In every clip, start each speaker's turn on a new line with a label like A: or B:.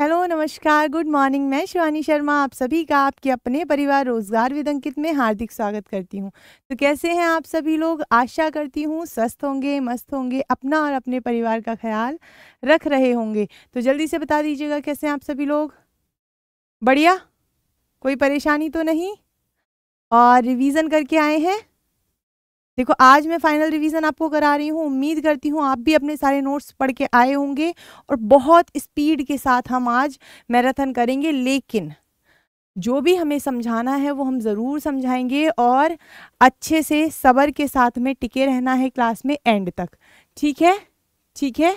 A: Hello नमस्कार good morning मैं शिवानी शर्मा आप सभी का आपके अपने परिवार रोजगार विदंकित में हार्दिक स्वागत करती हूं तो कैसे हैं आप सभी लोग आशा करती हूं स्वस्थ होंगे मस्त होंगे अपना और अपने परिवार का ख्याल रख रहे होंगे तो जल्दी से बता दीजिएगा कैसे हैं आप सभी लोग बढ़िया कोई परेशानी तो नहीं और रिविज़न करके आए हैं देखो आज मैं फाइनल रिवीजन आपको करा रही हूँ उम्मीद करती हूँ आप भी अपने सारे नोट्स पढ़ के आए होंगे और बहुत स्पीड के साथ हम आज मैराथन करेंगे लेकिन जो भी हमें समझाना है वो हम ज़रूर समझाएंगे और अच्छे से सबर के साथ में टिके रहना है क्लास में एंड तक ठीक है ठीक है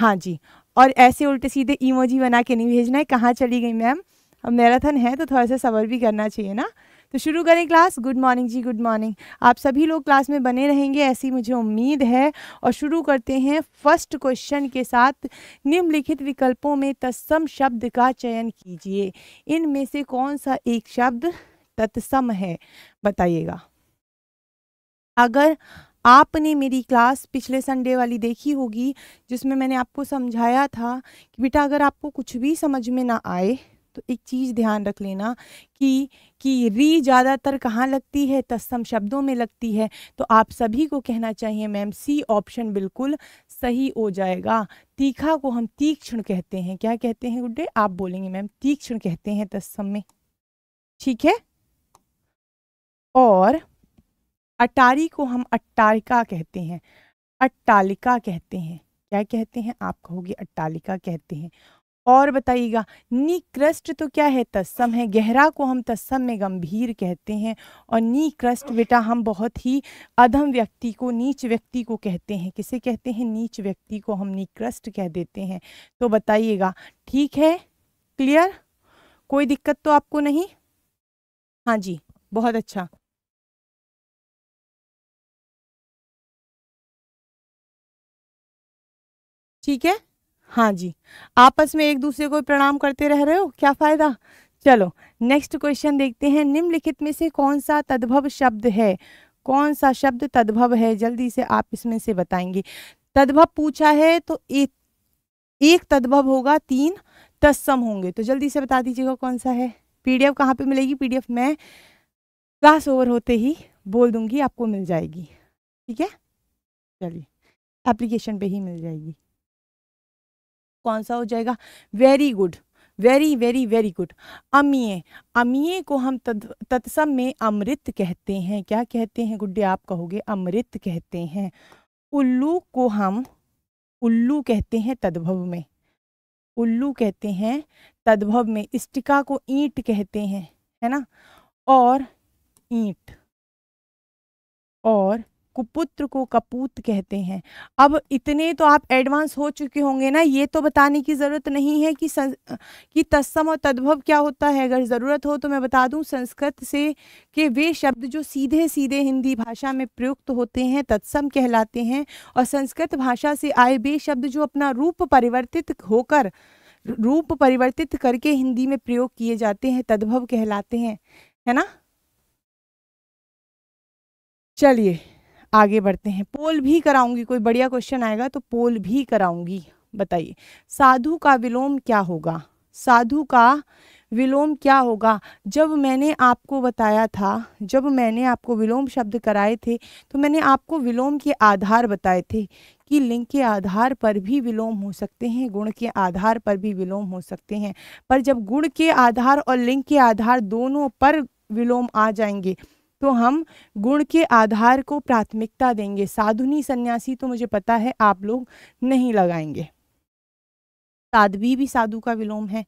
A: हाँ जी और ऐसे उल्टे सीधे ईमोजी बना के नहीं भेजना है कहाँ चली गई मैम अब मैराथन है तो थोड़ा सा सबर भी करना चाहिए ना तो शुरू करें क्लास गुड मॉर्निंग जी गुड मॉर्निंग आप सभी लोग क्लास में बने रहेंगे ऐसी मुझे उम्मीद है और शुरू करते हैं फर्स्ट क्वेश्चन के साथ निम्नलिखित विकल्पों में तत्सम शब्द का चयन कीजिए इनमें से कौन सा एक शब्द तत्सम है बताइएगा अगर आपने मेरी क्लास पिछले संडे वाली देखी होगी जिसमें मैंने आपको समझाया था कि बेटा अगर आपको कुछ भी समझ में ना आए तो एक चीज़ ध्यान रख लेना कि कि री ज़्यादातर कहाँ लगती है तस्सम शब्दों में लगती है तो आप सभी को कहना चाहिए मैम सी ऑप्शन बिल्कुल सही हो जाएगा तीखा को हम तीक्ष्ण कहते हैं क्या कहते हैं गुड्डे आप बोलेंगे मैम तीक्ष्ण कहते हैं तस्सम में ठीक है और अटारी को हम अट्टारिका कहते हैं अट्टालिका कहते हैं क्या कहते हैं आप कहोगे अट्टालिका कहते हैं और बताइएगा नीकृष्ट तो क्या है तस्सम है गहरा को हम तस्सम में गंभीर कहते हैं और नीकृष्ट बेटा हम बहुत ही अधम व्यक्ति को नीच व्यक्ति को कहते हैं किसे कहते हैं नीच व्यक्ति को हम नीकृष्ट कह देते हैं तो बताइएगा ठीक है क्लियर कोई दिक्कत तो आपको नहीं हाँ जी बहुत अच्छा ठीक है हाँ जी आपस में एक दूसरे को प्रणाम करते रह रहे हो क्या फ़ायदा चलो नेक्स्ट क्वेश्चन देखते हैं निम्नलिखित में से कौन सा तद्भव शब्द है कौन सा शब्द तद्भव है जल्दी से आप इसमें से बताएंगे तद्भव पूछा है तो एक एक तद्भव होगा तीन तत्सम होंगे तो जल्दी से बता दीजिएगा कौन सा है पीडीएफ कहाँ पे मिलेगी पीडीएफ मैं क्लास ओवर होते ही बोल दूंगी आपको मिल जाएगी ठीक है चलिए एप्लीकेशन पे ही मिल जाएगी कौन सा हो जाएगा very good very very very good Amiya Amiya को हम तत्सम में अमृत कहते हैं क्या कहते हैं गुड्डे आप कहोगे अमृत कहते हैं उल्लू को हम उल्लू कहते हैं तद्भव में उल्लू कहते हैं तद्भव में इष्टिका को ईंट कहते हैं है ना और ईंट और कुपुत्र को कपूत कहते हैं अब इतने तो आप एडवांस हो चुके होंगे ना ये तो बताने की ज़रूरत नहीं है कि सं कि तत्सम और तद्भव क्या होता है अगर ज़रूरत हो तो मैं बता दूं संस्कृत से के वे शब्द जो सीधे सीधे हिंदी भाषा में प्रयुक्त होते हैं तत्सम कहलाते हैं और संस्कृत भाषा से आए वे शब्द जो अपना रूप परिवर्तित होकर रूप परिवर्तित करके हिंदी में प्रयोग किए जाते हैं तद्भव कहलाते हैं है ना चलिए आगे बढ़ते हैं पोल भी कराऊंगी कोई बढ़िया क्वेश्चन आएगा तो पोल भी कराऊंगी बताइए साधु का विलोम क्या होगा साधु का विलोम क्या होगा जब मैंने आपको बताया था जब मैंने आपको विलोम शब्द कराए थे तो मैंने आपको विलोम के आधार बताए थे कि लिंग के आधार पर भी विलोम हो सकते हैं गुण के आधार पर भी विलोम हो सकते हैं पर जब गुण के आधार और लिंग के आधार दोनों पर विलोम आ जाएंगे तो हम गुण के आधार को प्राथमिकता देंगे साधुनी सन्यासी तो मुझे पता है आप लोग नहीं लगाएंगे साध्वी भी साधु का विलोम है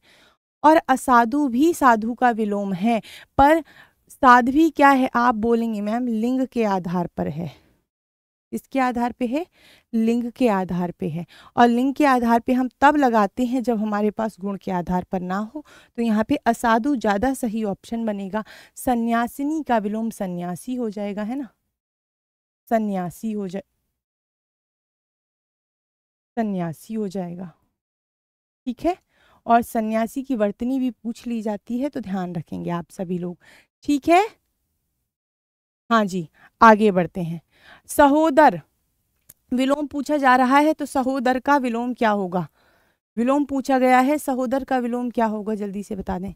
A: और असाधु भी साधु का विलोम है पर साध्वी क्या है आप बोलेंगे मैम लिंग के आधार पर है इसके आधार पे है लिंग के आधार पे है और लिंग के आधार पे हम तब लगाते हैं जब हमारे पास गुण के आधार पर ना हो तो यहाँ पे असाधु ज़्यादा सही ऑप्शन बनेगा सन्यासिनी का विलोम सन्यासी हो जाएगा है ना सन्यासी हो जाए सन्यासी हो जाएगा ठीक है और सन्यासी की वर्तनी भी पूछ ली जाती है तो ध्यान रखेंगे आप सभी लोग ठीक है हाँ जी आगे बढ़ते हैं सहोदर विलोम पूछा जा रहा है तो सहोदर का विलोम क्या होगा विलोम पूछा गया है सहोदर का विलोम क्या होगा जल्दी से बता दें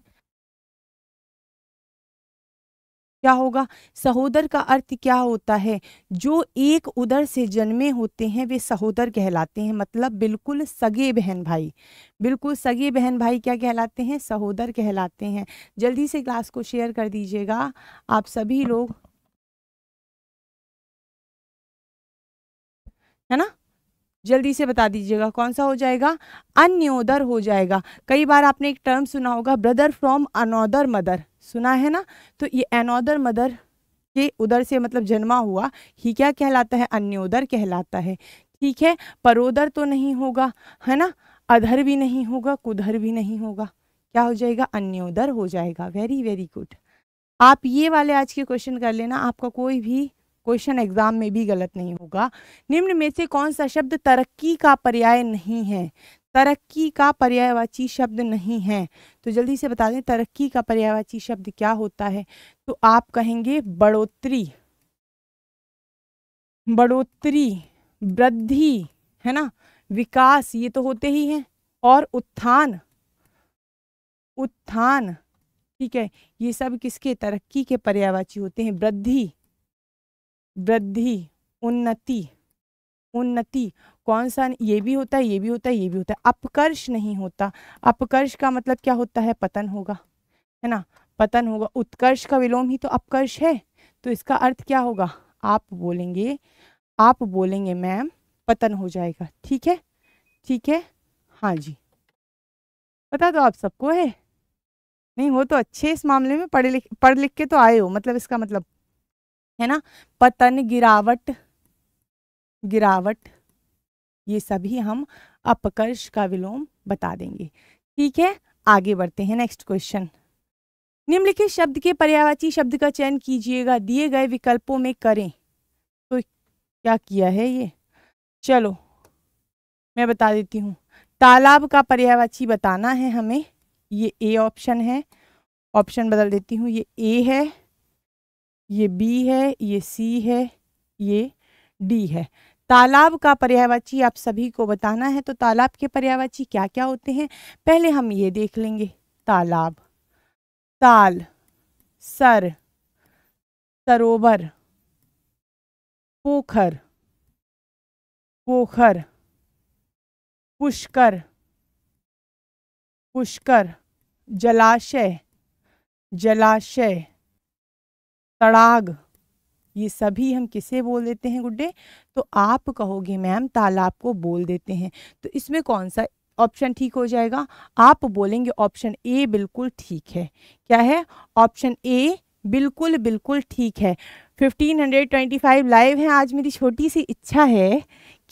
A: क्या होगा सहोदर का अर्थ क्या होता है जो एक उदर से जन्मे होते हैं वे सहोदर कहलाते हैं मतलब बिल्कुल सगे बहन भाई बिल्कुल सगे बहन भाई क्या कहलाते हैं सहोदर कहलाते हैं जल्दी से क्लास को शेयर कर दीजिएगा आप सभी लोग है ना जल्दी से बता दीजिएगा कौन सा हो जाएगा अन्योदर हो जाएगा कई बार आपने एक टर्म सुना होगा ब्रदर फ्रॉम अनोदर मदर सुना है ना तो ये अनोदर मदर के उधर से मतलब जन्मा हुआ ही क्या कहलाता है अन्योदर कहलाता है ठीक है परोदर तो नहीं होगा है ना अधर भी नहीं होगा कुधर भी नहीं होगा क्या हो जाएगा अन्योदर हो जाएगा वेरी वेरी गुड आप ये वाले आज के क्वेश्चन कर लेना आपका कोई भी क्वेश्चन एग्जाम में भी गलत नहीं होगा निम्न में से कौन सा शब्द तरक्की का पर्याय नहीं है तरक्की का पर्यायवाची शब्द नहीं है तो जल्दी से बता दें तरक्की का पर्यायवाची शब्द क्या होता है तो आप कहेंगे बढ़ोतरी बढ़ोतरी वृद्धि है ना विकास ये तो होते ही हैं और उत्थान उत्थान ठीक है ये सब किसके तरक्की के पर्यायवाची होते हैं वृद्धि वृद्धि उन्नति उन्नति कौन सा ये भी होता है ये भी होता है ये भी होता है अपकर्ष नहीं होता अपकर्ष का मतलब क्या होता है पतन होगा है ना पतन होगा उत्कर्ष का विलोम ही तो अपकर्ष है तो इसका अर्थ क्या होगा आप बोलेंगे आप बोलेंगे मैम पतन हो जाएगा ठीक है ठीक है हाँ जी पता तो आप सबको है नहीं हो तो अच्छे इस मामले में पढ़े लिख पढ़ लिख के तो आए हो मतलब इसका मतलब है ना पतन गिरावट गिरावट ये सभी हम अपकर्ष का विलोम बता देंगे ठीक है आगे बढ़ते हैं नेक्स्ट क्वेश्चन निम्नलिखित शब्द के पर्यावाची शब्द का चयन कीजिएगा दिए गए विकल्पों में करें तो क्या किया है ये चलो मैं बता देती हूँ तालाब का पर्यावाची बताना है हमें ये ए ऑप्शन है ऑप्शन बदल देती हूँ ये ए है ये बी है ये सी है ये डी है तालाब का पर्यायवाची आप सभी को बताना है तो तालाब के पर्यायवाची क्या क्या होते हैं पहले हम ये देख लेंगे तालाब ताल सर सरोवर
B: पोखर पोखर
A: पुष्कर पुष्कर जलाशय जलाशय तड़ाग ये सभी हम किसे बोल देते हैं गुड्डे तो आप कहोगे मैम तालाब को बोल देते हैं तो इसमें कौन सा ऑप्शन ठीक हो जाएगा आप बोलेंगे ऑप्शन ए बिल्कुल ठीक है क्या है ऑप्शन ए बिल्कुल बिल्कुल ठीक है 1525 लाइव हैं आज मेरी छोटी सी इच्छा है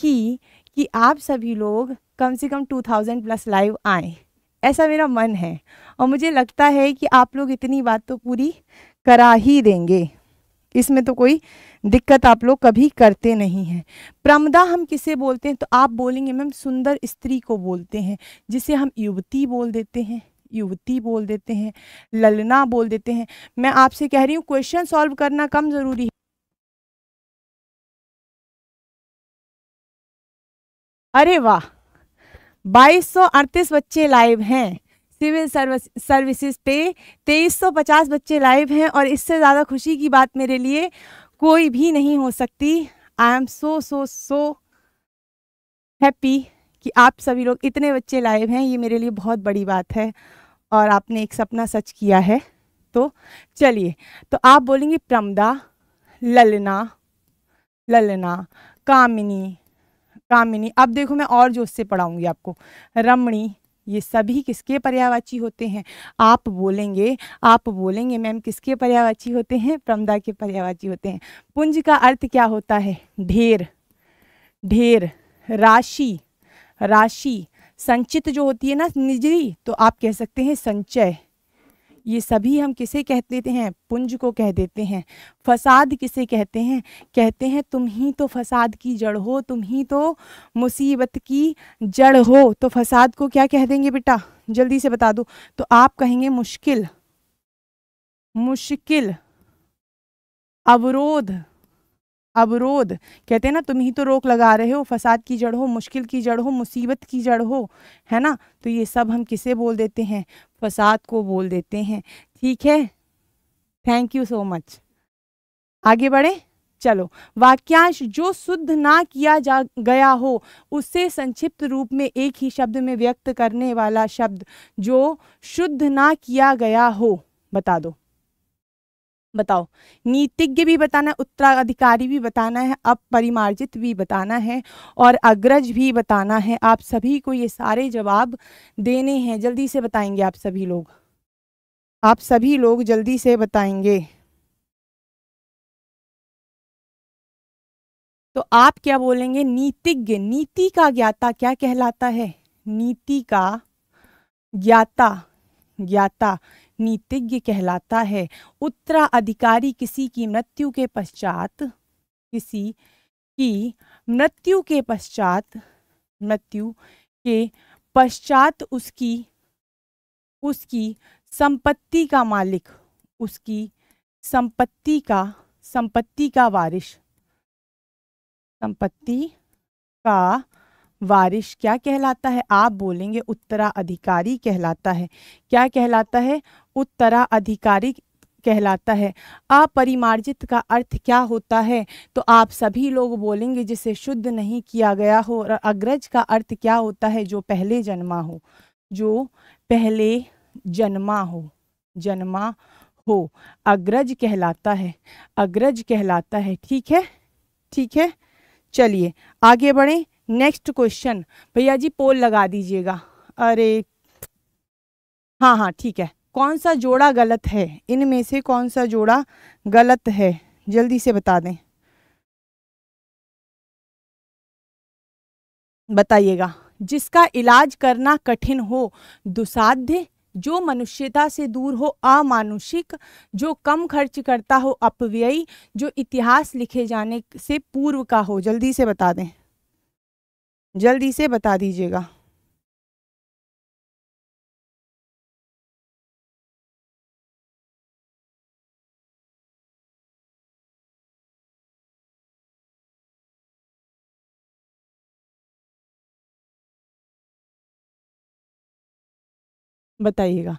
A: कि कि आप सभी लोग कम से कम 2000 प्लस लाइव आए ऐसा मेरा मन है और मुझे लगता है कि आप लोग इतनी बात तो पूरी करा ही देंगे इसमें तो कोई दिक्कत आप लोग कभी करते नहीं हैं प्रमदा हम किसे बोलते हैं तो आप बोलेंगे मैम सुंदर स्त्री को बोलते हैं जिसे हम युवती बोल देते हैं युवती बोल देते हैं ललना बोल देते हैं मैं आपसे कह रही हूँ क्वेश्चन सॉल्व करना कम ज़रूरी है अरे वाह बाईस सौ अड़तीस बच्चे लाइव हैं सिविल सर्विस सर्विसेज पे 2350 बच्चे लाइव हैं और इससे ज़्यादा खुशी की बात मेरे लिए कोई भी नहीं हो सकती आई am so so so happy कि आप सभी लोग इतने बच्चे लाइव हैं ये मेरे लिए बहुत बड़ी बात है और आपने एक सपना सच किया है तो चलिए तो आप बोलेंगे प्रमदा ललना ललना कामिनी कामिनी अब देखो मैं और जोश से पढ़ाऊँगी आपको रमणी ये सभी किसके पर्यावाची होते हैं आप बोलेंगे आप बोलेंगे मैम किसके पर्यावाची होते हैं प्रमदा के पर्यावाची होते हैं पुंज का अर्थ क्या होता है ढेर ढेर राशि राशि संचित जो होती है ना निजरी तो आप कह सकते हैं संचय ये सभी हम किसे कह देते हैं पुंज को कह देते हैं फसाद किसे कहते हैं कहते हैं तुम ही तो फसाद की जड़ हो तुम ही तो मुसीबत की जड़ हो तो फसाद को क्या कह देंगे बेटा जल्दी से बता दो तो आप कहेंगे मुश्किल मुश्किल अवरोध अवरोध कहते हैं ना तुम ही तो रोक लगा रहे हो फसाद की जड़ हो मुश्किल की जड़ हो मुसीबत की जड़ हो है ना तो ये सब हम किसे बोल देते हैं फसाद को बोल देते हैं ठीक है थैंक यू सो मच आगे बढ़े चलो वाक्यांश जो शुद्ध ना किया जा गया हो उसे संक्षिप्त रूप में एक ही शब्द में व्यक्त करने वाला शब्द जो शुद्ध ना किया गया हो बता दो बताओ नीतिज्ञ भी बताना है उत्तराधिकारी भी बताना है अब परिमार्जित भी बताना है और अग्रज भी बताना है आप सभी को ये सारे जवाब देने हैं जल्दी से बताएंगे आप सभी लोग आप सभी लोग जल्दी से बताएंगे तो आप क्या बोलेंगे नीतिज्ञ नीति का ज्ञाता क्या कहलाता है नीति का ज्ञाता ज्ञाता नीतिज्ञ कहलाता है उत्तराधिकारी किसी की मृत्यु के पश्चात किसी की मृत्यु के पश्चात मृत्यु के पश्चात उसकी उसकी संपत्ति का मालिक उसकी संपत्ति का संपत्ति का वारिश संपत्ति का वारिश क्या कहलाता है आप बोलेंगे उत्तराधिकारी कहलाता है क्या कहलाता है उत्तराधिकारी कहलाता है अपरिमार्जित का अर्थ क्या होता है तो आप सभी लोग बोलेंगे जिसे शुद्ध नहीं किया गया हो और अग्रज का अर्थ क्या होता है जो पहले जन्मा हो जो पहले जन्मा हो जन्मा हो अग्रज कहलाता है अग्रज कहलाता है ठीक है ठीक है चलिए आगे बढ़ें नेक्स्ट क्वेश्चन भैया जी पोल लगा दीजिएगा अरे हाँ हाँ ठीक है कौन सा जोड़ा गलत है इनमें से कौन सा जोड़ा गलत है जल्दी से बता दें बताइएगा जिसका इलाज करना कठिन हो दुसाध्य जो मनुष्यता से दूर हो अमानुषिक जो कम खर्च करता हो अपव्ययी जो इतिहास लिखे जाने से पूर्व का हो जल्दी से बता दें जल्दी से बता दीजिएगा बताइएगा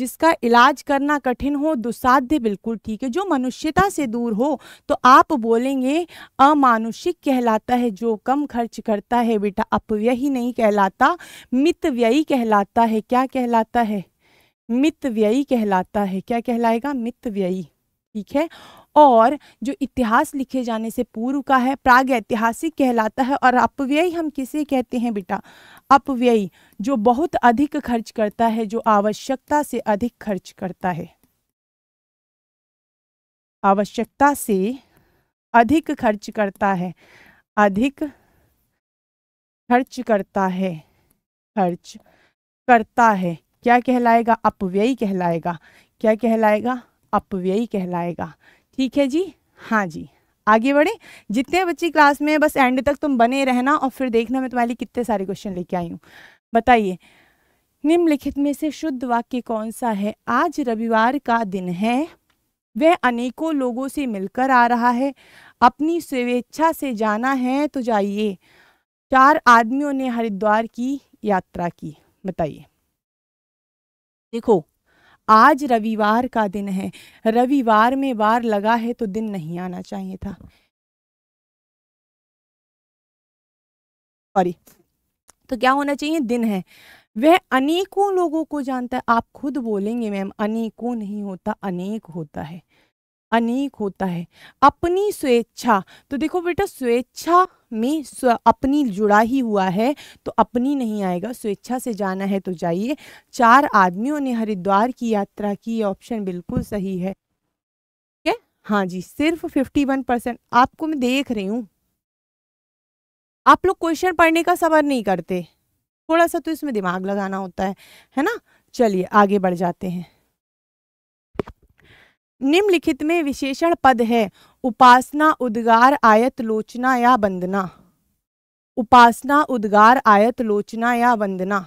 A: जिसका इलाज करना कठिन हो दुसाध्य बिल्कुल ठीक है जो मनुष्यता से दूर हो तो आप बोलेंगे अमानुषिक कहलाता है जो कम खर्च करता है बेटा अपव्ययी नहीं कहलाता मित व्ययी कहलाता है क्या कहलाता है मित व्ययी कहलाता है क्या कहलाएगा मित व्ययी ठीक है और जो इतिहास लिखे जाने से पूर्व का है प्राग ऐतिहासिक कहलाता है और अपव्यय हम किसे कहते हैं बेटा अपव्ययी जो बहुत अधिक खर्च करता है जो आवश्यकता से अधिक खर्च करता है आवश्यकता से अधिक खर्च करता है अधिक खर्च करता है खर्च करता है क्या कहलाएगा अपव्ययी कहलाएगा क्या कहलाएगा अपव्ययी कहलाएगा ठीक है जी हाँ जी आगे बढ़े जितने बच्चे क्लास में बस एंड तक तुम बने रहना और फिर देखना मैं तुम्हारे लिए कितने सारे क्वेश्चन लेके आई हूँ बताइए निम्नलिखित में से शुद्ध वाक्य कौन सा है आज रविवार का दिन है वह अनेकों लोगों से मिलकर आ रहा है अपनी स्वेच्छा से जाना है तो जाइए चार आदमियों ने हरिद्वार की यात्रा की बताइए देखो आज रविवार का दिन है रविवार में वार लगा है तो दिन नहीं आना चाहिए था सॉरी तो क्या होना चाहिए दिन है वह अनेकों लोगों को जानता है आप खुद बोलेंगे मैम अनेकों नहीं होता अनेक होता है अनेक होता है अपनी स्वेच्छा तो देखो बेटा स्वेच्छा में अपनी जुड़ा ही हुआ है तो अपनी नहीं आएगा स्वेच्छा से जाना है तो जाइए चार आदमियों ने हरिद्वार की यात्रा की ऑप्शन बिल्कुल सही है ठीक है हाँ जी सिर्फ फिफ्टी वन परसेंट आपको मैं देख रही हूँ आप लोग क्वेश्चन पढ़ने का सबर नहीं करते थोड़ा सा तो इसमें दिमाग लगाना होता है है ना चलिए आगे बढ़ जाते हैं निम्नलिखित में विशेषण पद है उपासना उद्गार आयत लोचना या वंदना उपासना उद्गार आयत लोचना या वंदना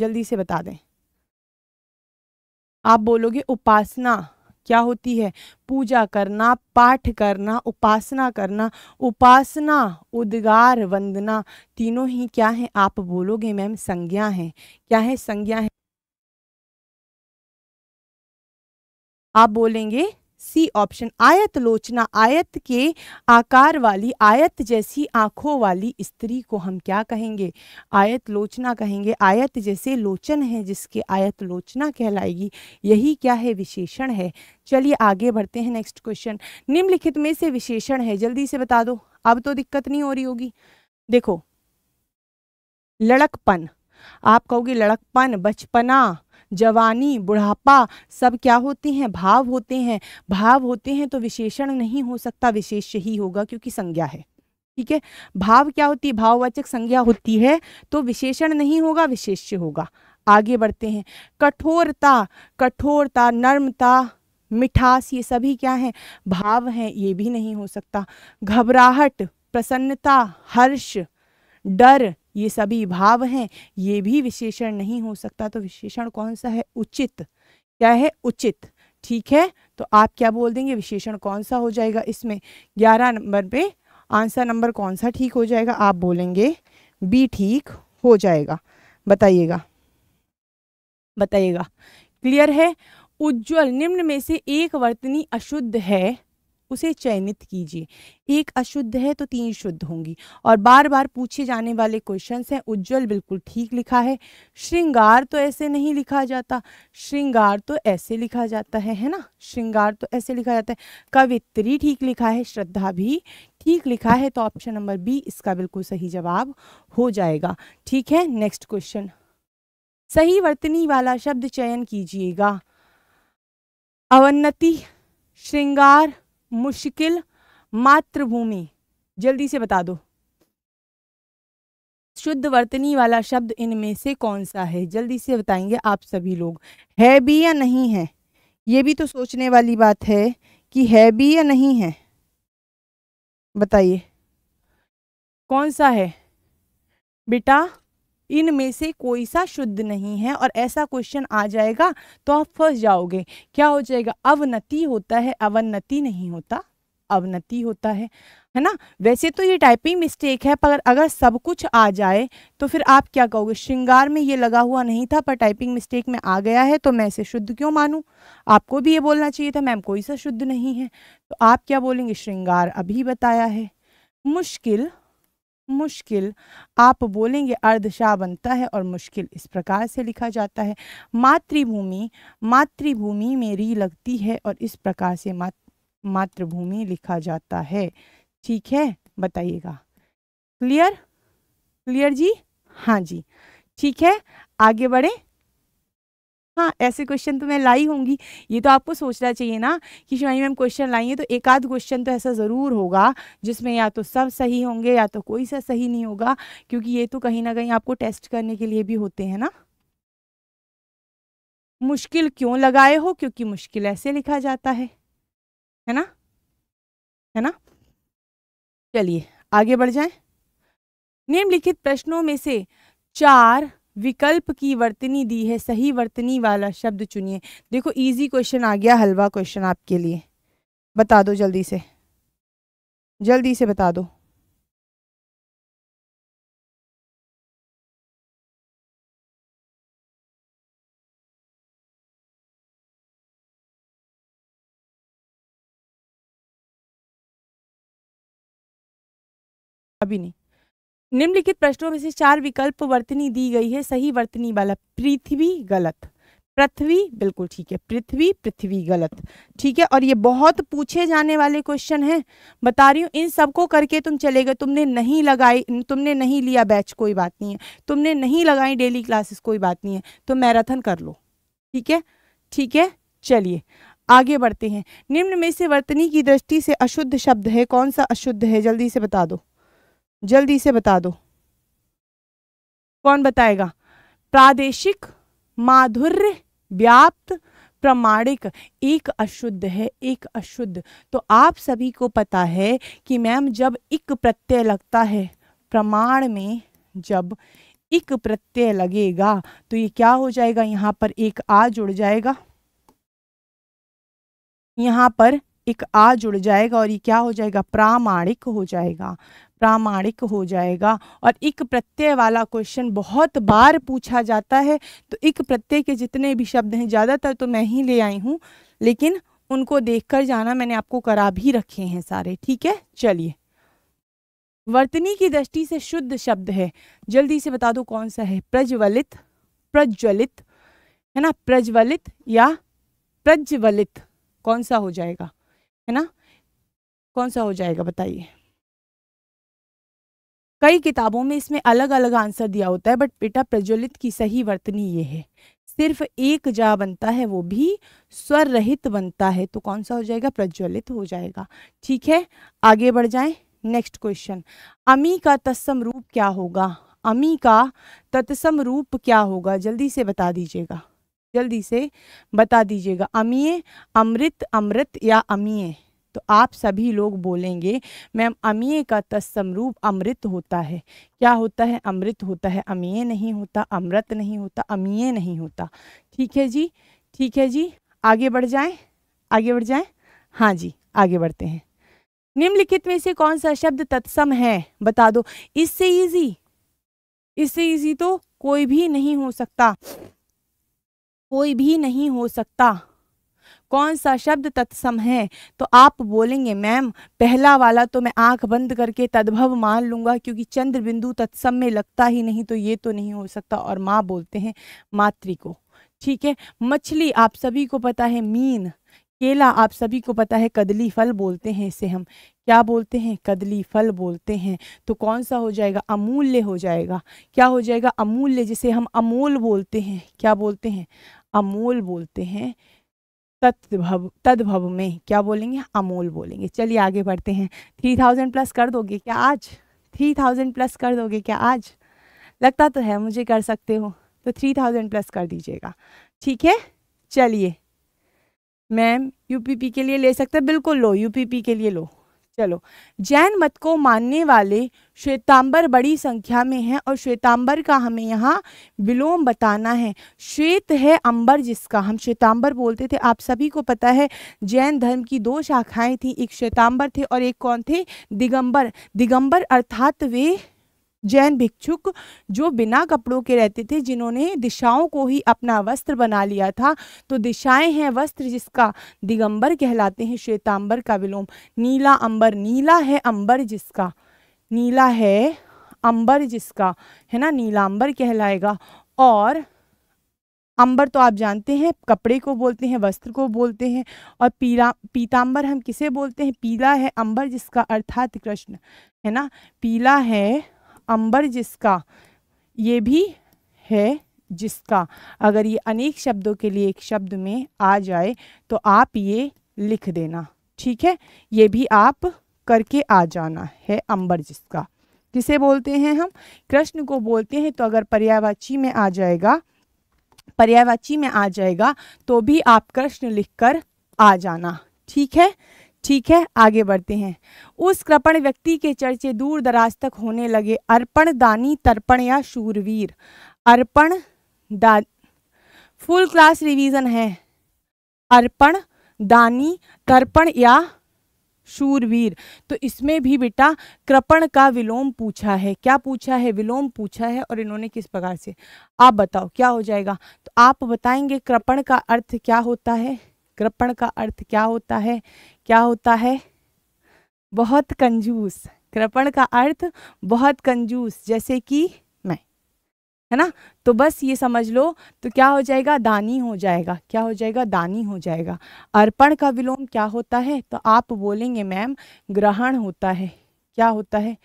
A: जल्दी से बता दें आप बोलोगे उपासना क्या होती है पूजा करना पाठ करना उपासना करना उपासना उद्गार वंदना तीनों ही क्या है आप बोलोगे मैम संज्ञा है क्या है संज्ञा है आप बोलेंगे सी ऑप्शन आयत लोचना आयत के आकार वाली आयत जैसी आंखों वाली स्त्री को हम क्या कहेंगे आयत लोचना कहेंगे आयत जैसे लोचन है जिसके आयत लोचना कहलाएगी यही क्या है विशेषण है चलिए आगे बढ़ते हैं नेक्स्ट क्वेश्चन निम्नलिखित में से विशेषण है जल्दी से बता दो अब तो दिक्कत नहीं हो रही होगी देखो लड़कपन आप कहोगे लड़कपन बचपना जवानी बुढ़ापा सब क्या होते हैं भाव होते हैं भाव होते हैं तो विशेषण नहीं हो सकता विशेष ही होगा क्योंकि संज्ञा है ठीक है भाव क्या होती है भाववाचक संज्ञा होती है तो विशेषण नहीं होगा विशेष्य होगा आगे बढ़ते हैं कठोरता कठोरता नर्मता मिठास ये सभी क्या हैं भाव हैं ये भी नहीं हो सकता घबराहट प्रसन्नता हर्ष डर ये सभी भाव हैं ये भी विशेषण नहीं हो सकता तो विशेषण कौन सा है उचित क्या है उचित ठीक है तो आप क्या बोल देंगे विशेषण कौन सा हो जाएगा इसमें ग्यारह नंबर पे आंसर नंबर कौन सा ठीक हो जाएगा आप बोलेंगे बी ठीक हो जाएगा बताइएगा बताइएगा क्लियर है उज्जवल निम्न में से एक वर्तनी अशुद्ध है उसे चयनित कीजिए एक अशुद्ध है तो तीन शुद्ध होंगी और बार बार पूछे जाने वाले क्वेश्चन हैं उज्जवल बिल्कुल ठीक लिखा है श्रृंगार तो ऐसे नहीं लिखा जाता श्रृंगार तो ऐसे लिखा जाता है है ना श्रृंगार तो ऐसे लिखा जाता है कवित्री ठीक लिखा है श्रद्धा भी ठीक लिखा है तो ऑप्शन नंबर बी इसका बिल्कुल सही जवाब हो जाएगा ठीक है नेक्स्ट क्वेश्चन सही वर्तनी वाला शब्द चयन कीजिएगा अवन्नति श्रृंगार मुश्किल मातृभूमि जल्दी से बता दो शुद्ध वर्तनी वाला शब्द इनमें से कौन सा है जल्दी से बताएंगे आप सभी लोग है भी या नहीं है ये भी तो सोचने वाली बात है कि है भी या नहीं है बताइए कौन सा है बेटा इनमें से कोई सा शुद्ध नहीं है और ऐसा क्वेश्चन आ जाएगा तो आप फंस जाओगे क्या हो जाएगा अवनति होता है अवनति नहीं होता अवनति होता है है ना वैसे तो ये टाइपिंग मिस्टेक है पर अगर सब कुछ आ जाए तो फिर आप क्या कहोगे श्रृंगार में ये लगा हुआ नहीं था पर टाइपिंग मिस्टेक में आ गया है तो मैं इसे शुद्ध क्यों मानूं आपको भी ये बोलना चाहिए था मैम कोई सा शुद्ध नहीं है तो आप क्या बोलेंगे श्रृंगार अभी बताया है मुश्किल मुश्किल आप बोलेंगे अर्धशाह बनता है और मुश्किल इस प्रकार से लिखा जाता है मातृभूमि मातृभूमि री लगती है और इस प्रकार से मात मातृभूमि लिखा जाता है ठीक है बताइएगा क्लियर क्लियर जी हाँ जी ठीक है आगे बढ़े हाँ ऐसे क्वेश्चन तो मैं लाई होंगी ये तो आपको सोचना चाहिए ना कि शिवानी मैम क्वेश्चन लाई है तो एक आध क्वेश्चन तो ऐसा ज़रूर होगा जिसमें या तो सब सही होंगे या तो कोई सा सही नहीं होगा क्योंकि ये तो कहीं ना कहीं आपको टेस्ट करने के लिए भी होते हैं ना मुश्किल क्यों लगाए हो क्योंकि मुश्किल ऐसे लिखा जाता है है ना है ना चलिए आगे बढ़ जाए निम्नलिखित प्रश्नों में से चार विकल्प की वर्तनी दी है सही वर्तनी वाला शब्द चुनिए देखो इजी क्वेश्चन आ गया हलवा क्वेश्चन आपके लिए बता दो जल्दी से जल्दी से बता दो अभी नहीं निम्नलिखित प्रश्नों में से चार विकल्प वर्तनी दी गई है सही वर्तनी वाला पृथ्वी गलत पृथ्वी बिल्कुल ठीक है पृथ्वी पृथ्वी गलत ठीक है और ये बहुत पूछे जाने वाले क्वेश्चन हैं बता रही हूँ इन सबको करके तुम चले गए तुमने नहीं लगाई तुमने नहीं लिया बैच कोई बात नहीं है तुमने नहीं लगाई डेली क्लासेस कोई बात नहीं है तो मैराथन कर लो ठीक है ठीक है चलिए आगे बढ़ते हैं निम्न में से वर्तनी की दृष्टि से अशुद्ध शब्द है कौन सा अशुद्ध है जल्दी से बता दो जल्दी से बता दो कौन बताएगा प्रादेशिक माधुर्य व्याप्त प्रमाणिक एक अशुद्ध है एक अशुद्ध तो आप सभी को पता है कि मैम जब एक प्रत्यय लगता है प्रमाण में जब एक प्रत्यय लगेगा तो ये क्या हो जाएगा यहाँ पर एक आ जुड़ जाएगा यहाँ पर एक आ जुड़ जाएगा और ये क्या हो जाएगा प्रामाणिक हो जाएगा प्रामाणिक हो जाएगा और एक प्रत्यय वाला क्वेश्चन बहुत बार पूछा जाता है तो एक प्रत्यय के जितने भी शब्द हैं ज़्यादातर तो मैं ही ले आई हूँ लेकिन उनको देखकर जाना मैंने आपको करा भी रखे हैं सारे ठीक है चलिए वर्तनी की दृष्टि से शुद्ध शब्द है जल्दी से बता दो कौन सा है प्रज्वलित प्रज्वलित है ना प्रज्वलित या प्रज्वलित कौन सा हो जाएगा है ना कौन सा हो जाएगा बताइए कई किताबों में इसमें अलग अलग आंसर दिया होता है बट बेटा प्रज्वलित की सही वर्तनी ये है सिर्फ एक जा बनता है वो भी स्वर रहित बनता है तो कौन सा हो जाएगा प्रज्वलित हो जाएगा ठीक है आगे बढ़ जाएं नेक्स्ट क्वेश्चन अमी का तत्सम रूप क्या होगा अमी का तत्सम रूप क्या होगा जल्दी से बता दीजिएगा जल्दी से बता दीजिएगा अमीय अमृत अमृत या अमीय तो आप सभी लोग बोलेंगे मैम अमीय का तत्समरूप अमृत होता है क्या होता है अमृत होता है अमीय नहीं होता अमृत नहीं होता अमीय नहीं होता ठीक है जी ठीक है जी आगे बढ़ जाएं आगे बढ़ जाएं हाँ जी आगे बढ़ते हैं निम्नलिखित में से कौन सा शब्द तत्सम है बता दो इससे इजी इससे इजी तो कोई भी नहीं हो सकता कोई भी नहीं हो सकता कौन सा शब्द तत्सम है तो आप बोलेंगे मैम पहला वाला तो मैं आंख बंद करके तद्भव मान लूँगा क्योंकि चंद्र बिंदु तत्सम में लगता ही नहीं तो ये तो नहीं हो सकता और माँ बोलते हैं मातृ को ठीक है मछली आप सभी को पता है मीन केला आप सभी को पता है कदली फल बोलते हैं इसे हम क्या बोलते हैं कदली फल बोलते हैं तो कौन सा हो जाएगा अमूल्य हो जाएगा क्या हो जाएगा अमूल्य जिसे हम अमोल बोलते हैं क्या बोलते हैं अमोल बोलते हैं तत्भव तद्भव में क्या बोलेंगे अमोल बोलेंगे चलिए आगे बढ़ते हैं थ्री थाउजेंड प्लस कर दोगे क्या आज थ्री थाउजेंड प्लस कर दोगे क्या आज लगता तो है मुझे कर सकते हो तो थ्री थाउजेंड प्लस कर दीजिएगा ठीक है चलिए मैम यूपीपी के लिए ले सकते हैं बिल्कुल लो यूपीपी के लिए लो चलो जैन मत को मानने वाले श्वेतांबर बड़ी संख्या में हैं और श्वेतांबर का हमें यहाँ विलोम बताना है श्वेत है अंबर जिसका हम श्वेतांबर बोलते थे आप सभी को पता है जैन धर्म की दो शाखाएं थी एक श्वेतांबर थे और एक कौन थे दिगंबर दिगंबर अर्थात वे जैन भिक्षुक जो बिना कपड़ों के रहते थे जिन्होंने दिशाओं को ही अपना वस्त्र बना लिया था तो दिशाएं हैं वस्त्र जिसका दिगंबर कहलाते हैं श्वेतांबर का विलोम नीला अंबर नीला है अंबर जिसका नीला है अंबर जिसका है ना नीलांबर कहलाएगा और अंबर तो आप जानते हैं कपड़े को बोलते हैं वस्त्र को बोलते हैं और पीला पीतांबर हम किसे बोलते हैं पीला है अंबर जिसका अर्थात कृष्ण है ना पीला है अंबर जिसका ये भी है जिसका अगर ये अनेक शब्दों के लिए एक शब्द में आ जाए तो आप ये लिख देना ठीक है ये भी आप करके आ जाना है अंबर जिसका किसे बोलते हैं हम कृष्ण को बोलते हैं तो अगर पर्यायवाची में आ जाएगा पर्यायवाची में आ जाएगा तो भी आप कृष्ण लिखकर आ जाना ठीक है ठीक है आगे बढ़ते हैं उस कृपण व्यक्ति के चर्चे दूर दराज तक होने लगे अर्पण दानी तर्पण या शूरवीर अर्पण दा फुल क्लास रिवीजन है अर्पण दानी तर्पण या शूरवीर तो इसमें भी बेटा कृपण का विलोम पूछा है क्या पूछा है विलोम पूछा है और इन्होंने किस प्रकार से आप बताओ क्या हो जाएगा तो आप बताएंगे कृपण का अर्थ क्या होता है कृपण का अर्थ क्या होता है क्या होता है बहुत कंजूस कृपण का अर्थ बहुत कंजूस जैसे कि मैं है ना तो बस ये समझ लो तो क्या हो जाएगा दानी हो जाएगा क्या हो जाएगा दानी हो जाएगा अर्पण का विलोम क्या होता है तो आप बोलेंगे मैम ग्रहण होता है क्या होता है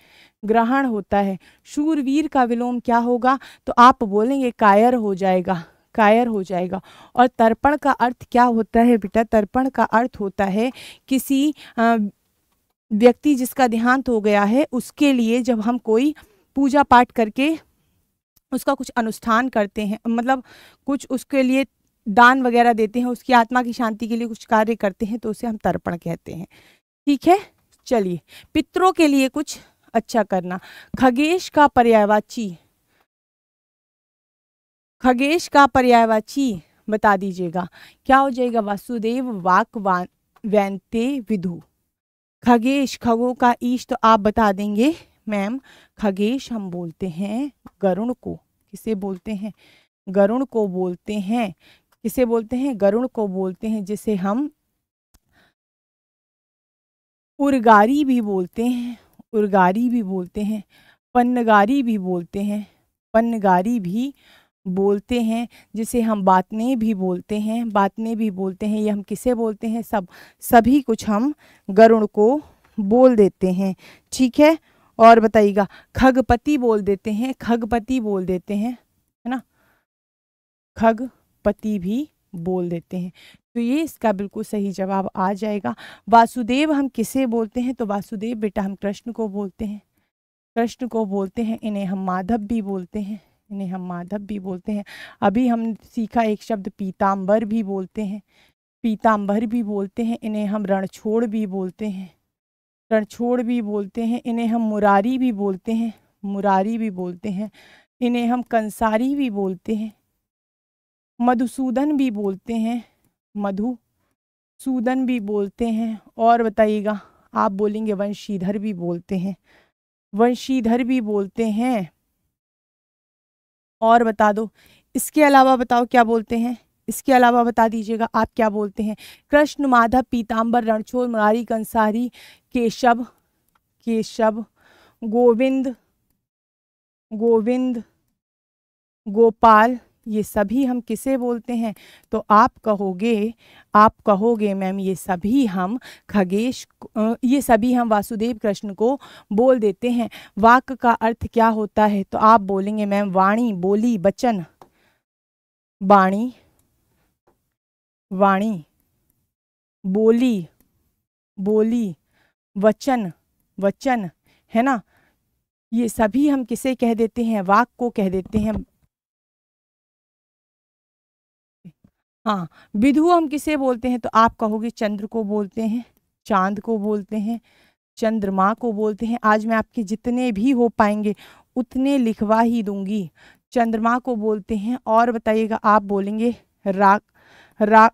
A: ग्रहण होता है शूरवीर का विलोम क्या होगा तो आप बोलेंगे कायर हो जाएगा कायर हो जाएगा और तर्पण का अर्थ क्या होता है बेटा तर्पण का अर्थ होता है किसी व्यक्ति जिसका देहांत हो गया है उसके लिए जब हम कोई पूजा पाठ करके उसका कुछ अनुष्ठान करते हैं मतलब कुछ उसके लिए दान वगैरह देते हैं उसकी आत्मा की शांति के लिए कुछ कार्य करते हैं तो उसे हम तर्पण कहते हैं ठीक है चलिए पितरों के लिए कुछ अच्छा करना खगेश का पर्यायवाची खगेश का पर्यायवाची बता दीजिएगा क्या हो जाएगा वासुदेव वाक वैंते विधु खगेश खगो का ईश तो आप बता देंगे मैम खगेश हम बोलते हैं गरुण को किसे बोलते हैं गरुण को बोलते हैं किसे बोलते हैं गरुण को बोलते हैं जिसे हम उर्गारी भी बोलते हैं उर्गारी भी बोलते हैं पन्नगारी भी बोलते हैं पन्नगारी भी बोलते हैं जिसे हम बातने भी बोलते हैं बातने भी बोलते हैं ये हम किसे बोलते हैं सब सभी कुछ हम गरुण को बोल देते हैं ठीक है और बताइएगा खगपति बोल देते हैं खगपति बोल देते हैं है ना खगपति भी बोल देते हैं तो ये इसका बिल्कुल सही जवाब आ जाएगा वासुदेव हम किसे बोलते हैं तो वासुदेव बेटा हम कृष्ण को बोलते हैं कृष्ण को बोलते हैं इन्हें हम माधव भी बोलते हैं इन्हें हम माधव भी बोलते हैं अभी हम सीखा एक शब्द पीताम्बर भी बोलते हैं पीताम्बर भी बोलते हैं इन्हें हम रणछोड़ भी बोलते हैं रणछोड़ भी बोलते हैं इन्हें हम मुरारी भी बोलते हैं मुरारी भी बोलते हैं इन्हें हम कंसारी भी बोलते हैं मधुसूदन भी बोलते हैं मधु सूदन भी बोलते हैं और बताइएगा आप बोलेंगे वंशीधर भी बोलते हैं वंशीधर भी बोलते हैं और बता दो इसके अलावा बताओ क्या बोलते हैं इसके अलावा बता दीजिएगा आप क्या बोलते हैं कृष्ण माधव पीताम्बर रणछोड़ मुरारी कंसारी केशव केशव गोविंद गोविंद गोपाल ये सभी हम किसे बोलते हैं तो आप कहोगे आप कहोगे मैम ये सभी हम खगेश ये सभी हम वासुदेव कृष्ण को बोल देते हैं वाक का अर्थ क्या होता है तो आप बोलेंगे मैम वाणी बोली बचन वाणी वाणी बोली बोली वचन वचन है ना ये सभी हम किसे कह देते हैं वाक को कह देते हैं हाँ विधु हम किसे बोलते हैं तो आप कहोगे चंद्र को बोलते हैं चांद को बोलते हैं चंद्रमा को बोलते हैं आज मैं आपके जितने भी हो पाएंगे उतने लिखवा ही दूंगी चंद्रमा को बोलते हैं और बताइएगा आप बोलेंगे राक रा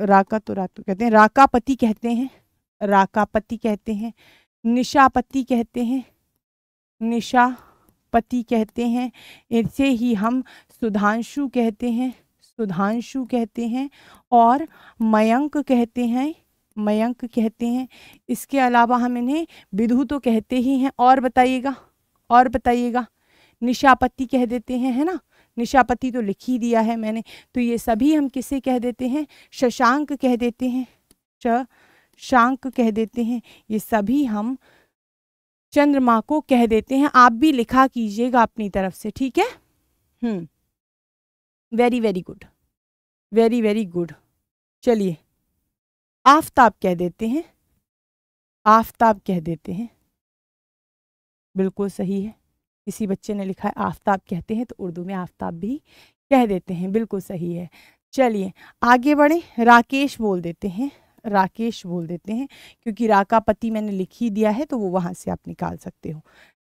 A: राका तो रातु कहते हैं राकापति कहते हैं राकापति कहते हैं निशापति कहते हैं निशापति कहते हैं ऐसे ही हम सुधांशु कहते हैं सुधांशु कहते हैं और मयंक कहते हैं मयंक कहते हैं इसके अलावा हम इन्हें विधु तो कहते ही हैं और बताइएगा और बताइएगा निशापति कह देते हैं है ना निशापति तो लिख ही दिया है मैंने तो ये सभी हम किसे कह देते हैं शशांक कह देते हैं शांक कह देते हैं ये सभी हम चंद्रमा को कह देते हैं आप भी लिखा कीजिएगा अपनी तरफ से ठीक है hmm very very good very very good चलिए आफताब कह देते हैं आफताब कह देते हैं बिल्कुल सही है किसी बच्चे ने लिखा है आफताब कहते हैं तो उर्दू में आफताब भी कह देते हैं बिल्कुल सही है चलिए आगे बढ़े राकेश बोल देते हैं राकेश बोल देते हैं क्योंकि राकापति मैंने लिख ही दिया है तो वो वहाँ से आप निकाल सकते हो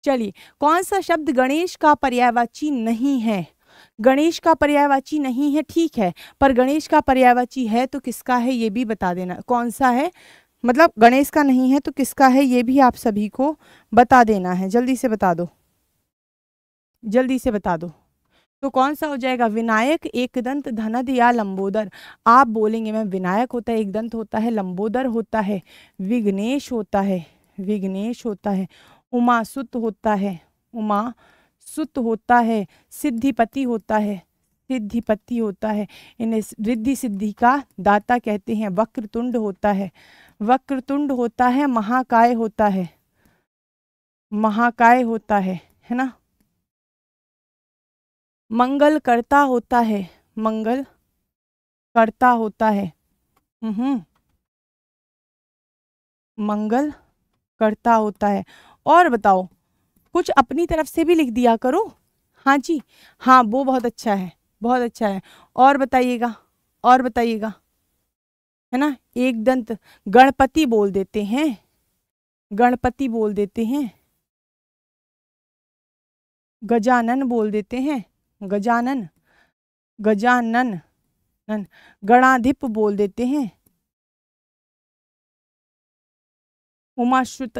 A: चलिए कौन सा शब्द गणेश का पर्यायवाची नहीं है गणेश का पर्यायवाची नहीं है ठीक है पर गणेश का पर्यायवाची है तो किसका है ये भी बता देना कौन सा है मतलब गणेश का नहीं है तो किसका है ये भी आप सभी को बता देना है जल्दी से बता दो जल्दी से बता दो तो कौन सा हो जाएगा विनायक एकदंत धनद या लंबोदर आप बोलेंगे मैम विनायक होता है एकदंत होता है लंबोदर होता है विघ्नेश होता है विघ्नेश होता है उमासुत होता है उमा सुत होता है सिद्धिपति होता है सिद्धिपति होता है इन्हें रिद्धि सिद्धि का दाता कहते हैं वक्रतुंड होता है वक्रतुंड होता है महाकाय होता है महाकाय होता है है ना मंगल करता होता है मंगल करता होता है हम्म मंगल करता होता है और बताओ कुछ अपनी तरफ से भी लिख दिया करो हाँ जी हाँ वो बहुत अच्छा है बहुत अच्छा है और बताइएगा और बताइएगा है ना एक दंत गणपति बोल देते हैं गणपति बोल देते हैं गजानन बोल देते हैं गजानन गजानन नन गणाधिप बोल देते हैं उमाश्रुत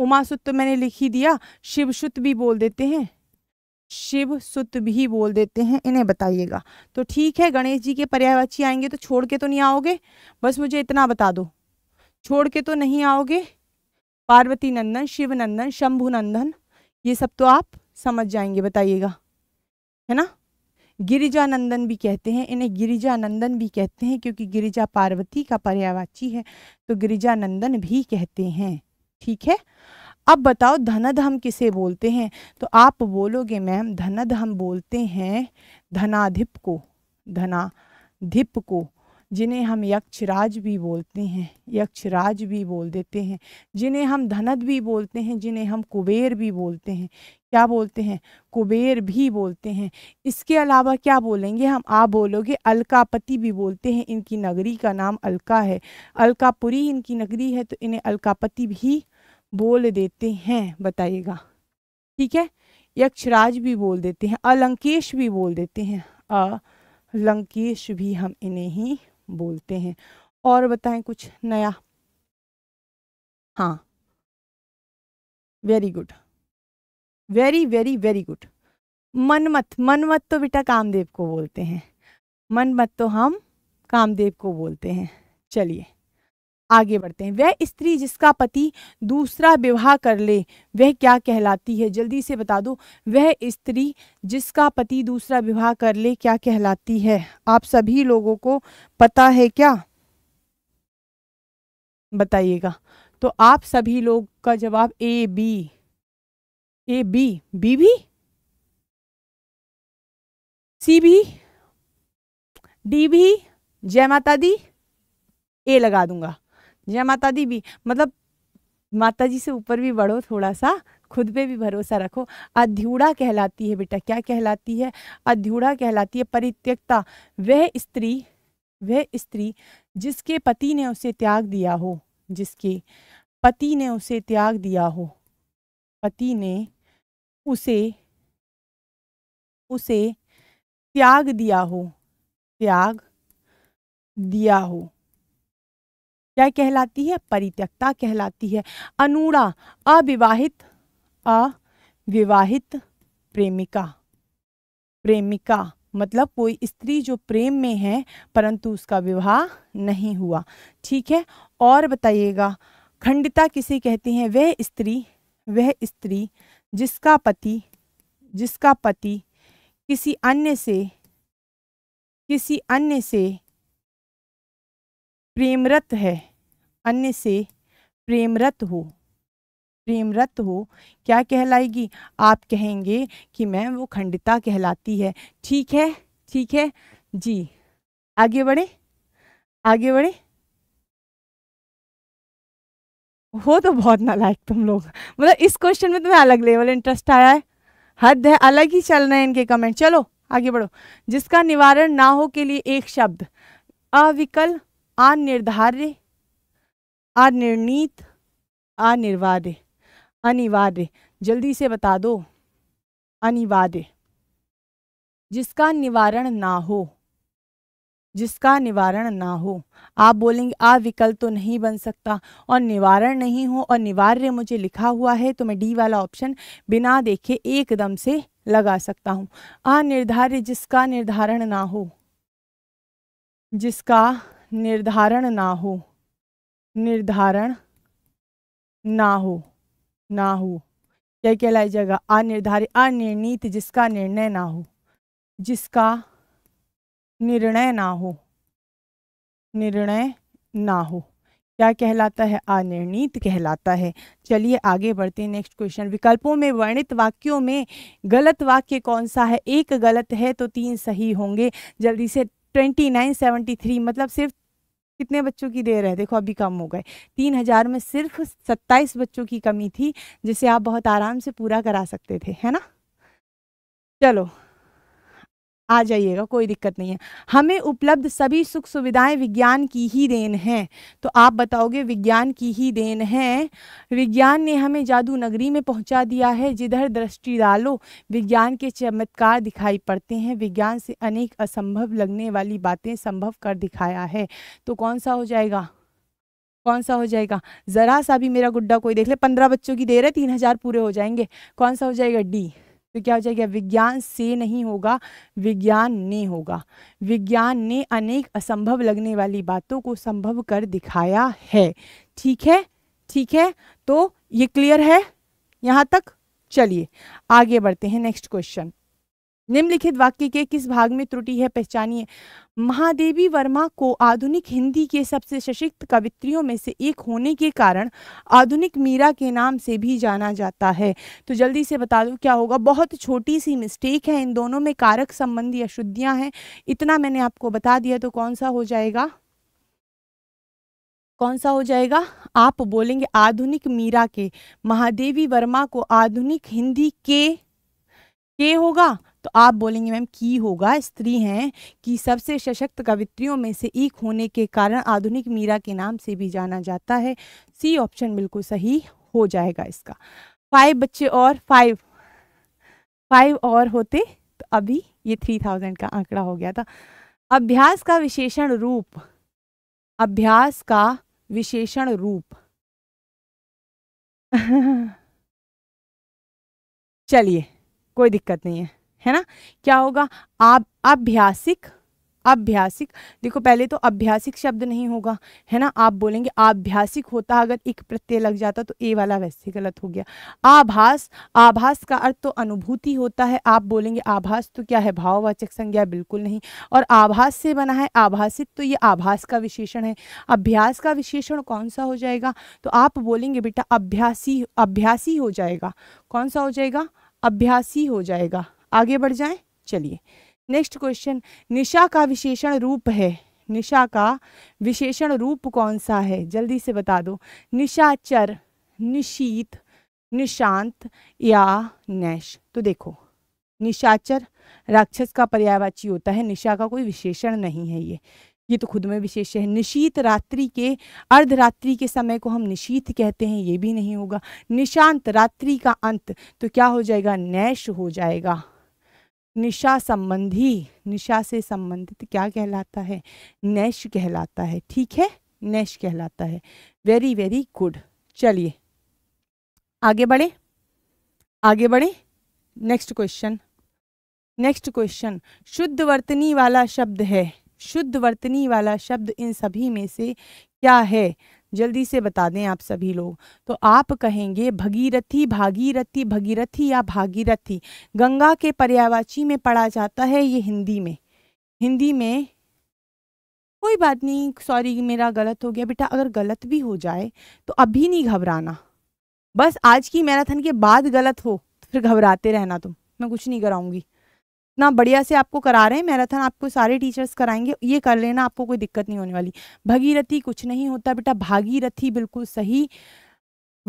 A: उमासुत तो मैंने लिख ही दिया शिवसुत भी बोल देते हैं शिव सुत भी बोल देते हैं इन्हें बताइएगा तो ठीक है गणेश जी के पर्यायवाची आएंगे तो छोड़ के तो नहीं आओगे बस मुझे इतना बता दो छोड़ के तो नहीं आओगे पार्वती नंदन शिव नंदन शंभु नंदन ये सब तो आप समझ जाएंगे बताइएगा है ना गिरिजा नंदन भी कहते हैं इन्हें गिरिजा नंदन भी कहते हैं क्योंकि गिरिजा पार्वती का पर्यावाची है तो गिरिजा नंदन भी कहते हैं ठीक है अब बताओ धनद हम किसे बोलते हैं तो आप बोलोगे मैम धनध हम बोलते हैं धनाधिप को धनाधिप को जिन्हें हम यक्षराज भी बोलते हैं यक्षराज भी बोल देते हैं जिन्हें हम धनद भी बोलते हैं जिन्हें हम कुबेर भी बोलते हैं क्या बोलते हैं कुबेर भी बोलते हैं इसके अलावा क्या बोलेंगे हम आप बोलोगे अलकापति भी बोलते हैं इनकी नगरी का नाम अलका है अलकापुरी इनकी नगरी है तो इन्हें अलकापति भी बोल देते हैं बताइएगा ठीक है यक्षराज भी बोल देते हैं अलंकेश भी बोल देते हैं अलंकेश भी हम इन्हें ही बोलते हैं और बताएं कुछ नया हाँ very good very very very good Manmat Manmat तो बेटा कामदेव को बोलते हैं मनमत तो हम कामदेव को बोलते हैं चलिए आगे बढ़ते हैं वह स्त्री जिसका पति दूसरा विवाह कर ले वह क्या कहलाती है जल्दी से बता दो वह स्त्री जिसका पति दूसरा विवाह कर ले क्या कहलाती है आप सभी लोगों को पता है क्या बताइएगा तो आप सभी लोग का जवाब A B A B B भी सी भी डी भी जय माता दी ए लगा दूंगा जय माता दी भी मतलब माता जी से ऊपर भी बढ़ो थोड़ा सा खुद पे भी भरोसा रखो अध्यूड़ा कहलाती है बेटा क्या कहलाती है अध्यूड़ा कहलाती है परित्यक्ता वह स्त्री वह स्त्री जिसके पति ने उसे त्याग दिया हो जिसके पति ने उसे त्याग दिया हो पति ने उसे उसे त्याग दिया हो त्याग दिया हो क्या कहलाती है परित्यक्ता कहलाती है अनूड़ा अविवाहित अविवाहित प्रेमिका प्रेमिका मतलब कोई स्त्री जो प्रेम में है परंतु उसका विवाह नहीं हुआ ठीक है और बताइएगा खंडिता किसे कहते हैं वह स्त्री वह स्त्री जिसका पति जिसका पति किसी अन्य से किसी अन्य से प्रेमरत है अन्य से प्रेमरत हो प्रेमरत हो क्या कहलाएगी आप कहेंगे कि मैं वो खंडिता कहलाती है ठीक है ठीक है जी आगे बढ़े आगे बढ़े हो तो बहुत नालायक तुम लोग मतलब इस क्वेश्चन में तुम्हें अलग लेवल इंटरेस्ट आया है हद है अलग ही चल रहे हैं इनके कमेंट चलो आगे बढ़ो जिसका निवारण ना हो के लिए एक शब्द अविकल अनिर्धार्य अनिर्णीत अनिर्वाद्य अनिवार्य जल्दी से बता दो अनिवार्य जिसका निवारण ना हो जिसका निवारण ना हो आप बोलेंगे आ विकल्प तो नहीं बन सकता और निवारण नहीं हो और निवार्य मुझे लिखा हुआ है तो मैं डी वाला ऑप्शन बिना देखे एकदम से लगा सकता हूं अनिर्धार्य जिसका निर्धारण ना हो जिसका निर्धारण ना हो निर्धारण ना हो ना हो यह कहलाई जाएगा अनिर्धारित अनिर्णीत जिसका निर्णय ना हो जिसका निर्णय ना हो निर्णय ना हो क्या कहलाता है अनिर्णीत कहलाता है चलिए आगे बढ़ते हैं नेक्स्ट क्वेश्चन विकल्पों में वर्णित वाक्यों में गलत वाक्य कौन सा है एक गलत है तो तीन सही होंगे जल्दी से ट्वेंटी नाइन सेवेंटी थ्री मतलब सिर्फ कितने बच्चों की दे रहे हैं देखो अभी कम हो गए तीन हजार में सिर्फ सत्ताईस बच्चों की कमी थी जिसे आप बहुत आराम से पूरा करा सकते थे है ना चलो आ जाइएगा कोई दिक्कत नहीं है हमें उपलब्ध सभी सुख सुविधाएं विज्ञान की ही देन है तो आप बताओगे विज्ञान की ही देन है विज्ञान ने हमें जादू नगरी में पहुंचा दिया है जिधर दृष्टि डालो विज्ञान के चमत्कार दिखाई पड़ते हैं विज्ञान से अनेक असंभव लगने वाली बातें संभव कर दिखाया है तो कौन सा हो जाएगा कौन सा हो जाएगा ज़रा सा भी मेरा गुड्डा कोई देख ले पंद्रह बच्चों की दे रहे तीन हज़ार पूरे हो जाएंगे कौन सा हो जाएगा डी तो क्या हो जाएगा विज्ञान से नहीं होगा विज्ञान ने होगा विज्ञान ने अनेक असंभव लगने वाली बातों को संभव कर दिखाया है ठीक है ठीक है तो ये क्लियर है यहाँ तक चलिए आगे बढ़ते हैं नेक्स्ट क्वेश्चन निम्नलिखित वाक्य के किस भाग में त्रुटि है पहचानिए महादेवी वर्मा को आधुनिक हिंदी के सबसे सशक्त कवित्रियों में से एक होने के कारण आधुनिक मीरा के नाम से भी जाना जाता है तो जल्दी से बता दो क्या होगा बहुत छोटी सी मिस्टेक है इन दोनों में कारक संबंधी अशुद्धियां हैं इतना मैंने आपको बता दिया तो कौन सा हो जाएगा कौन सा हो जाएगा आप बोलेंगे आधुनिक मीरा के महादेवी वर्मा को आधुनिक हिंदी के के होगा तो आप बोलेंगे मैम की होगा स्त्री हैं कि सबसे सशक्त कवित्रियों में से एक होने के कारण आधुनिक मीरा के नाम से भी जाना जाता है सी ऑप्शन बिल्कुल सही हो जाएगा इसका फाइव बच्चे और फाइव फाइव और होते तो अभी ये थ्री थाउजेंड का आंकड़ा हो गया था अभ्यास का विशेषण रूप अभ्यास का विशेषण रूप चलिए कोई दिक्कत नहीं है है ना क्या होगा आप अभ्यासिक अभ्यासिक देखो पहले तो अभ्यासिक शब्द नहीं होगा है ना आप बोलेंगे आभ्यासिक होता अगर एक प्रत्यय लग जाता तो ए वाला वैसे गलत हो गया आभास आभास का अर्थ तो अनुभूति होता है आप बोलेंगे आभास तो क्या है भाववाचक संज्ञा बिल्कुल नहीं और आभास से बना है आभासित तो ये आभास का विशेषण है अभ्यास का विशेषण कौन सा हो जाएगा तो आप बोलेंगे बेटा अभ्यासी अभ्यासी हो जाएगा कौन सा हो जाएगा अभ्यासी हो जाएगा आगे बढ़ जाएं चलिए नेक्स्ट क्वेश्चन निशा का विशेषण रूप है निशा का विशेषण रूप कौन सा है जल्दी से बता दो निशाचर निशीत निशांत या नैश तो देखो निशाचर राक्षस का पर्यायवाची होता है निशा का कोई विशेषण नहीं है ये ये तो खुद में विशेष है निशीत रात्रि के अर्धरात्रि के समय को हम निशीत कहते हैं ये भी नहीं होगा निशांत रात्रि का अंत तो क्या हो जाएगा नैश हो जाएगा निशा संबंधी निशा से संबंधित क्या कहलाता है नैश कहलाता है ठीक है नैश कहलाता है वेरी वेरी गुड चलिए आगे बढ़े आगे बढ़े नेक्स्ट क्वेश्चन नेक्स्ट क्वेश्चन शुद्ध वर्तनी वाला शब्द है शुद्ध वर्तनी वाला शब्द इन सभी में से क्या है जल्दी से बता दें आप सभी लोग तो आप कहेंगे भगीरथी भागीरथी भगीरथी या भागीरथी गंगा के पर्यावाची में पढ़ा जाता है ये हिंदी में हिंदी में कोई बात नहीं सॉरी मेरा गलत हो गया बेटा अगर गलत भी हो जाए तो अभी नहीं घबराना बस आज की मैराथन के बाद गलत हो तो फिर घबराते रहना तुम मैं कुछ नहीं कराऊंगी इतना बढ़िया से आपको करा रहे हैं मैराथन आपको सारे टीचर्स कराएंगे ये कर लेना आपको कोई दिक्कत नहीं होने वाली भगीरथी कुछ नहीं होता बेटा भागीरथी बिल्कुल सही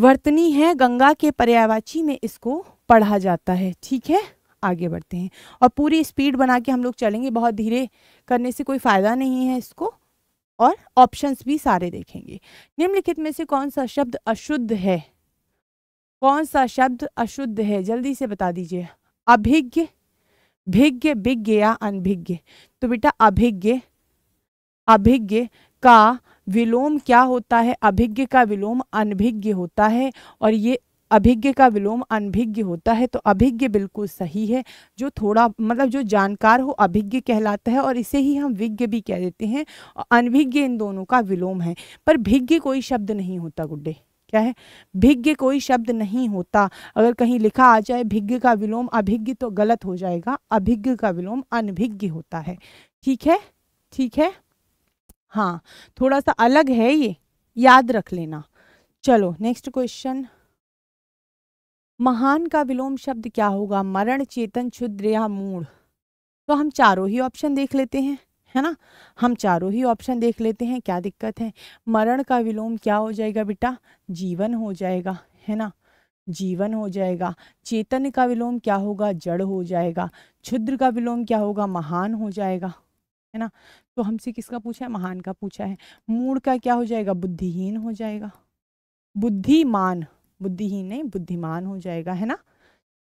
A: वर्तनी है गंगा के पर्यावाची में इसको पढ़ा जाता है ठीक है आगे बढ़ते हैं और पूरी स्पीड बना के हम लोग चलेंगे बहुत धीरे करने से कोई फ़ायदा नहीं है इसको और ऑप्शंस भी सारे देखेंगे निम्नलिखित में से कौन सा शब्द अशुद्ध है कौन सा शब्द अशुद्ध है जल्दी से बता दीजिए अभिज्ञ भिज्ञ भिज्ञ या अनभिज्ञ तो बेटा अभिज्ञ अभिज्ञ का विलोम क्या होता है अभिज्ञ का विलोम अनभिज्ञ होता है और ये अभिज्ञ का विलोम अनभिज्ञ होता है तो अभिज्ञ बिल्कुल सही है जो थोड़ा मतलब जो जानकार हो अभिज्ञ कहलाता है और इसे ही हम विज्ञ भी कह देते हैं और अनभिज्ञ इन दोनों का विलोम है पर भिज्ञ कोई शब्द नहीं होता गुड्डे क्या है भिज्ञ कोई शब्द नहीं होता अगर कहीं लिखा आ जाए भिज्ञ का विलोम अभिज्ञ तो गलत हो जाएगा अभिज्ञ का विलोम अनभिज्ञ होता है ठीक है ठीक है हाँ थोड़ा सा अलग है ये याद रख लेना चलो नेक्स्ट क्वेश्चन महान का विलोम शब्द क्या होगा मरण चेतन क्षुद्र या मूढ़ तो हम चारों ही ऑप्शन देख लेते हैं है ना हम चारों ही ऑप्शन देख लेते हैं क्या दिक्कत है मरण का विलोम क्या हो जाएगा बेटा जीवन हो जाएगा है ना जीवन हो जाएगा चेतन का विलोम क्या होगा जड़ हो जाएगा क्षुद्र का विलोम क्या होगा महान हो जाएगा है ना तो हमसे किसका पूछा है महान का पूछा है मूड का क्या हो जाएगा बुद्धिहीन हो जाएगा बुद्धिमान बुद्धिहीन नहीं बुद्धिमान हो जाएगा है ना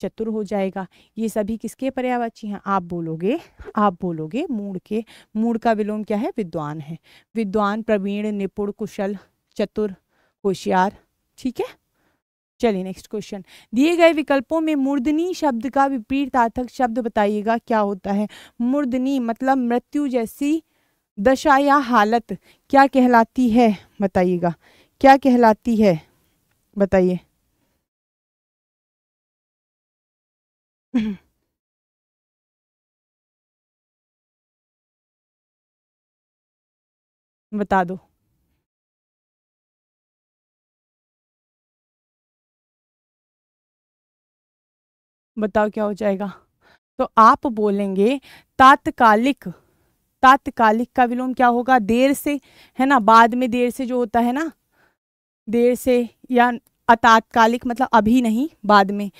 A: चतुर हो जाएगा ये सभी किसके पर्यावाची हैं आप बोलोगे आप बोलोगे मूड के मूड का विलोम क्या है विद्वान है विद्वान प्रवीण निपुण कुशल चतुर होशियार ठीक है चलिए नेक्स्ट क्वेश्चन दिए गए विकल्पों में मूर्धनी शब्द का विपरीत आर्थक शब्द बताइएगा क्या होता है मूर्धनी मतलब मृत्यु जैसी दशा या हालत क्या कहलाती है बताइएगा क्या कहलाती है बताइए
B: Mm-hmm. बता दो।
A: बताओ क्या हो जाएगा? तो आप बोलेंगे तात्कालिक। तात्कालिक का विलोम क्या होगा? देर से, है ना? बाद में देर से जो होता है ना, देर से या अतात्कालिक मतलब अभी नहीं बाद में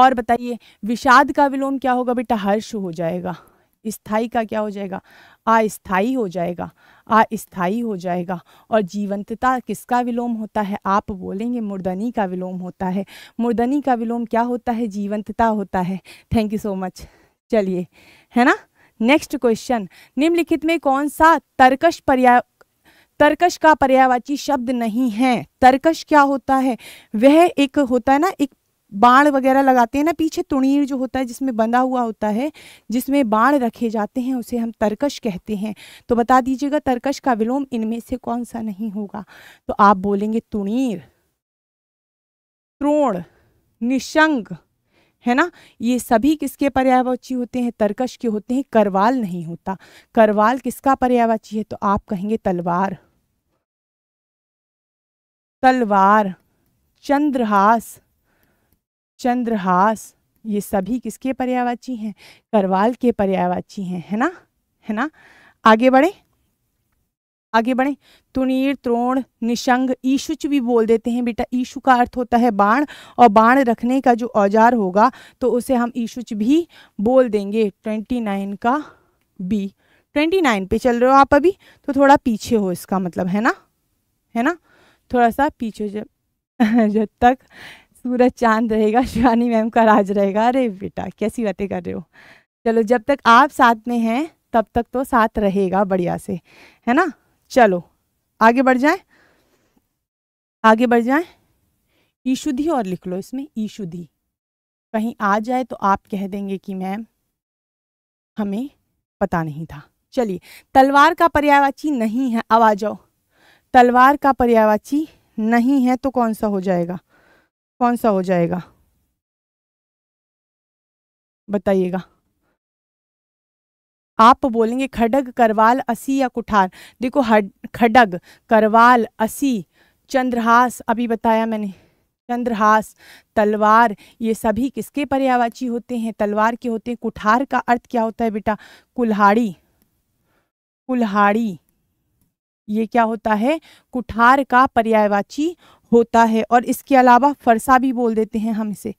A: और बताइए विषाद का विलोम क्या होगा बेटा हर्ष हो जाएगा स्थाई का क्या हो जाएगा अस्थाई हो जाएगा अस्थाई हो जाएगा और जीवंतता किसका विलोम होता है आप बोलेंगे मुर्दनी का विलोम होता है मुर्दनी का विलोम क्या होता है जीवंतता होता है थैंक यू सो मच चलिए है ना नेक्स्ट क्वेश्चन निम्नलिखित में कौन सा तर्कश पर्याय तर्कश का पर्यावाची शब्द नहीं है तर्कश क्या होता है वह एक होता है ना एक बाण वगैरह लगाते हैं ना पीछे तुणीर जो होता है जिसमें बंधा हुआ होता है जिसमें बाण रखे जाते हैं उसे हम तर्कश कहते हैं तो बता दीजिएगा तर्कश का विलोम इनमें से कौन सा नहीं होगा तो आप बोलेंगे तुणीर त्रोण निशंग है ना ये सभी किसके पर्यायवाची होते हैं तर्कश के होते हैं करवाल नहीं होता करवाल किसका पर्यायवाची है तो आप कहेंगे तलवार तलवार चंद्रहास चंद्रहास ये सभी किसके पर्यावाची हैं करवाल के पर्यावाची हैं है ना है ना आगे बढ़े आगे बढ़े तुनीर त्रोण निशंग ईशुच भी बोल देते हैं बेटा ईशु का अर्थ होता है बाण और बाण रखने का जो औजार होगा तो उसे हम ईशुच भी बोल देंगे ट्वेंटी नाइन का बी ट्वेंटी नाइन पे चल रहे हो आप अभी तो थोड़ा पीछे हो इसका मतलब है ना है ना थोड़ा सा पीछे जब जब तक सूरज चांद रहेगा शिवानी मैम का राज रहेगा अरे बेटा कैसी बातें कर रहे हो चलो जब तक आप साथ में हैं तब तक तो साथ रहेगा बढ़िया से है ना चलो आगे बढ़ जाए आगे बढ़ जाए ईशुधि और लिख लो इसमें ईशुधि कहीं आ जाए तो आप कह देंगे कि मैम हमें पता नहीं था चलिए तलवार का पर्यायवाची नहीं है अब आ जाओ तलवार का पर्यावाची नहीं है तो कौन सा हो जाएगा कौन सा हो जाएगा बताइएगा आप बोलेंगे खडग करवाल असी या कुठार देखो खडग करवाल असी चंद्रहास अभी बताया मैंने चंद्रहास तलवार ये सभी किसके पर्यावाची होते हैं तलवार के होते हैं कुठार का अर्थ क्या होता है बेटा कुल्हाड़ी कुल्हाड़ी ये क्या होता है कुठार का पर्यायवाची होता है और इसके अलावा फरसा भी बोल देते हैं हम इसे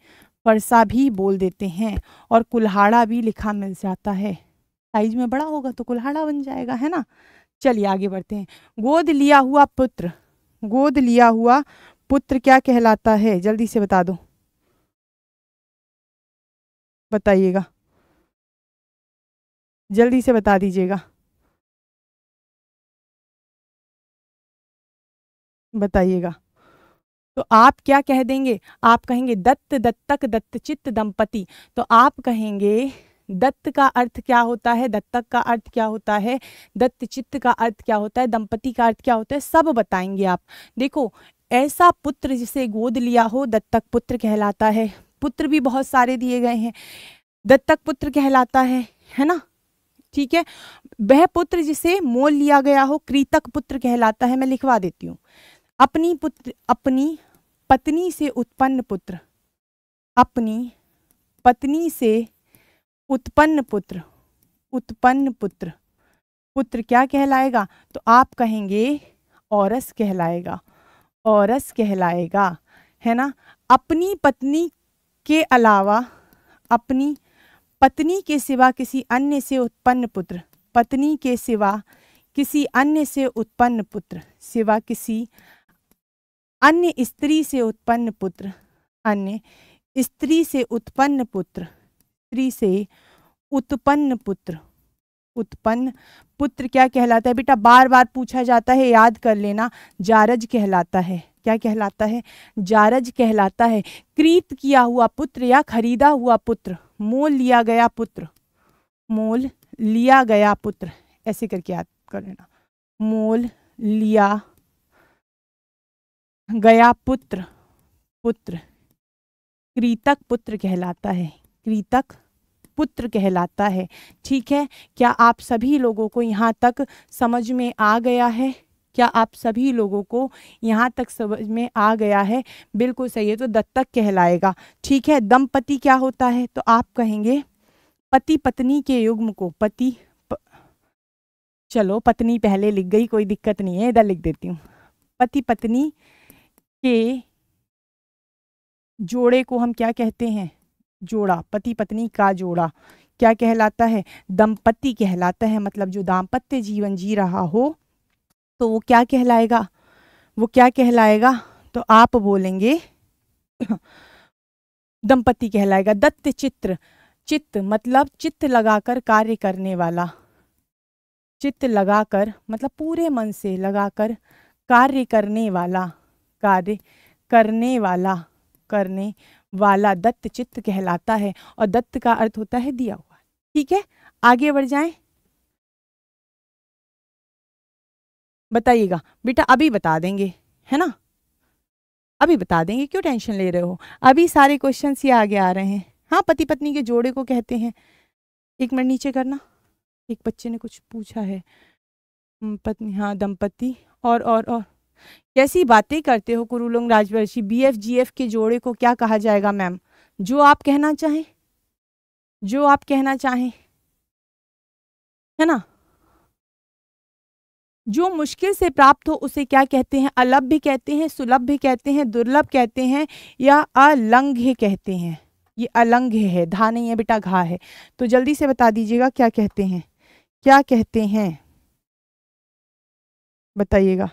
A: फरसा भी बोल देते हैं और कुल्हाड़ा भी लिखा मिल जाता है साइज में बड़ा होगा तो कुल्हाड़ा बन जाएगा है ना चलिए आगे बढ़ते हैं गोद लिया हुआ पुत्र गोद लिया हुआ पुत्र क्या कहलाता है जल्दी से बता दो
B: बताइएगा जल्दी से बता दीजिएगा
A: बताइएगा तो आप क्या कह देंगे आप कहेंगे दत्त दत्तक दत्त चित्त दंपति तो आप कहेंगे दत्त का अर्थ क्या होता है दत्तक का अर्थ क्या होता है दत्त चित्त का अर्थ क्या होता है दंपति का अर्थ क्या होता है सब बताएंगे आप देखो ऐसा पुत्र जिसे गोद लिया हो दत्तक पुत्र कहलाता है पुत्र भी बहुत सारे दिए गए हैं दत्तक पुत्र कहलाता है है ना ठीक है वह पुत्र जिसे मोल लिया गया हो कृतक पुत्र कहलाता है मैं लिखवा देती हूँ अपनी पुत्र अपनी पत्नी से उत्पन्न पुत्र अपनी पत्नी से उत्पन्न पुत्र उत्पन्न पुत्र पुत्र क्या कहलाएगा तो आप कहेंगे औरस कहलाएगा औरस कहलाएगा है ना अपनी पत्नी के अलावा अपनी पत्नी के सिवा किसी अन्य से उत्पन्न पुत्र पत्नी के सिवा किसी अन्य से उत्पन्न पुत्र सिवा किसी अन्य स्त्री से उत्पन्न पुत्र अन्य स्त्री से उत्पन्न पुत्र स्त्री से उत्पन्न पुत्र उत्पन्न पुत्र क्या कहलाता है बेटा बार बार पूछा जाता है याद कर लेना जारज कहलाता है क्या कहलाता है जारज कहलाता है क्रीत किया हुआ पुत्र या खरीदा हुआ पुत्र मोल लिया गया पुत्र मोल लिया गया पुत्र ऐसे करके याद कर लेना मोल लिया गया पुत्र पुत्र कृतक पुत्र कहलाता है कृतक पुत्र कहलाता है ठीक है क्या आप सभी लोगों को यहाँ तक समझ में आ गया है क्या आप सभी लोगों को यहाँ तक समझ में आ गया है बिल्कुल सही है तो दत्तक कहलाएगा ठीक है दंपति क्या होता है तो आप कहेंगे पति पत्नी के युग्म को पति प... चलो पत्नी पहले लिख गई कोई दिक्कत नहीं है इधर लिख देती हूँ पति पत्नी के जोड़े को हम क्या कहते हैं जोड़ा पति पत्नी का जोड़ा क्या कहलाता है दंपति कहलाता है मतलब जो दाम्पत्य जीवन जी रहा हो तो वो क्या कहलाएगा वो क्या कहलाएगा तो आप बोलेंगे दंपति कहलाएगा दत्त चित्र चित्त मतलब चित्त लगाकर कार्य करने वाला चित्त लगाकर मतलब पूरे मन से लगाकर कार्य करने वाला कार्य करने वाला करने वाला दत्त चित्त कहलाता है और दत्त का अर्थ होता है दिया हुआ ठीक है आगे बढ़ जाएं बताइएगा बेटा अभी बता देंगे है ना अभी बता देंगे क्यों टेंशन ले रहे हो अभी सारे क्वेश्चन ये आगे आ रहे हैं हाँ पति पत्नी के जोड़े को कहते हैं एक मिनट नीचे करना एक बच्चे ने कुछ पूछा है पत्नी हाँ दंपति और और और कैसी बातें करते हो कुरुलंग राजवंशी बीएफजीएफ के जोड़े को क्या कहा जाएगा मैम जो आप कहना चाहें जो आप कहना चाहें है ना जो मुश्किल से प्राप्त हो उसे क्या कहते हैं अलभ भी कहते हैं सुलभ भी कहते हैं दुर्लभ कहते हैं या अलंघ्य कहते हैं ये अलंघ्य है धा नहीं है बेटा घा है तो जल्दी से बता दीजिएगा क्या कहते हैं क्या कहते हैं बताइएगा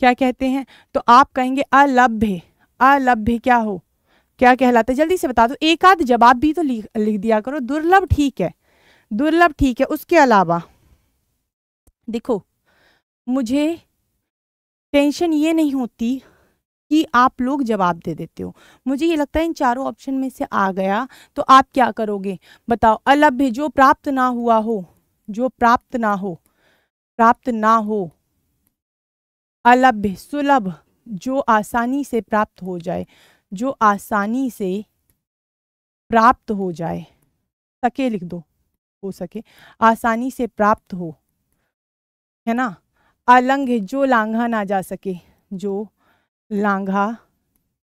A: क्या कहते हैं तो आप कहेंगे अलभ्य अलभ्य क्या हो क्या कहलाते जल्दी से बता दो एक आध जवाब भी तो लिख लिख दिया करो दुर्लभ ठीक है दुर्लभ ठीक है उसके अलावा देखो मुझे टेंशन ये नहीं होती कि आप लोग जवाब दे देते हो मुझे ये लगता है इन चारों ऑप्शन में से आ गया तो आप क्या करोगे बताओ अलभ्य जो प्राप्त ना हुआ हो जो प्राप्त ना हो प्राप्त ना हो अलभ्य सुलभ जो आसानी से प्राप्त हो जाए जो आसानी से प्राप्त हो जाए सके लिख दो हो सके आसानी से प्राप्त हो है ना अलंघ जो लांघा ना जा सके जो लांघा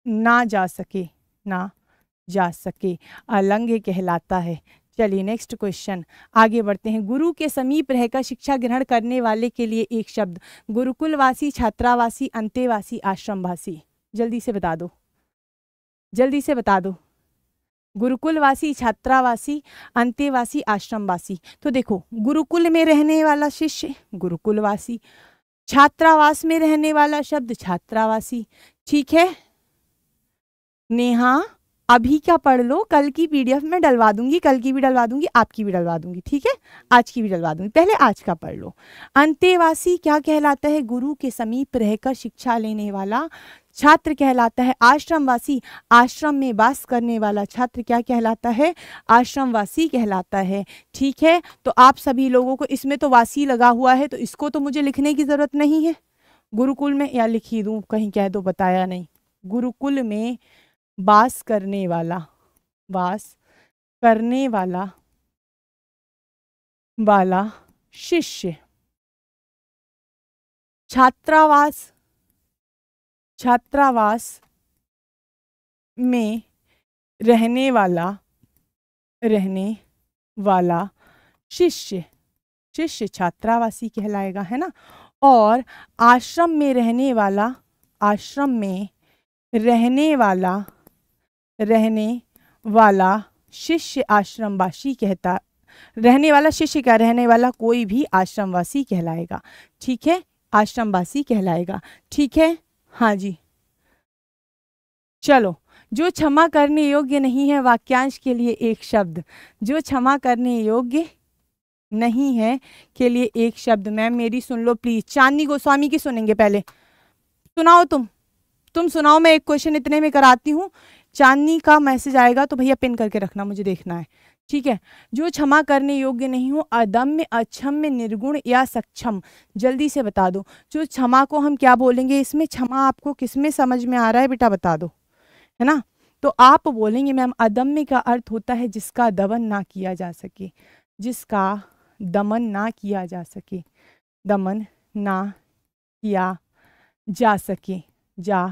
A: ना जा सके ना जा सके अलंघ कहलाता है चलिए नेक्स्ट क्वेश्चन आगे बढ़ते हैं गुरु के समीप रहकर शिक्षा ग्रहण करने वाले के लिए एक शब्द गुरुकुलवासी छात्रावासी अंतेवासी आश्रमवासी जल्दी से बता दो जल्दी से बता दो गुरुकुलवासी छात्रावासी अंतेवासी आश्रमवासी तो देखो गुरुकुल में रहने वाला शिष्य गुरुकुलवासी छात्रावास में रहने वाला शब्द छात्रावासी ठीक है नेहा अभी क्या पढ़ लो कल की पीडीएफ में डलवा दूंगी कल की भी डलवा दूंगी आपकी भी डलवा दूंगी ठीक है आज की भी डलवा दूंगी पहले आज का पढ़ लो अंतेवासी क्या कहलाता है गुरु के समीप रहकर शिक्षा लेने वाला छात्र कहलाता है आश्रमवासी आश्रम में वास करने वाला छात्र क्या कहलाता है आश्रमवासी कहलाता है ठीक है तो आप सभी लोगों को इसमें तो वासी लगा हुआ है तो इसको तो मुझे लिखने की ज़रूरत नहीं है गुरुकुल में या लिखी दूँ कहीं कह दो बताया नहीं गुरुकुल में वास करने वाला वास करने वाला
B: वाला शिष्य छात्रावास
A: छात्रावास में रहने वाला रहने वाला शिष्य शिष्य छात्रावासी कहलाएगा है ना और आश्रम में रहने वाला आश्रम में रहने वाला रहने वाला शिष्य आश्रमवासी कहता रहने वाला शिष्य का रहने वाला कोई भी आश्रमवासी कहलाएगा ठीक है आश्रमवासी कहलाएगा ठीक है हाँ जी चलो जो क्षमा करने योग्य नहीं है वाक्यांश के लिए एक शब्द जो क्षमा करने योग्य नहीं है के लिए एक शब्द मैम मेरी सुन लो प्लीज चांदनी गोस्वामी की सुनेंगे पहले सुनाओ तुम तुम सुनाओ मैं एक क्वेश्चन इतने में कराती हूँ चांदनी का मैसेज आएगा तो भैया पिन करके रखना मुझे देखना है ठीक है जो क्षमा करने योग्य नहीं हो अदम्य अक्षम्य निर्गुण या सक्षम जल्दी से बता दो जो क्षमा को हम क्या बोलेंगे इसमें क्षमा आपको किस में समझ में आ रहा है बेटा बता दो है ना तो आप बोलेंगे मैम अदम्य का अर्थ होता है जिसका दमन ना किया जा सके जिसका दमन ना किया जा सके दमन ना किया जा सके जा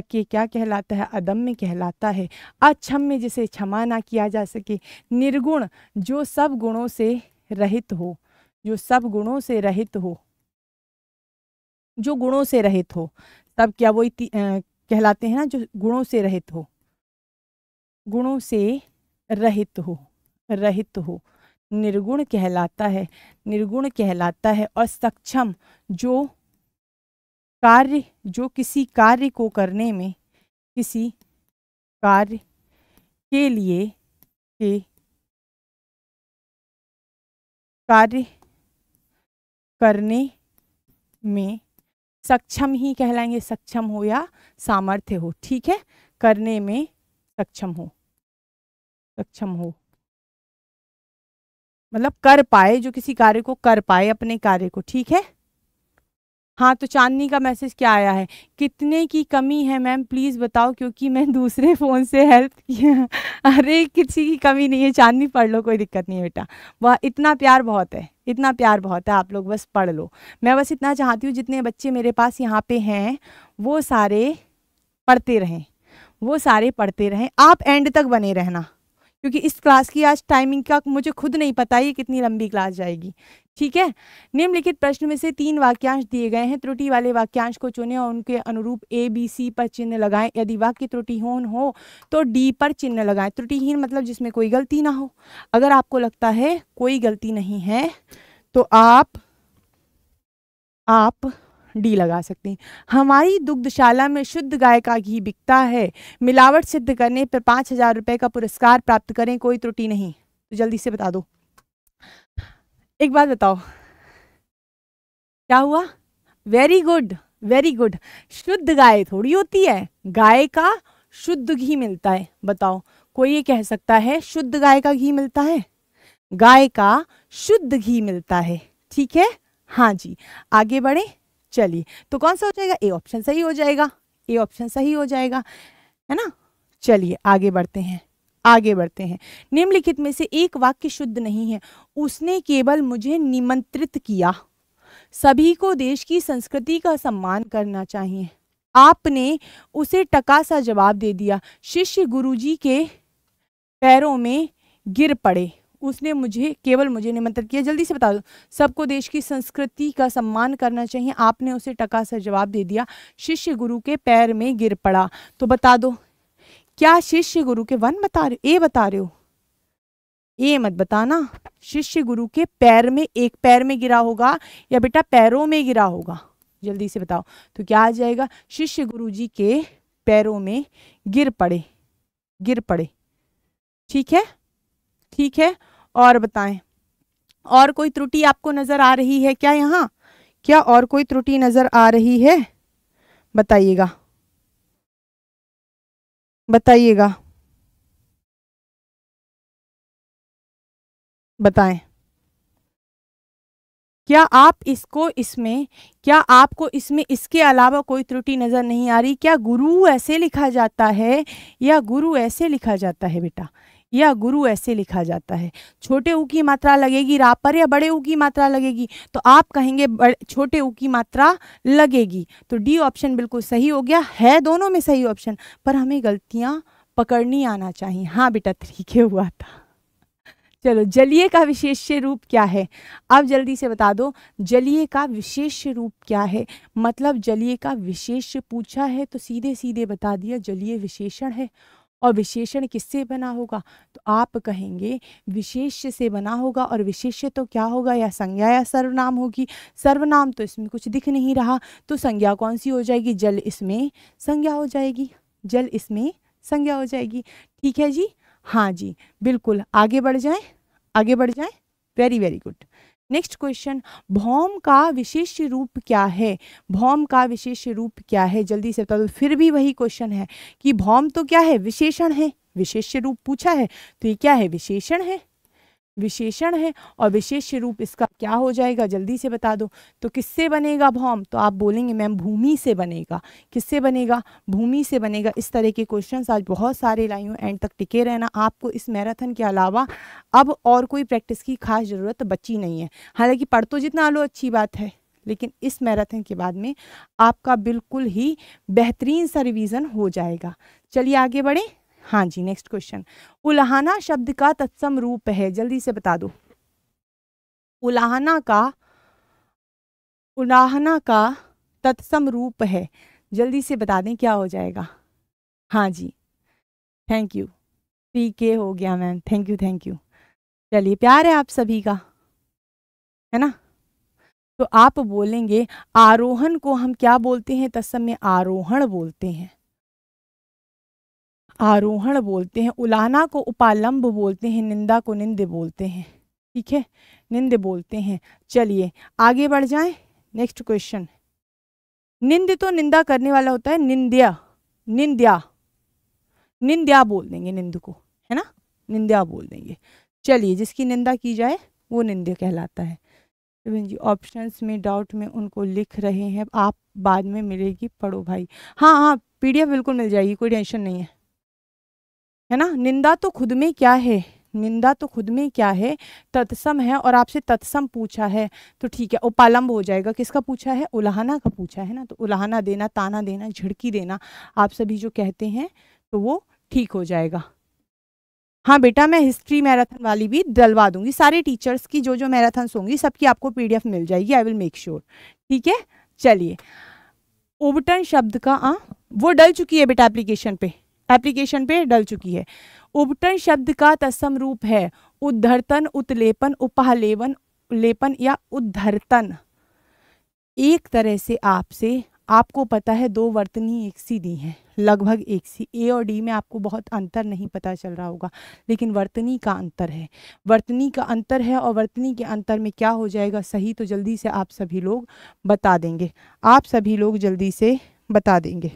A: तकिए क्या कहलाता है अदम में कहलाता है अक्षम्य जिसे क्षमा ना किया जा सके निर्गुण जो सब गुणों से रहित हो जो सब गुणों से रहित हो जो गुणों से रहित हो तब क्या वो कहलाते हैं ना जो गुणों से रहित हो गुणों से रहित हो रहित हो निर्गुण कहलाता है निर्गुण कहलाता है और सक्षम जो कार्य जो किसी कार्य को करने में किसी कार्य के लिए के कार्य करने में सक्षम ही कहलाएंगे सक्षम हो या सामर्थ्य हो ठीक है करने में सक्षम हो सक्षम हो मतलब कर पाए जो किसी कार्य को कर पाए अपने कार्य को ठीक है हाँ तो चांदनी का मैसेज क्या आया है कितने की कमी है मैम प्लीज़ बताओ क्योंकि मैं दूसरे फ़ोन से हेल्प किया अरे किसी की कमी नहीं है चांदनी पढ़ लो कोई दिक्कत नहीं है बेटा वह इतना प्यार बहुत है इतना प्यार बहुत है आप लोग बस पढ़ लो मैं बस इतना चाहती हूँ जितने बच्चे मेरे पास यहाँ पे हैं वो सारे पढ़ते रहें वो सारे पढ़ते रहें आप एंड तक बने रहना क्योंकि इस क्लास की आज टाइमिंग का मुझे खुद नहीं पता ये कितनी लंबी क्लास जाएगी ठीक है निम्नलिखित प्रश्न में से तीन वाक्यांश दिए गए हैं त्रुटि वाले वाक्यांश को चुने और उनके अनुरूप ए बी सी पर चिन्ह लगाएं यदि वाक्य त्रुटिहीन हो तो डी पर चिन्ह लगाएं त्रुटिहीन मतलब जिसमें कोई गलती ना हो अगर आपको लगता है कोई गलती नहीं है तो आप आप डी लगा सकते हैं हमारी दुग्धशाला में शुद्ध गाय का घी बिकता है मिलावट सिद्ध करने पर पाँच हज़ार रुपये का पुरस्कार प्राप्त करें कोई त्रुटि नहीं तो जल्दी से बता दो एक बात बताओ क्या हुआ वेरी गुड वेरी गुड शुद्ध गाय थोड़ी होती है गाय का शुद्ध घी मिलता है बताओ कोई ये कह सकता है शुद्ध गाय का घी मिलता है गाय का शुद्ध घी मिलता है ठीक है हाँ जी आगे बढ़े चलिए तो कौन सा हो जाएगा ए ऑप्शन सही हो जाएगा ए ऑप्शन सही हो जाएगा है ना चलिए आगे बढ़ते हैं आगे बढ़ते हैं निम्नलिखित में से एक वाक्य शुद्ध नहीं है उसने केवल मुझे निमंत्रित किया सभी को देश की संस्कृति का सम्मान करना चाहिए आपने उसे टका सा जवाब दे दिया शिष्य गुरुजी के पैरों में गिर पड़े उसने मुझे केवल मुझे निमंत्रित किया जल्दी से बता दो सबको देश की संस्कृति का सम्मान करना चाहिए आपने उसे टका सा जवाब दे दिया शिष्य गुरु के पैर में गिर पड़ा तो बता दो क्या शिष्य गुरु के वन बता रहे हो ए बता रहे हो ये मत बताना शिष्य गुरु के पैर में एक पैर में गिरा होगा या बेटा पैरों में गिरा होगा जल्दी से बताओ तो क्या आ जाएगा शिष्य गुरु जी के पैरों में गिर पड़े गिर पड़े ठीक है ठीक है और बताएं और कोई त्रुटि आपको नज़र आ रही है क्या यहाँ क्या और कोई त्रुटि नज़र आ रही है बताइएगा बताइएगा बताएं क्या आप इसको इसमें क्या आपको इसमें इसके अलावा कोई त्रुटि नज़र नहीं आ रही क्या गुरु ऐसे लिखा जाता है या गुरु ऐसे लिखा जाता है बेटा या गुरु ऐसे लिखा जाता है छोटे ऊ की मात्रा लगेगी रा पर या बड़े ऊ की मात्रा लगेगी तो आप कहेंगे छोटे ऊ की मात्रा लगेगी तो डी ऑप्शन बिल्कुल सही हो गया है दोनों में सही ऑप्शन पर हमें गलतियाँ पकड़नी आना चाहिए हाँ बेटा तरीके हुआ था चलो जलीय का विशेष्य रूप क्या है अब जल्दी से बता दो जलीय का विशेष रूप क्या है मतलब जलीय का विशेष पूछा है तो सीधे सीधे बता दिया जलीय विशेषण है और विशेषण किससे बना होगा तो आप कहेंगे विशेष्य से बना होगा और विशेष्य तो क्या होगा या संज्ञा या सर्वनाम होगी सर्वनाम तो इसमें कुछ दिख नहीं रहा तो संज्ञा कौन सी हो जाएगी जल इसमें संज्ञा हो जाएगी जल इसमें संज्ञा हो जाएगी ठीक है जी हाँ जी बिल्कुल आगे बढ़ जाएँ आगे बढ़ जाएँ very very good next question भौम का विशेष रूप क्या है भौम का विशेष रूप क्या है जल्दी से बता दो फिर भी वही क्वेश्चन है कि भौम तो क्या है विशेषण है विशेष रूप पूछा है तो ये क्या है विशेषण है विशेषण है और विशेष रूप इसका क्या हो जाएगा जल्दी से बता दो तो किससे बनेगा भौम तो आप बोलेंगे मैम भूमि से बनेगा किससे बनेगा भूमि से बनेगा इस तरह के क्वेश्चन आज बहुत सारे लाई हूँ एंड तक टिके रहना आपको इस मैराथन के अलावा अब और कोई प्रैक्टिस की खास ज़रूरत बची नहीं है हालांकि पढ़ तो जितना लो अच्छी बात है लेकिन इस मैराथन के बाद में आपका बिल्कुल ही बेहतरीन सा रिवीज़न हो जाएगा चलिए आगे बढ़ें हाँ जी नेक्स्ट क्वेश्चन उलाहना शब्द का तत्सम रूप है जल्दी से बता दो उलाहना का उलाहना का तत्सम रूप है जल्दी से बता दें क्या हो जाएगा हाँ जी थैंक यू पी के हो गया ma'am thank you thank you चलिए प्यार है आप सभी का है ना तो आप बोलेंगे आरोहण को हम क्या बोलते हैं तत्सम में आरोहण बोलते हैं आरोहण बोलते हैं उलाना को उपालंब बोलते हैं निंदा को निंद बोलते हैं ठीक है निंद बोलते हैं चलिए आगे बढ़ जाएं नेक्स्ट क्वेश्चन निंद तो निंदा करने वाला होता है निंद्या निंद्या निंद्या बोल देंगे निंद को है ना निंद्या बोल देंगे चलिए जिसकी निंदा की जाए वो निंद्य कहलाता है जी ऑप्शंस में डाउट में उनको लिख रहे हैं आप बाद में मिलेगी पढ़ो भाई हाँ हाँ पीडीएफ बिल्कुल मिल जाएगी कोई टेंशन नहीं है है ना निंदा तो खुद में क्या है निंदा तो खुद में क्या है तत्सम है और आपसे तत्सम पूछा है तो ठीक है उपालंब हो जाएगा किसका पूछा है उलाहना का पूछा है ना तो उल्हाना देना ताना देना झिड़की देना आप सभी जो कहते हैं तो वो ठीक हो जाएगा हाँ बेटा मैं हिस्ट्री मैराथन वाली भी डलवा दूंगी सारे टीचर्स की जो जो मैराथन होंगी सबकी आपको पीडीएफ मिल जाएगी आई विल मेक श्योर ठीक है चलिए ओबटन शब्द का आ हाँ, वो डल चुकी है बेटा एप्लीकेशन पे एप्लीकेशन पे डल चुकी है उबटन शब्द का तत्सम रूप है उद्धर्तन उत्लेपन उपहलेवन लेपन या उद्धर्तन एक तरह से आपसे आपको पता है दो वर्तनी एक सी दी हैं लगभग एक सी ए और डी में आपको बहुत अंतर नहीं पता चल रहा होगा लेकिन वर्तनी का अंतर है वर्तनी का अंतर है और वर्तनी के अंतर में क्या हो जाएगा सही तो जल्दी से आप सभी लोग बता देंगे आप सभी लोग जल्दी से बता देंगे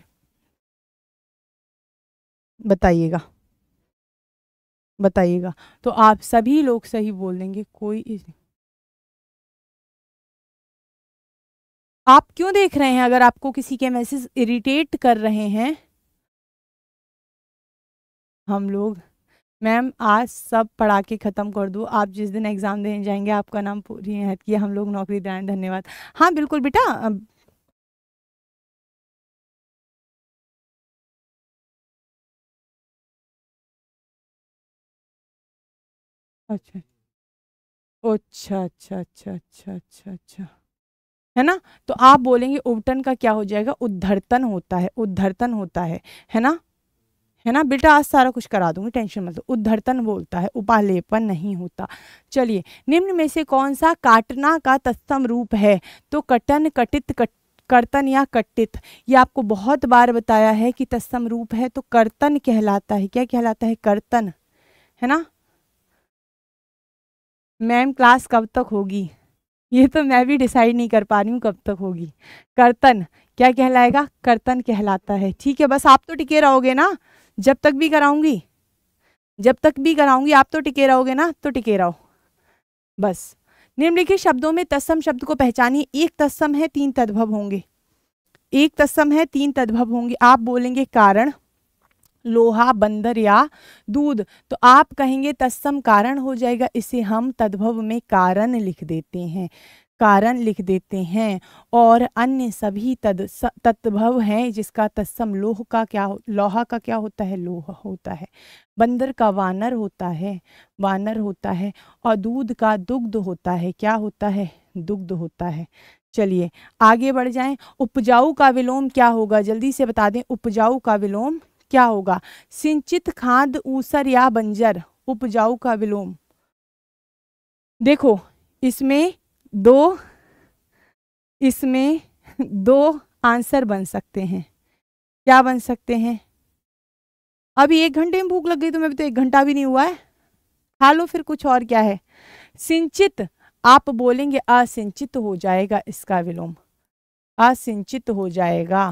A: बताइएगा बताइएगा तो आप सभी लोग सही बोल देंगे कोई इस...
B: आप क्यों देख रहे हैं अगर आपको
A: किसी के मैसेज इरिटेट कर रहे हैं हम लोग मैम आज सब पढ़ा के ख़त्म कर दो आप जिस दिन एग्ज़ाम देने जाएंगे आपका नाम पूरी है कि हम लोग नौकरी दें धन्यवाद हाँ बिल्कुल बेटा अच्छा अच्छा अच्छा अच्छा अच्छा अच्छा अच्छा है ना तो आप बोलेंगे उबटन का क्या हो जाएगा उद्धर्तन होता है उद्धर्तन होता है है ना है ना बेटा आज सारा कुछ करा दूंगी टेंशन मत उद्धर्तन बोलता है उपालेपन नहीं होता चलिए निम्न में से कौन सा काटना का तत्सम रूप है तो कटन कटित कट कर्तन या कटित ये आपको बहुत बार बताया है कि तत्सम रूप है तो कर्तन कहलाता है क्या कहलाता है कर्तन है ना मैम क्लास कब तक होगी ये तो मैं भी डिसाइड नहीं कर पा रही हूँ कब तक होगी कर्तन क्या कहलाएगा कर्तन कहलाता है ठीक है बस आप तो टिके रहोगे ना जब तक भी कराऊंगी जब तक भी कराऊंगी आप तो टिके रहोगे ना तो टिके रहो बस निम्नलिखित शब्दों में तस्सम शब्द को पहचानिए एक तस्सम है तीन तद्भव होंगे एक तस्सम है तीन तद्भव होंगे आप बोलेंगे कारण लोहा बंदर या दूध तो आप कहेंगे तत्सम कारण हो जाएगा इसे हम तद्भव में कारण लिख देते हैं कारण लिख देते हैं और अन्य सभी तद तत्भव हैं जिसका तत्सम लोह का क्या लोहा का क्या होता है लोह होता है बंदर का वानर होता है वानर होता है और दूध का दुग्ध होता है क्या होता है दुग्ध होता है चलिए आगे बढ़ जाएं उपजाऊ का विलोम क्या होगा जल्दी से बता दें उपजाऊ का विलोम क्या होगा सिंचित खाद ऊसर या बंजर उपजाऊ का विलोम देखो इसमें दो इसमें दो आंसर बन सकते हैं क्या बन सकते हैं अभी एक घंटे में भूख लग गई तो मैं भी तो एक घंटा भी नहीं हुआ है खा लो फिर कुछ और क्या है सिंचित आप बोलेंगे असिंचित हो जाएगा इसका विलोम असिंचित हो जाएगा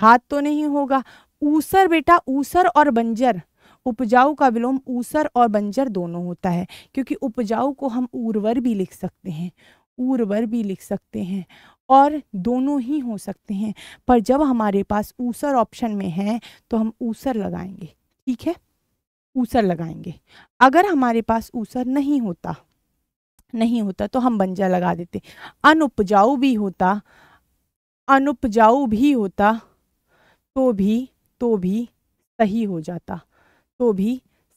A: खाद तो नहीं होगा ऊसर बेटा ऊसर और बंजर उपजाऊ का विलोम ऊसर और बंजर दोनों होता है क्योंकि उपजाऊ को हम उर्वर भी लिख सकते हैं उर्वर भी लिख सकते हैं और दोनों ही हो सकते हैं पर जब हमारे पास ऊसर ऑप्शन में है तो हम ऊसर लगाएंगे ठीक है ऊसर लगाएंगे अगर हमारे पास ऊसर नहीं होता नहीं होता तो हम बंजर लगा देते अनुपजाऊ भी होता अनुपजाऊ भी होता तो भी तो भी सही हो जाता तो भी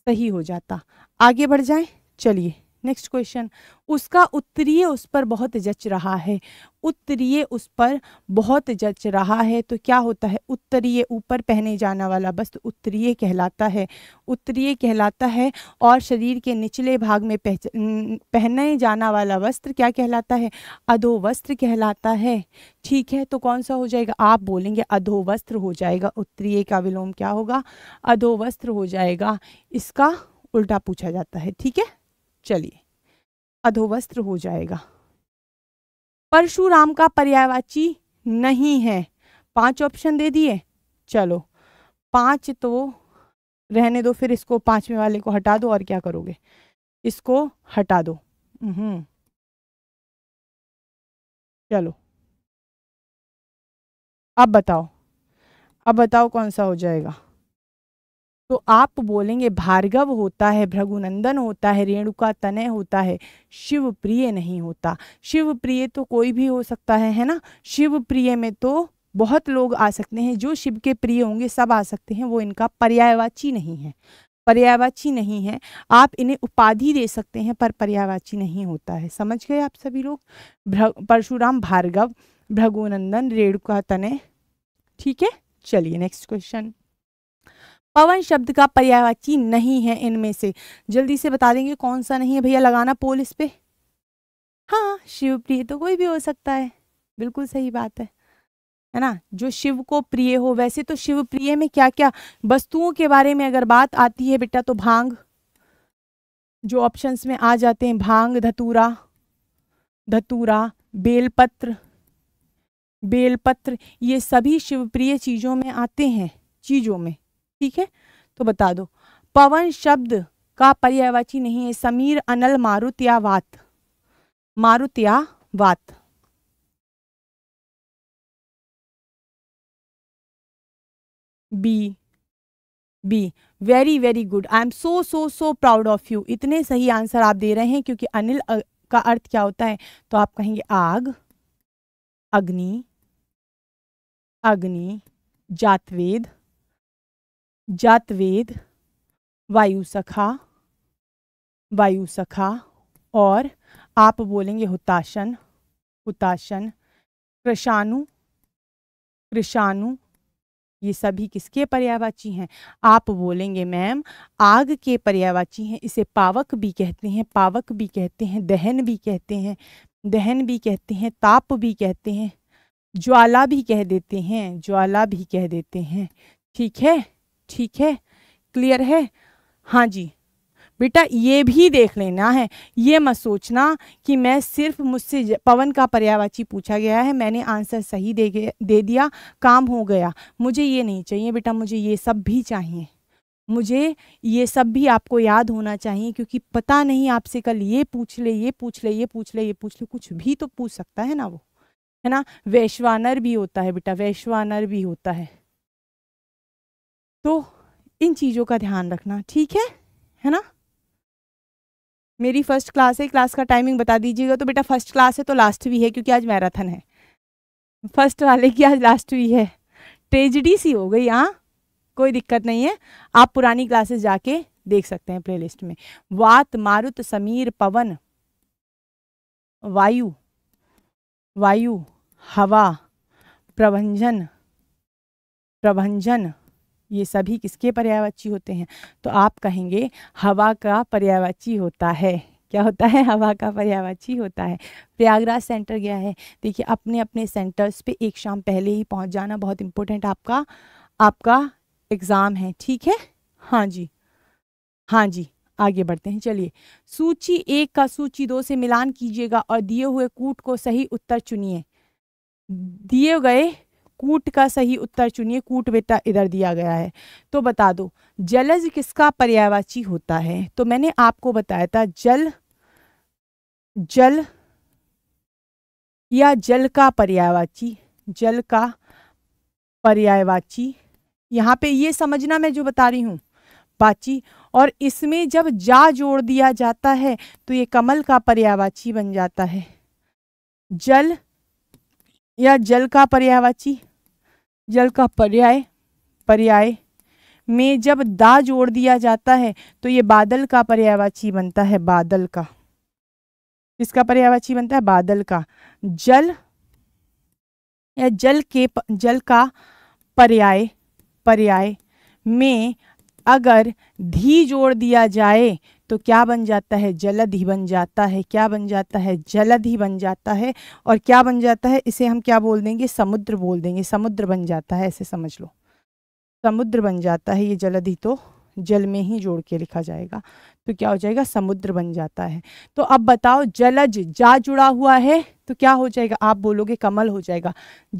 A: सही हो जाता आगे बढ़ जाएं चलिए नेक्स्ट क्वेश्चन उसका उत्तरीय उस पर बहुत जच रहा है उत्तरीय उस पर बहुत जच रहा है तो क्या होता है उत्तरीय ऊपर पहने जाना वाला वस्त्र उत्तरीय कहलाता है उत्तरीय कहलाता है और शरीर के निचले भाग में पहने जाना वाला वस्त्र क्या कहलाता है अधो वस्त्र कहलाता है ठीक है तो कौन सा हो जाएगा आप बोलेंगे अधो वस्त्र हो जाएगा उत्तरीय का विलोम क्या होगा अधो वस्त्र हो जाएगा इसका उल्टा पूछा जाता है ठीक है चलिए अधोवस्त्र हो जाएगा परशुराम का पर्यायवाची नहीं है पांच ऑप्शन दे दिए चलो पांच तो रहने दो फिर इसको पांचवें वाले को हटा दो और क्या करोगे इसको हटा दो
B: हम्म। चलो
A: अब बताओ अब बताओ कौन सा हो जाएगा तो आप बोलेंगे भार्गव होता है भ्रगुनंदन होता है रेणुका तनय होता है शिव प्रिय नहीं होता शिव प्रिय तो कोई भी हो सकता है है ना शिव प्रिय में तो बहुत लोग आ सकते हैं जो शिव के प्रिय होंगे सब आ सकते हैं वो इनका पर्यायवाची नहीं है पर्यायवाची नहीं है आप इन्हें उपाधि दे सकते हैं पर पर्यायवाची नहीं होता है समझ गए आप सभी लोग परशुराम भार्गव भ्रगुनंदन रेणुका तनय ठीक है चलिए नेक्स्ट क्वेश्चन पवन शब्द का पर्यायवाची नहीं है इनमें से जल्दी से बता देंगे कौन सा नहीं है भैया लगाना पोल इस पे हाँ शिव प्रिय तो कोई भी हो सकता है बिल्कुल सही बात है है ना जो शिव को प्रिय हो वैसे तो शिव प्रिय में क्या क्या वस्तुओं के बारे में अगर बात आती है बेटा तो भांग जो ऑप्शंस में आ जाते हैं भांग धतूरा धतूरा बेलपत्र बेलपत्र ये सभी शिवप्रिय चीज़ों में आते हैं चीज़ों में ठीक है तो बता दो पवन शब्द का पर्यायवाची नहीं है समीर अनल मारुत या वात मारुत या वात B B very very good I am so so so proud of you इतने सही आंसर आप दे रहे हैं क्योंकि अनिल का अर्थ क्या होता है तो आप कहेंगे आग अग्नि अग्नि जातवेद जातवेद वायु सखा वायु सखा और आप बोलेंगे हुताशन हुताशन कृषाणु कृषाणु ये सभी किसके पर्यावाची हैं आप बोलेंगे मैम आग के पर्यावाची हैं इसे पावक भी कहते हैं पावक भी कहते हैं दहन भी कहते हैं दहन भी कहते हैं ताप भी कहते हैं ज्वाला भी कह देते हैं ज्वाला भी कह देते हैं ठीक है ठीक है क्लियर है हाँ जी बेटा ये भी देख लेना है ये मत सोचना कि मैं सिर्फ मुझसे पवन का पर्यावाची पूछा गया है मैंने आंसर सही दे दे दिया काम हो गया मुझे ये नहीं चाहिए बेटा मुझे ये सब भी चाहिए मुझे ये सब भी आपको याद होना चाहिए क्योंकि पता नहीं आपसे कल ये पूछ ले ये पूछ ले ये पूछ ले ये पूछ ले कुछ भी तो पूछ सकता है ना वो है ना वैश्वानर भी होता है बेटा वैश्वानर भी होता है तो इन चीज़ों का ध्यान रखना ठीक है है ना मेरी फर्स्ट क्लास है क्लास का टाइमिंग बता दीजिएगा तो बेटा फर्स्ट क्लास है तो लास्ट भी है क्योंकि आज मैराथन है फर्स्ट वाले की आज लास्ट भी है ट्रेजिडी सी हो गई हाँ कोई दिक्कत नहीं है आप पुरानी क्लासेस जाके देख सकते हैं प्लेलिस्ट में वात मारुत समीर पवन वायु वायु हवा प्रभंजन प्रभंजन ये सभी किसके पर्यायवाची होते हैं तो आप कहेंगे हवा का पर्यायवाची होता है क्या होता है हवा का पर्यायवाची होता है प्रयागराज सेंटर गया है देखिए अपने अपने सेंटर्स पे एक शाम पहले ही पहुंच जाना बहुत इम्पोर्टेंट आपका आपका एग्ज़ाम है ठीक है हाँ जी हाँ जी आगे बढ़ते हैं चलिए सूची एक का सूची दो से मिलान कीजिएगा और दिए हुए कूट को सही उत्तर चुनिए दिए गए कूट का सही उत्तर चुनिए कूट बेटा इधर दिया गया है तो बता दो जलज किसका पर्यायवाची होता है तो मैंने आपको बताया था जल जल या जल का पर्यायवाची जल का पर्यायवाची यहाँ पे ये समझना मैं जो बता रही हूँ बाची और इसमें जब जा जोड़ दिया जाता है तो ये कमल का पर्यावाची बन जाता है जल या जल का पर्यायवाची जल का पर्याय पर्याय में जब दा जोड़ दिया जाता है तो ये बादल का पर्यायवाची बनता है बादल का किसका पर्यायवाची बनता है बादल का जल या जल के जल का पर्याय पर्याय में अगर धी जोड़ दिया जाए तो क्या बन जाता है जलद ही बन जाता है क्या बन जाता है जलद ही बन जाता है और क्या बन जाता है इसे हम क्या बोल देंगे समुद्र बोल देंगे समुद्र बन जाता है ऐसे समझ लो समुद्र बन जाता है ये जलद ही तो जल में ही जोड़ के लिखा जाएगा तो क्या हो जाएगा समुद्र बन जाता है तो अब बताओ जलज जा जुड़ा हुआ है तो क्या हो जाएगा आप बोलोगे कमल हो जाएगा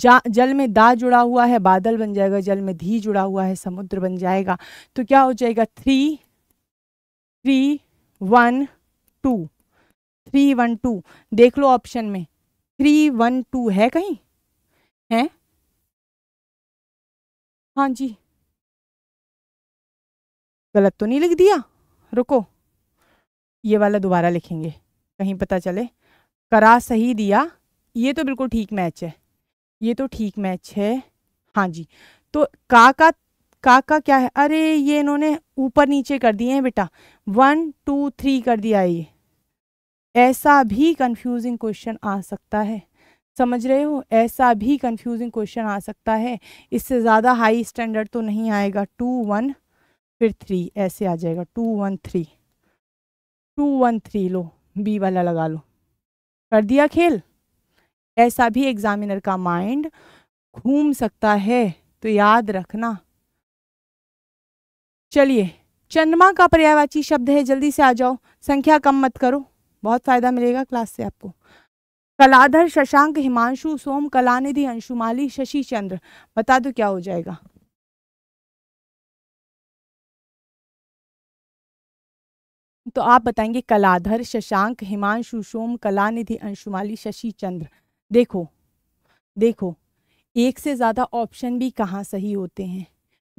A: जा जल में दा जुड़ा हुआ है बादल बन जाएगा जल में धी जुड़ा हुआ है समुद्र बन जाएगा तो क्या हो जाएगा three three one two three one two देख लो ऑप्शन में थ्री वन टू है कहीं है हाँ जी गलत तो नहीं लिख दिया रुको ये वाला दोबारा लिखेंगे कहीं पता चले करा सही दिया ये तो बिल्कुल ठीक मैच है ये तो ठीक मैच है हाँ जी तो का का काका क्या है अरे ये इन्होंने ऊपर नीचे कर दिए हैं बेटा वन टू थ्री कर दिया ये ऐसा भी कंफ्यूजिंग क्वेश्चन आ सकता है समझ रहे हो ऐसा भी कंफ्यूजिंग क्वेश्चन आ सकता है इससे ज़्यादा हाई स्टैंडर्ड तो नहीं आएगा टू वन फिर थ्री ऐसे आ जाएगा two one three two one three लो बी वाला लगा लो कर दिया खेल ऐसा भी एग्जामिनर का माइंड घूम सकता है तो याद रखना चलिए चंद्रमा का पर्यायवाची शब्द है जल्दी से आ जाओ संख्या कम मत करो बहुत फ़ायदा मिलेगा क्लास से आपको कलाधर शशांक हिमांशु सोम कलानिधि अंशुमाली शशि चंद्र बता दो क्या हो जाएगा तो आप बताएंगे कलाधर शशांक हिमांशु सोम कलानिधि अंशुमाली शशि चंद्र देखो देखो एक से ज़्यादा ऑप्शन भी कहाँ सही होते हैं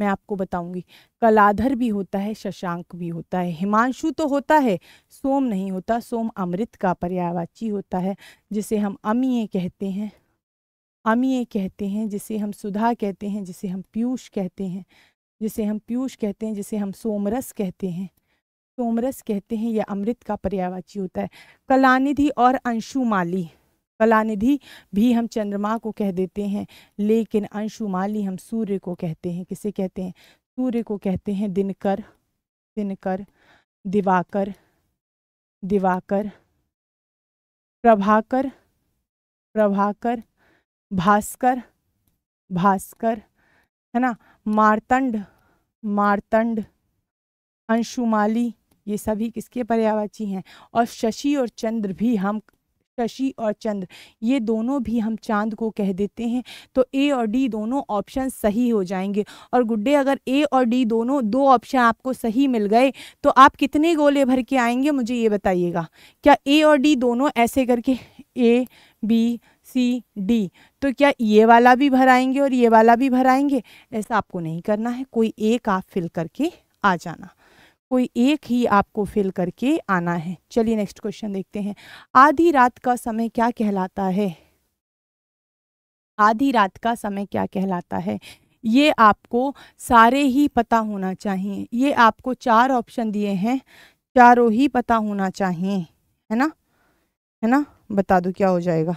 A: मैं आपको बताऊंगी कलाधर भी होता है शशांक भी होता है हिमांशु तो होता है सोम नहीं होता सोम अमृत का पर्यावाची होता है जिसे हम अमीय कहते हैं अमीय कहते हैं जिसे हम सुधा कहते हैं जिसे हम पीयूष कहते हैं जिसे हम पीयूष कहते हैं जिसे हम सोमरस कहते हैं सोमरस कहते हैं यह अमृत का पर्यावाची होता है कलानिधि और अंशु माली कलानिधि भी हम चंद्रमा को कह देते हैं लेकिन अंशुमाली हम सूर्य को कहते हैं किसे कहते हैं सूर्य को कहते हैं दिनकर दिनकर दिवाकर दिवाकर प्रभाकर प्रभाकर भास्कर भास्कर है ना मारतंड मारतंड अंशुमाली ये सभी किसके पर्यावाची हैं और शशि और चंद्र भी हम शशि और चंद्र ये दोनों भी हम चांद को कह देते हैं तो ए और डी दोनों ऑप्शन सही हो जाएंगे और गुड्डे अगर ए और डी दोनों दो ऑप्शन आपको सही मिल गए तो आप कितने गोले भर के आएंगे मुझे ये बताइएगा क्या ए और डी दोनों ऐसे करके ए बी सी डी तो क्या ये वाला भी भराएंगे और ये वाला भी भराएंगे ऐसा आपको नहीं करना है कोई एक आप फिल करके आ जाना कोई एक ही आपको फिल करके आना है चलिए नेक्स्ट क्वेश्चन देखते हैं आधी रात का समय क्या कहलाता है आधी रात का समय क्या कहलाता है ये आपको सारे ही पता होना चाहिए ये आपको चार ऑप्शन दिए हैं चारों ही पता होना चाहिए है ना है ना बता दो क्या हो जाएगा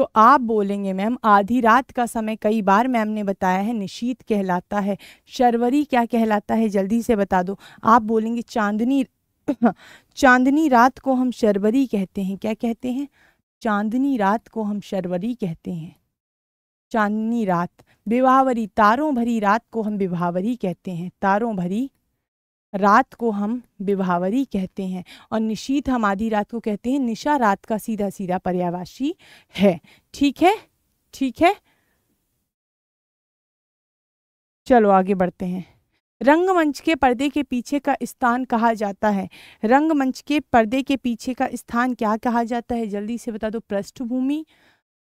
A: तो आप बोलेंगे मैम आधी रात का समय कई बार मैम ने बताया है निशीत कहलाता है शर्वरी क्या कहलाता है जल्दी से बता दो आप बोलेंगे चांदनी चांदनी रात को हम शर्वरी कहते हैं क्या कहते हैं चांदनी रात को हम शर्वरी कहते हैं चांदनी रात विवाहवरी तारों भरी रात को हम विवाहवरी कहते हैं तारों भरी रात को हम विभावरी कहते हैं और निशीत हम आधी रात को कहते हैं निशा रात का सीधा सीधा पर्यावासी है ठीक है ठीक है चलो आगे बढ़ते हैं रंगमंच के पर्दे के पीछे का स्थान कहा जाता है रंगमंच के पर्दे के पीछे का स्थान क्या कहा जाता है जल्दी से बता दो पृष्ठभूमि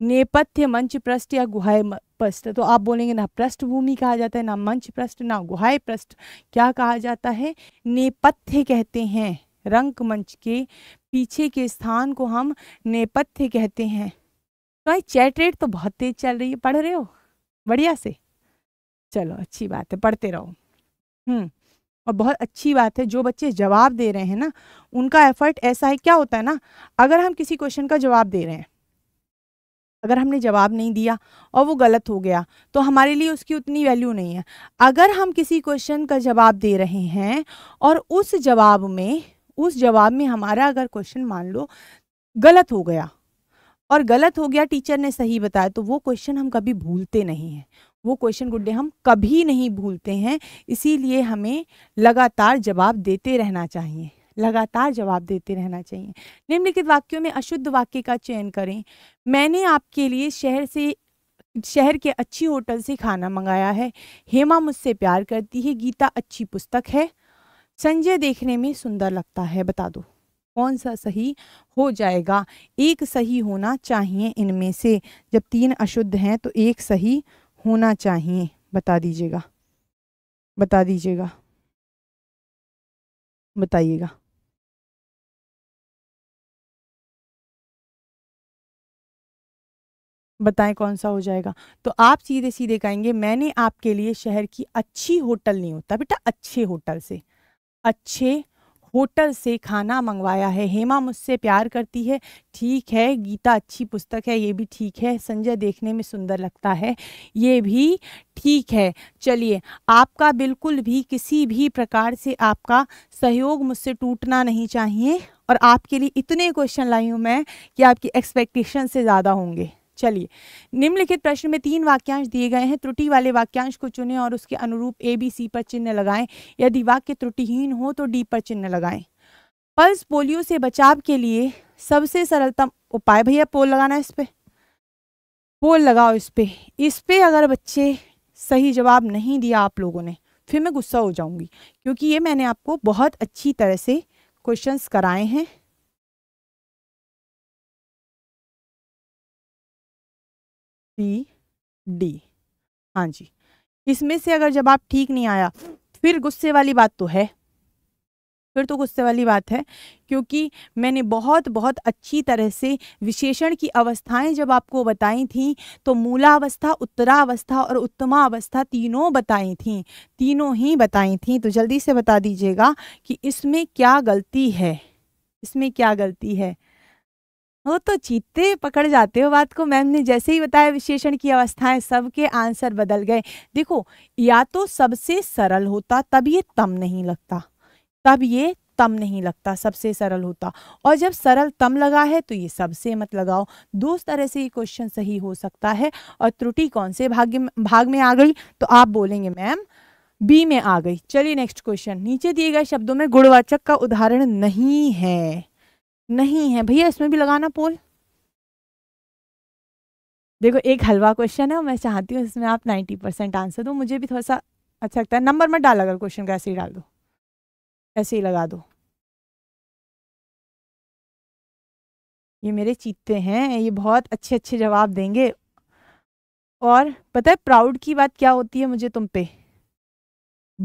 A: नेपथ्य मंच पृष्ठ या गुहाय पृष्ठ तो आप बोलेंगे ना पृष्ठभूमि कहा जाता है ना मंच पृष्ठ ना गुहाय पृष्ठ क्या कहा जाता है नेपथ्य कहते हैं रंगमंच के पीछे के स्थान को हम नेपथ्य कहते हैं तो भाई चैट रेट तो बहुत तेज चल रही है पढ़ रहे हो बढ़िया से चलो अच्छी बात है पढ़ते रहो हम्म और बहुत अच्छी बात है जो बच्चे जवाब दे रहे हैं ना उनका एफर्ट ऐसा है क्या होता है ना अगर हम किसी क्वेश्चन का जवाब दे रहे हैं अगर हमने जवाब नहीं दिया और वो गलत हो गया तो हमारे लिए उसकी उतनी वैल्यू नहीं है अगर हम किसी क्वेश्चन का जवाब दे रहे हैं और उस जवाब में उस जवाब में हमारा अगर क्वेश्चन मान लो गलत हो गया और गलत हो गया टीचर ने सही बताया तो वो क्वेश्चन हम कभी भूलते नहीं हैं वो क्वेश्चन गुड्डे हम कभी नहीं भूलते हैं इसीलिए हमें लगातार जवाब देते रहना चाहिए लगातार जवाब देते रहना चाहिए निम्नलिखित वाक्यों में अशुद्ध वाक्य का चयन करें मैंने आपके लिए शहर से शहर के अच्छी होटल से खाना मंगाया है हेमा मुझसे प्यार करती है गीता अच्छी पुस्तक है संजय देखने में सुंदर लगता है बता दो कौन सा सही हो जाएगा एक सही होना चाहिए इनमें से जब तीन अशुद्ध हैं तो एक सही होना चाहिए बता दीजिएगा बता दीजिएगा बताइएगा बताएं कौन सा हो जाएगा तो आप सीधे सीधे कहेंगे मैंने आपके लिए शहर की अच्छी होटल नहीं होता बेटा अच्छे होटल से अच्छे होटल से खाना मंगवाया है हेमा मुझसे प्यार करती है ठीक है गीता अच्छी पुस्तक है ये भी ठीक है संजय देखने में सुंदर लगता है ये भी ठीक है चलिए आपका बिल्कुल भी किसी भी प्रकार से आपका सहयोग मुझसे टूटना नहीं चाहिए और आपके लिए इतने क्वेश्चन लाई हूँ मैं कि आपकी एक्सपेक्टेशन से ज़्यादा होंगे चलिए निम्नलिखित प्रश्न में तीन वाक्यांश दिए गए हैं त्रुटि वाले वाक्यांश को चुने और उसके अनुरूप ए बी सी पर चिन्ह लगाएं यदि वाक्य त्रुटिहीन हो तो डी पर चिन्ह लगाएं पल्स पोलियो से बचाव के लिए सबसे सरलतम उपाय भैया पोल लगाना इस पर पोल लगाओ इस पर इस पर अगर बच्चे सही जवाब नहीं दिया आप लोगों ने फिर मैं गुस्सा हो जाऊंगी क्योंकि ये मैंने आपको बहुत अच्छी तरह से क्वेश्चंस कराए हैं सी डी हाँ जी इसमें से अगर जवाब ठीक नहीं आया फिर गुस्से वाली बात तो है फिर तो गुस्से वाली बात है क्योंकि मैंने बहुत बहुत अच्छी तरह से विशेषण की अवस्थाएं जब आपको बताई थीं तो मूलावस्था उत्तरावस्था और उत्तमावस्था तीनों बताई थीं तीनों ही बताई थीं तो जल्दी से बता दीजिएगा कि इसमें क्या गलती है इसमें क्या गलती है वो तो चीते पकड़ जाते हो बात को मैम ने जैसे ही बताया विशेषण की अवस्थाएं सबके आंसर बदल गए देखो या तो सबसे सरल होता तब ये तम नहीं लगता तब ये तम नहीं लगता सबसे सरल होता और जब सरल तम लगा है तो ये सबसे मत लगाओ दो तरह से ये क्वेश्चन सही हो सकता है और त्रुटि कौन से भाग्य भाग में आ गई तो आप बोलेंगे मैम बी में आ गई चलिए नेक्स्ट क्वेश्चन नीचे दिए गए शब्दों में गुणवाचक का उदाहरण नहीं है नहीं है भैया इसमें भी लगाना पोल देखो एक हलवा क्वेश्चन है मैं चाहती हूँ इसमें आप नाइन्टी परसेंट आंसर दो मुझे भी थोड़ा सा अच्छा लगता है नंबर मत डाला अगर क्वेश्चन का ऐसे ही डाल दो ऐसे ही लगा दो ये मेरे चीते हैं ये बहुत अच्छे अच्छे जवाब देंगे और पता है प्राउड की बात क्या होती है मुझे तुम पे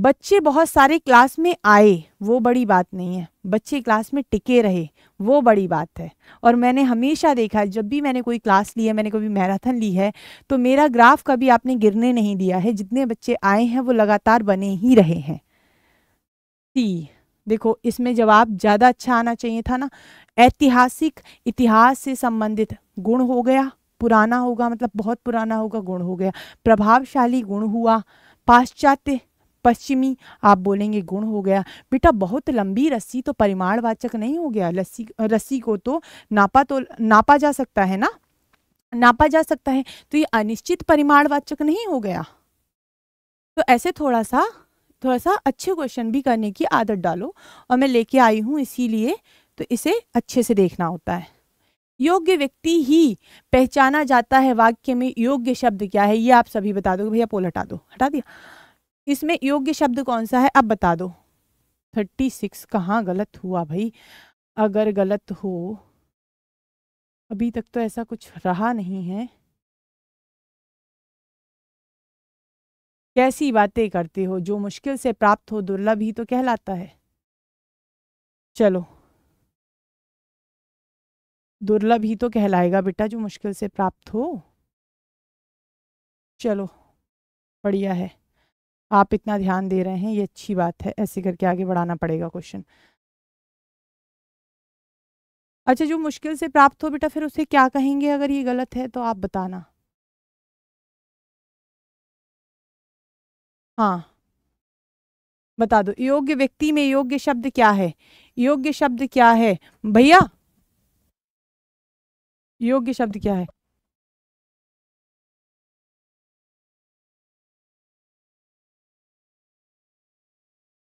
A: बच्चे बहुत सारे क्लास में आए वो बड़ी बात नहीं है बच्चे क्लास में टिके रहे वो बड़ी बात है और मैंने हमेशा देखा जब भी मैंने कोई क्लास ली है मैंने कभी मैराथन ली है तो मेरा ग्राफ कभी आपने गिरने नहीं दिया है जितने बच्चे आए हैं वो लगातार बने ही रहे हैं सी देखो इसमें जवाब ज़्यादा अच्छा आना चाहिए था ना ऐतिहासिक इतिहास से संबंधित गुण हो गया पुराना होगा मतलब बहुत पुराना होगा गुण हो गया प्रभावशाली गुण हुआ पाश्चात्य पश्चिमी आप बोलेंगे गुण हो गया बेटा बहुत लंबी रस्सी तो परिमाणवाचक नहीं हो गया लस्सी रस्सी को तो नापा तो नापा जा सकता है ना नापा जा सकता है तो ये अनिश्चित परिमाणवाचक नहीं हो गया तो ऐसे थोड़ा सा थोड़ा सा अच्छे क्वेश्चन भी करने की आदत डालो और मैं लेके आई हूँ इसीलिए तो इसे अच्छे से देखना होता है योग्य व्यक्ति ही पहचाना जाता है वाक्य में योग्य शब्द क्या है ये आप सभी बता दो भैया पोल हटा दो हटा दिया इसमें योग्य शब्द कौन सा है अब बता दो थर्टी सिक्स कहाँ गलत हुआ भाई अगर गलत हो अभी तक तो ऐसा कुछ रहा नहीं है
B: कैसी बातें करते
A: हो जो मुश्किल से प्राप्त हो दुर्लभ ही तो कहलाता है चलो दुर्लभ ही तो कहलाएगा बेटा जो मुश्किल से प्राप्त हो
B: चलो बढ़िया है आप इतना
A: ध्यान दे रहे हैं ये अच्छी बात है ऐसे करके आगे बढ़ाना पड़ेगा क्वेश्चन अच्छा जो मुश्किल से प्राप्त हो बेटा फिर उसे क्या कहेंगे अगर ये गलत है तो आप
B: बताना हाँ
A: बता दो योग्य व्यक्ति में योग्य शब्द क्या है योग्य शब्द क्या है भैया योग्य शब्द क्या है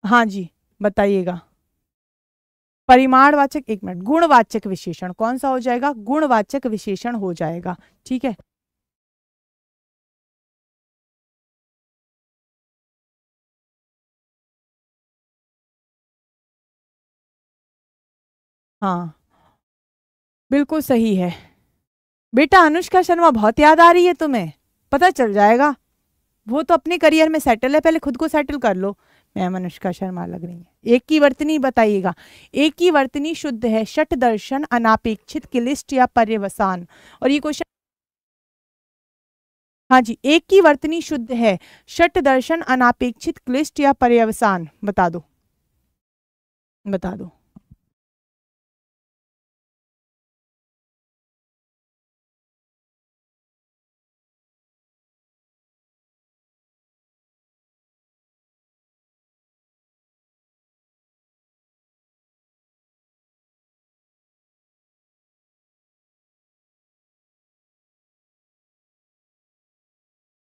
A: हाँ जी बताइएगा परिमाणवाचक एक मिनट गुणवाचक विशेषण कौन सा हो जाएगा गुणवाचक विशेषण हो जाएगा ठीक है हाँ बिल्कुल सही है बेटा अनुष्का शर्मा बहुत याद आ रही है तुम्हें पता चल जाएगा वो तो अपने करियर में सेटल है पहले खुद को सेटल कर लो मैं अनुष्का शर्मा लग रही है एक की वर्तनी बताइएगा एक की वर्तनी शुद्ध है शट दर्शन अनापेक्षित किलिस्ट या पर्यवसान और ये क्वेश्चन हाँ जी एक की वर्तनी शुद्ध है शट दर्शन अनापेक्षित क्लिष्ट या पर्यवसान बता दो बता दो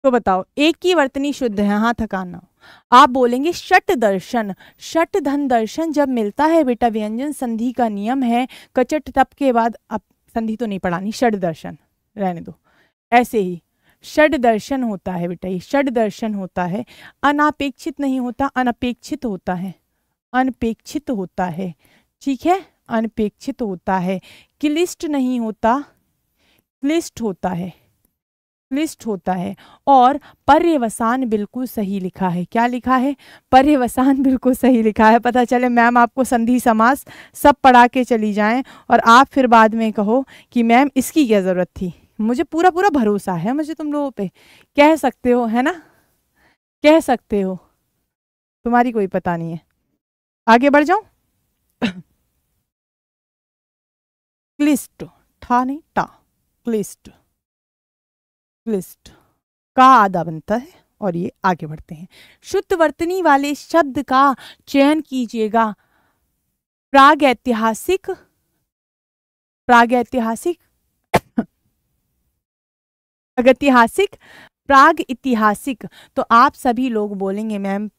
A: तो बताओ एक की वर्तनी शुद्ध है हाँ थकाना आप बोलेंगे शट दर्शन शट धन दर्शन जब मिलता है बेटा व्यंजन संधि का नियम है कचट तप के बाद अब संधि तो नहीं पढ़ानी षड दर्शन रहने दो ऐसे ही षड दर्शन होता है बेटा ये षड दर्शन होता है अनापेक्षित नहीं होता अनपेक्षित होता है अनपेक्षित होता है ठीक है अनपेक्षित होता है क्लिष्ट नहीं होता क्लिष्ट होता है लिस्ट होता है और पर्यवसान बिल्कुल सही लिखा है क्या लिखा है पर्यवसान बिल्कुल सही लिखा है पता चले मैम आपको संधि समास सब पढ़ा के चली जाएं और आप फिर बाद में कहो कि मैम इसकी क्या ज़रूरत थी मुझे पूरा पूरा भरोसा है मुझे तुम लोगों पे कह सकते हो है ना कह सकते हो तुम्हारी कोई पता नहीं है आगे बढ़ जाऊं
B: क्लिस्ट था नहीं टा क्लिस्ट
A: लिस्ट का आधा बनता है और ये आगे बढ़ते हैं शुद्ध वर्तनी वाले शब्द का चयन कीजिएगा प्राग ऐतिहासिक प्राग ऐतिहासिक प्रागैतिहासिक प्राग ऐतिहासिक तो आप सभी लोग बोलेंगे मैम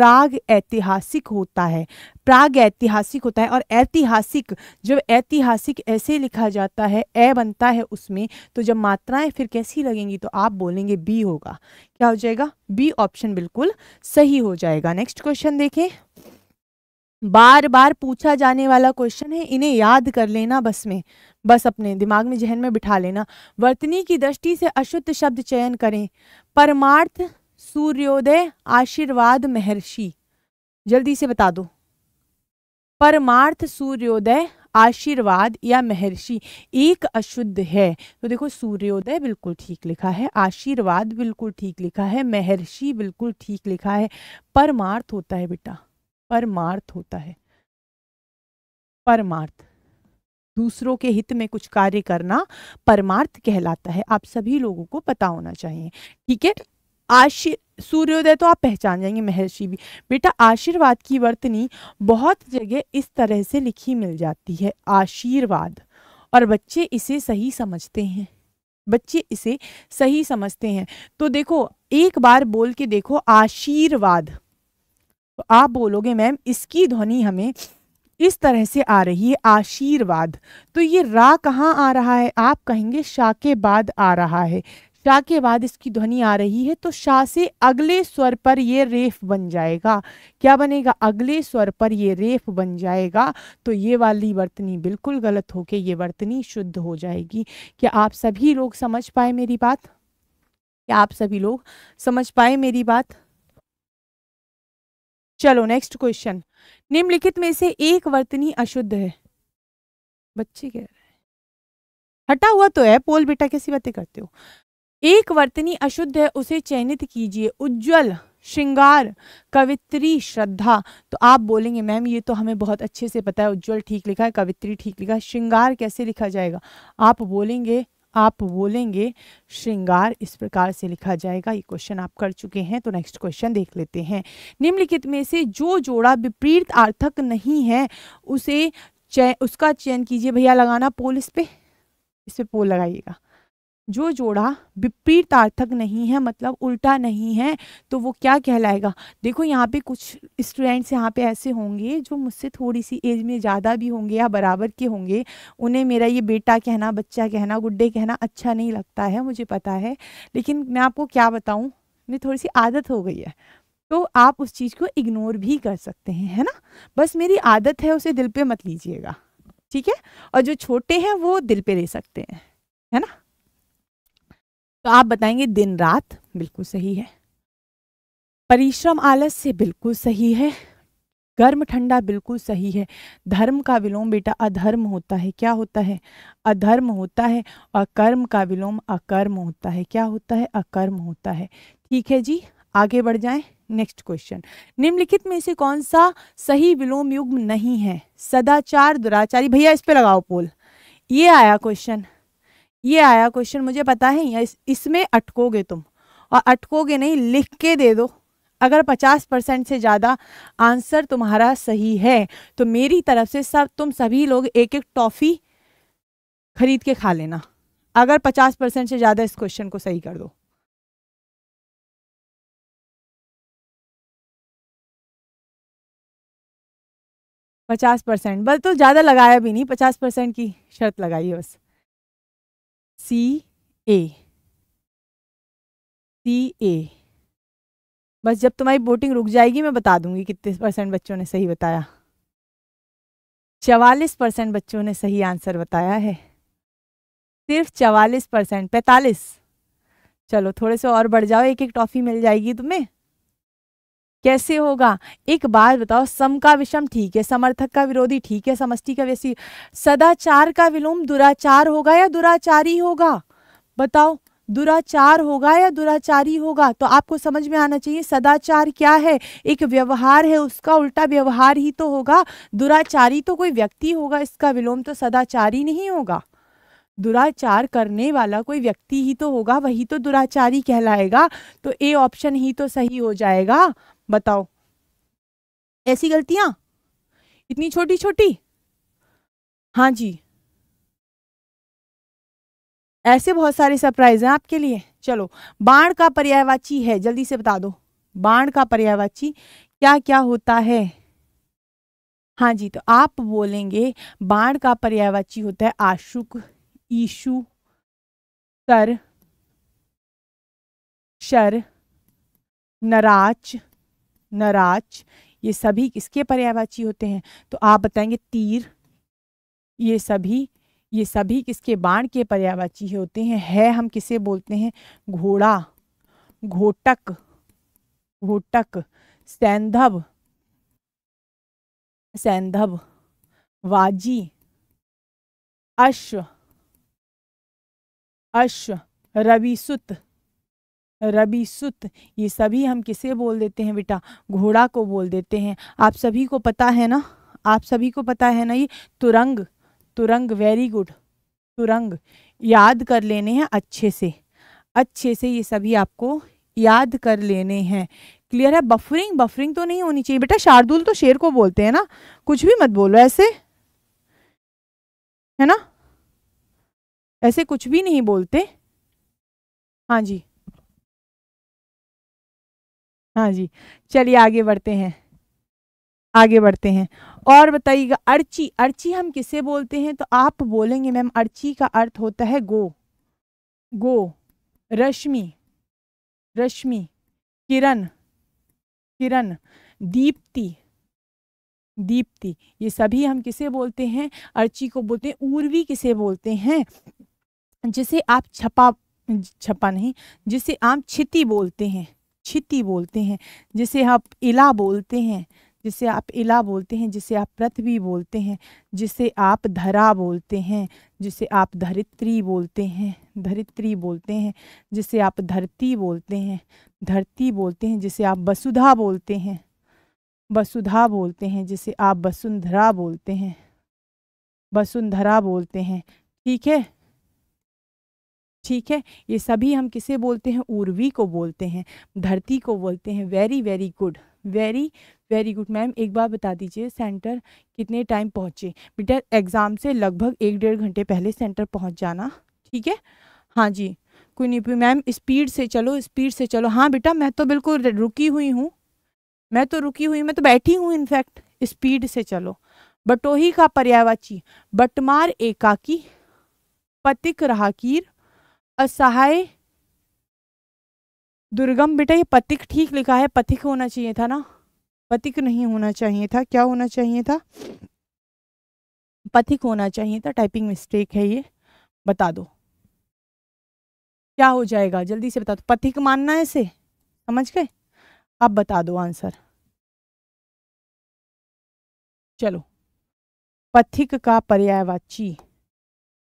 A: प्राग ऐतिहासिक होता है प्राग ऐतिहासिक होता है और ऐतिहासिक जब ऐतिहासिक ऐसे लिखा जाता है ए बनता है उसमें तो जब मात्राएं फिर कैसी लगेंगी तो आप बोलेंगे बी होगा क्या हो जाएगा बी ऑप्शन बिल्कुल सही हो जाएगा नेक्स्ट क्वेश्चन देखें बार बार पूछा जाने वाला क्वेश्चन है इन्हें याद कर लेना बस में बस अपने दिमाग में जहन में बिठा लेना वर्तनी की दृष्टि से अशुद्ध शब्द चयन करें परमार्थ सूर्योदय आशीर्वाद महर्षि जल्दी से बता दो परमार्थ सूर्योदय आशीर्वाद या महर्षि एक अशुद्ध है तो देखो सूर्योदय बिल्कुल ठीक लिखा है आशीर्वाद बिल्कुल ठीक लिखा है महर्षि बिल्कुल ठीक लिखा है परमार्थ होता है बेटा परमार्थ होता है परमार्थ दूसरों के हित में कुछ कार्य करना परमार्थ कहलाता है आप सभी लोगों को पता होना चाहिए ठीक है आशी सूर्योदय तो आप पहचान जाएंगे महर्षि भी बेटा आशीर्वाद की वर्तनी बहुत जगह इस तरह से लिखी मिल जाती है आशीर्वाद और बच्चे इसे सही समझते हैं बच्चे इसे सही समझते हैं तो देखो एक बार बोल के देखो आशीर्वाद तो आप बोलोगे मैम इसकी ध्वनि हमें इस तरह से आ रही है आशीर्वाद तो ये रा कहाँ आ रहा है आप कहेंगे शा के बाद आ रहा है शाह के बाद इसकी ध्वनि आ रही है तो शाह से अगले स्वर पर ये रेफ बन जाएगा क्या बनेगा अगले स्वर पर ये रेफ बन जाएगा तो ये वाली वर्तनी बिल्कुल गलत होके ये वर्तनी शुद्ध हो जाएगी क्या आप सभी लोग समझ पाए मेरी बात क्या आप सभी लोग समझ पाए मेरी बात चलो नेक्स्ट क्वेश्चन निम्नलिखित में से एक वर्तनी अशुद्ध है बच्चे कह रहे हैं हटा हुआ तो है पोल बेटा कैसी बातें करते हो एक वर्तनी अशुद्ध है उसे चयनित कीजिए उज्जवल श्रृंगार कवित्री श्रद्धा तो आप बोलेंगे मैम ये तो हमें बहुत अच्छे से पता है उज्जवल ठीक लिखा है कवित्री ठीक लिखा है श्रृंगार कैसे लिखा जाएगा आप बोलेंगे आप बोलेंगे श्रृंगार इस प्रकार से लिखा जाएगा ये क्वेश्चन आप कर चुके हैं तो नेक्स्ट क्वेश्चन देख लेते हैं निम्नलिखित में से जो जोड़ा विपरीत आर्थक नहीं है उसे चय उसका चयन कीजिए भैया लगाना पोल इस पे इस पे पोल लगाइएगा जो जोड़ा विपरीतार्थक नहीं है मतलब उल्टा नहीं है तो वो क्या कहलाएगा देखो यहाँ पे कुछ स्टूडेंट्स यहाँ पे ऐसे होंगे जो मुझसे थोड़ी सी एज में ज़्यादा भी होंगे या बराबर के होंगे उन्हें मेरा ये बेटा कहना बच्चा कहना गुड्डे कहना अच्छा नहीं लगता है मुझे पता है लेकिन मैं आपको क्या बताऊँ मेरी थोड़ी सी आदत हो गई है तो आप उस चीज़ को इग्नोर भी कर सकते हैं है ना बस मेरी आदत है उसे दिल पर मत लीजिएगा ठीक है और जो छोटे हैं वो दिल पर ले सकते हैं है ना तो आप बताएंगे दिन रात बिल्कुल सही है परिश्रम आलस से बिल्कुल सही है गर्म ठंडा बिल्कुल सही है धर्म का विलोम बेटा अधर्म होता है क्या होता है अधर्म होता है और कर्म का विलोम अकर्म होता है क्या होता है अकर्म होता है ठीक है जी आगे बढ़ जाएं नेक्स्ट क्वेश्चन निम्नलिखित में से कौन सा सही विलोम युग्म नहीं है सदाचार दुराचारी भैया इस पे लगाओ पोल ये आया क्वेश्चन ये आया क्वेश्चन मुझे पता है या इस, इसमें अटकोगे तुम और अटकोगे नहीं लिख के दे दो अगर 50 परसेंट से ज़्यादा आंसर तुम्हारा सही है तो मेरी तरफ से सब तुम सभी लोग एक एक टॉफ़ी खरीद के खा लेना अगर 50 परसेंट से ज़्यादा इस क्वेश्चन को सही कर दो
B: पचास परसेंट बल तो
A: ज़्यादा लगाया भी नहीं पचास परसेंट की शर्त लगाई है बस सी ए सी ए बस जब तुम्हारी बोटिंग रुक जाएगी मैं बता दूंगी कितने परसेंट बच्चों ने सही बताया चवालीस परसेंट बच्चों ने सही आंसर बताया है सिर्फ चवालीस परसेंट पैंतालीस चलो थोड़े से और बढ़ जाओ एक एक टॉफ़ी मिल जाएगी तुम्हें कैसे होगा एक बात बताओ सम का विषम ठीक है समर्थक का विरोधी ठीक है समष्टि का व्यसी सदाचार का विलोम दुराचार होगा या दुराचारी होगा बताओ दुराचार होगा या दुराचारी होगा तो आपको समझ में आना चाहिए सदाचार क्या है एक व्यवहार है उसका उल्टा व्यवहार ही तो होगा दुराचारी तो कोई व्यक्ति होगा इसका विलोम तो सदाचारी नहीं होगा दुराचार करने वाला कोई व्यक्ति ही तो होगा वही तो दुराचारी कहलाएगा तो ए ऑप्शन ही तो सही हो जाएगा बताओ ऐसी गलतियां इतनी छोटी छोटी हाँ जी ऐसे बहुत सारे सरप्राइज हैं आपके लिए चलो बाण का पर्यायवाची है जल्दी से बता दो बाण का पर्यायवाची क्या क्या होता है हाँ जी तो आप बोलेंगे बाण का पर्यायवाची होता है आशुक ईशु कर शर नराच नराच ये सभी किसके पर्यायवाची होते हैं तो आप बताएंगे तीर ये सभी ये सभी किसके बाण के पर्यायवाची होते हैं है हम किसे बोलते हैं घोड़ा घोटक घोटक सैंधव सैंधव वाजी अश्व अश्व रविसुत रबी सुत ये सभी हम किसे बोल देते हैं बेटा घोड़ा को बोल देते हैं आप सभी को पता है ना आप सभी को पता है ना ये तुरंग तुरंग वेरी गुड तुरंग याद कर लेने हैं अच्छे से अच्छे से ये सभी आपको याद कर लेने हैं क्लियर है बफरिंग बफरिंग तो नहीं होनी चाहिए बेटा शार्दुल तो शेर को बोलते हैं ना कुछ भी मत बोलो ऐसे है ना ऐसे कुछ भी नहीं बोलते
B: हाँ जी हाँ जी
A: चलिए आगे बढ़ते हैं आगे बढ़ते हैं और बताइएगा अर्ची अर्ची हम किसे बोलते हैं तो आप बोलेंगे मैम अर्ची का अर्थ होता है गो गो रश्मि रश्मि किरण किरण दीप्ति दीप्ति ये सभी हम किसे बोलते हैं अर्ची को बोलते हैं उर्वी किसे बोलते हैं जिसे आप छपा छपा नहीं जिसे आप छिति बोलते हैं छिति बोलते हैं जिसे आप इला बोलते हैं जिसे आप इला बोलते हैं जिसे आप पृथ्वी बोलते हैं जिसे आप धरा बोलते हैं जिसे आप धरित्री बोलते हैं धरित्री बोलते हैं जिसे आप धरती बोलते हैं धरती बोलते हैं जिसे आप वसुधा बोलते हैं वसुधा बोलते हैं जिसे आप वसुंधरा बोलते हैं वसुंधरा बोलते हैं ठीक है ठीक है ये सभी हम किसे बोलते हैं उर्वी को बोलते हैं धरती को बोलते हैं very very good very very good ma'am एक बार बता दीजिए सेंटर कितने टाइम पहुँचे बेटा एग्ज़ाम से लगभग एक डेढ़ घंटे पहले सेंटर पहुँच जाना ठीक है हाँ जी कोई नहीं मैम स्पीड से चलो स्पीड से चलो हाँ बेटा मैं तो बिल्कुल रुकी हुई हूँ मैं तो रुकी हुई मैं तो बैठी हूँ इनफैक्ट स्पीड से चलो बटोही का पर्यावाची बटमार एकाकी पतिक राहकीर असहाय दुर्गम बेटा ये पथिक ठीक लिखा है पथिक होना चाहिए था ना पथिक नहीं होना चाहिए था क्या होना चाहिए था पथिक होना चाहिए था टाइपिंग मिस्टेक है ये बता दो क्या हो जाएगा जल्दी से बता दो पथिक मानना है इसे समझ गए अब बता दो
B: आंसर चलो पथिक
A: का पर्यायवाची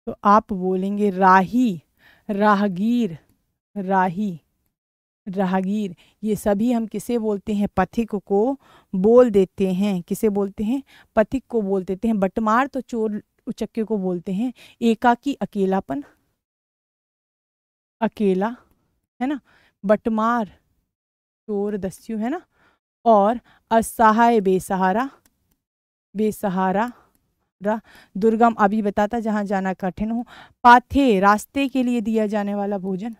A: तो आप बोलेंगे राही राहगीर राही राहगीर ये सभी हम किसे बोलते हैं पथिक को बोल देते हैं किसे बोलते हैं पथिक को बोल देते हैं बटमार तो चोर उचक्के को बोलते हैं एकाकी अकेलापन अकेला है ना बटमार चोर दस्यु है ना और असहाय बेसहारा बेसहारा दुर्गम अभी बताता जहाँ जाना कठिन हो पाथे रास्ते के लिए दिया जाने वाला भोजन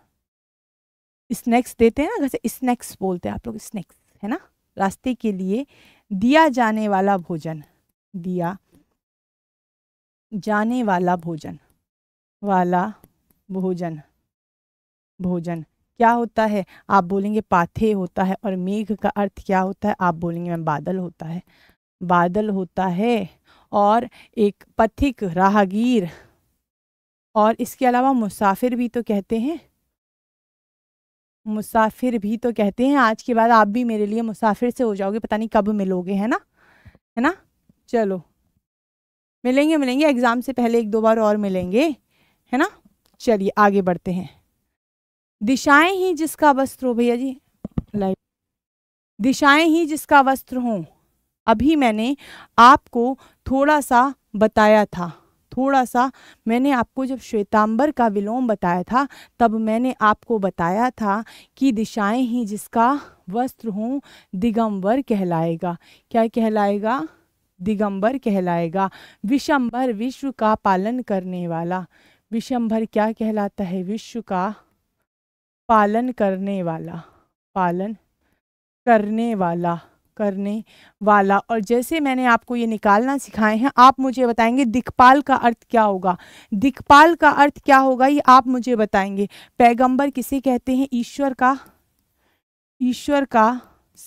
A: स्नैक्स देते हैं ना घर से स्नैक्स बोलते हैं आप लोग स्नैक्स है ना रास्ते के लिए दिया जाने वाला भोजन दिया जाने वाला भोजन वाला भोजन भोजन क्या होता है आप बोलेंगे पाथे होता है और मेघ का अर्थ क्या होता है आप बोलेंगे मैं बादल होता है बादल होता है और एक पथिक राहगीर और इसके अलावा मुसाफिर भी तो कहते हैं मुसाफिर भी तो कहते हैं आज के बाद आप भी मेरे लिए मुसाफिर से हो जाओगे पता नहीं कब मिलोगे है ना है ना चलो मिलेंगे मिलेंगे एग्ज़ाम से पहले एक दो बार और मिलेंगे है ना चलिए आगे बढ़ते हैं दिशाएं ही जिसका वस्त्र हो भैया जी लाइट दिशाएं ही जिसका वस्त्र हों अभी मैंने आपको थोड़ा सा बताया था थोड़ा सा मैंने आपको जब श्वेतांबर का विलोम बताया था तब मैंने आपको बताया था कि दिशाएं ही जिसका वस्त्र हूँ दिगंबर कहलाएगा क्या कहलाएगा दिगंबर कहलाएगा विशंभर विश्व का पालन करने वाला विशंभर क्या कहलाता है विश्व का पालन करने वाला पालन करने वाला करने वाला और जैसे मैंने आपको ये निकालना सिखाए हैं आप मुझे बताएंगे दिखपाल का अर्थ क्या होगा दिखपाल का अर्थ क्या होगा ये आप मुझे बताएंगे पैगंबर किसे कहते हैं ईश्वर का ईश्वर का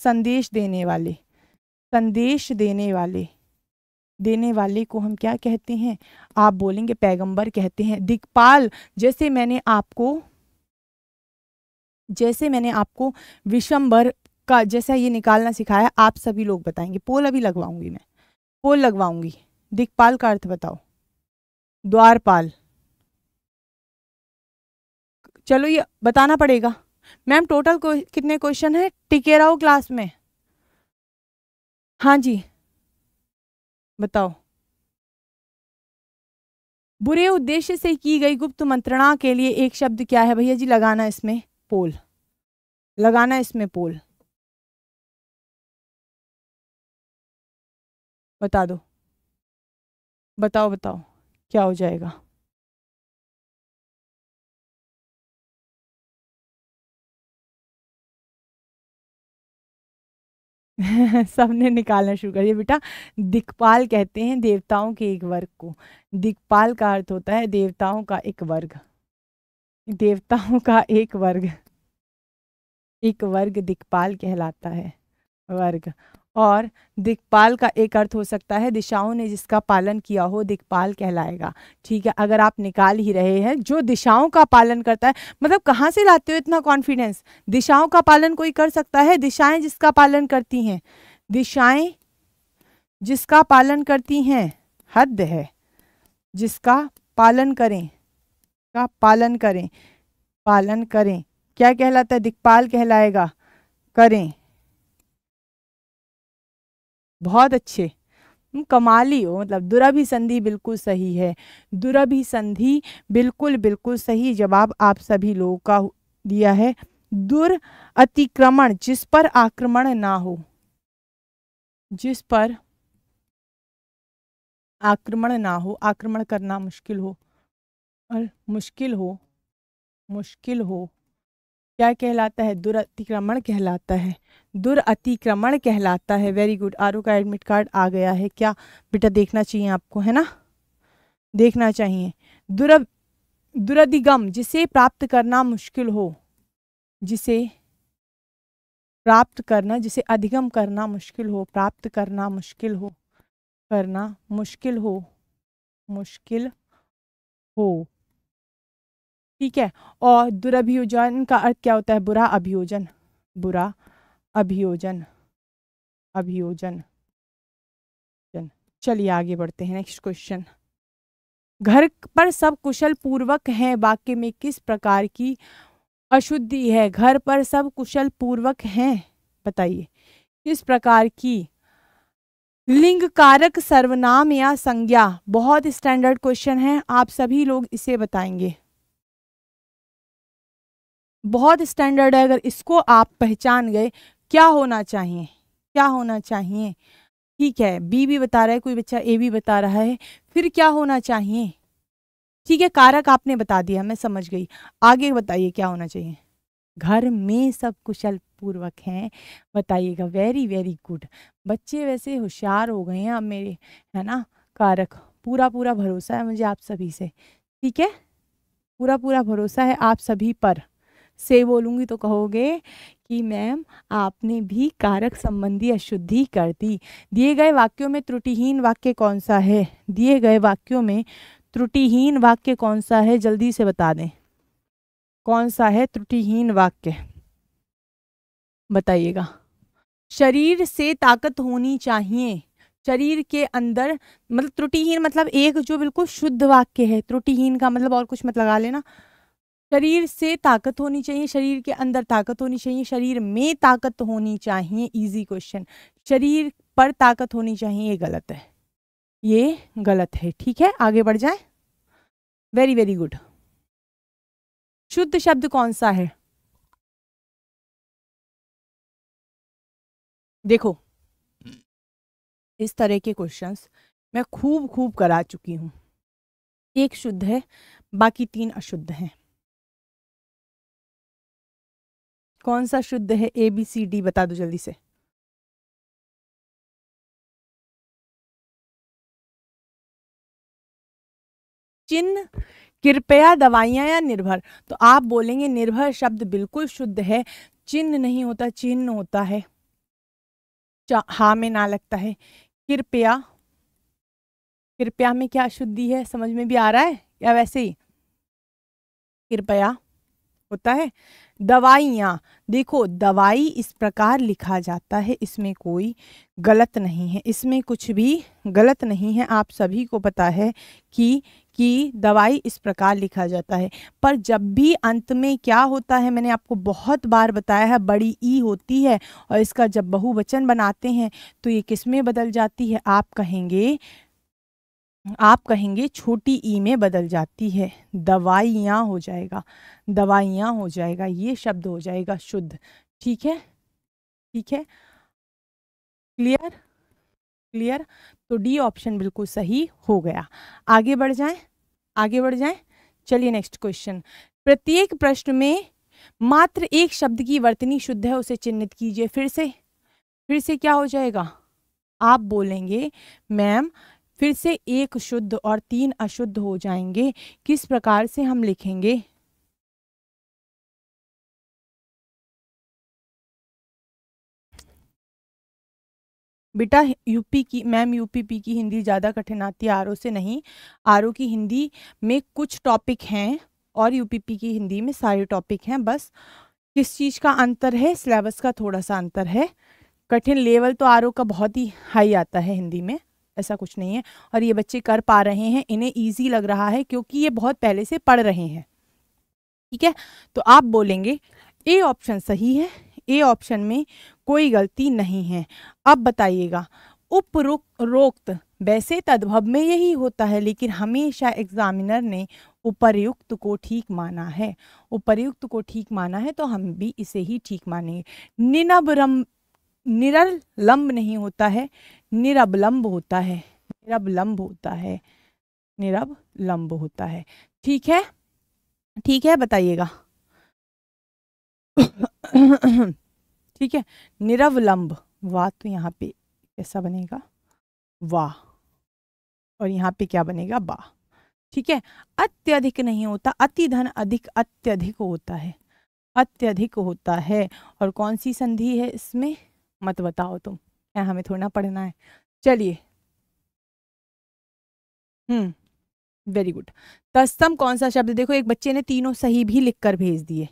A: संदेश देने वाले संदेश देने वाले देने वाले को हम क्या कहते हैं आप बोलेंगे पैगंबर कहते हैं दिखपाल जैसे मैंने आपको जैसे मैंने आपको विशंबर का जैसा ये निकालना सिखाया आप सभी लोग बताएंगे पोल अभी लगवाऊंगी मैं पोल लगवाऊंगी दिक्पाल का अर्थ बताओ द्वारपाल चलो ये बताना पड़ेगा मैम टोटल को, कितने क्वेश्चन है टिके रहो क्लास में हाँ जी बताओ बुरे उद्देश्य से की गई गुप्त मंत्रणा के लिए एक शब्द क्या है भैया जी लगाना इसमें पोल लगाना इसमें पोल
B: बता दो बताओ बताओ क्या हो जाएगा
A: सबने निकालना शुरू कर दिया बेटा दिक्पाल कहते हैं देवताओं के एक वर्ग को दिक्पाल का अर्थ होता है देवताओं का एक वर्ग देवताओं का एक वर्ग एक वर्ग दिक्पाल कहलाता है वर्ग और दिक्पाल का एक अर्थ हो सकता है दिशाओं ने जिसका पालन किया हो दिक्पाल कहलाएगा ठीक है अगर आप निकाल ही रहे हैं जो दिशाओं का पालन करता है मतलब कहाँ से लाते हो इतना कॉन्फिडेंस दिशाओं का पालन कोई कर सकता है दिशाएं जिसका पालन करती हैं दिशाएं जिसका पालन करती हैं हद है जिसका पालन करें का पालन करें पालन करें क्या कहलाता है दिक्पाल कहलाएगा करें बहुत अच्छे कमाली हो मतलब संधि बिल्कुल सही है संधि बिल्कुल बिल्कुल सही जवाब आप सभी लोगों का दिया है दुर अतिक्रमण जिस पर आक्रमण ना हो जिस पर आक्रमण ना हो आक्रमण करना मुश्किल हो और मुश्किल हो मुश्किल हो क्या कहलाता है दुरअतिक्रमण कहलाता है दुरअतिक्रमण कहलाता है वेरी गुड आरू का एडमिट कार्ड आ गया है क्या बेटा देखना चाहिए आपको है ना देखना चाहिए दुर दुरधिगम जिसे प्राप्त करना मुश्किल हो जिसे प्राप्त करना जिसे अधिगम करना मुश्किल हो प्राप्त करना मुश्किल हो करना मुश्किल हो मुश्किल हो ठीक है और दुराभियोजन का अर्थ क्या होता है बुरा अभियोजन बुरा अभियोजन अभियोजन चलिए आगे बढ़ते हैं नेक्स्ट क्वेश्चन घर पर सब कुशल पूर्वक हैं वाक्य में किस प्रकार की अशुद्धि है घर पर सब कुशल पूर्वक हैं बताइए किस प्रकार की लिंग कारक सर्वनाम या संज्ञा बहुत स्टैंडर्ड क्वेश्चन है आप सभी लोग इसे बताएंगे बहुत स्टैंडर्ड है अगर इसको आप पहचान गए क्या होना चाहिए क्या होना चाहिए ठीक है बी भी बता रहा है कोई बच्चा ए भी बता रहा है फिर क्या होना चाहिए ठीक है कारक आपने बता दिया मैं समझ गई आगे बताइए क्या होना चाहिए घर में सब कुशल पूर्वक हैं बताइएगा वेरी वेरी गुड बच्चे वैसे होशियार हो गए हैं अब मेरे है ना कारक पूरा पूरा भरोसा है मुझे आप सभी से ठीक है पूरा पूरा भरोसा है आप सभी पर से बोलूँगी तो कहोगे कि मैम आपने भी कारक संबंधी अशुद्धि कर दी दिए गए वाक्यों में त्रुटिहीन वाक्य कौन सा है दिए गए वाक्यों में त्रुटिहीन वाक्य कौन सा है जल्दी से बता दें कौन सा है त्रुटिहीन वाक्य बताइएगा शरीर से ताकत होनी चाहिए शरीर के अंदर मतलब त्रुटिहीन मतलब एक जो बिल्कुल शुद्ध वाक्य है त्रुटिहीन का मतलब और कुछ मत लगा लेना शरीर से ताकत होनी चाहिए शरीर के अंदर ताकत होनी चाहिए शरीर में ताकत होनी चाहिए इजी क्वेश्चन शरीर पर ताकत होनी चाहिए ये गलत है ये गलत है ठीक है आगे बढ़ जाए वेरी वेरी गुड शुद्ध शब्द कौन सा है देखो इस तरह के क्वेश्चंस मैं खूब खूब करा चुकी हूं एक शुद्ध है बाकी तीन अशुद्ध हैं
B: कौन सा शुद्ध है ए बी सी डी बता दो जल्दी से
A: चिन्ह कृपया दवाइयां या निर्भर तो आप बोलेंगे निर्भर शब्द बिल्कुल शुद्ध है चिन्ह नहीं होता चिन्ह होता है हा में ना लगता है कृपया कृपया में क्या शुद्धि है समझ में भी आ रहा है या वैसे ही कृपया होता है दवाइयाँ देखो दवाई इस प्रकार लिखा जाता है इसमें कोई गलत नहीं है इसमें कुछ भी गलत नहीं है आप सभी को पता है कि कि दवाई इस प्रकार लिखा जाता है पर जब भी अंत में क्या होता है मैंने आपको बहुत बार बताया है बड़ी ई होती है और इसका जब बहुवचन बनाते हैं तो ये किस में बदल जाती है आप कहेंगे आप कहेंगे छोटी ई में बदल जाती है दवाइयाँ हो जाएगा दवाइयाँ हो जाएगा ये शब्द हो जाएगा शुद्ध ठीक है ठीक है क्लियर क्लियर तो डी ऑप्शन बिल्कुल सही हो गया आगे बढ़ जाएं आगे बढ़ जाएं चलिए नेक्स्ट क्वेश्चन प्रत्येक प्रश्न में मात्र एक शब्द की वर्तनी शुद्ध है उसे चिन्हित कीजिए फिर से फिर से क्या हो जाएगा आप बोलेंगे मैम फिर से एक शुद्ध और तीन अशुद्ध हो जाएंगे किस प्रकार से हम लिखेंगे बेटा यूपी की मैम यूपीपी की हिंदी ज़्यादा कठिन है आर से नहीं आर की हिंदी में कुछ टॉपिक हैं और यूपीपी की हिंदी में सारे टॉपिक हैं बस किस चीज़ का अंतर है सिलेबस का थोड़ा सा अंतर है कठिन लेवल तो आर का बहुत ही हाई आता है हिंदी में ऐसा कुछ नहीं है और ये बच्चे कर पा रहे हैं इन्हें ईजी लग रहा है क्योंकि ये बहुत पहले से पढ़ रहे हैं ठीक है तो आप बोलेंगे ए ऑप्शन सही है ए ऑप्शन में कोई गलती नहीं है अब बताइएगा उपरोक्त वैसे तद्भव में यही होता है लेकिन हमेशा एग्जामिनर ने उपर्युक्त को ठीक माना है उपर्युक्त को ठीक माना है तो हम भी इसे ही ठीक मानेंगे निनबरम निरलंब नहीं होता है निरबलंब होता है निरबलंब होता है निरबलंब होता है ठीक है ठीक है बताइएगा ठीक है निरवलंब वाह तो यहाँ पे कैसा बनेगा वाह और यहाँ पे क्या बनेगा बा ठीक है अत्यधिक नहीं होता अति धन अधिक अत्यधिक होता है अत्यधिक होता है और कौन सी संधि है इसमें मत बताओ तुम क्या हमें थोड़ा पढ़ना है चलिए हम्म वेरी गुड तस्तम कौन सा शब्द देखो एक बच्चे ने तीनों सही भी लिख कर भेज दिए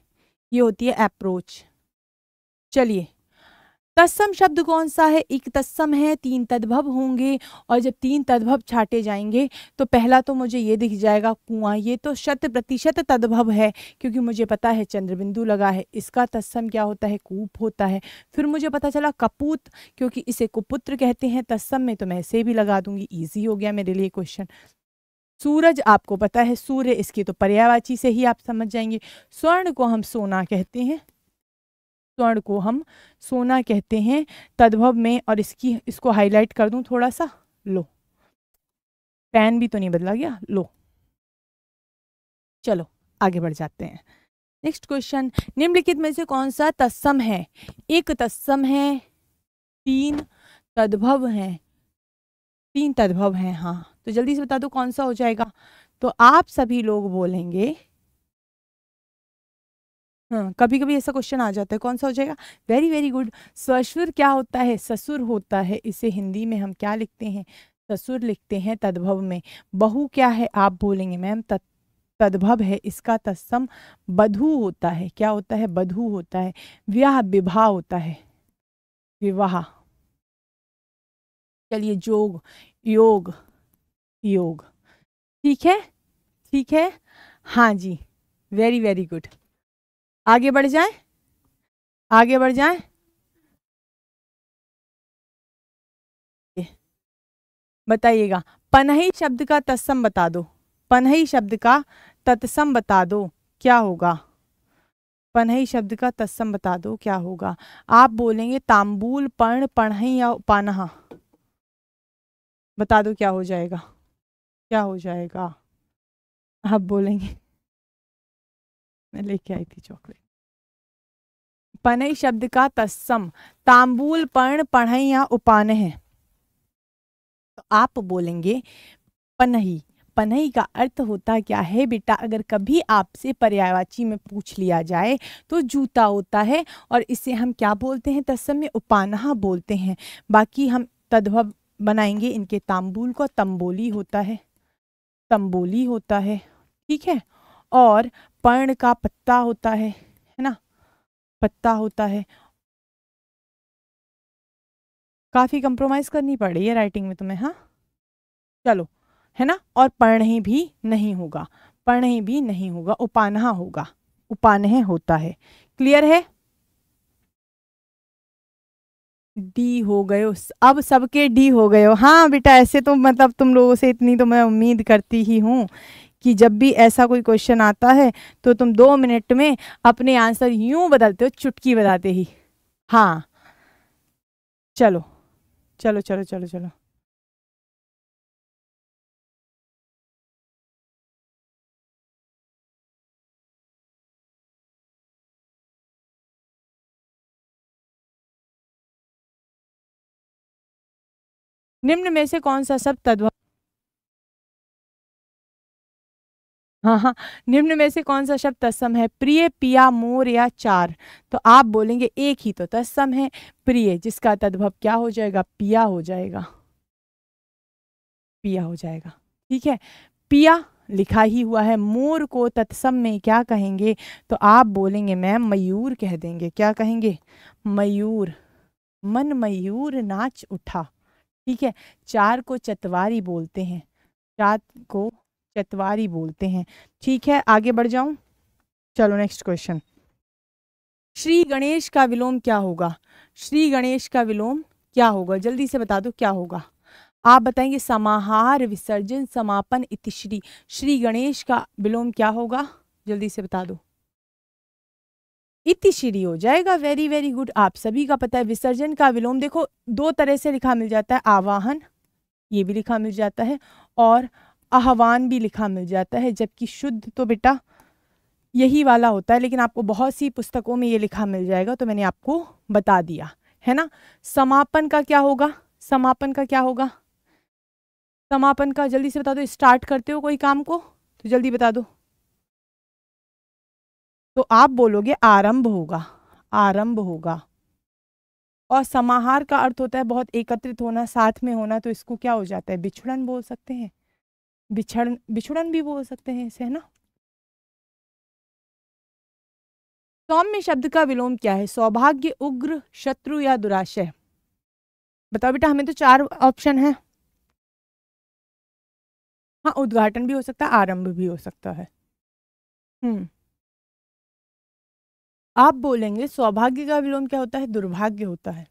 A: ये होती है अप्रोच चलिए तत्सम शब्द कौन सा है एक तत्सम है तीन तद्भव होंगे और जब तीन तद्भव छाटे जाएंगे तो पहला तो मुझे ये दिख जाएगा कुआं ये तो शत प्रतिशत तद्भव है क्योंकि मुझे पता है चंद्रबिंदु लगा है इसका तत्सम क्या होता है कूप होता है फिर मुझे पता चला कपूत क्योंकि इसे कुपुत्र कहते हैं तत्सम में तो मैं इसे भी लगा दूंगी ईजी हो गया मेरे लिए क्वेश्चन सूरज आपको पता है सूर्य इसकी तो पर्यावाची से ही आप समझ जाएंगे स्वर्ण को हम सोना कहते हैं स्वर्ण को हम सोना कहते हैं तद्भव में और इसकी इसको हाईलाइट कर दूं थोड़ा सा लो पैन भी तो नहीं बदला गया लो चलो आगे बढ़ जाते हैं नेक्स्ट क्वेश्चन निम्नलिखित में से कौन सा तत्सम है एक तत्सम है तीन तद्भव है तीन तद्भव है हाँ तो जल्दी से बता दो कौन सा हो जाएगा तो आप सभी लोग बोलेंगे हाँ कभी कभी ऐसा क्वेश्चन आ जाता है कौन सा हो जाएगा वेरी वेरी गुड ससुर क्या होता है ससुर होता है इसे हिंदी में हम क्या लिखते हैं ससुर लिखते हैं तद्भव में बहू क्या है आप बोलेंगे मैम तद्भव है इसका तत्सम बधू होता है क्या होता है बधू होता है विवाह विवाह होता है विवाह चलिए जोग योग योग ठीक है ठीक है हाँ जी वेरी वेरी गुड आगे बढ़ जाए आगे बढ़ जाए बताइएगा पनही शब्द का तत्सम बता दो पनही शब्द का तत्सम बता दो क्या होगा पनही शब्द का तत्सम बता दो क्या होगा आप बोलेंगे तांबूल पर्ण पढ़ई या पानहा बता दो क्या हो जाएगा
B: क्या हो जाएगा आप बोलेंगे मैं लेके आई थी
A: चॉकलेट पनई शब्द का तस्सम तांबूल पर्ण पढ़ई या उपान है तो आप बोलेंगे पनही पनही का अर्थ होता क्या है बेटा अगर कभी आपसे पर्यायवाची में पूछ लिया जाए तो जूता होता है और इसे हम क्या बोलते हैं तस्सम में उपानहा बोलते हैं बाकी हम तद्भव बनाएंगे इनके तांबूल को तंबोली होता है तंबोली होता है ठीक है और पर्ण का पत्ता होता है है ना पत्ता होता है काफ़ी कंप्रोमाइज़ करनी पड़ रही है राइटिंग में तुम्हें हाँ चलो है ना और पर्ण भी नहीं होगा पर्ण भी नहीं होगा उपानहा होगा उपानह होता है क्लियर है डी हो गए अब सबके डी हो गए हाँ बेटा ऐसे तो मतलब तुम लोगों से इतनी तो मैं उम्मीद करती ही हूँ कि जब भी ऐसा कोई क्वेश्चन आता है तो तुम दो मिनट में अपने आंसर यूं बदलते हो चुटकी बताते ही हाँ चलो चलो चलो चलो चलो
B: निम्न में से कौन सा सब तद्भव
A: हाँ हाँ निम्न में से कौन सा शब्द तत्सम है प्रिय पिया मोर या चार तो आप बोलेंगे एक ही तो तत्सम है प्रिय जिसका तद्भव क्या हो जाएगा पिया हो जाएगा पिया हो जाएगा ठीक है पिया लिखा ही हुआ है मोर को तत्सम में क्या कहेंगे तो आप बोलेंगे मैम मयूर कह देंगे क्या कहेंगे मयूर मन मयूर नाच उठा ठीक है चार को चतवारी बोलते हैं चार को चतवारी बोलते हैं ठीक है आगे बढ़ जाऊं चलो नेक्स्ट क्वेश्चन श्री गणेश का विलोम क्या होगा श्री गणेश का विलोम क्या होगा जल्दी से बता दो क्या होगा आप बताएंगे समाहार विसर्जन समापन इतिश्री श्री गणेश का विलोम क्या होगा जल्दी से बता दो इतिश्री हो जाएगा वेरी वेरी गुड आप सभी का पता है विसर्जन का विलोम देखो दो तरह से लिखा मिल जाता है आवाहन ये भी लिखा मिल जाता है और आह्वान भी लिखा मिल जाता है जबकि शुद्ध तो बेटा यही वाला होता है लेकिन आपको बहुत सी पुस्तकों में ये लिखा मिल जाएगा तो मैंने आपको बता दिया है ना समापन का क्या होगा समापन का क्या होगा समापन का जल्दी से बता दो स्टार्ट करते हो कोई काम को तो जल्दी बता दो तो आप बोलोगे आरंभ होगा आरंभ होगा और समाहार का अर्थ होता है बहुत एकत्रित होना साथ में होना तो इसको क्या हो जाता है बिछड़न बोल सकते हैं बिछड़न बिछुड़न भी बोल सकते हैं इसे है ना सौम्य शब्द का विलोम क्या है सौभाग्य उग्र शत्रु या दुराशय बताओ बेटा हमें तो चार ऑप्शन है हाँ
B: उद्घाटन भी हो सकता है आरंभ भी हो सकता है हम्म
A: आप बोलेंगे सौभाग्य का विलोम क्या होता है दुर्भाग्य होता है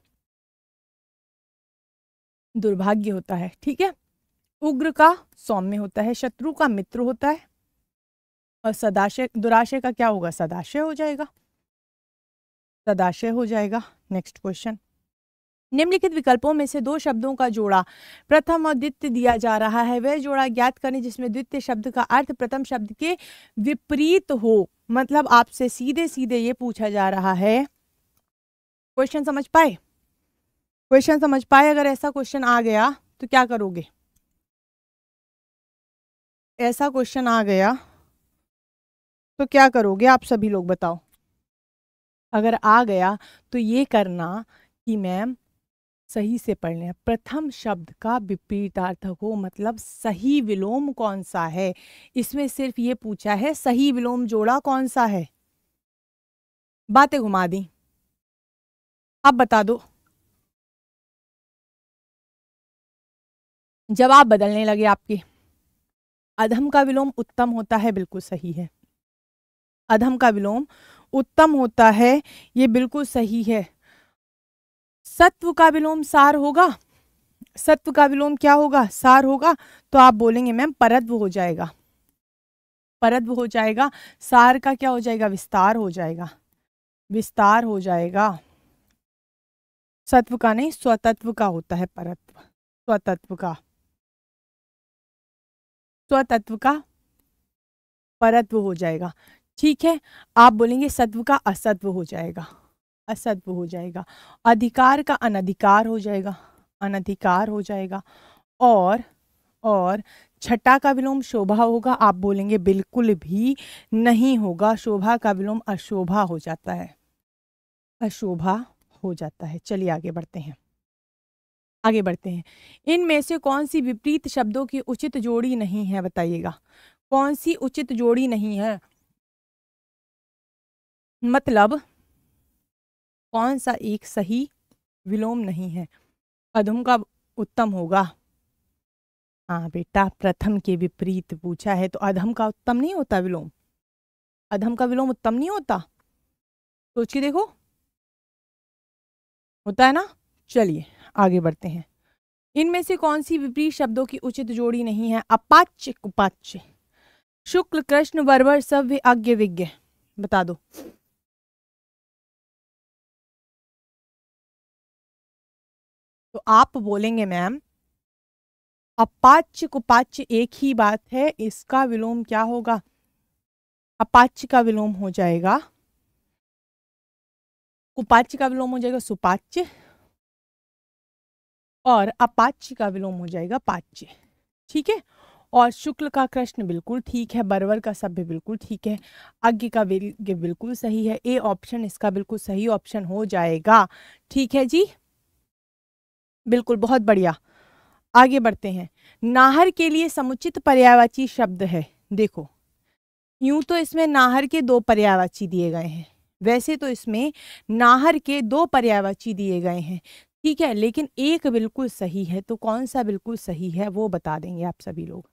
A: दुर्भाग्य होता है ठीक है उग्र का सौम्य होता है शत्रु का मित्र होता है और सदाशय दुराशय का क्या होगा सदाशय हो जाएगा सदाशय हो जाएगा नेक्स्ट क्वेश्चन निम्नलिखित विकल्पों में से दो शब्दों का जोड़ा प्रथम और द्वितीय दिया जा रहा है वह जोड़ा ज्ञात करें जिसमें द्वितीय शब्द का अर्थ प्रथम शब्द के विपरीत हो मतलब आपसे सीधे सीधे ये पूछा जा रहा है क्वेश्चन समझ पाए क्वेश्चन समझ पाए अगर ऐसा क्वेश्चन आ गया तो क्या करोगे ऐसा क्वेश्चन आ गया तो क्या करोगे आप सभी लोग बताओ अगर आ गया तो ये करना कि मैम सही से पढ़ प्रथम शब्द का विपरीतार्थक हो मतलब सही विलोम कौन सा है इसमें सिर्फ ये पूछा है सही विलोम जोड़ा कौन सा है बातें घुमा दी अब बता दो
B: जवाब बदलने लगे आपके
A: अधम का विलोम उत्तम होता है बिल्कुल सही है अधम का विलोम उत्तम होता है ये बिल्कुल सही है सत्व का विलोम सार होगा सत्व का विलोम क्या होगा सार होगा तो आप बोलेंगे मैम परत्व हो जाएगा परत्व हो जाएगा सार का क्या हो जाएगा विस्तार हो जाएगा विस्तार हो जाएगा सत्व का नहीं स्वतत्व का होता है परत्व स्वतत्व का स्वतत्व का परत्व हो जाएगा ठीक है आप बोलेंगे सत्व का असत्व हो जाएगा असत्व हो जाएगा अधिकार का अनधिकार हो जाएगा अनधिकार हो जाएगा और और छठा का विलोम शोभा होगा आप बोलेंगे बिल्कुल भी नहीं होगा शोभा का विलोम अशोभा हो जाता है अशोभा हो जाता है चलिए आगे बढ़ते हैं आगे बढ़ते हैं इनमें से कौन सी विपरीत शब्दों की उचित जोड़ी नहीं है बताइएगा कौन सी उचित जोड़ी नहीं है मतलब कौन सा एक सही विलोम नहीं है अधम का उत्तम होगा हाँ बेटा प्रथम के विपरीत पूछा है तो अधम का उत्तम नहीं होता विलोम अधम का विलोम उत्तम नहीं होता सोच के देखो होता है ना चलिए आगे बढ़ते हैं इनमें से कौन सी विपरीत शब्दों की उचित जोड़ी नहीं है अपाच्य कुपाच्य शुक्ल कृष्ण वर्वर सभ्य आज्ञ विज्ञ बता दो तो आप बोलेंगे मैम अपाच्य कुपाच्य एक ही बात है इसका विलोम क्या होगा अपाच्य का विलोम हो जाएगा कुपाच्य का विलोम हो जाएगा सुपाच्य और अपाच्य का विलोम हो जाएगा पाच्य ठीक है और शुक्ल का कृष्ण बिल्कुल ठीक है बरवर का सभ्य बिल्कुल ठीक है अज्ञ का बिल्कुल सही है ए ऑप्शन इसका बिल्कुल सही ऑप्शन हो जाएगा ठीक है जी बिल्कुल बहुत बढ़िया आगे बढ़ते हैं नाहर के लिए समुचित पर्यायवाची शब्द है देखो यूं तो इसमें नाहर के दो पर्यायवाची दिए गए हैं वैसे तो इसमें नाहर के दो पर्यायवाची दिए गए हैं ठीक है लेकिन एक बिल्कुल सही है तो कौन सा बिल्कुल सही है वो बता देंगे आप सभी लोग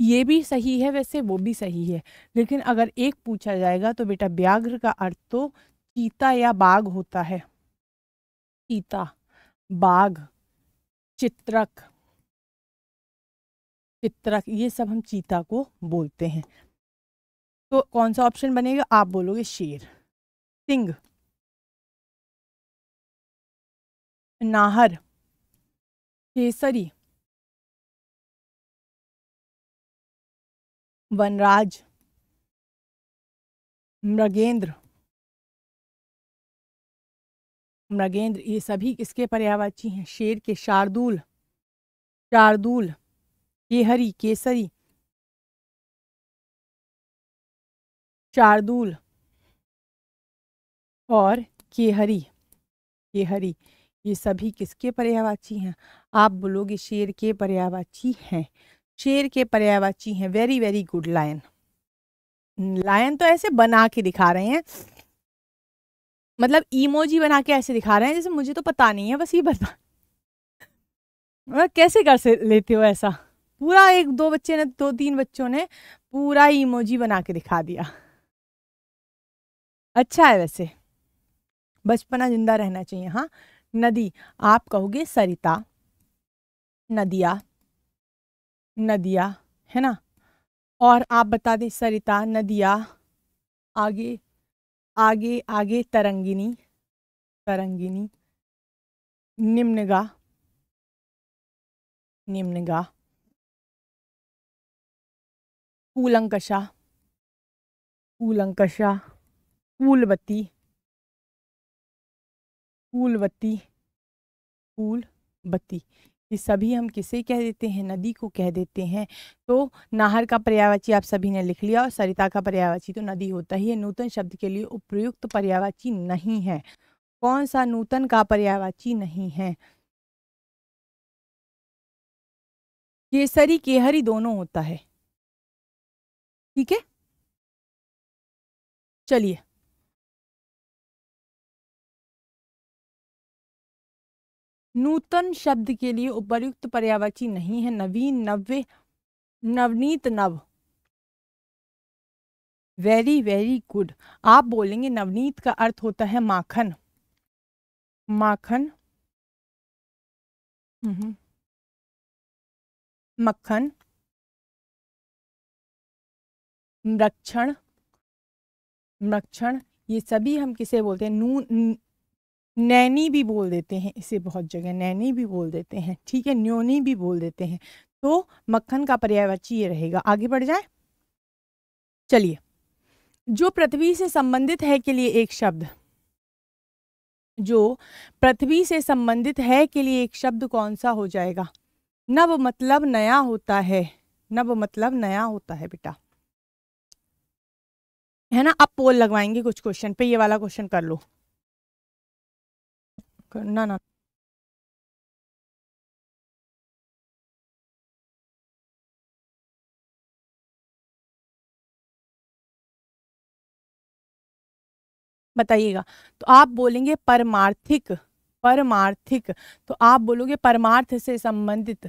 A: ये भी सही है वैसे वो भी सही है लेकिन अगर एक पूछा जाएगा तो बेटा व्याघ्र का अर्थ तो चीता या बाघ होता है चीता बाघ चित्रक चित्रा ये सब हम चीता को बोलते हैं तो कौन सा ऑप्शन बनेगा आप बोलोगे शेर सिंह
B: नाहर केसरी वनराज मृगेंद्र मृगेंद्र ये सभी किसके पर्यावाची हैं शेर के शार्दूल शार्दूल ये हरी केसरी शार्दूल और
A: केहरी केहरी ये सभी किसके पर्यावाची हैं आप बोलोगे शेर के पर्यावाची हैं शेर के पर्यावाची हैं very very good lion lion तो ऐसे बना के दिखा रहे हैं मतलब इमोजी बना के ऐसे दिखा रहे हैं जैसे मुझे तो पता नहीं है बस ये बता कैसे कर से लेते हो ऐसा पूरा एक दो बच्चे ने दो तीन बच्चों ने पूरा इमोजी बना के दिखा दिया अच्छा है वैसे बचपना जिंदा रहना चाहिए हाँ नदी आप कहोगे सरिता नदिया नदिया है ना और आप बता दें सरिता नदिया आगे आगे आगे तरंगिनी तरंगिनी निम्नगा
B: निम्नगा कूलंकशा कूलंकशा कूलवती
A: कूलवती कूलवती ये सभी हम किसे कह देते हैं नदी को कह देते हैं तो नाहर का पर्यावाची आप सभी ने लिख लिया और सरिता का पर्यावाची तो नदी होता ही है नूतन शब्द के लिए उपयुक्त तो पर्यावाची नहीं है कौन सा नूतन का पर्यावाची नहीं है
B: केसरी केहरी दोनों होता है ठीक है चलिए नूतन शब्द के लिए
A: उपयुक्त पर्यावाची नहीं है नवीन नव्य नवनीत नव वेरी वेरी गुड आप बोलेंगे नवनीत का अर्थ होता है
B: माखन माखन हम्म। मक्खन
A: मृक्षण मृक्षण ये सभी हम किसे बोलते हैं नू नैनी भी बोल देते हैं इसे बहुत जगह नैनी भी बोल देते हैं ठीक है न्योनी भी बोल देते हैं तो मक्खन का पर्यायवाची ये रहेगा आगे बढ़ जाए चलिए जो पृथ्वी से संबंधित है के लिए एक शब्द जो पृथ्वी से संबंधित है के लिए एक शब्द कौन सा हो जाएगा नव मतलब नया होता है नव मतलब नया होता है बेटा है ना अब पोल लगवाएंगे कुछ क्वेश्चन पे ये वाला क्वेश्चन कर लो ना ना बताइएगा तो आप बोलेंगे परमार्थिक परमार्थिक तो आप बोलोगे परमार्थ से संबंधित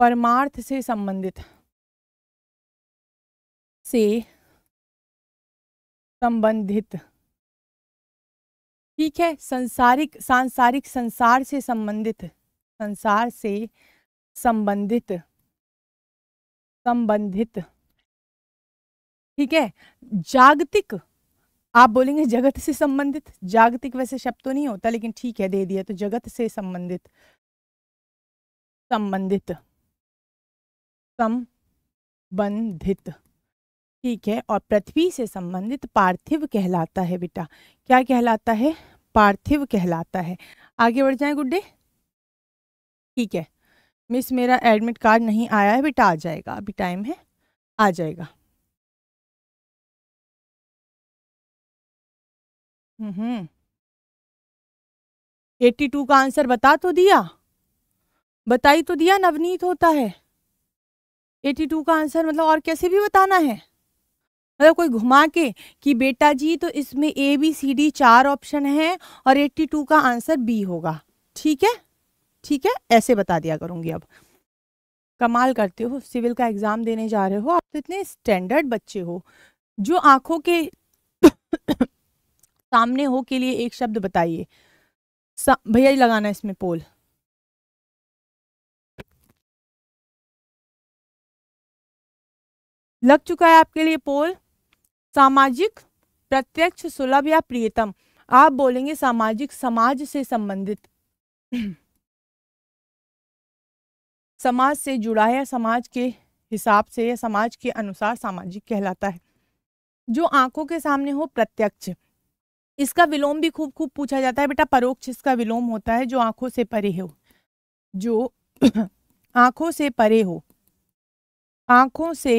A: परमार्थ से संबंधित
B: से संबंधित
A: ठीक है संसारिक सांसारिक संसार से संबंधित संसार से संबंधित संबंधित ठीक है जागतिक आप बोलेंगे जगत से संबंधित जागतिक वैसे शब्द तो नहीं होता लेकिन ठीक है दे दिया तो जगत से संबंधित संबंधित संबंधित ठीक है और पृथ्वी से संबंधित पार्थिव कहलाता है बेटा क्या कहलाता है पार्थिव कहलाता है आगे बढ़ जाए गुड्डे ठीक है मिस मेरा एडमिट कार्ड नहीं आया है बेटा आ जाएगा अभी टाइम है आ जाएगा हम्म एट्टी टू का आंसर बता तो दिया बताई तो दिया नवनीत होता है एटी टू का आंसर मतलब और कैसे भी बताना है मतलब कोई घुमा के कि बेटा जी तो इसमें ए बी सी डी चार ऑप्शन है और एट्टी टू का आंसर बी होगा ठीक है ठीक है ऐसे बता दिया करूँगी अब कमाल करते हो सिविल का एग्ज़ाम देने जा रहे हो आप तो इतने स्टैंडर्ड बच्चे हो जो आंखों के सामने हो के लिए एक शब्द बताइए भैया ही लगाना इसमें पोल लग चुका है आपके लिए पोल सामाजिक प्रत्यक्ष सुलभ या प्रियतम आप बोलेंगे सामाजिक समाज से संबंधित समाज से जुड़ा है समाज के हिसाब से या समाज के अनुसार सामाजिक कहलाता है जो आंखों के सामने हो प्रत्यक्ष इसका विलोम भी खूब खूब पूछा जाता है बेटा परोक्ष इसका विलोम होता है जो आंखों से परे हो जो आंखों से परे हो आंखों से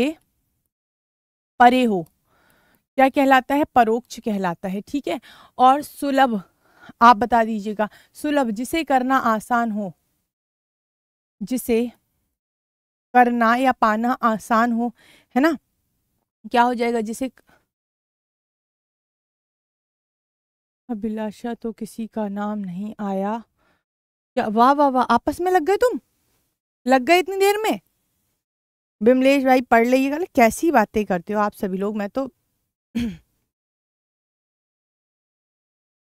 A: परे हो क्या कहलाता है परोक्ष कहलाता है ठीक है और सुलभ आप बता दीजिएगा सुलभ जिसे करना आसान हो जिसे करना या पाना आसान हो है ना क्या हो जाएगा जिसे अभिलाषा तो किसी का नाम नहीं आया क्या वाह वाह वाह आपस में लग गए तुम लग गए इतनी देर में बिमलेश भाई पढ़ लीजिएगा कैसी बातें करते हो आप सभी लोग मैं तो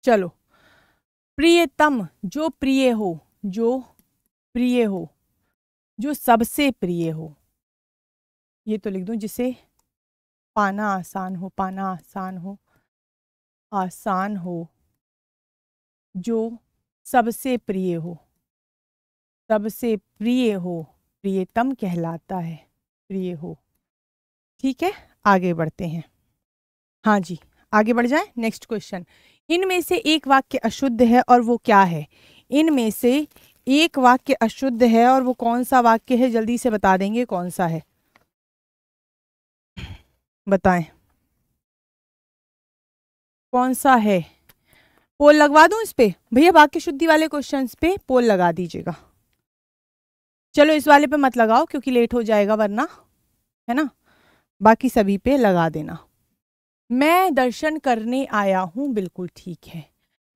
A: चलो प्रियतम जो प्रिय हो जो प्रिय हो जो सबसे प्रिय हो ये तो लिख दूं जिसे पाना आसान हो पाना आसान हो आसान हो जो सबसे प्रिय हो सबसे प्रिय हो प्रियतम कहलाता है प्रिय हो ठीक है आगे बढ़ते हैं हाँ जी आगे बढ़ जाए नेक्स्ट क्वेश्चन इनमें से एक वाक्य अशुद्ध है और वो क्या है इनमें से एक वाक्य अशुद्ध है और वो कौन सा वाक्य है जल्दी से बता देंगे कौन सा है बताएं कौन सा है पोल लगवा दूं इस पे भैया वाक्य शुद्धि वाले क्वेश्चंस पे पोल लगा दीजिएगा चलो इस वाले पे मत लगाओ क्योंकि लेट हो जाएगा वरना है ना बाकी सभी पे लगा देना मैं दर्शन करने आया हूँ बिल्कुल ठीक है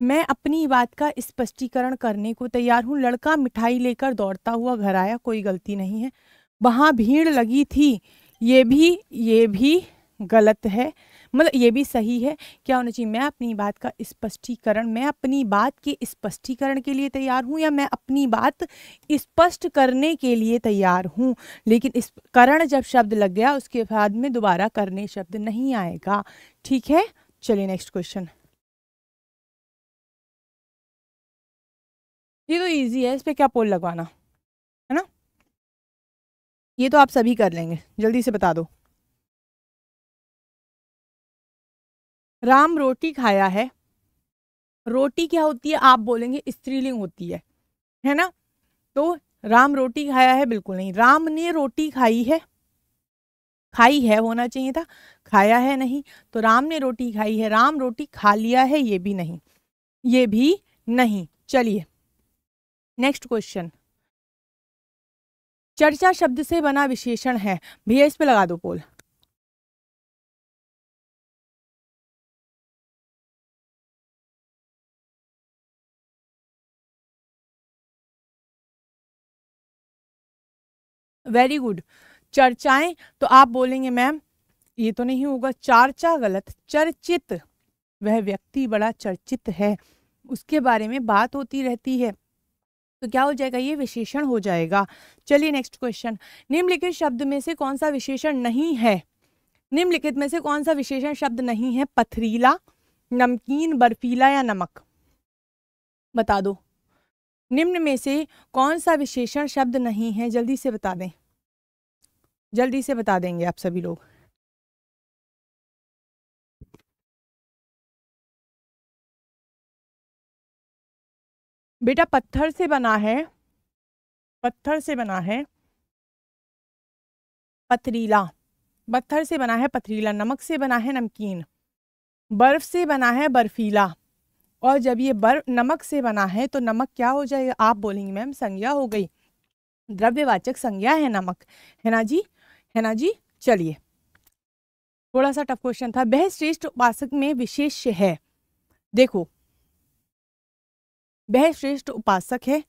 A: मैं अपनी बात का स्पष्टीकरण करने को तैयार हूँ लड़का मिठाई लेकर दौड़ता हुआ घर आया कोई गलती नहीं है वहाँ भीड़ लगी थी ये भी ये भी गलत है मतलब ये भी सही है क्या होना चाहिए मैं अपनी बात का स्पष्टीकरण मैं अपनी बात के स्पष्टीकरण के लिए तैयार हूँ या मैं अपनी बात स्पष्ट करने के लिए तैयार हूँ लेकिन इस करण जब शब्द लग गया उसके बाद में दोबारा करने शब्द नहीं आएगा ठीक है चलिए नेक्स्ट क्वेश्चन ये
B: तो इजी है इस पर क्या पोल लगवाना है ना ये तो आप सभी कर लेंगे जल्दी से बता दो राम रोटी खाया
A: है रोटी क्या होती है आप बोलेंगे स्त्रीलिंग होती है है ना तो राम रोटी खाया है बिल्कुल नहीं राम ने रोटी खाई है खाई है होना चाहिए था खाया है नहीं तो राम ने रोटी खाई है राम रोटी खा लिया है ये भी नहीं ये भी नहीं चलिए नेक्स्ट क्वेश्चन चर्चा शब्द से बना विशेषण है भैया इस पे लगा दो पोल वेरी गुड चर्चाएं तो आप बोलेंगे मैम ये तो नहीं होगा चर्चा गलत चर्चित वह व्यक्ति बड़ा चर्चित है उसके बारे में बात होती रहती है तो क्या हो जाएगा ये विशेषण हो जाएगा चलिए नेक्स्ट क्वेश्चन निम्नलिखित शब्द में से कौन सा विशेषण नहीं है निम्नलिखित में से कौन सा विशेषण शब्द नहीं है पथरीला नमकीन बर्फीला या नमक बता दो निम्न में से कौन सा विशेषण शब्द नहीं है जल्दी से बता दें जल्दी से बता देंगे आप
B: सभी लोग बेटा पत्थर से बना है
A: पत्थर से बना है पथरीला पत्थर से बना है पथरीला नमक से बना है नमकीन बर्फ से बना है बर्फीला और जब ये बर्फ नमक से बना है तो नमक क्या हो जाएगा आप बोलेंगे मैम संज्ञा हो गई द्रव्यवाचक संज्ञा है नमक है ना जी है ना जी चलिए थोड़ा सा टफ क्वेश्चन था वह श्रेष्ठ उपासक में विशेष है देखो वह श्रेष्ठ उपासक है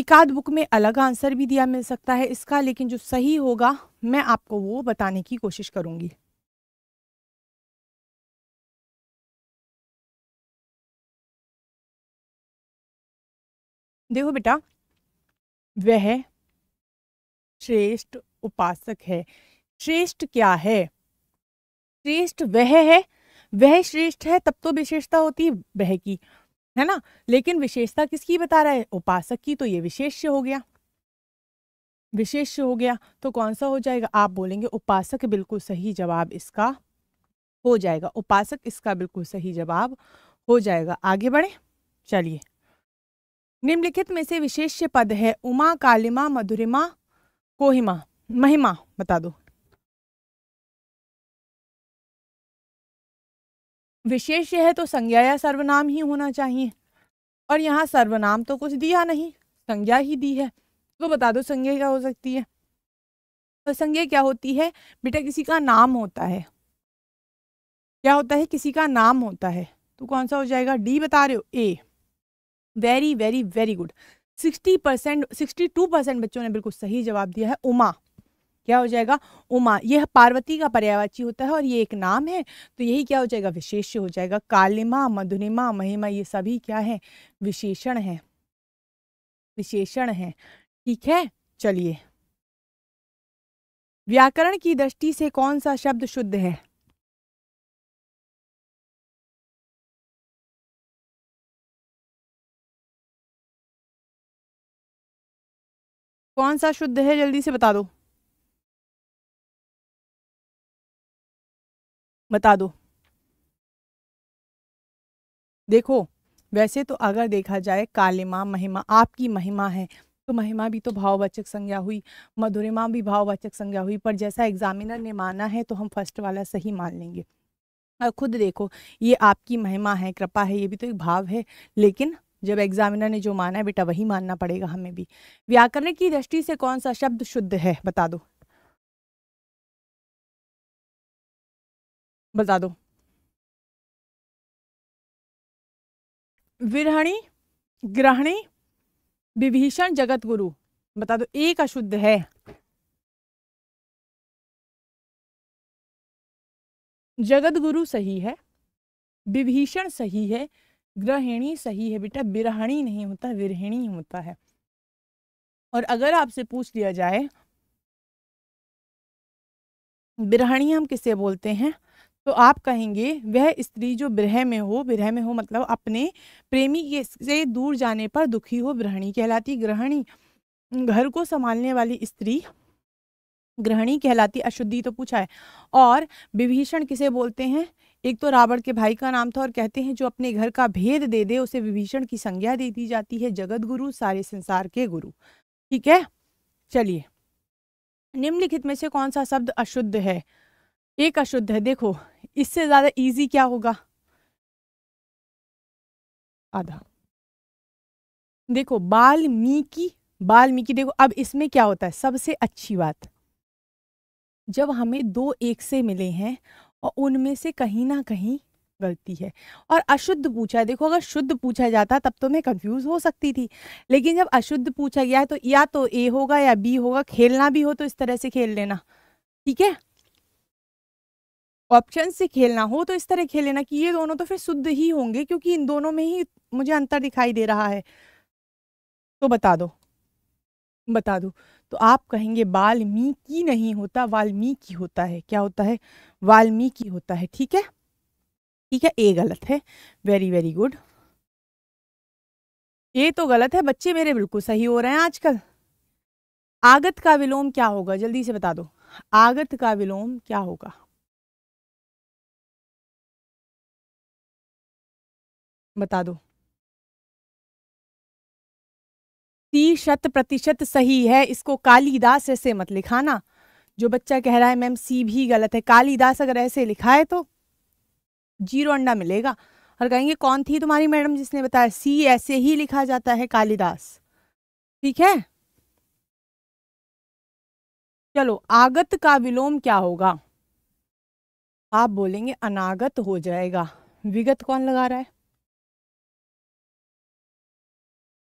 A: एकाध बुक में अलग आंसर भी दिया मिल सकता है इसका लेकिन जो सही होगा मैं आपको वो बताने की कोशिश करूंगी देखो बेटा वह श्रेष्ठ उपासक है श्रेष्ठ क्या है श्रेष्ठ वह है वह श्रेष्ठ है तब तो विशेषता होती वह की है ना लेकिन विशेषता किसकी बता रहा है उपासक की तो ये विशेष्य हो गया विशेष्य हो गया तो कौन सा हो जाएगा आप बोलेंगे उपासक बिल्कुल सही जवाब इसका हो जाएगा उपासक इसका बिल्कुल सही जवाब हो जाएगा आगे बढ़े चलिए निम्नलिखित में से विशेष्य पद है उमा कालिमा मधुरिमा कोहिमा महिमा बता दो विशेष्य है तो संज्ञा या सर्वनाम ही होना चाहिए और यहाँ सर्वनाम तो कुछ दिया नहीं संज्ञा ही दी है तो बता दो संज्ञा क्या हो सकती है तो संज्ञा क्या होती है बेटा किसी का नाम होता है क्या होता है किसी का नाम होता है तो कौन सा हो जाएगा डी बता रहे हो A very very very good sixty percent sixty two percent बच्चों ने बिल्कुल सही जवाब दिया है उमा क्या हो जाएगा उमा यह पार्वती का पर्यावाची होता है और ये एक नाम है तो यही क्या हो जाएगा विशेष हो जाएगा कालिमा मधुनिमा महिमा ये सभी क्या है विशेषण है विशेषण है ठीक है चलिए व्याकरण
B: की दृष्टि से कौन सा शब्द शुद्ध है कौन सा शुद्ध है जल्दी से बता दो बता दो
A: देखो वैसे तो अगर देखा जाए कालिमा महिमा आपकी महिमा है तो महिमा भी तो भाववाचक संज्ञा हुई मधुरिमा भी भाववाचक संज्ञा हुई पर जैसा एग्जामिनर ने माना है तो हम फर्स्ट वाला सही मान लेंगे और खुद देखो ये आपकी महिमा है कृपा है ये भी तो एक भाव है लेकिन जब एग्जामिनर ने जो माना है बेटा वही मानना पड़ेगा हमें भी व्याकरण की दृष्टि से कौन सा शब्द शुद्ध है बता दो
B: बता दो विरहणी ग्रहणी विभीषण जगत गुरु बता दो एक अशुद्ध है
A: जगत गुरु सही है विभीषण सही है ग्रहिणी सही है बेटा बिरहणी नहीं होता विरहिणी होता है और अगर आपसे पूछ लिया जाए बिरहणी हम किसे बोलते हैं तो आप कहेंगे वह स्त्री जो ब्रह में हो ब्रह में हो मतलब अपने प्रेमी के से दूर जाने पर दुखी हो ग्रहणी कहलाती ग्रहणी घर को संभालने वाली स्त्री ग्रहणी कहलाती अशुद्धि तो पूछा है और विभीषण किसे बोलते हैं एक तो रावण के भाई का नाम था और कहते हैं जो अपने घर का भेद दे दे उसे विभीषण की संज्ञा दे दी जाती है जगत गुरु सारे संसार के गुरु ठीक है चलिए निम्नलिखित में से कौन सा शब्द अशुद्ध है एक अशुद्ध है देखो इससे ज्यादा इजी क्या होगा
B: आधा देखो बाल्मीकि
A: बाल्मीकि देखो अब इसमें क्या होता है सबसे अच्छी बात जब हमें दो एक से मिले हैं और उनमें से कहीं ना कहीं गलती है और अशुद्ध पूछा है देखो अगर शुद्ध पूछा जाता तब तो मैं कंफ्यूज हो सकती थी लेकिन जब अशुद्ध पूछा गया है तो या तो ए होगा या बी होगा खेलना भी हो तो इस तरह से खेल लेना ठीक है ऑप्शन से खेलना हो तो इस तरह खेल लेना कि ये दोनों तो फिर शुद्ध ही होंगे क्योंकि इन दोनों में ही मुझे अंतर दिखाई दे रहा है तो बता दो बता दो तो आप कहेंगे वाल्मीकि नहीं होता वाल्मीकि होता है क्या होता है वाल्मीकि होता है ठीक है ठीक है ए गलत है वेरी वेरी गुड ये तो गलत है बच्चे मेरे बिल्कुल सही हो रहे हैं आजकल आगत का विलोम क्या होगा जल्दी से बता दो आगत
B: का विलोम क्या होगा
A: बता दो युक्ति शत प्रतिशत सही है इसको कालीदास ऐसे मत लिखाना जो बच्चा कह रहा है मैम सी भी गलत है कालीदास अगर ऐसे लिखा है तो जीरो अंडा मिलेगा और कहेंगे कौन थी तुम्हारी मैडम जिसने बताया सी ऐसे ही लिखा जाता है कालिदास ठीक है चलो आगत का विलोम क्या होगा आप बोलेंगे अनागत हो जाएगा विगत कौन लगा रहा है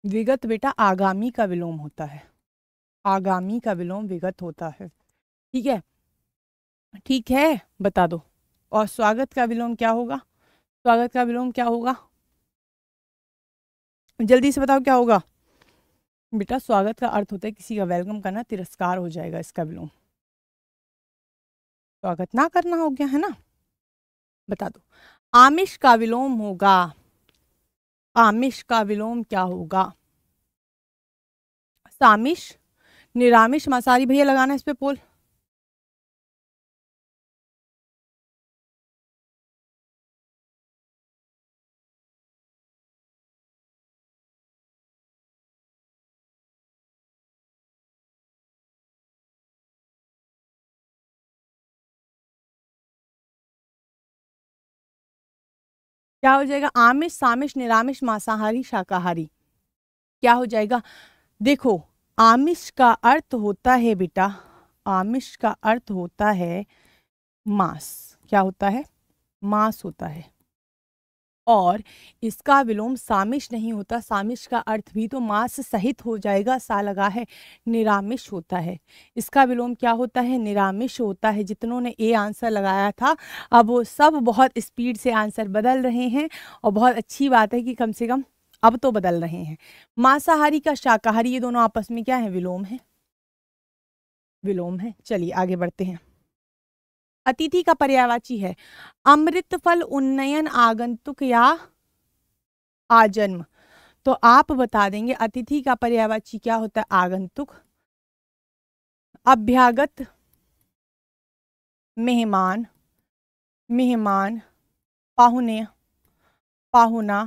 A: विगत बेटा आगामी का विलोम होता है आगामी का विलोम विगत होता है ठीक है ठीक है बता दो और स्वागत का विलोम क्या होगा स्वागत का विलोम क्या होगा जल्दी से बताओ क्या होगा बेटा स्वागत का अर्थ होता है किसी का वेलकम करना तिरस्कार हो जाएगा इसका विलोम स्वागत ना करना हो गया है ना बता दो आमिष का विलोम होगा आमिष का विलोम क्या होगा सामिश निरामिश मांसाहारी भैया लगाना इस पे पोल क्या हो जाएगा आमिष सामिश निरामिष मांसाहारी शाकाहारी क्या हो जाएगा देखो आमिष का अर्थ होता है बेटा आमिष का अर्थ होता है मांस क्या होता है मांस होता है और इसका विलोम सामिश नहीं होता सामिश का अर्थ भी तो मास सहित हो जाएगा सा लगा है निरामिश होता है इसका विलोम क्या होता है निरामिश होता है जितनों ने ए आंसर लगाया था अब वो सब बहुत स्पीड से आंसर बदल रहे हैं और बहुत अच्छी बात है कि कम से कम अब तो बदल रहे हैं मांसाहारी का शाकाहारी ये दोनों आपस में क्या है विलोम है विलोम है चलिए आगे बढ़ते हैं अतिथि का पर्यावाची है अमृत फल उन्नयन आगंतुक या आजन्म तो आप बता देंगे अतिथि का पर्यावाची क्या होता है आगंतुक अभ्यागत मेहमान मेहमान पाहुने पाहुना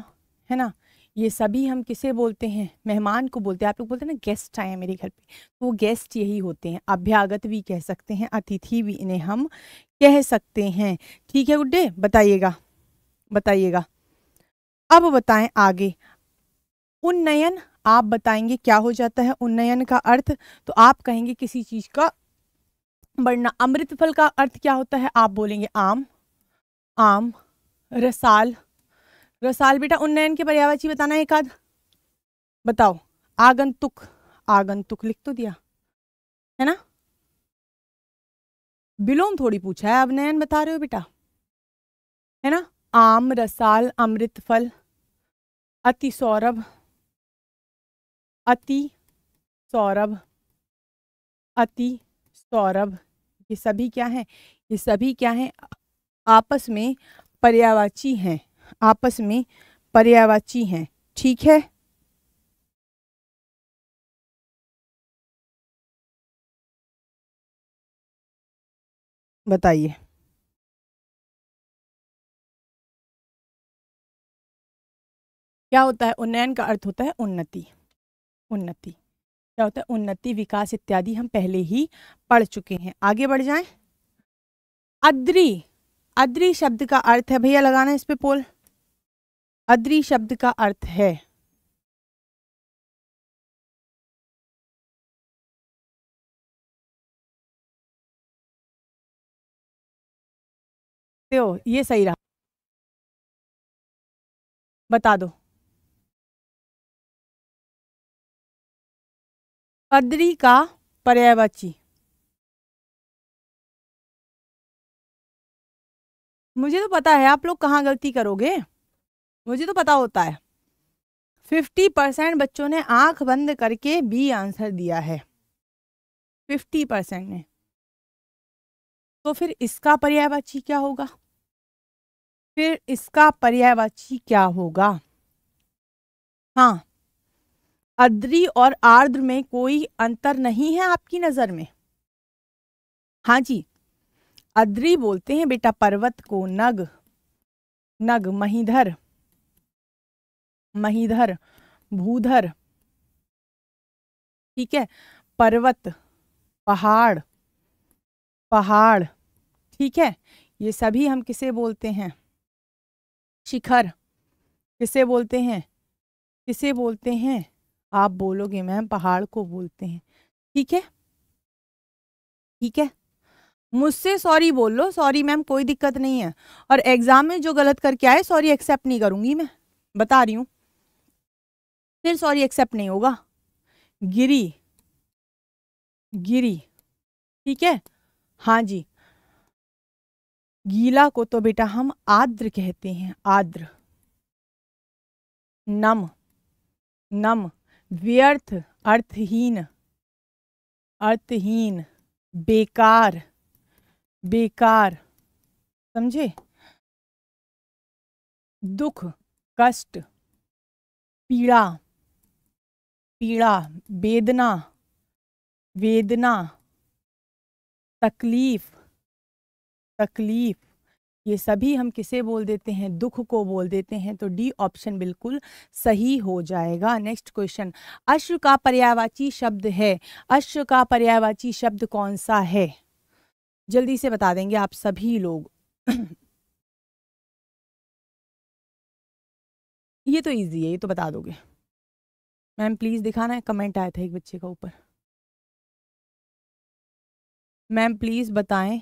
A: है ना ये सभी हम किसे बोलते हैं मेहमान को बोलते हैं आप लोग बोलते हैं ना गेस्ट आए हैं मेरे घर पे तो वो गेस्ट यही होते हैं अभ्यागत भी कह सकते हैं अतिथि भी इन्हें हम कह सकते हैं ठीक है गुड्डे बताइएगा बताइएगा अब बताएं आगे उन्नयन आप बताएंगे क्या हो जाता है उन्नयन का अर्थ तो आप कहेंगे किसी चीज़ का बढ़ना अमृत फल का अर्थ क्या होता है आप बोलेंगे आम आम रसाल रसाल बेटा उन्नयन के पर्यावाची बताना एक आध बताओ आगंतुक आगंतुक लिख तो दिया है ना विलोम थोड़ी पूछा है अब नयन बता रहे हो बेटा है ना आम रसाल अमृत फल अति सौरभ अति सौरभ अति सौरभ ये सभी क्या है ये सभी क्या है आपस में पर्यावाची हैं आपस में पर्यावाची हैं ठीक है बताइए क्या होता है उन्नयन का अर्थ होता है उन्नति उन्नति क्या होता है उन्नति विकास इत्यादि हम पहले ही पढ़ चुके हैं आगे बढ़ जाएं अद्री अद्री शब्द का अर्थ है भैया लगाना इस पे पोल
B: अद्री शब्द का अर्थ है तो ये सही रहा बता दो अद्री का पर्यायवाची
A: मुझे तो पता है आप लोग कहाँ गलती करोगे मुझे तो पता होता है फिफ्टी परसेंट बच्चों ने आंख बंद करके बी आंसर दिया है फिफ्टी परसेंट ने तो फिर इसका पर्यायवाची क्या होगा फिर इसका पर्यायवाची क्या होगा हाँ अद्री और आर्द्र में कोई अंतर नहीं है आपकी नज़र में हाँ जी अद्री बोलते हैं बेटा पर्वत को नग नग महीधर महीधर भूधर ठीक है पर्वत पहाड़ पहाड़ ठीक है ये सभी हम किसे बोलते हैं शिखर किसे बोलते हैं किसे बोलते हैं आप बोलोगे मैम पहाड़ को बोलते हैं ठीक है ठीक है मुझसे सॉरी बोल लो सॉरी मैम कोई दिक्कत नहीं है और एग्ज़ाम में जो गलत करके आए सॉरी एक्सेप्ट नहीं करूंगी मैं बता रही हूँ फिर सॉरी एक्सेप्ट नहीं होगा गिरी गिरी ठीक है हाँ जी गीला को तो बेटा हम आद्र कहते हैं आद्र नम नम व्यर्थ अर्थहीन अर्थहीन बेकार
B: बेकार समझे दुख कष्ट पीड़ा पीड़ा
A: वेदना वेदना तकलीफ़ तकलीफ़ ये सभी हम किसे बोल देते हैं दुख को बोल देते हैं तो डी ऑप्शन बिल्कुल सही हो जाएगा नेक्स्ट क्वेश्चन अश्व का पर्यायवाची शब्द है अश्व का पर्यायवाची शब्द कौन सा है जल्दी से बता देंगे आप सभी लोग
B: ये तो इजी है ये तो बता दोगे मैम प्लीज़ दिखाना है कमेंट आया था एक
A: बच्चे का ऊपर मैम प्लीज़ बताएं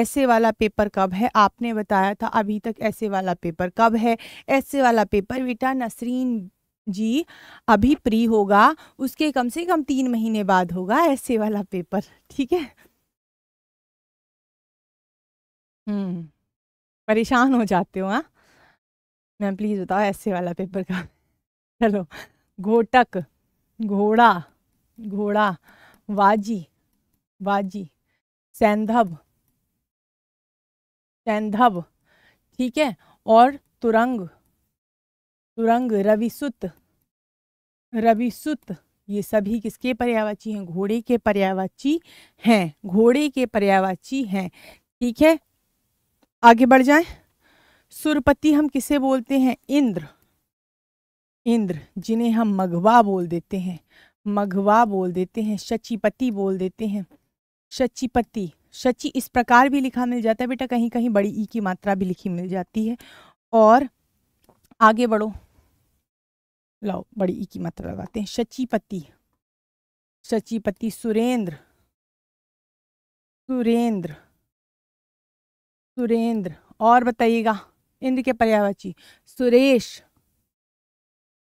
A: ऐसे वाला पेपर कब है आपने बताया था अभी तक ऐसे वाला पेपर कब है ऐसे वाला पेपर बेटा नसरीन जी अभी प्री होगा उसके कम से कम तीन महीने बाद होगा ऐसे वाला पेपर ठीक है हम्म परेशान हो जाते हो हाँ मैम प्लीज़ बताओ ऐसे वाला पेपर का चलो घोटक घोड़ा घोड़ा वाजी वाजी सैंधव सैंधव ठीक है और तुरंग तुरंग रविसुत रविसुत ये सभी किसके पर्यावाची हैं घोड़े के पर्यावाची हैं घोड़े के पर्यावाची हैं ठीक है आगे बढ़ जाएं सुरपति हम किसे बोलते हैं इंद्र इंद्र जिन्हें हम मघवा बोल देते हैं मघवा बोल देते हैं शचीपति बोल देते हैं शचीपति शची इस प्रकार भी लिखा मिल जाता है बेटा कहीं कहीं बड़ी ई की मात्रा भी लिखी मिल जाती है और आगे बढ़ो लाओ बड़ी ई की मात्रा लगाते हैं शचीपति
B: शचीपति सुरेंद्र सुरेंद्र
A: सुरेंद्र और बताइएगा इंद्र के पर्यावाची सुरेश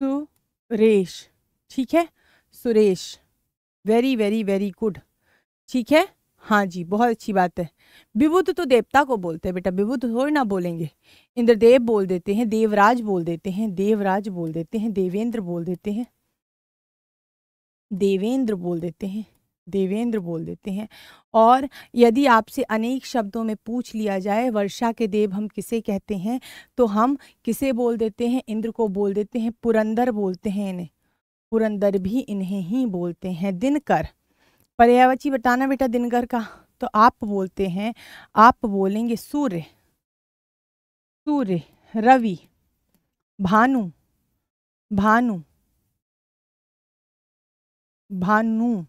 A: सुरेश ठीक है Suresh very very very good ठीक है हाँ जी बहुत अच्छी बात है विभुत तो देवता को बोलते हैं बेटा विभुत थोड़ी ना बोलेंगे इंद्रदेव बोल देते हैं देवराज बोल देते हैं देवराज बोल देते हैं देवेंद्र बोल देते हैं देवेंद्र बोल देते हैं देवेंद्र बोल देते हैं और यदि आपसे अनेक शब्दों में पूछ लिया जाए वर्षा के देव हम किसे कहते हैं तो हम किसे बोल देते हैं इंद्र को बोल देते हैं पुरंदर बोलते हैं इन्हें पुरंदर भी इन्हें ही बोलते हैं दिनकर पर्यावची बताना बेटा दिनकर का तो आप बोलते हैं आप बोलेंगे सूर्य सूर्य रवि
B: भानु भानु भानु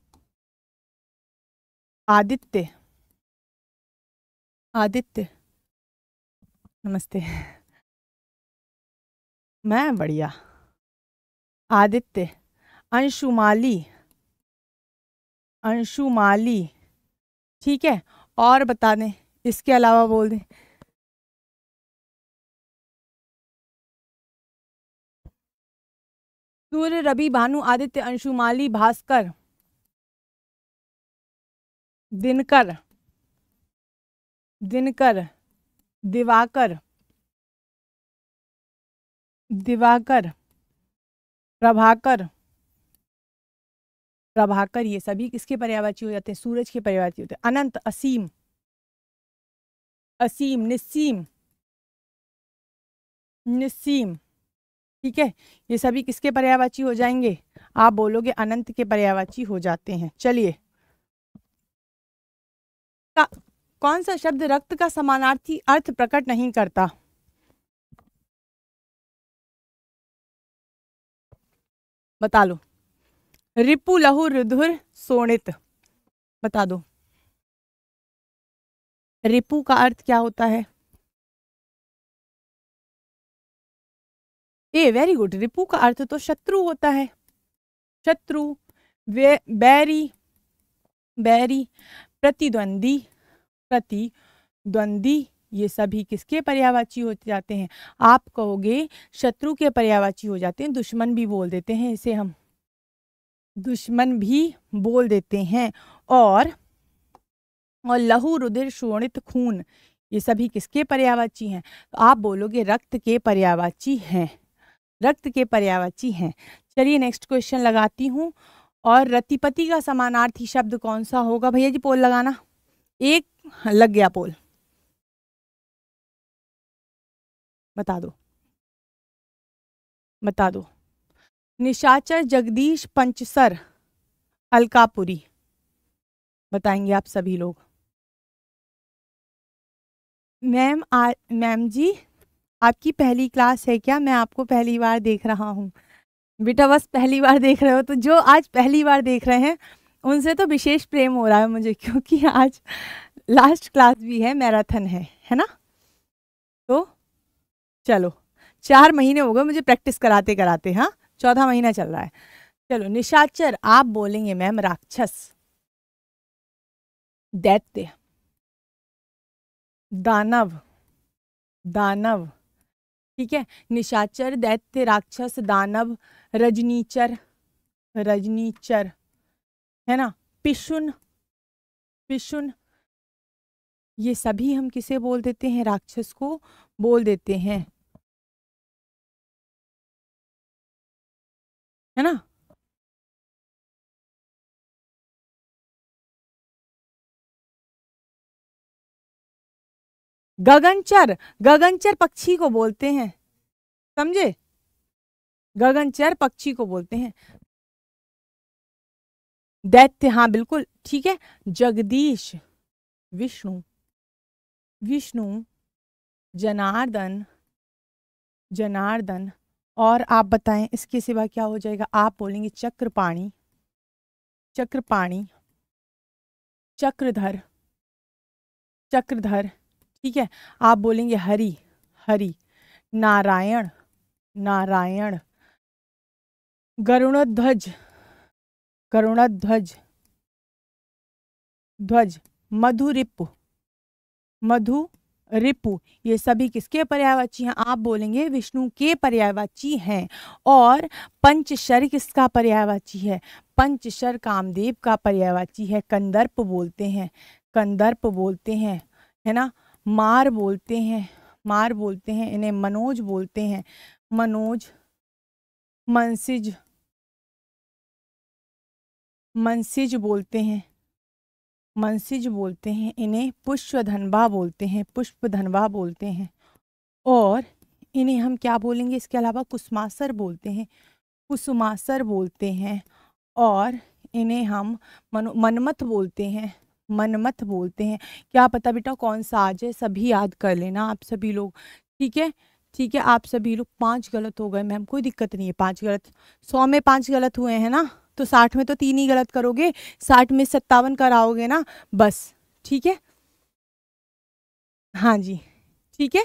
B: आदित्य आदित्य नमस्ते
A: मैं बढ़िया आदित्य अंशुमाली अंशुमाली ठीक है और बता दें
B: इसके अलावा बोल दें सूर्य रवि भानु आदित्य अंशुमाली भास्कर दिनकर दिनकर दिवाकर
A: दिवाकर प्रभाकर प्रभाकर ये सभी किसके पर्यावाची हो जाते हैं सूरज के पर्यावाची होते हैं अनंत असीम असीम निस्सीम निस्सीम ठीक है ये सभी किसके पर्यावाची हो जाएंगे आप बोलोगे अनंत के पर्यावाची हो जाते हैं चलिए का कौन सा शब्द रक्त का समानार्थी अर्थ प्रकट नहीं करता
B: बता लो रिपु लहु रुधुर सोणित बता दो रिपु का अर्थ क्या होता है
A: ए वेरी गुड रिपु का अर्थ तो शत्रु होता है शत्रु बैरी बैरी प्रतिद्वंदी प्रतिद्वंदी ये सभी किसके पर्यावाची हो जाते हैं आप कहोगे शत्रु के पर्यावाची हो जाते हैं दुश्मन भी बोल देते हैं इसे हम दुश्मन भी बोल देते हैं और और लहू रुधिर शोणित खून ये सभी किसके पर्यावाची हैं तो आप बोलोगे रक्त के पर्यावाची हैं रक्त के पर्यावाची हैं चलिए नेक्स्ट क्वेश्चन लगाती हूँ और रतिपति का समानार्थी शब्द कौन सा होगा भैया जी पोल लगाना एक हाँ, लग गया पोल बता दो बता दो निशाचर जगदीश पंचसर अलकापुरी बताएंगे आप सभी लोग मैम मैम जी आपकी पहली क्लास है क्या मैं आपको पहली बार देख रहा हूँ बेटा बस पहली बार देख रहे हो तो जो आज पहली बार देख रहे हैं उनसे तो विशेष प्रेम हो रहा है मुझे क्योंकि आज लास्ट क्लास भी है मैराथन है है ना तो चलो चार महीने हो गए मुझे प्रैक्टिस कराते कराते हाँ चौथा महीना चल रहा है चलो निशाचर आप बोलेंगे मैम राक्षस दैत्य दानव दानव ठीक है निशाचर दैत्य राक्षस दानव रजनीचर रजनीचर है ना पिशुन पिशुन ये सभी हम किसे बोल देते हैं राक्षस को बोल देते हैं
B: है ना गगनचर गगनचर पक्षी को बोलते हैं समझे गगनचर पक्षी को बोलते हैं
A: दैत्य हाँ बिल्कुल ठीक है जगदीश विष्णु विष्णु जनार्दन जनार्दन और आप बताएं इसके सिवा क्या हो जाएगा आप बोलेंगे चक्रपाणी चक्रपाणी चक्रधर चक्रधर ठीक है आप बोलेंगे हरि हरि नारायण नारायण गरुणध्वज गरुणध्वज ध्वज मधु रिपु मधु रिपु ये सभी किसके पर्यायवाची हैं आप बोलेंगे विष्णु के पर्यायवाची हैं और पंचशर किसका पर्यायवाची है पंचशर कामदेव का पर्यायवाची है कंदर्प बोलते हैं कंदर्प बोलते हैं है ना मार बोलते हैं मार बोलते हैं इन्हें मनोज बोलते हैं मनोज मनसिज मनसिज बोलते हैं मनसिज बोलते हैं इन्हें पुष्प धनवा बोलते हैं पुष्प धनवा बोलते हैं और इन्हें हम क्या बोलेंगे इसके अलावा कुसमासर बोलते हैं कुसुमासर बोलते हैं और इन्हें हम मनमत बोलते हैं मनमत बोलते हैं क्या पता बेटा कौन सा आज है सभी याद कर लेना आप सभी लोग ठीक है ठीक है आप सभी लोग पांच गलत हो गए मैम कोई दिक्कत नहीं है पांच गलत सौ में पांच गलत हुए हैं ना तो साठ में तो तीन ही गलत करोगे साठ में सत्तावन कराओगे ना बस ठीक है हाँ जी ठीक है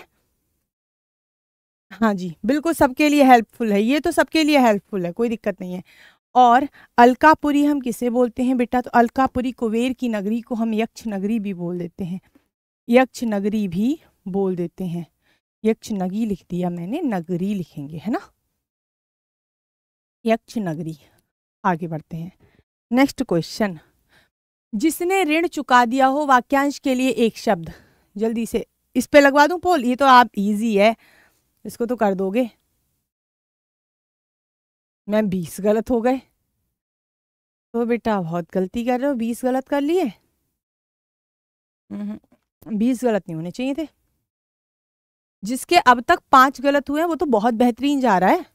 A: हाँ जी बिल्कुल सबके लिए हेल्पफुल है ये तो सबके लिए हेल्पफुल है कोई दिक्कत नहीं है और अलकापुरी हम किसे बोलते हैं बेटा तो अलकापुरी कुबेर की नगरी को हम यक्ष नगरी भी बोल देते हैं यक्ष नगरी भी बोल देते हैं यक्ष नगी लिख दिया मैंने नगरी लिखेंगे है ना यक्ष नगरी आगे बढ़ते हैं नेक्स्ट क्वेश्चन जिसने ऋण चुका दिया हो वाक्यांश के लिए एक शब्द जल्दी से इस पे लगवा दूं पोल ये तो आप इजी है इसको तो कर दोगे मैम बीस गलत हो गए तो बेटा बहुत गलती कर रहे हो बीस गलत कर लिए हम्म, बीस गलत नहीं होने चाहिए थे जिसके अब तक पांच गलत हुए हैं वो तो बहुत बेहतरीन जा रहा है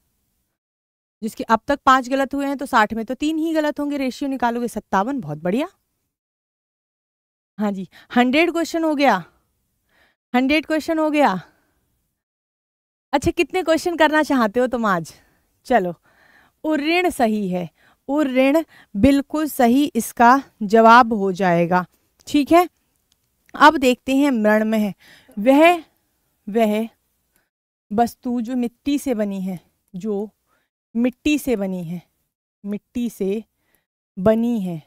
A: जिसके अब तक पांच गलत हुए हैं तो साठ में तो तीन ही गलत होंगे रेशियो निकालोगे सत्तावन बहुत बढ़िया हाँ जी हंड्रेड क्वेश्चन हो गया हंड्रेड क्वेश्चन हो गया अच्छा कितने क्वेश्चन करना चाहते हो तुम आज चलो उण सही है उण बिल्कुल सही इसका जवाब हो जाएगा ठीक है अब देखते हैं मृण में है वह वह वस्तु जो मिट्टी से बनी है जो मिट्टी से बनी है मिट्टी से बनी है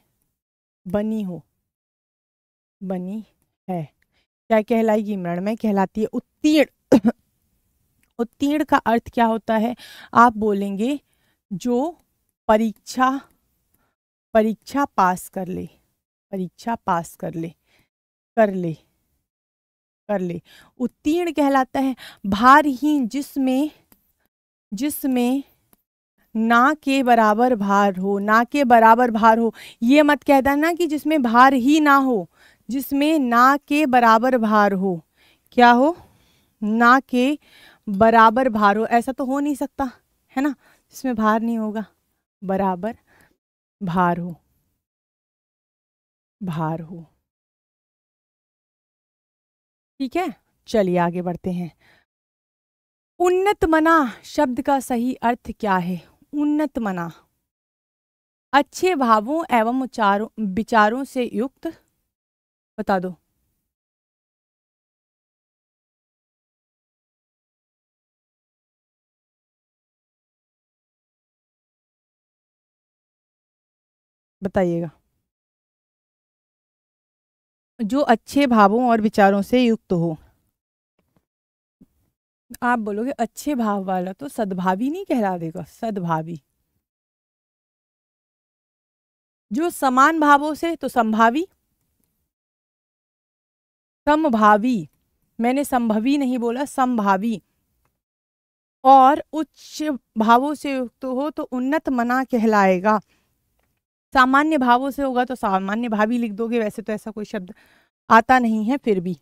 A: बनी हो बनी है क्या कहलाएगी में कहलाती है उत्तीर्ण उत्तीर्ण का अर्थ क्या होता है आप बोलेंगे जो परीक्षा परीक्षा पास कर ले परीक्षा पास कर ले कर ले कर ले उत्तीर्ण कहलाता है भारहीन जिसमें जिसमें ना के बराबर भार हो ना के बराबर भार हो ये मत कह देना कि जिसमें भार ही ना हो जिसमें ना के बराबर भार हो क्या हो ना के बराबर भार हो ऐसा तो हो नहीं सकता है ना जिसमें भार नहीं होगा बराबर भार हो
B: भार हो
A: ठीक है चलिए आगे बढ़ते हैं उन्नत मना शब्द का सही अर्थ क्या है उन्नत मना अच्छे भावों एवं उचारों विचारों से युक्त बता दो
B: बताइएगा जो अच्छे भावों और विचारों से
A: युक्त हो आप बोलोगे अच्छे भाव वाला तो सद्भावी नहीं कहला देगा सद्भावी जो समान भावों से तो संभावी समभावी मैंने संभवी नहीं बोला संभावी और उच्च भावों से युक्त हो तो उन्नत मना कहलाएगा सामान्य भावों से होगा तो सामान्य भावी लिख दोगे वैसे तो ऐसा कोई शब्द आता नहीं है फिर भी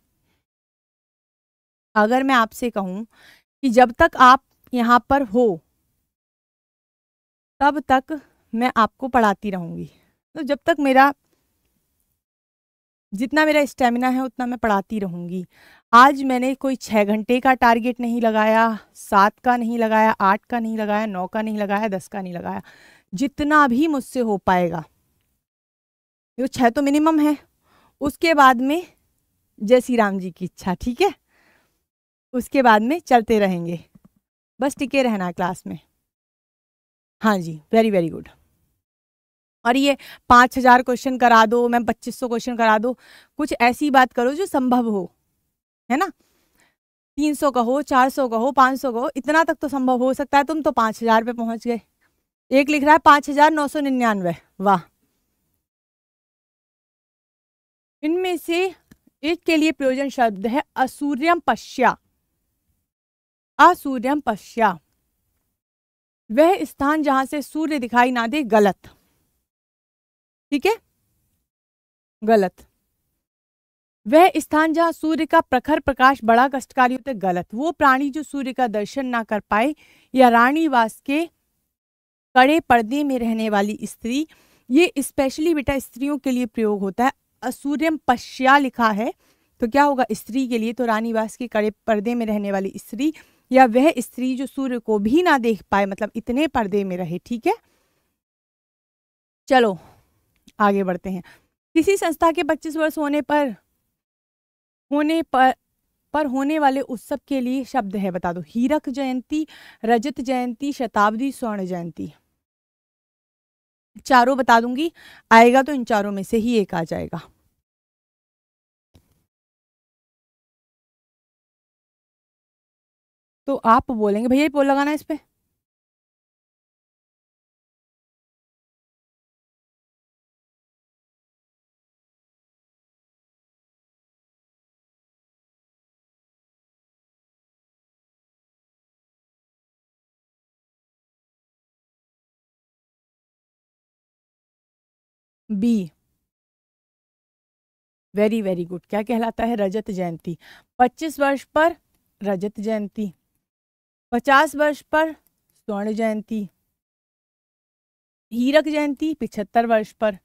A: अगर मैं आपसे कहूं कि जब तक आप यहाँ पर हो तब तक मैं आपको पढ़ाती रहूंगी तो जब तक मेरा जितना मेरा स्टेमिना है उतना मैं पढ़ाती रहूंगी आज मैंने कोई छः घंटे का टारगेट नहीं लगाया सात का नहीं लगाया आठ का नहीं लगाया नौ का नहीं लगाया दस का नहीं लगाया जितना भी मुझसे हो पाएगा जो छः तो मिनिमम है उसके बाद में जय श्री राम जी की इच्छा ठीक है उसके बाद में चलते रहेंगे बस टिके रहना क्लास में हाँ जी वेरी वेरी गुड और ये पाँच हज़ार क्वेश्चन करा दो मैम पच्चीस सौ क्वेश्चन करा दो कुछ ऐसी बात करो जो संभव हो है ना तीन सौ कहो चार सौ कहो पाँच सौ कहो इतना तक तो संभव हो सकता है तुम तो पाँच हज़ार पे पहुंच गए एक लिख रहा है पाँच हज़ार नौ सौ निन्यानवे वाह इनमें से एक के लिए प्रयोजन शब्द है असूर्यम पश्या आ पश्या वह स्थान जहां से सूर्य दिखाई ना दे गलत ठीक है गलत वह स्थान जहां सूर्य का प्रखर प्रकाश बड़ा कष्टकारी होता है गलत वो प्राणी जो सूर्य का दर्शन ना कर पाए या रानीवास के कड़े पर्दे में रहने वाली स्त्री ये स्पेशली बेटा स्त्रियों के लिए प्रयोग होता है असूर्यम पश्या लिखा है तो क्या होगा स्त्री के लिए तो रानीवास के कड़े पर्दे में रहने वाली स्त्री या वह स्त्री जो सूर्य को भी ना देख पाए मतलब इतने पर्दे में रहे ठीक है चलो आगे बढ़ते हैं किसी संस्था के 25 वर्ष होने पर होने पर पर होने वाले उत्सव के लिए शब्द है बता दो हीरक जयंती रजत जयंती शताब्दी स्वर्ण जयंती चारों बता दूंगी आएगा तो इन चारों में से ही एक आ जाएगा
B: तो आप बोलेंगे भैया पोल लगाना है इस पर
A: बी वेरी वेरी गुड क्या कहलाता है रजत जयंती 25 वर्ष पर रजत जयंती पचास वर्ष पर स्वर्ण जयंती हीरक जयंती पिछहत्तर वर्ष पर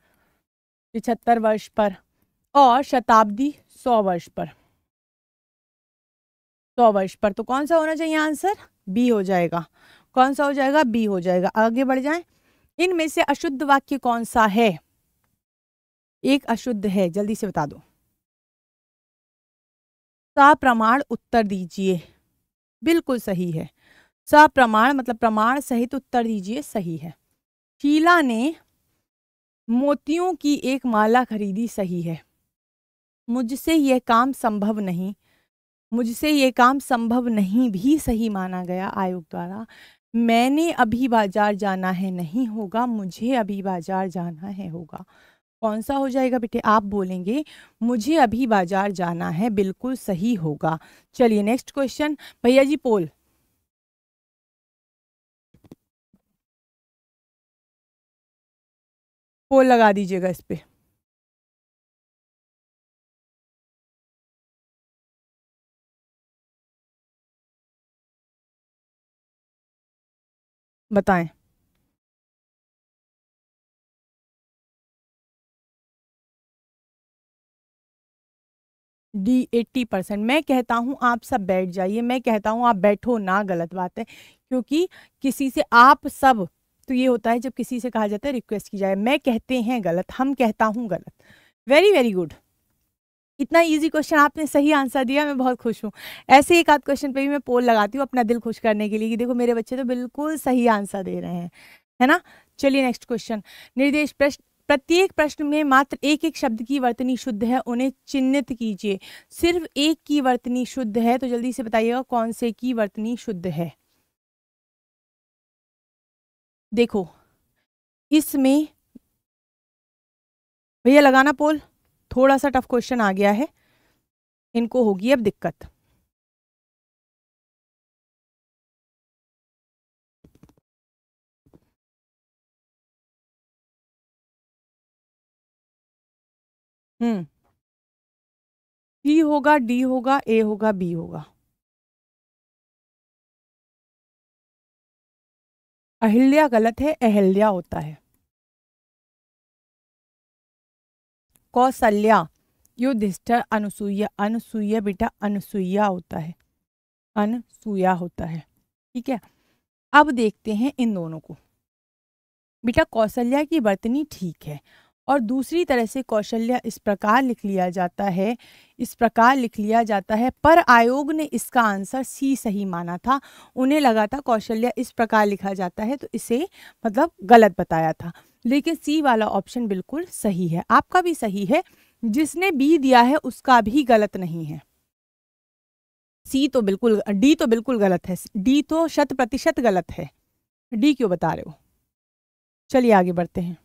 A: पिछहत्तर वर्ष पर और शताब्दी सौ वर्ष पर सौ वर्ष पर तो कौन सा होना चाहिए आंसर बी हो जाएगा कौन सा हो जाएगा बी हो जाएगा आगे बढ़ जाए इनमें से अशुद्ध वाक्य कौन सा है एक अशुद्ध है जल्दी से बता दो सा प्रमाण उत्तर दीजिए बिल्कुल सही है सप्रमाण मतलब प्रमाण सहित उत्तर दीजिए सही है शीला ने मोतियों की एक माला खरीदी सही है मुझसे यह काम संभव नहीं मुझसे ये काम संभव नहीं भी सही माना गया आयोग द्वारा मैंने अभी बाजार जाना है नहीं होगा मुझे अभी बाजार जाना है होगा कौन सा हो जाएगा बेटे आप बोलेंगे मुझे अभी बाजार जाना है बिल्कुल सही होगा चलिए नेक्स्ट क्वेश्चन भैया जी पोल
B: वो लगा दीजिएगा इस पर बताएं डी एट्टी परसेंट
A: मैं कहता हूं आप सब बैठ जाइए मैं कहता हूं आप बैठो ना गलत बात है क्योंकि किसी से आप सब तो ये होता है जब किसी से कहा जाता है रिक्वेस्ट की जाए मैं कहते हैं गलत हम कहता हूँ गलत वेरी वेरी गुड इतना इजी क्वेश्चन आपने सही आंसर दिया मैं बहुत खुश हूँ ऐसे एक आध क्वेश्चन पे भी मैं पोल लगाती हूँ अपना दिल खुश करने के लिए कि देखो मेरे बच्चे तो बिल्कुल सही आंसर दे रहे हैं है ना चलिए नेक्स्ट क्वेश्चन निर्देश प्रश्न प्रत्येक प्रश्न में मात्र एक एक शब्द की वर्तनी शुद्ध है उन्हें चिन्हित कीजिए सिर्फ एक की वर्तनी शुद्ध है तो जल्दी से बताइएगा कौन से की वर्तनी शुद्ध है देखो इसमें
B: भैया लगाना पोल थोड़ा सा टफ क्वेश्चन आ गया है इनको होगी अब दिक्कत हम्म होगा डी होगा ए होगा बी होगा अहिल्या गलत है अहल्या होता है
A: कौशल्या युधिष्ठर अनुसुईया अनुसुईया बेटा अनुसुईया होता है अनसुया होता है ठीक है अब देखते हैं इन दोनों को बेटा कौशल्या की बर्तनी ठीक है और दूसरी तरह से कौशल्या इस प्रकार लिख लिया जाता है इस प्रकार लिख लिया जाता है पर आयोग ने इसका आंसर सी सही माना था उन्हें लगा था कौशल्या इस प्रकार लिखा जाता है तो इसे मतलब गलत बताया था लेकिन सी वाला ऑप्शन बिल्कुल सही है आपका भी सही है जिसने बी दिया है उसका भी गलत नहीं है सी तो बिल्कुल डी तो बिल्कुल गलत है डी तो शत प्रतिशत गलत है डी क्यों बता रहे हो चलिए आगे बढ़ते हैं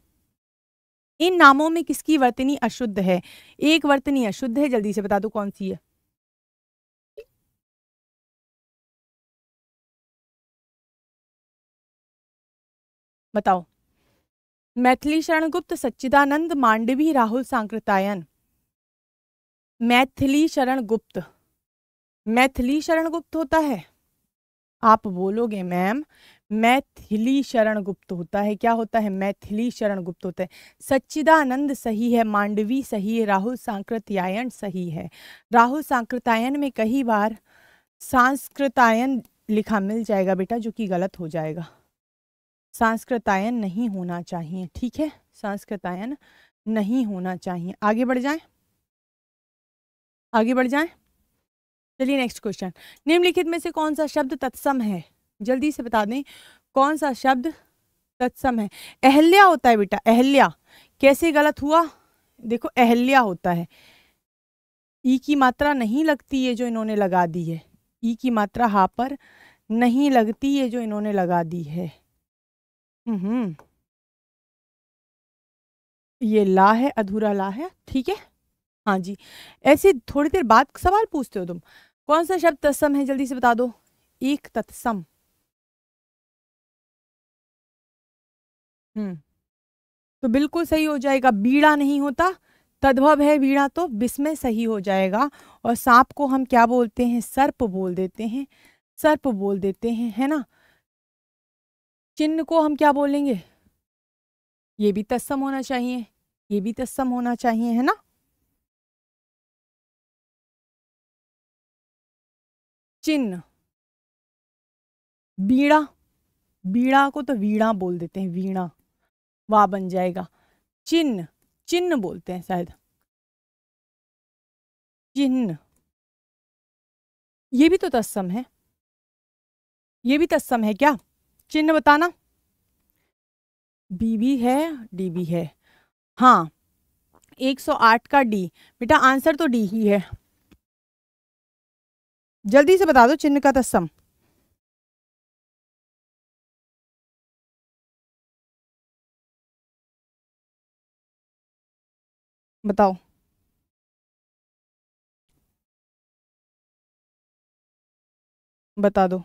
A: इन नामों में किसकी वर्तनी अशुद्ध है एक वर्तनी अशुद्ध है जल्दी से बता दो कौन सी है बताओ मैथिली शरणगुप्त सच्चिदानंद मांडवी राहुल सांकृतायन मैथिली शरण गुप्त मैथिली शरण गुप्त होता है आप बोलोगे मैम मैथिली शरण गुप्त होता है क्या होता है मैथिली शरण गुप्त होता है सच्चिदानंद सही है मांडवी सही है राहुल सांकृत्यायन सही है राहुल सांकृत्यायन में कई बार सांस्कृतायन लिखा मिल जाएगा बेटा जो कि गलत हो जाएगा सांस्कृतायन नहीं होना चाहिए ठीक है सांस्कृतायन नहीं होना चाहिए आगे बढ़ जाए आगे बढ़ जाए चलिए नेक्स्ट क्वेश्चन निम्नलिखित में से कौन सा शब्द तत्सम है जल्दी से बता दें कौन सा शब्द तत्सम है अहल्या होता है बेटा अहल्या कैसे गलत हुआ देखो अहल्या होता है ई की मात्रा नहीं लगती है जो इन्होंने लगा दी है ई की मात्रा हा पर नहीं लगती है जो इन्होंने लगा दी है हम्म ये ला है अधूरा ला है ठीक है हाँ जी ऐसे थोड़ी देर बाद सवाल पूछते हो तुम कौन सा शब्द तत्सम है जल्दी से बता दो एक तत्सम हम्म। तो बिल्कुल सही हो जाएगा बीड़ा नहीं होता तद्भव है बीड़ा तो बिस्मय सही हो जाएगा और सांप को हम क्या बोलते हैं सर्प बोल देते हैं सर्प बोल देते हैं है ना चिन्ह को हम क्या बोलेंगे ये भी तस्सम होना चाहिए
B: ये भी तस्सम होना चाहिए है ना चिन्ह बीड़ा
A: बीड़ा को तो वीणा बोल देते हैं वीणा वाह बन जाएगा चिन्ह चिन्ह बोलते हैं शायद चिन्ह ये भी तो तस्सम है ये भी तस्सम है क्या चिन्ह बताना बीबी है डीबी है हाँ 108 का डी बेटा आंसर तो डी ही है जल्दी से बता दो चिन्ह का 108
B: बताओ बता दो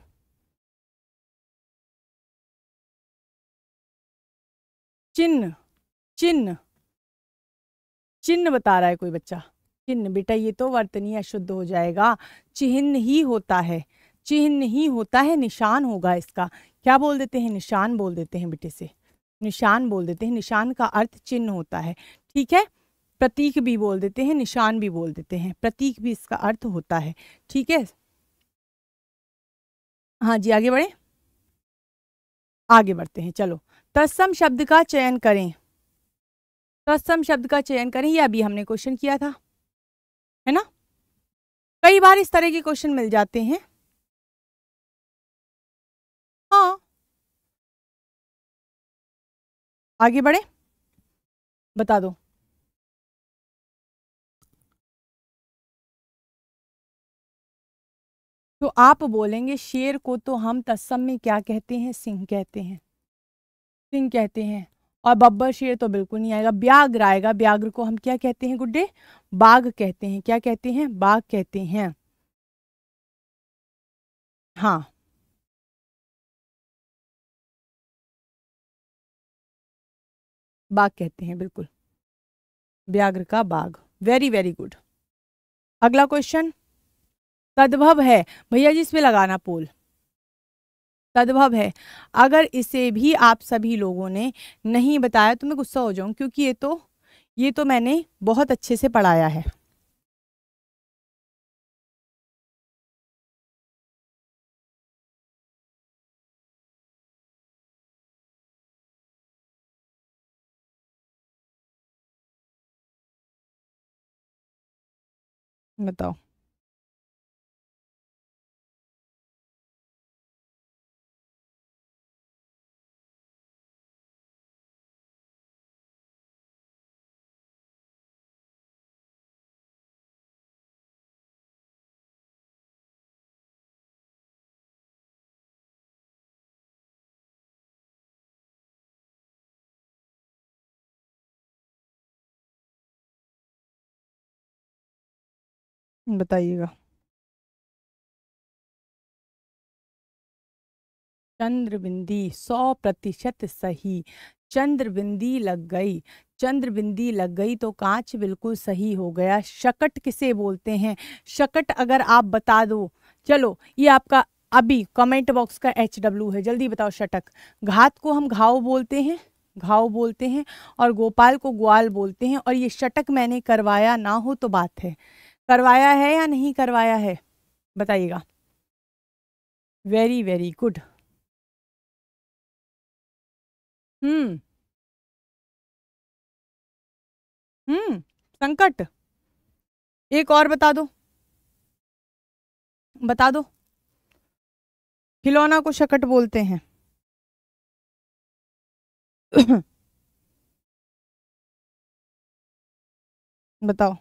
B: चिन्ह चिन्ह
A: चिन्ह बता रहा है कोई बच्चा चिन्ह बेटा ये तो वर्तनीय अशुद्ध हो जाएगा चिन्ह ही होता है चिन्ह ही होता है निशान होगा इसका क्या बोल देते हैं निशान बोल देते हैं बेटे से निशान बोल देते हैं निशान का अर्थ चिन्ह होता है ठीक है प्रतीक भी बोल देते हैं निशान भी बोल देते हैं प्रतीक भी इसका अर्थ होता है ठीक है हाँ जी आगे बढ़े आगे बढ़ते हैं चलो तत्सम शब्द का चयन करें तत्सम शब्द का चयन करें यह अभी हमने क्वेश्चन किया था है ना कई बार इस तरह के क्वेश्चन मिल जाते हैं हाँ
B: आगे बढ़े बता दो
A: तो आप बोलेंगे शेर को तो हम तस्म में क्या कहते हैं सिंह कहते हैं सिंह कहते हैं और बब्बर शेर तो बिल्कुल नहीं आएगा ब्याग्र आएगा ब्याग्र को हम क्या कहते हैं गुड्डे बाघ कहते हैं क्या कहते हैं बाघ कहते हैं
B: हाँ बाघ कहते हैं बिल्कुल
A: ब्याग्र का बाघ वेरी वेरी गुड अगला क्वेश्चन तद्भव है भैया जी इसमें लगाना पोल तद्भव है अगर इसे भी आप सभी लोगों ने नहीं बताया तो मैं गुस्सा हो जाऊं क्योंकि ये तो ये तो मैंने बहुत अच्छे से पढ़ाया है
B: बताओ बताइएगा चंद्रबिंदी
A: सौ प्रतिशत सही चंद्रबिंदी लग गई चंद्रबिंदी लग गई तो कांच बिल्कुल सही हो गया शकट किसे बोलते हैं शकट अगर आप बता दो चलो ये आपका अभी कमेंट बॉक्स का एच डब्ल्यू है जल्दी बताओ शटक घात को हम घाव बोलते हैं घाव बोलते हैं और गोपाल को ग्वाल बोलते हैं और ये शटक मैंने करवाया ना हो तो बात है करवाया है या नहीं करवाया है बताइएगा वेरी वेरी गुड हम्म हम्म संकट एक और बता दो बता दो खिलौना को शकट बोलते हैं
B: बताओ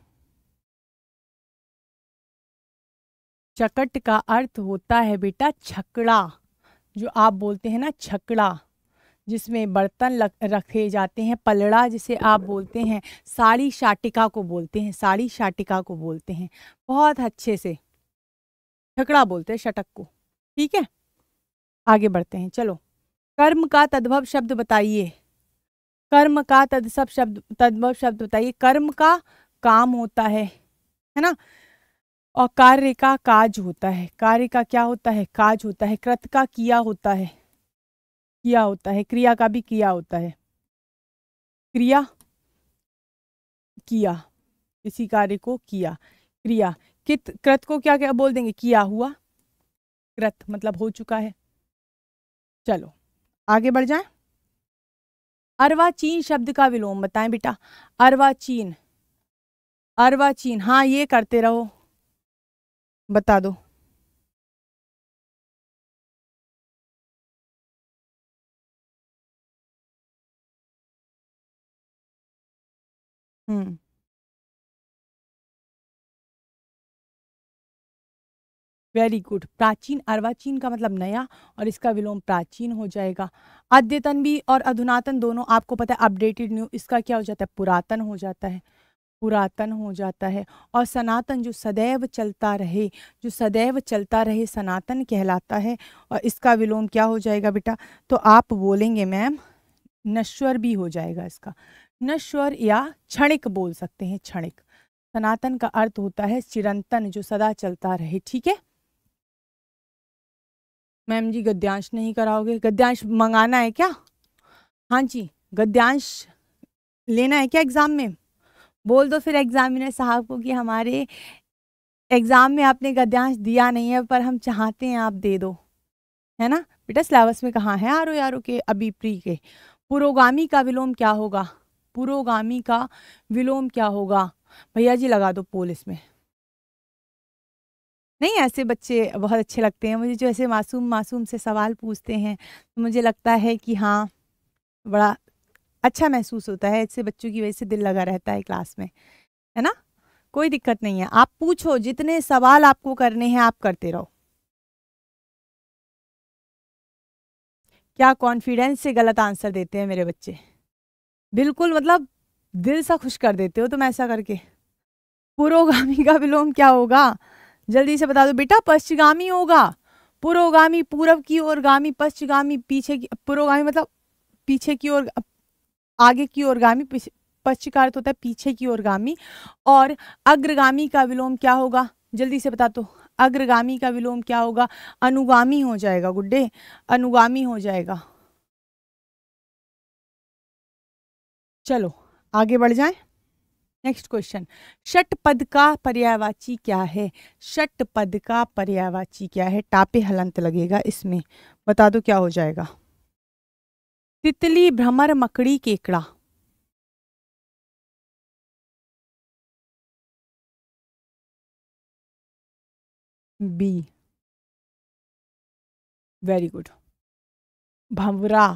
A: चकट का अर्थ होता है बेटा छकड़ा जो आप बोलते हैं ना छकड़ा जिसमें बर्तन लग, रखे जाते हैं पलड़ा जिसे आप बोलते हैं साड़ी शाटिका को बोलते हैं साड़ी शाटिका को बोलते हैं बहुत अच्छे से छकड़ा बोलते हैं शटक को ठीक है आगे बढ़ते हैं चलो कर्म का तद्भव शब्द बताइए कर्म का तद शब्द तद्भव शब्द बताइए कर्म का काम होता है है ना और कार्य का काज होता है कार्य का क्या होता है काज होता है कृत का किया होता है किया होता है क्रिया का भी किया होता है क्रिया किया किसी कार्य को किया क्रिया कित कृत को क्या क्या बोल देंगे किया हुआ कृत मतलब हो चुका है चलो आगे बढ़ जाए अरवाचीन शब्द का विलोम बताएं बेटा अरवाचीन अरवाचीन हाँ ये करते रहो
B: बता दो वेरी
A: हम्म। गुड प्राचीन अर्वाचीन का मतलब नया और इसका विलोम प्राचीन हो जाएगा अद्यतन भी और अधुनातन दोनों आपको पता है अपडेटेड न्यू इसका क्या हो जाता है पुरातन हो जाता है पुरातन हो जाता है और सनातन जो सदैव चलता रहे जो सदैव चलता रहे सनातन कहलाता है और इसका विलोम क्या हो जाएगा बेटा तो आप बोलेंगे मैम नश्वर भी हो जाएगा इसका नश्वर या क्षणिक बोल सकते हैं क्षणिक सनातन का अर्थ होता है चिरंतन जो सदा चलता रहे ठीक है मैम जी गद्यांश नहीं कराओगे गद्यांश मंगाना है क्या हाँ जी गद्यांश लेना है क्या एग्ज़ाम में बोल दो फिर एग्ज़ामिनर साहब को कि हमारे एग्ज़ाम में आपने गद्यांश दिया नहीं है पर हम चाहते हैं आप दे दो है ना बेटा सिलेबस में कहाँ है आर ओ आर ओ के अभी प्री के पुरोगामी का विलोम क्या होगा पुरोगामी का विलोम क्या होगा भैया जी लगा दो पोल इसमें नहीं ऐसे बच्चे बहुत अच्छे लगते हैं मुझे जो ऐसे मासूम मासूम से सवाल पूछते हैं तो मुझे लगता है कि हाँ बड़ा अच्छा महसूस होता है इससे बच्चों की वजह से दिल लगा रहता है क्लास में है ना कोई दिक्कत नहीं है आप पूछो जितने सवाल आपको करने हैं आप करते रहो क्या कॉन्फिडेंस से गलत आंसर देते हैं मेरे बच्चे बिल्कुल मतलब दिल सा खुश कर देते हो तुम ऐसा करके पुरोगामी का विलोम क्या होगा जल्दी से बता दो बेटा पश्चिगामी होगा पुरोगामी पूर्व की ओर गामी पश्चिगामी पीछे की पुरोगामी मतलब पीछे की ओर आगे की ओरगामी पश्चिकार्थ होता है पीछे की ओरगामी और अग्रगामी का विलोम क्या होगा जल्दी से बता दो अग्रगामी का विलोम क्या होगा अनुगामी हो जाएगा गुड्डे अनुगामी हो जाएगा चलो आगे बढ़ जाएं नेक्स्ट क्वेश्चन षट पद का पर्यायवाची क्या है षट पद का पर्यायवाची क्या है टापे हलंत लगेगा इसमें बता दो क्या हो जाएगा तितली भ्रमर मकड़ी केकड़ा
B: बी वेरी गुड भंवरा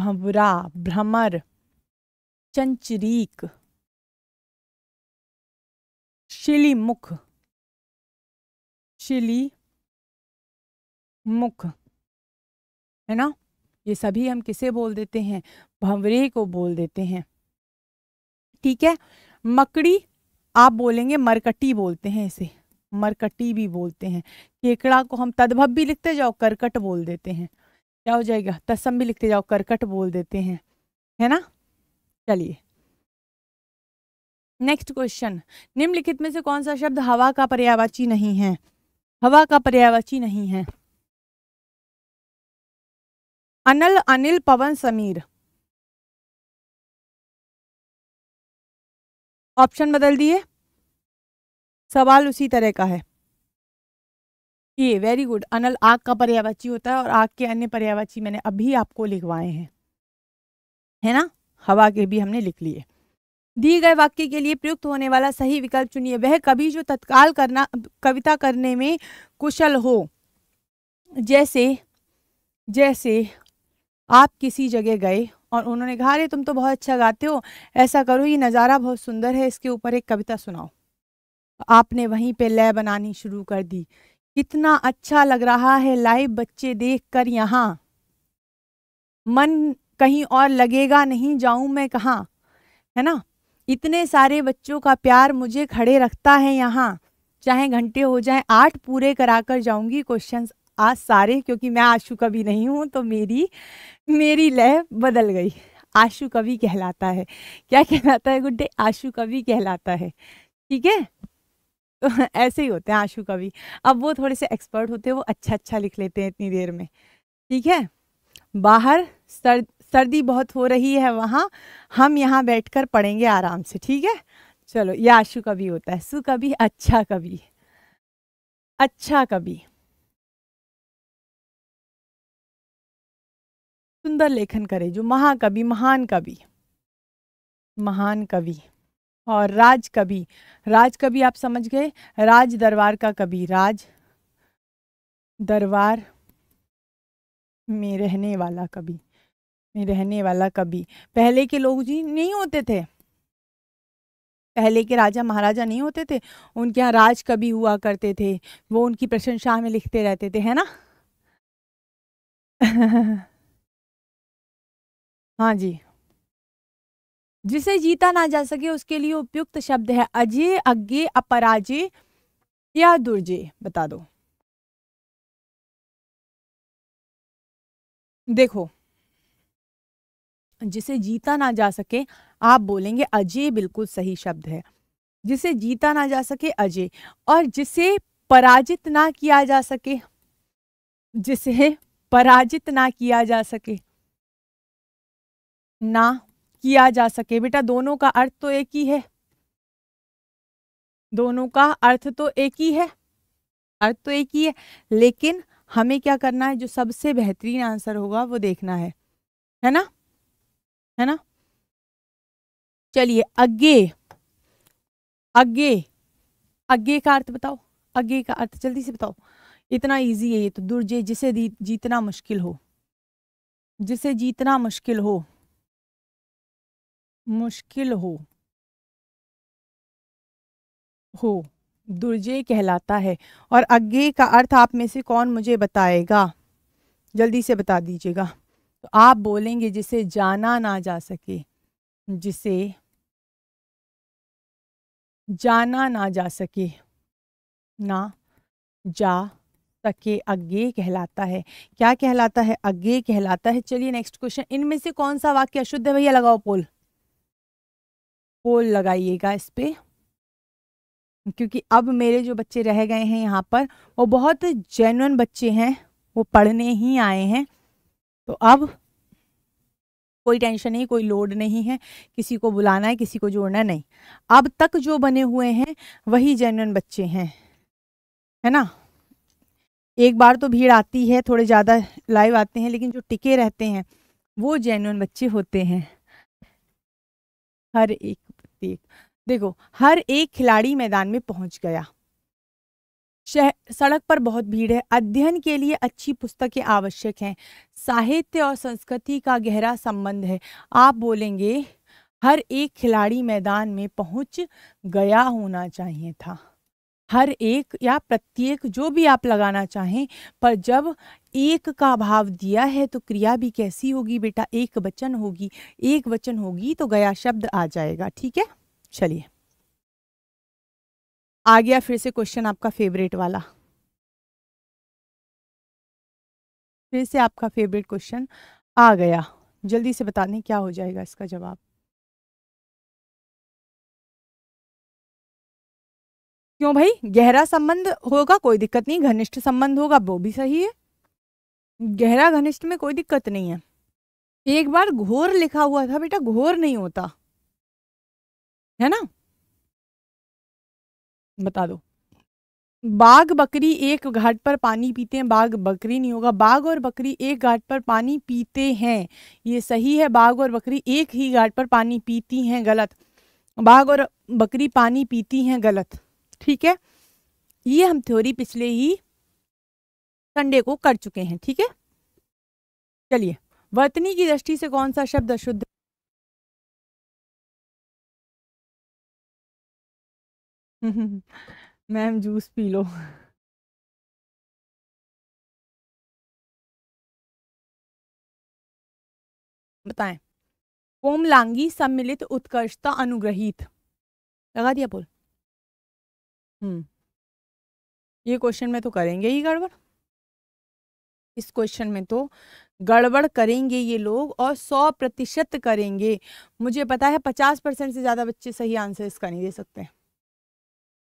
B: भंवरा भ्रमर चंचरीक शिली मुख शिली मुख
A: है ना ये सभी हम किसे बोल देते हैं भंवरे को बोल देते हैं ठीक है मकड़ी आप बोलेंगे मरकटी बोलते हैं इसे मरकटी भी बोलते हैं केकड़ा को हम तद्भव भी लिखते जाओ करकट बोल देते हैं क्या हो जाएगा तस्म भी लिखते जाओ करकट बोल देते हैं है ना चलिए नेक्स्ट क्वेश्चन निम्नलिखित में से कौन सा शब्द हवा का पर्यावाची नहीं है हवा का पर्यावाची नहीं है
B: अनल अनिल पवन समीर ऑप्शन बदल दिए सवाल
A: उसी तरह का है ये वेरी गुड अनल आग का पर्यावाची होता है और आग के अन्य पर्यावाची मैंने अभी आपको लिखवाए हैं है ना हवा के भी हमने लिख लिए दिए गए वाक्य के लिए प्रयुक्त होने वाला सही विकल्प चुनिए वह कवि जो तत्काल करना कविता करने में कुशल हो जैसे जैसे आप किसी जगह गए और उन्होंने कहा अरे तुम तो बहुत अच्छा गाते हो ऐसा करो ये नज़ारा बहुत सुंदर है इसके ऊपर एक कविता सुनाओ आपने वहीं पे लय बनानी शुरू कर दी कितना अच्छा लग रहा है लाइव बच्चे देख कर यहाँ मन कहीं और लगेगा नहीं जाऊं मैं कहाँ है ना इतने सारे बच्चों का प्यार मुझे खड़े रखता है यहाँ चाहे घंटे हो जाए आठ पूरे करा कर जाऊंगी क्वेश्चन आज सारे क्योंकि मैं आशु कवि नहीं हूँ तो मेरी मेरी लय बदल गई आशु कवि कहलाता है क्या कहलाता है गुड्डे आशु कवि कहलाता है ठीक है तो ऐसे ही होते हैं आशु कवि अब वो थोड़े से एक्सपर्ट होते हैं वो अच्छा अच्छा लिख लेते हैं इतनी देर में ठीक है बाहर सर्द सर्दी बहुत हो रही है वहाँ हम यहाँ बैठकर पढ़ेंगे आराम से ठीक है चलो ये आशु कवि होता है सु कवि अच्छा कवि अच्छा कवि सुंदर लेखन करे जो महाकवि महान कवि महान कवि और राज कवि राज कवि आप समझ गए राज दरबार का कवि राज दरबार में रहने वाला कवि में रहने वाला कवि पहले के लोग जी नहीं होते थे पहले के राजा महाराजा नहीं होते थे उनके यहाँ राज कवि हुआ करते थे वो उनकी प्रशंसा में लिखते रहते थे है ना हाँ जी जिसे जीता ना जा सके उसके लिए उपयुक्त शब्द है अजय अज्ञे अपराजय या दुर्जय बता दो देखो जिसे जीता ना जा सके आप बोलेंगे अजय बिल्कुल सही शब्द है जिसे जीता ना जा सके अजय और जिसे पराजित ना किया जा सके जिसे पराजित ना किया जा सके ना किया जा सके बेटा दोनों का अर्थ तो एक ही है दोनों का अर्थ तो एक ही है अर्थ तो एक ही है लेकिन हमें क्या करना है जो सबसे बेहतरीन आंसर होगा वो देखना है है ना है ना चलिए अगे अगे अगे का अर्थ बताओ अगे का अर्थ जल्दी से बताओ इतना इजी है ये तो दुर्जय जिसे जीतना मुश्किल हो जिसे जीतना मुश्किल हो मुश्किल हो हो दुर्जय कहलाता है और अग्गे का अर्थ आप में से कौन मुझे बताएगा जल्दी से बता दीजिएगा तो आप बोलेंगे जिसे जाना ना जा सके जिसे जाना ना जा सके ना जा सके अग्गे कहलाता है क्या कहलाता है अग्गे कहलाता है चलिए नेक्स्ट क्वेश्चन इनमें से कौन सा वाक्य अशुद्ध है भैया लगाओ पोल होल लगाइएगा इस पर क्योंकि अब मेरे जो बच्चे रह गए हैं यहाँ पर वो बहुत जेनुअन बच्चे हैं वो पढ़ने ही आए हैं तो अब कोई टेंशन नहीं कोई लोड नहीं है किसी को बुलाना है किसी को जोड़ना नहीं अब तक जो बने हुए हैं वही जेन्युन बच्चे हैं है ना एक बार तो भीड़ आती है थोड़े ज़्यादा लाइव आते हैं लेकिन जो टिके रहते हैं वो जेनुअन बच्चे होते हैं हर एक सकती है देखो हर एक खिलाड़ी मैदान में पहुंच गया शह सड़क पर बहुत भीड़ है अध्ययन के लिए अच्छी पुस्तकें आवश्यक हैं साहित्य और संस्कृति का गहरा संबंध है आप बोलेंगे हर एक खिलाड़ी मैदान में पहुंच गया होना चाहिए था हर एक या प्रत्येक जो भी आप लगाना चाहें पर जब एक का भाव दिया है तो क्रिया भी कैसी होगी बेटा एक वचन होगी एक वचन होगी तो गया शब्द आ जाएगा ठीक है चलिए आ गया फिर से क्वेश्चन आपका फेवरेट वाला फिर से आपका फेवरेट क्वेश्चन आ गया जल्दी से बता दें क्या हो जाएगा इसका जवाब
B: क्यों भाई गहरा
A: संबंध होगा कोई दिक्कत नहीं घनिष्ठ संबंध होगा वो भी सही है गहरा घनिष्ठ में कोई दिक्कत नहीं है एक बार घोर लिखा हुआ था बेटा घोर नहीं होता है ना बता दो बाघ बकरी एक घाट पर पानी पीते हैं बाघ बकरी नहीं होगा बाघ और बकरी एक घाट पर पानी पीते हैं ये सही है बाघ और बकरी एक ही घाट पर पानी पीती हैं गलत बाघ और बकरी पानी पीती हैं गलत ठीक है ये हम थ्योरी पिछले ही संडे को कर चुके हैं ठीक है चलिए वर्तनी की दृष्टि से कौन सा शब्द अशुद्ध
B: मैम जूस पी लो बताएं कोमलांगी सम्मिलित उत्कर्षता अनुग्रहित लगा दिया बोल हम्म।
A: ये क्वेश्चन में तो करेंगे ही गड़बड़ इस क्वेश्चन में तो गड़बड़ करेंगे ये लोग और सौ प्रतिशत करेंगे मुझे पता है पचास परसेंट से ज़्यादा बच्चे सही आंसर इसका नहीं दे सकते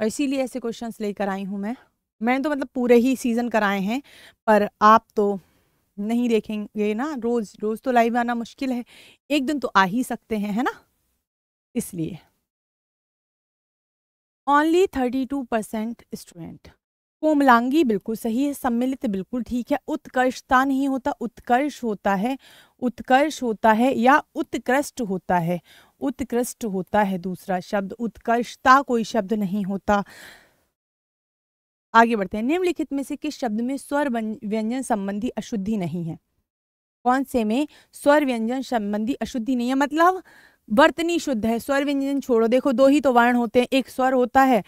A: और इसीलिए ऐसे क्वेश्चंस लेकर आई हूँ मैं मैंने तो मतलब पूरे ही सीज़न कराए हैं पर आप तो नहीं देखेंगे ना रोज़ रोज़ तो लाइव आना मुश्किल है एक दिन तो आ ही सकते हैं है ना इसलिए only thirty two percent student कोमलांगी बिल्कुल सही है सम्मिलित बिल्कुल ठीक है उत्कर्षता नहीं होता उत्कर्ष होता है उत्कर्ष होता है या उत्कृष्ट होता है उत्कृष्ट होता है दूसरा शब्द उत्कर्षता कोई शब्द नहीं होता आगे बढ़ते हैं निम्नलिखित में से किस शब्द में स्वर व्यंजन संबंधी अशुद्धि नहीं है कौन से में स्वर व्यंजन संबंधी अशुद्धि नहीं है मतलब वर्तनी शुद्ध है स्वर व्यंजन छोड़ो देखो दो ही तो वर्ण होते हैं एक स्वर होता है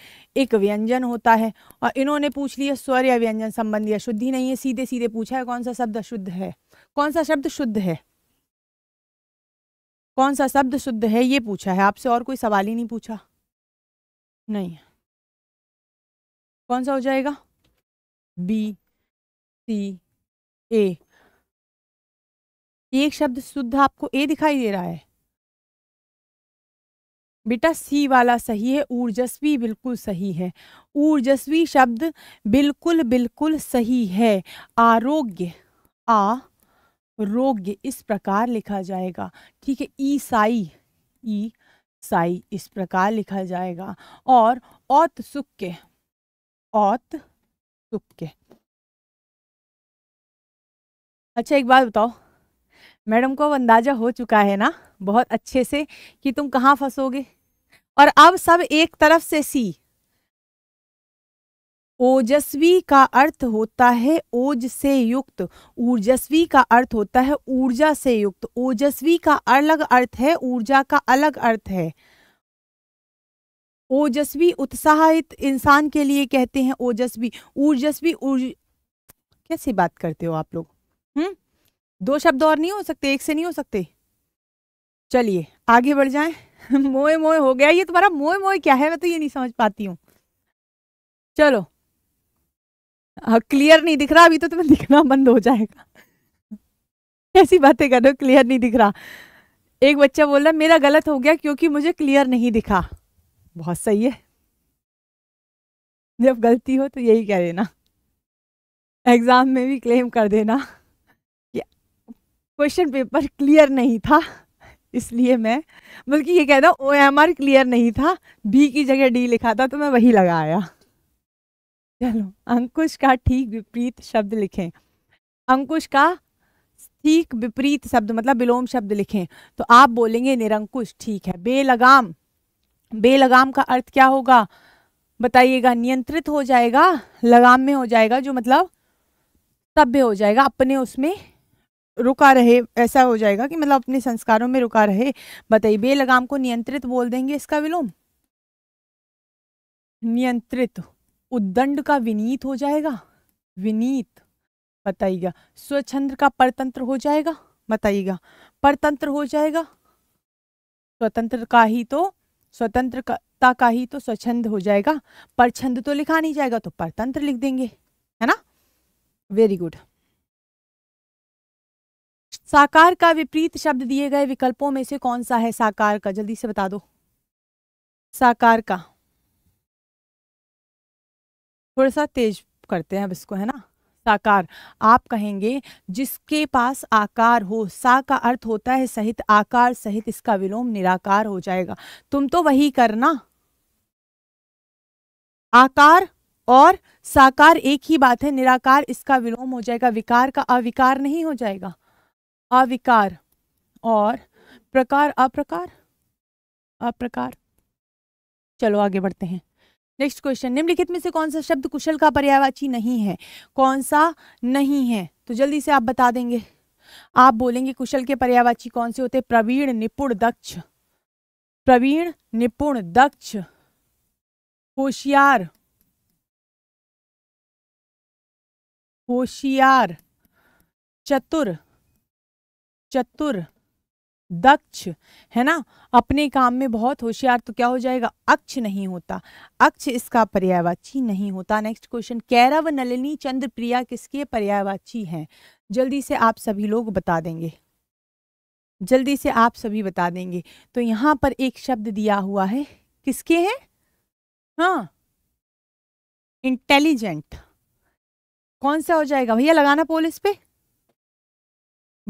A: एक व्यंजन होता है और इन्होंने पूछ लिया स्वर या व्यंजन संबंधी अशुद्धि नहीं है सीधे सीधे पूछा है कौन सा शब्द अशुद्ध है कौन सा शब्द शुद्ध है कौन सा शब्द शुद्ध है ये
B: पूछा है आपसे और कोई सवाल ही नहीं पूछा नहीं कौन सा हो जाएगा बी सी ए
A: एक शब्द शुद्ध आपको ए दिखाई दे रहा है बेटा सी वाला सही है ऊर्जस्वी बिल्कुल सही है ऊर्जस्वी शब्द बिल्कुल बिल्कुल सही है आरोग्य आ रोग्य इस प्रकार लिखा जाएगा ठीक है ईसाई ई साई इस प्रकार लिखा जाएगा और औत सुक्य औत सुक्य अच्छा एक बात बताओ मैडम को अब अंदाज़ा हो चुका है ना बहुत अच्छे से कि तुम कहाँ फंसोगे और अब सब एक तरफ से सी ओजस्वी का अर्थ होता है ओज से युक्त ऊर्जस्वी का अर्थ होता है ऊर्जा से युक्त ओजस्वी का अलग अर्थ है ऊर्जा का अलग अर्थ है ओजस्वी उत्साहित इंसान के लिए कहते हैं ओजस्वी ऊर्जस्वी ऊर्ज कैसे बात करते हो आप लोग हम्म दो शब्द और नहीं हो सकते एक से नहीं हो सकते चलिए आगे बढ़ जाएं मोए मोए हो गया ये तुम्हारा मोए मोए क्या है मैं तो ये नहीं समझ पाती हूँ चलो क्लियर हाँ, नहीं दिख रहा अभी तो तुम्हें दिखना बंद हो जाएगा ऐसी बातें कर रहे हो क्लियर नहीं दिख रहा एक बच्चा बोल रहा मेरा गलत हो गया क्योंकि मुझे क्लियर नहीं दिखा बहुत सही है जब गलती हो तो यही कह देना एग्जाम में भी क्लेम कर देना क्वेश्चन पेपर क्लियर नहीं था इसलिए मैं बल्कि ये कहता ओ एम आर क्लियर नहीं था बी की जगह डी लिखा था तो मैं वही लगाया चलो अंकुश का ठीक विपरीत शब्द लिखें अंकुश का ठीक विपरीत शब्द मतलब विलोम शब्द लिखें तो आप बोलेंगे निरंकुश ठीक है बेलगाम बेलगाम का अर्थ क्या होगा बताइएगा नियंत्रित हो जाएगा लगाम में हो जाएगा जो मतलब सभ्य हो जाएगा अपने उसमें रुका रहे ऐसा हो जाएगा कि मतलब अपने संस्कारों में रुका रहे बताइए बेलगाम को नियंत्रित बोल देंगे इसका विलोम नियंत्रित उद्दंड का विनीत हो जाएगा विनीत बताइएगा स्वच्छंद का परतंत्र हो जाएगा बताइएगा परतंत्र हो जाएगा स्वतंत्र का ही तो स्वतंत्रता का ही तो स्वच्छंद हो जाएगा परछंद तो लिखा नहीं जाएगा तो परतंत्र लिख देंगे है ना वेरी गुड साकार का विपरीत शब्द दिए गए विकल्पों में से कौन सा है साकार का जल्दी से बता दो साकार का थोड़ा सा तेज करते हैं अब इसको है ना साकार आप कहेंगे जिसके पास आकार हो सा का अर्थ होता है सहित आकार सहित इसका विलोम निराकार हो जाएगा तुम तो वही करना आकार और साकार एक ही बात है निराकार इसका विलोम हो जाएगा विकार का अविकार नहीं हो जाएगा अविकार और प्रकार अप्रकार अप्रकार चलो आगे बढ़ते हैं नेक्स्ट क्वेश्चन निम्नलिखित में से कौन सा शब्द कुशल का पर्यायवाची नहीं है कौन सा नहीं है तो जल्दी से आप बता देंगे आप बोलेंगे कुशल के पर्यायवाची कौन से होते प्रवीण निपुण दक्ष प्रवीण निपुण दक्ष होशियार
B: होशियार चतुर
A: चतुर दक्ष है ना अपने काम में बहुत होशियार तो क्या हो जाएगा अक्ष नहीं होता अक्ष इसका पर्यायवाची नहीं होता नेक्स्ट क्वेश्चन कैरव नलिनी चंद्र प्रिया किसके पर्यायवाची हैं जल्दी से आप सभी लोग बता देंगे जल्दी से आप सभी बता देंगे तो यहाँ पर एक शब्द दिया हुआ है किसके हैं हाँ इंटेलिजेंट कौन सा हो जाएगा भैया लगाना पोल इस पे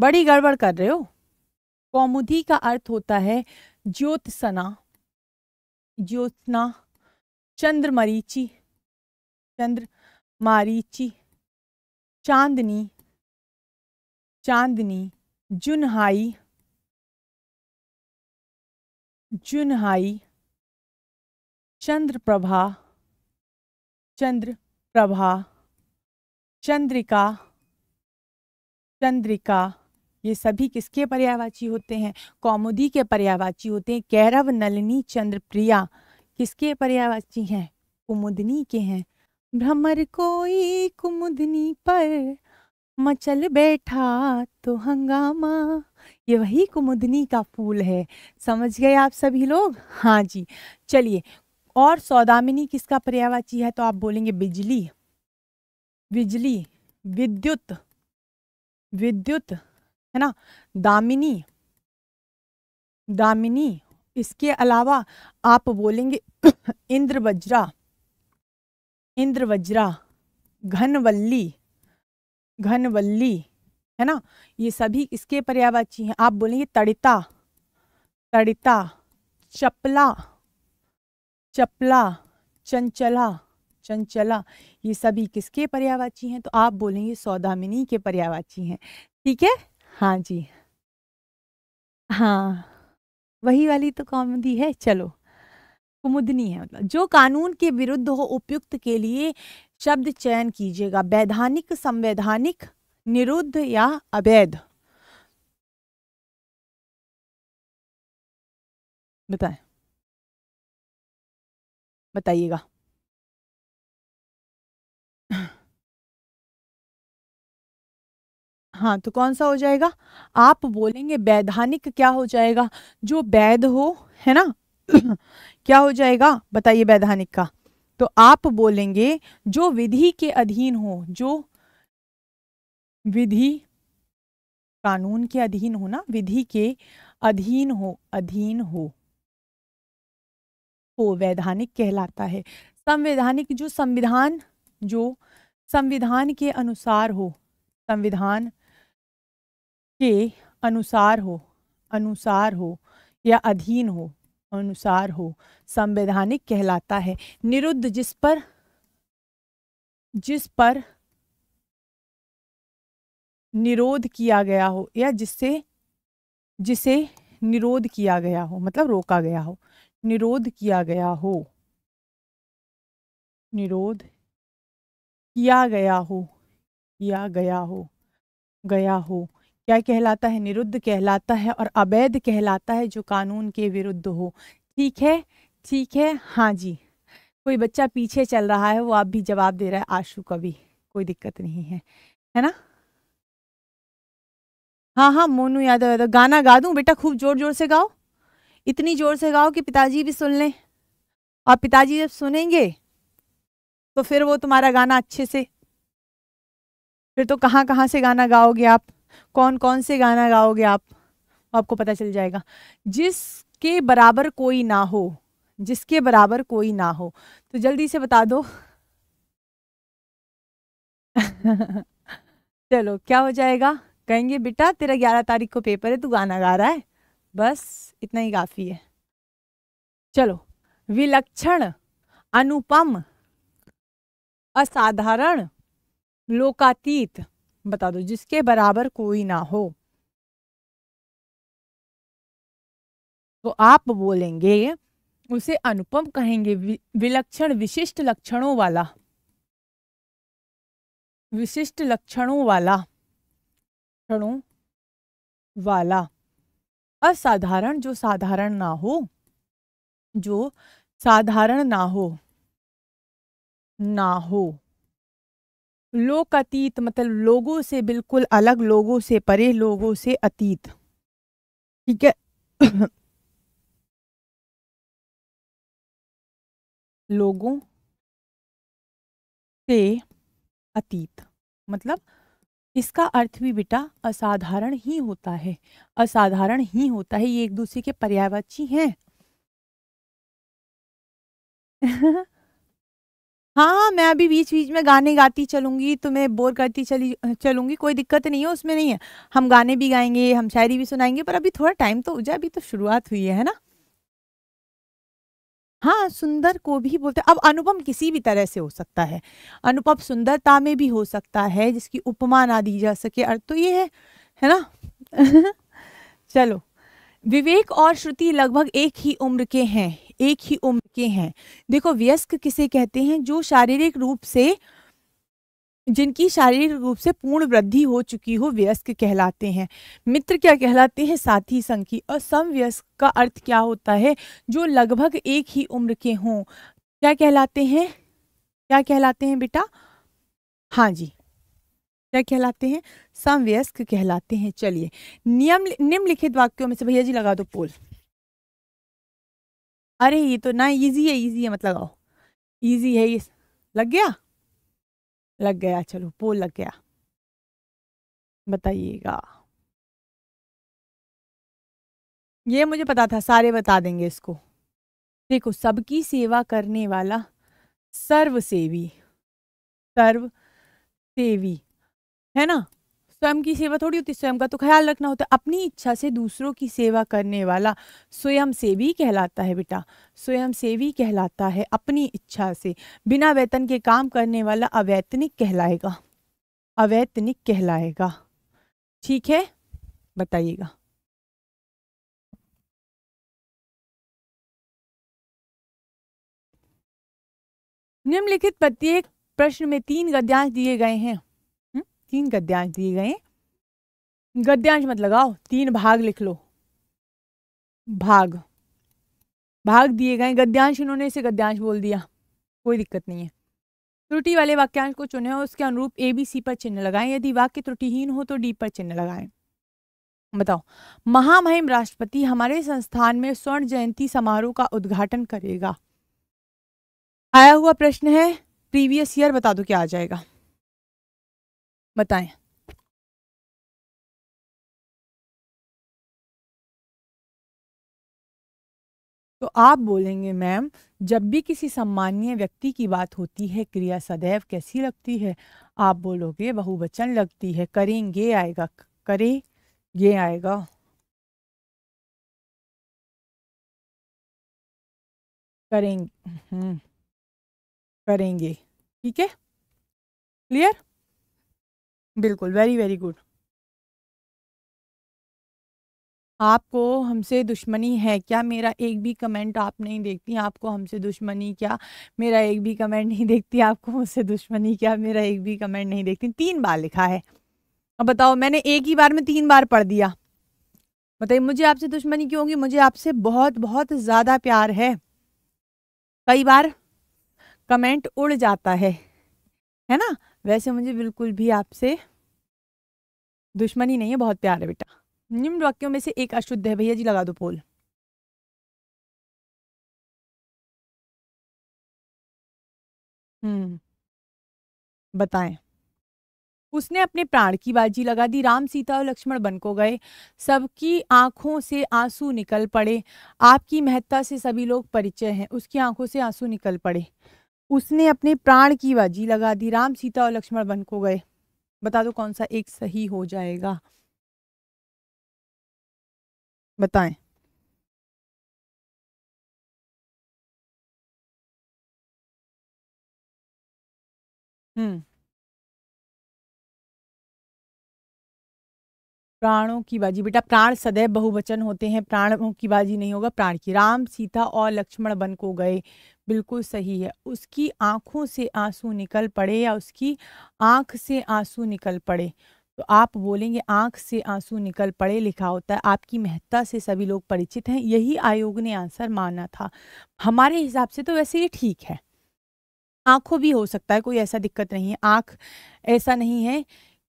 A: बड़ी गड़बड़ कर रहे हो कौमुदी का अर्थ होता है ज्योत्सना ज्योत्सना मरीची
B: चंद्र मारीची चांदनी चांदनी जुनहाई जुनहाई चंद्रप्रभा चंद्र
A: प्रभा चंद्रिका चंद्रिका ये सभी किसके पर्यावाची होते हैं कौमुदी के पर्यावाची होते हैं कैरव नलिनी चंद्रप्रिया किसके पर्यावाची हैं कुमुदनी के हैं भ्रमर कोई कुमुदनी पर मचल बैठा तो हंगामा ये वही कुमुदनी का फूल है समझ गए आप सभी लोग हाँ जी चलिए और सौदामिनी किसका पर्यावाची है तो आप बोलेंगे बिजली बिजली विद्युत विद्युत है ना दामिनी दामिनी इसके अलावा आप बोलेंगे इंद्र वज्रा इंद्र वज्रा घनवल्ली घनवल्ली है ना ये सभी इसके पर्यावाची हैं आप बोलेंगे तड़िता तड़िता चपला चपला चंचला चंचला ये सभी किसके पर्यावाची हैं तो आप बोलेंगे सौदामिनी के पर्यावाची हैं ठीक है हाँ जी। हाँ। वही वाली तो कॉमेडी है, चलो। कुमुदनी है मतलब जो कानून के विरुद्ध हो उपयुक्त के लिए शब्द चयन कीजिएगा। वैधानिक, संवैधानिक, निरुद्ध या अवैध।
B: बताए बताइएगा।
A: हाँ तो कौन सा हो जाएगा आप बोलेंगे वैधानिक क्या हो जाएगा जो वैध हो है ना क्या हो जाएगा बताइए वैधानिक का तो आप बोलेंगे जो विधि के अधीन हो जो विधि कानून के अधीन हो ना विधि के अधीन हो अधीन हो वो वैधानिक कहलाता है संवैधानिक जो संविधान जो संविधान के अनुसार हो संविधान के अनुसार हो अनुसार हो या अधीन हो अनुसार हो संवैधानिक कहलाता है निरुद्ध जिस पर जिस पर निरोध किया गया हो या जिससे जिसे निरोध किया गया हो मतलब रोका गया हो निरोध किया गया हो निरोध किया गया हो किया गया हो गया हो क्या कहलाता है निरुद्ध कहलाता है और अवैध कहलाता है जो कानून के विरुद्ध हो ठीक है ठीक है हाँ जी कोई बच्चा पीछे चल रहा है वो आप भी जवाब दे रहा है आशु कवि कोई दिक्कत नहीं है है ना हाँ हाँ मोनू यादव यादव गाना गा दूँ बेटा खूब जोर जोर से गाओ इतनी जोर से गाओ कि पिताजी भी सुन लें और पिताजी जब सुनेंगे तो फिर वो तुम्हारा गाना अच्छे से फिर तो कहाँ कहाँ से गाना गाओगे आप कौन कौन से गाना गाओगे आप आपको पता चल जाएगा जिसके बराबर कोई ना हो जिसके बराबर कोई ना हो तो जल्दी से बता दो चलो क्या हो जाएगा कहेंगे बेटा तेरा ग्यारह तारीख को पेपर है तू गाना गा रहा है बस इतना ही काफ़ी है चलो विलक्षण अनुपम असाधारण लोकातीत बता दो जिसके बराबर कोई ना हो तो आप बोलेंगे उसे अनुपम कहेंगे विलक्षण विशिष्ट लक्षणों वाला विशिष्ट लक्षणों वाला लक्षणों वाला असाधारण जो साधारण ना हो जो साधारण ना हो ना हो लोक अतीत मतलब लोगों से बिल्कुल अलग लोगों से परे लोगों से अतीत ठीक है लोगों से अतीत मतलब इसका अर्थ भी बेटा असाधारण ही होता है असाधारण ही होता है ये एक दूसरे के पर्यायवाची हैं हाँ, मैं अभी बीच-बीच में गाने गाती तो तुम्हें बोर करती चली चलूंगी कोई दिक्कत नहीं है, उसमें नहीं है। हम गाने भी गाएंगे हम शायरी भी सुनाएंगे पर अभी थोड़ा टाइम तो जाए, अभी तो शुरुआत हुई है, ना? हाँ, सुंदर को भी बोलते अब अनुपम किसी भी तरह से हो सकता है। अनुपम सुंदरता में भी हो सकता है, जिसकी उपमा ना दी जा सके, अर्थ तो ये है, है ना? चलो, विवेक और श्रुति लगभग एक ही उम्र के हैं। एक ही उम्र के हैं देखो व्यस्क किसे कहते हैं जो शारीरिक रूप से जिनकी शारीरिक रूप से पूर्ण वृद्धि हो चुकी हो व्यस्क कहलाते हैं मित्र क्या कहलाते हैं साथी संखी और समवयस्क का अर्थ क्या होता है जो लगभग एक ही उम्र के हों क्या कहलाते हैं क्या कहलाते हैं बेटा हाँ जी क्या कहलाते हैं समवयस्क कहलाते हैं चलिए नियम निम्नलिखित वाक्यों में से भैया जी लगा दो पोल अरे ये तो ना इजी है इजी है मत लगाओ इजी है ये लग गया लग गया चलो पोल लग गया बताइएगा ये मुझे पता था सारे बता देंगे इसको देखो सबकी सेवा करने वाला सर्वसेवी सर्वसेवी है ना स्वयं की सेवा थोड़ी होती स्वयं का तो ख्याल रखना होता है अपनी इच्छा से दूसरों की सेवा करने वाला स्वयं सेवी कहलाता है बेटा स्वयं सेवी कहलाता है अपनी इच्छा से बिना वेतन के काम करने वाला अवैतनिक कहलाएगा अवैतनिक कहलाएगा ठीक है बताइएगा
B: निम्नलिखित प्रत्येक
A: प्रश्न में तीन गद्यांश दिए गए हैं तीन गद्यांश दिए गए गद्यांश मत लगाओ तीन भाग लिख लो भाग भाग दिए गए गद्यांश इन्होंने इसे गद्यांश बोल दिया कोई दिक्कत नहीं है त्रुटि वाले वाक्यांश को चुने और उसके अनुरूप ए बी सी पर चिन्ह लगाएं यदि वाक्य त्रुटिहीन हो तो डी पर चिन्ह लगाएं बताओ महामहिम राष्ट्रपति हमारे संस्थान में स्वर्ण जयंती समारोह का उद्घाटन करेगा आया हुआ प्रश्न है प्रीवियस ईयर बता दो क्या आ जाएगा बताएं तो आप बोलेंगे मैम जब भी किसी सम्मान्य व्यक्ति की बात होती है क्रिया सदैव कैसी लगती है आप बोलोगे बहुवचन लगती है करेंगे आएगा करे ये आएगा
B: करेंगे हम्म, करेंगे ठीक है क्लियर बिल्कुल, वेरी, वेरी गुड।
A: आपको हमसे दुश्मनी है क्या? मेरा एक भी कमेंट आप नहीं देखती आपको हमसे दुश्मनी क्या? मेरा एक भी कमेंट नहीं देखती आपको मुझसे दुश्मनी क्या? मेरा एक भी कमेंट नहीं देखती तीन बार लिखा है। अब बताओ मैंने एक ही बार में तीन बार पढ़ दिया। बताइए मुझे आपसे दुश्मनी क्यों होगी? मुझे आपसे बहुत-बहुत ज़्यादा प्यार है। कई बार कमेंट उड़ जाता है। है ना वैसे मुझे बिल्कुल भी आपसे दुश्मनी नहीं है बहुत प्यार है बेटा निम्न वाक्यों में से एक अशुद्ध है भैया जी लगा दो पोल हम्म बताएं उसने अपने प्राण की बाजी लगा दी राम सीता और लक्ष्मण बन को गए सबकी आंखों से आंसू निकल पड़े आपकी महत्ता से सभी लोग परिचय हैं उसकी आंखों से आंसू निकल पड़े उसने अपने प्राण की बाजी लगा दी राम सीता और लक्ष्मण बन को गए बता दो कौन सा एक सही हो जाएगा
B: बताएं हम्म
A: प्राणों की बाजी बेटा प्राण सदैव बहुवचन होते हैं प्राणों की बाजी नहीं होगा प्राण की राम सीता और लक्ष्मण बन को गए बिल्कुल सही है उसकी आंखों से आंसू निकल पड़े या उसकी आंख से आंसू निकल पड़े तो आप बोलेंगे आंख से आंसू निकल पड़े लिखा होता है आपकी महत्ता से सभी लोग परिचित हैं यही आयोग ने आंसर माना था हमारे हिसाब से तो वैसे ये ठीक है आंखों भी हो सकता है कोई ऐसा दिक्कत नहीं है आँख ऐसा नहीं है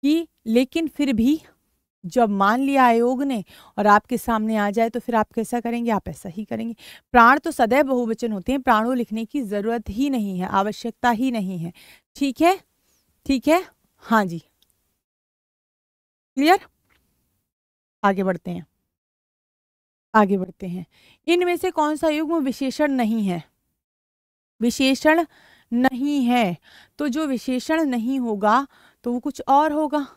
A: कि लेकिन फिर भी जब मान लिया आयोग ने और आपके सामने आ जाए तो फिर आप कैसा करेंगे आप ऐसा ही करेंगे प्राण तो सदैव बहुवचन होते हैं प्राणों लिखने की जरूरत ही नहीं है आवश्यकता ही नहीं है ठीक है ठीक है हाँ जी क्लियर आगे बढ़ते हैं आगे बढ़ते हैं इनमें से कौन सा युग्म विशेषण नहीं है विशेषण नहीं है तो जो विशेषण नहीं होगा तो वो कुछ और होगा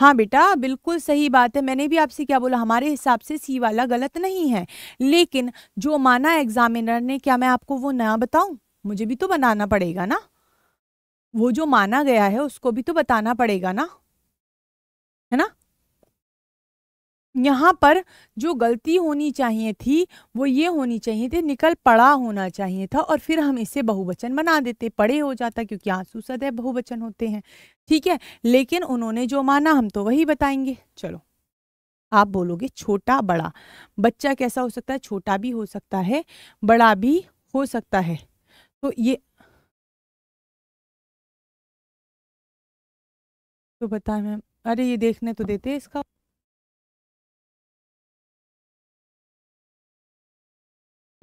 A: हाँ बेटा बिल्कुल सही बात है मैंने भी आपसे क्या बोला हमारे हिसाब से सी वाला गलत नहीं है लेकिन जो माना एग्जामिनर ने क्या मैं आपको वो नया बताऊं मुझे भी तो बनाना पड़ेगा ना वो जो माना गया है उसको भी तो बताना पड़ेगा ना है ना यहाँ पर जो गलती होनी चाहिए थी वो ये होनी चाहिए थी निकल पड़ा होना चाहिए था और फिर हम इसे बहुवचन बना देते पड़े हो जाता क्योंकि आंसू सदैव बहुवचन होते हैं ठीक है लेकिन उन्होंने जो माना हम तो वही बताएंगे चलो आप बोलोगे छोटा बड़ा बच्चा कैसा हो सकता है छोटा भी हो सकता है बड़ा भी हो सकता है तो ये
B: तो बताए मैम अरे ये देखने तो देते इसका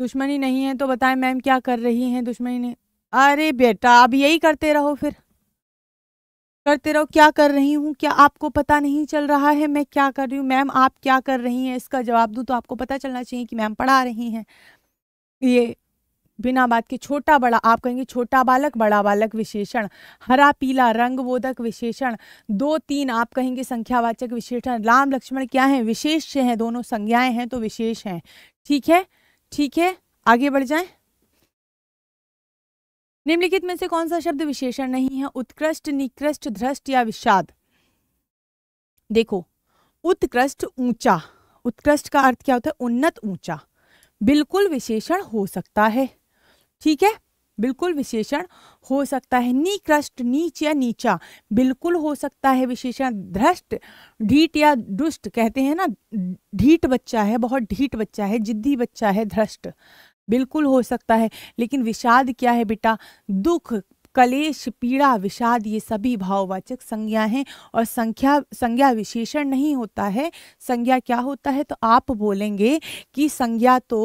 A: दुश्मनी नहीं है तो बताएं मैम क्या कर रही हैं दुश्मनी नहीं अरे बेटा अब यही करते रहो फिर करते रहो क्या कर रही हूँ क्या आपको पता नहीं चल रहा है मैं क्या कर रही हूँ मैम आप क्या कर रही हैं इसका जवाब दूँ तो आपको पता चलना चाहिए कि मैम पढ़ा रही हैं ये बिना बात के छोटा बड़ा आप कहेंगे छोटा बालक बड़ा बालक विशेषण हरा पीला रंग बोधक विशेषण दो तीन आप कहेंगे संख्यावाचक विशेषण राम लक्ष्मण क्या है विशेष हैं दोनों संज्ञाएं हैं तो विशेष हैं ठीक है ठीक है आगे बढ़ जाए निम्नलिखित में से कौन सा शब्द विशेषण नहीं है उत्कृष्ट निकृष्ट ध्रष्ट या विषाद देखो उत्कृष्ट ऊंचा उत्कृष्ट का अर्थ क्या होता है उन्नत ऊंचा बिल्कुल विशेषण हो सकता है ठीक है बिल्कुल विशेषण हो सकता है निकृष्ट नीच या नीचा बिल्कुल हो सकता है विशेषण ध्रष्ट ढीट या दुष्ट कहते हैं ना ढीट बच्चा है बहुत ढीट बच्चा है जिद्दी बच्चा है ध्रष्ट बिल्कुल हो सकता है लेकिन विषाद क्या है बेटा दुख कलेश पीड़ा विषाद ये सभी भाववाचक संज्ञा हैं और संख्या संज्ञा विशेषण नहीं होता है संज्ञा क्या होता है तो आप बोलेंगे कि संज्ञा तो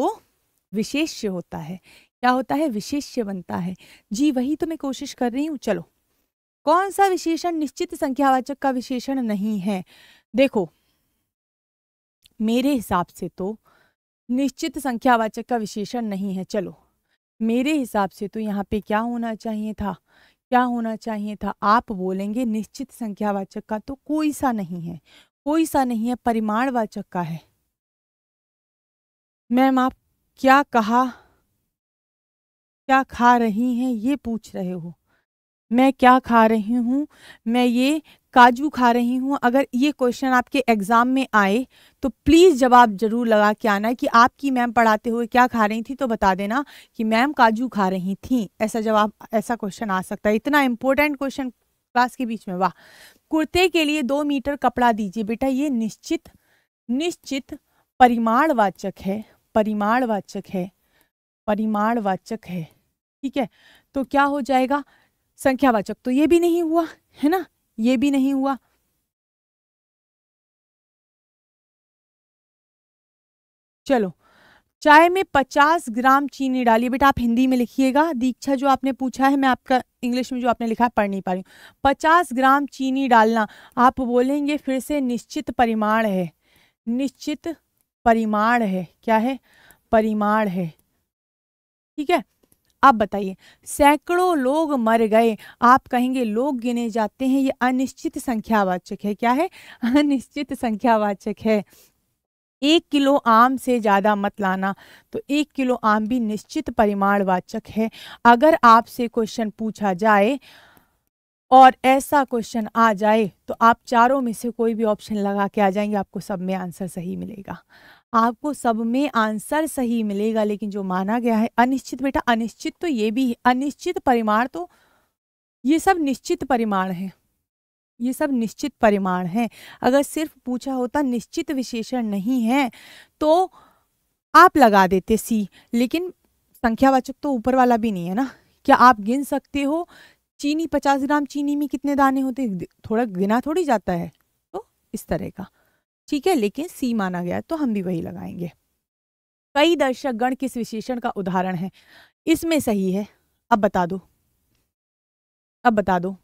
A: विशेष्य होता है क्या होता है विशेष्य बनता है जी वही तो मैं कोशिश कर रही हूँ चलो कौन सा विशेषण निश्चित संख्यावाचक का विशेषण नहीं है देखो मेरे हिसाब से तो निश्चित संख्यावाचक का विशेषण नहीं है चलो मेरे हिसाब से तो यहाँ पे क्या होना चाहिए था क्या होना चाहिए था आप बोलेंगे निश्चित संख्यावाचक का तो कोई सा नहीं है कोई सा नहीं है परिमाणवाचक का है मैम आप क्या कहा क्या खा रही हैं ये पूछ रहे हो मैं क्या खा रही हूँ मैं ये काजू खा रही हूँ अगर ये क्वेश्चन आपके एग्ज़ाम में आए तो प्लीज़ जवाब ज़रूर लगा के आना कि आपकी मैम पढ़ाते हुए क्या खा रही थी तो बता देना कि मैम काजू खा रही थी ऐसा जवाब ऐसा क्वेश्चन आ सकता है इतना इम्पोर्टेंट क्वेश्चन क्लास के बीच में वाह कुर्ते के लिए दो मीटर कपड़ा दीजिए बेटा ये निश्चित निश्चित परिमाणवाचक है परिमाणवाचक है परिमाणवाचक है ठीक है तो क्या हो जाएगा संख्यावाचक तो ये भी नहीं हुआ है ना ये भी नहीं हुआ चलो चाय में पचास ग्राम चीनी डालिए बेटा आप हिंदी में लिखिएगा दीक्षा जो आपने पूछा है मैं आपका इंग्लिश में जो आपने लिखा है पढ़ नहीं पा रही हूँ पचास ग्राम चीनी डालना आप बोलेंगे फिर से निश्चित परिमाण है निश्चित परिमाण है क्या है परिमाण है ठीक है अब बताइए सैकड़ों लोग मर गए आप कहेंगे लोग गिने जाते हैं ये अनिश्चित संख्यावाचक है क्या है अनिश्चित संख्यावाचक है एक किलो आम से ज़्यादा मत लाना तो एक किलो आम भी निश्चित परिमाणवाचक है अगर आपसे क्वेश्चन पूछा जाए और ऐसा क्वेश्चन आ जाए तो आप चारों में से कोई भी ऑप्शन लगा के आ जाएंगे आपको सब में आंसर सही मिलेगा आपको सब में आंसर सही मिलेगा लेकिन जो माना गया है अनिश्चित बेटा अनिश्चित तो ये भी है अनिश्चित परिमाण तो ये सब निश्चित परिमाण है ये सब निश्चित परिमाण है अगर सिर्फ पूछा होता निश्चित विशेषण नहीं है तो आप लगा देते सी लेकिन संख्यावाचक तो ऊपर वाला भी नहीं है ना क्या आप गिन सकते हो चीनी पचास ग्राम चीनी में कितने दाने होते थोड़ा गिना थोड़ी जाता है तो इस तरह का ठीक है लेकिन सी माना गया तो हम भी वही लगाएंगे कई दर्शक गण किस विशेषण का उदाहरण है इसमें सही है अब बता दो
B: अब बता दो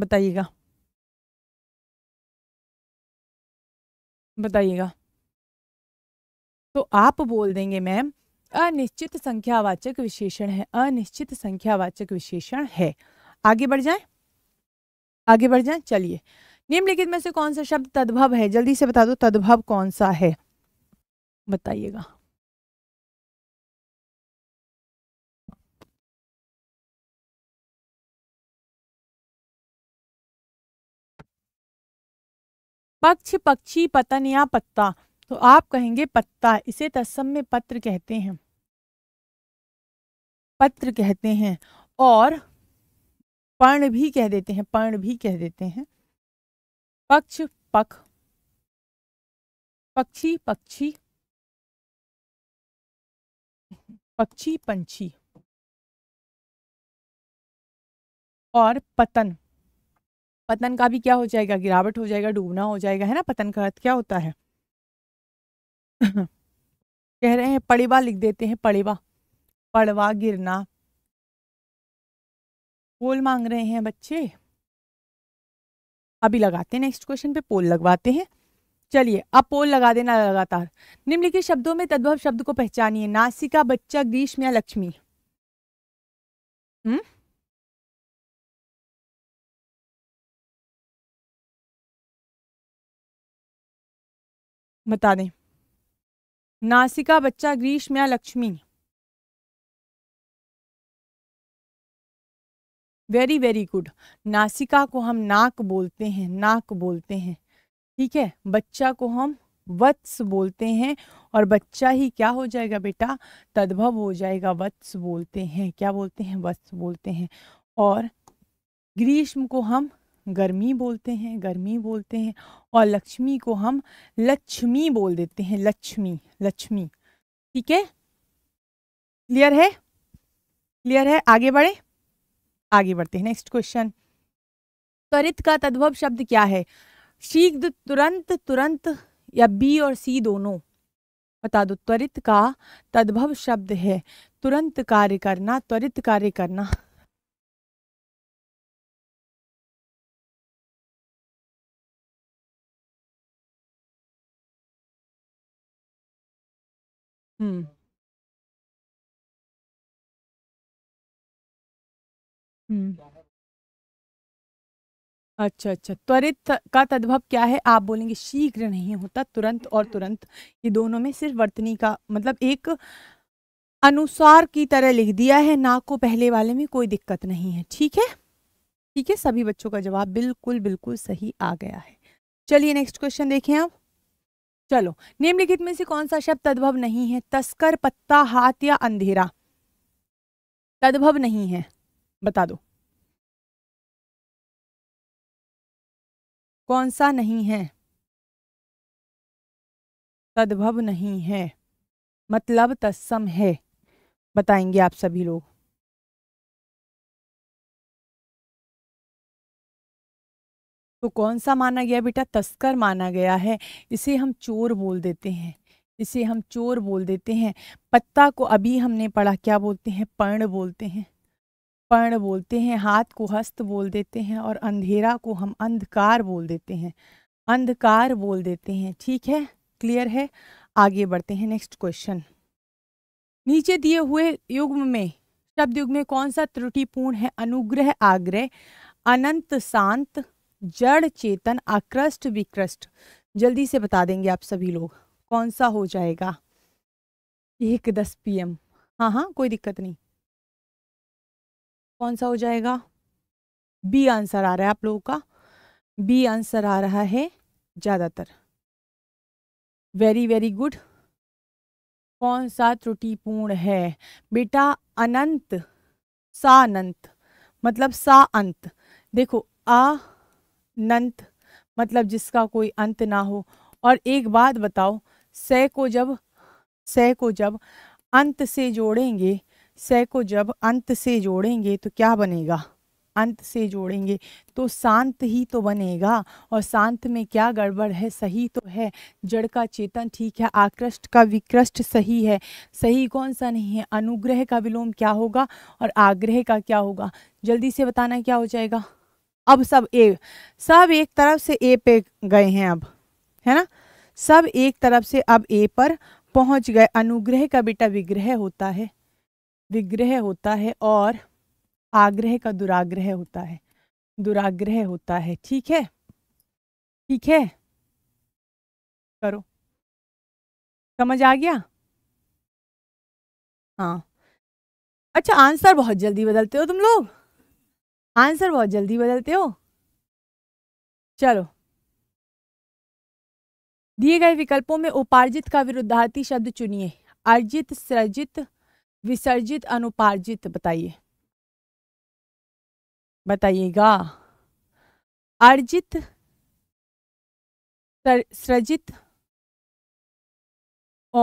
B: बताइएगा
A: बताइएगा तो आप बोल देंगे मैम अनिश्चित संख्यावाचक विशेषण है अनिश्चित संख्यावाचक विशेषण है आगे बढ़ जाएं आगे बढ़ जाए चलिए निम्नलिखित में से कौन सा शब्द तद्भव है जल्दी से बता दो तद्भव कौन सा है बताइएगा
B: पक्ष पक्षी
A: पतन या पत्ता तो आप कहेंगे पत्ता इसे तत्सम में पत्र कहते हैं पत्र कहते हैं और पर्ण
B: भी कह देते हैं पर्ण भी कह देते हैं पक्ष पक पक्षी पक्षी
A: पक्षी पंछी और पतन पतन का भी क्या हो जाएगा गिरावट हो जाएगा डूबना हो जाएगा है ना पतन का अर्थ क्या होता है कह रहे हैं पड़ेवा लिख देते हैं पड़ेवा पड़वा
B: गिरना पोल मांग रहे हैं
A: बच्चे अभी लगाते हैं नेक्स्ट क्वेश्चन पे पोल लगवाते हैं चलिए अब पोल लगा देना लगातार निम्नलिखित शब्दों में तद्भव शब्द को पहचानिए नासिका बच्चा ग्रीष्म या लक्ष्मी हम्म
B: बता दें नासिका बच्चा ग्रीष्म या लक्ष्मी वेरी वेरी गुड
A: नासिका को हम नाक बोलते हैं नाक बोलते हैं ठीक है बच्चा को हम वत्स बोलते हैं और बच्चा ही क्या हो जाएगा बेटा तद्भव हो जाएगा वत्स बोलते हैं क्या बोलते हैं वत्स बोलते हैं और ग्रीष्म को हम गर्मी बोलते हैं गर्मी बोलते हैं और लक्ष्मी को हम लक्ष्मी बोल देते हैं लक्ष्मी लक्ष्मी ठीक है क्लियर है क्लियर है आगे बढ़े आगे बढ़ते हैं नेक्स्ट क्वेश्चन त्वरित का तद्भव शब्द क्या है शीघ्र तुरंत तुरंत या बी और सी दोनों बता दो त्वरित का तद्भव शब्द है तुरंत कार्य करना त्वरित कार्य करना
B: हम्म हम्म।
A: अच्छा, अच्छा। त्वरित का तद्भव क्या है? आप बोलेंगे शीघ्र नहीं होता, तुरंत और तुरंत, ये दोनों में सिर्फ वर्तनी का मतलब एक अनुसार की तरह लिख दिया है, ना को पहले वाले में कोई दिक्कत नहीं है, ठीक है? ठीक है, सभी बच्चों का जवाब बिल्कुल, बिल्कुल सही आ गया है। चलिए नेक्स्ट क्वेश्चन देखें आप। चलो, निम्नलिखित में से कौन सा शब्द तद्भव नहीं है? तस्कर, पत्ता, हाथ या अंधेरा? तद्भव नहीं है। बता दो
B: कौन सा नहीं है तद्भव नहीं है मतलब तत्सम है बताएंगे आप सभी लोग
A: तो कौन सा माना गया बेटा तस्कर माना गया है इसे हम चोर बोल देते हैं इसे हम चोर बोल देते हैं पत्ता को अभी हमने पढ़ा क्या बोलते हैं पर्ण बोलते हैं पर्ण बोलते हैं हाथ को हस्त बोल देते हैं और अंधेरा को हम अंधकार बोल देते हैं अंधकार बोल देते हैं ठीक है क्लियर है आगे बढ़ते हैं नेक्स्ट क्वेश्चन नीचे दिए हुए युग्म में शब्द युग में कौन सा त्रुटिपूर्ण है अनुग्रह आग्रह अनंत शांत जड़ चेतन आकृष्ट विकृष्ट जल्दी से बता देंगे आप सभी लोग कौन सा हो जाएगा एक दस पीएम हाँ हाँ कोई दिक्कत नहीं कौन सा हो जाएगा बी आंसर आ रहा है आप लोगों का बी आंसर आ रहा है ज़्यादातर वेरी वेरी गुड कौन सा त्रुटिपूर्ण है बेटा अनंत सा अनंत मतलब सा अंत देखो आ नंत मतलब जिसका कोई अंत ना हो और एक बात बताओ सह को जब सह को जब अंत से जोड़ेंगे स को जब अंत से जोड़ेंगे तो क्या बनेगा अंत से जोड़ेंगे तो शांत ही तो बनेगा और शांत में क्या गड़बड़ है सही तो है जड़ का चेतन ठीक है आकृष्ट का विकृष्ट सही है सही कौन सा नहीं है अनुग्रह का विलोम क्या होगा और आग्रह का क्या होगा जल्दी से बताना क्या हो जाएगा अब सब ए सब एक तरफ से ए पे गए हैं अब है ना सब एक तरफ से अब ए पर पहुंच गए अनुग्रह का बेटा विग्रह होता है विग्रह होता है और आग्रह का दुराग्रह होता है दुराग्रह होता है ठीक है ठीक है
B: करो समझ आ गया हाँ अच्छा आंसर बहुत जल्दी बदलते हो तुम लोग आंसर बहुत जल्दी
A: बदलते हो चलो दिए गए विकल्पों में उपार्जित का विरुद्धार्थी शब्द चुनिए अर्जित सृजित विसर्जित अनुपार्जित बताइए बताइएगा अर्जित सृजित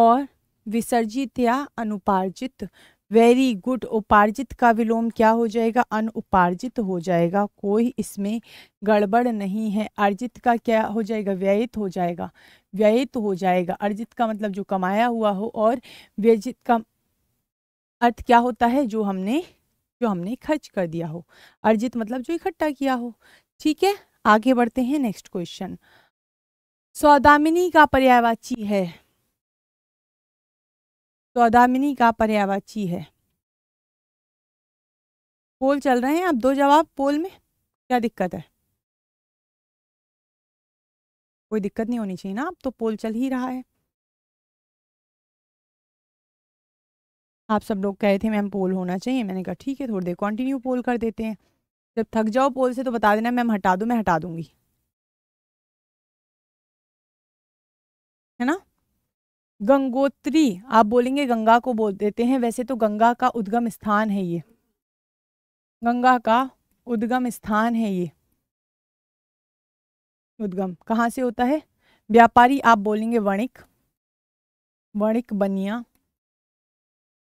A: और विसर्जित या अनुपार्जित वेरी गुड उपार्जित का विलोम क्या हो जाएगा अनुपार्जित हो जाएगा कोई इसमें गड़बड़ नहीं है अर्जित का क्या हो जाएगा व्ययित हो जाएगा व्ययित हो जाएगा अर्जित का मतलब जो कमाया हुआ हो और व्यजित का अर्थ क्या होता है जो हमने जो हमने खर्च कर दिया हो अर्जित मतलब जो इकट्ठा किया हो ठीक है आगे बढ़ते हैं नेक्स्ट क्वेश्चन सौदामिनी का पर्यायवाची है सौदामिनी का पर्यायवाची
B: है पोल चल रहे हैं आप दो जवाब पोल में क्या दिक्कत है कोई दिक्कत नहीं होनी चाहिए ना अब तो
A: पोल चल ही रहा है आप सब लोग कहे थे मैम पोल होना चाहिए मैंने कहा ठीक है थोड़ी देर कंटिन्यू पोल कर देते हैं जब थक जाओ पोल से तो बता देना मैम हटा दो मैं हटा दूंगी है ना गंगोत्री आप बोलेंगे गंगा को बोल देते हैं वैसे तो गंगा का उद्गम स्थान है ये गंगा का उद्गम स्थान है ये उद्गम कहाँ से होता है व्यापारी
B: आप बोलेंगे वणिक वणिक बनिया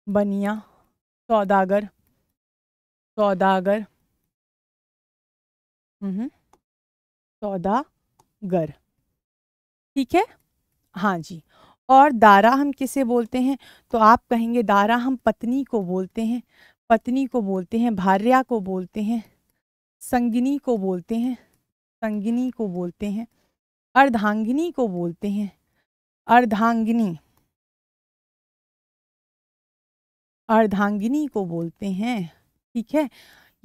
B: बनिया सौदागर सौदागर
A: हम्म, सौदागर ठीक है हाँ जी और दारा हम किसे बोलते हैं तो आप कहेंगे दारा हम पत्नी को बोलते हैं पत्नी को बोलते हैं भार्या को बोलते हैं संगिनी को बोलते हैं संगिनी को बोलते हैं अर्धांगिनी को बोलते हैं अर्धांगिनी अर्धांगिनी को बोलते हैं ठीक है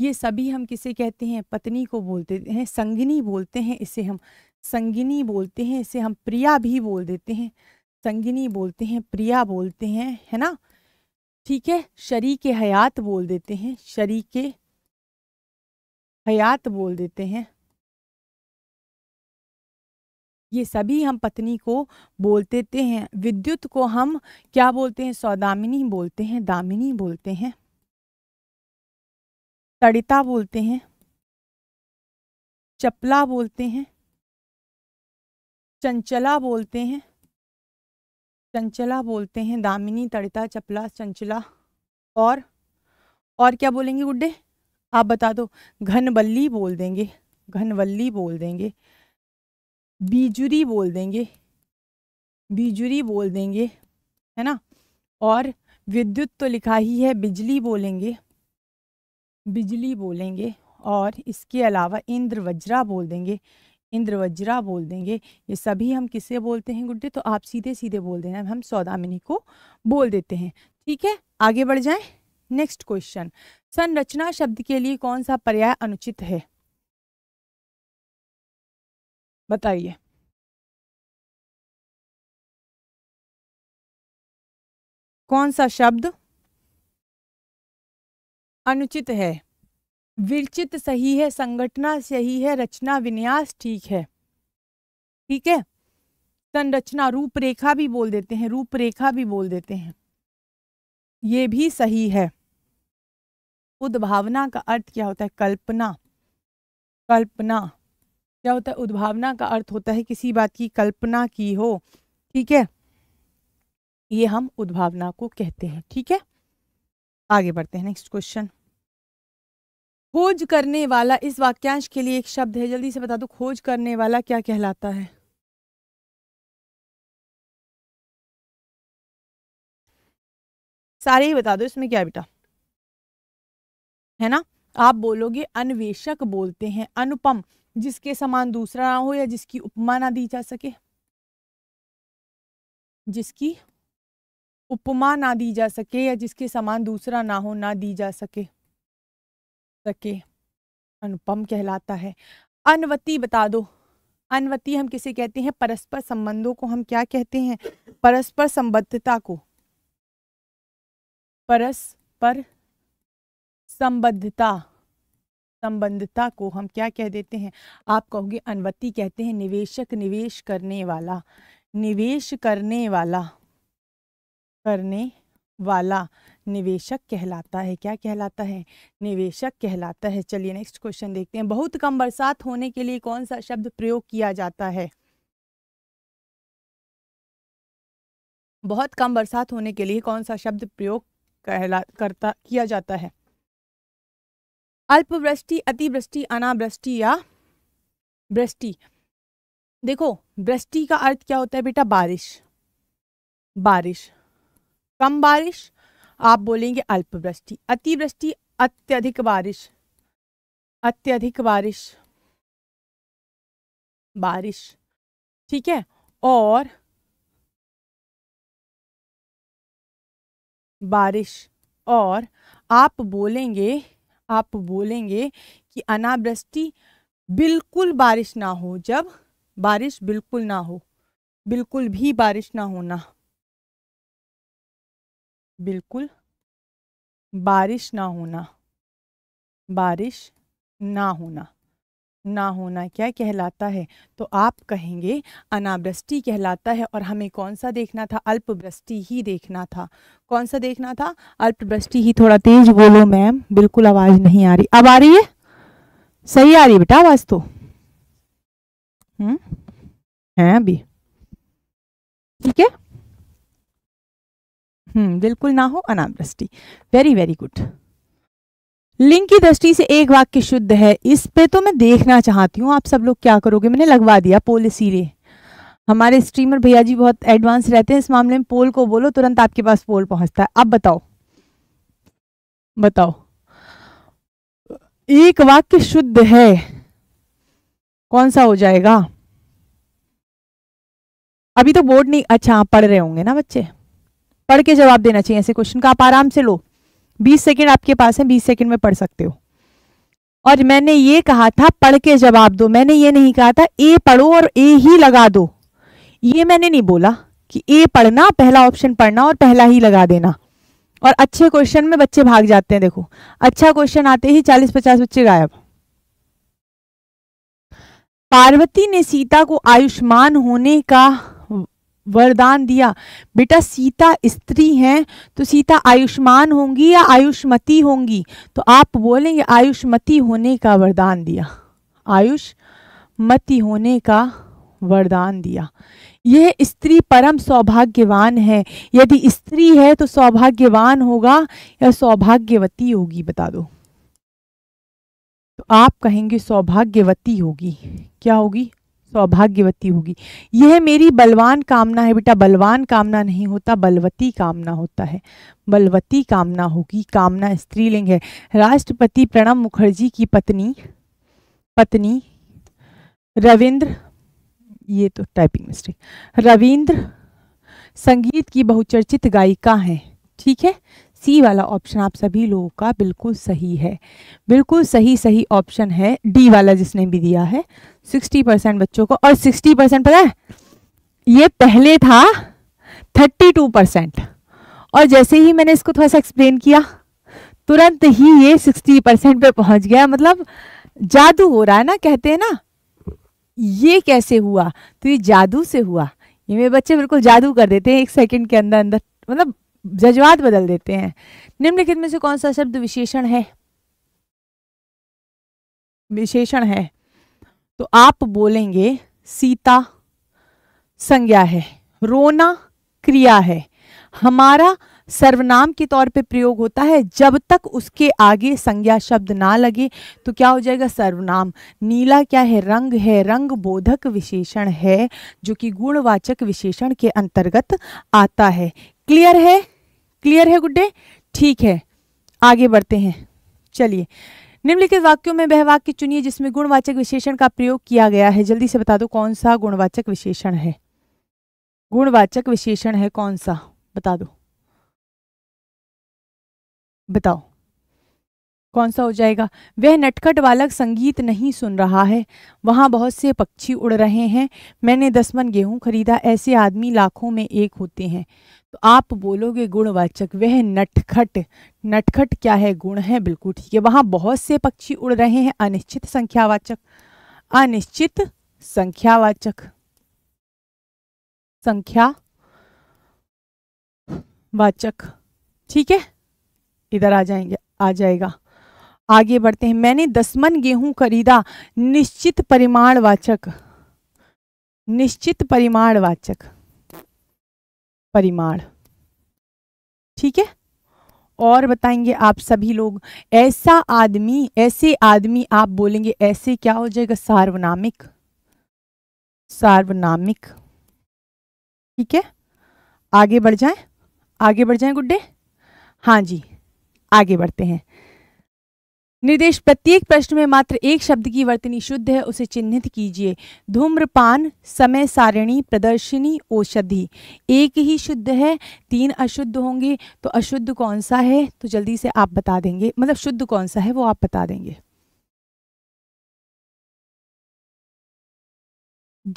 A: ये सभी हम किसे कहते हैं पत्नी को बोलते हैं संगिनी बोलते हैं इसे हम संगिनी बोलते हैं इसे हम प्रिया भी बोल देते हैं संगिनी बोलते हैं प्रिया बोलते हैं है ना ठीक है शरीक हयात बोल देते हैं शरीक हयात बोल देते हैं ये सभी हम पत्नी को बोलते थे हैं विद्युत को हम क्या बोलते हैं सौदामिनी बोलते हैं दामिनी बोलते हैं तड़िता बोलते हैं चपला बोलते हैं चंचला बोलते हैं चंचला बोलते हैं दामिनी तड़िता चपला चंचला और और क्या बोलेंगे गुड्डे आप बता दो घनवल्ली बोल देंगे घनवल्ली बोल देंगे बीजुरी बोल देंगे बीजुरी बोल देंगे है ना और विद्युत तो लिखा ही है बिजली बोलेंगे बिजली बोलेंगे और इसके अलावा इंद्र वज्रा बोल देंगे इंद्र वज्रा बोल देंगे ये सभी हम किसे बोलते हैं गुड्डे तो आप सीधे सीधे बोल देना हम सौदामिनी को बोल देते हैं ठीक है आगे बढ़ जाएं नेक्स्ट क्वेश्चन संरचना शब्द के लिए कौन सा पर्याय अनुचित है
B: बताइए कौन सा शब्द
A: अनुचित है विरचित सही है संगठना सही है रचना विन्यास ठीक है ठीक है संरचना रूपरेखा भी बोल देते हैं रूपरेखा भी बोल देते हैं ये भी सही है उद्भावना का अर्थ क्या होता है कल्पना कल्पना क्या होता है उद्भावना का अर्थ होता है किसी बात की कल्पना की हो ठीक है ये हम उद्भावना को कहते हैं ठीक है आगे बढ़ते हैं नेक्स्ट क्वेश्चन खोज करने वाला इस वाक्यांश के लिए एक शब्द है जल्दी से बता दो खोज करने वाला क्या कहलाता है
B: सारे ही बता दो इसमें
A: क्या बेटा है ना आप बोलोगे अन्वेषक बोलते हैं अनुपम जिसके समान दूसरा ना हो या जिसकी उपमा ना दी जा सके जिसकी उपमा ना दी जा सके या जिसके समान दूसरा ना हो ना दी जा सके सके अनुपम कहलाता है अनवती बता दो अनवती हम किसे कहते हैं परस्पर संबंधों को हम क्या कहते हैं परस्पर संबद्धता को परस्पर संबद्धता संबंधता को हम क्या कह देते हैं आप कहोगे अनवती कहते हैं निवेशक निवेश करने वाला निवेश करने वाला करने वाला निवेशक कहलाता है क्या कहलाता है निवेशक कहलाता है चलिए नेक्स्ट क्वेश्चन देखते हैं बहुत कम बरसात होने के लिए कौन सा शब्द प्रयोग किया जाता है बहुत कम बरसात होने के लिए कौन सा शब्द प्रयोग कहला करता किया जाता है अल्पवृष्टि अतिवृष्टि अनावृष्टि या वृष्टि देखो वृष्टि का अर्थ क्या होता है बेटा बारिश बारिश कम बारिश आप बोलेंगे अल्पवृष्टि अतिवृष्टि अत्यधिक बारिश अत्यधिक बारिश बारिश ठीक है और बारिश और आप बोलेंगे आप बोलेंगे कि अनावृष्टि बिल्कुल बारिश ना हो जब बारिश बिल्कुल ना हो बिल्कुल भी बारिश ना होना बिल्कुल बारिश ना होना बारिश ना होना ना होना क्या कहलाता है तो आप कहेंगे अनावृष्टि कहलाता है और हमें कौन सा देखना था अल्पवृष्टि ही देखना था कौन सा देखना था अल्पवृष्टि ही थोड़ा तेज बोलो मैम बिल्कुल आवाज़ नहीं आ रही अब आ रही है सही आ रही है बेटा आवाज़ तो हम्म है अभी ठीक है हम्म बिल्कुल ना हो अनावृष्टि वेरी वेरी गुड लिंग की दृष्टि से एक वाक्य शुद्ध है इस पे तो मैं देखना चाहती हूँ आप सब लोग क्या करोगे मैंने लगवा दिया पोल सीरे हमारे स्ट्रीमर भैया जी बहुत एडवांस रहते हैं इस मामले में पोल को बोलो तुरंत आपके पास पोल पहुंचता है अब बताओ बताओ एक वाक्य शुद्ध है कौन सा हो जाएगा अभी तो बोर्ड नहीं अच्छा आप पढ़ रहे होंगे ना बच्चे पढ़ के जवाब देना चाहिए ऐसे क्वेश्चन का आप आराम से लो बीस सेकेंड आपके पास है बीस सेकेंड में पढ़ सकते हो और मैंने ये कहा था पढ़ के जवाब दो मैंने ये नहीं कहा था ए पढ़ो और ए ही लगा दो ये मैंने नहीं बोला कि ए पढ़ना पहला ऑप्शन पढ़ना और पहला ही लगा देना और अच्छे क्वेश्चन में बच्चे भाग जाते हैं देखो अच्छा क्वेश्चन आते ही चालीस पचास बच्चे गायब पार्वती ने सीता को आयुष्मान होने का वरदान दिया बेटा सीता स्त्री हैं तो सीता आयुष्मान होंगी या आयुष्मती होंगी तो आप बोलेंगे आयुष्मती होने का वरदान दिया आयुष्मती होने का वरदान दिया यह स्त्री परम सौभाग्यवान है यदि स्त्री है तो सौभाग्यवान होगा या सौभाग्यवती होगी बता दो तो आप कहेंगे सौभाग्यवती होगी क्या होगी सौभाग्यवती होगी यह मेरी बलवान कामना है बेटा बलवान कामना नहीं होता बलवती कामना होता है बलवती कामना होगी कामना स्त्रीलिंग है राष्ट्रपति प्रणब मुखर्जी की पत्नी पत्नी रविंद्र ये तो टाइपिंग मिस्टेक रविंद्र संगीत की बहुचर्चित गायिका हैं ठीक है सी वाला ऑप्शन आप सभी लोगों का बिल्कुल सही है बिल्कुल सही सही ऑप्शन है डी वाला जिसने भी दिया है सिक्सटी परसेंट बच्चों को और सिक्सटी परसेंट पता है ये पहले था थर्टी टू परसेंट और जैसे ही मैंने इसको थोड़ा सा एक्सप्लेन किया तुरंत ही ये सिक्सटी परसेंट पर पहुंच गया मतलब जादू हो रहा है ना कहते हैं ना ये कैसे हुआ तो ये जादू से हुआ ये मेरे बच्चे बिल्कुल जादू कर देते हैं एक सेकंड के अंदर अंदर मतलब जज्बात बदल देते हैं निम्नलिखित में से कौन सा शब्द विशेषण है विशेषण है तो आप बोलेंगे सीता संज्ञा है रोना क्रिया है हमारा सर्वनाम के तौर पे प्रयोग होता है जब तक उसके आगे संज्ञा शब्द ना लगे तो क्या हो जाएगा सर्वनाम नीला क्या है रंग है रंग बोधक विशेषण है जो कि गुणवाचक विशेषण के अंतर्गत आता है क्लियर है क्लियर है गुड्डे ठीक है आगे बढ़ते हैं चलिए निम्नलिखित वाक्यों में वह वाक्य चुनिए जिसमें गुणवाचक विशेषण का प्रयोग किया गया है जल्दी से बता दो कौन सा गुणवाचक विशेषण है गुणवाचक विशेषण है कौन सा बता दो बताओ कौन सा हो जाएगा वह नटखट बालक संगीत नहीं सुन रहा है वहां बहुत से पक्षी उड़ रहे हैं मैंने दस मन गेहूं खरीदा ऐसे आदमी लाखों में एक होते हैं तो आप बोलोगे गुणवाचक वह नटखट नटखट क्या है गुण है बिल्कुल ठीक है वहां बहुत से पक्षी उड़ रहे हैं अनिश्चित संख्यावाचक अनिश्चित संख्यावाचक संख्या वाचक ठीक है इधर आ जाएंगे आ जाएगा आगे बढ़ते हैं मैंने दस मन गेहूं खरीदा निश्चित परिमाण वाचक निश्चित परिमाण वाचक परिमाण ठीक है और बताएंगे आप सभी लोग ऐसा आदमी ऐसे आदमी आप बोलेंगे ऐसे क्या हो जाएगा सार्वनामिक सार्वनामिक ठीक है आगे बढ़ जाएं आगे बढ़ जाएं गुड्डे हाँ जी आगे बढ़ते हैं निर्देश प्रत्येक प्रश्न में मात्र एक शब्द की वर्तनी शुद्ध है उसे चिन्हित कीजिए धूम्रपान समय सारिणी प्रदर्शनी औषधि एक ही शुद्ध है तीन अशुद्ध होंगे तो अशुद्ध कौन सा है तो जल्दी से आप बता देंगे मतलब शुद्ध कौन सा है वो आप बता देंगे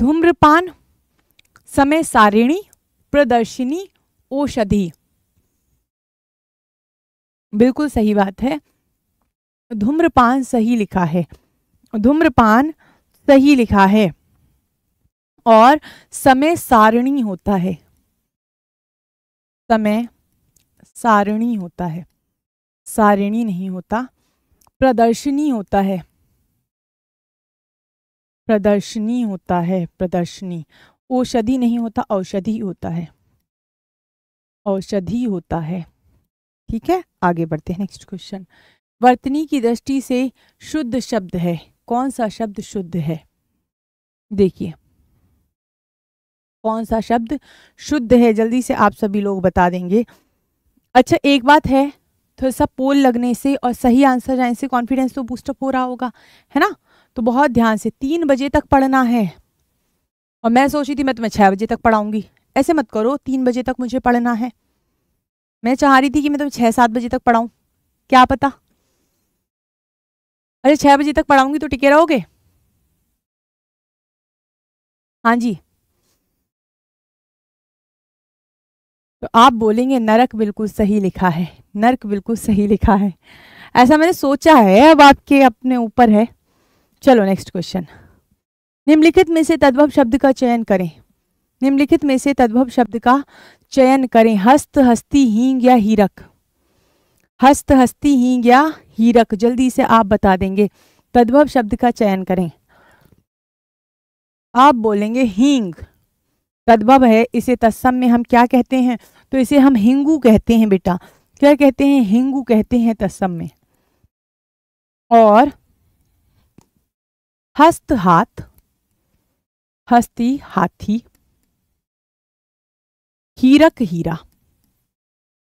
B: धूम्रपान समय सारिणी
A: प्रदर्शनी औषधि बिल्कुल सही बात है धूम्रपान सही लिखा है धूम्रपान सही लिखा है और समय सारणी होता है समय सारणी होता है सारणी नहीं होता प्रदर्शनी होता है प्रदर्शनी होता है प्रदर्शनी औषधि नहीं होता औषधि होता है औषधि होता है ठीक है आगे बढ़ते हैं नेक्स्ट क्वेश्चन वर्तनी की दृष्टि से शुद्ध शब्द है कौन सा शब्द शुद्ध है देखिए कौन सा शब्द शुद्ध है जल्दी से आप सभी लोग बता देंगे अच्छा एक बात है थोड़ा सा पोल लगने से और सही आंसर जाने से कॉन्फिडेंस तो बूस्टअप हो रहा होगा है ना तो बहुत ध्यान से तीन बजे तक पढ़ना है और मैं सोची थी मैं तुम्हें छः बजे तक पढ़ाऊंगी ऐसे मत करो तीन बजे तक मुझे पढ़ना है मैं चाह रही थी कि मैं तुम्हें छः सात बजे तक पढ़ाऊँ क्या पता अरे छः बजे तक पढ़ाऊंगी तो टिके रहोगे हाँ जी तो आप बोलेंगे नरक बिल्कुल सही लिखा है नरक बिल्कुल सही लिखा है ऐसा मैंने सोचा है अब आपके अपने ऊपर है चलो नेक्स्ट क्वेश्चन निम्नलिखित में से तद्भव शब्द का चयन करें निम्नलिखित में से तद्भव शब्द का चयन करें हस्त हस्ती हींग या हीरक हस्त हस्ती ही या हीरक जल्दी से आप बता देंगे तद्भव शब्द का चयन करें आप बोलेंगे हींग तद्भव है इसे तत्सम में हम क्या कहते हैं तो इसे हम हिंगू कहते हैं बेटा क्या कहते हैं हिंगू कहते हैं तत्सम में और हस्त हाथ हस्ती हाथी हीरक हीरा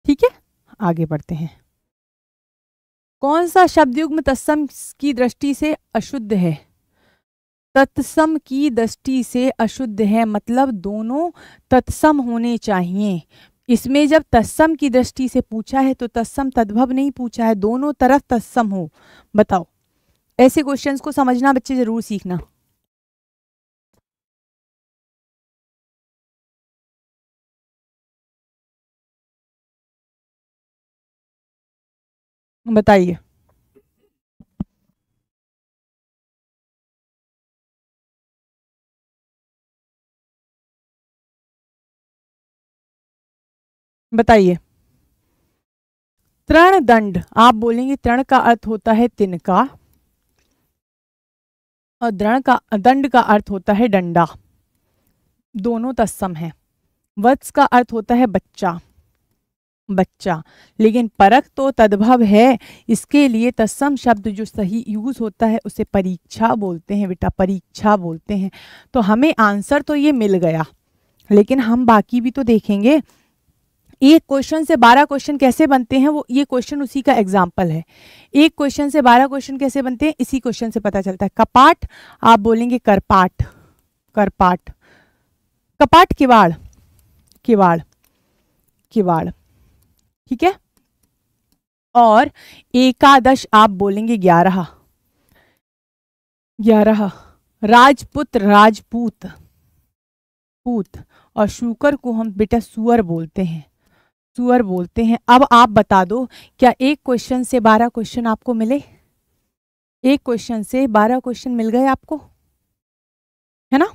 A: ठीक है आगे बढ़ते हैं कौन सा शब्द युग्म तत्सम की दृष्टि से अशुद्ध है तत्सम की दृष्टि से अशुद्ध है मतलब दोनों तत्सम होने चाहिए इसमें जब तत्सम की दृष्टि से पूछा है तो तत्सम तद्भव नहीं पूछा है दोनों तरफ तत्सम हो बताओ ऐसे क्वेश्चंस को समझना बच्चे
B: ज़रूर सीखना बताइए बताइए तृण
A: दंड आप बोलेंगे तृण का अर्थ होता है तिनका और दृण का दंड का अर्थ होता है डंडा दोनों तत्सम है वत्स का अर्थ होता है बच्चा बच्चा लेकिन परख तो तद्भव है इसके लिए तत्सम शब्द जो सही यूज़ होता है उसे परीक्षा बोलते हैं बेटा परीक्षा बोलते हैं तो हमें आंसर तो ये मिल गया लेकिन हम बाकी भी तो देखेंगे एक क्वेश्चन से बारह क्वेश्चन कैसे बनते हैं वो ये क्वेश्चन उसी का एग्जाम्पल है एक क्वेश्चन से बारह क्वेश्चन कैसे बनते हैं इसी क्वेश्चन से पता चलता है कपाट आप बोलेंगे करपाट करपाट कपाट किवाड़ किवाड़ किवाड़ ठीक है और एकादश आप बोलेंगे ग्यारह ग्यारह राजपुत राजपूत पूत और शुकर को हम बेटा सुअर बोलते हैं सुअर बोलते हैं अब आप बता दो क्या एक क्वेश्चन से बारह क्वेश्चन आपको मिले एक क्वेश्चन से बारह क्वेश्चन मिल गए आपको है ना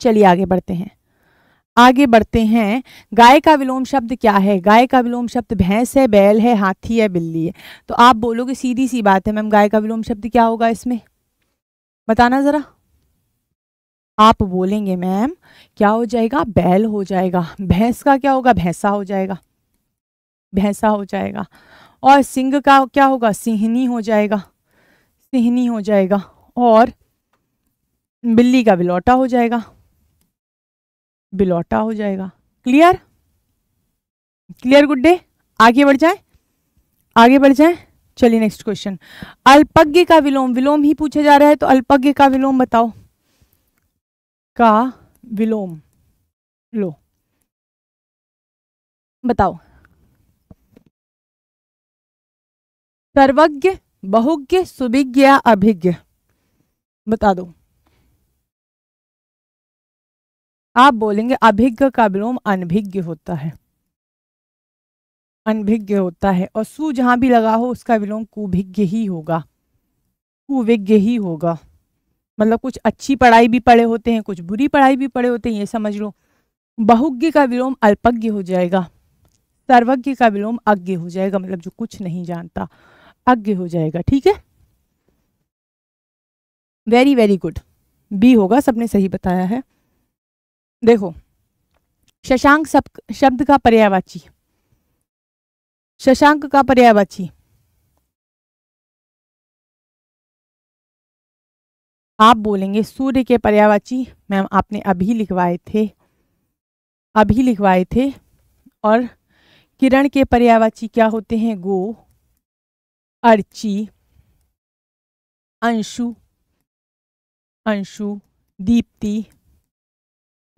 A: चलिए आगे बढ़ते हैं आगे बढ़ते हैं गाय का विलोम शब्द क्या है गाय का विलोम शब्द भैंस है बैल है हाथी है बिल्ली है तो आप बोलोगे सीधी सी बात है मैम गाय का विलोम शब्द क्या होगा इसमें बताना ज़रा आप बोलेंगे मैम क्या हो जाएगा बैल हो जाएगा भैंस का क्या होगा भैंसा हो जाएगा भैंसा हो जाएगा और सिंह का क्या होगा सिंहनी हो जाएगा सिंहनी हो जाएगा और बिल्ली का बिलौटा हो जाएगा बिलौटा हो जाएगा क्लियर क्लियर गुड डे आगे बढ़ जाए आगे बढ़ जाए चलिए नेक्स्ट क्वेश्चन अल्पज्ञ का विलोम विलोम ही पूछा जा रहा है तो अल्पज्ञ का विलोम बताओ का विलोम
B: लो बताओ सर्वज्ञ बहुज्ञ या अभिज्ञ बता दो आप बोलेंगे अभिज्ञ
A: का विलोम अनभिज्ञ होता है अनभिज्ञ होता है और सु जहाँ भी लगा हो उसका विलोम कुभिज्ञ ही होगा कुविज्ञ ही होगा मतलब कुछ अच्छी पढ़ाई भी पढ़े होते हैं कुछ बुरी पढ़ाई भी पढ़े होते हैं ये समझ लो बहुज्ञ का विलोम अल्पज्ञ हो जाएगा सर्वज्ञ का विलोम अज्ञ हो जाएगा मतलब जो कुछ नहीं जानता अज्ञ हो जाएगा ठीक है वेरी वेरी गुड बी होगा सबने सही बताया है देखो शशांक शब्द शब्द का पर्यायवाची शशांक का पर्यायवाची आप बोलेंगे सूर्य के पर्यायवाची मैम आपने अभी लिखवाए थे अभी लिखवाए थे और किरण के पर्यायवाची क्या होते हैं गो अर्ची अंशु अंशु दीप्ति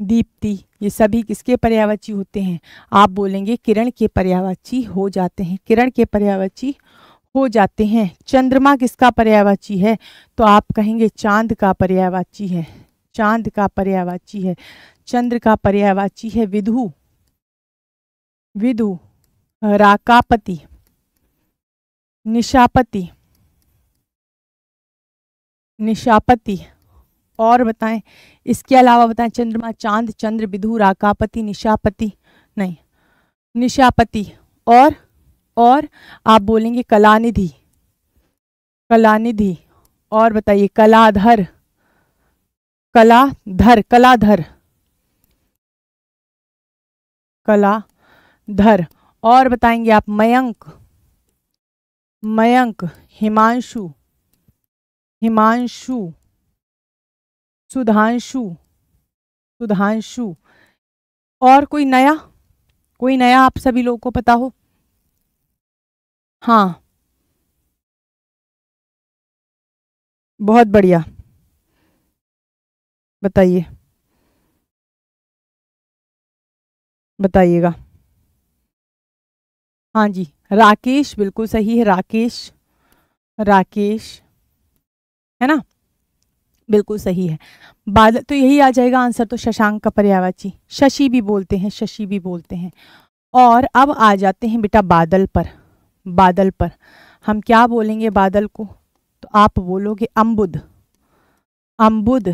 A: दीप्ति ये सभी किसके पर्यावची होते हैं आप बोलेंगे किरण के पर्यावाची हो जाते हैं किरण के पर्यावची हो जाते हैं चंद्रमा किसका पर्यावाची है तो आप कहेंगे चांद का पर्यावाची है चांद का पर्यावाची है चंद्र का पर्यावाची है विधु विधु राकापति निशापति निशापति और बताएं इसके अलावा बताएं चंद्रमा चांद चंद्र विधु राकापति निशापति नहीं निशापति और और आप बोलेंगे कलानिधि कलानिधि और बताइए कलाधर कलाधर कलाधर कलाधर और बताएंगे आप मयंक मयंक हिमांशु हिमांशु सुधांशु सुधांशु और कोई नया कोई नया आप सभी लोगों को पता हो
B: हाँ बहुत बढ़िया बताइए बताइएगा हाँ जी राकेश
A: बिल्कुल सही है राकेश राकेश है ना बिल्कुल सही है बादल तो यही आ जाएगा आंसर तो शशांक का पर्यावाची शशि भी बोलते हैं शशि भी बोलते हैं और अब आ जाते हैं बेटा बादल पर बादल पर हम क्या बोलेंगे बादल को तो आप बोलोगे अम्बुद अम्बुद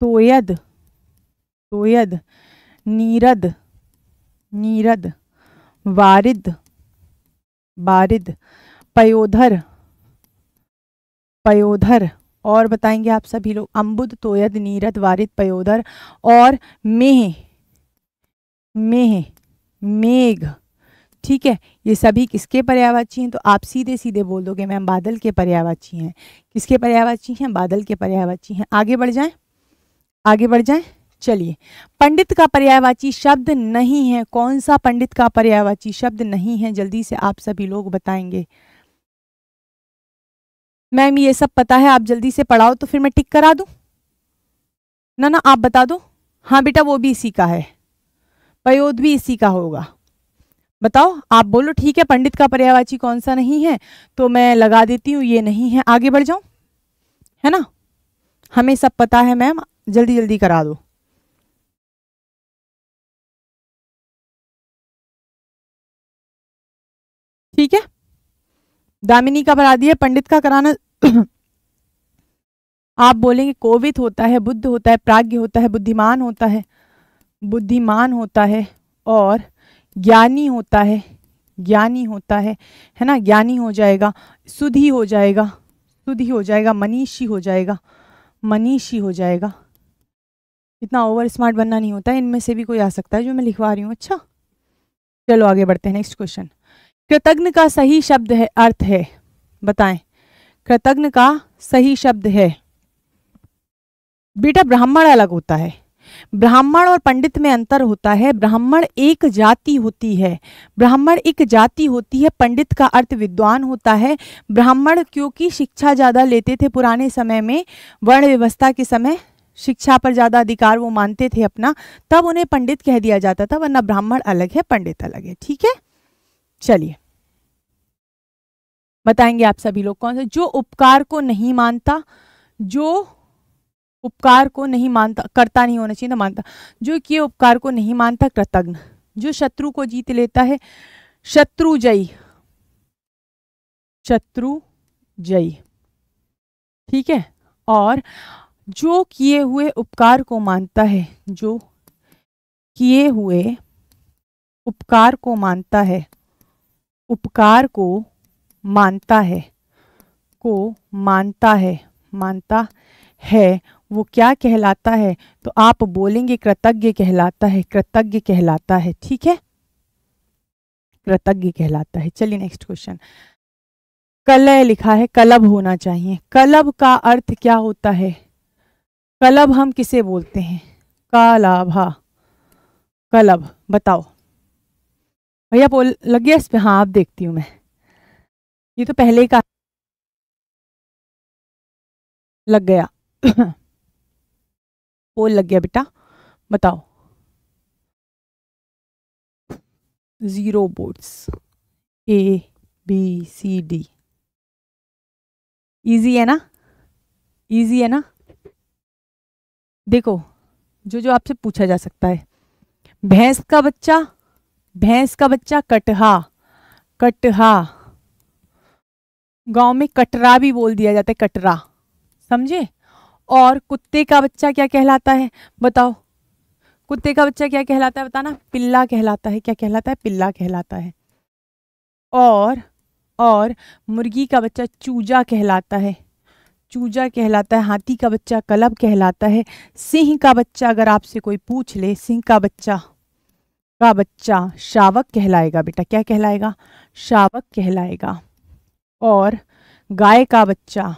A: तोयद तोयद नीरद नीरद वारिद बारिद पयोधर पयोधर और बताएंगे आप सभी लोग अम्बुद तोयद नीरद वारिद पयोदर और मेह मेह मेघ ठीक है ये सभी किसके पर्यावाची हैं तो आप सीधे सीधे बोल दोगे मैम बादल के पर्यावाची हैं किसके पर्यावाची हैं बादल के पर्यावाची हैं आगे बढ़ जाएं आगे बढ़ जाएं चलिए पंडित का पर्यायवाची शब्द नहीं है कौन सा पंडित का पर्यायवाची शब्द नहीं है जल्दी से आप सभी लोग बताएंगे मैम ये सब पता है आप जल्दी से पढ़ाओ तो फिर मैं टिक करा दूँ ना ना आप बता दो हाँ बेटा वो भी इसी का है पयोद भी इसी का होगा बताओ आप बोलो ठीक है पंडित का पर्यावाची कौन सा नहीं है तो मैं लगा देती हूँ ये नहीं है आगे बढ़ जाऊँ है ना हमें सब पता है मैम जल्दी जल्दी करा दो ठीक है दामिनी का भरा दिया पंडित का कराना आप बोलेंगे कोवित होता है बुद्ध होता है प्राज्ञ होता है बुद्धिमान होता है बुद्धिमान होता है और ज्ञानी होता है ज्ञानी होता है है ना ज्ञानी हो जाएगा सुधी हो जाएगा सुधी हो जाएगा मनीषी हो जाएगा मनीषी हो जाएगा इतना ओवर स्मार्ट बनना नहीं होता इनमें से भी कोई आ सकता है जो मैं लिखवा रही हूँ अच्छा चलो आगे बढ़ते हैं नेक्स्ट क्वेश्चन कृतज्ञ का सही शब्द है अर्थ है बताएं कृतज्ञ का सही शब्द है बेटा ब्राह्मण अलग होता है ब्राह्मण और पंडित में अंतर होता है ब्राह्मण एक जाति होती है ब्राह्मण एक जाति होती है पंडित का अर्थ विद्वान होता है ब्राह्मण क्योंकि शिक्षा ज़्यादा लेते थे पुराने समय में वर्ण व्यवस्था के समय शिक्षा पर ज़्यादा अधिकार वो मानते थे अपना तब उन्हें पंडित कह दिया जाता था वरना ब्राह्मण अलग है पंडित अलग है ठीक है चलिए बताएंगे आप सभी लोग कौन से जो उपकार को नहीं मानता जो उपकार को नहीं मानता करता नहीं होना चाहिए ना मानता जो किए उपकार को नहीं मानता कृतज्ञ जो शत्रु को जीत लेता है शत्रु जयी शत्रु जयी ठीक है और जो किए हुए उपकार को मानता है जो किए हुए उपकार को मानता है उपकार को मानता है को मानता है मानता है वो क्या कहलाता है तो आप बोलेंगे कृतज्ञ कहलाता है कृतज्ञ कहलाता है ठीक है कृतज्ञ कहलाता है चलिए नेक्स्ट क्वेश्चन कलय लिखा है कलब होना चाहिए कलब का अर्थ क्या होता है कलब हम किसे बोलते हैं कालाभा कलब बताओ भैया बोल लग गया इस पे हाँ आप देखती हूँ
B: मैं ये तो पहले का लग गया पोल लग गया बेटा बताओ zero boards A
A: B C D easy है ना इजी है ना देखो जो जो आपसे पूछा जा सकता है भैंस का बच्चा भैंस का बच्चा कटहा कटहा गांव में कटरा भी बोल दिया जाता है कटरा समझे और कुत्ते का बच्चा क्या कहलाता है बताओ कुत्ते का बच्चा क्या कहलाता है बताना पिल्ला कहलाता है क्या कहलाता है पिल्ला कहलाता है और और मुर्गी का बच्चा चूजा कहलाता है चूजा कहलाता है हाथी का बच्चा कलब कहलाता है सिंह का बच्चा अगर आपसे कोई पूछ ले सिंह का बच्चा का बच्चा शावक कहलाएगा बेटा क्या कहलाएगा शावक कहलाएगा और गाय का बच्चा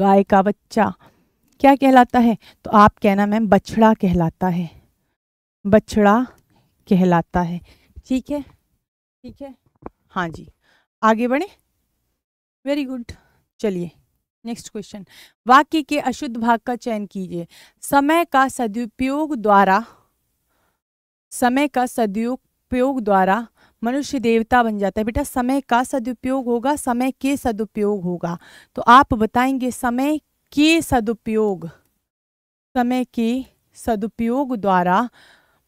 A: गाय का बच्चा क्या कहलाता है तो आप कहना मैम बछड़ा कहलाता है बछड़ा कहलाता है ठीक है ठीक है हाँ जी आगे बढ़े वेरी गुड चलिए नेक्स्ट क्वेश्चन वाक्य के अशुद्ध भाग का चयन कीजिए समय का सदुपयोग द्वारा समय का सदुपयोग द्वारा मनुष्य देवता बन जाता है बेटा समय का सदुपयोग होगा समय के सदुपयोग होगा तो आप बताएंगे समय के सदुपयोग समय के सदुपयोग द्वारा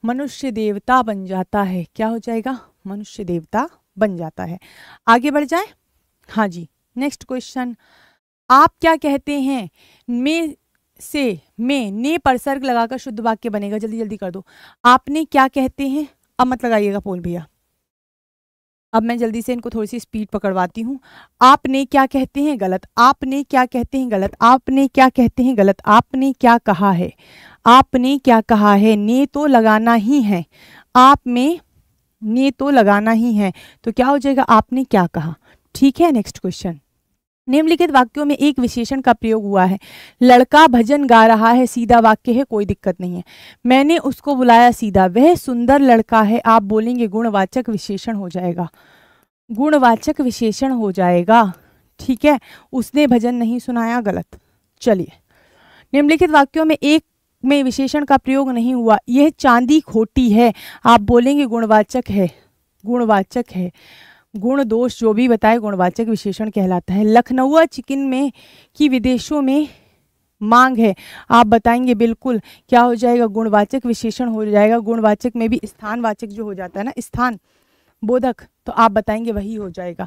A: मनुष्य देवता बन जाता है क्या हो जाएगा मनुष्य देवता बन जाता है आगे बढ़ जाए हाँ जी नेक्स्ट क्वेश्चन आप क्या कहते हैं मैं से में ने पर सर्ग लगाकर शुद्ध वाक्य बनेगा जल्दी जल्दी कर दो आपने क्या कहते हैं अब मत लगाइएगा पोल भैया अब मैं जल्दी से इनको थोड़ी सी स्पीड पकड़वाती हूँ आपने क्या कहते हैं गलत आपने क्या कहते हैं गलत आपने क्या कहते हैं गलत आपने क्या कहा है आपने क्या कहा है ने तो लगाना ही है आप में ने तो लगाना ही है तो क्या हो जाएगा आपने क्या कहा ठीक है नेक्स्ट क्वेश्चन निम्नलिखित वाक्यों में एक विशेषण का प्रयोग हुआ है लड़का भजन गा रहा है सीधा वाक्य है कोई दिक्कत नहीं है मैंने उसको बुलाया सीधा वह सुंदर लड़का है आप बोलेंगे गुणवाचक विशेषण हो जाएगा गुणवाचक विशेषण हो जाएगा ठीक है उसने भजन नहीं सुनाया गलत चलिए निम्नलिखित वाक्यों में एक में विशेषण का प्रयोग नहीं हुआ यह चांदी खोटी है आप बोलेंगे गुणवाचक है गुणवाचक है गुण दोष जो भी बताए गुणवाचक विशेषण कहलाता है लखनऊआ चिकन में की विदेशों में मांग है आप बताएंगे बिल्कुल क्या हो जाएगा गुणवाचक विशेषण हो जाएगा गुणवाचक में भी स्थानवाचक जो हो जाता है ना स्थान बोधक तो आप बताएंगे वही हो जाएगा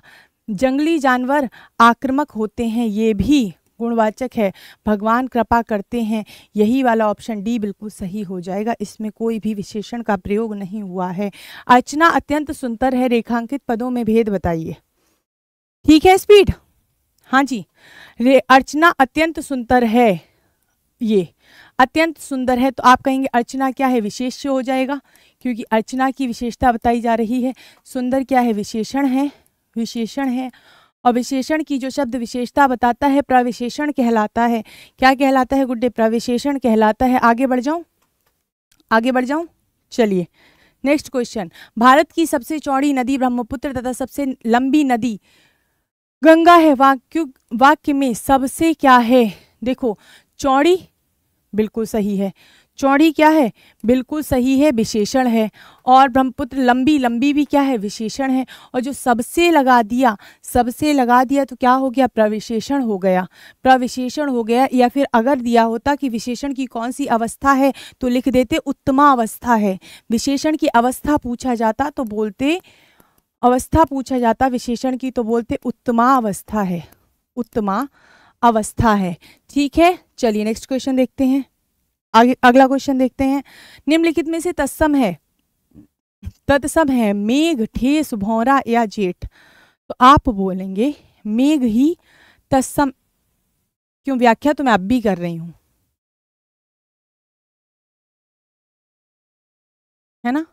A: जंगली जानवर आक्रमक होते हैं ये भी गुणवाचक है भगवान कृपा करते हैं यही वाला ऑप्शन डी बिल्कुल सही हो जाएगा इसमें कोई भी विशेषण का प्रयोग नहीं हुआ है अर्चना अत्यंत सुंदर है रेखांकित पदों में भेद बताइए ठीक है स्पीड हाँ जी रे अर्चना अत्यंत सुंदर है ये अत्यंत सुंदर है तो आप कहेंगे अर्चना क्या है विशेष हो जाएगा क्योंकि अर्चना की विशेषता बताई जा रही है सुंदर क्या है विशेषण है विशेषण है और विशेषण की जो शब्द विशेषता बताता है प्रविशेषण कहलाता है क्या कहलाता है गुड्डे प्रविशेषण कहलाता है आगे बढ़ जाऊं आगे बढ़ जाऊं चलिए नेक्स्ट क्वेश्चन भारत की सबसे चौड़ी नदी ब्रह्मपुत्र तथा सबसे लंबी नदी गंगा है वाक्य वाक्य में सबसे क्या है देखो चौड़ी बिल्कुल सही है चौड़ी क्या है बिल्कुल सही है विशेषण है और ब्रह्मपुत्र लंबी लंबी भी क्या है विशेषण है और जो सबसे लगा दिया सबसे लगा दिया तो क्या हो गया प्रविशेषण हो गया प्रविशेषण हो गया या फिर अगर दिया होता कि विशेषण की कौन सी अवस्था है तो लिख देते उत्तमा अवस्था है विशेषण की अवस्था पूछा जाता तो बोलते अवस्था पूछा जाता विशेषण की तो बोलते उत्तमा अवस्था है उत्तमा अवस्था है ठीक है चलिए नेक्स्ट क्वेश्चन देखते हैं अगला क्वेश्चन देखते हैं निम्नलिखित में से तत्सम है तत्सम है मेघ ठेस भौरा या जेठ तो आप बोलेंगे मेघ ही तत्सम क्यों व्याख्या तो मैं अब भी कर रही हूं है ना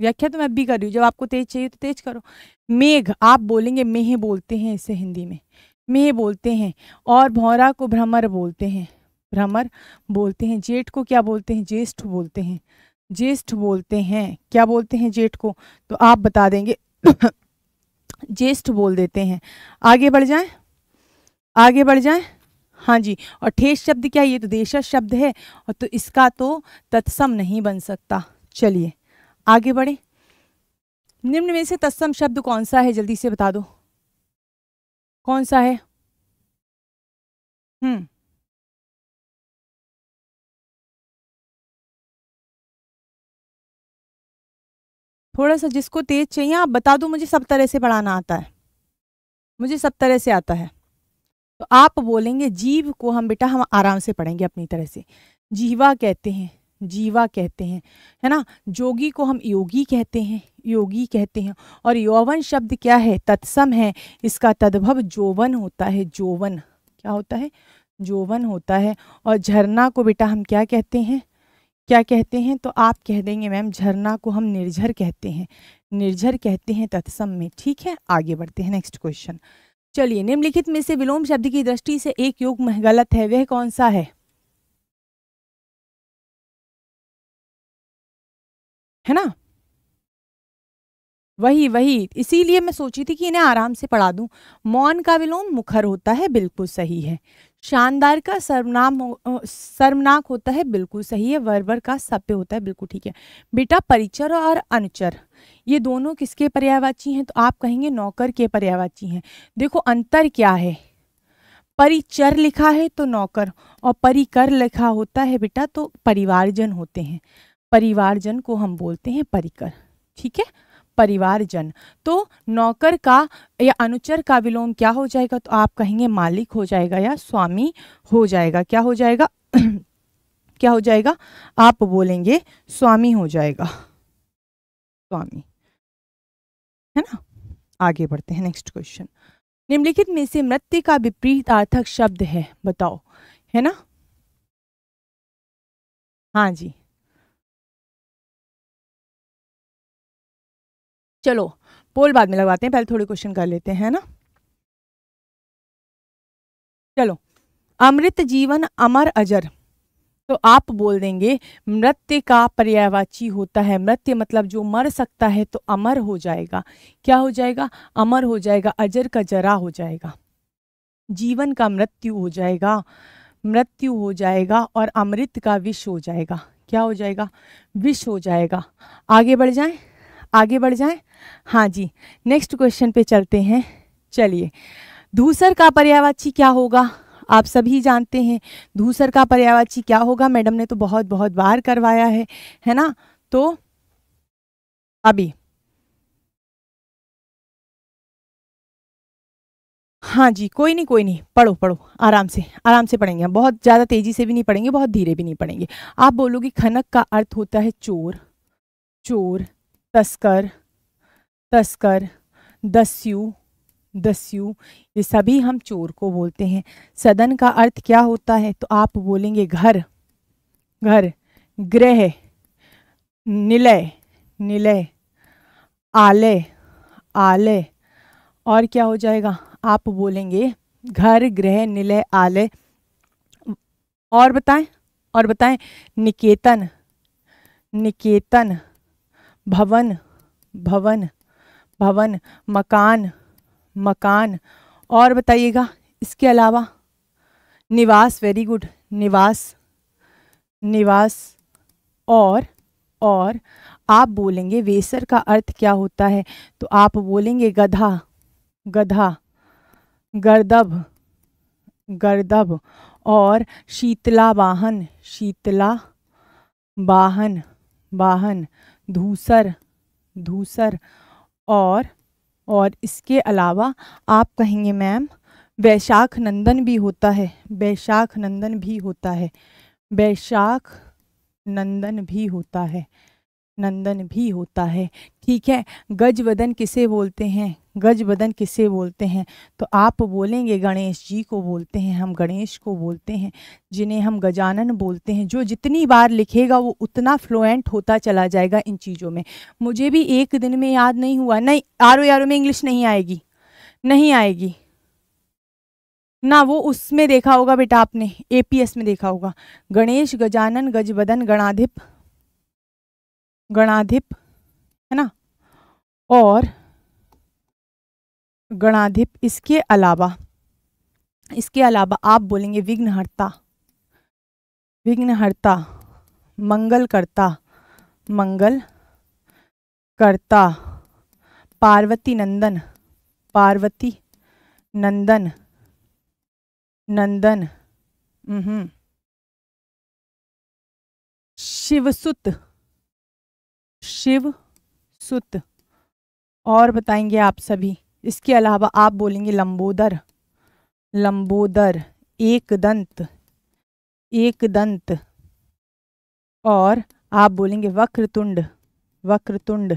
A: व्याख्या तो मैं अब भी कर रही हूँ जब आपको तेज चाहिए तो तेज करो मेघ आप बोलेंगे मेह बोलते हैं इसे हिंदी में मेह बोलते हैं और भौरा को भ्रमर बोलते हैं भ्रमर बोलते हैं जेठ को क्या बोलते हैं ज्येष्ठ बोलते हैं ज्येष्ठ बोलते हैं क्या बोलते हैं जेठ को तो आप बता देंगे ज्येष्ठ बोल देते हैं आगे बढ़ जाएं आगे बढ़ जाएं हाँ जी और ठेस शब्द क्या ये तो देश शब्द है और तो इसका तो तत्सम नहीं बन सकता चलिए आगे बढ़े निम्न में से तत्सम शब्द कौन सा है जल्दी से बता दो कौन सा है हम्म थोड़ा सा जिसको तेज चाहिए आप बता दो मुझे सब तरह से पढ़ाना आता है मुझे सब तरह से आता है तो आप बोलेंगे जीव को हम बेटा हम आराम से पढ़ेंगे अपनी तरह से जीवा कहते हैं जीवा कहते हैं है ना जोगी को हम योगी कहते हैं योगी कहते हैं और यौवन शब्द क्या है तत्सम है इसका तद्भव जोवन होता है जोवन क्या होता है जोवन होता है और झरना को बेटा हम क्या कहते हैं क्या कहते हैं तो आप कह देंगे मैम झरना को हम निर्झर कहते हैं निर्झर कहते हैं तत्सम में ठीक है आगे बढ़ते हैं नेक्स्ट क्वेश्चन चलिए निम्नलिखित में से विलोम शब्द की दृष्टि से एक योग गलत है वह कौन सा है है ना वही वही इसीलिए मैं सोची थी कि इन्हें आराम से पढ़ा दूं मौन का विलोम मुखर होता है बिल्कुल सही है शानदार का सर्वनाम सर्वनाक होता है बिल्कुल सही है वर्बर का सभ्य होता है बिल्कुल ठीक है बेटा परिचर और अनुचर ये दोनों किसके पर्यायवाची हैं तो आप कहेंगे नौकर के पर्यायवाची हैं देखो अंतर क्या है परिचर लिखा है तो नौकर और परिकर लिखा होता है बेटा तो परिवारजन होते हैं परिवारजन को हम बोलते हैं परिकर ठीक है परिवारजन तो नौकर का या अनुचर का विलोम क्या हो जाएगा तो आप कहेंगे मालिक हो जाएगा या स्वामी हो जाएगा क्या हो जाएगा क्या हो जाएगा आप बोलेंगे स्वामी हो जाएगा स्वामी है ना आगे बढ़ते हैं नेक्स्ट क्वेश्चन निम्नलिखित में से मृत्यु का विपरीत आर्थक शब्द है बताओ है ना हाँ जी
B: चलो पोल बाद में
A: लगवाते हैं पहले थोड़े क्वेश्चन कर लेते हैं ना चलो अमृत जीवन अमर अजर तो आप बोल देंगे मृत्य का पर्यायवाची होता है मृत्य मतलब जो मर सकता है तो अमर हो जाएगा क्या हो जाएगा अमर हो जाएगा अजर का जरा हो जाएगा जीवन का मृत्यु हो जाएगा मृत्यु हो जाएगा और अमृत का विष हो जाएगा क्या हो जाएगा विष हो जाएगा आगे बढ़ जाएं आगे बढ़ जाएं हाँ जी नेक्स्ट क्वेश्चन पे चलते हैं चलिए धूसर का पर्यावाची क्या होगा आप सभी जानते हैं धूसर का पर्यावाची क्या होगा मैडम ने तो बहुत बहुत बार करवाया है है ना तो अभी हाँ जी कोई नहीं कोई नहीं पढ़ो पढ़ो आराम से आराम से पढ़ेंगे हम बहुत ज़्यादा तेज़ी से भी नहीं पढ़ेंगे बहुत धीरे भी नहीं पढ़ेंगे आप बोलोगे खनक का अर्थ होता है चोर चोर तस्कर तस्कर दस्यु दस्यु ये सभी हम चोर को बोलते हैं सदन का अर्थ क्या होता है तो आप बोलेंगे घर घर ग्रह निलय निलय आलय आलय और क्या हो जाएगा आप बोलेंगे घर ग्रह निलय आलय और बताएं और बताएं निकेतन निकेतन भवन भवन भवन मकान मकान और बताइएगा इसके अलावा निवास वेरी गुड निवास निवास और और आप बोलेंगे वेसर का अर्थ क्या होता है तो आप बोलेंगे गधा गधा गर्दभ गर्दभ और शीतला वाहन शीतला वाहन वाहन धूसर धूसर और और इसके अलावा आप कहेंगे मैम वैशाख नंदन भी होता है वैशाख नंदन भी होता है वैशाख नंदन भी होता है नंदन भी होता है ठीक है गजवदन किसे बोलते हैं गज बदन किसे बोलते हैं तो आप बोलेंगे गणेश जी को बोलते हैं हम गणेश को बोलते हैं जिन्हें हम गजानन बोलते हैं जो जितनी बार लिखेगा वो उतना फ्लुएंट होता चला जाएगा इन चीज़ों में मुझे भी एक दिन में याद नहीं हुआ नहीं आरो यारो में इंग्लिश नहीं आएगी नहीं आएगी ना वो उसमें देखा होगा बेटा आपने एपीएस में देखा होगा गणेश गजानन बदन गणाधिप गणाधिप है ना और गणाधिप इसके अलावा इसके अलावा आप बोलेंगे विघ्नहर्ता विघ्नहर्ता मंगलकर्ता मंगल करता पार्वती नंदन पार्वती नंदन नंदन
B: हम्म शिवसुत
A: शिवसुत और बताएंगे आप सभी इसके अलावा आप बोलेंगे लंबोदर लंबोदर एक दंत एक दंत और आप बोलेंगे वक्रतुंड वक्रतुंड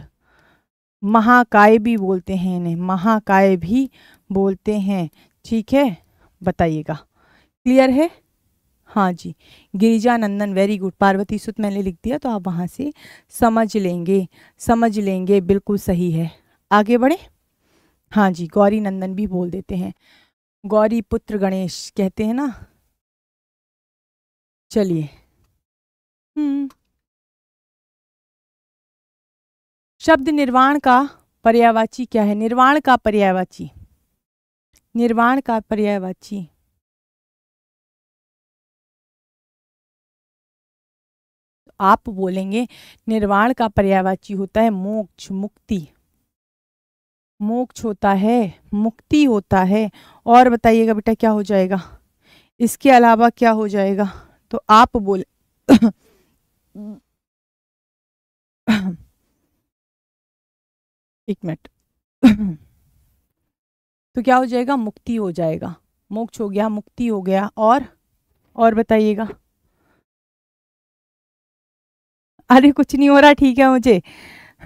A: महाकाय भी बोलते हैं इन्हें महाकाय भी बोलते हैं ठीक है बताइएगा क्लियर है हाँ जी गिरिजा नंदन वेरी गुड पार्वती सुत मैंने लिख दिया तो आप वहाँ से समझ लेंगे समझ लेंगे बिल्कुल सही है आगे बढ़ें हाँ जी गौरी नंदन भी बोल देते हैं गौरी पुत्र गणेश कहते हैं ना चलिए हम्म। शब्द निर्वाण का पर्यावाची क्या है निर्वाण का पर्यावाची निर्वाण का पर्यावाची
B: आप बोलेंगे
A: निर्वाण का पर्यावाची होता है मोक्ष मुक्ति मोक्ष होता है मुक्ति होता है और बताइएगा बेटा क्या हो जाएगा इसके अलावा क्या हो जाएगा तो आप बोले एक मिनट तो क्या हो जाएगा मुक्ति हो जाएगा मोक्ष हो गया मुक्ति हो गया और और बताइएगा अरे कुछ नहीं हो रहा ठीक है मुझे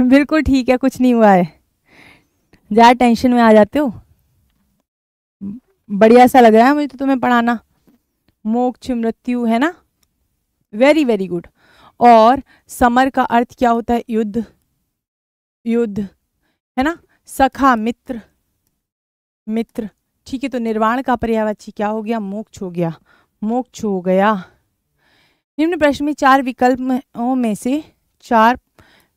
A: बिल्कुल ठीक है कुछ नहीं हुआ है ज़्यादा टेंशन में आ जाते हो बढ़िया सा लग रहा है मुझे तो तुम्हें पढ़ाना मोक्ष मृत्यु है ना वेरी वेरी गुड और समर का अर्थ क्या होता है युद्ध युद्ध है ना सखा मित्र मित्र ठीक है तो निर्वाण का पर्यावाची क्या हो गया मोक्ष हो गया मोक्ष हो गया निम्न प्रश्न में चार विकल्पों में से चार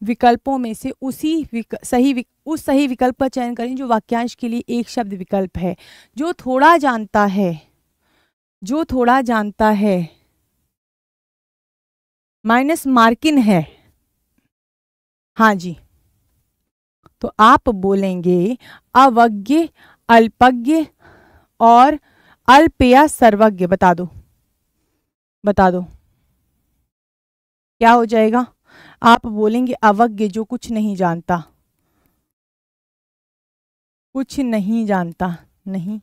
A: विकल्पों में से उसी विक, सही विक, उस सही विकल्प का चयन करें जो वाक्यांश के लिए एक शब्द विकल्प है जो थोड़ा जानता है जो थोड़ा जानता है माइनस मार्किन है हाँ जी तो आप बोलेंगे अवज्ञ अल्पज्ञ और अल्प या सर्वज्ञ बता दो बता दो क्या हो जाएगा आप बोलेंगे अवज्ञ जो कुछ नहीं जानता कुछ नहीं जानता नहीं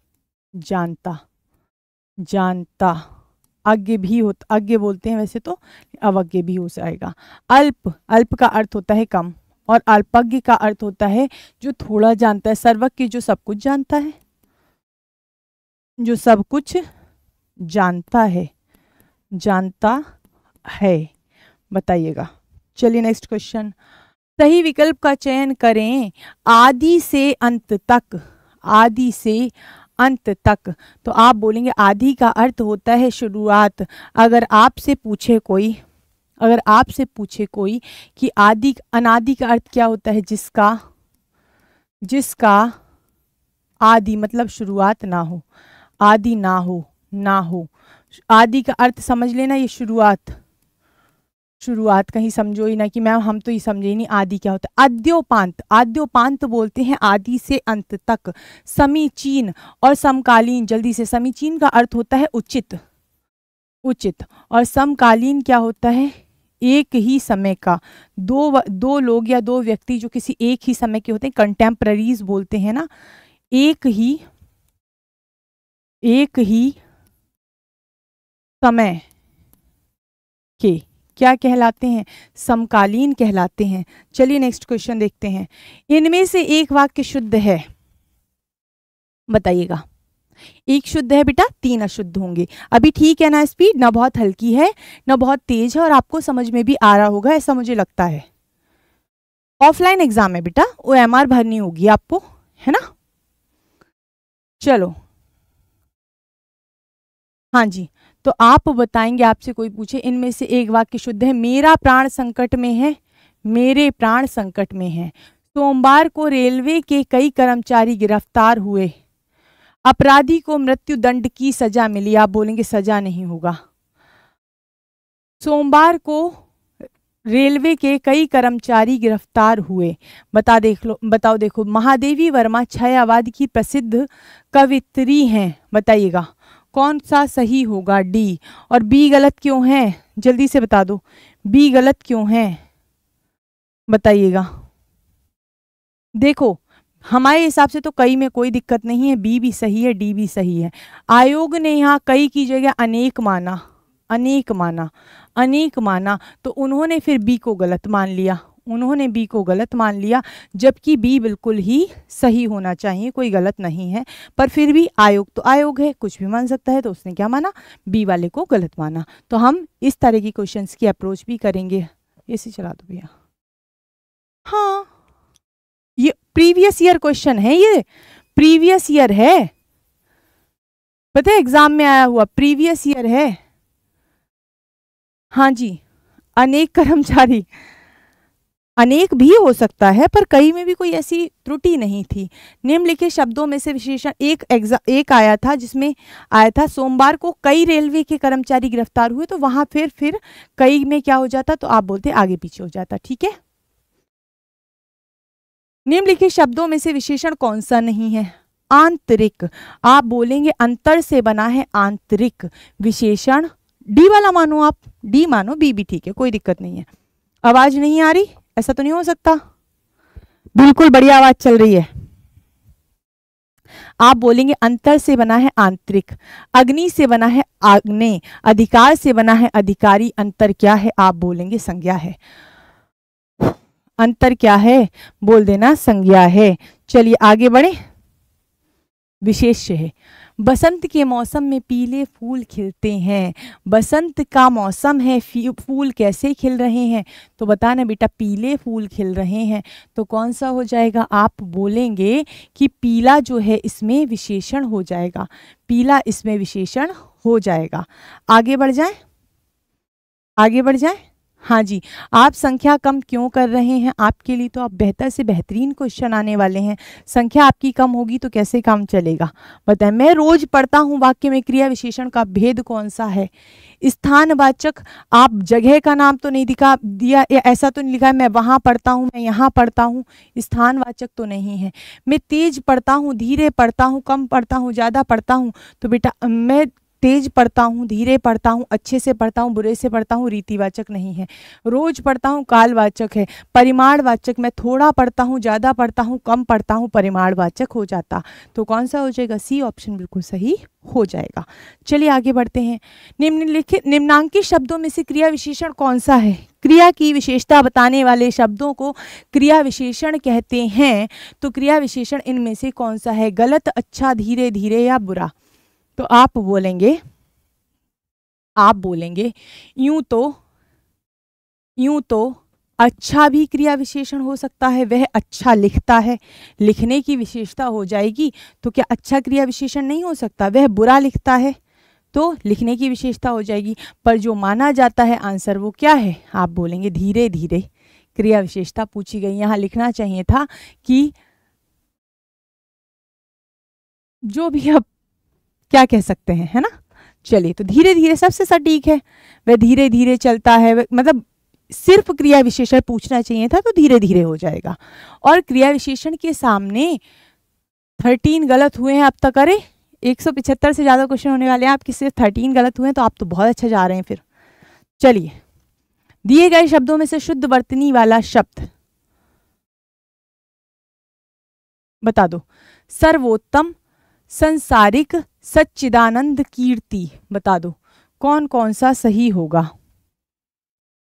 A: जानता जानता अज्ञ भी होता अज्ञ बोलते हैं वैसे तो अवज्ञ भी हो जाएगा अल्प अल्प का अर्थ होता है कम और अल्पज्ञ का अर्थ होता है जो थोड़ा जानता है सर्वज्ञ जो सब कुछ जानता है जो सब कुछ जानता है जानता है बताइएगा चलिए नेक्स्ट क्वेश्चन सही विकल्प का चयन करें आदि से अंत तक आदि से अंत तक तो आप बोलेंगे आदि का अर्थ होता है शुरुआत अगर आपसे पूछे कोई अगर आपसे पूछे कोई कि आदि अनादि का अर्थ क्या होता है जिसका जिसका आदि मतलब शुरुआत ना हो आदि ना हो ना हो आदि का अर्थ समझ लेना ये शुरुआत शुरुआत कहीं समझो ही ना कि मैम हम तो ये समझे ही नहीं आदि क्या होता है आद्योपांत आद्योपांत तो बोलते हैं आदि से अंत तक समीचीन और समकालीन जल्दी से समीचीन का अर्थ होता है उचित उचित और समकालीन क्या होता है एक ही समय का दो दो लोग या दो व्यक्ति जो किसी एक ही समय के होते हैं कंटेम्प्ररीज बोलते हैं ना एक ही एक ही समय के क्या कहलाते हैं समकालीन कहलाते हैं चलिए नेक्स्ट क्वेश्चन देखते हैं इनमें से एक वाक्य शुद्ध है बताइएगा एक शुद्ध है बेटा तीन अशुद्ध होंगे अभी ठीक है ना स्पीड ना बहुत हल्की है ना बहुत तेज है और आपको समझ में भी आ रहा होगा ऐसा मुझे लगता है ऑफलाइन एग्जाम है बेटा ओ एम आर भरनी होगी आपको है ना चलो हाँ जी तो आप बताएंगे आपसे कोई पूछे इनमें से एक वाक्य शुद्ध है मेरा प्राण संकट में है मेरे प्राण संकट में है सोमवार को रेलवे के कई कर्मचारी गिरफ्तार हुए अपराधी को मृत्यु दंड की सजा मिली आप बोलेंगे सजा नहीं होगा सोमवार को रेलवे के कई कर्मचारी गिरफ्तार हुए बता देख लो बताओ देखो महादेवी वर्मा छायावाद की प्रसिद्ध कवित्री हैं बताइएगा कौन सा सही होगा डी और बी गलत क्यों है जल्दी से बता दो बी गलत क्यों है बताइएगा देखो हमारे हिसाब से तो कई में कोई दिक्कत नहीं है बी भी सही है डी भी सही है आयोग ने यहाँ कई की जगह अनेक माना अनेक माना अनेक माना तो उन्होंने फिर बी को गलत मान लिया उन्होंने बी को गलत मान लिया जबकि बी बिल्कुल ही सही होना चाहिए कोई गलत नहीं है पर फिर भी आयोग तो आयोग है कुछ भी मान सकता है तो उसने क्या माना बी वाले को गलत माना तो हम इस तरह की क्वेश्चन की अप्रोच भी करेंगे ऐसे चला दो भैया हाँ ये प्रीवियस ईयर क्वेश्चन है ये प्रीवियस ईयर है पता है एग्जाम में आया हुआ प्रीवियस ईयर है हाँ जी अनेक कर्मचारी अनेक भी हो सकता है पर कई में भी कोई ऐसी त्रुटि नहीं थी निम्नलिखित शब्दों में से विशेषण एक एग्जा एक आया था जिसमें आया था सोमवार को कई रेलवे के कर्मचारी गिरफ्तार हुए तो वहां फिर फिर कई में क्या हो जाता तो आप बोलते आगे पीछे हो जाता ठीक है निम्नलिखित शब्दों में से विशेषण कौन सा नहीं है आंतरिक आप बोलेंगे अंतर से बना है आंतरिक विशेषण डी वाला मानो आप डी मानो बी भी ठीक है कोई दिक्कत नहीं है आवाज नहीं आ रही ऐसा तो नहीं हो सकता बिल्कुल बढ़िया आवाज चल रही है आप बोलेंगे अंतर से बना है आंतरिक अग्नि से बना है आग्ने अधिकार से बना है अधिकारी अंतर क्या है आप बोलेंगे संज्ञा है अंतर क्या है बोल देना संज्ञा है चलिए आगे बढ़े विशेष है बसंत के मौसम में पीले फूल खिलते हैं बसंत का मौसम है फूल कैसे खिल रहे हैं तो बताना बेटा पीले फूल खिल रहे हैं तो कौन सा हो जाएगा आप बोलेंगे कि पीला जो है इसमें विशेषण हो जाएगा पीला इसमें विशेषण हो जाएगा आगे बढ़ जाए आगे बढ़ जाए हाँ जी आप संख्या कम क्यों कर रहे हैं आपके लिए तो आप बेहतर से बेहतरीन क्वेश्चन आने वाले हैं संख्या आपकी कम होगी तो कैसे काम चलेगा बताए मैं रोज पढ़ता हूँ वाक्य में क्रिया विशेषण का भेद कौन सा है स्थानवाचक आप जगह का नाम तो नहीं दिखा दिया या ऐसा तो नहीं लिखा है मैं वहाँ पढ़ता हूँ मैं यहाँ पढ़ता हूँ स्थानवाचक तो नहीं है मैं तेज पढ़ता हूँ धीरे पढ़ता हूँ कम पढ़ता हूँ ज़्यादा पढ़ता हूँ तो बेटा मैं तेज पढ़ता हूँ धीरे पढ़ता हूँ अच्छे से पढ़ता हूँ बुरे से पढ़ता हूँ रीतिवाचक नहीं है रोज पढ़ता हूँ कालवाचक है परिमाणवाचक मैं थोड़ा पढ़ता हूँ ज़्यादा पढ़ता हूँ कम पढ़ता हूँ परिमाणवाचक हो जाता तो कौन सा हो जाएगा सी ऑप्शन बिल्कुल सही हो जाएगा चलिए आगे बढ़ते हैं निम्नलिखित निम्नांकित शब्दों में से क्रिया विशेषण कौन सा है क्रिया की विशेषता बताने वाले शब्दों को क्रिया विशेषण कहते हैं तो क्रिया विशेषण इनमें से कौन सा है गलत अच्छा धीरे धीरे या बुरा तो आप बोलेंगे आप बोलेंगे यूं तो यूं तो अच्छा भी क्रिया विशेषण हो सकता है वह अच्छा लिखता है लिखने की विशेषता हो जाएगी तो क्या अच्छा क्रिया विशेषण नहीं हो सकता वह बुरा लिखता है तो लिखने की विशेषता हो जाएगी पर जो माना जाता है आंसर वो क्या है आप बोलेंगे धीरे धीरे क्रिया विशेषता पूछी गई यहाँ लिखना चाहिए था कि जो भी अब क्या कह सकते हैं है ना चलिए तो धीरे धीरे सबसे सटीक है वह धीरे धीरे चलता है मतलब सिर्फ क्रिया विशेषण पूछना चाहिए था तो धीरे धीरे हो जाएगा और क्रिया विशेषण के सामने थर्टीन गलत हुए हैं अब तक अरे एक सौ पिछहत्तर से ज़्यादा क्वेश्चन होने वाले हैं आपके सिर्फ थर्टीन गलत हुए हैं तो आप तो बहुत अच्छा जा रहे हैं फिर चलिए दिए गए शब्दों में से शुद्ध वर्तनी वाला शब्द बता दो सर्वोत्तम संसारिक सच्चिदानंद कीर्ति बता दो कौन कौन सा सही होगा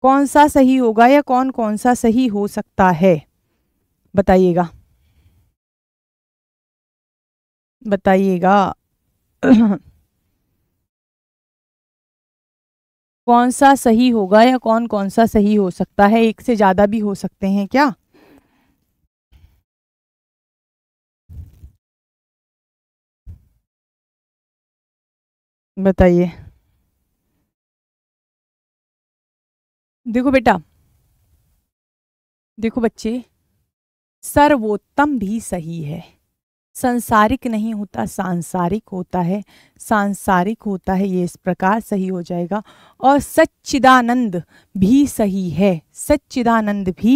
A: कौन सा सही होगा या कौन कौन सा सही हो सकता है बताइएगा बताइएगा कौन सा सही होगा या कौन कौन सा सही हो सकता है एक से ज़्यादा भी हो सकते हैं क्या
B: बताइए देखो बेटा
A: देखो बच्चे सर्वोत्तम भी सही है संसारिक नहीं होता सांसारिक होता है सांसारिक होता है ये इस प्रकार सही हो जाएगा और सच्चिदानंद भी सही है सच्चिदानंद भी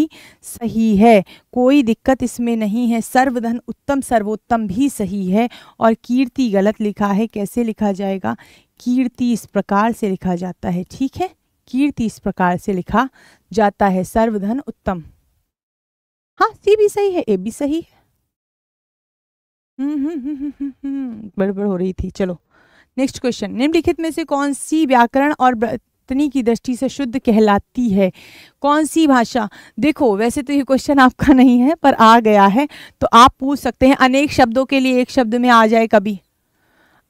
A: सही है कोई दिक्कत इसमें नहीं है सर्वधन उत्तम सर्वोत्तम भी सही है और कीर्ति गलत लिखा है कैसे लिखा जाएगा कीर्ति इस प्रकार से लिखा जाता है ठीक है कीर्ति इस प्रकार से लिखा जाता है सर्वधन उत्तम हाँ सी भी सही है ए भी सही है बड़बड़ हम्म, हो रही थी चलो नेक्स्ट क्वेश्चन निम्नलिखित में से कौन सी व्याकरण और तनी की दृष्टि से शुद्ध कहलाती है कौन सी भाषा देखो वैसे तो ये क्वेश्चन आपका नहीं है पर आ गया है तो आप पूछ सकते हैं अनेक शब्दों के लिए एक शब्द में आ जाए कभी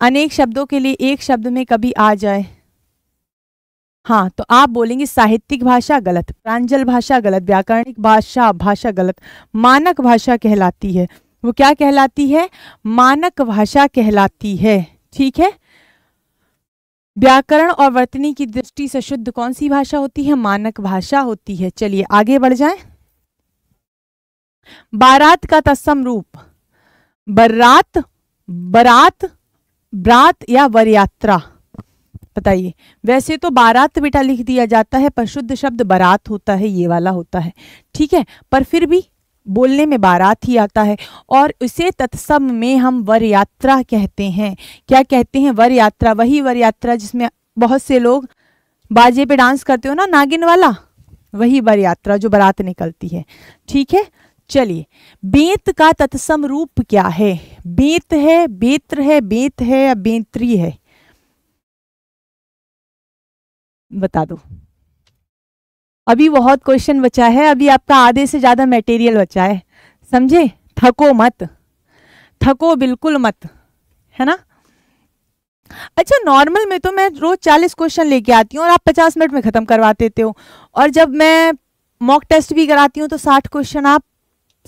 A: अनेक शब्दों के लिए एक शब्द में कभी आ जाए हाँ तो आप बोलेंगे साहित्यिक भाषा गलत प्रांजल भाषा गलत व्याकरणिक भाषा भाषा गलत मानक भाषा कहलाती है वो क्या कहलाती है मानक भाषा कहलाती है ठीक है व्याकरण और वर्तनी की दृष्टि से शुद्ध कौन सी भाषा होती है मानक भाषा होती है चलिए आगे बढ़ जाएं बारात का तत्सम रूप बरात बरात ब्रात या वरयात्रा बताइए वैसे तो बारात बेटा लिख दिया जाता है पर शुद्ध शब्द बरात होता है ये वाला होता है ठीक है पर फिर भी बोलने में बारात ही आता है और इसे तत्सम में हम वर यात्रा कहते हैं क्या कहते हैं वर यात्रा वही वर यात्रा जिसमें बहुत से लोग बाजे पे डांस करते हो ना नागिन वाला वही वर यात्रा जो बारात निकलती है ठीक है चलिए बेत का तत्सम रूप क्या है बेत है बेत्र है बेत है या बेत्री है बता दो अभी बहुत क्वेश्चन बचा है अभी आपका आधे से ज़्यादा मटेरियल बचा है समझे थको मत थको बिल्कुल मत है ना अच्छा नॉर्मल में तो मैं रोज चालीस क्वेश्चन लेके आती हूँ और आप पचास मिनट में ख़त्म करवा देते हो और जब मैं मॉक टेस्ट भी कराती हूँ तो साठ क्वेश्चन आप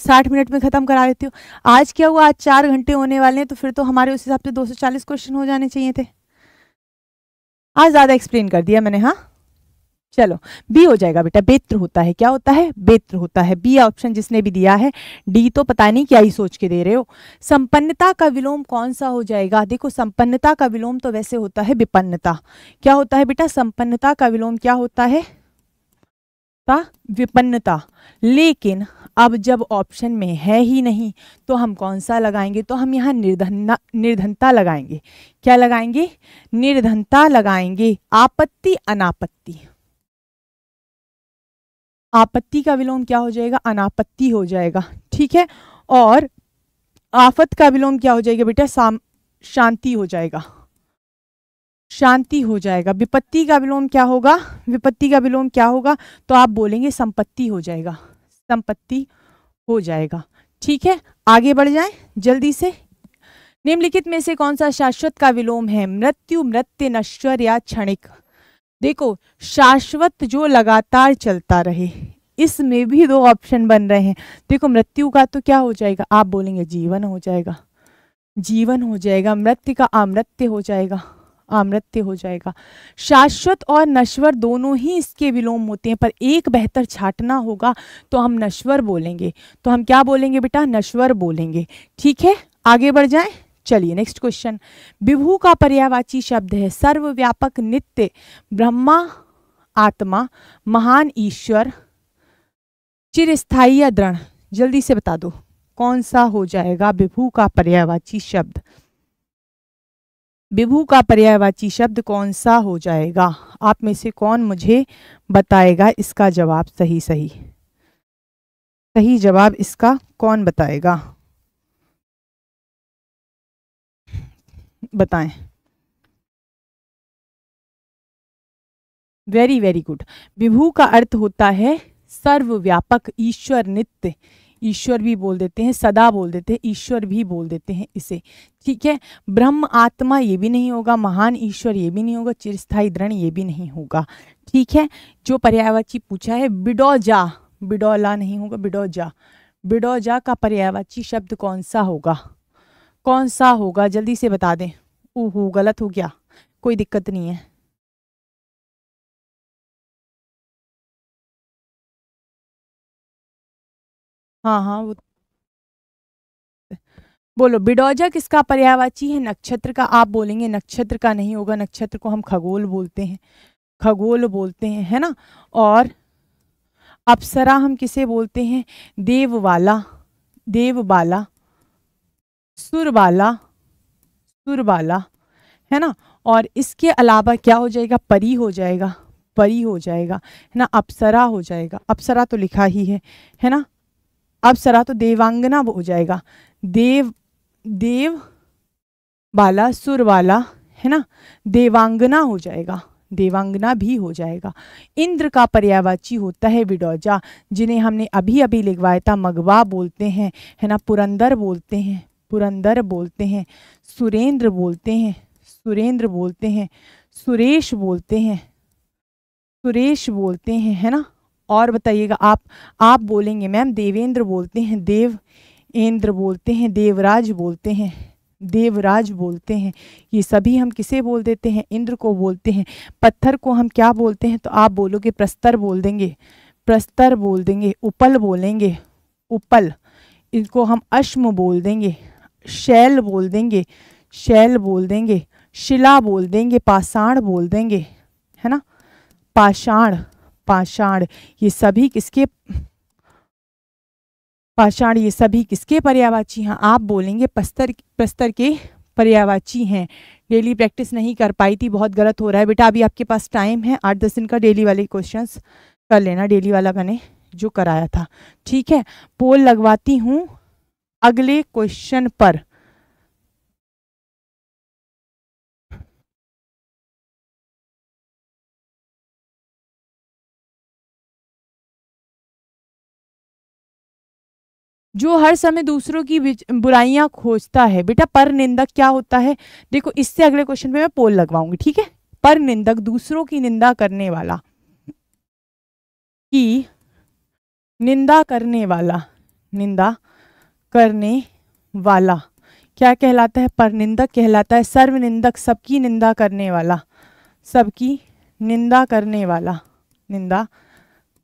A: साठ मिनट में ख़त्म करा देती हो आज क्या हुआ आज चार घंटे होने वाले हैं तो फिर तो हमारे उस हिसाब से दो सौ चालीस क्वेश्चन हो जाने चाहिए थे आज ज़्यादा एक्सप्लेन कर दिया मैंने हाँ चलो बी हो जाएगा बेटा बेत्र होता है क्या होता है बेत्र होता है बी ऑप्शन जिसने भी दिया है डी तो पता नहीं क्या ही सोच के दे रहे हो संपन्नता का विलोम कौन सा हो जाएगा देखो संपन्नता का विलोम तो वैसे होता है विपन्नता क्या होता है बेटा संपन्नता का विलोम क्या होता है विपन्नता लेकिन अब जब ऑप्शन में है ही नहीं तो हम कौन सा लगाएंगे तो हम यहाँ निर्धन निर्धनता लगाएंगे क्या लगाएंगे निर्धनता लगाएंगे आपत्ति अनापत्ति आपत्ति का विलोम क्या हो जाएगा अनापत्ति हो जाएगा ठीक है और आफत का विलोम क्या हो जाएगा बेटा शांति हो जाएगा शांति हो जाएगा विपत्ति का विलोम क्या होगा विपत्ति का विलोम क्या होगा तो आप बोलेंगे संपत्ति हो जाएगा संपत्ति हो जाएगा ठीक है आगे बढ़ जाए जल्दी से निम्नलिखित में से कौन सा शाश्वत का विलोम है मृत्यु मृत्य नश्वर या क्षणिक देखो शाश्वत जो लगातार चलता रहे इसमें भी दो ऑप्शन बन रहे हैं देखो मृत्यु का तो क्या हो जाएगा आप बोलेंगे जीवन हो जाएगा जीवन हो जाएगा मृत्यु का आमृत्य हो जाएगा आमृत्य हो जाएगा शाश्वत और नश्वर दोनों ही इसके विलोम होते हैं पर एक बेहतर छाटना होगा तो हम नश्वर बोलेंगे तो हम क्या बोलेंगे बेटा नश्वर बोलेंगे ठीक है आगे बढ़ जाएं चलिए नेक्स्ट क्वेश्चन विभू का पर्यावाची शब्द है सर्वव्यापक नित्य ब्रह्मा आत्मा महान ईश्वर चिरस्थायी या दृढ़ जल्दी से बता दो कौन सा हो जाएगा विभू का पर्यावाची शब्द विभू का पर्यायवाची शब्द कौन सा हो जाएगा आप में से कौन मुझे बताएगा इसका जवाब सही सही सही जवाब इसका कौन बताएगा बताएं वेरी वेरी गुड विभू का अर्थ होता है सर्वव्यापक ईश्वर नित्य ईश्वर भी बोल देते हैं सदा बोल देते हैं ईश्वर भी बोल देते हैं इसे ठीक है ब्रह्म आत्मा ये भी नहीं होगा महान ईश्वर ये भी नहीं होगा चिरस्थाई दृण ये भी नहीं होगा ठीक है जो पर्यायवाची पूछा है बिडौजा बिडौला नहीं होगा बिडौजा बिडौजा का पर्यायवाची शब्द कौन सा होगा कौन सा होगा जल्दी से बता दें ओह गलत हो गया कोई दिक्कत नहीं है हाँ हाँ वो बोलो बिडोजा किसका पर्यावाची है नक्षत्र का आप बोलेंगे नक्षत्र का नहीं होगा नक्षत्र को हम खगोल बोलते हैं खगोल बोलते हैं है ना और अप्सरा हम किसे बोलते हैं देववाला देवबाला सुरबाला सुर वाला है ना और इसके अलावा क्या हो जाएगा परी हो जाएगा परी हो जाएगा है ना अप्सरा हो जाएगा अप्सरा तो लिखा ही है है ना अप्सरा तो देवांगना हो जाएगा देव देव बाला सुर वाला है ना देवांगना हो जाएगा देवांगना भी हो जाएगा इंद्र का पर्यावाची होता है विडौजा जिन्हें हमने अभी अभी लिखवाया था मगवा बोलते हैं है ना पुरंदर बोलते हैं पुरंदर बोलते हैं सुरेंद्र बोलते हैं सुरेंद्र बोलते हैं सुरेश बोलते हैं सुरेश बोलते हैं है ना और बताइएगा आप आप बोलेंगे मैम देवेंद्र बोलते हैं देव इंद्र बोलते हैं देवराज बोलते हैं देवराज बोलते हैं ये सभी हम किसे बोल देते हैं इंद्र को बोलते हैं पत्थर को हम क्या बोलते हैं तो आप बोलोगे प्रस्तर बोल देंगे प्रस्तर बोल देंगे उपल बोलेंगे उपल इनको हम अश्म बोल देंगे शैल बोल देंगे शैल बोल देंगे शिला बोल देंगे पाषाण बोल देंगे है ना पाषाण पाषाण ये सभी किसके पाषाण ये सभी किसके पर्यावाची हैं आप बोलेंगे पस्तर पस्तर के पर्यावाची हैं डेली प्रैक्टिस नहीं कर पाई थी बहुत गलत हो रहा है बेटा अभी आपके पास टाइम है आठ दस दिन का डेली वाले क्वेश्चंस कर लेना डेली वाला मैंने जो कराया था ठीक है पोल लगवाती हूँ अगले क्वेश्चन पर जो हर समय दूसरों की बुराइयां खोजता है बेटा पर निंदक क्या होता है देखो इससे अगले क्वेश्चन पे मैं पोल लगवाऊंगी ठीक है पर निंदक दूसरों की निंदा करने वाला की निंदा करने वाला निंदा करने वाला क्या कहलाता है परनिंदक कहलाता है सर्वनिंदक सबकी निंदा करने वाला सबकी निंदा करने वाला निंदा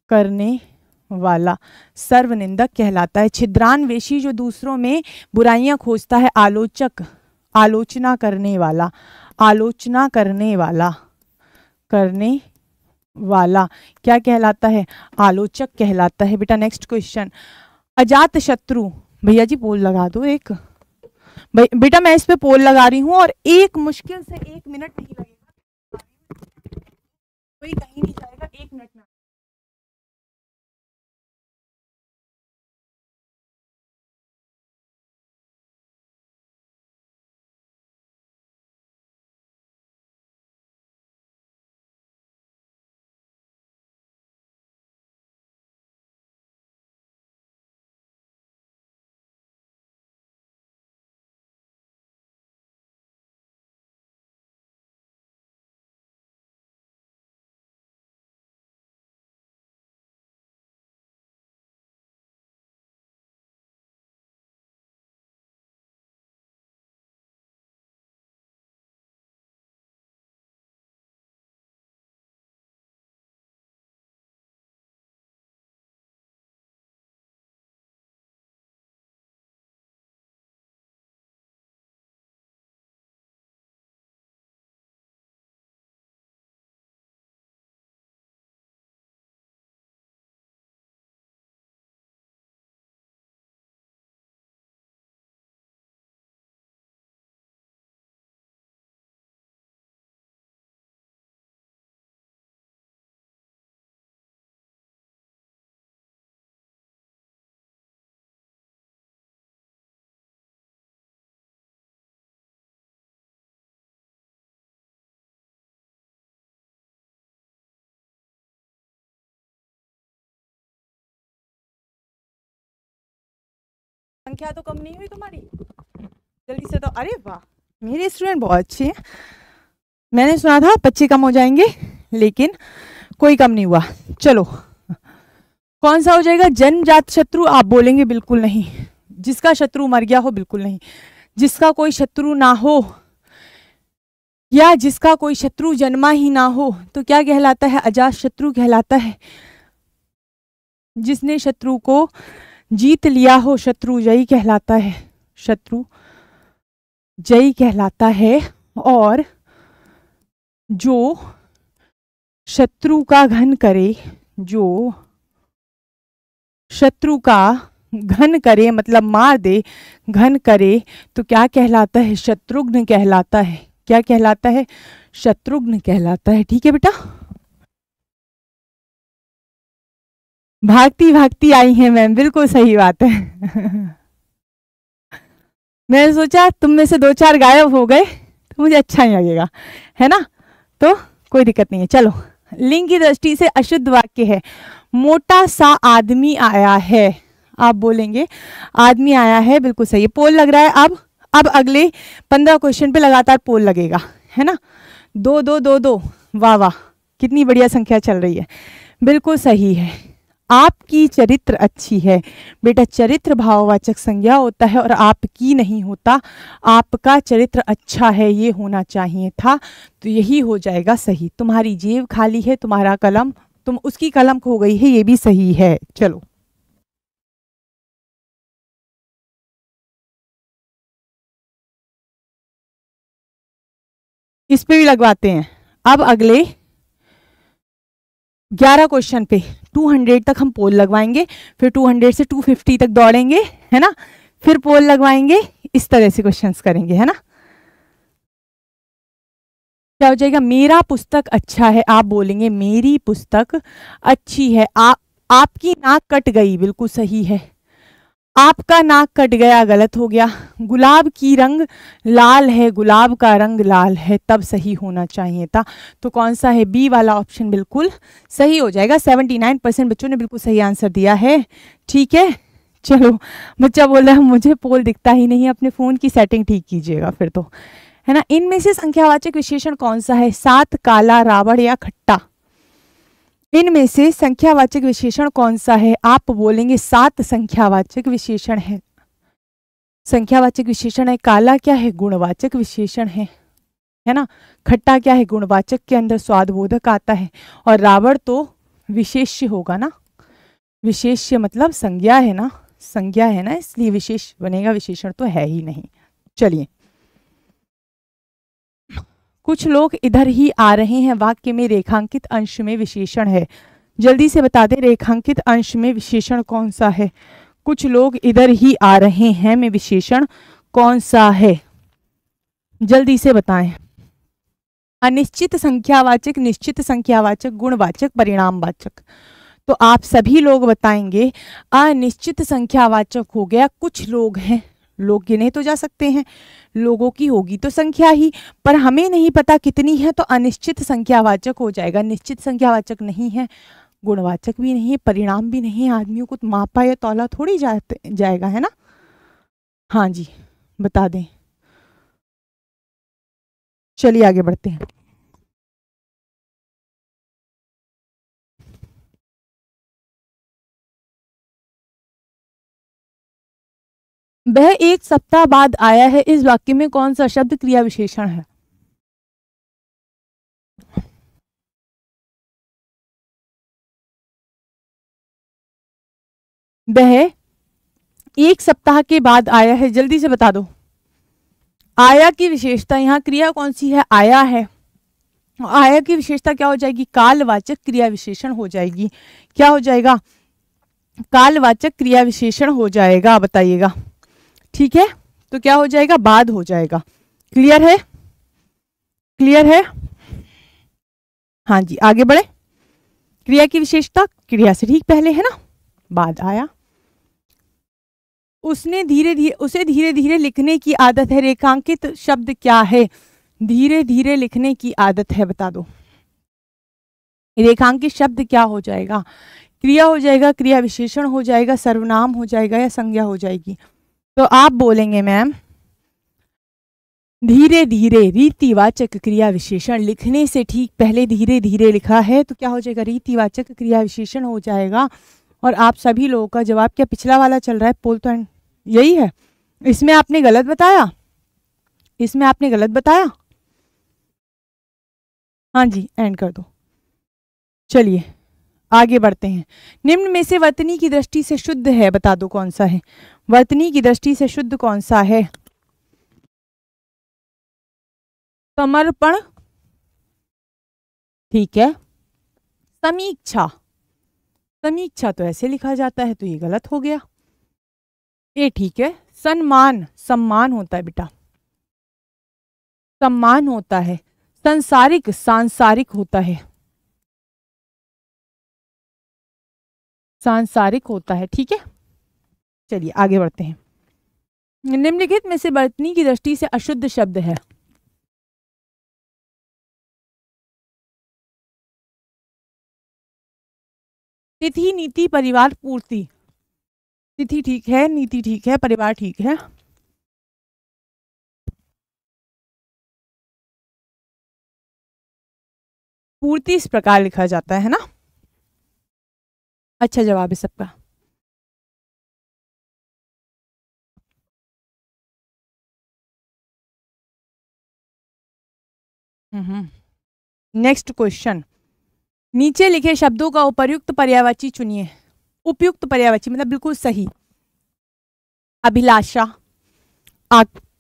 A: करने वाला सर्वनिंदक कहलाता है वेशी जो दूसरों में बुराइयां खोजता है आलोचक आलोचना करने वाला आलोचना करने वाला करने वाला क्या कहलाता है आलोचक कहलाता है बेटा नेक्स्ट क्वेश्चन अजात शत्रु भैया जी पोल लगा दो एक भाई बेटा मैं इस पे पोल लगा रही हूँ और एक मुश्किल से एक मिनट नहीं लगेगा कोई कहीं नहीं जाएगा एक मिनट संख्या तो
B: कम नहीं हुई तुम्हारी
A: जल्दी से तो अरे वाह मेरे स्टूडेंट बहुत अच्छे हैं मैंने सुना था बच्चे कम हो जाएंगे लेकिन कोई कम नहीं हुआ चलो कौन सा हो जाएगा जन्मजात शत्रु आप बोलेंगे बिल्कुल नहीं जिसका शत्रु मर गया हो बिल्कुल नहीं जिसका कोई शत्रु ना हो या जिसका कोई शत्रु जन्मा ही ना हो तो क्या कहलाता है अजात शत्रु कहलाता है जिसने शत्रु को जीत लिया हो शत्रु जयी कहलाता है शत्रु जयी कहलाता है और जो शत्रु का घन करे जो शत्रु का घन करे मतलब मार दे घन करे तो क्या कहलाता है शत्रुघ्न कहलाता है क्या कहलाता है शत्रुघ्न कहलाता है ठीक है बेटा भागती भागती आई हैं मैम बिल्कुल सही बात है मैंने सोचा तुम में से दो चार गायब हो गए तो मुझे अच्छा नहीं लगेगा है ना तो कोई दिक्कत नहीं है चलो लिंग की दृष्टि से अशुद्ध वाक्य है मोटा सा आदमी आया है आप बोलेंगे आदमी आया है बिल्कुल सही है पोल लग रहा है अब अब अगले पंद्रह क्वेश्चन पे लगातार पोल लगेगा है ना दो दो दो दो वाह वाह कितनी बढ़िया संख्या चल रही है बिल्कुल सही है आपकी चरित्र अच्छी है बेटा चरित्र भाववाचक संज्ञा होता है और आपकी नहीं होता आपका चरित्र अच्छा है ये होना चाहिए था तो यही हो जाएगा सही तुम्हारी जेब खाली है तुम्हारा कलम तुम उसकी कलम खो गई है ये भी सही है चलो
B: इस पे भी लगवाते हैं अब अगले
A: ग्यारह क्वेश्चन पे 200 तक हम पोल लगवाएंगे फिर 200 से 250 तक दौड़ेंगे है ना फिर पोल लगवाएंगे इस तरह से क्वेश्चंस करेंगे है ना क्या हो जाएगा मेरा पुस्तक अच्छा है आप बोलेंगे मेरी पुस्तक अच्छी है आ, आपकी नाक कट गई बिल्कुल सही है आपका नाक कट गया गलत हो गया गुलाब की रंग लाल है गुलाब का रंग लाल है तब सही होना चाहिए था तो कौन सा है बी वाला ऑप्शन बिल्कुल सही हो जाएगा 79 परसेंट बच्चों ने बिल्कुल सही आंसर दिया है ठीक है चलो बच्चा बोल रहा है मुझे पोल दिखता ही नहीं अपने फ़ोन की सेटिंग ठीक कीजिएगा फिर तो है ना इनमें से संख्यावाचक विशेषण कौन सा है सात काला रावण या खट्टा इनमें से संख्यावाचक विशेषण कौन सा है आप बोलेंगे सात संख्यावाचक विशेषण है संख्यावाचक विशेषण है काला क्या है गुणवाचक विशेषण है है ना खट्टा क्या है गुणवाचक के अंदर स्वादबोधक आता है और रावण तो विशेष्य होगा ना विशेष्य मतलब संज्ञा है ना संज्ञा है ना इसलिए विशेष बनेगा विशेषण तो है ही नहीं चलिए कुछ लोग इधर ही आ रहे हैं वाक्य में रेखांकित अंश में विशेषण है जल्दी से बता दें रेखांकित अंश में विशेषण कौन सा है कुछ लोग इधर ही आ रहे हैं में विशेषण कौन सा है जल्दी से बताएं अनिश्चित संख्यावाचक निश्चित संख्यावाचक गुणवाचक परिणामवाचक तो आप सभी लोग बताएंगे अनिश्चित संख्यावाचक हो गया कुछ लोग हैं लोग गिने तो जा सकते हैं लोगों की होगी तो संख्या ही पर हमें नहीं पता कितनी है तो अनिश्चित संख्यावाचक हो जाएगा निश्चित संख्यावाचक नहीं है गुणवाचक भी नहीं है परिणाम भी नहीं है आदमियों को मापा या तोला थोड़ी जाते जाएगा है ना हाँ जी बता दें चलिए आगे बढ़ते हैं
B: वह एक सप्ताह बाद आया है इस वाक्य में कौन सा शब्द क्रिया विशेषण है
A: वह एक सप्ताह के बाद आया है जल्दी से बता दो आया की विशेषता यहाँ क्रिया कौन सी है आया है आया की विशेषता क्या हो जाएगी कालवाचक क्रिया विशेषण हो जाएगी क्या हो जाएगा कालवाचक क्रिया विशेषण हो जाएगा बताइएगा ठीक है तो क्या हो जाएगा बाद हो जाएगा क्लियर है क्लियर है हाँ जी आगे बढ़े क्रिया की विशेषता क्रिया से ठीक पहले है ना बाद आया उसने धीरे धीरे उसे धीरे धीरे लिखने की आदत है रेखांकित शब्द क्या है धीरे धीरे लिखने की आदत है बता दो रेखांकित शब्द क्या हो जाएगा क्रिया हो जाएगा क्रिया विशेषण हो जाएगा सर्वनाम हो जाएगा या संज्ञा हो जाएगी तो आप बोलेंगे मैम धीरे धीरे रीतिवाचक क्रिया विशेषण लिखने से ठीक पहले धीरे धीरे लिखा है तो क्या हो जाएगा रीतिवाचक क्रिया विशेषण हो जाएगा और आप सभी लोगों का जवाब क्या पिछला वाला चल रहा है पोल तो यही है इसमें आपने गलत बताया इसमें आपने गलत बताया हाँ जी एंड कर दो चलिए आगे बढ़ते हैं निम्न में से वतनी की दृष्टि से शुद्ध है बता दो कौन सा है वर्तनी की दृष्टि से शुद्ध कौन सा है समर्पण ठीक है समीक्षा समीक्षा तो ऐसे लिखा जाता है तो ये गलत हो गया ये ठीक है सम्मान सम्मान होता है बेटा सम्मान होता है संसारिक सांसारिक होता
B: है सांसारिक होता है ठीक है चलिए आगे बढ़ते हैं निम्नलिखित में से बर्तनी की दृष्टि से अशुद्ध शब्द है तिथि नीति परिवार पूर्ति तिथि ठीक है नीति ठीक है परिवार ठीक है पूर्ति इस प्रकार लिखा जाता है ना अच्छा जवाब है सबका नेक्स्ट mm-hmm. क्वेश्चन
A: नीचे लिखे शब्दों का उपयुक्त पर्यावाची चुनिए उपयुक्त पर्यावाची मतलब बिल्कुल सही अभिलाषा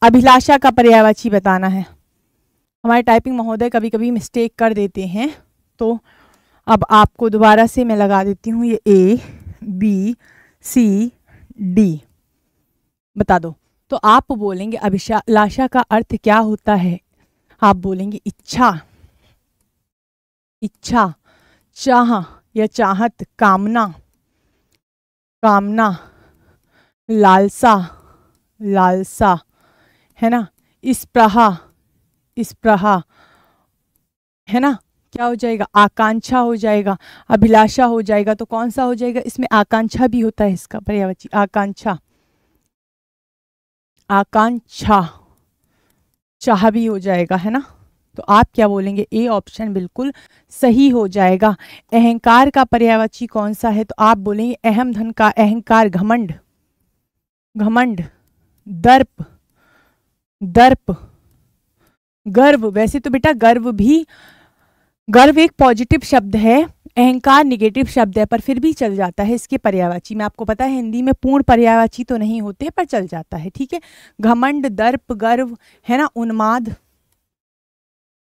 A: अभिलाषा का पर्यावाची बताना है हमारे टाइपिंग महोदय कभी कभी मिस्टेक कर देते हैं तो अब आपको दोबारा से मैं लगा देती हूँ ये ए बी सी डी बता दो तो आप बोलेंगे अभिलाषा का अर्थ क्या होता है आप बोलेंगे इच्छा इच्छा चाह या चाहत कामना कामना लालसा लालसा है ना इस प्रहा इस प्रहा है ना क्या हो जाएगा आकांक्षा हो जाएगा अभिलाषा हो जाएगा तो कौन सा हो जाएगा इसमें आकांक्षा भी होता है इसका पर्यावची आकांक्षा आकांक्षा चाह भी हो जाएगा है ना तो आप क्या बोलेंगे ए ऑप्शन बिल्कुल सही हो जाएगा अहंकार का पर्यावची कौन सा है तो आप बोलेंगे अहम धन का अहंकार घमंड घमंड दर्प दर्प गर्व वैसे तो बेटा गर्व भी गर्व एक पॉजिटिव शब्द है अहंकार निगेटिव शब्द है पर फिर भी चल जाता है इसके पर्यावाची में आपको पता है हिंदी में पूर्ण पर्यावाची तो नहीं होते पर चल जाता है ठीक है घमंड दर्प गर्व है ना उन्माद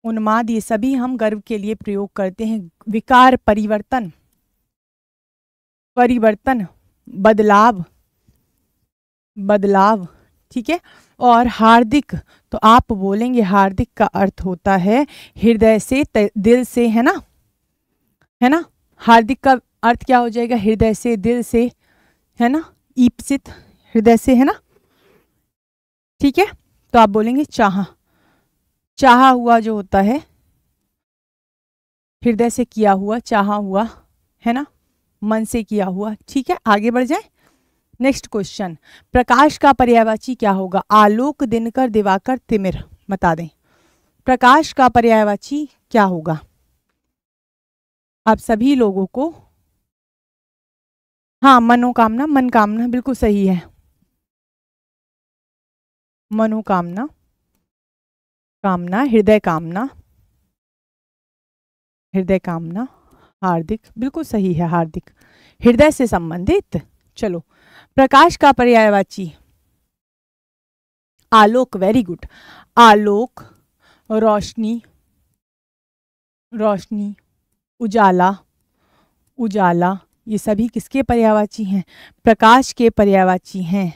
A: उन्माद ये सभी हम गर्व के लिए प्रयोग करते हैं विकार परिवर्तन परिवर्तन बदलाव बदलाव ठीक है और हार्दिक तो आप बोलेंगे हार्दिक का अर्थ होता है हृदय से दिल से है ना है ना हार्दिक का अर्थ क्या हो जाएगा हृदय से दिल से है ना ईप्सित हृदय से है ना ठीक है तो आप बोलेंगे चाह चाह हुआ जो होता है हृदय से किया हुआ चाह हुआ है ना मन से किया हुआ ठीक है आगे बढ़ जाए नेक्स्ट क्वेश्चन प्रकाश का पर्यायवाची क्या होगा आलोक दिनकर दिवाकर तिमिर बता दें प्रकाश का पर्यायवाची क्या होगा आप सभी लोगों को हाँ मनोकामना
B: मनकामना बिल्कुल सही है मनोकामना
A: कामना हृदय कामना हृदय कामना हार्दिक बिल्कुल सही है हार्दिक हृदय से संबंधित चलो प्रकाश का पर्यायवाची आलोक वेरी गुड आलोक रोशनी रोशनी उजाला उजाला ये सभी किसके पर्यावाची हैं प्रकाश के पर्यावाची हैं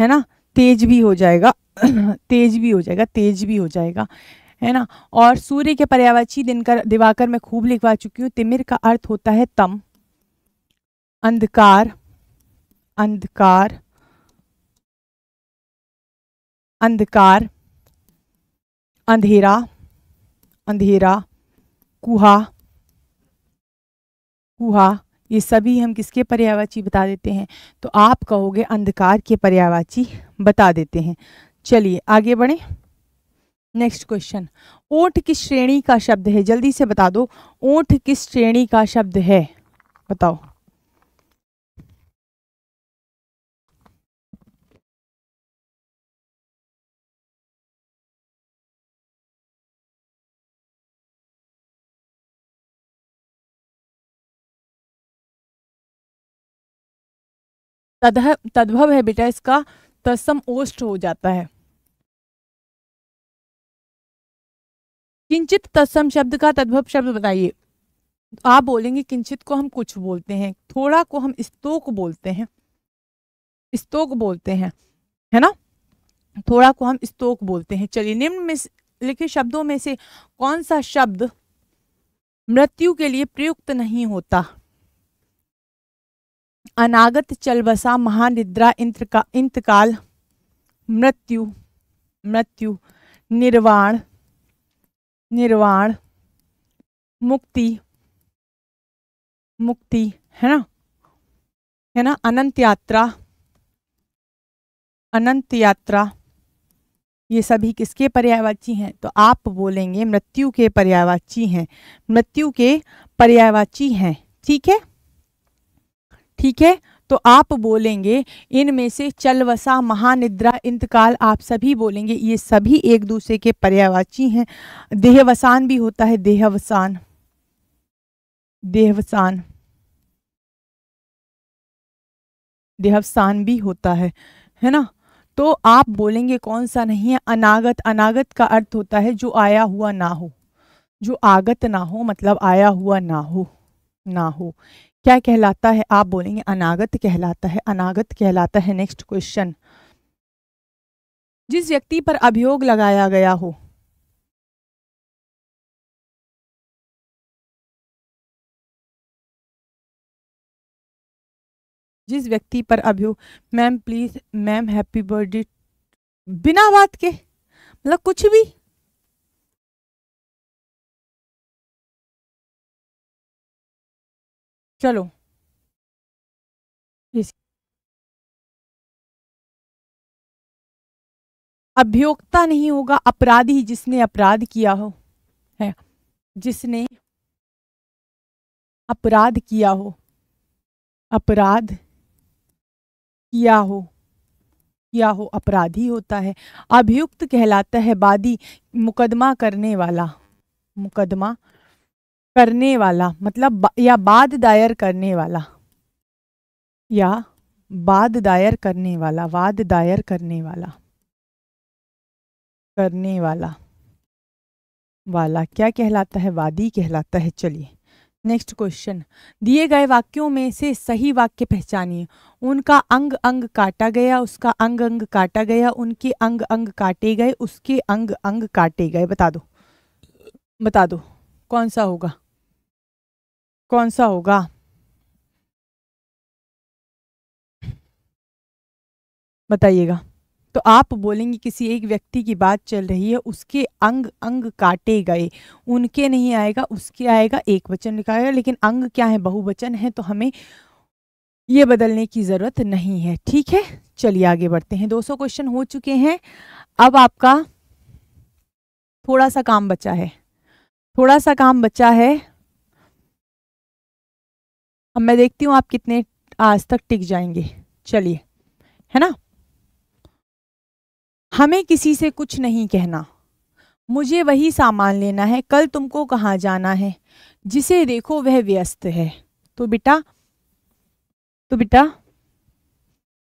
A: है ना तेज भी हो जाएगा तेज भी हो जाएगा तेज भी हो जाएगा है ना और सूर्य के पर्यावाची दिनकर दिवाकर मैं खूब लिखवा चुकी हूँ तिमिर का अर्थ होता है तम अंधकार अंधकार अंधकार अंधेरा अंधेरा कुहा कुहा ये सभी हम किसके पर्यावाची बता देते हैं तो आप कहोगे अंधकार के पर्यावाची बता देते हैं चलिए आगे बढ़े नेक्स्ट क्वेश्चन ओठ किस श्रेणी का शब्द है जल्दी से बता दो ओठ किस श्रेणी का शब्द है बताओ
B: तद्भव है बेटा इसका तत्सम ओष्ठ हो जाता है
A: किंचित तत्सम शब्द का तद्भव शब्द बताइए आप बोलेंगे किंचित को हम कुछ बोलते हैं थोड़ा को हम स्तोक बोलते हैं स्तोक बोलते हैं है ना थोड़ा को हम स्तोक बोलते हैं चलिए निम्न में लिखे शब्दों में से कौन सा शब्द मृत्यु के लिए प्रयुक्त नहीं होता अनागत चल बसा महानिद्रा इंतका, इंतकाल मृत्यु मृत्यु निर्वाण निर्वाण मुक्ति मुक्ति है ना है ना अनंत यात्रा अनंत यात्रा ये सभी किसके पर्यायवाची हैं तो आप बोलेंगे मृत्यु के पर्यायवाची हैं मृत्यु के पर्यायवाची हैं ठीक है ठीक है तो आप बोलेंगे इनमें से चलवसा महानिद्रा इंतकाल आप सभी बोलेंगे ये सभी एक दूसरे के पर्यावाची हैं देहवसान भी होता है देहवसान देहवसान देहवसान भी होता है है ना तो आप बोलेंगे कौन सा नहीं है अनागत अनागत का अर्थ होता है जो आया हुआ ना हो जो आगत ना हो मतलब आया हुआ ना हो ना हो क्या कहलाता है आप बोलेंगे अनागत कहलाता है अनागत कहलाता है नेक्स्ट क्वेश्चन जिस व्यक्ति पर अभियोग
B: लगाया गया हो जिस व्यक्ति पर अभियोग ma'am please ma'am happy birthday बिना बात के मतलब कुछ भी चलो अभियोक्ता नहीं
A: होगा अपराधी जिसने अपराध किया हो है जिसने अपराध किया हो अपराध किया हो किया हो अपराधी होता है अभियुक्त कहलाता है बादी मुकदमा करने वाला मुकदमा करने वाला मतलब बा, या बाद दायर करने वाला या बाद दायर करने वाला वाद दायर करने वाला करने वाला वाला क्या कहलाता है वादी कहलाता है चलिए नेक्स्ट क्वेश्चन दिए गए वाक्यों में से सही वाक्य पहचानिए उनका अंग अंग काटा गया उसका अंग अंग काटा गया उनके अंग अंग काटे गए उसके अंग अंग काटे गए बता दो बता दो कौन सा होगा
B: कौन सा होगा
A: बताइएगा तो आप बोलेंगे किसी एक व्यक्ति की बात चल रही है उसके अंग अंग काटे गए उनके नहीं आएगा उसके आएगा एक वचन लिखाएगा आएगा लेकिन अंग क्या है बहुवचन है तो हमें ये बदलने की ज़रूरत नहीं है ठीक है चलिए आगे बढ़ते हैं 200 क्वेश्चन हो चुके हैं अब आपका थोड़ा सा काम बचा है थोड़ा सा काम बचा है अब मैं देखती हूँ आप कितने आज तक टिक जाएंगे चलिए है ना हमें किसी से कुछ नहीं कहना मुझे वही सामान लेना है कल तुमको कहाँ जाना है जिसे देखो वह व्यस्त है तो बेटा तो बेटा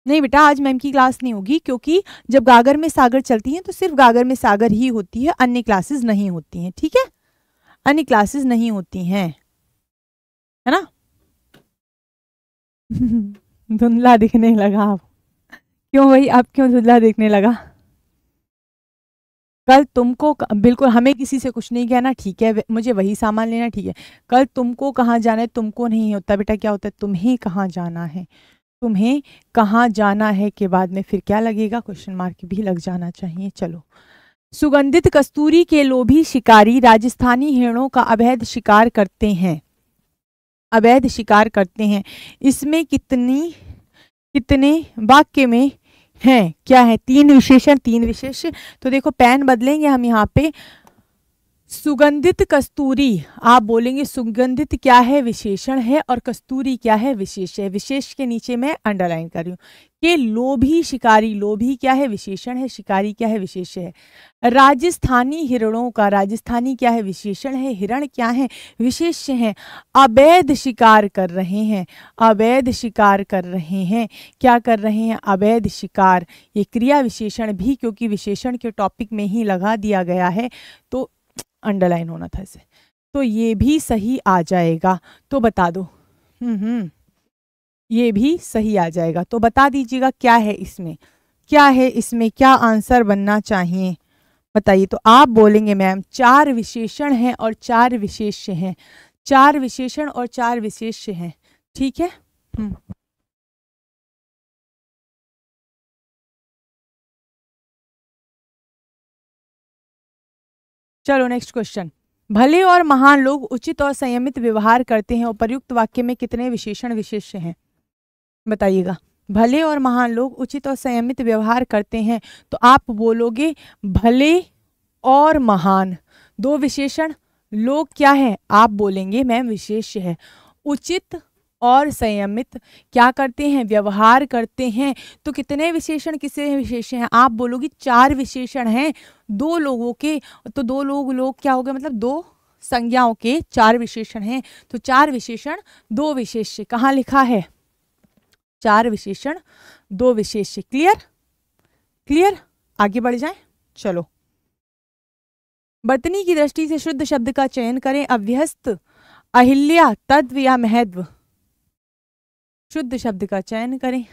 A: नहीं बेटा आज मैम की क्लास नहीं होगी क्योंकि जब गागर में सागर चलती हैं तो सिर्फ गागर में सागर ही होती है अन्य क्लासेस नहीं होती हैं ठीक है अन्य क्लासेस नहीं होती हैं है ना धुंधला दिखने लगा आप क्यों भाई आप क्यों धुंधला दिखने लगा कल तुमको बिल्कुल हमें किसी से कुछ नहीं कहना ठीक है मुझे वही सामान लेना ठीक है कल तुमको कहाँ जाना है तुमको नहीं होता बेटा क्या होता है तुम्हें कहाँ जाना है तुम्हें कहाँ जाना है के बाद में फिर क्या लगेगा क्वेश्चन मार्क भी लग जाना चाहिए चलो सुगंधित कस्तूरी के लोभी शिकारी राजस्थानी हिरणों का अवैध शिकार करते हैं अवैध शिकार करते हैं इसमें कितनी कितने वाक्य में हैं क्या है तीन विशेषण तीन विशेष तो देखो पैन बदलेंगे हम यहाँ पे सुगंधित कस्तूरी आप बोलेंगे सुगंधित क्या है विशेषण है और कस्तूरी क्या है विशेष है विशेष के नीचे मैं अंडरलाइन कर रही हूँ कि लोभी शिकारी लोभी क्या है विशेषण है शिकारी क्या है विशेष है राजस्थानी हिरणों का राजस्थानी क्या है विशेषण है हिरण क्या है विशेष है अवैध शिकार कर रहे हैं अवैध शिकार कर रहे हैं क्या कर रहे हैं अवैध शिकार ये क्रिया विशेषण भी क्योंकि विशेषण के टॉपिक में ही लगा दिया गया है तो अंडरलाइन होना था इसे तो ये भी सही आ जाएगा तो बता दो हम्म, हम्म ये भी सही आ जाएगा तो बता दीजिएगा क्या है इसमें क्या है इसमें क्या आंसर बनना चाहिए बताइए तो आप बोलेंगे मैम चार विशेषण हैं और चार विशेष्य हैं चार विशेषण और चार विशेष्य हैं ठीक है हम्म चलो नेक्स्ट क्वेश्चन भले और महान लोग उचित और संयमित व्यवहार करते हैं उपयुक्त वाक्य में कितने विशेषण विशेष हैं बताइएगा भले और महान लोग उचित और संयमित व्यवहार करते हैं तो आप बोलोगे भले और महान दो विशेषण लोग क्या है आप बोलेंगे मैम विशेष है उचित और संयमित क्या करते हैं व्यवहार करते हैं तो कितने विशेषण किसे विशेष हैं आप बोलोगी चार विशेषण हैं दो लोगों के तो दो लोग लोग क्या हो गए मतलब दो संज्ञाओं के चार विशेषण हैं तो चार विशेषण दो विशेष कहाँ लिखा है चार विशेषण दो विशेष क्लियर क्लियर आगे बढ़ जाए चलो बर्तनी की दृष्टि से शुद्ध शब्द का चयन करें अभ्यस्त अहिल्या तत्व या महत्व शुद्ध शब्द का चयन करें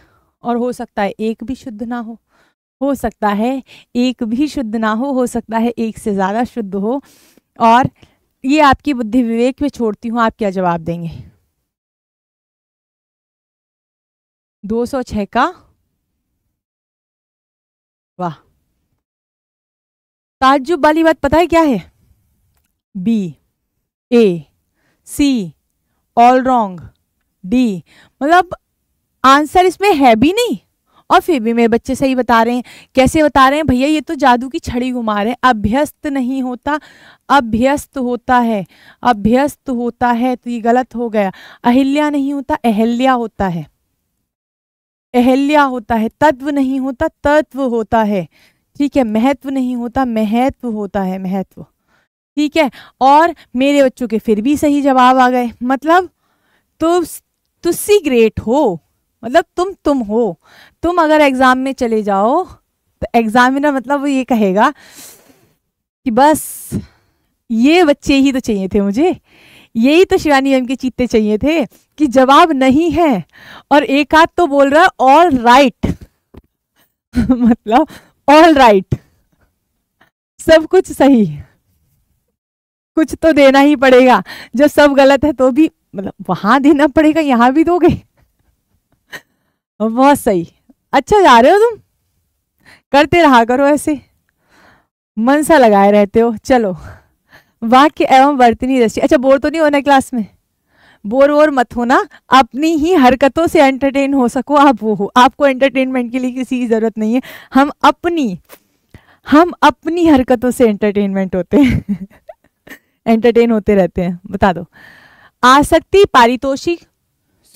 A: और हो सकता है एक भी शुद्ध ना हो हो सकता है एक भी शुद्ध ना हो हो सकता है एक से ज़्यादा शुद्ध हो और ये आपकी बुद्धि विवेक में छोड़ती हूँ आप क्या जवाब देंगे 206
B: का वाह
A: ताज्जुब वाली बात पता है क्या है B A C all wrong D मतलब आंसर इसमें है भी नहीं और फिर भी मेरे बच्चे सही बता रहे हैं कैसे बता रहे हैं भैया ये तो जादू की छड़ी घुमा रहे हैं अभ्यस्त नहीं होता अभ्यस्त होता है अभ्यस्त होता है तो ये गलत हो गया अहिल्या नहीं होता अहल्या होता है अहल्या होता है तत्व नहीं होता तत्व होता है ठीक है महत्व नहीं होता महत्व होता है महत्व ठीक है और मेरे बच्चों के फिर भी सही जवाब आ गए मतलब तो तुसी ग्रेट हो मतलब तुम तुम हो तुम अगर एग्ज़ाम में चले जाओ तो एग्ज़ामिनर मतलब वो ये कहेगा कि बस ये बच्चे ही तो चाहिए थे मुझे यही तो शिवानी एम के चीते चाहिए थे कि जवाब नहीं है और एक हाथ तो बोल रहा है ऑल राइट मतलब ऑल राइट सब कुछ सही कुछ तो देना ही पड़ेगा जब सब गलत है तो भी मतलब वहां देना पड़ेगा यहाँ भी दोगे बहुत सही अच्छा जा रहे हो तुम करते रहा करो ऐसे मन सा लगाए रहते हो चलो वाक्य एवं वर्तनी दृष्टि अच्छा बोर तो नहीं होना क्लास में बोर वोर मत होना अपनी ही हरकतों से एंटरटेन हो सको आप वो हो आपको एंटरटेनमेंट के लिए किसी की ज़रूरत नहीं है हम अपनी हम अपनी हरकतों से एंटरटेनमेंट होते हैं एंटरटेन होते रहते हैं बता दो आसक्ति पारितोषिक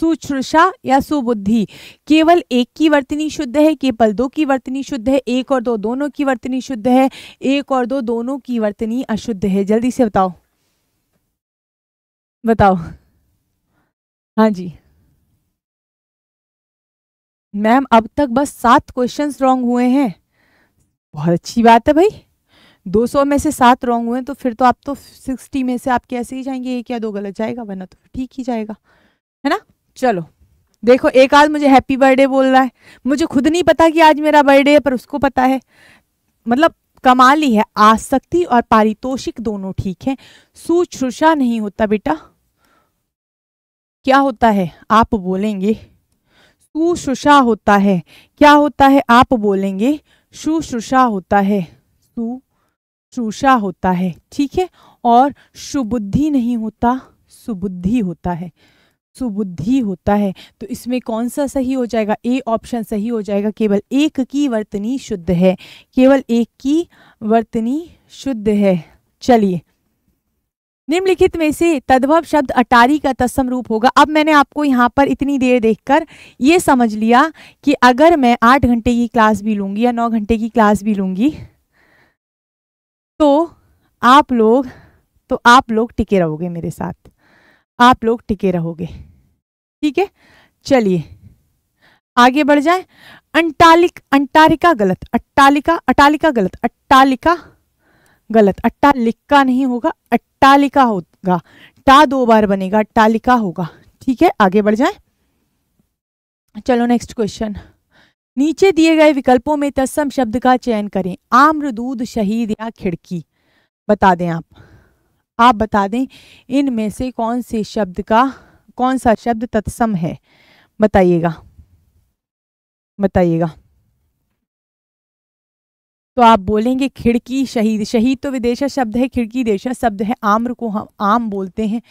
A: सुश्रूषा या सुबुद्धि केवल एक की वर्तनी शुद्ध है केवल दो की वर्तनी शुद्ध है एक और दो दोनों की वर्तनी शुद्ध है एक और दो दोनों की वर्तनी अशुद्ध है जल्दी से बताओ बताओ हाँ जी मैम अब तक बस सात क्वेश्चंस रॉन्ग हुए हैं बहुत अच्छी बात है भाई 200 में से सात रॉन्ग हुए तो फिर तो आप तो 60 में से आप कैसे ही जाएंगे एक या दो गलत जाएगा वरना तो ठीक ही जाएगा है ना चलो देखो एक आध मुझे हैप्पी बर्थडे बोल रहा है मुझे खुद नहीं पता कि आज मेरा बर्थडे है पर उसको पता है मतलब कमाल ही है आसक्ति और पारितोषिक दोनों ठीक है सुश्रुषा नहीं होता बेटा क्या होता है आप बोलेंगे सुश्रुषा होता है क्या होता है आप बोलेंगे सुश्रुषा होता है सु चूषा होता है ठीक है और सुबुद्धि नहीं होता सुबुद्धि होता है सुबुद्धि होता है तो इसमें कौन सा सही हो जाएगा ए ऑप्शन सही हो जाएगा केवल एक की वर्तनी शुद्ध है केवल एक की वर्तनी शुद्ध है चलिए निम्नलिखित में से तद्भव शब्द अटारी का तत्सम रूप होगा अब मैंने आपको यहाँ पर इतनी देर देखकर ये समझ लिया कि अगर मैं आठ घंटे की क्लास भी लूँगी या नौ घंटे की क्लास भी लूँगी तो आप लोग तो आप लोग टिके रहोगे मेरे साथ आप लोग टिके रहोगे ठीक है चलिए आगे बढ़ जाए अंटालिक अंटारिका गलत अट्टालिका अटालिका गलत अट्टालिका गलत अट्टालिका नहीं होगा अट्टालिका होगा टा दो बार बनेगा अट्टालिका होगा ठीक है आगे बढ़ जाए चलो नेक्स्ट क्वेश्चन नीचे दिए गए विकल्पों में तत्सम शब्द का चयन करें आम्र दूध शहीद या खिड़की बता दें आप आप बता दें इनमें से कौन से शब्द का कौन सा शब्द तत्सम है बताइएगा बताइएगा तो आप बोलेंगे खिड़की शहीद शहीद तो विदेशा शब्द है खिड़की देशा शब्द है आम्र को हम आम बोलते हैं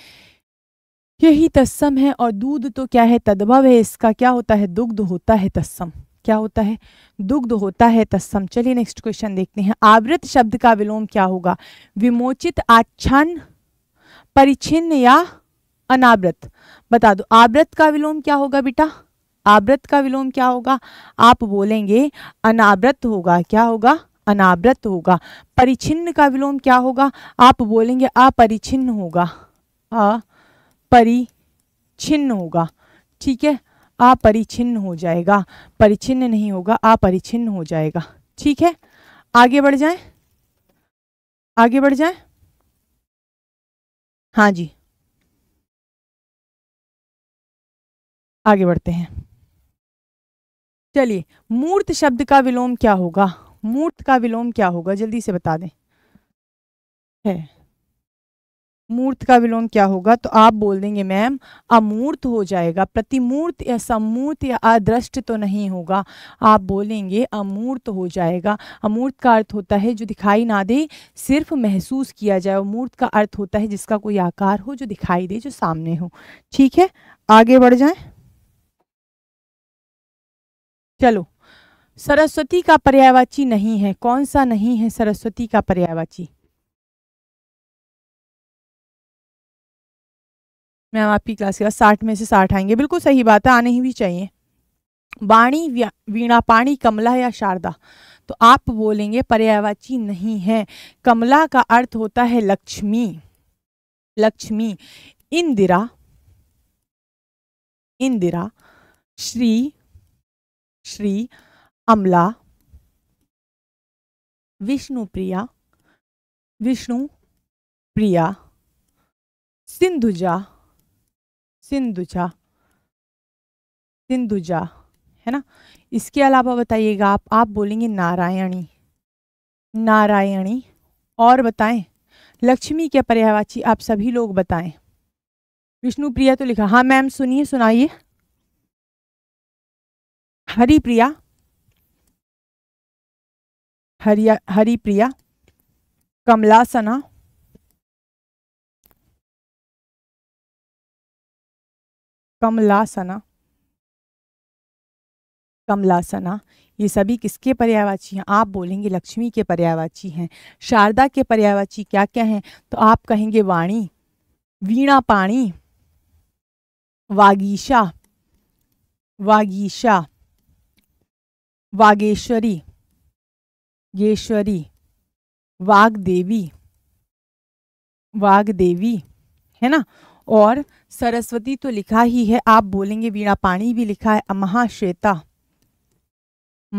A: यही तस्सम है और दूध तो क्या है तद्भव है इसका क्या होता है दुग्ध होता है तस्सम क्या होता है दुग्ध होता है तस्सम चलिए नेक्स्ट क्वेश्चन देखते हैं आवृत शब्द का विलोम क्या होगा विमोचित आच्छन परिचिन्न या अनावृत बता दो आवृत का विलोम क्या होगा बेटा आवृत का विलोम क्या होगा आप बोलेंगे अनावृत होगा क्या होगा अनावृत होगा परिचिन्न का विलोम क्या होगा आप बोलेंगे अपरिचिन्न होगा अपरिचिन्न होगा ठीक है अपरिछिन्न हो जाएगा परिचिन्न नहीं होगा अपरिछिन्न हो जाएगा ठीक है आगे बढ़ जाएं आगे बढ़ जाएं हाँ जी आगे बढ़ते हैं चलिए मूर्त शब्द का विलोम क्या होगा मूर्त का विलोम क्या होगा जल्दी से बता दें है मूर्त का विलोम क्या होगा तो आप बोल देंगे मैम अमूर्त हो जाएगा प्रतिमूर्त या समूर्त या अदृष्ट तो नहीं होगा आप बोलेंगे अमूर्त हो जाएगा अमूर्त का अर्थ होता है जो दिखाई ना दे सिर्फ महसूस किया जाए मूर्त का अर्थ होता है जिसका कोई आकार हो जो दिखाई दे जो सामने हो ठीक है आगे बढ़ जाए चलो सरस्वती का पर्यायवाची नहीं है कौन सा नहीं है सरस्वती का
B: पर्यायवाची
A: मैम आपकी क्लास के बाद साठ में से साठ आएंगे बिल्कुल सही बात है आने ही भी चाहिए वाणी वीणा पाणी कमला या शारदा तो आप बोलेंगे पर्यायवाची नहीं है कमला का अर्थ होता है लक्ष्मी लक्ष्मी इंदिरा इंदिरा श्री श्री अमला विष्णु प्रिया विष्णु प्रिया सिंधुजा सिंधुजा सिंधुजा है ना इसके अलावा बताइएगा आप आप बोलेंगे नारायणी नारायणी और बताएं लक्ष्मी के पर्यायवाची आप सभी लोग बताएं विष्णु प्रिया तो लिखा हाँ मैम सुनिए सुनाइए हरी
B: प्रिया हरिया हरी प्रिया कमला सना
A: कमलासना कमलासना ये सभी किसके पर्यायवाची हैं आप बोलेंगे लक्ष्मी के पर्यायवाची हैं शारदा के पर्यायवाची क्या क्या हैं तो आप कहेंगे वाणी वीणा पाणी वागीशा वागीशा वागेश्वरी गेश्वरी वाग देवी वाग देवी है ना और सरस्वती तो लिखा ही है आप बोलेंगे वीणा पाणी भी लिखा है महाश्वेता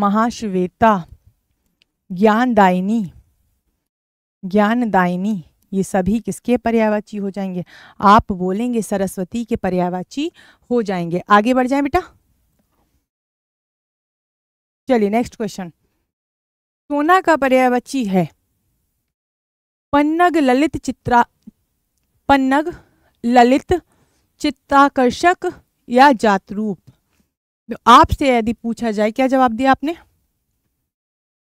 A: महाश्वेता ज्ञानदायिनी ज्ञानदायिनी ये सभी किसके पर्यायवाची हो जाएंगे आप बोलेंगे सरस्वती के पर्यावाची हो जाएंगे आगे बढ़ जाए बेटा चलिए नेक्स्ट क्वेश्चन सोना का पर्यायवाची है पन्नग ललित चित्रा पन्नग ललित चित्ताकर्षक या जातरूप आपसे यदि पूछा जाए क्या जवाब दिया आपने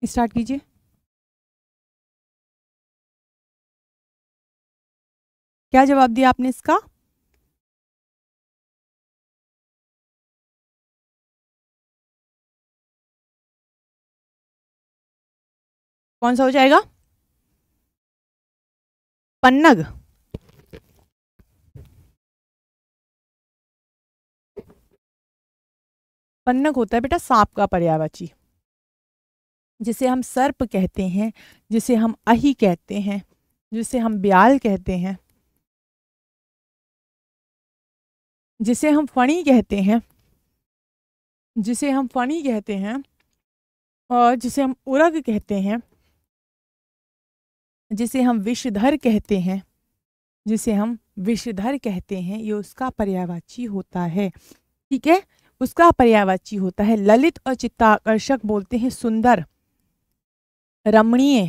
A: स्टार्ट कीजिए
B: क्या जवाब दिया आपने इसका कौन सा हो जाएगा पन्नग पन्नक होता है बेटा सांप
A: का पर्यावाची जिसे हम सर्प कहते हैं जिसे हम अही कहते हैं जिसे हम ब्याल कहते हैं
B: जिसे हम फणी कहते हैं जिसे हम फणी
A: कहते हैं और जिसे हम उरग कहते हैं जिसे हम विषधर कहते हैं जिसे हम विषधर कहते हैं ये उसका पर्यावाची होता है ठीक है उसका पर्यावाची होता है ललित और चित्ताकर्षक बोलते हैं सुंदर रमणीय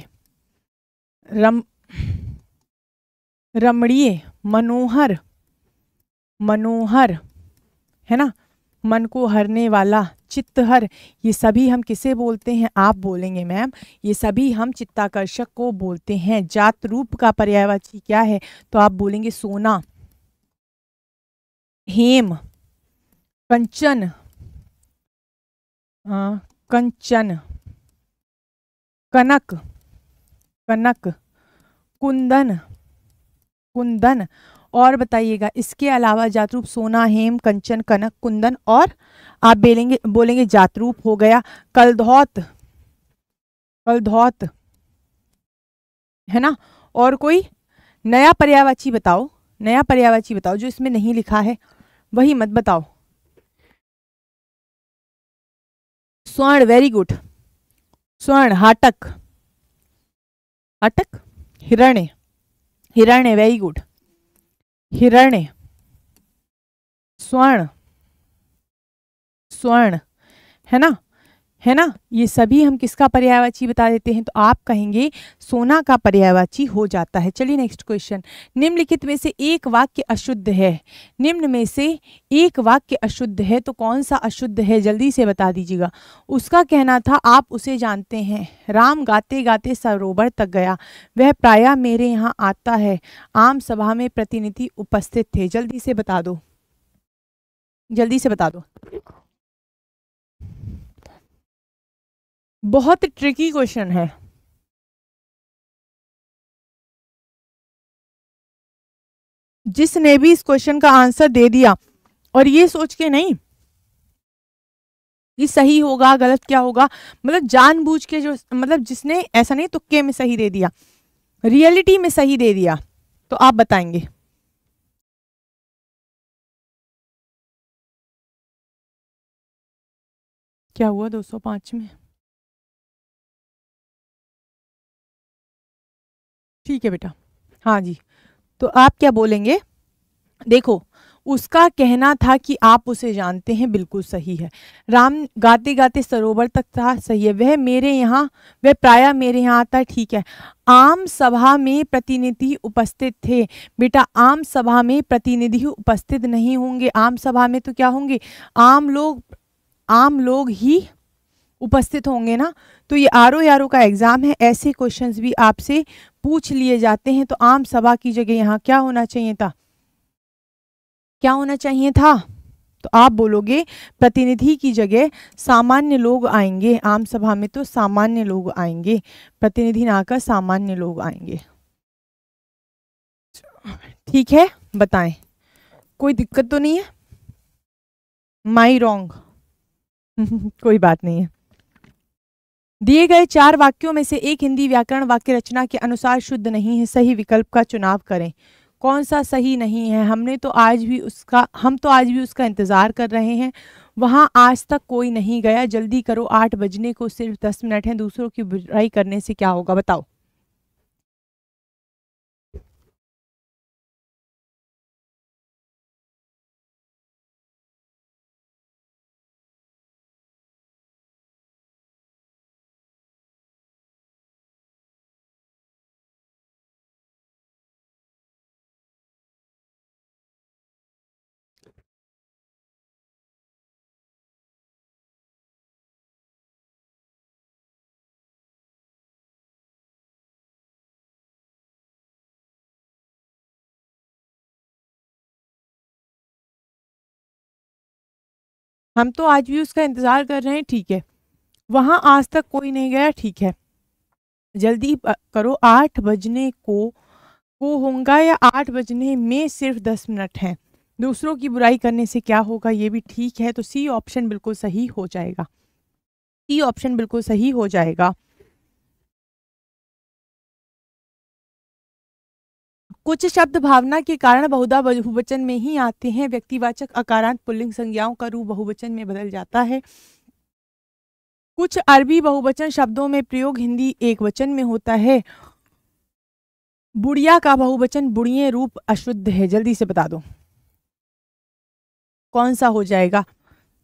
A: रम रमणीय मनोहर मनोहर है ना मन को हरने वाला चित्तहर ये सभी हम किसे बोलते हैं आप बोलेंगे मैम ये सभी हम चित्ताकर्षक को बोलते हैं जात रूप का पर्यायवाची क्या है तो आप बोलेंगे सोना हेम कंचन आ, कंचन कनक कनक कुंदन कुंदन और बताइएगा इसके अलावा जातरूप सोना हेम कंचन कनक कुंदन और आप बेलेंगे बोलेंगे जातरूप हो गया कलधौत कलधौत है ना और कोई नया पर्यावाची बताओ नया पर्यावाची बताओ जो इसमें नहीं लिखा है वही मत बताओ स्वर्ण वेरी गुड स्वर्ण हाटक हाटक हिरण्य हिरण्य वेरी गुड हिरण्य स्वर्ण स्वर्ण है ना है ना ये सभी हम किसका पर्यायवाची बता देते हैं तो आप कहेंगे सोना का पर्यायवाची हो जाता है चलिए नेक्स्ट क्वेश्चन निम्नलिखित में से एक वाक्य अशुद्ध है निम्न में से एक वाक्य अशुद्ध है तो कौन सा अशुद्ध है जल्दी से बता दीजिएगा उसका कहना था आप उसे जानते हैं राम गाते गाते सरोवर तक गया वह प्राय मेरे यहाँ आता है आम सभा में प्रतिनिधि उपस्थित थे जल्दी से बता दो जल्दी से बता दो
B: बहुत ट्रिकी क्वेश्चन है जिसने भी इस क्वेश्चन का
A: आंसर दे दिया और ये सोच के नहीं ये सही होगा गलत क्या होगा मतलब जानबूझ के जो मतलब जिसने ऐसा नहीं तुक्के में सही दे दिया रियलिटी में सही दे दिया तो आप बताएंगे
B: क्या हुआ दो सौ पांच में
A: ठीक है बेटा हाँ जी तो आप क्या बोलेंगे देखो उसका कहना था कि आप उसे जानते हैं बिल्कुल सही है राम गाते गाते सरोवर तक था सही है वह मेरे यहाँ वह प्राय मेरे यहाँ आता ठीक है आम सभा में प्रतिनिधि उपस्थित थे बेटा आम सभा में प्रतिनिधि उपस्थित नहीं होंगे आम सभा में तो क्या होंगे आम लोग आम लोग ही उपस्थित होंगे ना तो ये आर ओ का एग्ज़ाम है ऐसे क्वेश्चंस भी आपसे पूछ लिए जाते हैं तो आम सभा की जगह यहाँ क्या होना चाहिए था क्या होना चाहिए था तो आप बोलोगे प्रतिनिधि की जगह सामान्य लोग आएंगे आम सभा में तो सामान्य लोग आएंगे प्रतिनिधि ना कर सामान्य लोग आएंगे ठीक है बताएं कोई दिक्कत तो नहीं है माई रोंग कोई बात नहीं है दिए गए चार वाक्यों में से एक हिंदी व्याकरण वाक्य रचना के अनुसार शुद्ध नहीं है सही विकल्प का चुनाव करें कौन सा सही नहीं है हमने तो आज भी उसका हम तो आज भी उसका इंतज़ार कर रहे हैं वहाँ आज तक कोई नहीं गया जल्दी करो आठ बजने को सिर्फ दस मिनट हैं दूसरों की बुराई करने से क्या होगा बताओ हम तो आज भी उसका इंतज़ार कर रहे हैं ठीक है वहाँ आज तक कोई नहीं गया ठीक है जल्दी करो आठ बजने को को होगा या आठ बजने में सिर्फ दस मिनट हैं दूसरों की बुराई करने से क्या होगा ये भी ठीक है तो सी ऑप्शन बिल्कुल सही हो जाएगा सी ऑप्शन बिल्कुल सही हो जाएगा कुछ शब्द भावना के कारण बहुधा बहुवचन में ही आते हैं व्यक्तिवाचक अकारांत पुल्लिंग संज्ञाओं का रूप बहुवचन में बदल जाता है कुछ अरबी बहुवचन शब्दों में प्रयोग हिंदी एक वचन में होता है बुढ़िया का बहुवचन बुढ़िया रूप अशुद्ध है जल्दी से बता दो कौन सा हो जाएगा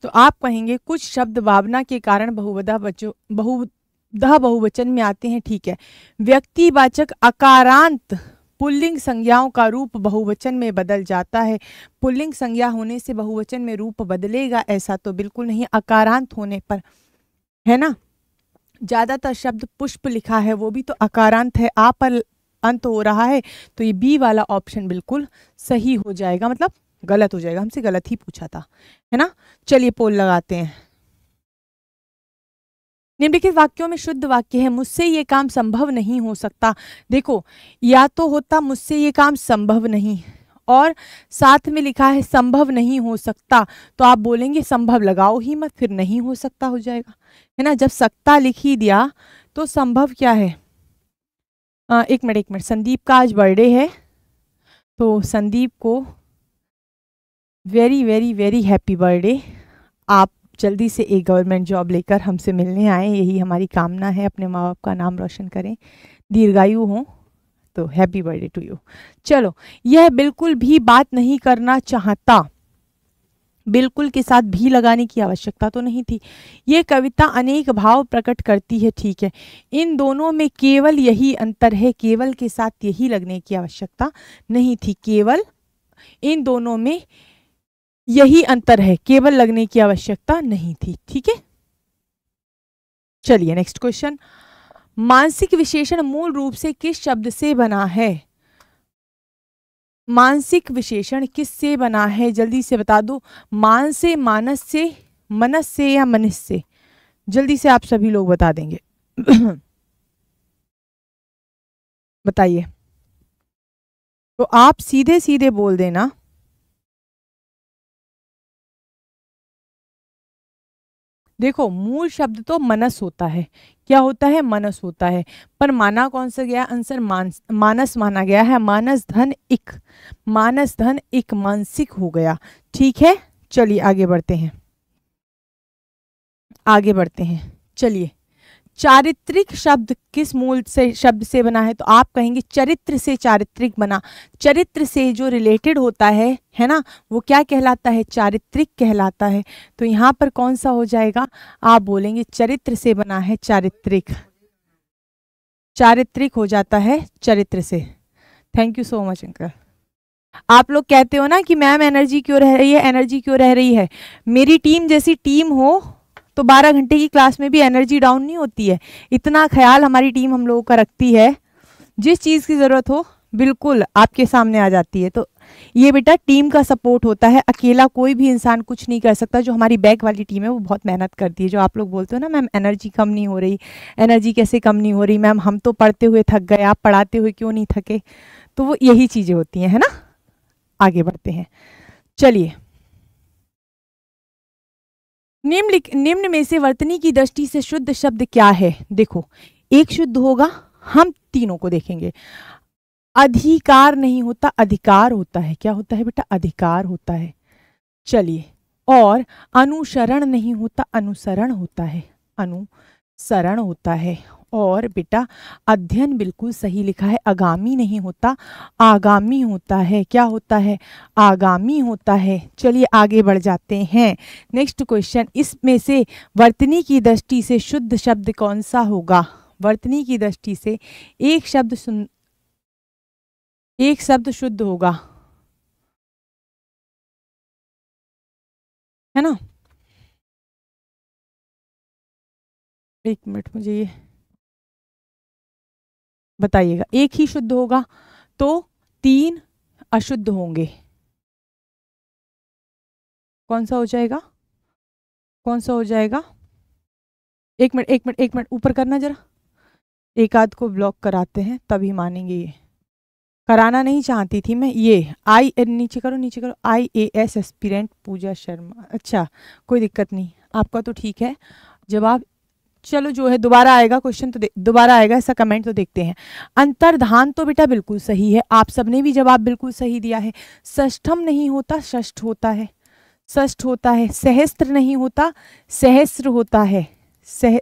A: तो आप कहेंगे कुछ शब्द भावना के कारण बहुवधा बच्चों बहुधा बहुवचन में आते हैं ठीक है व्यक्तिवाचक अकारांत पुल्लिंग संज्ञाओं का रूप बहुवचन में बदल जाता है पुल्लिंग संज्ञा होने से बहुवचन में रूप बदलेगा ऐसा तो बिल्कुल नहीं अकारांत होने पर है ना ज़्यादातर शब्द पुष्प लिखा है वो भी तो अकारांत है आ पर अंत हो रहा है तो ये बी वाला ऑप्शन बिल्कुल सही हो जाएगा मतलब गलत हो जाएगा हमसे गलत ही पूछा था है ना चलिए पोल लगाते हैं निम्नलिखित वाक्यों में शुद्ध वाक्य है मुझसे ये काम संभव नहीं हो सकता देखो या तो होता मुझसे ये काम संभव नहीं और साथ में लिखा है संभव नहीं हो सकता तो आप बोलेंगे संभव लगाओ ही मत फिर नहीं हो सकता हो जाएगा है ना जब सकता लिख ही दिया तो संभव क्या है आ, एक मिनट एक मिनट संदीप का आज बर्थडे है तो संदीप को very very very happy birthday आप जल्दी से एक गवर्नमेंट जॉब लेकर हमसे मिलने आएँ यही हमारी कामना है अपने माँ बाप का नाम रोशन करें दीर्घायु हों तो हैप्पी बर्थडे टू यू चलो यह बिल्कुल भी बात नहीं करना चाहता बिल्कुल के साथ भी लगाने की आवश्यकता तो नहीं थी ये कविता अनेक भाव प्रकट करती है ठीक है इन दोनों में केवल यही अंतर है केवल के साथ यही लगने की आवश्यकता नहीं थी केवल इन दोनों में यही अंतर है केवल लगने की आवश्यकता नहीं थी ठीक है चलिए नेक्स्ट क्वेश्चन मानसिक विशेषण मूल रूप से किस शब्द से बना है मानसिक विशेषण किस से बना है जल्दी से बता दो मान से मानस से मनस से या मनुष्य से जल्दी से आप सभी लोग बता देंगे बताइए तो आप सीधे सीधे बोल देना
B: देखो मूल
A: शब्द तो मनस होता है क्या होता है मनस होता है पर माना कौन सा गया आंसर मानस मानस माना गया है मानस धन इक मानस धन इक मानसिक हो गया ठीक है चलिए आगे बढ़ते हैं आगे बढ़ते हैं चलिए चारित्रिक शब्द किस मूल से शब्द से बना है तो आप कहेंगे चरित्र से चारित्रिक बना चरित्र से जो रिलेटेड होता है है ना वो क्या कहलाता है चारित्रिक कहलाता है तो यहाँ पर कौन सा हो जाएगा आप बोलेंगे चरित्र से बना है चारित्रिक चारित्रिक हो जाता है चरित्र से thank you so much uncle आप लोग कहते हो ना कि मैम एनर्जी क्यों रह रही है एनर्जी क्यों रह रही है मेरी टीम जैसी टीम हो तो 12 घंटे की क्लास में भी एनर्जी डाउन नहीं होती है इतना ख्याल हमारी टीम हम लोगों का रखती है जिस चीज़ की ज़रूरत हो बिल्कुल आपके सामने आ जाती है तो ये बेटा टीम का सपोर्ट होता है अकेला कोई भी इंसान कुछ नहीं कर सकता जो हमारी बैक वाली टीम है वो बहुत मेहनत करती है जो आप लोग बोलते हो ना मैम एनर्जी कम नहीं हो रही एनर्जी कैसे कम नहीं हो रही मैम हम तो पढ़ते हुए थक गए आप पढ़ाते हुए क्यों नहीं थके तो वो यही चीज़ें होती हैं है ना आगे बढ़ते हैं चलिए निम्न निम्न में से वर्तनी की दृष्टि से शुद्ध शब्द क्या है देखो एक शुद्ध होगा हम तीनों को देखेंगे अधिकार नहीं होता अधिकार होता है क्या होता है बेटा अधिकार होता है चलिए और अनुसरण नहीं होता अनुसरण होता है अनुसरण होता है और बेटा अध्ययन बिल्कुल सही लिखा है आगामी नहीं होता आगामी होता है क्या होता है आगामी होता है चलिए आगे बढ़ जाते हैं नेक्स्ट क्वेश्चन इसमें से वर्तनी की दृष्टि से शुद्ध शब्द कौन सा होगा वर्तनी की दृष्टि से एक शब्द सुन एक शब्द शुद्ध होगा
B: है ना एक मिनट मुझे ये बताइएगा एक
A: ही शुद्ध होगा तो तीन अशुद्ध होंगे कौन सा हो जाएगा कौन सा हो जाएगा एक मिनट एक मिनट एक मिनट ऊपर करना जरा एक आध को ब्लॉक कराते हैं तभी मानेंगे ये कराना नहीं चाहती थी मैं ये आई नीचे करो नीचे करो I A S aspirant Pooja Sharma अच्छा कोई दिक्कत नहीं आपका तो ठीक है जब आप चलो जो है दोबारा आएगा क्वेश्चन तो दोबारा आएगा ऐसा कमेंट तो देखते हैं अंतर्धान तो बेटा बिल्कुल सही है आप सबने भी जवाब बिल्कुल सही दिया है सष्टम नहीं होता षष्ठ होता है षष्ठ होता है सहस्त्र नहीं होता सहस्त्र होता है सह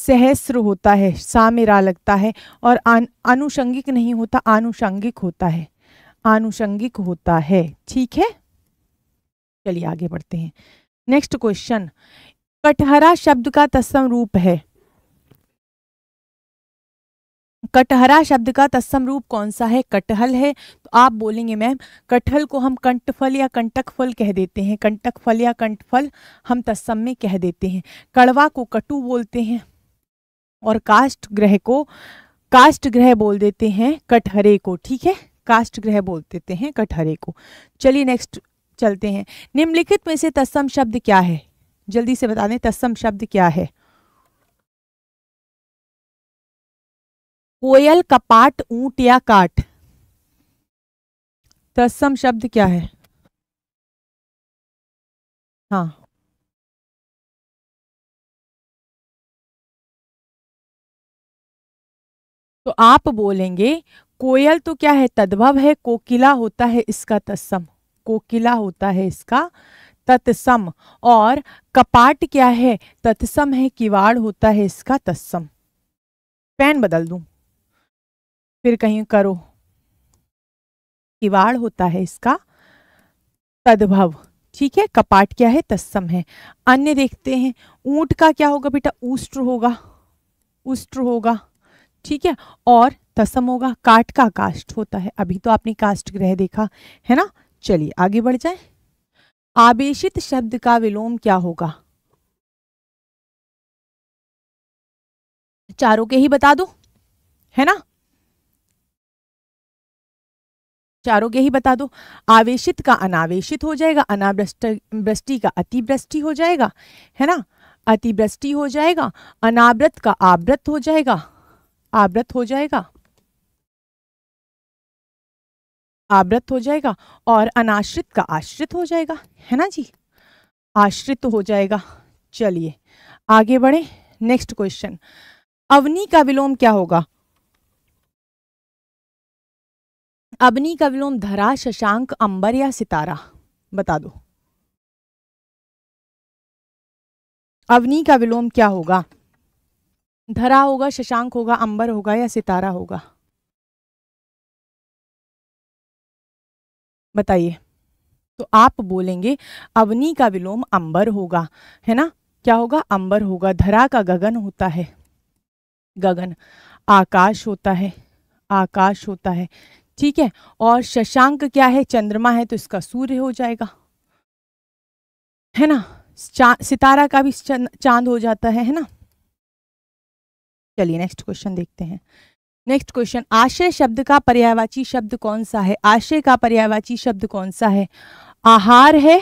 A: सहस्र होता है सा में रा लगता है और आनुषंगिक नहीं होता आनुषंगिक होता है आनुषंगिक होता है ठीक है चलिए आगे बढ़ते हैं नेक्स्ट क्वेश्चन कटहरा शब्द का तत्सम रूप है कटहरा शब्द का तत्सम रूप कौन सा है कटहल है तो आप बोलेंगे मैम कटहल को हम कंटफल या कंटक फल कह देते हैं कंटक फल या कंटफल हम तत्सम में कह देते हैं कड़वा को कटु बोलते हैं और काष्ट ग्रह को काष्ट ग्रह बोल देते हैं कटहरे को ठीक है काष्ट ग्रह बोल देते हैं कटहरे को चलिए नेक्स्ट चलते हैं निम्नलिखित में से तत्सम शब्द क्या है जल्दी से बता दें तस्सम शब्द क्या है
B: कोयल कपाट ऊंट या काट तस्सम शब्द क्या है हाँ तो आप
A: बोलेंगे कोयल तो क्या है तद्भव है कोकिला होता है इसका तस्सम कोकिला होता है इसका तत्सम और कपाट क्या है तत्सम है किवाड़ होता है इसका तत्सम पेन बदल दूं फिर कहीं करो किवाड़ होता है इसका तद्भव ठीक है कपाट क्या है तत्सम है अन्य देखते हैं ऊंट का क्या होगा बेटा उष्ट्र होगा उष्ट्र होगा ठीक है और तसम होगा काट का कास्ट होता है अभी तो आपने कास्ट ग्रह देखा है ना चलिए आगे बढ़ जाए आवेशित शब्द का विलोम क्या होगा चारों के ही बता दो है ना चारों के ही बता दो आवेशित का अनावेशित हो जाएगा अनावृष्टि का अतिवृष्टि हो जाएगा है ना अतिवृष्टि हो जाएगा अनावृत का आवृत हो जाएगा आवृत हो जाएगा आवृत हो जाएगा और अनाश्रित का आश्रित हो जाएगा है ना जी आश्रित हो जाएगा चलिए आगे बढ़े नेक्स्ट क्वेश्चन अवनी का विलोम क्या होगा अवनी का विलोम धरा शशांक अंबर या सितारा बता दो अवनी का विलोम क्या होगा धरा होगा शशांक होगा अंबर होगा या सितारा होगा बताइए तो आप बोलेंगे अवनि का विलोम अंबर होगा है ना क्या होगा अंबर होगा धरा का गगन होता है गगन आकाश होता है आकाश होता है ठीक है और शशांक क्या है चंद्रमा है तो इसका सूर्य हो जाएगा है ना सितारा का भी चांद हो जाता है है ना चलिए नेक्स्ट क्वेश्चन देखते हैं नेक्स्ट क्वेश्चन आशय शब्द का पर्यायवाची शब्द कौन सा है आशय का पर्यायवाची शब्द कौन सा है आहार है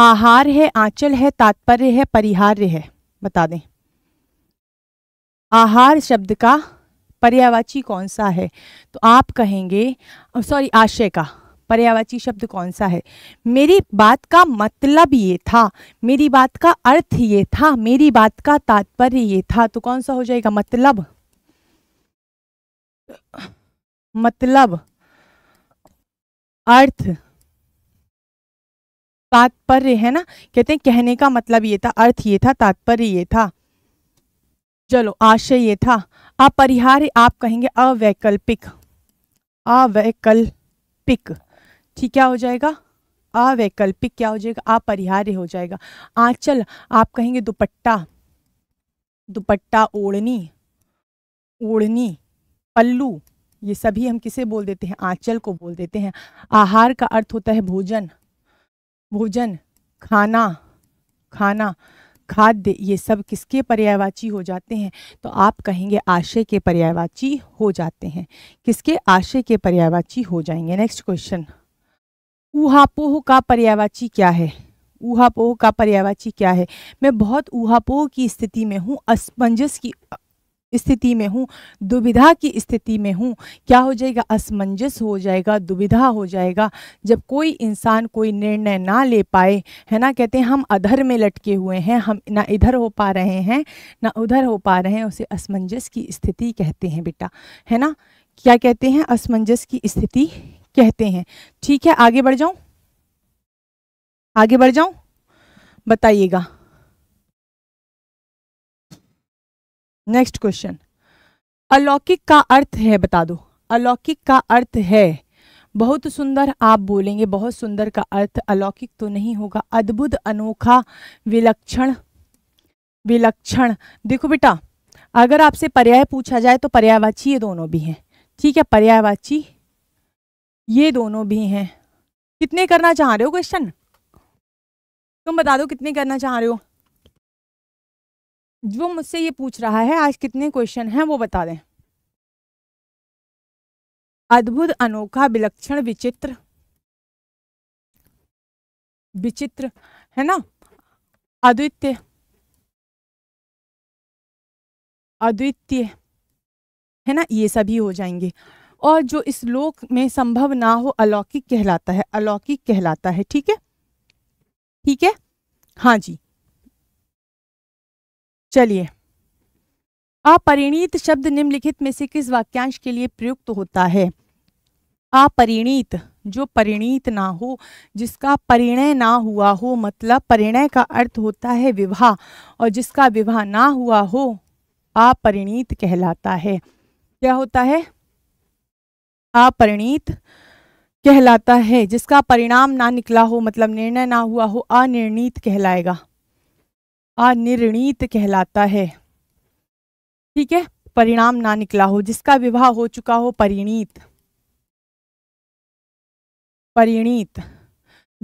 A: आहार है आंचल है तात्पर्य है परिहार्य है बता दें आहार शब्द का पर्यायवाची कौन सा है तो आप कहेंगे सॉरी आशय का पर्यावाची शब्द कौन सा है मेरी बात का मतलब ये था मेरी बात का अर्थ ये था मेरी बात का तात्पर्य ये था तो कौन सा हो जाएगा मतलब मतलब अर्थ तात्पर्य है ना कहते हैं कहने का मतलब ये था अर्थ ये था तात्पर्य ये था चलो आशय ये था अपरिहार्य आप कहेंगे अवैकल्पिक अवैकल्पिक ठीक क्या हो जाएगा अवैकल्पिक क्या हो जाएगा अपरिहार्य हो जाएगा आंचल आप कहेंगे दुपट्टा दुपट्टा ओढ़नी ओढ़नी पल्लू ये सभी हम किसे बोल देते हैं आंचल को बोल देते हैं आहार का अर्थ होता है भोजन भोजन खाना खाना खाद्य ये सब किसके पर्यायवाची हो जाते हैं तो आप कहेंगे आशय के पर्यायवाची हो जाते हैं किसके आशय के पर्यायवाची हो जाएंगे नेक्स्ट क्वेश्चन ऊहापोह का पर्यायवाची क्या है ऊहापोह का पर्यायवाची क्या है मैं बहुत ऊहापोह की स्थिति में हूँ असमंजस की स्थिति में हूँ दुविधा की स्थिति में हूँ क्या हो जाएगा असमंजस हो जाएगा दुविधा हो जाएगा जब कोई इंसान कोई निर्णय ना ले पाए है ना कहते हैं हम अधर में लटके हुए हैं हम ना इधर हो पा रहे हैं ना उधर हो पा रहे हैं उसे असमंजस की स्थिति कहते हैं बेटा है ना क्या कहते हैं असमंजस की स्थिति कहते हैं ठीक है आगे बढ़ जाऊँ आगे बढ़ जाऊँ बताइएगा नेक्स्ट क्वेश्चन अलौकिक का अर्थ है बता दो अलौकिक का अर्थ है बहुत सुंदर आप बोलेंगे बहुत सुंदर का अर्थ अलौकिक तो नहीं होगा अद्भुत अनोखा विलक्षण विलक्षण देखो बेटा अगर आपसे पर्याय पूछा जाए तो पर्यायवाची ये दोनों भी हैं ठीक है पर्यायवाची ये दोनों भी हैं कितने करना चाह रहे हो क्वेश्चन तुम बता दो कितने करना चाह रहे हो जो मुझसे ये पूछ रहा है आज कितने क्वेश्चन हैं वो बता दें
B: अद्भुत अनोखा विलक्षण विचित्र विचित्र है ना अद्वितीय
A: अद्वितीय है ना ये सभी हो जाएंगे और जो इस लोक में संभव ना हो अलौकिक कहलाता है अलौकिक कहलाता है ठीक है ठीक है हाँ जी चलिए अपरिणीत शब्द निम्नलिखित में से किस वाक्यांश के लिए प्रयुक्त होता है अपरिणीत जो परिणीत ना हो जिसका परिणय ना हुआ हो मतलब परिणय का अर्थ होता है विवाह और जिसका विवाह ना हुआ हो अपरिणीत कहलाता है क्या होता है अपरिणीत कहलाता है जिसका परिणाम ना निकला हो मतलब निर्णय ना हुआ हो अनिर्णीत कहलाएगा अनिर्णीत कहलाता है ठीक है परिणाम ना निकला हो जिसका विवाह हो चुका हो परिणीत परिणीत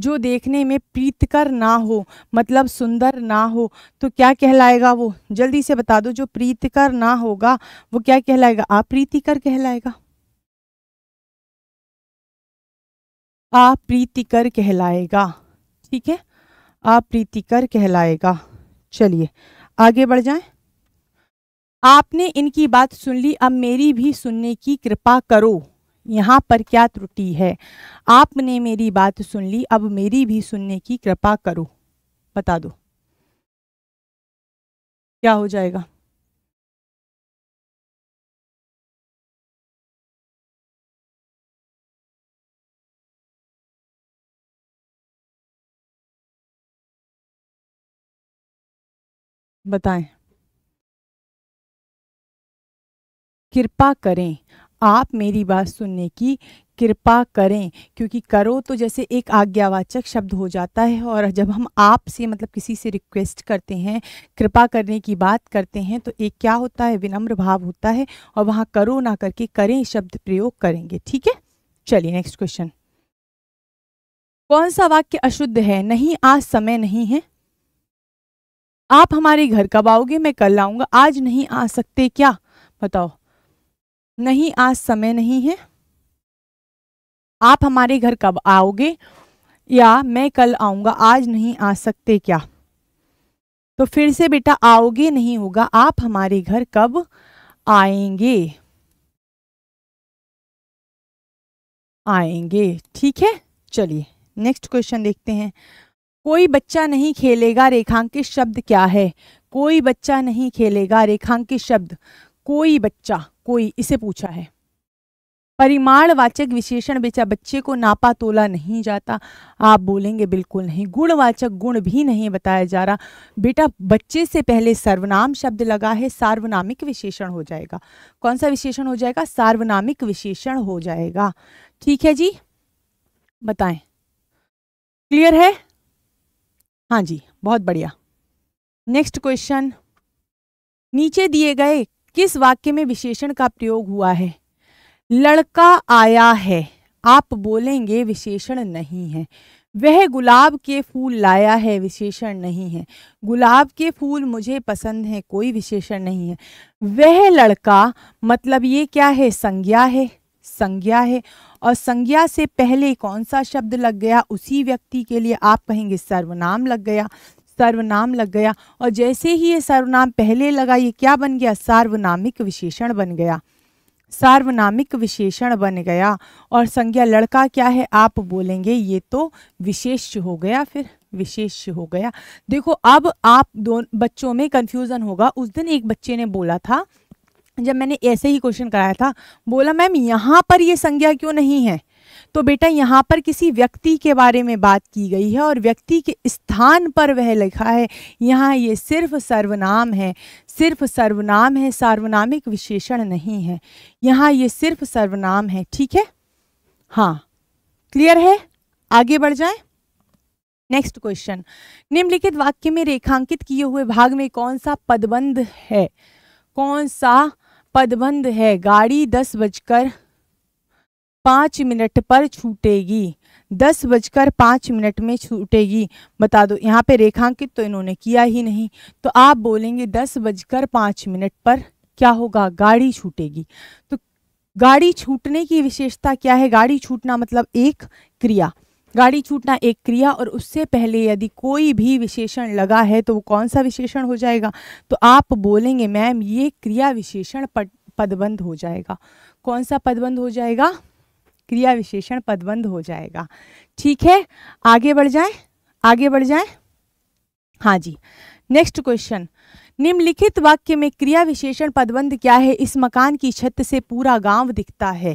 A: जो देखने में प्रीतकर ना हो मतलब सुंदर ना हो तो क्या कहलाएगा वो जल्दी से बता दो जो प्रीतकर ना होगा वो क्या कहलाएगा अप्रीतिकर कहलाएगा अप्रीतिकर कहलाएगा ठीक है अप्रीतिकर कहलाएगा चलिए आगे बढ़ जाएं आपने इनकी बात सुन ली अब मेरी भी सुनने की कृपा करो यहाँ पर क्या त्रुटि है आपने मेरी बात सुन ली अब मेरी भी सुनने की कृपा करो बता दो
B: क्या हो जाएगा
A: बताएं कृपा करें आप मेरी बात सुनने की कृपा करें क्योंकि करो तो जैसे एक आज्ञावाचक शब्द हो जाता है और जब हम आप से मतलब किसी से रिक्वेस्ट करते हैं कृपा करने की बात करते हैं तो एक क्या होता है विनम्र भाव होता है और वहाँ करो ना करके करें शब्द प्रयोग करेंगे ठीक है चलिए नेक्स्ट क्वेश्चन कौन सा वाक्य अशुद्ध है नहीं आज समय नहीं है आप हमारे घर कब आओगे मैं कल आऊंगा आज नहीं आ सकते क्या बताओ नहीं आज समय नहीं है आप हमारे घर कब आओगे या मैं कल आऊंगा आज नहीं आ सकते क्या तो फिर से बेटा आओगे नहीं होगा आप हमारे घर कब आएंगे आएंगे ठीक है चलिए नेक्स्ट क्वेश्चन देखते हैं कोई बच्चा नहीं खेलेगा रेखांकित शब्द क्या है कोई बच्चा नहीं खेलेगा रेखांकित शब्द कोई बच्चा कोई इसे पूछा है परिमाणवाचक विशेषण बेचा बच्चे को नापा तोला नहीं जाता आप बोलेंगे बिल्कुल नहीं गुणवाचक गुण भी नहीं बताया जा रहा बेटा बच्चे से पहले सर्वनाम शब्द लगा है सार्वनामिक विशेषण हो जाएगा कौन सा विशेषण हो जाएगा सार्वनामिक विशेषण हो जाएगा ठीक है जी बताएं क्लियर है हाँ जी बहुत बढ़िया नेक्स्ट क्वेश्चन नीचे दिए गए किस वाक्य में विशेषण का प्रयोग हुआ है लड़का आया है आप बोलेंगे विशेषण नहीं है वह गुलाब के फूल लाया है विशेषण नहीं है गुलाब के फूल मुझे पसंद है कोई विशेषण नहीं है वह लड़का मतलब ये क्या है संज्ञा है संज्ञा है और संज्ञा से पहले कौन सा शब्द लग गया उसी व्यक्ति के लिए आप कहेंगे सर्वनाम लग गया सर्वनाम लग गया और जैसे ही ये सर्वनाम पहले लगा ये क्या बन गया सार्वनामिक विशेषण बन गया सार्वनामिक विशेषण बन गया और संज्ञा लड़का क्या है आप बोलेंगे ये तो विशेष हो गया फिर विशेष हो गया देखो अब आप दोनों बच्चों में कन्फ्यूज़न होगा उस दिन एक बच्चे ने बोला था जब मैंने ऐसे ही क्वेश्चन कराया था बोला मैम यहाँ पर ये संज्ञा क्यों नहीं है तो बेटा यहाँ पर किसी व्यक्ति के बारे में बात की गई है और व्यक्ति के स्थान पर वह लिखा है यहाँ ये सिर्फ सर्वनाम है सिर्फ सर्वनाम है सार्वनामिक विशेषण नहीं है यहाँ ये सिर्फ सर्वनाम है ठीक है हाँ क्लियर है आगे बढ़ जाए नेक्स्ट क्वेश्चन निम्नलिखित वाक्य में रेखांकित किए हुए भाग में कौन सा पदबंध है कौन सा पदबंद है गाड़ी दस बजकर पाँच मिनट पर छूटेगी दस बजकर पाँच मिनट में छूटेगी बता दो यहाँ पे रेखांकित तो इन्होंने किया ही नहीं तो आप बोलेंगे दस बजकर पाँच मिनट पर क्या होगा गाड़ी छूटेगी तो गाड़ी छूटने की विशेषता क्या है गाड़ी छूटना मतलब एक क्रिया गाड़ी छूटना एक क्रिया और उससे पहले यदि कोई भी विशेषण लगा है तो वो कौन सा विशेषण हो जाएगा तो आप बोलेंगे मैम ये क्रिया विशेषण पदबंध हो जाएगा कौन सा पदबंध हो जाएगा क्रिया विशेषण पदबंध हो जाएगा ठीक है आगे बढ़ जाएं आगे बढ़ जाएं हाँ जी नेक्स्ट क्वेश्चन निम्नलिखित वाक्य में क्रिया विशेषण पदबंध क्या है इस मकान की छत से पूरा गांव दिखता है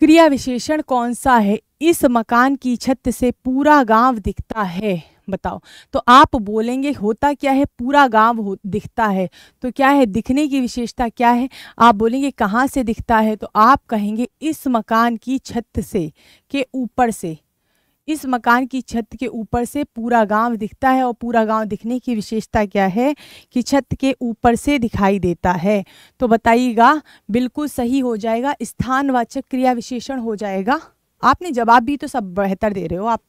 A: क्रिया विशेषण कौन सा है इस मकान की छत से पूरा गांव दिखता है बताओ तो आप बोलेंगे होता क्या है पूरा गांव हो दिखता है तो क्या है दिखने की विशेषता क्या है आप बोलेंगे कहाँ से दिखता है तो आप कहेंगे इस मकान की छत से के ऊपर से इस मकान की छत के ऊपर से पूरा गांव दिखता है और पूरा गांव दिखने की विशेषता क्या है कि छत के ऊपर से दिखाई देता है तो बताइएगा बिल्कुल सही हो जाएगा स्थानवाचक क्रिया विशेषण हो जाएगा आपने जवाब भी तो सब बेहतर दे रहे हो आप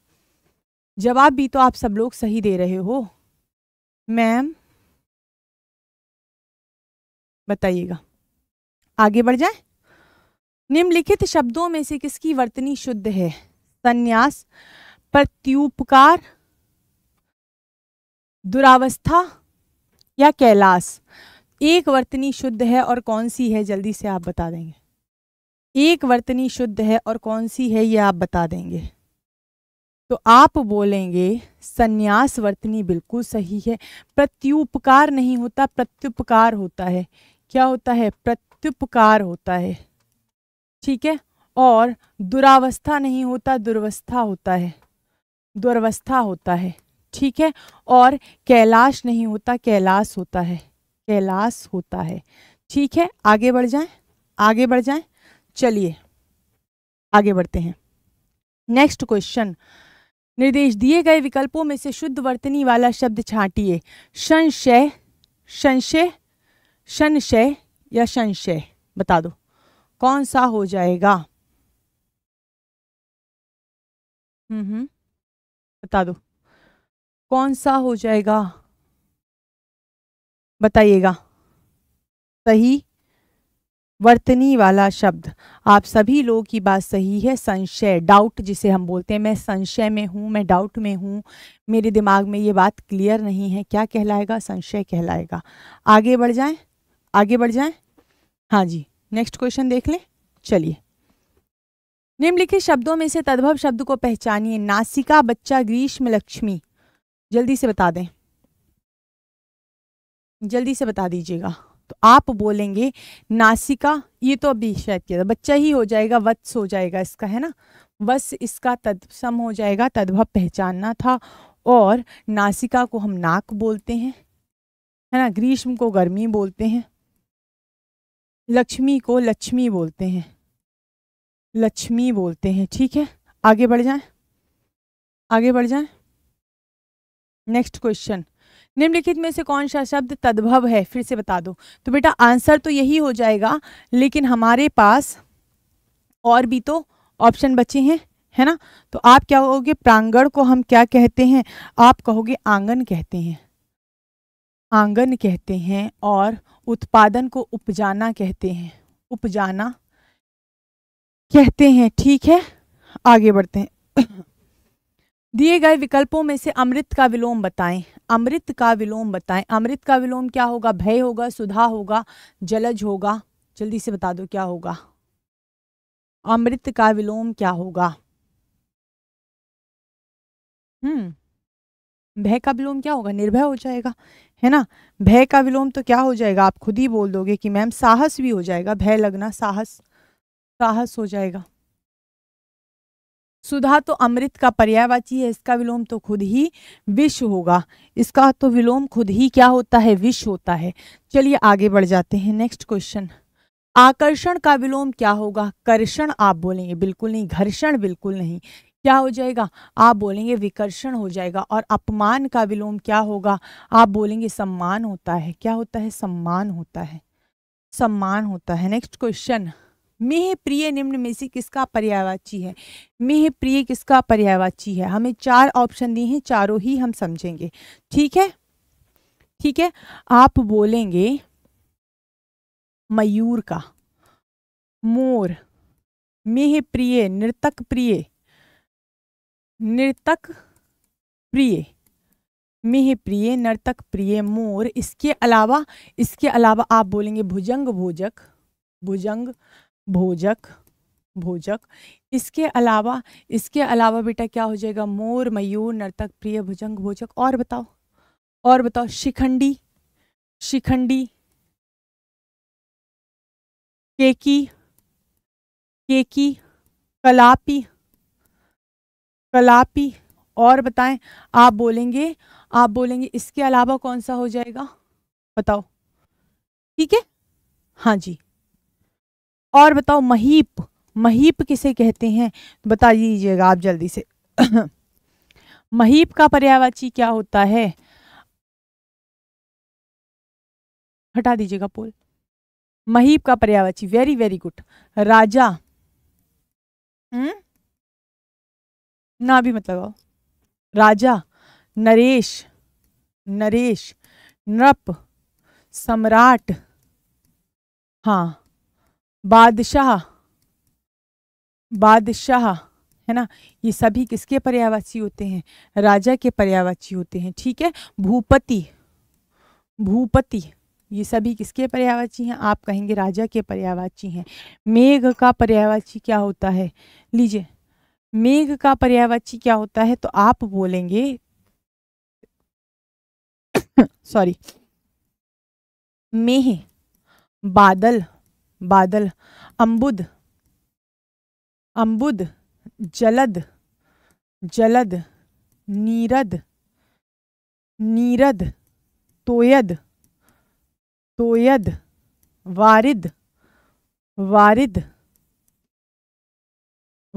A: जवाब भी तो आप सब लोग सही दे रहे हो मैम बताइएगा आगे बढ़ जाए निम्नलिखित शब्दों में से किसकी वर्तनी शुद्ध है संन्यास प्रत्युपकार दुरावस्था या कैलाश एक वर्तनी शुद्ध है और कौन सी है जल्दी से आप बता देंगे एक वर्तनी शुद्ध है और कौन सी है ये आप बता देंगे तो आप बोलेंगे संन्यास वर्तनी बिल्कुल सही है प्रत्युपकार नहीं होता प्रत्युपकार होता है क्या होता है प्रत्युपकार होता है ठीक है और दुरावस्था नहीं होता दुर्वस्था होता है दुर्वस्था होता है ठीक है और कैलाश नहीं होता कैलाश होता है कैलाश होता है ठीक है आगे बढ़ जाएं आगे बढ़ जाएं चलिए आगे बढ़ते हैं नेक्स्ट क्वेश्चन निर्देश दिए गए विकल्पों में से शुद्ध वर्तनी वाला शब्द छाटिए संशय संशय संशय या संशय बता दो कौन सा हो जाएगा
B: हम्म बता दो कौन सा हो जाएगा
A: बताइएगा सही वर्तनी वाला शब्द आप सभी लोगों की बात सही है संशय डाउट जिसे हम बोलते हैं मैं संशय में हूँ मैं डाउट में हूँ मेरे दिमाग में ये बात क्लियर नहीं है क्या कहलाएगा संशय कहलाएगा आगे बढ़ जाएं आगे बढ़ जाएं हाँ जी नेक्स्ट क्वेश्चन देख लें चलिए निम्नलिखित शब्दों में से तद्भव शब्द को पहचानिए नासिका बच्चा ग्रीष्म लक्ष्मी जल्दी से बता दें जल्दी से बता दीजिएगा तो आप बोलेंगे नासिका ये तो अभी शायद किया था बच्चा ही हो जाएगा वत्स हो जाएगा इसका है ना वस इसका सम हो जाएगा तद्भव पहचानना था और नासिका को हम नाक बोलते हैं है ना ग्रीष्म को गर्मी बोलते हैं लक्ष्मी को लक्ष्मी बोलते हैं लक्ष्मी बोलते हैं ठीक है आगे बढ़ जाएं आगे बढ़ जाएं नेक्स्ट क्वेश्चन निम्नलिखित में से कौन सा शब्द तद्भव है फिर से बता दो तो बेटा आंसर तो यही हो जाएगा लेकिन हमारे पास और भी तो ऑप्शन बचे हैं है ना तो आप क्या कहोगे प्रांगण को हम क्या कहते हैं आप कहोगे आंगन कहते हैं आंगन कहते हैं और उत्पादन को उपजाना कहते हैं उपजाना कहते हैं ठीक है आगे बढ़ते हैं दिए गए विकल्पों में से अमृत का विलोम बताएं अमृत का विलोम बताएं अमृत का विलोम क्या होगा भय होगा सुधा होगा जलज होगा जल्दी से बता दो क्या होगा अमृत का विलोम क्या होगा हम्म भय का विलोम क्या होगा निर्भय हो जाएगा है ना भय का विलोम तो क्या हो जाएगा आप खुद ही बोल दोगे कि मैम साहस भी हो जाएगा भय लगना साहस साहस हो जाएगा सुधा तो अमृत का पर्यायवाची है इसका विलोम तो खुद ही विष होगा इसका तो विलोम खुद ही क्या होता है विष होता है चलिए आगे बढ़ जाते हैं नेक्स्ट क्वेश्चन आकर्षण का विलोम क्या होगा कर्षण आप बोलेंगे बिल्कुल नहीं घर्षण बिल्कुल नहीं क्या हो जाएगा आप बोलेंगे विकर्षण हो जाएगा और अपमान का विलोम क्या होगा आप बोलेंगे सम्मान होता है क्या होता है सम्मान होता है सम्मान होता है नेक्स्ट क्वेश्चन मेह प्रिय निम्न में से किसका पर्यायवाची है मेह प्रिय किसका पर्यायवाची है हमें चार ऑप्शन दिए हैं चारों ही हम समझेंगे ठीक है ठीक है आप बोलेंगे मयूर का मोर मेह प्रिय नृतक प्रिय नृतक प्रिय मेह प्रिय नर्तक प्रिय मोर इसके अलावा इसके अलावा आप बोलेंगे भुजंग भोजक भुजंग भोजक भोजक इसके अलावा इसके अलावा बेटा क्या हो जाएगा मोर मयूर नर्तक प्रिय भुजंग भोजक और बताओ और बताओ शिखंडी शिखंडी केकी केकी कलापी कलापी और बताएं आप बोलेंगे आप बोलेंगे इसके अलावा कौन सा हो जाएगा बताओ ठीक है हाँ जी और बताओ महीप महीप किसे कहते हैं तो बता दीजिएगा आप जल्दी से महीप का पर्यावाची क्या होता है हटा दीजिएगा पोल महीप का पर्यावाची वेरी वेरी गुड राजा हुँ? हम्म? ना भी मत लगाओ राजा नरेश नरेश नृप सम्राट हाँ बादशाह बादशाह है ना ये सभी किसके पर्यावाची होते हैं राजा के पर्यावाची होते हैं ठीक है भूपति भूपति ये सभी किसके पर्यावाची हैं आप कहेंगे राजा के पर्यावाची हैं मेघ का पर्यावाची क्या होता है लीजिए मेघ का पर्यावाची क्या होता है तो आप बोलेंगे सॉरी मेह बादल बादल अम्बुद अम्बुद जलद जलद नीरद नीरद तोयद तोयद वारिद वारिद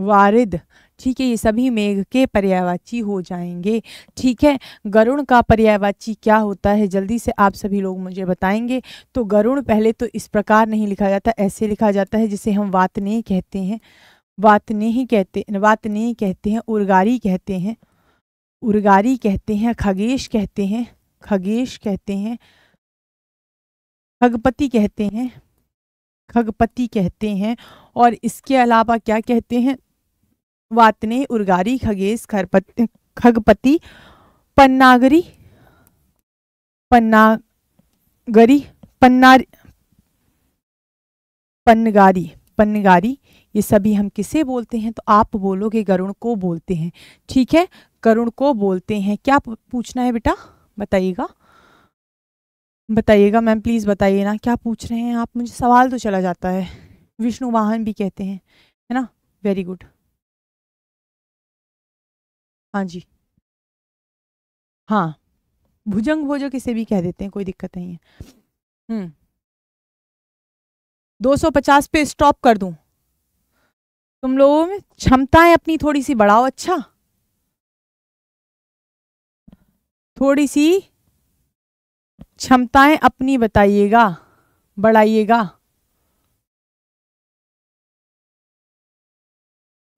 A: वारिद ठीक है ये सभी मेघ के पर्यायवाची हो जाएंगे ठीक है गरुण का पर्यायवाची क्या होता है जल्दी से आप सभी लोग मुझे बताएंगे तो गरुण पहले तो इस प्रकार नहीं लिखा जाता ऐसे लिखा जाता है जिसे हम नहीं कहते हैं ही कहते नहीं कहते हैं उर्गारी कहते हैं उर्गारी कहते हैं खगेश कहते हैं खगेश कहते हैं खगपति कहते हैं खगपति कहते हैं और इसके अलावा क्या कहते हैं वातने उर्गारी खगेश खरपति खगपति पन्नागरी पन्नागरी पन्नार पन्नगारी पन्नगारी ये सभी हम किसे बोलते हैं तो आप बोलोगे गरुण को बोलते हैं ठीक है गरुण को बोलते हैं क्या पूछना है बेटा बताइएगा बताइएगा मैम प्लीज़ बताइए ना क्या पूछ रहे हैं आप मुझे सवाल तो चला जाता है विष्णु वाहन भी कहते हैं है ना वेरी गुड
B: हाँ जी। हाँ। भोजो
A: किसे भी कह देते हैं, कोई दिक्कत नहीं है। हम्म 250 पे स्टॉप कर दूं तुम लोगों में क्षमताएं अपनी थोड़ी-सी बढ़ाओ, अच्छा? थोड़ी-सी क्षमताएं अपनी बताइएगा, बढ़ाइएगा।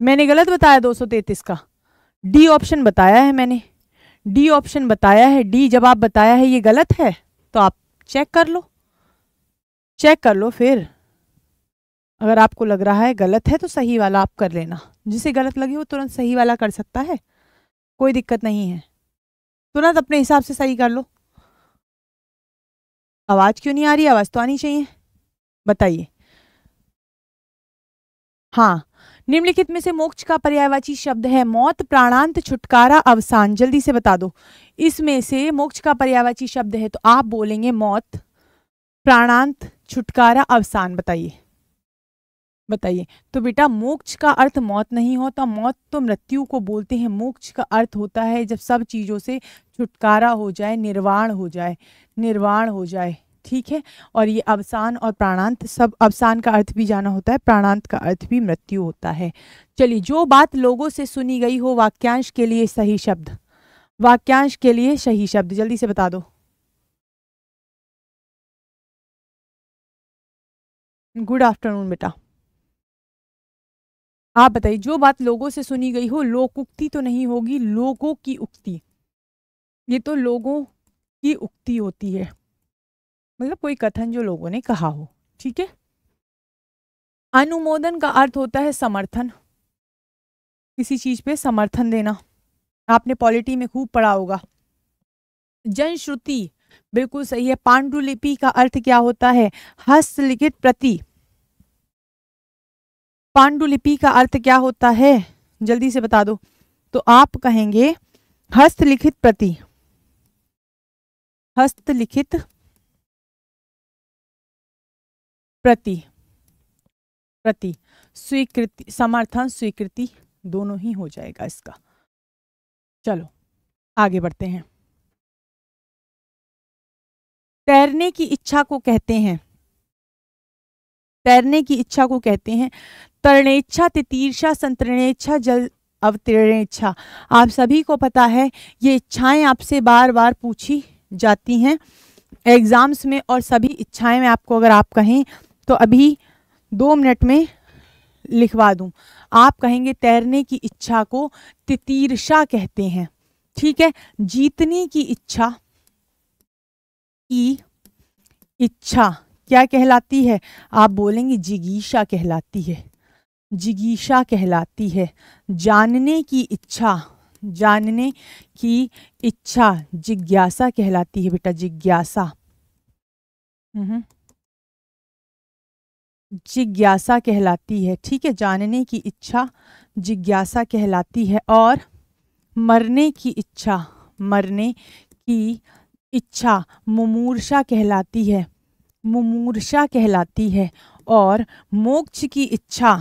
B: मैंने गलत बताया 233
A: का? डी ऑप्शन बताया है मैंने डी ऑप्शन बताया है डी जब आप बताया है ये गलत है तो आप चेक कर लो चेक कर लो फिर अगर आपको लग रहा है गलत है तो सही वाला आप कर लेना जिसे गलत लगे वो तुरंत सही वाला कर सकता है कोई दिक्कत नहीं है तुरंत अपने हिसाब से सही कर लो आवाज़ क्यों नहीं आ रही आवाज़ तो आनी चाहिए बताइए हाँ निम्नलिखित में से मोक्ष का पर्यायवाची शब्द है मौत प्राणांत छुटकारा अवसान जल्दी से बता दो इसमें से मोक्ष का पर्यायवाची शब्द है तो आप बोलेंगे मौत प्राणांत छुटकारा अवसान बताइए बताइए तो बेटा मोक्ष का अर्थ मौत नहीं होता मौत तो मृत्यु को बोलते हैं मोक्ष का अर्थ होता है जब सब चीज़ों से छुटकारा हो जाए निर्वाण हो जाए निर्वाण हो जाए ठीक है और ये अवसान और प्राणांत सब अवसान का अर्थ भी जाना होता है प्राणांत का अर्थ भी मृत्यु होता है चलिए जो बात लोगों से सुनी गई हो वाक्यांश के लिए सही शब्द वाक्यांश के लिए सही शब्द जल्दी से बता दो गुड आफ्टरनून बेटा आप बताइए जो बात लोगों से सुनी गई हो लोक उक्ति तो नहीं होगी लोगों की उक्ति ये तो लोगों की उक्ति होती है मतलब कोई कथन जो लोगों ने कहा हो ठीक है अनुमोदन का अर्थ होता है समर्थन किसी चीज पे समर्थन देना आपने पॉलिटी में खूब पढ़ा होगा जनश्रुति बिल्कुल सही है पांडुलिपि का अर्थ क्या होता है हस्तलिखित प्रति पांडुलिपि का अर्थ क्या होता है जल्दी से बता दो तो आप कहेंगे हस्तलिखित प्रति
B: हस्तलिखित प्रति
A: प्रति स्वीकृति समर्थन स्वीकृति दोनों ही हो जाएगा इसका चलो आगे बढ़ते हैं तैरने की इच्छा को कहते हैं तैरने की इच्छा को कहते हैं तरणेच्छा तितीर्षा संतरणेच्छा जल अवतीर्ण इच्छा आप सभी को पता है ये इच्छाएं आपसे बार बार पूछी जाती हैं एग्जाम्स में और सभी इच्छाएं में आपको अगर आप कहें तो अभी दो मिनट में लिखवा दूं आप कहेंगे तैरने की इच्छा को तितीर्षा कहते हैं ठीक है जीतने की इच्छा की इच्छा क्या कहलाती है आप बोलेंगे जिगीषा कहलाती है जिगीषा कहलाती है जानने की इच्छा जानने की इच्छा जिज्ञासा कहलाती है बेटा जिज्ञासा हम्म जिज्ञासा कहलाती है ठीक है जानने की इच्छा जिज्ञासा कहलाती है और मरने की इच्छा मरने की इच्छा मुमूर्षा कहलाती है मुमूर्षा कहलाती है और मोक्ष की इच्छा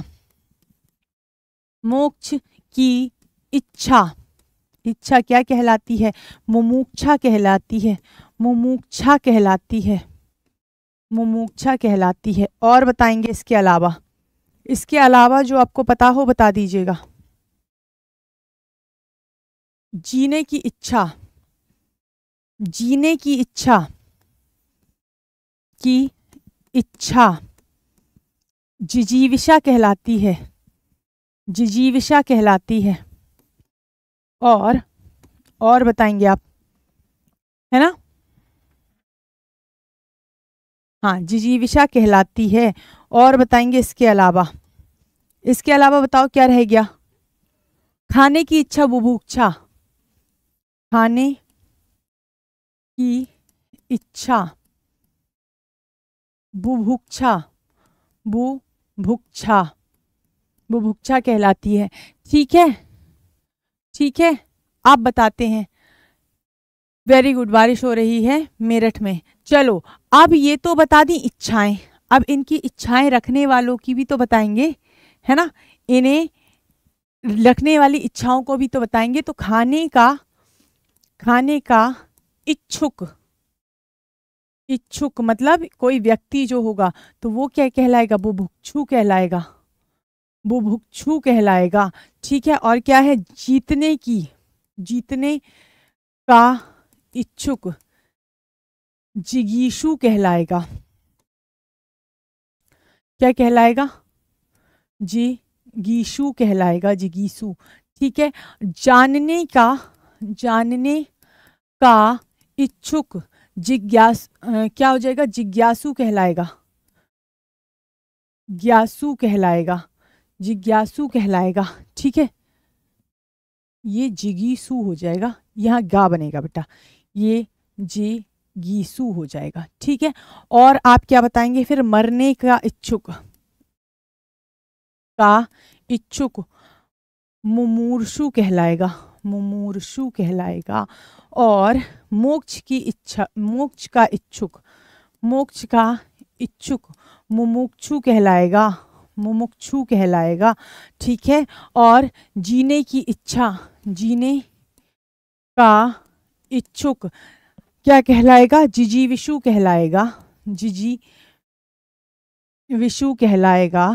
A: मोक्ष की इच्छा इच्छा क्या कहलाती है मुमुक्षा कहलाती है मुमुक्षा कहलाती है मुमुक्षा कहलाती है और बताएंगे इसके अलावा इसके अलावा जो आपको पता हो बता दीजिएगा जीने की इच्छा जीने की इच्छा की इच्छा जिजीविशा कहलाती है जिजीविशा कहलाती है और और बताएंगे आप है ना हाँ जिजीविशा कहलाती है और बताएंगे इसके अलावा इसके अलावा बताओ क्या रह गया खाने की इच्छा बुभुक्षा खाने की इच्छा बुभुक्षा बुभुक्षा बुभुक्षा कहलाती है ठीक है ठीक है आप बताते हैं वेरी गुड बारिश हो रही है मेरठ में चलो अब ये तो बता दी इच्छाएं अब इनकी इच्छाएं रखने वालों की भी तो बताएंगे है ना इन्हें रखने वाली इच्छाओं को भी तो बताएंगे तो खाने का खाने का इच्छुक इच्छुक मतलब कोई व्यक्ति जो होगा तो वो क्या कहलाएगा वो भुक्षु कहलाएगा वो भुक्षु कहलाएगा ठीक है और क्या है जीतने की जीतने का इच्छुक जिगीशु कहलाएगा क्या कहलाएगा जी गीशु कहलाएगा जिगीसु ठीक है जानने का जानने का इच्छुक जिज्ञास क्या हो जाएगा जिज्ञासु कहलाएगा ज्ञासु कहलाएगा जिज्ञासु कहलाएगा ठीक है ये जिगीशु हो जाएगा यहाँ गा बनेगा बेटा ये जी गीसु हो जाएगा ठीक है और आप क्या बताएंगे फिर मरने का इच्छुक का इच्छुक मुमूर्शु कहलाएगा मुमूर्शु कहलाएगा और मोक्ष की इच्छा मोक्ष का इच्छुक मोक्ष का इच्छुक मुमुक्षु कहलाएगा मुमुक्षु कहलाएगा ठीक है और जीने की इच्छा जीने का इच्छुक क्या कहलाएगा जिजी विशु कहलाएगा जिजी विशु कहलाएगा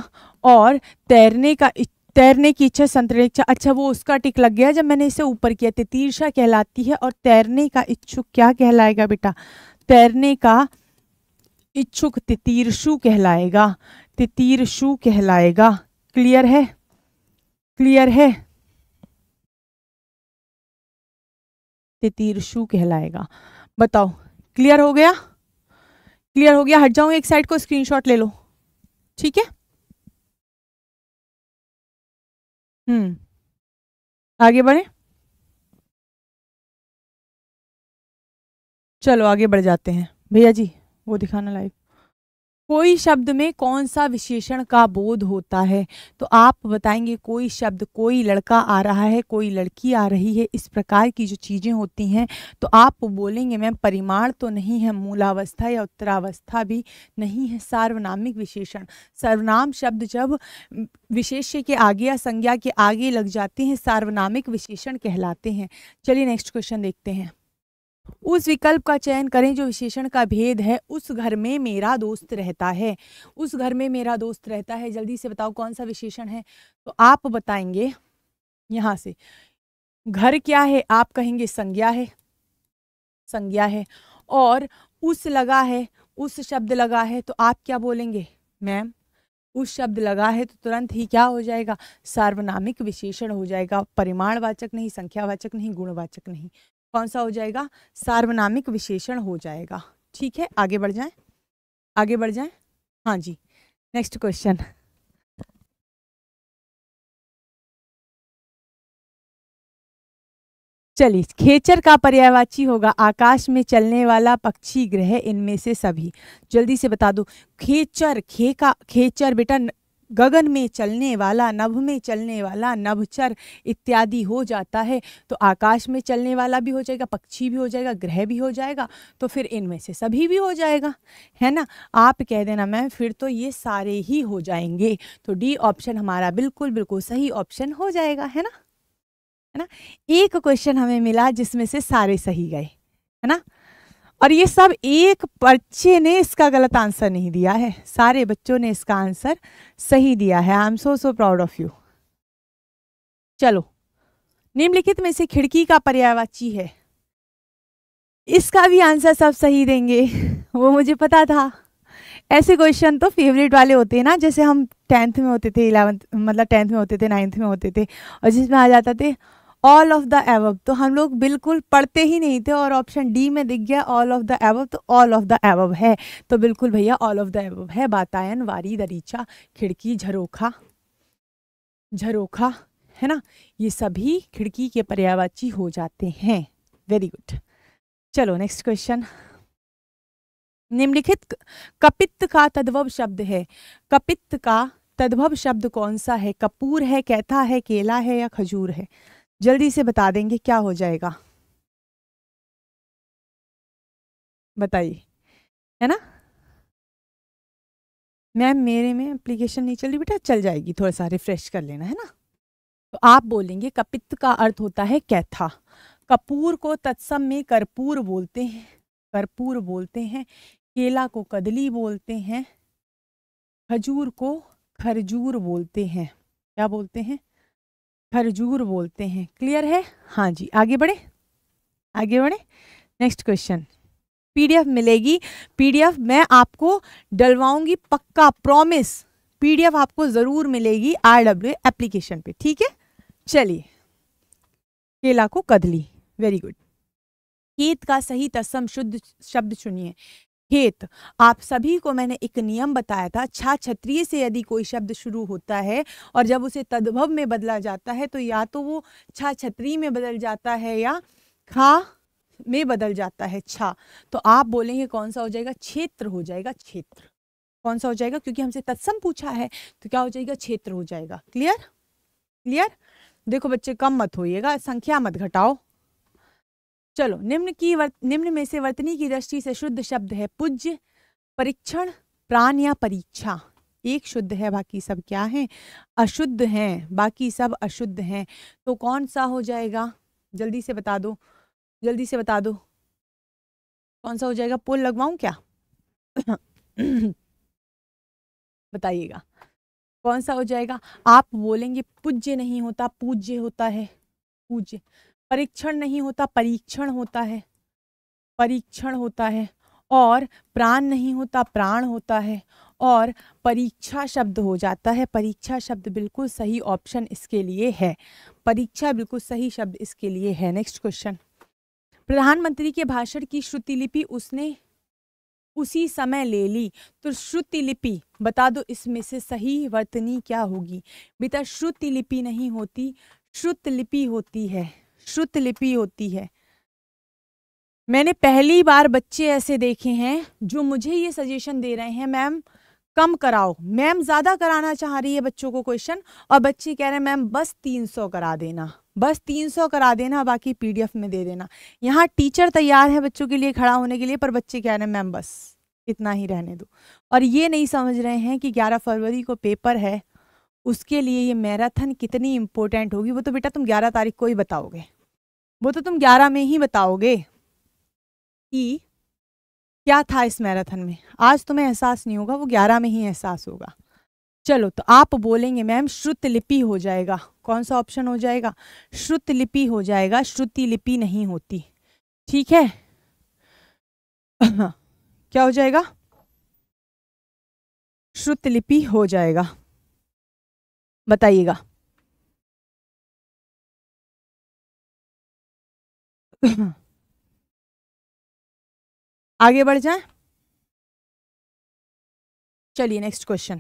A: और तैरने का तैरने की इच्छा संतरिक्षा अच्छा वो उसका टिक लग गया जब मैंने इसे ऊपर किया तीर्षा कहलाती है और तैरने का इच्छुक क्या कहलाएगा बेटा तैरने का इच्छुक तितीर्षु कहलाएगा तितीर्षु कहलाएगा क्लियर है क्लियर है तितीर्षु कहलाएगा बताओ क्लियर हो गया क्लियर हो गया हट जाऊं एक साइड को स्क्रीनशॉट ले लो ठीक है
B: हम्म आगे बढ़े चलो आगे बढ़
A: जाते हैं भैया जी वो दिखाना लाइव कोई शब्द में कौन सा विशेषण का बोध होता है तो आप बताएंगे कोई शब्द कोई लड़का आ रहा है कोई लड़की आ रही है इस प्रकार की जो चीज़ें होती हैं तो आप बोलेंगे मैम परिमाण तो नहीं है मूलावस्था या उत्तरावस्था भी नहीं है सार्वनामिक विशेषण सर्वनाम शब्द जब विशेष्य के आगे या संज्ञा के आगे लग जाते हैं सार्वनामिक विशेषण कहलाते हैं चलिए नेक्स्ट क्वेश्चन देखते हैं उस विकल्प का चयन करें जो विशेषण का भेद है उस घर में मेरा दोस्त रहता है उस घर में मेरा दोस्त रहता है जल्दी से बताओ कौन सा विशेषण है तो आप बताएंगे यहाँ से घर क्या है आप कहेंगे संज्ञा है संज्ञा है और उस लगा है उस शब्द लगा है तो आप क्या बोलेंगे मैम उस शब्द लगा है तो तुरंत ही क्या हो जाएगा सार्वनामिक विशेषण हो जाएगा परिमाणवाचक नहीं संख्यावाचक नहीं गुणवाचक नहीं कौन सा हो जाएगा सार्वनामिक विशेषण हो जाएगा ठीक है आगे बढ़ जाएं आगे बढ़ जाएं हाँ जी नेक्स्ट क्वेश्चन चलिए खेचर का पर्यायवाची होगा आकाश में चलने वाला पक्षी ग्रह इनमें से सभी जल्दी से बता दो खेचर खे का खेचर बेटा गगन में चलने वाला नभ में चलने वाला नभचर इत्यादि हो जाता है तो आकाश में चलने वाला भी हो जाएगा पक्षी भी हो जाएगा ग्रह भी हो जाएगा तो फिर इनमें से सभी भी हो जाएगा है ना आप कह देना मैम फिर तो ये सारे ही हो जाएंगे तो डी ऑप्शन हमारा बिल्कुल बिल्कुल सही ऑप्शन हो जाएगा है ना है ना एक क्वेश्चन हमें मिला जिसमें से सारे सही गए है ना और ये सब एक बच्चे ने इसका गलत आंसर नहीं दिया है सारे बच्चों ने इसका आंसर सही दिया है I am so so proud of you चलो निम्नलिखित में से खिड़की का पर्यायवाची है इसका भी आंसर सब सही देंगे वो मुझे पता था ऐसे क्वेश्चन तो फेवरेट वाले होते हैं ना जैसे हम टेंथ में होते थे इलेवंथ मतलब टेंथ में होते थे नाइन्थ में होते थे और जिसमें आ जाता थे ऑल ऑफ द एवब तो हम लोग बिल्कुल पढ़ते ही नहीं थे और ऑप्शन डी में दिख गया ऑल ऑफ द एवब तो ऑल ऑफ द एवब है तो बिल्कुल भैया ऑल ऑफ द एवब है बातायन वारी दरीचा खिड़की झरोखा झरोखा है ना ये सभी खिड़की के पर्यावाची हो जाते हैं वेरी गुड चलो नेक्स्ट क्वेश्चन निम्नलिखित कपित्त का तद्भव शब्द है कपित्त का तद्भव शब्द कौन सा है कपूर है कैथा है केला है या खजूर है जल्दी से बता देंगे क्या हो जाएगा बताइए है ना मैम मेरे में एप्लीकेशन नहीं चल रही बेटा चल जाएगी थोड़ा सा रिफ्रेश कर लेना है ना तो आप बोलेंगे कपित्त का अर्थ होता है कैथा कपूर को तत्सम में कर्पूर बोलते हैं कर्पूर बोलते हैं केला को कदली बोलते हैं खजूर को खरजूर बोलते हैं क्या बोलते हैं खरजूर बोलते हैं क्लियर है हाँ जी आगे बढ़े आगे बढ़े नेक्स्ट क्वेश्चन पीडीएफ मिलेगी पीडीएफ मैं आपको डलवाऊंगी पक्का प्रॉमिस पीडीएफ आपको ज़रूर मिलेगी आरडब्ल्यू एप्लीकेशन पे ठीक है चलिए केला को कदली वेरी गुड खेत का सही तस्म शुद्ध शब्द चुनिए हेत आप सभी को मैंने एक नियम बताया था छा क्षत्रिय से यदि कोई शब्द शुरू होता है और जब उसे तद्भव में बदला जाता है तो या तो वो छा क्षत्रिय में बदल जाता है या खा में बदल जाता है छा तो आप बोलेंगे कौन सा हो जाएगा क्षेत्र हो जाएगा क्षेत्र कौन सा हो जाएगा क्योंकि हमसे तत्सम पूछा है तो क्या हो जाएगा क्षेत्र हो जाएगा क्लियर क्लियर देखो बच्चे कम मत होइएगा संख्या मत घटाओ चलो निम्न की वर्त, निम्न में से वर्तनी की दृष्टि से शुद्ध शब्द है पूज्य परीक्षण प्राण या परीक्षा एक शुद्ध है बाकी सब क्या है अशुद्ध हैं बाकी सब अशुद्ध हैं तो कौन सा हो जाएगा जल्दी से बता दो जल्दी से बता दो कौन सा हो जाएगा पोल लगवाऊं क्या बताइएगा कौन सा हो जाएगा आप बोलेंगे पूज्य नहीं होता पूज्य होता है पूज्य परीक्षण नहीं होता परीक्षण होता है परीक्षण होता है और प्राण नहीं होता प्राण होता है और परीक्षा शब्द हो जाता है परीक्षा शब्द बिल्कुल सही ऑप्शन इसके लिए है परीक्षा बिल्कुल सही शब्द इसके लिए है नेक्स्ट क्वेश्चन प्रधानमंत्री के भाषण की श्रुति लिपि उसने उसी समय ले ली तो श्रुति लिपि बता दो इसमें से सही वर्तनी क्या होगी बेटा श्रुति लिपि नहीं होती श्रुत लिपि होती है श्रुत लिपि होती है मैंने पहली बार बच्चे ऐसे देखे हैं जो मुझे ये सजेशन दे रहे हैं मैम कम कराओ मैम ज़्यादा कराना चाह रही है बच्चों को क्वेश्चन और बच्चे कह रहे हैं मैम बस तीन सौ करा देना बस तीन सौ करा देना बाकी पीडीएफ में दे देना यहाँ टीचर तैयार है बच्चों के लिए खड़ा होने के लिए पर बच्चे कह रहे हैं मैम बस इतना ही रहने दो और ये नहीं समझ रहे हैं कि ग्यारह फरवरी को पेपर है उसके लिए ये मैराथन कितनी इम्पोर्टेंट होगी वो तो बेटा तुम ग्यारह तारीख को ही बताओगे वो तो तुम ग्यारह में ही बताओगे कि क्या था इस मैराथन में आज तुम्हें एहसास नहीं होगा वो ग्यारह में ही एहसास होगा चलो तो आप बोलेंगे मैम श्रुत लिपि हो जाएगा कौन सा ऑप्शन हो जाएगा श्रुत लिपि हो जाएगा श्रुति लिपि नहीं होती ठीक है क्या हो जाएगा श्रुत लिपि हो जाएगा
B: बताइएगा आगे
A: बढ़ जाए चलिए नेक्स्ट क्वेश्चन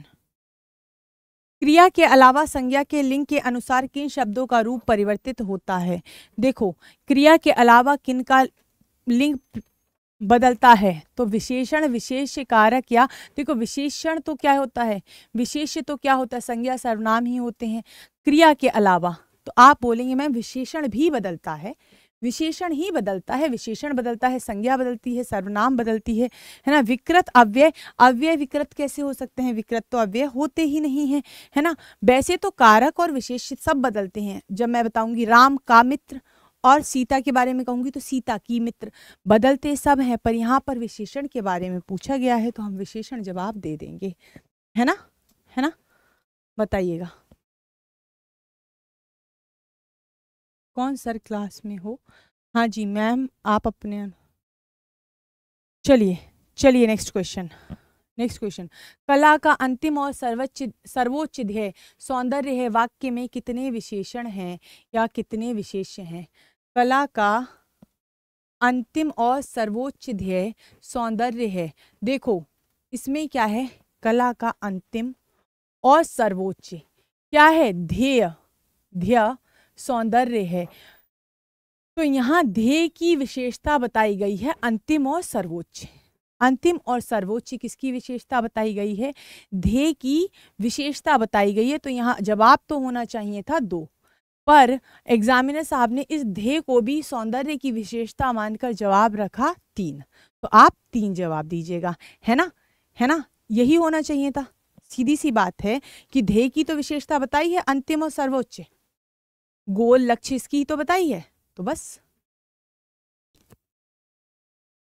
A: क्रिया के अलावा संज्ञा के लिंग के अनुसार किन शब्दों का रूप परिवर्तित होता है देखो क्रिया के अलावा किन का लिंग बदलता है तो विशेषण विशेष कारक या देखो विशेषण तो क्या होता है विशेष तो क्या होता है संज्ञा सर्वनाम ही होते हैं क्रिया के अलावा तो आप बोलेंगे मैम विशेषण भी बदलता है विशेषण ही बदलता है विशेषण बदलता है संज्ञा बदलती है सर्वनाम बदलती है है ना विकृत अव्यय अव्यय विकृत कैसे हो सकते हैं विकृत तो अव्यय होते ही नहीं है है ना वैसे तो कारक और विशेष सब बदलते हैं जब मैं बताऊंगी राम का मित्र और सीता के बारे में कहूंगी तो सीता की मित्र बदलते सब हैं पर यहाँ पर विशेषण के बारे में पूछा गया है तो हम विशेषण जवाब दे देंगे है ना है ना बताइएगा कौन सर क्लास में हो हाँ जी मैम आप अपने चलिए चलिए नेक्स्ट क्वेश्चन नेक्स्ट क्वेश्चन कला का अंतिम और सर्वोच्च सर्वोच्च ध्येय सौंदर्य है वाक्य में कितने विशेषण हैं या कितने विशेष्य हैं कला का अंतिम और सर्वोच्च ध्येय सौंदर्य है देखो इसमें क्या है कला का अंतिम और सर्वोच्च क्या है ध्येय ध्येय सौंदर्य है तो यहाँ ध्येय की विशेषता बताई गई है अंतिम और सर्वोच्च अंतिम और सर्वोच्च किसकी विशेषता बताई गई है ध्येय की विशेषता बताई गई है तो यहाँ जवाब तो होना चाहिए था दो पर एग्जामिनर साहब ने इस ध्येय को भी सौंदर्य की विशेषता मानकर जवाब रखा तीन तो आप तीन जवाब दीजिएगा है ना है ना यही होना चाहिए था सीधी सी बात है कि ध्येय की तो विशेषता बताई है अंतिम और सर्वोच्च गोल लक्ष्य इसकी तो तो बताइए तो बस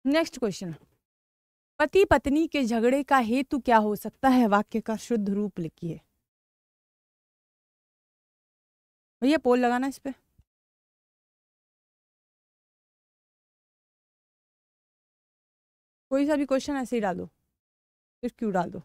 A: नेक्स्ट क्वेश्चन पति पत्नी के झगड़े का हेतु क्या हो सकता है वाक्य का शुद्ध रूप लिखिए
B: भैया पोल लगाना इस पर कोई सा भी क्वेश्चन ऐसे ही डाल दो फिर क्यों डाल दो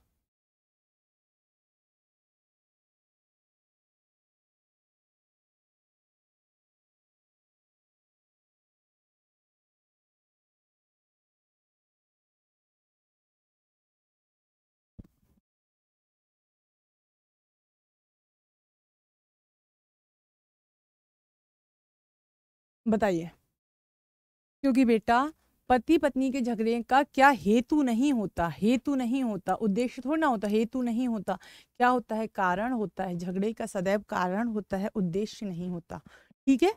A: बताइए क्योंकि बेटा पति पत्नी के झगड़े का क्या हेतु नहीं होता हेतु नहीं होता उद्देश्य थोड़ा ना होता हेतु नहीं होता क्या होता है कारण होता है झगड़े का सदैव कारण होता है उद्देश्य नहीं होता ठीक है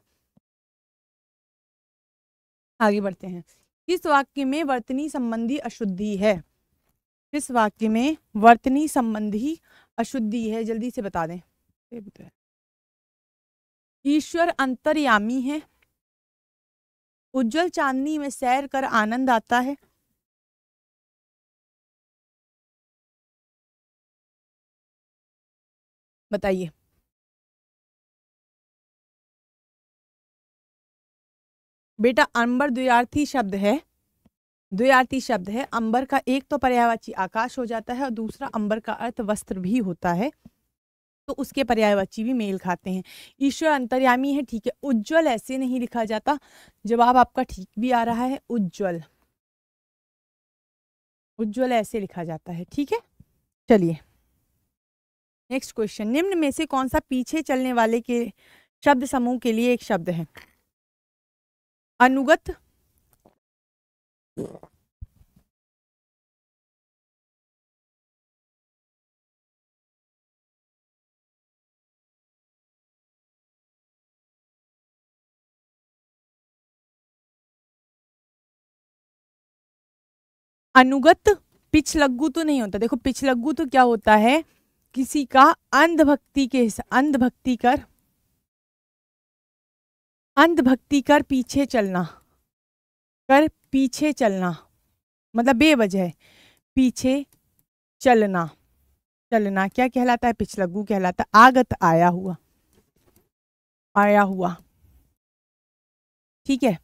A: आगे बढ़ते हैं किस वाक्य में वर्तनी संबंधी अशुद्धि है किस वाक्य में वर्तनी संबंधी अशुद्धि है जल्दी से बता दें ईश्वर अंतर्यामी है उज्जवल चांदनी में सैर कर आनंद आता है बताइए बेटा अंबर द्वियार्थी शब्द है द्वियार्थी शब्द है अंबर का एक तो पर्यावाची आकाश हो जाता है और दूसरा अंबर का अर्थ वस्त्र भी होता है तो उसके पर्यायवाची भी मेल खाते हैं ईश्वर अंतर्यामी है ठीक है उज्जवल ऐसे नहीं लिखा जाता जवाब आपका ठीक भी आ रहा है उज्जवल उज्जवल ऐसे लिखा जाता है ठीक है चलिए नेक्स्ट क्वेश्चन निम्न में से कौन सा पीछे चलने वाले के शब्द समूह के लिए एक शब्द है अनुगत अनुगत पिछलग्गू तो नहीं होता देखो पिछलग्गू तो क्या होता है किसी का अंधभक्ति के अंधभक्ति कर अंधभक्ति कर पीछे चलना कर पीछे चलना मतलब बेवजह पीछे चलना चलना क्या कहलाता है पिछलग्गु कहलाता है आगत आया हुआ आया हुआ ठीक है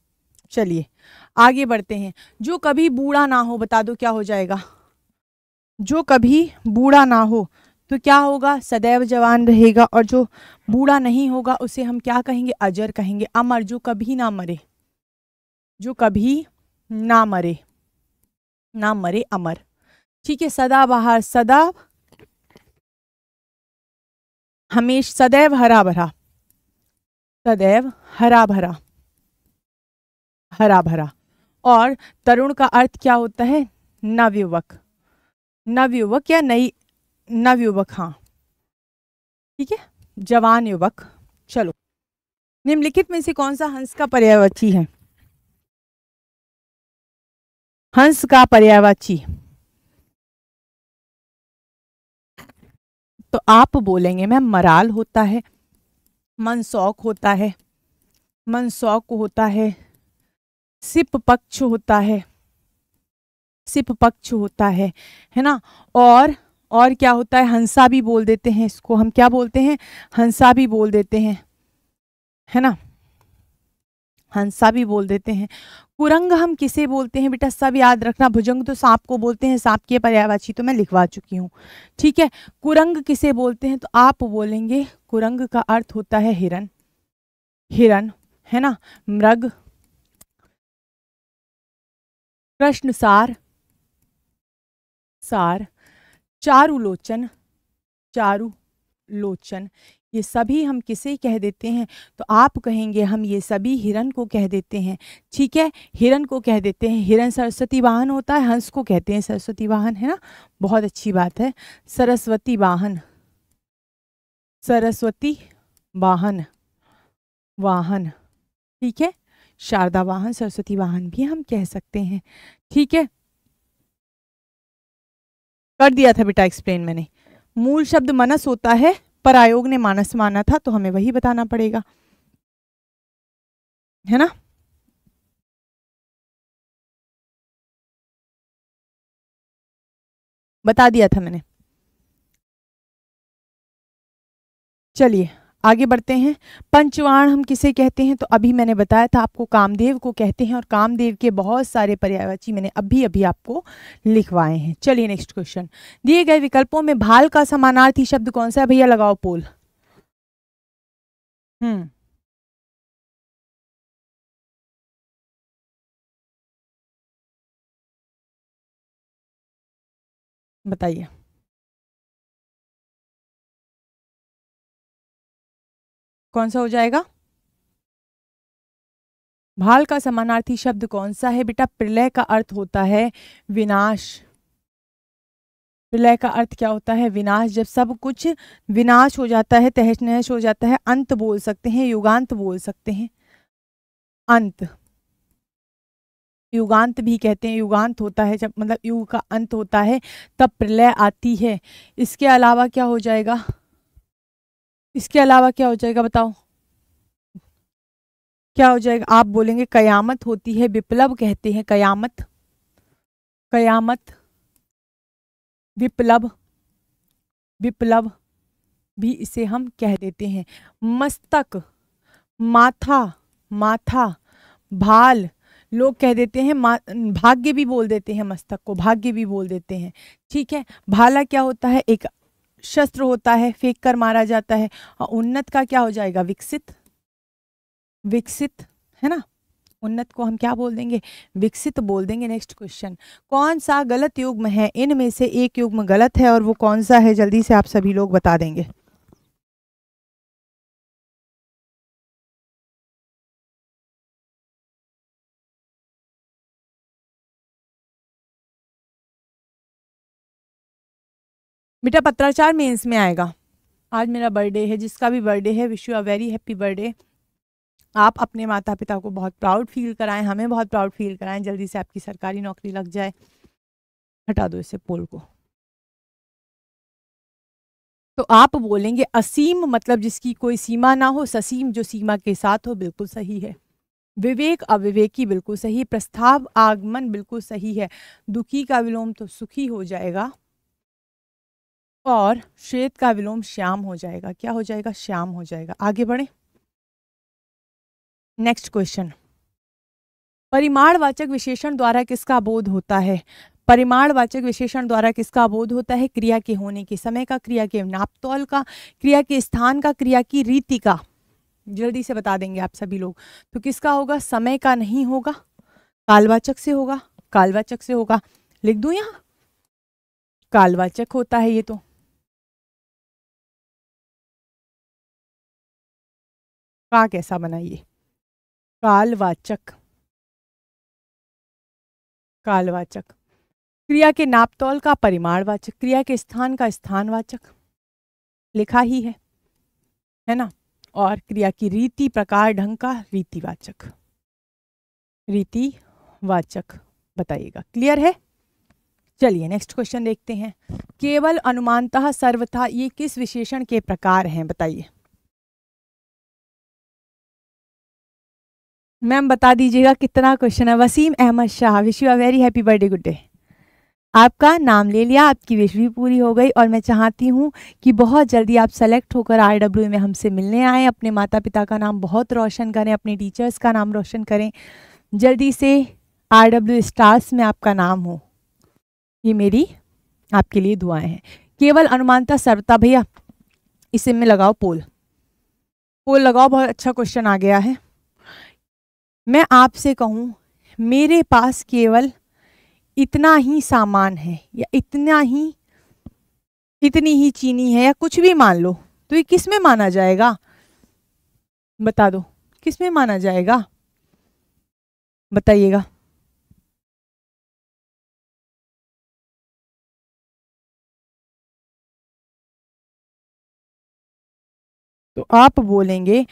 A: चलिए आगे बढ़ते हैं जो कभी बूढ़ा ना हो बता दो क्या हो जाएगा जो कभी बूढ़ा ना हो तो क्या होगा सदैव जवान रहेगा और जो बूढ़ा नहीं होगा उसे हम क्या कहेंगे अजर कहेंगे अमर जो कभी ना मरे जो कभी ना मरे ना मरे अमर ठीक है सदाबहार सदा हमेश सदैव हरा भरा सदैव हरा भरा हरा भरा और तरुण का अर्थ क्या होता है नवयुवक नवयुवक या नई नवयुवक हाँ ठीक है जवान युवक चलो निम्नलिखित में से कौन सा हंस का पर्यायवाची है हंस का पर्यायवाची तो आप बोलेंगे मैं मराल होता है मनसौक होता है मनसौक होता है सिप पक्ष होता है सिप पक्ष होता है है ना और और क्या होता है हंसा भी बोल देते हैं इसको हम क्या बोलते हैं हंसा भी बोल देते हैं है ना हंसा भी बोल देते हैं कुरंग हम किसे बोलते हैं बेटा सब याद रखना भुजंग तो सांप को बोलते हैं सांप के पर्यावाची तो मैं लिखवा चुकी हूँ ठीक है कुरंग किसे बोलते हैं तो आप बोलेंगे कुरंग का अर्थ होता है हिरन हिरन है ना मृग प्रश्न सार सार चारु लोचन चारु लोचन ये सभी हम किसे कह देते हैं तो आप कहेंगे हम ये सभी हिरण को कह देते हैं ठीक है हिरण को कह देते हैं हिरण सरस्वती वाहन होता है हंस को कहते हैं सरस्वती वाहन है ना बहुत अच्छी बात है सरस्वती वाहन सरस्वती वाहन वाहन ठीक है शारदा वाहन सरस्वती वाहन भी हम कह सकते हैं ठीक है कर दिया था बेटा एक्सप्लेन मैंने मूल शब्द मनस होता है पर आयोग ने मानस माना था तो हमें वही बताना पड़ेगा
B: है ना बता दिया था मैंने
A: चलिए आगे बढ़ते हैं पंचवाण हम किसे कहते हैं तो अभी मैंने बताया था आपको कामदेव को कहते हैं और कामदेव के बहुत सारे पर्यायवाची मैंने अभी अभी आपको लिखवाए हैं चलिए नेक्स्ट क्वेश्चन दिए गए विकल्पों में भाल का समानार्थी शब्द कौन सा है भैया लगाओ पोल हम्म
B: बताइए कौन सा हो जाएगा
A: भाल का समानार्थी शब्द कौन सा है बेटा प्रलय का अर्थ होता है विनाश प्रलय का अर्थ क्या होता है विनाश जब सब कुछ विनाश हो जाता है तहस नहस हो जाता है अंत बोल सकते हैं युगांत बोल सकते हैं अंत युगांत भी कहते हैं युगांत होता है जब मतलब युग का अंत होता है तब प्रलय आती है इसके अलावा क्या हो जाएगा इसके अलावा क्या हो जाएगा बताओ क्या हो जाएगा आप बोलेंगे कयामत होती है विप्लव कहते हैं कयामत कयामत विप्लव विप्लव भी इसे हम कह देते हैं मस्तक माथा माथा भाल लोग कह देते हैं भाग्य भी बोल देते हैं मस्तक को भाग्य भी बोल देते हैं ठीक है भाला क्या होता है एक शस्त्र होता है फेंक कर मारा जाता है और हाँ, उन्नत का क्या हो जाएगा विकसित विकसित है ना उन्नत को हम क्या बोल देंगे विकसित बोल देंगे नेक्स्ट क्वेश्चन कौन सा गलत युग्म है इनमें से एक युग्म गलत है और वो कौन सा है जल्दी से आप सभी लोग बता देंगे
B: बेटा पत्राचार मेंस में आएगा
A: आज मेरा बर्थडे है जिसका भी बर्थडे है wish you a very happy birthday आप अपने माता पिता को बहुत प्राउड फील कराएं हमें बहुत प्राउड फील कराएं जल्दी से आपकी सरकारी नौकरी लग जाए हटा दो इसे पोल को तो आप बोलेंगे असीम मतलब जिसकी कोई सीमा ना हो ससीम जो सीमा के साथ हो बिल्कुल सही है विवेक अविवेकी बिल्कुल सही प्रस्ताव आगमन बिल्कुल सही है दुखी का विलोम तो सुखी हो जाएगा और श्वेत का विलोम श्याम हो जाएगा क्या हो जाएगा श्याम हो जाएगा आगे बढ़े नेक्स्ट क्वेश्चन परिमाणवाचक विशेषण द्वारा किसका बोध होता है परिमाणवाचक विशेषण द्वारा किसका बोध होता है क्रिया के होने के समय का क्रिया के नापतौल का क्रिया के स्थान का क्रिया की रीति का जल्दी से बता देंगे आप सभी लोग तो किसका होगा समय का नहीं होगा कालवाचक से होगा कालवाचक से होगा लिख दूं यहाँ कालवाचक होता है ये तो
B: का कैसा बनाइए
A: कालवाचक कालवाचक क्रिया के नापतौल का परिमाणवाचक क्रिया के स्थान का स्थानवाचक लिखा ही है है ना और क्रिया की रीति प्रकार ढंग का रीतिवाचक वाचक बताइएगा क्लियर है चलिए नेक्स्ट क्वेश्चन देखते हैं केवल अनुमानतः सर्वथा ये किस विशेषण के प्रकार हैं बताइए मैम बता दीजिएगा कितना क्वेश्चन है Waseem Ahmad Shah wish you a very happy birthday good day आपका नाम ले लिया आपकी विश भी पूरी हो गई और मैं चाहती हूँ कि बहुत जल्दी आप सेलेक्ट होकर आर डब्ल्यू में हमसे मिलने आएँ अपने माता पिता का नाम बहुत रोशन करें अपने टीचर्स का नाम रोशन करें जल्दी से आर डब्ल्यू स्टार्स में आपका नाम हो ये मेरी आपके लिए दुआएं हैं केवल अनुमानता सर्वता भैया इसे में लगाओ पोल पोल लगाओ बहुत अच्छा क्वेश्चन आ गया है मैं आपसे कहूँ मेरे पास केवल इतना ही सामान है या इतना ही इतनी ही चीनी है या कुछ भी मान लो तो ये किस में माना जाएगा बता दो किस में माना जाएगा बताइएगा तो आप बोलेंगे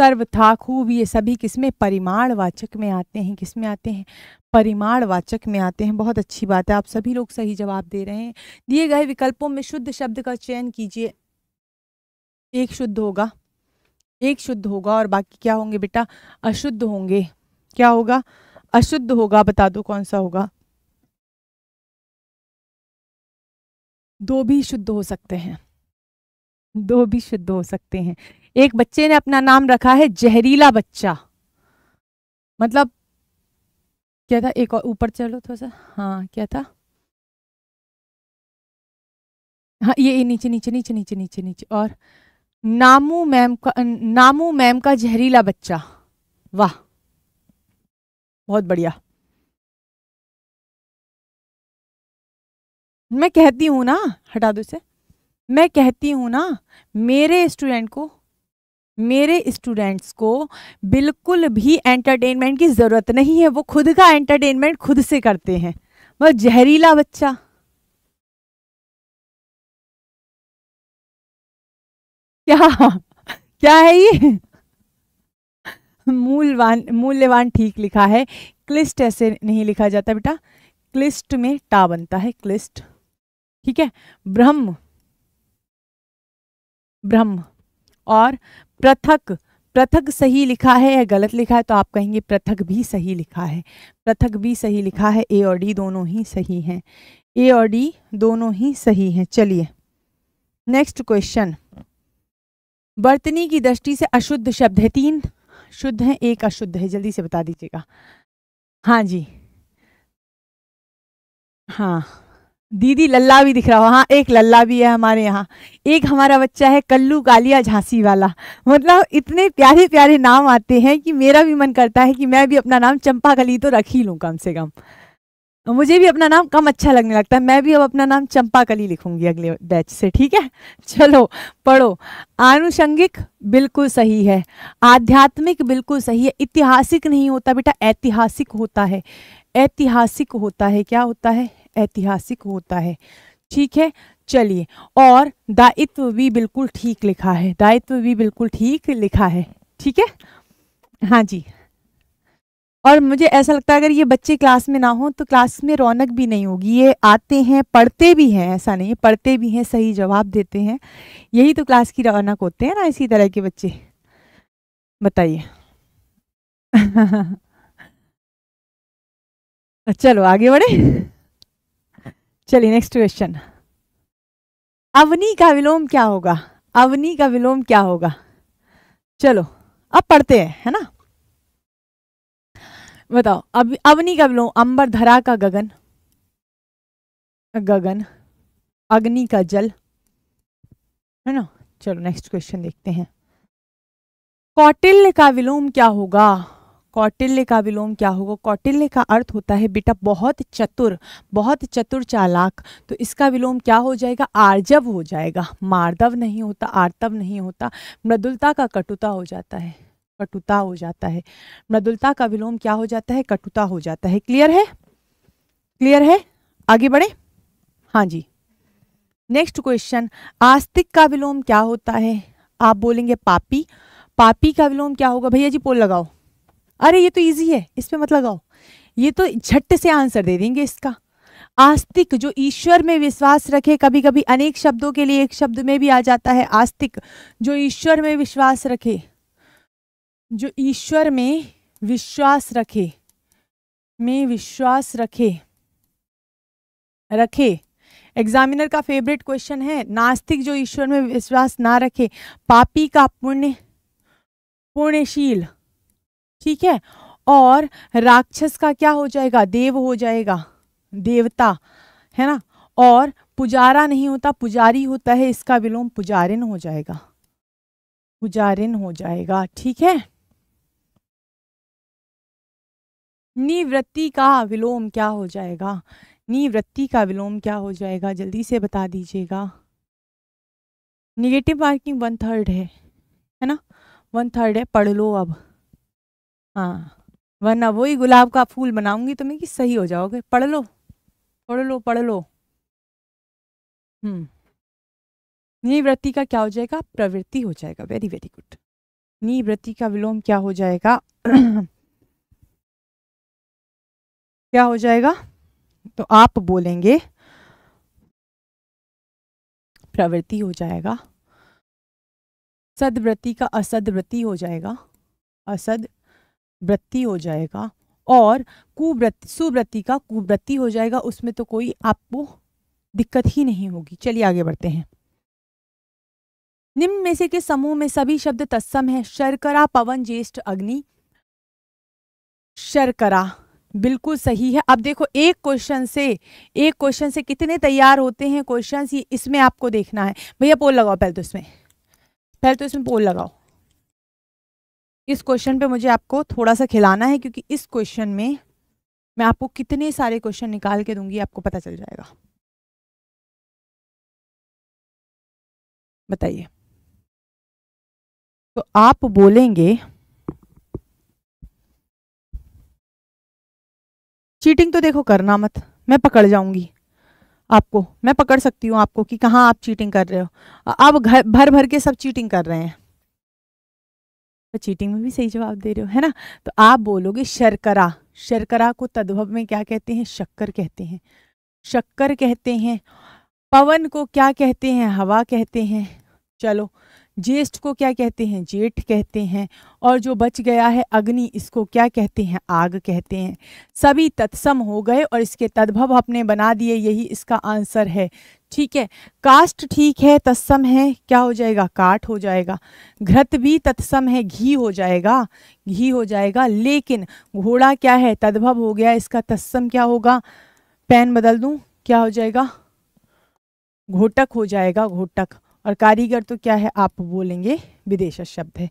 A: सर्व था खूब ये सभी किसमें परिमाण वाचक में आते हैं किसमें आते हैं परिमाण वाचक में आते हैं बहुत अच्छी बात है आप सभी लोग सही जवाब दे रहे हैं दिए गए विकल्पों में शुद्ध शब्द का चयन कीजिए एक शुद्ध होगा एक शुद्ध होगा और बाकी क्या होंगे बेटा अशुद्ध होंगे क्या होगा अशुद्ध होगा बता दो कौन सा होगा दो भी शुद्ध हो सकते हैं दो भी शुद्ध हो सकते हैं एक बच्चे ने अपना नाम रखा है जहरीला बच्चा मतलब क्या था एक और ऊपर चलो थोड़ा सा हाँ क्या था हाँ ये नीचे नीचे नीचे नीचे नीचे नीचे और नामू मैम का नामू मैम का जहरीला बच्चा वाह बहुत बढ़िया मैं कहती हूं ना हटा दो इसे मैं कहती हूँ ना मेरे स्टूडेंट को मेरे स्टूडेंट्स को बिल्कुल भी एंटरटेनमेंट की ज़रूरत नहीं है वो खुद का एंटरटेनमेंट खुद से करते हैं बस जहरीला बच्चा क्या क्या है ये मूलवान मूल्यवान ठीक लिखा है क्लिस्ट ऐसे नहीं लिखा जाता बेटा क्लिस्ट में टा बनता है क्लिस्ट ठीक है ब्रह्म ब्रह्म और पृथक पृथक सही लिखा है या गलत लिखा है तो आप कहेंगे पृथक भी सही लिखा है पृथक भी सही लिखा है ए और डी दोनों ही सही हैं ए और डी दोनों ही सही हैं चलिए नेक्स्ट क्वेश्चन बर्तनी की दृष्टि से अशुद्ध शब्द है तीन शुद्ध है एक अशुद्ध है जल्दी से बता दीजिएगा हाँ जी हाँ दीदी लल्ला भी दिख रहा हो हाँ एक लल्ला भी है हमारे यहाँ एक हमारा बच्चा है कल्लू कालिया झांसी वाला मतलब इतने प्यारे प्यारे नाम आते हैं कि मेरा भी मन करता है कि मैं भी अपना नाम चंपा कली तो रख ही लूँ कम से कम तो मुझे भी अपना नाम कम अच्छा लगने लगता है मैं भी अब अपना नाम चंपा कली लिखूंगी अगले बैच से ठीक है चलो पढ़ो आनुषंगिक बिल्कुल सही है आध्यात्मिक बिल्कुल सही है ऐतिहासिक नहीं होता बेटा ऐतिहासिक होता है ऐतिहासिक होता है क्या होता है ऐतिहासिक होता है ठीक है चलिए और दायित्व भी बिल्कुल ठीक लिखा है दायित्व भी बिल्कुल ठीक लिखा है ठीक है हाँ जी और मुझे ऐसा लगता है अगर ये बच्चे क्लास में ना हो तो क्लास में रौनक भी नहीं होगी ये आते हैं पढ़ते भी हैं ऐसा नहीं पढ़ते भी हैं सही जवाब देते हैं यही तो क्लास की रौनक होते हैं ना इसी तरह के बच्चे बताइए चलो आगे बढ़े चलिए नेक्स्ट क्वेश्चन अवनी का विलोम क्या होगा अवनी का विलोम क्या होगा चलो अब पढ़ते हैं है ना बताओ अब अवनी का विलोम अंबर धरा का गगन गगन अग्नि का जल है ना चलो नेक्स्ट क्वेश्चन देखते हैं कौटिल्य का विलोम क्या होगा कौटिल्य का विलोम क्या होगा कौटिल्य का अर्थ होता है बेटा बहुत चतुर बहुत चतुर चालाक तो इसका विलोम क्या हो जाएगा आर्जव हो जाएगा मार्दव नहीं होता आर्तव नहीं होता मृदुलता का कटुता हो जाता है कटुता हो जाता है मृदुलता का विलोम क्या हो जाता है कटुता हो जाता है क्लियर है क्लियर है आगे बढ़े हाँ जी नेक्स्ट क्वेश्चन आस्तिक का विलोम क्या होता है आप बोलेंगे पापी पापी का विलोम क्या होगा भैया जी पोल लगाओ अरे ये तो ईजी है इस पर मत लगाओ ये तो झट से आंसर दे देंगे इसका आस्तिक जो ईश्वर में विश्वास रखे कभी कभी अनेक शब्दों के लिए एक शब्द में भी आ जाता है आस्तिक जो ईश्वर में विश्वास रखे जो ईश्वर में विश्वास रखे में विश्वास रखे रखे एग्जामिनर का फेवरेट क्वेश्चन है नास्तिक जो ईश्वर में विश्वास ना रखे पापी का पुण्य पुण्यशील ठीक है और राक्षस का क्या हो जाएगा देव हो जाएगा देवता है ना और पुजारा नहीं होता पुजारी होता है इसका विलोम पुजारिन हो जाएगा पुजारिन हो जाएगा ठीक है निवृत्ति का विलोम क्या हो जाएगा निवृत्ति का विलोम क्या हो जाएगा जल्दी से बता दीजिएगा निगेटिव मार्किंग वन थर्ड है है ना वन थर्ड है पढ़ लो अब हाँ वरना वही गुलाब का फूल बनाऊंगी तुम्हें तो कि सही हो जाओगे पढ़ लो पढ़ लो पढ़ लो हम्म निवृत्ति का क्या हो जाएगा प्रवृत्ति हो जाएगा वेरी वेरी गुड निवृत्ति का विलोम क्या हो जाएगा क्या हो जाएगा तो आप बोलेंगे प्रवृत्ति हो जाएगा सदवृत्ति का असदवृत्ति हो जाएगा असद वृत्ति हो जाएगा और कुव्रत सुव्रति का कुव्रति हो जाएगा उसमें तो कोई आपको दिक्कत ही नहीं होगी चलिए आगे बढ़ते हैं निम्न में से के समूह में सभी शब्द तत्सम है शर्करा पवन ज्येष्ठ अग्नि शर्करा बिल्कुल सही है अब देखो एक क्वेश्चन से एक क्वेश्चन से कितने तैयार होते हैं क्वेश्चन इसमें आपको देखना है भैया पोल लगाओ पहले तो इसमें पहले तो इसमें पोल लगाओ इस क्वेश्चन पे मुझे आपको थोड़ा सा खिलाना है क्योंकि इस क्वेश्चन में मैं आपको कितने सारे क्वेश्चन निकाल के दूंगी आपको पता चल जाएगा
B: बताइए तो आप बोलेंगे
A: चीटिंग तो देखो करना मत मैं पकड़ जाऊंगी आपको मैं पकड़ सकती हूँ आपको कि कहाँ आप चीटिंग कर रहे हो आप घर भर भर के सब चीटिंग कर रहे हैं तो चीटिंग में भी सही जवाब दे रहे हो है ना तो आप बोलोगे शर्करा शर्करा को तद्भव में क्या कहते हैं शक्कर कहते हैं शक्कर कहते हैं पवन को क्या कहते हैं हवा कहते हैं चलो ज्येष्ठ को क्या कहते हैं जेठ कहते हैं और जो बच गया है अग्नि इसको क्या कहते हैं आग कहते हैं सभी तत्सम हो गए और इसके तद्भव अपने बना दिए यही इसका आंसर है ठीक है कास्ट ठीक है तत्सम है क्या हो जाएगा काट हो जाएगा घृत भी तत्सम है घी हो जाएगा घी हो जाएगा लेकिन घोड़ा क्या है तद्भव हो गया इसका तत्सम क्या होगा पेन बदल दूं क्या हो जाएगा घोटक हो जाएगा घोटक और कारीगर तो क्या है आप बोलेंगे विदेश शब्द है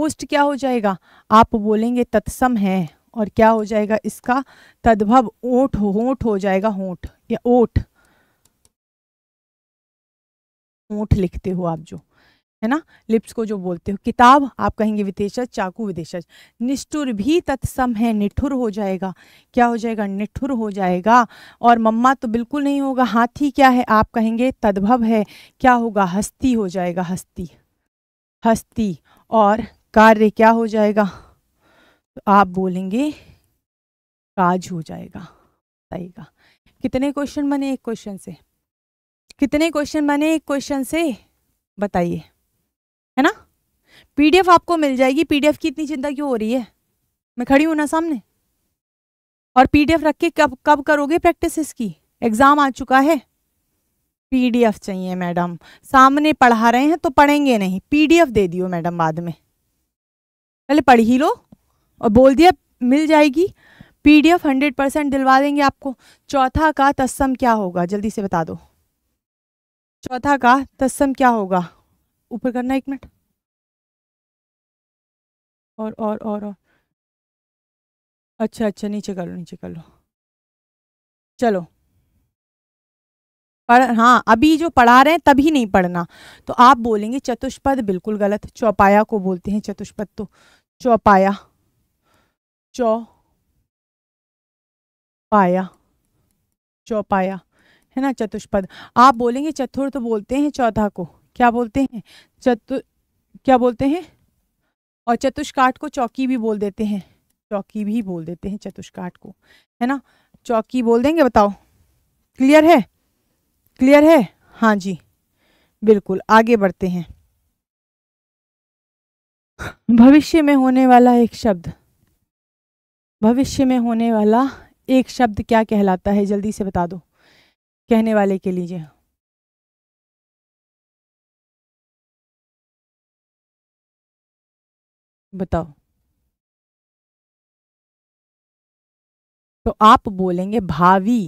A: ओस्ट क्या हो जाएगा आप बोलेंगे तत्सम है और क्या हो जाएगा इसका तद्भव ओठ होठ हो जाएगा होठ या ओठ ऊँट लिखते हो आप जो है ना लिप्स को जो बोलते हो किताब आप कहेंगे विदेशज चाकू विदेशज निष्ठुर भी तत्सम है निठुर हो जाएगा क्या हो जाएगा निठुर हो जाएगा और मम्मा तो बिल्कुल नहीं होगा हाथी क्या है आप कहेंगे तद्भव है क्या होगा हस्ती हो जाएगा हस्ती हस्ती और कार्य क्या हो जाएगा तो आप बोलेंगे काज हो जाएगा बताइएगा कितने क्वेश्चन बने एक क्वेश्चन से कितने क्वेश्चन बने एक क्वेश्चन से बताइए है ना पीडीएफ आपको मिल जाएगी पीडीएफ की इतनी चिंता क्यों हो रही है मैं खड़ी हूँ ना सामने और पीडीएफ रख के कब कब करोगे प्रैक्टिस इसकी एग्ज़ाम आ चुका है पीडीएफ चाहिए मैडम सामने पढ़ा रहे हैं तो पढ़ेंगे नहीं पीडीएफ दे दियो मैडम बाद में पहले पढ़ ही लो और बोल दिया मिल जाएगी पीडीएफ हंड्रेड परसेंट दिलवा देंगे आपको चौथा का तस्म क्या होगा जल्दी से बता दो चौथा का तस्सम क्या होगा
B: ऊपर करना एक मिनट और और और और
A: अच्छा अच्छा नीचे कर लो नीचे कर लो चलो पढ़ हाँ अभी जो पढ़ा रहे हैं तभी नहीं पढ़ना तो आप बोलेंगे चतुष्पद बिल्कुल गलत चौपाया को बोलते हैं चतुष्पद तो चौपाया चौ पाया चौपाया है ना चतुष्पद आप बोलेंगे चतुर्थ तो बोलते हैं चौथा को क्या बोलते हैं चतु क्या बोलते हैं और चतुष्काट को चौकी भी बोल देते हैं चौकी भी बोल देते हैं चतुष्काट को है ना चौकी बोल देंगे बताओ क्लियर है क्लियर है हाँ जी बिल्कुल आगे बढ़ते हैं भविष्य में होने वाला एक शब्द भविष्य में होने वाला एक शब्द क्या कहलाता है जल्दी से बता दो
B: कहने वाले के लिए बताओ
A: तो आप बोलेंगे भावी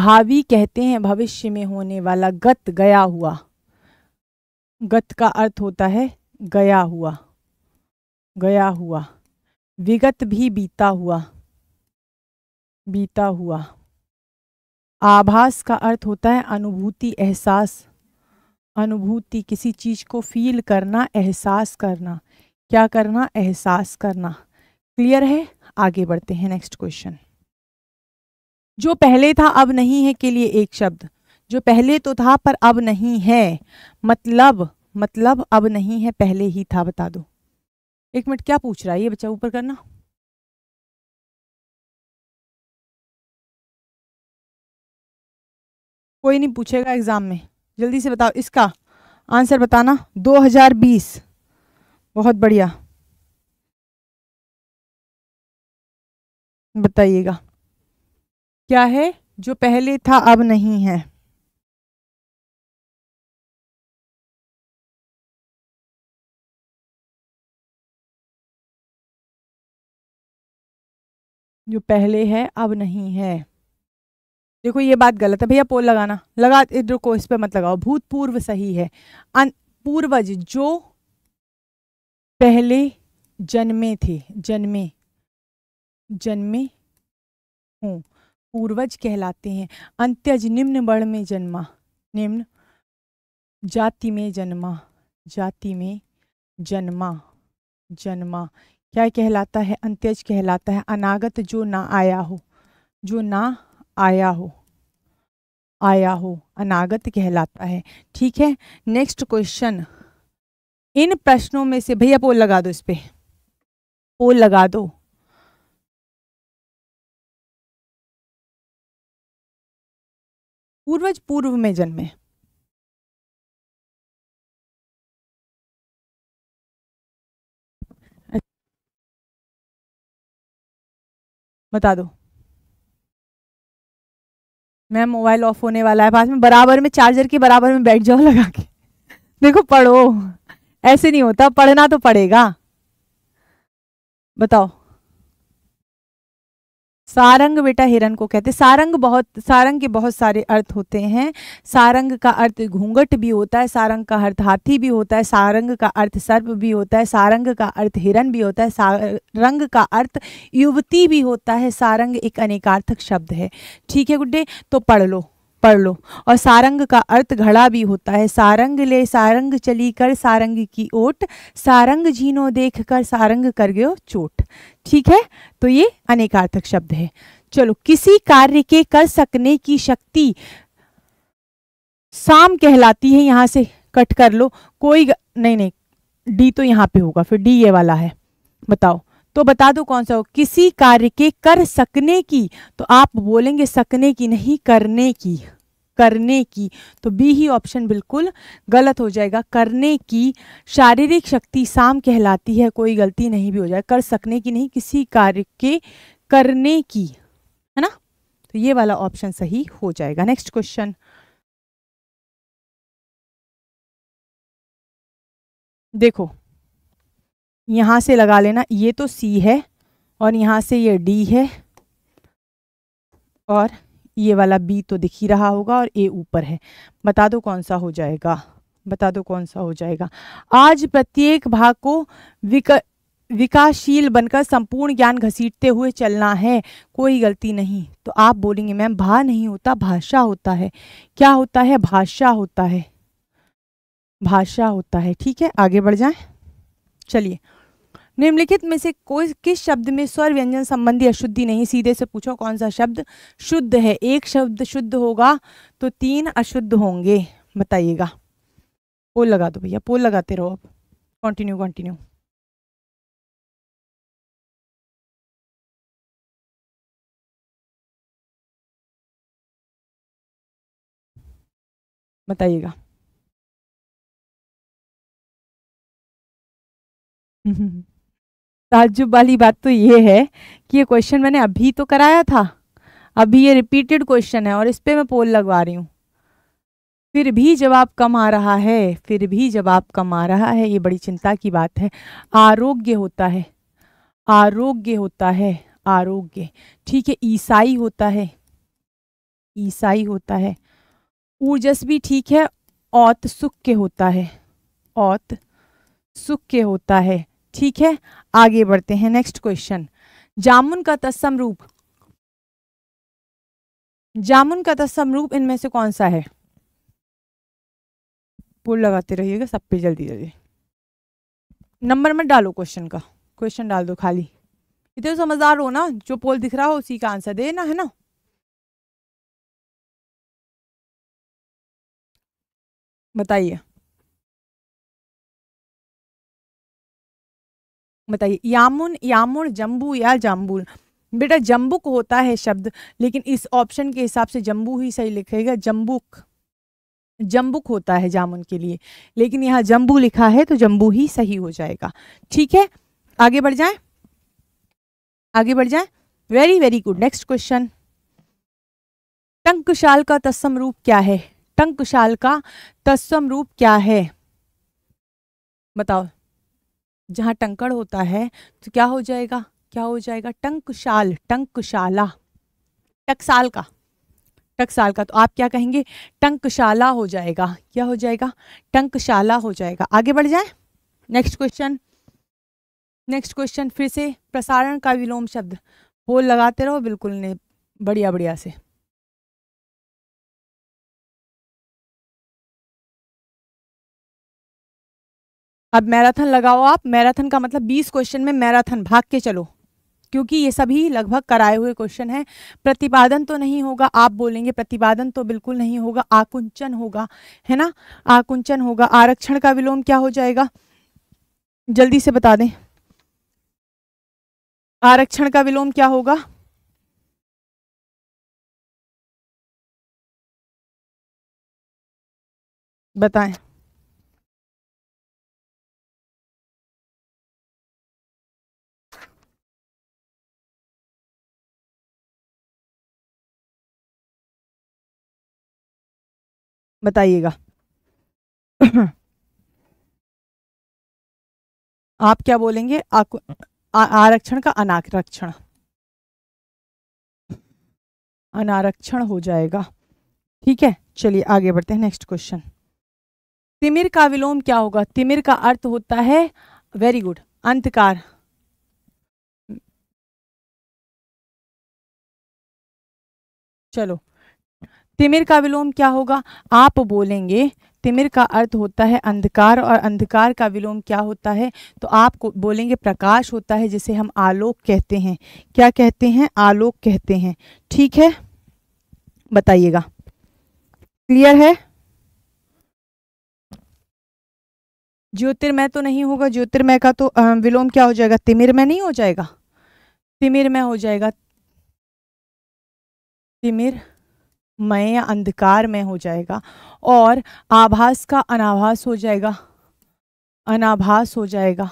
A: भावी कहते हैं भविष्य में होने वाला गत गया हुआ गत का अर्थ होता है गया हुआ गया हुआ विगत भी बीता हुआ बीता हुआ आभास का अर्थ होता है अनुभूति एहसास अनुभूति किसी चीज़ को फील करना एहसास करना क्या करना एहसास करना क्लियर है आगे बढ़ते हैं नेक्स्ट क्वेश्चन जो पहले था अब नहीं है के लिए एक शब्द जो पहले तो था पर अब नहीं है मतलब मतलब अब नहीं है पहले ही था बता दो एक मिनट क्या पूछ रहा है ये बच्चा ऊपर करना कोई नहीं पूछेगा एग्ज़ाम में जल्दी से बताओ इसका आंसर बताना 2020 बहुत बढ़िया
B: बताइएगा क्या है जो पहले था अब नहीं है
A: जो पहले है अब नहीं है देखो ये बात गलत है भैया पोल लगाना लगा इधर को इस पर मत लगाओ भूतपूर्व सही है पूर्वज जो पहले जन्मे थे जन्मे जन्मे हूँ पूर्वज कहलाते हैं अंत्यज निम्न वर्ण में जन्मा निम्न जाति में जन्मा जाति में जन्मा जन्मा क्या कहलाता है अंत्यज कहलाता है अनागत जो ना आया हो जो ना आया हो आया हो अनागत कहलाता है ठीक है नेक्स्ट क्वेश्चन इन प्रश्नों में से भैया पोल लगा दो इस पर पोल लगा दो
B: पूर्वज पूर्व में जन्मे
A: बता दो मैम मोबाइल ऑफ होने वाला है पास में बराबर में चार्जर के बराबर में बैठ जाओ लगा के देखो पढ़ो ऐसे नहीं होता पढ़ना तो पड़ेगा बताओ सारंग बेटा हिरण को कहते सारंग बहुत सारंग के बहुत सारे अर्थ होते हैं सारंग का अर्थ घूंघट भी होता है सारंग का अर्थ हाथी भी होता है सारंग का अर्थ सर्प भी होता है सारंग का अर्थ हिरण भी होता है सारंग का अर्थ युवती भी होता है सारंग एक अनेकार्थक शब्द है ठीक है गुड्डे तो पढ़ लो पढ़ लो और सारंग का अर्थ घड़ा भी होता है सारंग ले सारंग चली कर सारंग की ओट सारंग झीनो देख कर सारंग कर गयो चोट ठीक है तो ये अनेकार्थक शब्द है चलो किसी कार्य के कर सकने की शक्ति साम कहलाती है यहां से कट कर लो कोई ग... नहीं नहीं डी तो यहां पे होगा फिर डी ये वाला है बताओ तो बता दो कौन सा हो किसी कार्य के कर सकने की तो आप बोलेंगे सकने की नहीं करने की करने की तो बी ही ऑप्शन बिल्कुल गलत हो जाएगा करने की शारीरिक शक्ति साम कहलाती है कोई गलती नहीं भी हो जाए कर सकने की नहीं किसी कार्य के करने की है ना तो ये वाला ऑप्शन सही हो जाएगा नेक्स्ट क्वेश्चन देखो यहाँ से लगा लेना ये तो सी है और यहाँ से ये डी है और ये वाला बी तो दिख ही रहा होगा और ए ऊपर है बता दो कौन सा हो जाएगा बता दो कौन सा हो जाएगा आज प्रत्येक भाग को विक विकासशील बनकर संपूर्ण ज्ञान घसीटते हुए चलना है कोई गलती नहीं तो आप बोलेंगे मैम भा नहीं होता भाषा होता है क्या होता है भाषा होता है भाषा होता है ठीक है आगे बढ़ जाए चलिए निम्नलिखित में से कोई किस शब्द में स्वर व्यंजन संबंधी अशुद्धि नहीं सीधे से पूछो कौन सा शब्द शुद्ध है एक शब्द शुद्ध होगा तो तीन अशुद्ध होंगे बताइएगा पोल लगा दो भैया पोल लगाते
B: रहो अब कंटिन्यू कंटिन्यू बताइएगा
A: हम्म, हम्म, हम्म। ताज्जुब वाली बात तो ये है कि ये क्वेश्चन मैंने अभी तो कराया था अभी ये रिपीटेड क्वेश्चन है और इस पर मैं पोल लगवा रही हूँ फिर भी जवाब कम आ रहा है फिर भी जवाब कम आ रहा है ये बड़ी चिंता की बात है आरोग्य होता है आरोग्य होता है आरोग्य ठीक है ईसाई होता है ईसाई होता है ऊर्जस भी ठीक है औत सुख के होता है औत सुख के होता है ठीक है आगे बढ़ते हैं नेक्स्ट क्वेश्चन जामुन का तत्सम रूप जामुन का तत्सम रूप इनमें से कौन सा है पुल लगाते रहिएगा सब पे जल्दी जल्दी नंबर मत डालो क्वेश्चन का क्वेश्चन डाल दो खाली इतने तो समझदार हो ना जो पोल दिख रहा हो उसी का आंसर देना है ना बताइए बताइए यामुन यामुन जम्बू या जाम्बुल बेटा जम्बुक होता है शब्द लेकिन इस ऑप्शन के हिसाब से जम्बू ही सही लिखेगा जम्बुक जम्बुक होता है जामुन के लिए लेकिन यहाँ जम्बू लिखा है तो जम्बू ही सही हो जाएगा ठीक है आगे बढ़ जाए आगे बढ़ जाए very very good next question टंकशाल का तस्म रूप क्या है टंकशाल का तस्म रूप क्या है बताओ जहाँ टंकड़ होता है तो क्या हो जाएगा क्या हो जाएगा टंकशाल टंकशाला टकसाल का टकसाल का तो आप क्या कहेंगे टंकशाला हो जाएगा क्या हो जाएगा टंकशाला हो जाएगा आगे बढ़ जाए नेक्स्ट क्वेश्चन नेक्स्ट क्वेश्चन फिर से प्रसारण का विलोम शब्द होल लगाते रहो बिल्कुल नहीं बढ़िया बढ़िया से अब मैराथन लगाओ आप मैराथन का मतलब 20 क्वेश्चन में मैराथन भाग के चलो क्योंकि ये सभी लगभग कराए हुए क्वेश्चन हैं प्रतिपादन तो नहीं होगा आप बोलेंगे प्रतिपादन तो बिल्कुल नहीं होगा आकुंचन होगा है ना आकुंचन होगा आरक्षण का विलोम क्या हो जाएगा जल्दी से बता दें आरक्षण का
B: विलोम क्या होगा बताएं बताइएगा आप क्या बोलेंगे आरक्षण का अनारक्षण
A: अनारक्षण हो जाएगा ठीक है चलिए आगे बढ़ते हैं नेक्स्ट क्वेश्चन तिमिर का विलोम क्या होगा तिमिर का अर्थ होता है वेरी गुड अंतकार चलो तिमिर का विलोम क्या होगा आप बोलेंगे तिमिर का अर्थ होता है अंधकार और अंधकार का विलोम क्या होता है तो आप बोलेंगे प्रकाश होता है जिसे हम आलोक कहते हैं क्या कहते हैं आलोक कहते हैं ठीक है बताइएगा क्लियर है ज्योतिर्मय तो नहीं होगा ज्योतिर्मय का तो विलोम क्या हो जाएगा तिमिरमय नहीं हो जाएगा तिमिरमय हो जाएगा तिमिर मय अंधकार में हो जाएगा और आभास का अनाभास हो जाएगा अनाभास हो जाएगा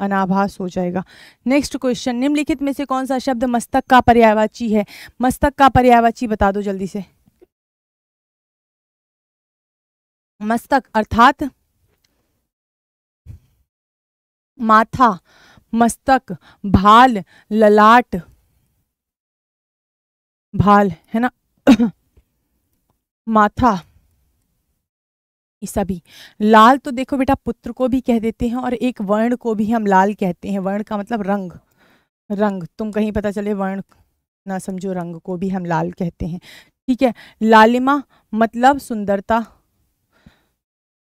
A: अनाभास हो जाएगा नेक्स्ट क्वेश्चन निम्नलिखित में से कौन सा शब्द मस्तक का पर्यायवाची है मस्तक का पर्यायवाची बता दो जल्दी से मस्तक अर्थात माथा मस्तक भाल ललाट भाल है ना माथा सभी लाल तो देखो बेटा पुत्र को भी कह देते हैं और एक वर्ण को भी हम लाल कहते हैं वर्ण का मतलब रंग रंग तुम कहीं पता चले वर्ण ना समझो रंग को भी हम लाल कहते हैं ठीक है लालिमा मतलब सुंदरता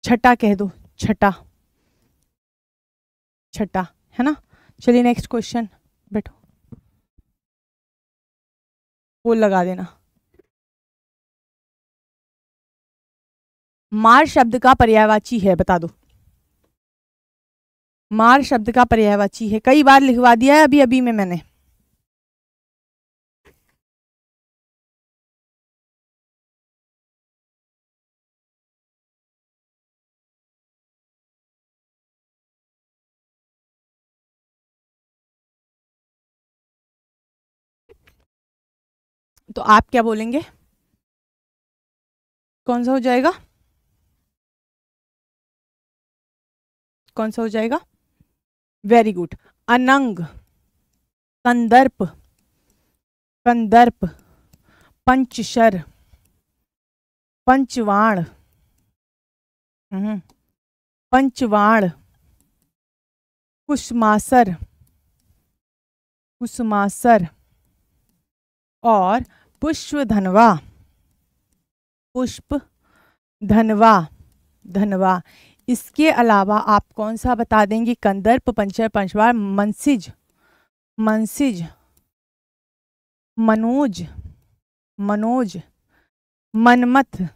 A: छटा कह दो छटा छटा है ना चलिए नेक्स्ट क्वेश्चन बैठो
B: वो लगा देना
A: मार शब्द का पर्यायवाची है बता दो मार शब्द का पर्यायवाची है कई बार लिखवा दिया है अभी अभी में मैंने
B: तो आप क्या बोलेंगे कौन सा हो जाएगा
A: कौन सा हो जाएगा वेरी गुड अनंग कंदर्प कंदर्प पंचशर पंचवाण पंचवाण कुमासर कुमासर और पुष्प धनवा पुष्प धनवा धनवा इसके अलावा आप कौन सा बता देंगी कंदर्प पंचर पंचवार मनसिज मनसिज मनोज मनोज मनमथ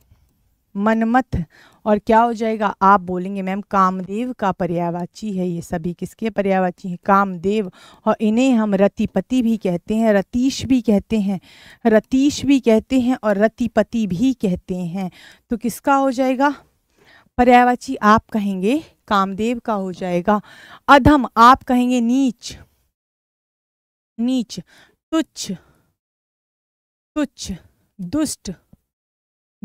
A: मनमथ और क्या हो जाएगा आप बोलेंगे मैम कामदेव का पर्यावाची है ये सभी किसके पर्यावाची हैं कामदेव और इन्हें हम रतिपति भी कहते हैं रतीश भी कहते हैं रतीश भी कहते हैं और रतिपति भी कहते हैं तो किसका हो जाएगा पर्यायवाची आप कहेंगे कामदेव का हो जाएगा अधम आप कहेंगे नीच नीच तुच्छ तुच्छ दुष्ट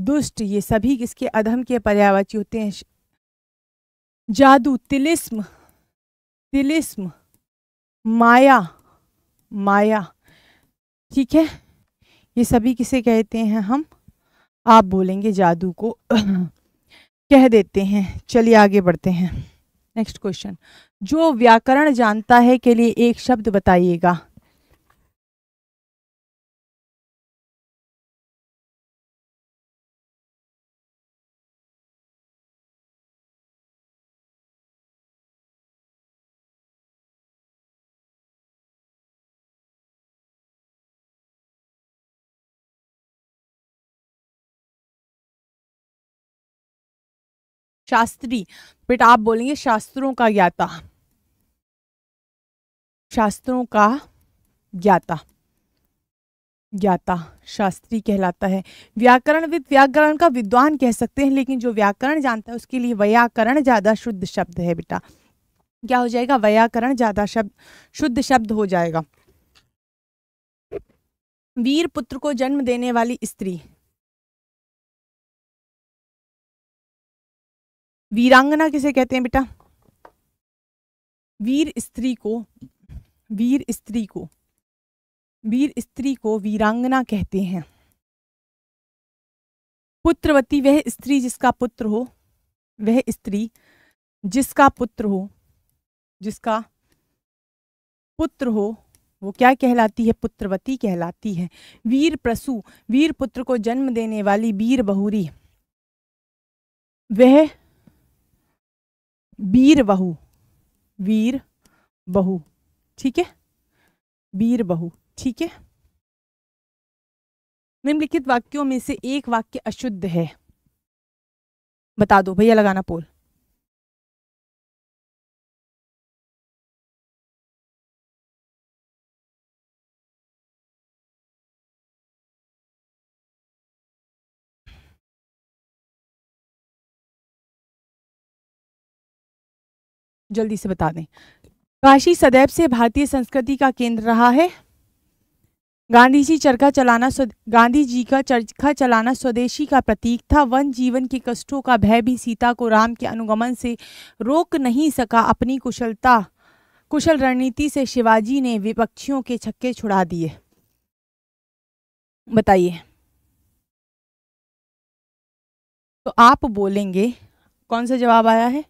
A: दुष्ट ये सभी किसके अधम के पर्यायवाची होते हैं जादू तिलिस्म तिलिस्म माया माया ठीक है ये सभी किसे कहते हैं हम आप बोलेंगे जादू को कह देते हैं चलिए आगे बढ़ते हैं नेक्स्ट क्वेश्चन जो व्याकरण जानता है के लिए एक शब्द बताइएगा
B: शास्त्री बेटा आप बोलेंगे
A: शास्त्रों का ज्ञाता शास्त्रों का ज्ञाता ज्ञाता शास्त्री कहलाता है व्याकरण विद व्याकरण का विद्वान कह सकते हैं लेकिन जो व्याकरण जानता है उसके लिए व्याकरण ज़्यादा शुद्ध शब्द है बेटा क्या हो जाएगा व्याकरण ज़्यादा शब्द शुद्ध शब्द हो जाएगा वीर पुत्र को जन्म देने वाली स्त्री
B: वीरांगना किसे कहते हैं बेटा वीर स्त्री को वीर स्त्री को
A: वीर स्त्री को वीरांगना कहते हैं पुत्रवती वह स्त्री जिसका पुत्र हो वह स्त्री जिसका पुत्र हो जिसका पुत्र हो वो क्या कहलाती है पुत्रवती कहलाती है वीर प्रसु वीर पुत्र को जन्म देने वाली वीर बहुरी वह वीर बहु वीर बहु ठीक है वीर बहु ठीक है निम्नलिखित वाक्यों में से एक वाक्य
B: अशुद्ध है बता दो भैया लगाना पोल
A: जल्दी से बता दें काशी सदैव से भारतीय संस्कृति का केंद्र रहा है गांधी जी चरखा चलाना गांधी जी का चरखा चलाना स्वदेशी का प्रतीक था वन जीवन के कष्टों का भय भी सीता को राम के अनुगमन से रोक नहीं सका अपनी कुशलता कुशल रणनीति से शिवाजी ने विपक्षियों के छक्के छुड़ा दिए बताइए तो आप बोलेंगे कौन सा जवाब आया है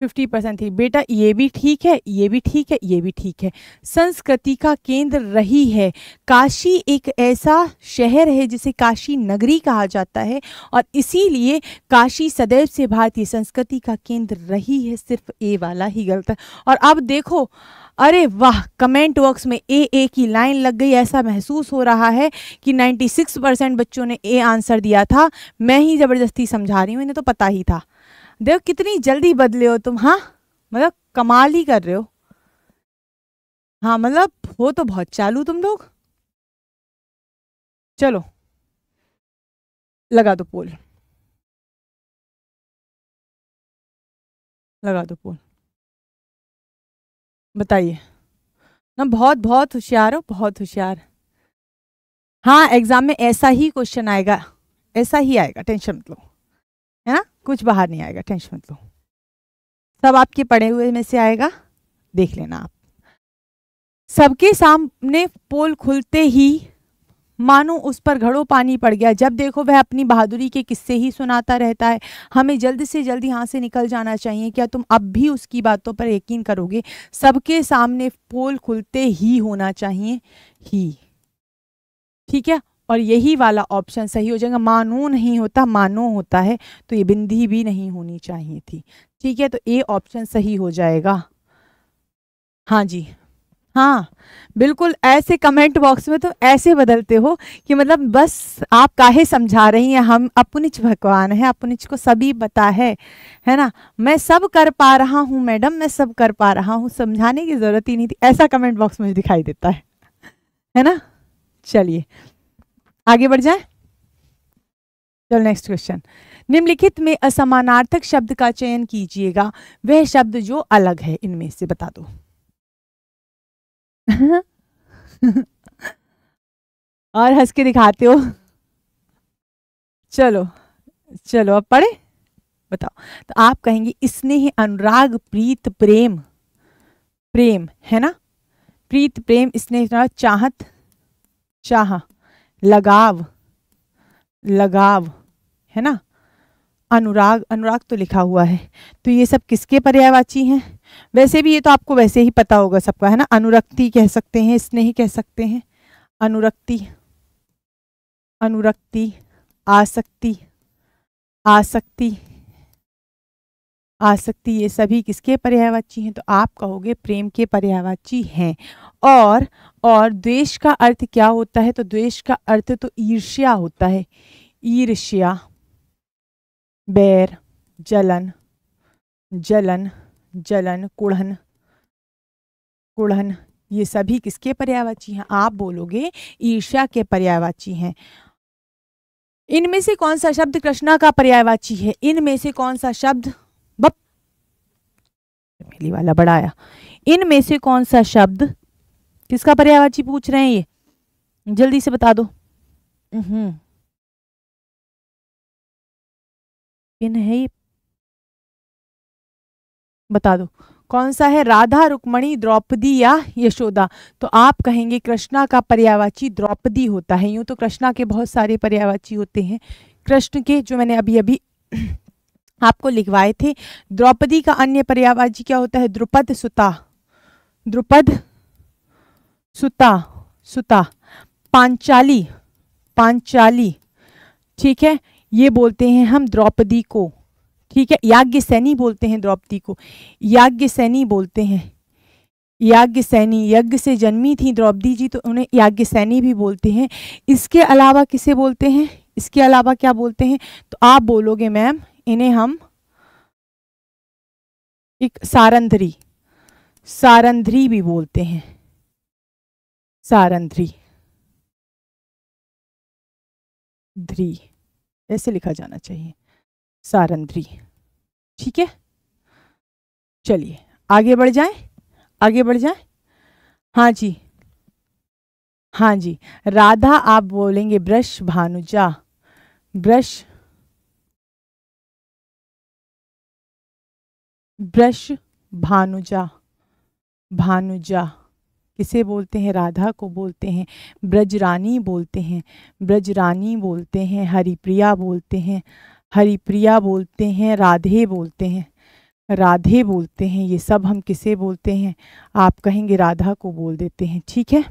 A: फिफ्टी परसेंट थी बेटा ये भी ठीक है ये भी ठीक है ये भी ठीक है संस्कृति का केंद्र रही है काशी एक ऐसा शहर है जिसे काशी नगरी कहा जाता है और इसीलिए काशी सदैव से भारतीय संस्कृति का केंद्र रही है सिर्फ ए वाला ही गलत है और अब देखो अरे वाह कमेंट बॉक्स में ए ए की लाइन लग गई ऐसा महसूस हो रहा है कि 96 परसेंट बच्चों ने ए आंसर दिया था मैं ही ज़बरदस्ती समझा रही हूँ इन्हें तो पता ही था देखो कितनी जल्दी बदले हो तुम हाँ मतलब कमाल ही कर रहे हो हाँ मतलब हो तो बहुत
B: चालू तुम लोग चलो लगा दो पोल लगा दो
A: पोल बताइए ना बहुत बहुत होशियार हो बहुत होशियार हाँ एग्ज़ाम में ऐसा ही क्वेश्चन आएगा ऐसा ही आएगा टेंशन मत लो कुछ बाहर नहीं आएगा टेंशन मत लो सब आपके पढ़े हुए में से आएगा देख लेना आप सबके सामने पोल खुलते ही मानो उस पर घड़ों पानी पड़ गया जब देखो वह अपनी बहादुरी के किस्से ही सुनाता रहता है हमें जल्द से जल्द यहाँ से निकल जाना चाहिए क्या तुम अब भी उसकी बातों पर यकीन करोगे सबके सामने पोल खुलते ही होना चाहिए ही ठीक है और यही वाला ऑप्शन सही हो जाएगा मानू नहीं होता मानो होता है तो ये बिंदी भी नहीं होनी चाहिए थी ठीक है तो ए ऑप्शन सही हो जाएगा हाँ जी हाँ बिल्कुल ऐसे कमेंट बॉक्स में तो ऐसे बदलते हो कि मतलब बस आप काहे समझा रही हैं हम अपनिच भगवान है अपनिच को सभी पता है है ना मैं सब कर पा रहा हूँ मैडम मैं सब कर पा रहा हूँ समझाने की ज़रूरत ही नहीं थी ऐसा कमेंट बॉक्स मुझे दिखाई देता है है ना चलिए आगे बढ़ जाए चलो नेक्स्ट क्वेश्चन निम्नलिखित में असमानार्थक शब्द का चयन कीजिएगा वह शब्द जो अलग है इनमें से बता दो और हंस के दिखाते हो चलो चलो अब पढ़े बताओ तो आप कहेंगे स्नेह अनुराग प्रीत प्रेम प्रेम है ना प्रीत प्रेम स्नेह चाहत चाह लगाव लगाव है ना अनुराग अनुराग तो लिखा हुआ है तो ये सब किसके पर्यायवाची हैं वैसे भी ये तो आपको वैसे ही पता होगा सबका है ना अनुरक्ति कह सकते हैं स्नेह कह सकते हैं अनुरक्ति अनुरक्ति आसक्ति आसक्ति आसक्ति ये सभी किसके पर्यायवाची हैं तो आप कहोगे प्रेम के पर्यायवाची हैं और और द्वेष का अर्थ क्या होता है तो द्वेष का अर्थ तो ईर्ष्या होता है ईर्ष्या बैर जलन जलन जलन कुढ़न कुढ़न ये सभी किसके पर्यावाची हैं आप बोलोगे ईर्ष्या के पर्यावाची हैं इनमें से कौन सा शब्द कृष्णा का पर्यायवाची है इनमें से कौन सा शब्द बप वाला बढ़ाया इनमें से कौन सा शब्द किसका पर्यायवाची पूछ रहे हैं ये जल्दी से बता दो पिन है ये बता दो कौन सा है राधा रुक्मणी द्रौपदी या यशोदा तो आप कहेंगे कृष्णा का पर्यावाची द्रौपदी होता है यूं तो कृष्णा के बहुत सारे पर्यावाची होते हैं कृष्ण के जो मैंने अभी अभी आपको लिखवाए थे द्रौपदी का अन्य पर्यावाची क्या होता है द्रुपद सुता द्रुपद सुता सुता पांचाली पांचाली ठीक है ये बोलते हैं हम द्रौपदी को ठीक है याज्ञ सैनी बोलते हैं द्रौपदी को याज्ञ सैनी बोलते हैं याज्ञ सैनी यज्ञ से जन्मी थी द्रौपदी जी तो उन्हें याज्ञ सैनी भी बोलते हैं इसके अलावा किसे बोलते हैं इसके अलावा क्या बोलते हैं तो आप बोलोगे मैम इन्हें हम एक सारंधरी सारंधरी भी बोलते हैं
B: सारंध्री ध्री
A: ऐसे लिखा जाना चाहिए सारंध्री ठीक है चलिए आगे बढ़ जाए आगे बढ़ जाए हाँ जी हाँ जी राधा आप बोलेंगे ब्रश भानुजा ब्रश ब्रश भानुजा भानुजा किसे बोलते हैं राधा को बोलते हैं ब्रजरानी बोलते हैं ब्रजरानी बोलते हैं हरिप्रिया बोलते हैं हरिप्रिया बोलते हैं राधे बोलते हैं राधे बोलते हैं ये सब हम किसे बोलते हैं आप कहेंगे राधा को बोल देते हैं ठीक है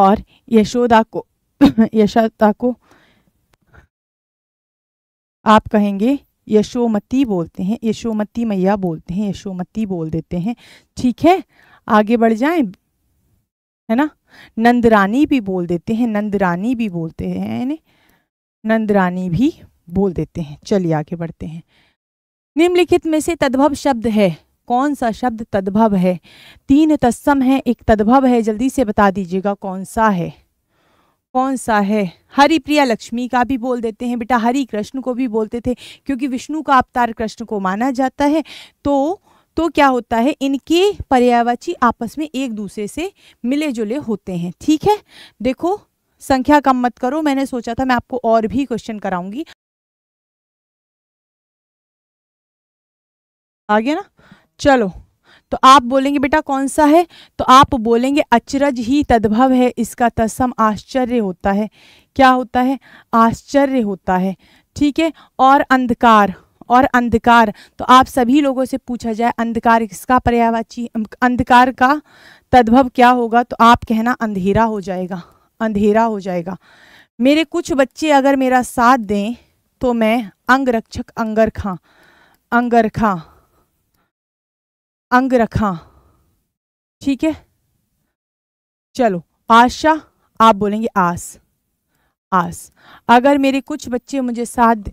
A: और यशोदा को यशोदा को आप कहेंगे यशोमती बोलते हैं यशोमती मैया बोलते हैं यशोमती बोल देते हैं ठीक है आगे बढ़ जाए है ना नंदरानी भी बोल देते हैं नंदरानी भी बोलते हैं नंद नंदरानी भी बोल देते हैं चलिए आगे बढ़ते हैं निम्नलिखित में से तद्भव शब्द है कौन सा शब्द तद्भव है तीन तत्सम है एक तद्भव है जल्दी से बता दीजिएगा कौन सा है कौन सा है हरि प्रिया लक्ष्मी का भी बोल देते हैं बेटा हरि कृष्ण को भी बोलते थे क्योंकि विष्णु का अवतार कृष्ण को माना जाता है तो तो क्या होता है इनके पर्यावाची आपस में एक दूसरे से मिले जुले होते हैं ठीक है देखो संख्या कम मत करो मैंने सोचा था मैं आपको और भी क्वेश्चन कराऊंगी आ गया ना चलो तो आप बोलेंगे बेटा कौन सा है तो आप बोलेंगे अचरज ही तद्भव है इसका तस्म आश्चर्य होता है क्या होता है आश्चर्य होता है ठीक है और अंधकार और अंधकार तो आप सभी लोगों से पूछा जाए अंधकार किसका पर्यावाची अंधकार का तद्भव क्या होगा तो आप कहना अंधेरा हो जाएगा अंधेरा हो जाएगा मेरे कुछ बच्चे अगर मेरा साथ दें तो मैं अंगरक्षक अंगरखा अंगरखा अंगरखा ठीक है चलो आशा आप बोलेंगे आस आस अगर मेरे कुछ बच्चे मुझे साथ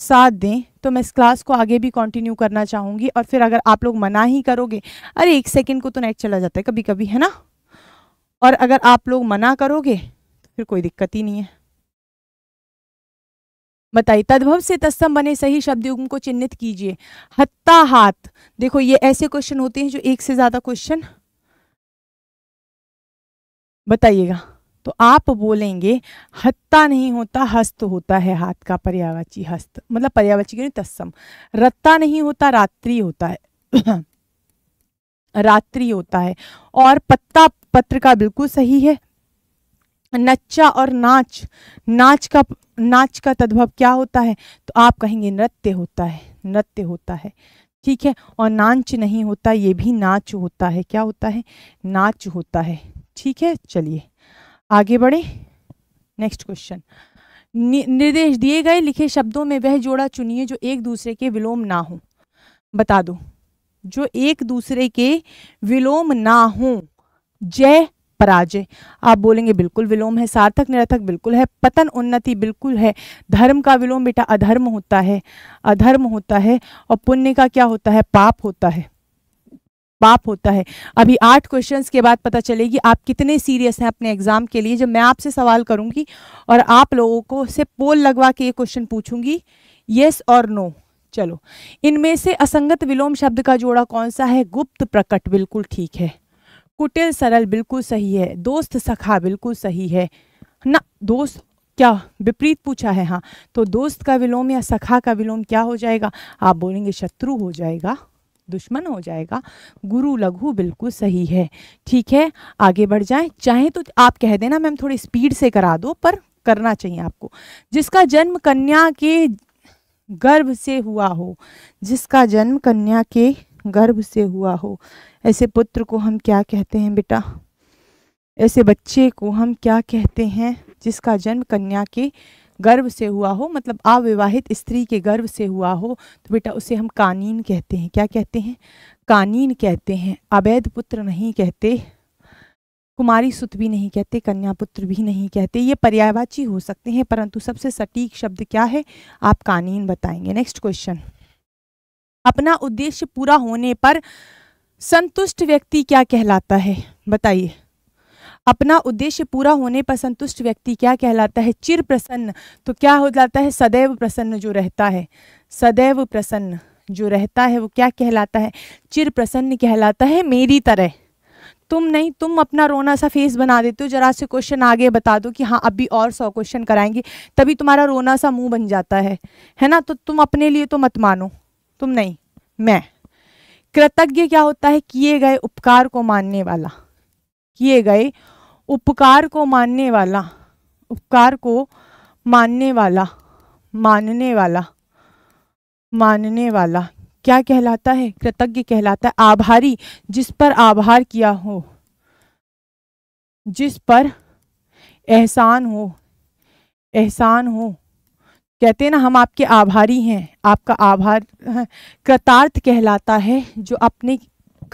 A: साथ दें तो मैं इस क्लास को आगे भी कंटिन्यू करना चाहूँगी और फिर अगर आप लोग मना ही करोगे अरे एक सेकेंड को तो नेट चला जाता है कभी कभी है ना और अगर आप लोग मना करोगे तो फिर कोई दिक्कत ही नहीं है बताइए तद्भव से तत्सम बने सही शब्द युग्म को चिन्हित कीजिए हत्ता हाथ देखो ये ऐसे क्वेश्चन होते हैं जो एक से ज़्यादा क्वेश्चन बताइएगा तो आप बोलेंगे हत्ता नहीं होता हस्त होता है हाथ का पर्यावाची हस्त मतलब पर्यावची क्यों तत्सम रत्ता नहीं होता रात्रि होता है रात्रि होता है और पत्ता पत्र का बिल्कुल सही है नच्चा और नाच नाच का नाच का तद्भव क्या होता है तो आप कहेंगे नृत्य होता है नृत्य होता है ठीक है और नाच नहीं होता ये भी नाच होता है क्या होता है नाच होता है ठीक है चलिए आगे बढ़े नेक्स्ट क्वेश्चन निर्देश दिए गए लिखे शब्दों में वह जोड़ा चुनिए जो एक दूसरे के विलोम ना हो बता दो जो एक दूसरे के विलोम ना हो जय पराजय आप बोलेंगे बिल्कुल विलोम है सार्थक निरर्थक बिल्कुल है पतन उन्नति बिल्कुल है धर्म का विलोम बेटा अधर्म होता है अधर्म होता है और पुण्य का क्या होता है पाप होता है बाप होता है अभी आठ क्वेश्चंस के बाद पता चलेगी आप कितने सीरियस हैं अपने एग्ज़ाम के लिए जब मैं आपसे सवाल करूंगी और आप लोगों को से पोल लगवा के ये क्वेश्चन पूछूंगी येस और नो चलो इनमें से असंगत विलोम शब्द का जोड़ा कौन सा है गुप्त प्रकट बिल्कुल ठीक है कुटिल सरल बिल्कुल सही है दोस्त सखा बिल्कुल सही है ना दोस्त क्या विपरीत पूछा है हाँ तो दोस्त का विलोम या सखा का विलोम क्या हो जाएगा आप बोलेंगे शत्रु हो जाएगा दुश्मन हो जाएगा गुरु लघु बिल्कुल सही है ठीक है आगे बढ़ जाए चाहे तो आप कह देना मैम थोड़ी स्पीड से करा दो पर करना चाहिए आपको जिसका जन्म कन्या के गर्भ से हुआ हो जिसका जन्म कन्या के गर्भ से हुआ हो ऐसे पुत्र को हम क्या कहते हैं बेटा ऐसे बच्चे को हम क्या कहते हैं जिसका जन्म कन्या के गर्भ से हुआ हो मतलब अविवाहित स्त्री के गर्भ से हुआ हो तो बेटा उसे हम कानीन कहते हैं क्या कहते हैं कानीन कहते हैं अवैध पुत्र नहीं कहते कुमारी सुत भी नहीं कहते कन्या पुत्र भी नहीं कहते ये पर्यायवाची हो सकते हैं परंतु सबसे सटीक शब्द क्या है आप कानीन बताएंगे नेक्स्ट क्वेश्चन अपना उद्देश्य पूरा होने पर संतुष्ट व्यक्ति क्या कहलाता है बताइए अपना उद्देश्य पूरा होने पर संतुष्ट व्यक्ति क्या कहलाता है चिर प्रसन्न तो क्या हो जाता है सदैव प्रसन्न जो रहता है सदैव प्रसन्न जो रहता है वो क्या कहलाता है चिर प्रसन्न कहलाता है मेरी तरह तुम नहीं तुम अपना रोना सा फेस बना देते हो जरा से क्वेश्चन आगे बता दो कि हाँ अभी और सौ क्वेश्चन कराएंगे तभी तुम्हारा रोना सा मुंह बन जाता है है ना तो तुम अपने लिए तो मत मानो तुम नहीं मैं कृतज्ञ क्या होता है किए गए उपकार को मानने वाला किए गए उपकार को मानने वाला उपकार को मानने वाला मानने वाला मानने वाला क्या कहलाता है कृतज्ञ कहलाता है आभारी जिस पर आभार किया हो जिस पर एहसान हो एहसान हो कहते हैं ना हम आपके आभारी हैं आपका आभार कृतार्थ कहलाता है जो अपने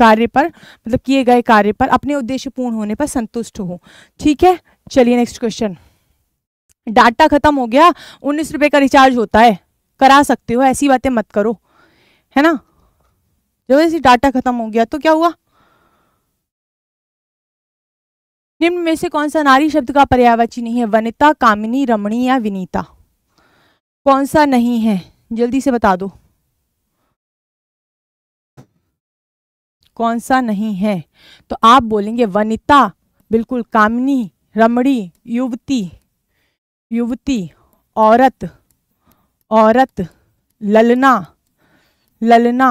A: कार्य पर मतलब किए गए कार्य पर अपने उद्देश्य पूर्ण होने पर संतुष्ट हो ठीक है चलिए नेक्स्ट क्वेश्चन डाटा खत्म हो गया उन्नीस रुपए का रिचार्ज होता है करा सकते हो ऐसी बातें मत करो है ना जब ऐसे डाटा खत्म हो गया तो क्या हुआ निम्न में से कौन सा नारी शब्द का पर्यायवाची नहीं है वनिता कामिनी रमणी या विनीता कौन सा नहीं है जल्दी से बता दो कौन सा नहीं है तो आप बोलेंगे वनिता बिल्कुल कामनी रमणी युवती युवती औरत औरत ललना ललना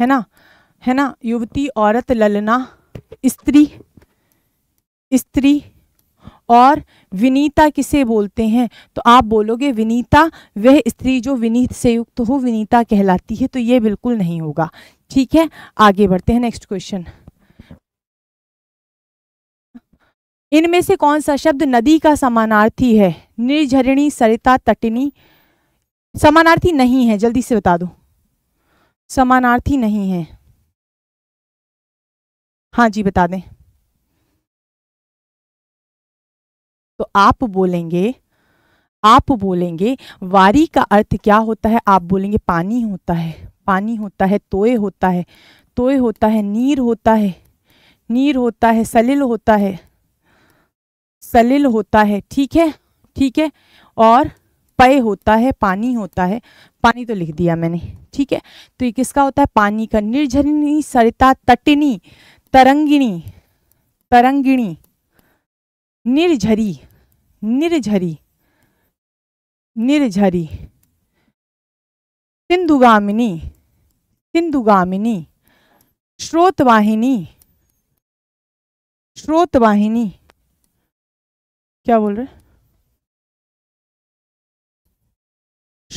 A: है ना है ना युवती औरत ललना स्त्री स्त्री और विनीता किसे बोलते हैं तो आप बोलोगे विनीता वह स्त्री जो विनीत से युक्त हो विनीता कहलाती है तो ये बिल्कुल नहीं होगा ठीक है आगे बढ़ते हैं नेक्स्ट क्वेश्चन इनमें से कौन सा शब्द नदी का समानार्थी है निर्झरणी सरिता तटिनी समानार्थी नहीं है जल्दी से बता दो समानार्थी नहीं है हाँ जी बता दें तो आप बोलेंगे आप बोलेंगे वारी का अर्थ क्या होता है आप बोलेंगे पानी होता है पानी होता है तोय होता है तोय होता है नीर होता है नीर होता है सलिल होता है सलिल होता है ठीक है ठीक है और पय होता है पानी होता है पानी तो लिख दिया मैंने ठीक है तो ये किसका होता है पानी का निर्झरिणी सरिता तटिनी तरंगिणी तरंगिणी निर्झरी निर्झरी निर्झरी सिंधुगामिनी हिंदुगामिनी श्रोतवाहिनी श्रोतवाहिनी क्या बोल रहे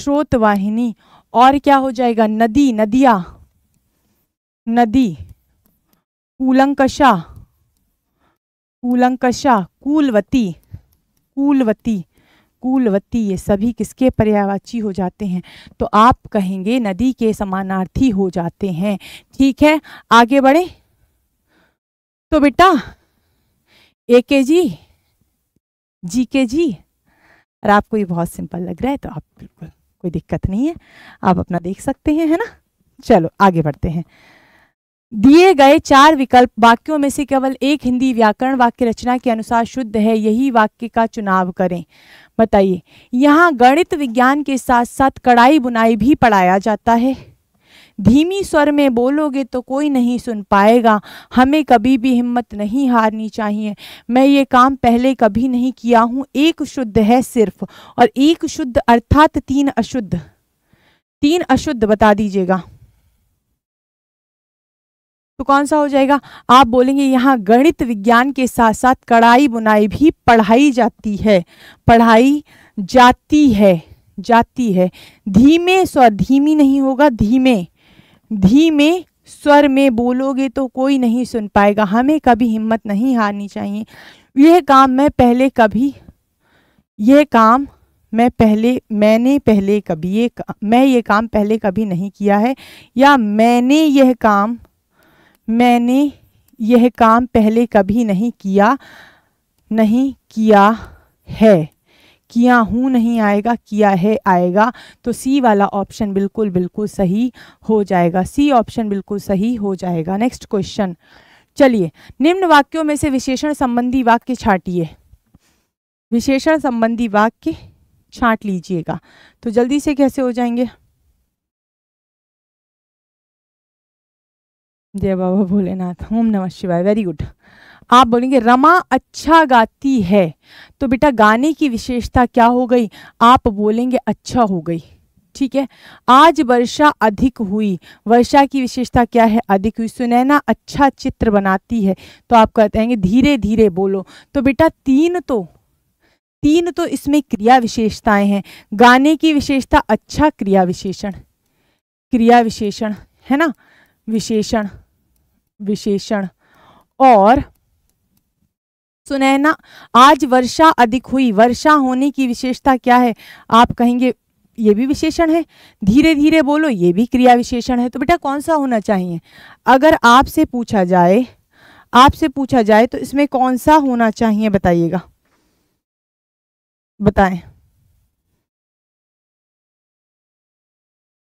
A: श्रोतवाहिनी और क्या हो जाएगा नदी नदिया नदी कूलंकशा कूलंकशा कूलवती कूलवती कुलवती ये सभी किसके पर्यावाची हो जाते हैं तो आप कहेंगे नदी के समानार्थी हो जाते हैं ठीक है आगे बढ़े तो बेटा ए के जी जी के जी और आपको ये बहुत सिंपल लग रहा है तो आप बिल्कुल कोई दिक्कत नहीं है आप अपना देख सकते हैं है ना चलो आगे बढ़ते हैं दिए गए चार विकल्प वाक्यों में से केवल एक हिंदी व्याकरण वाक्य रचना के अनुसार शुद्ध है यही वाक्य का चुनाव करें बताइए यहाँ गणित विज्ञान के साथ साथ कढ़ाई बुनाई भी पढ़ाया जाता है धीमी स्वर में बोलोगे तो कोई नहीं सुन पाएगा हमें कभी भी हिम्मत नहीं हारनी चाहिए मैं ये काम पहले कभी नहीं किया हूँ एक शुद्ध है सिर्फ और एक शुद्ध अर्थात तीन अशुद्ध तीन अशुद्ध बता दीजिएगा तो कौन सा हो जाएगा आप बोलेंगे यहाँ गणित विज्ञान के साथ साथ कढ़ाई बुनाई भी पढ़ाई जाती है पढ़ाई जाती है जाती है धीमे स्वर धीमी नहीं होगा धीमे धीमे स्वर में बोलोगे तो कोई नहीं सुन पाएगा हमें कभी हिम्मत नहीं हारनी चाहिए यह काम मैं पहले कभी यह काम मैं पहले मैंने पहले कभी ये मैं ये काम पहले कभी नहीं किया है या मैंने यह काम मैंने यह काम पहले कभी नहीं किया नहीं किया है किया हूँ नहीं आएगा किया है आएगा तो सी वाला ऑप्शन बिल्कुल बिल्कुल सही हो जाएगा सी ऑप्शन बिल्कुल सही हो जाएगा नेक्स्ट क्वेश्चन चलिए निम्न वाक्यों में से विशेषण संबंधी वाक्य छाटिए विशेषण संबंधी वाक्य छाट लीजिएगा तो जल्दी से कैसे हो जाएंगे जय बाबा भोलेनाथ ओम नमः शिवाय वेरी गुड आप बोलेंगे रमा अच्छा गाती है तो बेटा गाने की विशेषता क्या हो गई आप बोलेंगे अच्छा हो गई ठीक है आज वर्षा अधिक हुई वर्षा की विशेषता क्या है अधिक हुई सुनैना अच्छा चित्र बनाती है तो आप कहते हैं धीरे धीरे बोलो तो बेटा तीन तो तीन तो इसमें क्रिया विशेषताएं हैं गाने की विशेषता अच्छा क्रिया विशेषण क्रिया विशेषण है ना विशेषण विशेषण और सुनैना आज वर्षा अधिक हुई वर्षा होने की विशेषता क्या है आप कहेंगे ये भी विशेषण है धीरे धीरे बोलो ये भी क्रिया विशेषण है तो बेटा कौन सा होना चाहिए अगर आपसे पूछा जाए आपसे पूछा जाए तो इसमें कौन सा होना चाहिए बताइएगा बताएं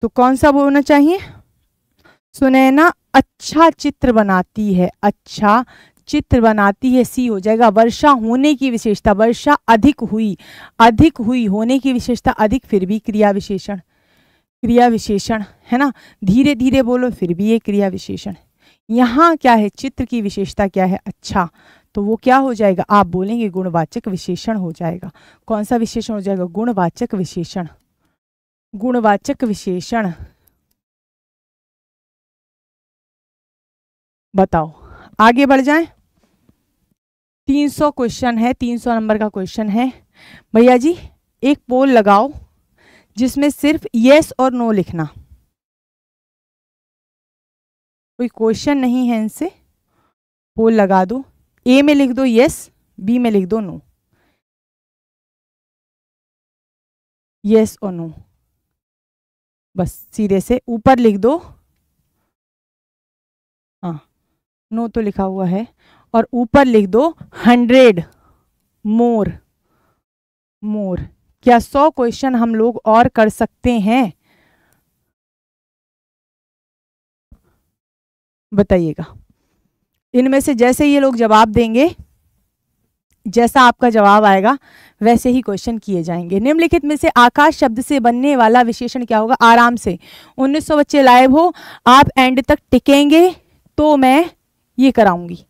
A: तो कौन सा होना चाहिए सुनैना अच्छा चित्र बनाती है अच्छा चित्र बनाती है सी हो जाएगा वर्षा होने की विशेषता वर्षा अधिक हुई अधिक हुई होने की विशेषता अधिक फिर भी क्रिया विशेषण क्रिया विशेषण है ना धीरे धीरे बोलो फिर भी ये क्रिया विशेषण यहाँ क्या है चित्र की विशेषता क्या है अच्छा तो वो क्या हो जाएगा आप बोलेंगे गुणवाचक विशेषण हो जाएगा कौन सा विशेषण हो जाएगा गुणवाचक विशेषण गुणवाचक विशेषण
B: बताओ आगे बढ़ जाएं
A: 300 क्वेश्चन है 300 नंबर का क्वेश्चन है भैया जी एक पोल लगाओ जिसमें सिर्फ यस और नो लिखना कोई क्वेश्चन नहीं है इनसे पोल लगा दो
B: ए में लिख दो यस बी में लिख दो नो यस और नो बस सीधे से ऊपर लिख
A: दो नो तो लिखा हुआ है और ऊपर लिख दो हंड्रेड मोर मोर क्या सौ क्वेश्चन हम लोग और कर सकते हैं बताइएगा इनमें से जैसे ये लोग जवाब देंगे जैसा आपका जवाब आएगा वैसे ही क्वेश्चन किए जाएंगे निम्नलिखित में से आकाश शब्द से बनने वाला विशेषण क्या होगा आराम से 1900 बच्चे लाइव हो आप एंड तक टिकेंगे तो मैं ये कराऊंगी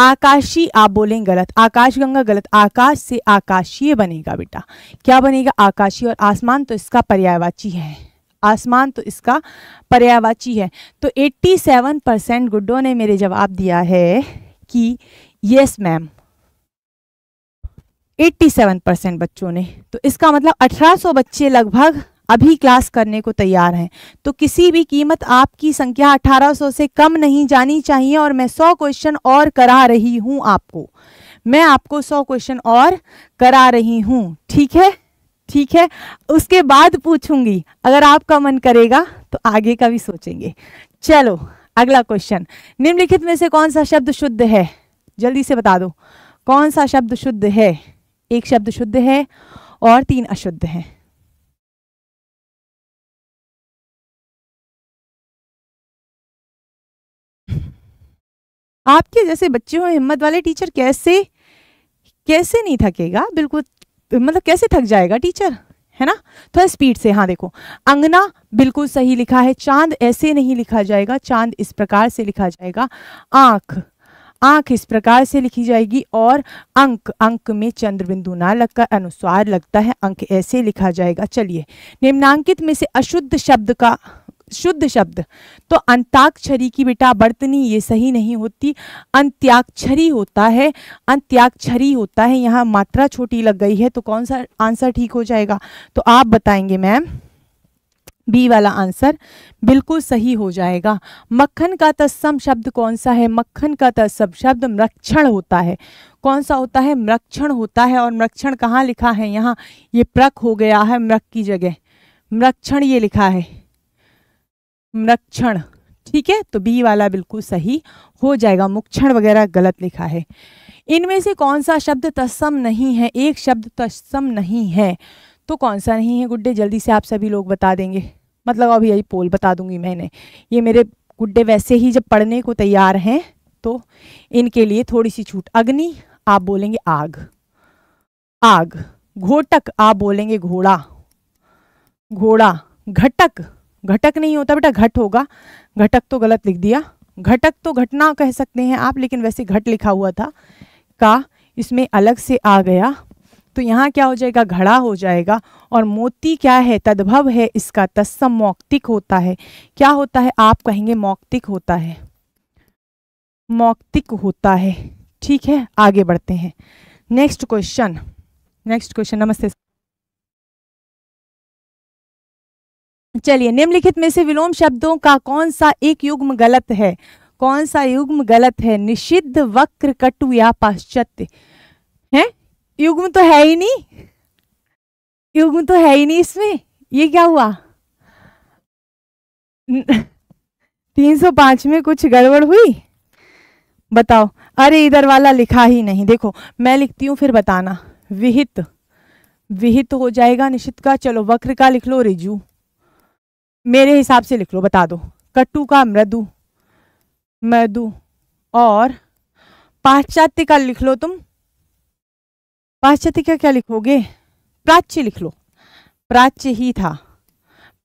A: आकाशी आप बोलेंगे गलत आकाश गंगा गलत आकाश से आकाशीय बनेगा बेटा क्या बनेगा आकाशी और आसमान तो इसका पर्यायवाची है आसमान तो इसका पर्यायवाची है तो 87 परसेंट गुड्डो ने मेरे जवाब दिया है कि यस मैम 87 परसेंट बच्चों ने तो इसका मतलब 1800 बच्चे लगभग अभी क्लास करने को तैयार हैं तो किसी भी कीमत आपकी संख्या 1800 से कम नहीं जानी चाहिए और मैं 100 क्वेश्चन और करा रही हूं आपको मैं आपको 100 क्वेश्चन और करा रही हूं ठीक है ठीक है उसके बाद पूछूंगी अगर आपका मन करेगा तो आगे का भी सोचेंगे चलो अगला क्वेश्चन निम्नलिखित में से कौन सा शब्द शुद्ध है जल्दी से बता दो कौन सा शब्द शुद्ध है एक शब्द शुद्ध है और
B: तीन अशुद्ध हैं
A: आपके जैसे बच्चे हो हिम्मत वाले टीचर कैसे कैसे नहीं थकेगा बिल्कुल मतलब कैसे थक जाएगा टीचर है ना थोड़ा तो स्पीड से हाँ देखो अंगना बिल्कुल सही लिखा है चांद ऐसे नहीं लिखा जाएगा चांद इस प्रकार से लिखा जाएगा आँख आंख इस प्रकार से लिखी जाएगी और अंक अंक में चंद्र बिंदु ना लगकर अनुस्वार लगता है अंक ऐसे लिखा जाएगा चलिए निम्नांकित में से अशुद्ध शब्द का शुद्ध शब्द तो अंताक्षरी की बेटा बर्तनी ये सही नहीं होती अंत्याक्षरी होता है अंत्याक्षरी होता है यहाँ मात्रा छोटी लग गई है तो कौन सा आंसर ठीक हो जाएगा तो आप बताएंगे मैम बी वाला आंसर बिल्कुल सही हो जाएगा मक्खन का तत्सम शब्द कौन सा है मक्खन का तत्सम शब्द मृक्षण होता है कौन सा होता है मृक्षण होता है और मृक्षण कहाँ लिखा है यहाँ ये प्रक हो गया है मृक की जगह मृक्षण ये लिखा है मृक्षण ठीक है तो बी वाला बिल्कुल सही हो जाएगा मुक्षण वगैरह गलत लिखा है इनमें से कौन सा शब्द तस्सम नहीं है एक शब्द तस्सम नहीं है तो कौन सा नहीं है गुड्डे जल्दी से आप सभी लोग बता देंगे मतलब अभी यही पोल बता दूंगी मैंने ये मेरे गुड्डे वैसे ही जब पढ़ने को तैयार हैं तो इनके लिए थोड़ी सी छूट अग्नि आप बोलेंगे आग आग घोटक आप बोलेंगे घोड़ा घोड़ा घटक घटक नहीं होता बेटा घट होगा घटक तो गलत लिख दिया घटक तो घटना कह सकते हैं आप लेकिन वैसे घट लिखा हुआ था का इसमें अलग से आ गया तो यहाँ क्या हो जाएगा घड़ा हो जाएगा और मोती क्या है तद्भव है इसका तस्सम मौक्तिक होता है क्या होता है आप कहेंगे मौक्तिक होता है मौक्तिक होता है ठीक है आगे बढ़ते हैं नेक्स्ट क्वेश्चन नेक्स्ट क्वेश्चन नमस्ते चलिए निम्नलिखित में से विलोम शब्दों का कौन सा एक युग्म गलत है कौन सा युग्म गलत है निषिद्ध वक्र कटु या पाश्चात्य है युग्म तो है ही नहीं युग्म तो है ही नहीं इसमें ये क्या हुआ तीन सौ पांच में कुछ गड़बड़ हुई बताओ अरे इधर वाला लिखा ही नहीं देखो मैं लिखती हूँ फिर बताना विहित विहित हो जाएगा निश्चित का चलो वक्र का लिख लो रिजू मेरे हिसाब से लिख लो बता दो कट्टू का मृदु मृदु और पाश्चात्य का लिख लो तुम पाश्चात्य का क्या लिखोगे प्राच्य लिख लो प्राच्य ही था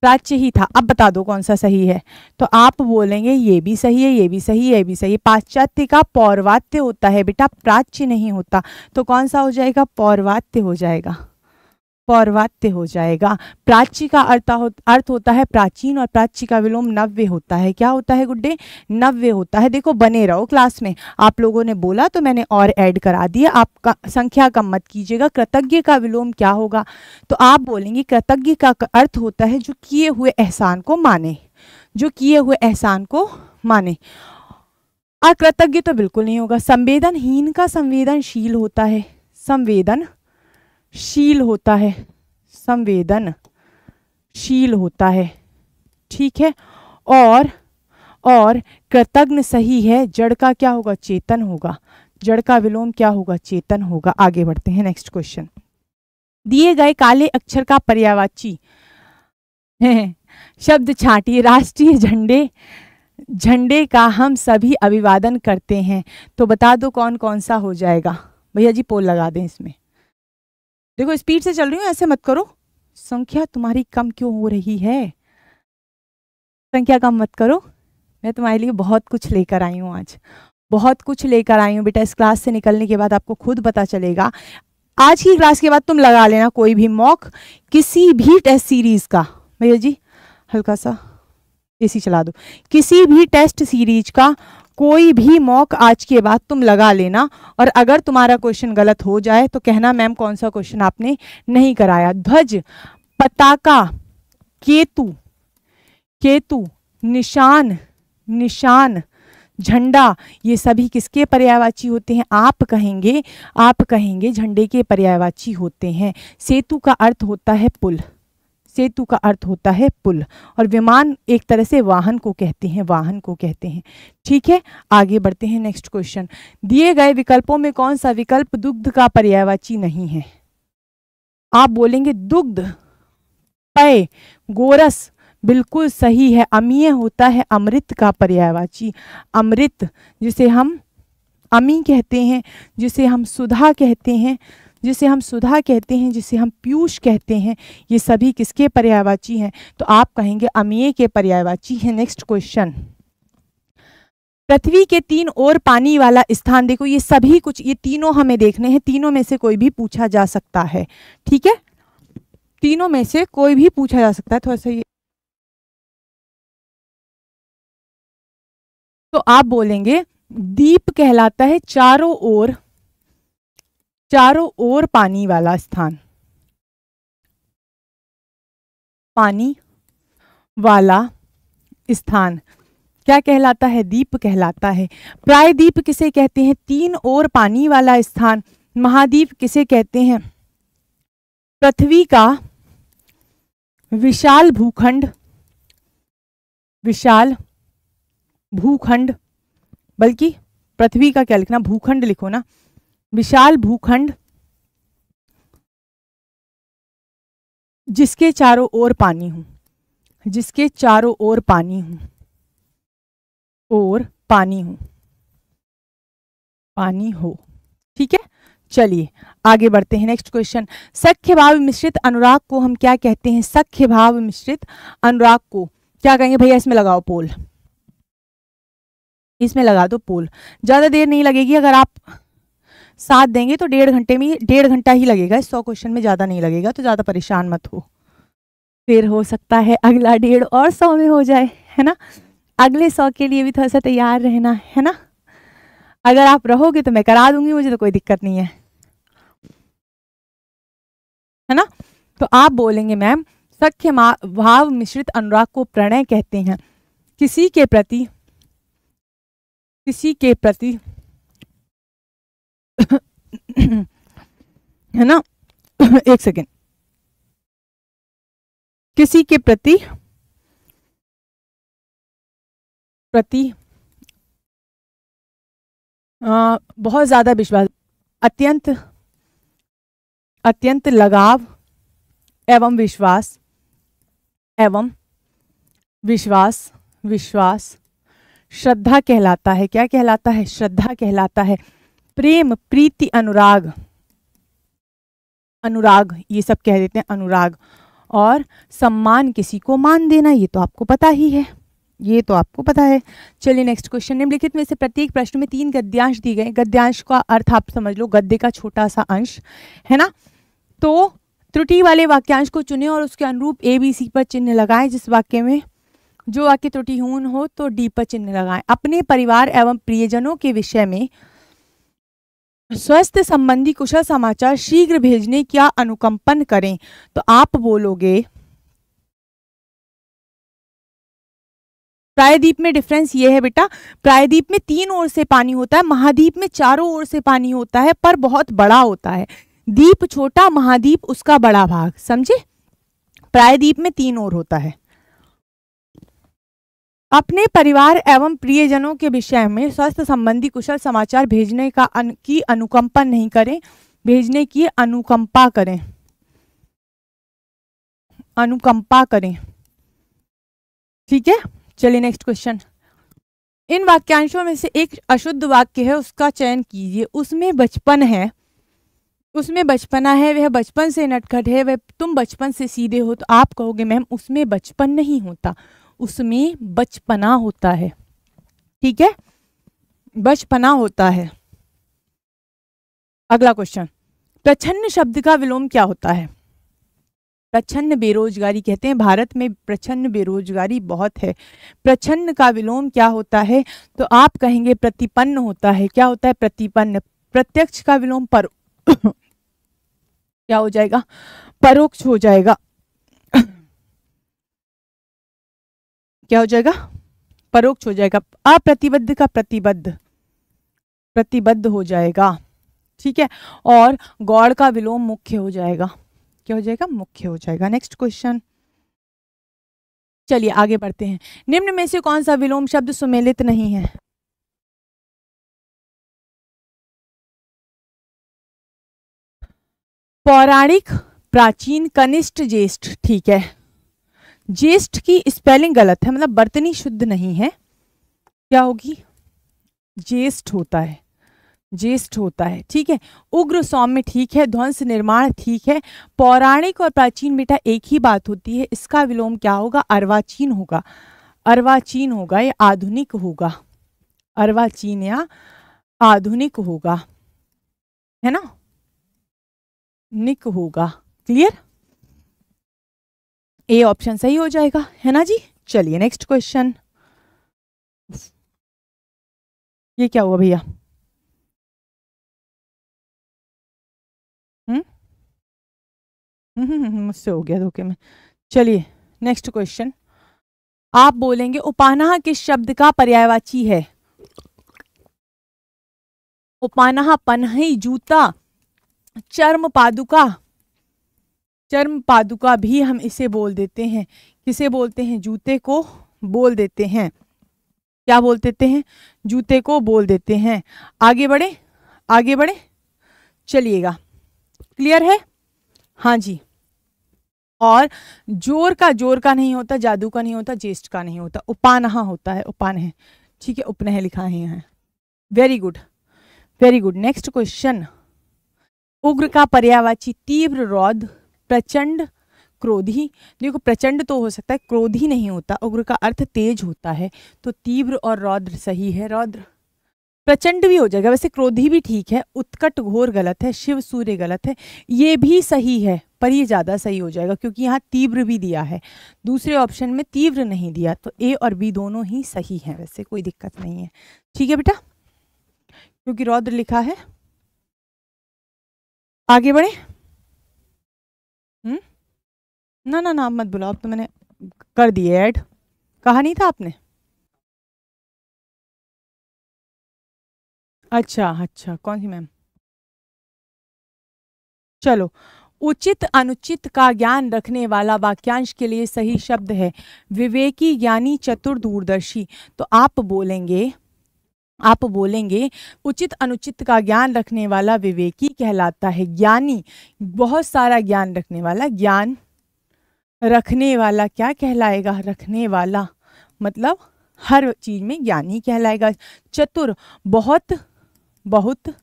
A: प्राच्य ही था अब बता दो कौन सा सही है तो आप बोलेंगे ये भी सही है ये भी सही है ये भी सही है पाश्चात्य का पौर्वात्य होता है बेटा प्राच्य नहीं होता तो कौन सा हो जाएगा पौर्वात्य हो जाएगा पौर्वात्य हो जाएगा प्राची का अर्थ हो, अर्थ होता है प्राचीन और प्राची का विलोम नव्य होता है क्या होता है गुड्डे नव्य होता है देखो बने रहो क्लास में आप लोगों ने बोला तो मैंने और ऐड करा दिया आपका संख्या कम मत कीजिएगा कृतज्ञ का विलोम क्या होगा तो आप बोलेंगे कृतज्ञ का अर्थ होता है जो किए हुए एहसान को माने जो किए हुए एहसान को माने और कृतज्ञ तो बिल्कुल नहीं होगा संवेदनहीन का संवेदनशील होता है संवेदन शील होता है संवेदन शील होता है ठीक है और और कृतज्ञ सही है जड़ का क्या होगा चेतन होगा जड़ का विलोम क्या होगा चेतन होगा आगे बढ़ते हैं नेक्स्ट क्वेश्चन दिए गए काले अक्षर का पर्यावाची शब्द छाटिए राष्ट्रीय झंडे झंडे का हम सभी अभिवादन करते हैं तो बता दो कौन कौन सा हो जाएगा भैया जी पोल लगा दें इसमें देखो स्पीड से चल रही हूँ ऐसे मत करो संख्या तुम्हारी कम क्यों हो रही है संख्या कम मत करो मैं तुम्हारे लिए बहुत कुछ लेकर आई हूँ आज बहुत कुछ लेकर आई हूँ बेटा इस क्लास से निकलने के बाद आपको खुद पता चलेगा आज की क्लास के बाद तुम लगा लेना कोई भी मॉक किसी भी टेस्ट सीरीज़ का भैया जी हल्का सा ए चला दो किसी भी टेस्ट सीरीज का कोई भी मॉक आज के बाद तुम लगा लेना और अगर तुम्हारा क्वेश्चन गलत हो जाए तो कहना मैम कौन सा क्वेश्चन आपने नहीं कराया ध्वज पताका केतु केतु निशान निशान झंडा ये सभी किसके पर्यायवाची होते हैं आप कहेंगे आप कहेंगे झंडे के पर्यायवाची होते हैं सेतु का अर्थ होता है पुल सेतु का अर्थ होता है पुल और विमान एक तरह से वाहन को कहते हैं वाहन को कहते हैं ठीक है आगे बढ़ते हैं नेक्स्ट क्वेश्चन दिए गए विकल्पों में कौन सा विकल्प दुग्ध का पर्यायवाची नहीं है आप बोलेंगे दुग्ध पय गोरस बिल्कुल सही है अमीय होता है अमृत का पर्यायवाची अमृत जिसे हम अमी कहते हैं जिसे हम सुधा कहते हैं जिसे हम सुधा कहते हैं जिसे हम पीयूष कहते हैं ये सभी किसके पर्यायवाची हैं तो आप कहेंगे अमीय के पर्यायवाची हैं नेक्स्ट क्वेश्चन पृथ्वी के तीन और पानी वाला स्थान देखो ये सभी कुछ ये तीनों हमें देखने हैं तीनों में से कोई भी पूछा जा सकता है ठीक है तीनों में से कोई भी पूछा जा सकता है थोड़ा सा ये तो आप बोलेंगे दीप कहलाता है चारों ओर चारों ओर पानी वाला स्थान पानी वाला स्थान क्या कहलाता है दीप कहलाता है प्रायद्वीप किसे कहते हैं तीन ओर पानी वाला स्थान महाद्वीप किसे कहते हैं पृथ्वी का विशाल भूखंड विशाल भूखंड बल्कि पृथ्वी का क्या लिखना भूखंड लिखो ना विशाल भूखंड जिसके चारों ओर पानी हूं जिसके चारों ओर पानी हूं और पानी हूं पानी हो ठीक है चलिए आगे बढ़ते हैं नेक्स्ट क्वेश्चन सख्य भाव मिश्रित अनुराग को हम क्या कहते हैं सख्य भाव मिश्रित अनुराग को क्या कहेंगे भैया इसमें लगाओ पोल इसमें लगा दो पोल ज़्यादा देर नहीं लगेगी अगर आप साथ देंगे तो डेढ़ घंटे में डेढ़ घंटा ही लगेगा इस सौ क्वेश्चन में ज़्यादा नहीं लगेगा तो ज़्यादा परेशान मत हो फिर हो सकता है अगला डेढ़ और सौ में हो जाए है ना अगले सौ के लिए भी थोड़ा सा तैयार रहना है ना अगर आप रहोगे तो मैं करा दूंगी मुझे तो कोई दिक्कत नहीं है है ना तो आप बोलेंगे मैम सख्य भाव मिश्रित अनुराग को प्रणय कहते हैं किसी के प्रति किसी के प्रति है ना एक सेकेंड
B: किसी के प्रति प्रति आ, बहुत ज़्यादा
A: विश्वास अत्यंत अत्यंत लगाव एवं विश्वास एवं विश्वास विश्वास श्रद्धा कहलाता है क्या कहलाता है श्रद्धा कहलाता है प्रेम प्रीति अनुराग अनुराग ये सब कह देते हैं अनुराग और सम्मान किसी को मान देना ये तो आपको पता ही है ये तो आपको पता है चलिए नेक्स्ट क्वेश्चन निम्नलिखित में से प्रत्येक प्रश्न में तीन गद्यांश दिए गए गद्यांश का अर्थ आप समझ लो गद्य का छोटा सा अंश है ना तो त्रुटि वाले वाक्यांश को चुने और उसके अनुरूप ए बी सी पर चिन्ह लगाएं जिस वाक्य में जो वाक्य त्रुटिहून हो तो डी पर चिन्ह लगाएं अपने परिवार एवं प्रियजनों के विषय में स्वास्थ्य संबंधी कुशल समाचार शीघ्र भेजने क्या अनुकंपन करें तो आप बोलोगे प्रायद्वीप में डिफरेंस ये है बेटा प्रायद्वीप में तीन ओर से पानी होता है महाद्वीप में चारों ओर से पानी होता है पर बहुत बड़ा होता है द्वीप छोटा महाद्वीप उसका बड़ा भाग समझे प्रायद्वीप में तीन ओर होता है अपने परिवार एवं प्रियजनों के विषय में स्वास्थ्य संबंधी कुशल समाचार भेजने का अन, की अनुकंपा नहीं करें भेजने की अनुकंपा करें अनुकंपा करें ठीक है चलिए नेक्स्ट क्वेश्चन इन वाक्यांशों में से एक अशुद्ध वाक्य है उसका चयन कीजिए उसमें बचपन है उसमें बचपना है वह बचपन से नटखट है वह तुम बचपन से सीधे हो तो आप कहोगे मैम उसमें बचपन नहीं होता उसमें बचपना होता है ठीक है बचपना होता है अगला क्वेश्चन प्रछन्न शब्द का विलोम क्या होता है प्रछन्न बेरोजगारी कहते हैं भारत में प्रछन्न बेरोजगारी बहुत है प्रछन्न का विलोम क्या होता है तो आप कहेंगे प्रतिपन्न होता है क्या होता है प्रतिपन्न प्रत्यक्ष का विलोम पर क्या हो जाएगा परोक्ष हो जाएगा क्या हो जाएगा परोक्ष हो जाएगा अप्रतिबद्ध का प्रतिबद्ध प्रतिबद्ध हो जाएगा ठीक है और गौड़ का विलोम मुख्य हो जाएगा क्या हो जाएगा मुख्य हो जाएगा नेक्स्ट क्वेश्चन चलिए आगे बढ़ते हैं निम्न में से कौन
B: सा विलोम शब्द सुमेलित नहीं है
A: पौराणिक प्राचीन कनिष्ठ ज्येष्ठ ठीक है जेस्ट की स्पेलिंग गलत है मतलब बर्तनी शुद्ध नहीं है क्या होगी जेस्ट होता है ज्येष्ठ होता है ठीक है उग्र सौम्य ठीक है ध्वंस निर्माण ठीक है पौराणिक और प्राचीन बेटा एक ही बात होती है इसका विलोम क्या होगा अर्वाचीन होगा अर्वाचीन होगा या आधुनिक होगा अर्वाचीन या आधुनिक होगा है ना निक होगा क्लियर ए ऑप्शन सही हो जाएगा है ना जी चलिए नेक्स्ट क्वेश्चन
B: ये क्या हुआ भैया हम्म? हम्म, मुझसे
A: हो गया धोखे में चलिए नेक्स्ट क्वेश्चन आप बोलेंगे उपानाह किस शब्द का पर्यायवाची है उपानाह पनही जूता चर्म पादुका चर्म पादुका भी हम इसे बोल देते हैं किसे बोलते हैं जूते को बोल देते हैं क्या बोल देते हैं जूते को बोल देते हैं आगे बढ़े आगे बढ़े चलिएगा क्लियर है हाँ जी और जोर का जोर का नहीं होता जादू का नहीं होता जेस्ट का नहीं होता उपानहा होता है है ठीक है उपनह लिखा है यहाँ very good very good next question उग्र का पर्यावाची तीव्र रौद प्रचंड क्रोधी देखो प्रचंड तो हो सकता है क्रोधी नहीं होता उग्र का अर्थ तेज होता है तो तीव्र और रौद्र सही है रौद्र प्रचंड भी हो जाएगा वैसे क्रोधी भी ठीक है उत्कट घोर गलत है शिव सूर्य गलत है ये भी सही है पर ये ज़्यादा सही हो जाएगा क्योंकि यहाँ तीव्र भी दिया है दूसरे ऑप्शन में तीव्र नहीं दिया तो ए और बी दोनों ही सही हैं वैसे कोई दिक्कत नहीं है ठीक है बेटा क्योंकि रौद्र लिखा है आगे बढ़े हम्म? ना ना ना मत बुलाओ अब तो मैंने कर दिए ऐड कहा नहीं था आपने
B: अच्छा अच्छा कौन सी मैम
A: चलो उचित अनुचित का ज्ञान रखने वाला वाक्यांश के लिए सही शब्द है विवेकी ज्ञानी चतुर दूरदर्शी तो आप बोलेंगे आप बोलेंगे उचित अनुचित का ज्ञान रखने वाला विवेकी कहलाता है ज्ञानी बहुत सारा ज्ञान रखने वाला ज्ञान रखने वाला क्या कहलाएगा रखने वाला मतलब हर चीज़ में ज्ञानी कहलाएगा चतुर बहुत बहुत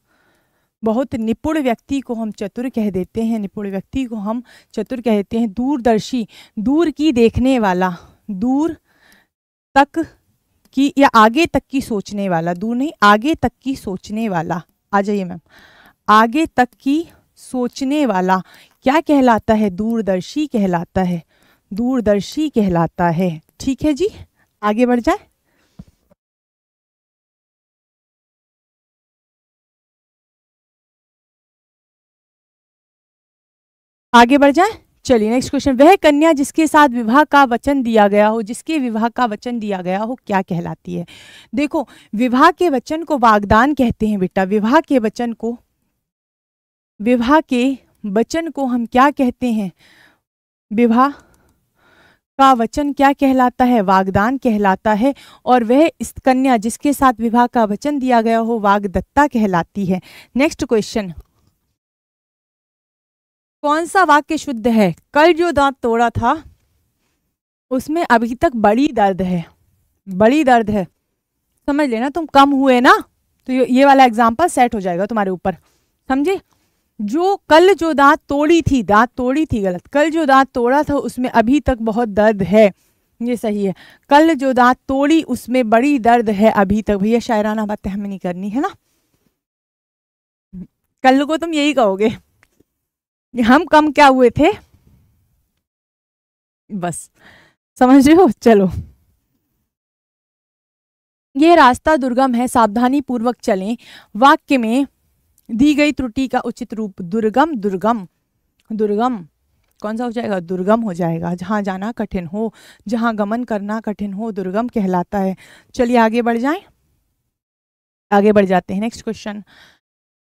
A: बहुत निपुण व्यक्ति को हम चतुर कह देते हैं निपुण व्यक्ति को हम चतुर कह देते हैं दूरदर्शी दूर की देखने वाला दूर तक कि या आगे तक की सोचने वाला दूर नहीं आगे तक की सोचने वाला आ जाइए मैम आगे तक की सोचने वाला क्या कहलाता है दूरदर्शी कहलाता है दूरदर्शी कहलाता है ठीक है जी आगे बढ़ जाए आगे बढ़ जाए चलिए नेक्स्ट क्वेश्चन वह कन्या जिसके साथ विवाह का वचन दिया गया हो जिसके विवाह का वचन दिया गया हो क्या कहलाती है देखो विवाह के वचन को वागदान कहते हैं बेटा विवाह के वचन को विवाह के वचन को हम क्या कहते हैं विवाह का वचन क्या कहलाता है वागदान कहलाता है और वह इस कन्या जिसके साथ विवाह का वचन दिया गया हो वागदत्ता कहलाती है नेक्स्ट क्वेश्चन कौन सा वाक्य शुद्ध है कल जो दांत तोड़ा था उसमें अभी तक बड़ी दर्द है बड़ी दर्द है समझ लेना तुम कम हुए ना तो ये वाला एग्जाम्पल सेट हो जाएगा तुम्हारे ऊपर समझे जो कल जो दांत तोड़ी थी दांत तोड़ी थी गलत कल जो दांत तोड़ा था उसमें अभी तक बहुत दर्द है ये सही है कल जो दांत तोड़ी उसमें बड़ी दर्द है अभी तक भैया शायराना बातें हमें नहीं करनी है ना कल को तुम यही कहोगे हम कम क्या हुए थे बस समझ रहे हो चलो ये रास्ता दुर्गम है सावधानी पूर्वक चलें वाक्य में दी गई त्रुटि का उचित रूप दुर्गम दुर्गम दुर्गम कौन सा हो जाएगा दुर्गम हो जाएगा जहां जाना कठिन हो जहां गमन करना कठिन हो दुर्गम कहलाता है चलिए आगे बढ़ जाएं आगे बढ़ जाते हैं नेक्स्ट क्वेश्चन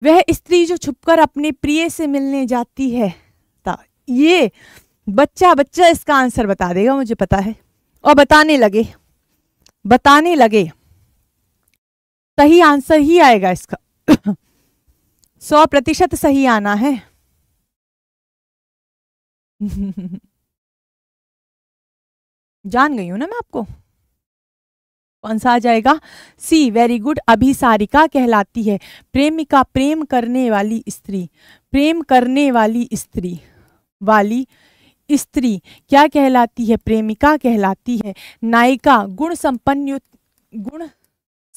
A: वह स्त्री जो छुपकर अपने प्रिय से मिलने जाती है ता ये बच्चा बच्चा इसका आंसर बता देगा मुझे पता है और बताने लगे बताने लगे सही आंसर ही आएगा इसका सौ प्रतिशत सही आना है जान गई हूं ना मैं आपको कौन सा आ जाएगा सी वेरी गुड अभिसारिका कहलाती है प्रेमिका प्रेम करने वाली स्त्री प्रेम करने वाली स्त्री वाली स्त्री क्या कहलाती है प्रेमिका कहलाती है नायिका गुण संपन्न गुण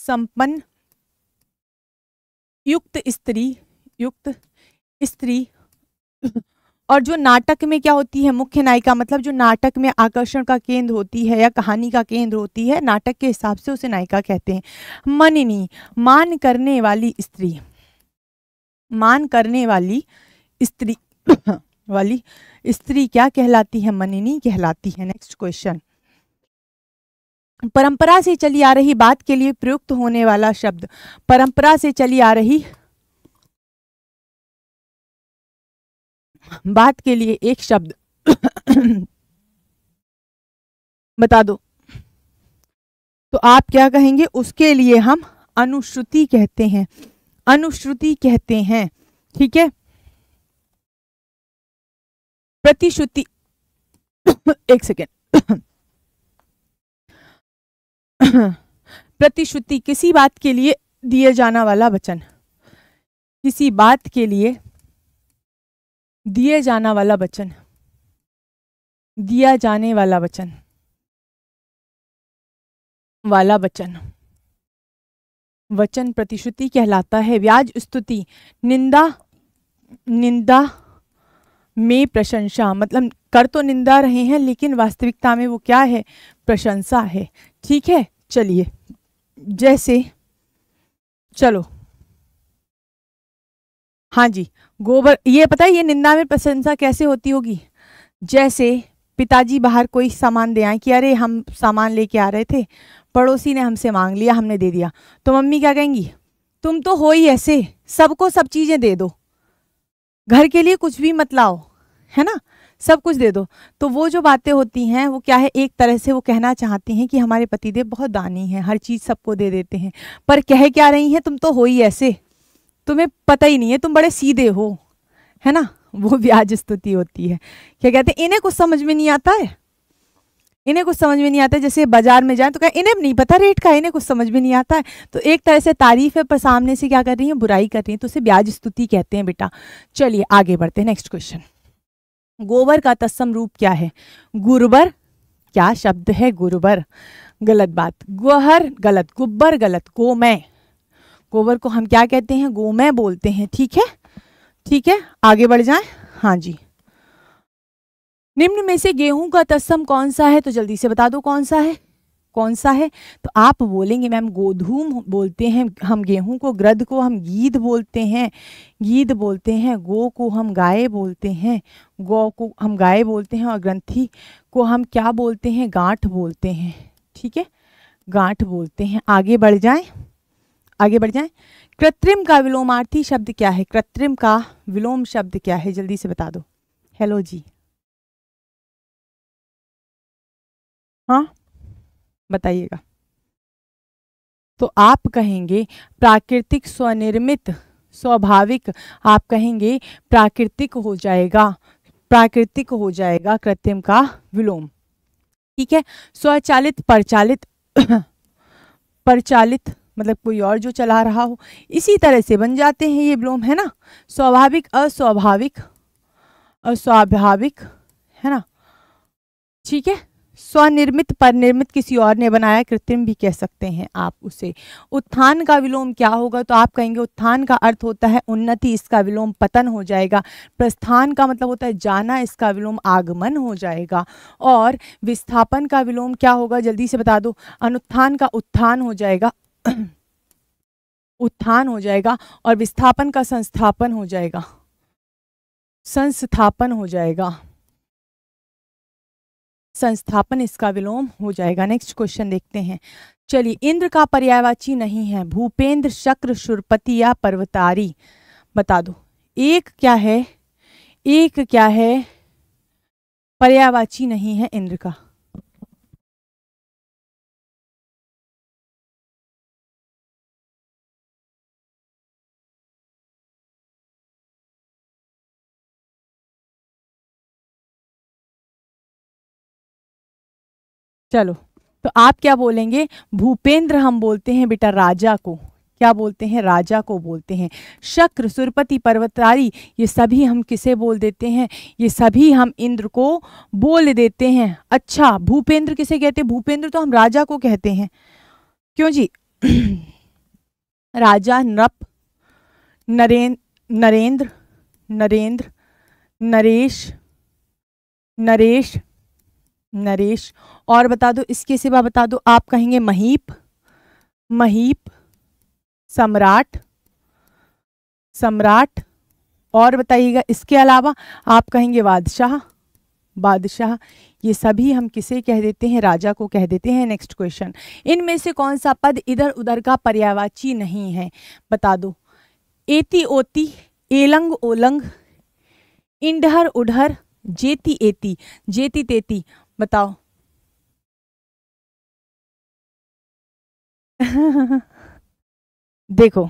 A: संपन्न युक्त स्त्री युक्त स्त्री और जो नाटक में क्या होती है मुख्य नायिका मतलब जो नाटक में आकर्षण का केंद्र होती है या कहानी का केंद्र होती है नाटक के हिसाब से उसे नायिका कहते हैं मननी मान करने वाली स्त्री मान करने वाली स्त्री वाली स्त्री क्या कहलाती है मननी कहलाती है नेक्स्ट क्वेश्चन परंपरा से चली आ रही बात के लिए प्रयुक्त होने वाला शब्द परंपरा से चली आ रही बात के लिए एक शब्द बता दो तो आप क्या कहेंगे उसके लिए हम अनुश्रुति कहते हैं अनुश्रुति कहते हैं ठीक है प्रतिश्रुति एक सेकेंड प्रतिश्रुति किसी बात के लिए दिए जाना वाला वचन किसी बात के लिए दिए जाना वाला वचन दिया जाने वाला वचन वाला वचन वचन प्रतिश्रुति कहलाता है व्याज स्तुति निंदा निंदा में प्रशंसा मतलब कर तो निंदा रहे हैं लेकिन वास्तविकता में वो क्या है प्रशंसा है ठीक है चलिए जैसे चलो हाँ जी गोबर ये पता है ये निंदा में प्रशंसा कैसे होती होगी जैसे पिताजी बाहर कोई सामान दे आए कि अरे हम सामान लेके आ रहे थे पड़ोसी ने हमसे मांग लिया हमने दे दिया तो मम्मी क्या कहेंगी तुम तो हो ही ऐसे सबको सब चीज़ें दे दो घर के लिए कुछ भी मत लाओ है ना सब कुछ दे दो तो वो जो बातें होती हैं वो क्या है एक तरह से वो कहना चाहती हैं कि हमारे पतिदेव बहुत दानी हैं हर चीज़ सबको दे देते हैं पर कह क्या रही हैं तुम तो हो ही ऐसे तुम्हें पता ही नहीं है तुम बड़े सीधे हो है ना वो ब्याज स्तुति होती है क्या कहते हैं इन्हें कुछ समझ में नहीं आता है इन्हें कुछ समझ में नहीं आता जैसे बाजार में जाए तो क्या इन्हें नहीं पता रेट का इन्हें कुछ समझ में नहीं आता है तो एक तरह से तारीफ है पर सामने से क्या कर रही है बुराई कर रही है तो उसे ब्याज स्तुति कहते हैं बेटा चलिए आगे बढ़ते हैं नेक्स्ट क्वेश्चन गोबर का तत्सम रूप क्या है गुरबर क्या शब्द है गुरबर गलत बात गुहर गलत गुब्बर गलत गोमय गोबर को हम क्या कहते हैं गोमय बोलते हैं ठीक है ठीक है आगे बढ़ जाए हाँ जी निम्न में से गेहूं का तस्म कौन सा है तो जल्दी से बता दो कौन सा है कौन सा है तो आप बोलेंगे मैम गोधूम बोलते हैं हम गेहूं को ग्रद को हम गीद बोलते हैं गीद बोलते हैं गो को हम गाय बोलते हैं गौ को हम गाय बोलते हैं और ग्रंथी को हम क्या बोलते हैं गांठ बोलते हैं ठीक है गांठ बोलते हैं आगे बढ़ जाएं आगे बढ़ जाएं कृत्रिम का विलोमार्थी शब्द क्या है कृत्रिम का विलोम शब्द क्या है जल्दी से बता दो हेलो जी
B: हाँ बताइएगा
A: तो आप कहेंगे प्राकृतिक स्वनिर्मित स्वाभाविक आप कहेंगे प्राकृतिक हो जाएगा प्राकृतिक हो जाएगा कृत्रिम का विलोम ठीक है स्वचालित प्रचालित प्रचालित मतलब कोई और जो चला रहा हो इसी तरह से बन जाते हैं ये ब्लोम है ना स्वाभाविक अस्वाभाविक अस्वाभाविक है ना ठीक है स्वनिर्मित पर निर्मित किसी और ने बनाया कृत्रिम भी कह सकते हैं आप उसे उत्थान का विलोम क्या होगा तो आप कहेंगे उत्थान का अर्थ होता है उन्नति इसका विलोम पतन हो जाएगा प्रस्थान का मतलब होता है जाना इसका विलोम आगमन हो जाएगा और विस्थापन का विलोम क्या होगा जल्दी से बता दो अनुत्थान का उत्थान हो जाएगा उत्थान हो जाएगा और विस्थापन का संस्थापन हो जाएगा संस्थापन हो जाएगा संस्थापन इसका विलोम हो जाएगा नेक्स्ट क्वेश्चन देखते हैं चलिए इंद्र का पर्यायवाची नहीं है भूपेंद्र शक्र शुरपति या पर्वतारी बता दो एक क्या है एक क्या है
B: पर्यायवाची नहीं है इंद्र का
A: चलो तो आप क्या बोलेंगे भूपेंद्र हम बोलते हैं बेटा राजा को क्या बोलते हैं राजा को बोलते हैं शक्र सुरपति पर्वतारी ये सभी हम किसे बोल देते हैं ये सभी हम इंद्र को बोल देते हैं अच्छा भूपेंद्र किसे कहते हैं भूपेंद्र तो हम राजा को कहते हैं क्यों जी राजा नृप नरेंद्र नरेंद्र नरेंद्र नरेश नरेश नरेश और बता दो इसके सिवा बता दो आप कहेंगे महीप महीप सम्राट सम्राट और बताइएगा इसके अलावा आप कहेंगे बादशाह बादशाह ये सभी हम किसे कह देते हैं राजा को कह देते हैं नेक्स्ट क्वेश्चन इनमें से कौन सा पद इधर उधर का पर्यावाची नहीं है बता दो एती ओती एलंग ओलंग इंडहर उढ़र जेती एती जेती तेती बताओ देखो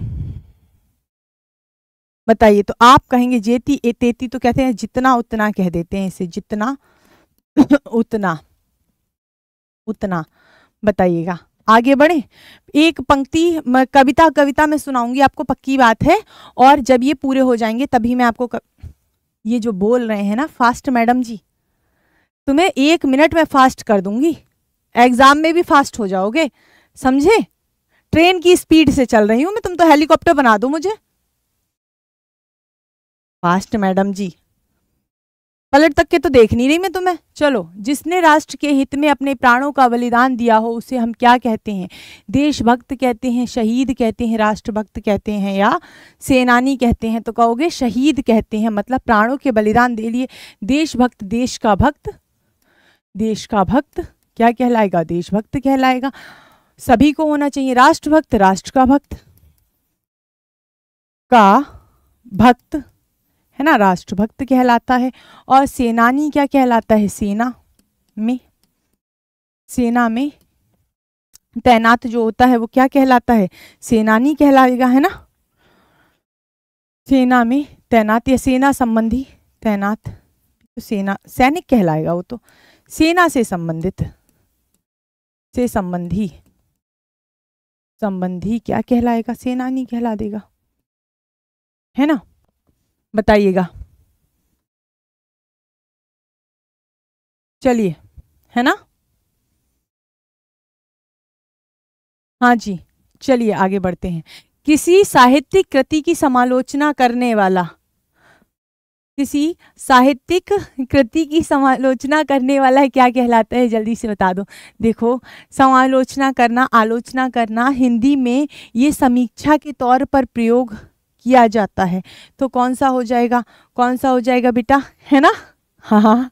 A: बताइए तो आप कहेंगे जेती ए तेती तो कहते हैं जितना उतना कह देते हैं इसे जितना उतना उतना बताइएगा आगे बढ़े एक पंक्ति कविता कविता में सुनाऊंगी आपको पक्की बात है और जब ये पूरे हो जाएंगे तभी मैं आपको कर... ये जो बोल रहे हैं ना फास्ट मैडम जी तुम्हें एक मिनट में फास्ट कर दूंगी एग्जाम में भी फास्ट हो जाओगे समझे ट्रेन की स्पीड से चल रही हूं मैं तुम तो हेलीकॉप्टर बना दो मुझे फास्ट मैडम जी पलट तक के तो देख नहीं रही मैं तुम्हें चलो जिसने राष्ट्र के हित में अपने प्राणों का बलिदान दिया हो उसे हम क्या कहते हैं देशभक्त कहते हैं शहीद कहते हैं राष्ट्रभक्त कहते हैं या सेनानी कहते हैं तो कहोगे शहीद कहते हैं मतलब प्राणों के बलिदान दे लिए देशभक्त देश का भक्त देश का भक्त क्या कहलाएगा देशभक्त कहलाएगा सभी को होना चाहिए राष्ट्रभक्त राष्ट्र का भक्त का भक्त है ना राष्ट्रभक्त कहलाता है और सेनानी क्या कहलाता है सेना में सेना में तैनात जो होता है वो क्या कहलाता है सेनानी कहलाएगा है ना सेना में तैनात या सेना संबंधी तैनात तो सेना सैनिक कहलाएगा वो तो सेना से संबंधित से संबंधी संबंधी क्या कहलाएगा सेनानी कहला देगा है ना बताइएगा चलिए है ना हाँ जी चलिए आगे बढ़ते हैं किसी साहित्यिक कृति की समालोचना करने वाला किसी साहित्यिक कृति की समालोचना करने वाला क्या कहलाता है जल्दी से बता दो देखो समालोचना करना आलोचना करना हिंदी में ये समीक्षा के तौर पर प्रयोग किया जाता है तो कौन सा हो जाएगा कौन सा हो जाएगा बेटा है ना हाँ हाँ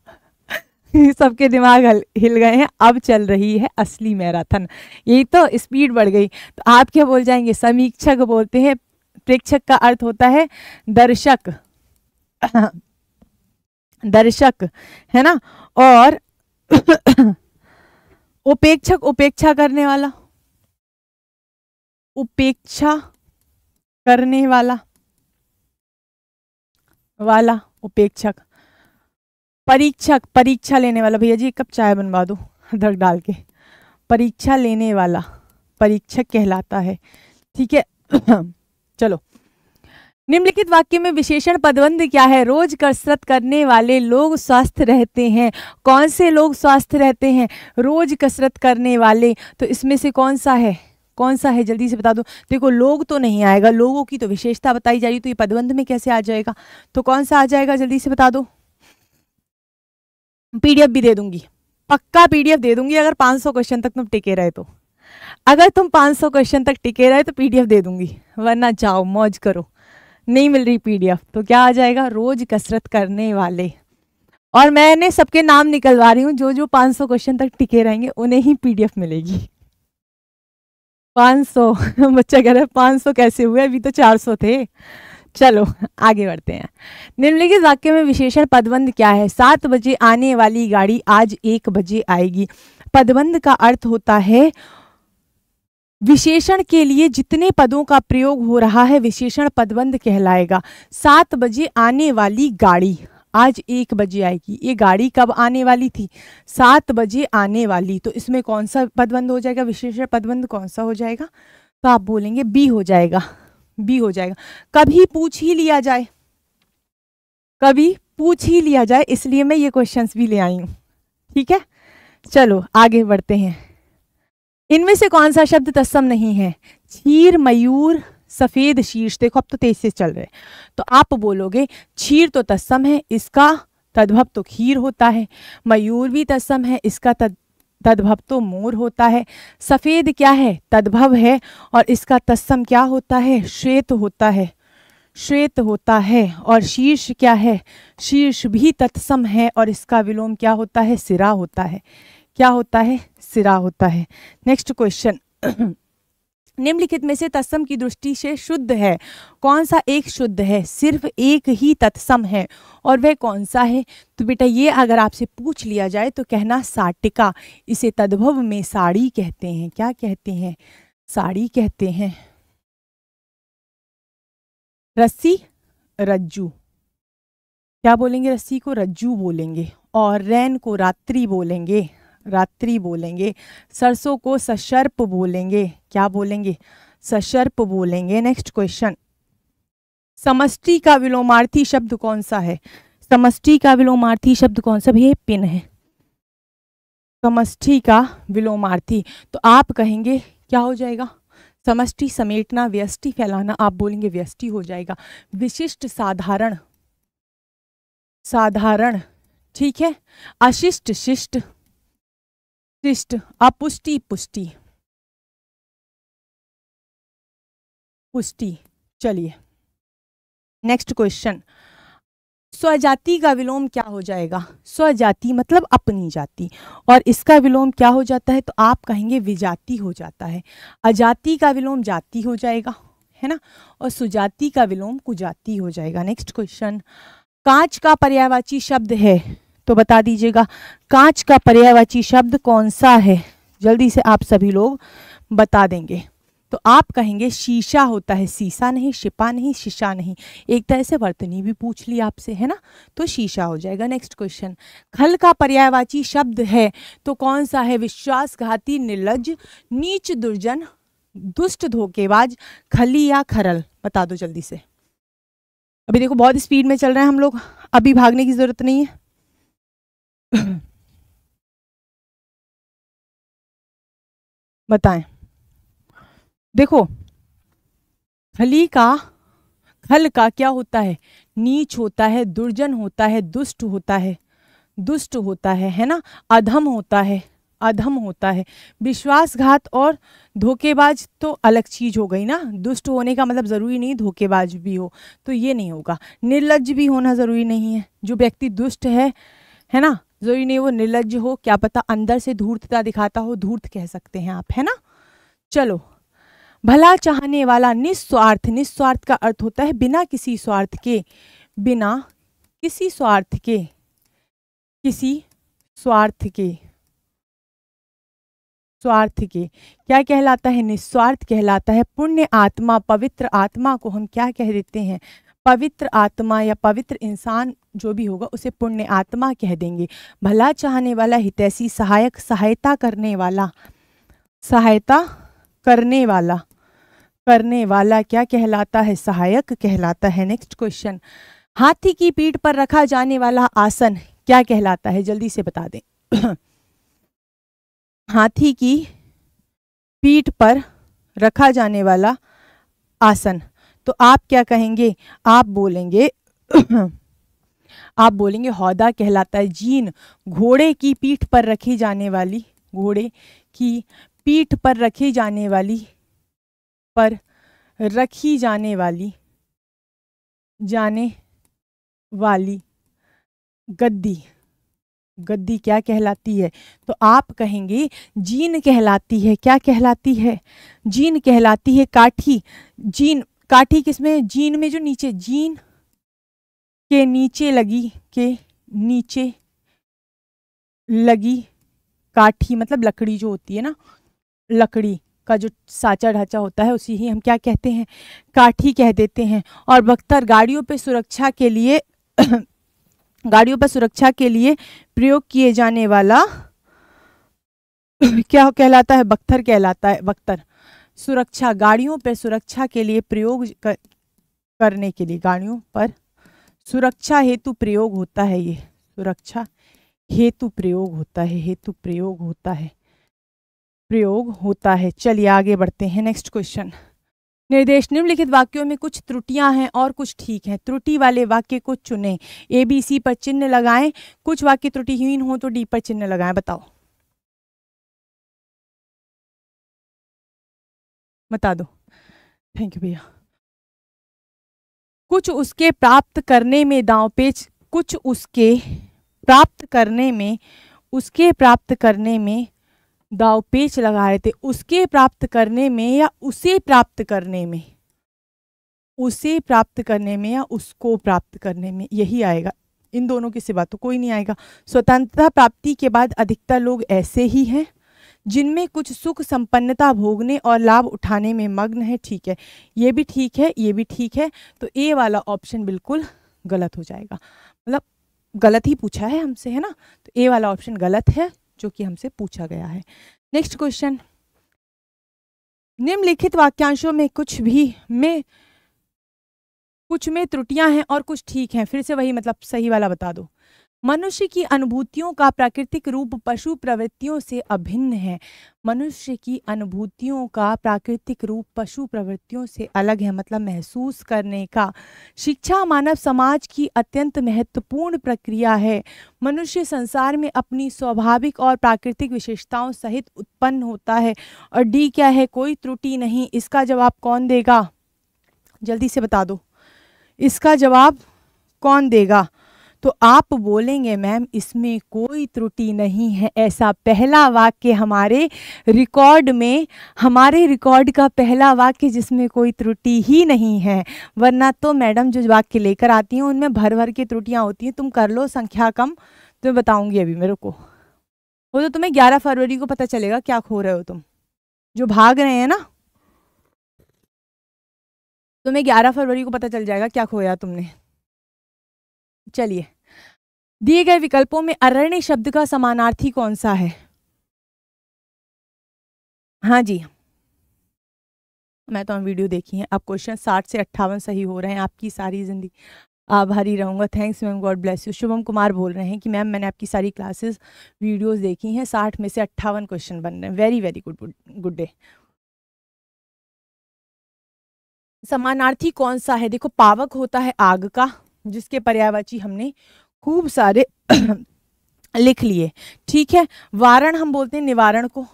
A: सबके दिमाग हल हिल गए हैं अब चल रही है असली मैराथन यही तो स्पीड बढ़ गई तो आप क्या बोल जाएंगे समीक्षक बोलते हैं प्रेक्षक का अर्थ होता है दर्शक दर्शक है ना और उपेक्षक उपेक्षा करने वाला उपेक्षा करने वाला वाला उपेक्षक परीक्षक परीक्षा लेने वाला भैया जी कब चाय बनवा दो अदरक डाल के परीक्षा लेने वाला परीक्षक कहलाता है ठीक है चलो निम्नलिखित वाक्य में विशेषण पदबंध क्या है रोज कसरत करने वाले लोग स्वस्थ रहते हैं कौन से लोग स्वस्थ रहते हैं रोज कसरत करने वाले तो इसमें से कौन सा है कौन सा है जल्दी से बता दो देखो लोग तो नहीं आएगा लोगों की तो विशेषता बताई जा रही तो ये पदबंध में कैसे आ जाएगा तो कौन सा आ जाएगा जल्दी से बता दो पीडीएफ भी दे दूंगी पक्का पीडीएफ दे दूंगी अगर 500 क्वेश्चन तक तुम टिके रहे तो अगर तुम 500 क्वेश्चन तक टिके रहे तो पीडीएफ दे दूंगी वरना जाओ मौज करो नहीं मिल रही पीडीएफ तो क्या आ जाएगा रोज कसरत करने वाले और मैंने सबके नाम निकलवा रही हूँ जो जो 500 क्वेश्चन तक टिके रहेंगे उन्हें ही पीडीएफ मिलेगी 500 बच्चा कह रहा है 500 कैसे हुए अभी तो 400 थे चलो आगे बढ़ते हैं निम्नलिखित वाक्य में विशेषण पदबंध क्या है सात बजे आने वाली गाड़ी आज एक बजे आएगी पदबंध का अर्थ होता है विशेषण के लिए जितने पदों का प्रयोग हो रहा है विशेषण पदबंध कहलाएगा सात बजे आने वाली गाड़ी आज एक बजे आएगी ये गाड़ी कब आने वाली थी सात बजे आने वाली तो इसमें कौन सा पदबंध हो जाएगा विशेषण पदबंध कौन सा हो जाएगा तो आप बोलेंगे बी हो जाएगा बी हो जाएगा कभी पूछ ही लिया जाए कभी पूछ ही लिया जाए इसलिए मैं ये क्वेश्चंस भी ले आई हूँ ठीक है चलो आगे बढ़ते हैं इनमें से कौन सा शब्द तस्म नहीं है छीर मयूर सफ़ेद शीर्ष देखो अब तो तेज से चल रहे तो आप बोलोगे छीर तो तत्सम है इसका तद्भव तो खीर होता है मयूर भी तस्सम है इसका तद तद्भव तो मोर होता है सफ़ेद क्या है तद्भव है और इसका तस्सम क्या होता है श्वेत होता है श्वेत होता है और शीर्ष क्या है शीर्ष भी तत्सम है और इसका विलोम क्या होता है सिरा होता है क्या होता है सिरा होता है नेक्स्ट क्वेश्चन निम्नलिखित में से तत्सम की दृष्टि से शुद्ध है कौन सा एक शुद्ध है सिर्फ एक ही तत्सम है और वह कौन सा है तो बेटा ये अगर आपसे पूछ लिया जाए तो कहना साटिका इसे तद्भव में साड़ी कहते हैं क्या कहते हैं साड़ी कहते हैं रस्सी रज्जू क्या बोलेंगे रस्सी को रज्जू बोलेंगे और रैन को रात्रि बोलेंगे रात्रि बोलेंगे सरसों को सशर्प बोलेंगे क्या बोलेंगे सशर्प बोलेंगे नेक्स्ट क्वेश्चन समष्टि का विलोमार्थी शब्द कौन सा है समष्टि का विलोमार्थी शब्द कौन सा भैया पिन है समष्टि का विलोमार्थी तो आप कहेंगे क्या हो जाएगा समष्टि समेटना व्यष्टि फैलाना आप बोलेंगे व्यष्टि हो जाएगा विशिष्ट साधारण साधारण ठीक है अशिष्ट शिष्ट शिष्ट अपुष्टि पुष्टि पुष्टि चलिए नेक्स्ट क्वेश्चन स्वजाति का विलोम क्या हो जाएगा स्वजाति मतलब अपनी जाति और इसका विलोम क्या हो जाता है तो आप कहेंगे विजाति हो जाता है अजाति का विलोम जाति हो जाएगा है ना और सुजाति का विलोम कुजाति हो जाएगा नेक्स्ट क्वेश्चन कांच का पर्यायवाची शब्द है तो बता दीजिएगा कांच का पर्यायवाची शब्द कौन सा है जल्दी से आप सभी लोग बता देंगे तो आप कहेंगे शीशा होता है शीशा नहीं शिपा नहीं शीशा नहीं एक तरह से वर्तनी भी पूछ ली आपसे है ना तो शीशा हो जाएगा नेक्स्ट क्वेश्चन खल का पर्यायवाची शब्द है तो कौन सा है विश्वासघाती निर्लज नीच दुर्जन दुष्ट धोखेबाज खली या खरल बता दो जल्दी से अभी देखो बहुत स्पीड में चल रहे हैं हम लोग अभी भागने की ज़रूरत नहीं है बताएं देखो खली का खल का क्या होता है नीच होता है दुर्जन होता है दुष्ट होता है दुष्ट होता है है ना अधम होता है अधम होता है विश्वासघात और धोखेबाज तो अलग चीज़ हो गई ना दुष्ट होने का मतलब ज़रूरी नहीं धोखेबाज भी हो तो ये नहीं होगा निर्लज भी होना ज़रूरी नहीं है जो व्यक्ति दुष्ट है है ना ज़रूरी नहीं वो निर्लज हो क्या पता अंदर से धूर्तता दिखाता हो धूर्त कह सकते हैं आप है ना चलो भला चाहने वाला निस्वार्थ निस्वार्थ का अर्थ होता है बिना किसी स्वार्थ के बिना किसी स्वार्थ के किसी स्वार्थ के स्वार्थ के क्या कहलाता है निस्वार्थ कहलाता है पुण्य आत्मा पवित्र आत्मा को हम क्या कह देते हैं पवित्र आत्मा या पवित्र इंसान जो भी होगा उसे पुण्य आत्मा कह देंगे भला चाहने वाला हितैषी सहायक सहायता करने वाला सहायता करने वाला करने वाला क्या कहलाता है सहायक कहलाता है नेक्स्ट क्वेश्चन हाथी की पीठ पर रखा जाने वाला आसन क्या कहलाता है जल्दी से बता दें हाथी की पीठ पर रखा जाने वाला आसन तो आप क्या कहेंगे आप बोलेंगे आप बोलेंगे हौदा कहलाता है जीन घोड़े की पीठ पर रखी जाने वाली घोड़े की पीठ पर रखी जाने वाली पर रखी जाने वाली जाने वाली गद्दी गद्दी क्या कहलाती है तो आप कहेंगे जीन कहलाती है क्या कहलाती है जीन कहलाती है काठी जीन काठी किसमें जीन में जो नीचे जीन के नीचे लगी के नीचे लगी काठी मतलब लकड़ी जो होती है ना लकड़ी का जो साचा ढांचा होता है उसी ही हम क्या कहते हैं काठी कह देते हैं और बख्तर गाड़ियों पर सुरक्षा के लिए गाड़ियों पर सुरक्षा के लिए प्रयोग किए जाने वाला क्या कहलाता है बख्तर कहलाता है बख्तर सुरक्षा गाड़ियों पर सुरक्षा के लिए प्रयोग करने के लिए गाड़ियों पर सुरक्षा हेतु प्रयोग होता है ये सुरक्षा हेतु प्रयोग होता है हेतु प्रयोग होता है प्रयोग होता है चलिए आगे बढ़ते हैं नेक्स्ट क्वेश्चन निर्देश निम्नलिखित वाक्यों में कुछ त्रुटियां हैं और कुछ ठीक हैं त्रुटि वाले वाक्य को चुनें ए बी सी पर चिन्ह लगाएं कुछ वाक्य त्रुटिहीन हो तो डी पर चिन्ह लगाएं बताओ बता दो थैंक यू भैया कुछ उसके प्राप्त करने में दाव पेच कुछ उसके प्राप्त करने में उसके प्राप्त करने में दाव पेच लगा रहे थे उसके प्राप्त करने में या उसे प्राप्त करने में उसे प्राप्त करने में या उसको प्राप्त करने में यही आएगा इन दोनों के सिवा तो कोई नहीं आएगा स्वतंत्रता प्राप्ति के बाद अधिकतर लोग ऐसे ही हैं जिनमें कुछ सुख संपन्नता भोगने और लाभ उठाने में मग्न है ठीक है ये भी ठीक है ये भी ठीक है तो ए वाला ऑप्शन बिल्कुल गलत हो जाएगा मतलब गलत ही पूछा है हमसे है ना तो ए वाला ऑप्शन गलत है जो कि हमसे पूछा गया है नेक्स्ट क्वेश्चन निम्नलिखित वाक्यांशों में कुछ भी में कुछ में त्रुटियां हैं और कुछ ठीक हैं फिर से वही मतलब सही वाला बता दो मनुष्य की अनुभूतियों का प्राकृतिक रूप पशु प्रवृत्तियों से अभिन्न है मनुष्य की अनुभूतियों का प्राकृतिक रूप पशु प्रवृत्तियों से अलग है मतलब महसूस करने का शिक्षा मानव समाज की अत्यंत महत्वपूर्ण प्रक्रिया है मनुष्य संसार में अपनी स्वाभाविक और प्राकृतिक विशेषताओं सहित उत्पन्न होता है और डी क्या है कोई त्रुटि नहीं इसका जवाब कौन देगा जल्दी से बता दो इसका जवाब कौन देगा तो आप बोलेंगे मैम इसमें कोई त्रुटि नहीं है ऐसा पहला वाक्य हमारे रिकॉर्ड में हमारे रिकॉर्ड का पहला वाक्य जिसमें कोई त्रुटि ही नहीं है वरना तो मैडम जो वाक्य लेकर आती हैं उनमें भर भर की त्रुटियाँ होती हैं तुम कर लो संख्या कम तुम्हें तो बताऊँगी अभी मेरे को वो तो तुम्हें ग्यारह फरवरी को पता चलेगा क्या खो रहे हो तुम जो भाग रहे हैं ना तुम्हें ग्यारह फरवरी को पता चल जाएगा क्या खोया तुमने चलिए दिए गए विकल्पों में अरण्य शब्द का समानार्थी कौन सा है हाँ जी मैं तो हम वीडियो देखी है अब क्वेश्चन साठ से अट्ठावन सही हो रहे हैं आपकी सारी जिंदगी आभारी रहूँगा thanks ma'am God bless you Shubham Kumar बोल रहे हैं कि मैम मैंने आपकी सारी क्लासेस वीडियोस देखी हैं साठ में से अट्ठावन क्वेश्चन बन रहे हैं very very good good day समानार्थी कौन सा है देखो पावक होता है आग का जिसके पर्यायवाची हमने खूब सारे लिख लिए ठीक है वारण हम बोलते हैं निवारण को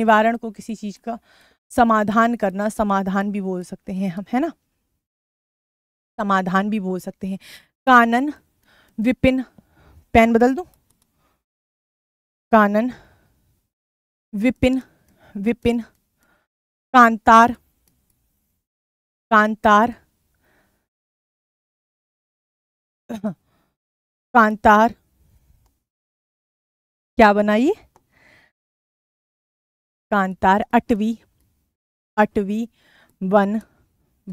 A: निवारण को किसी चीज का समाधान करना समाधान भी बोल सकते हैं हम है ना समाधान भी बोल सकते हैं कानन विपिन पेन बदल दूं कानन विपिन विपिन कांतार
B: कांतार कांतार क्या
A: बनाइए कांतार अटवी अटवी वन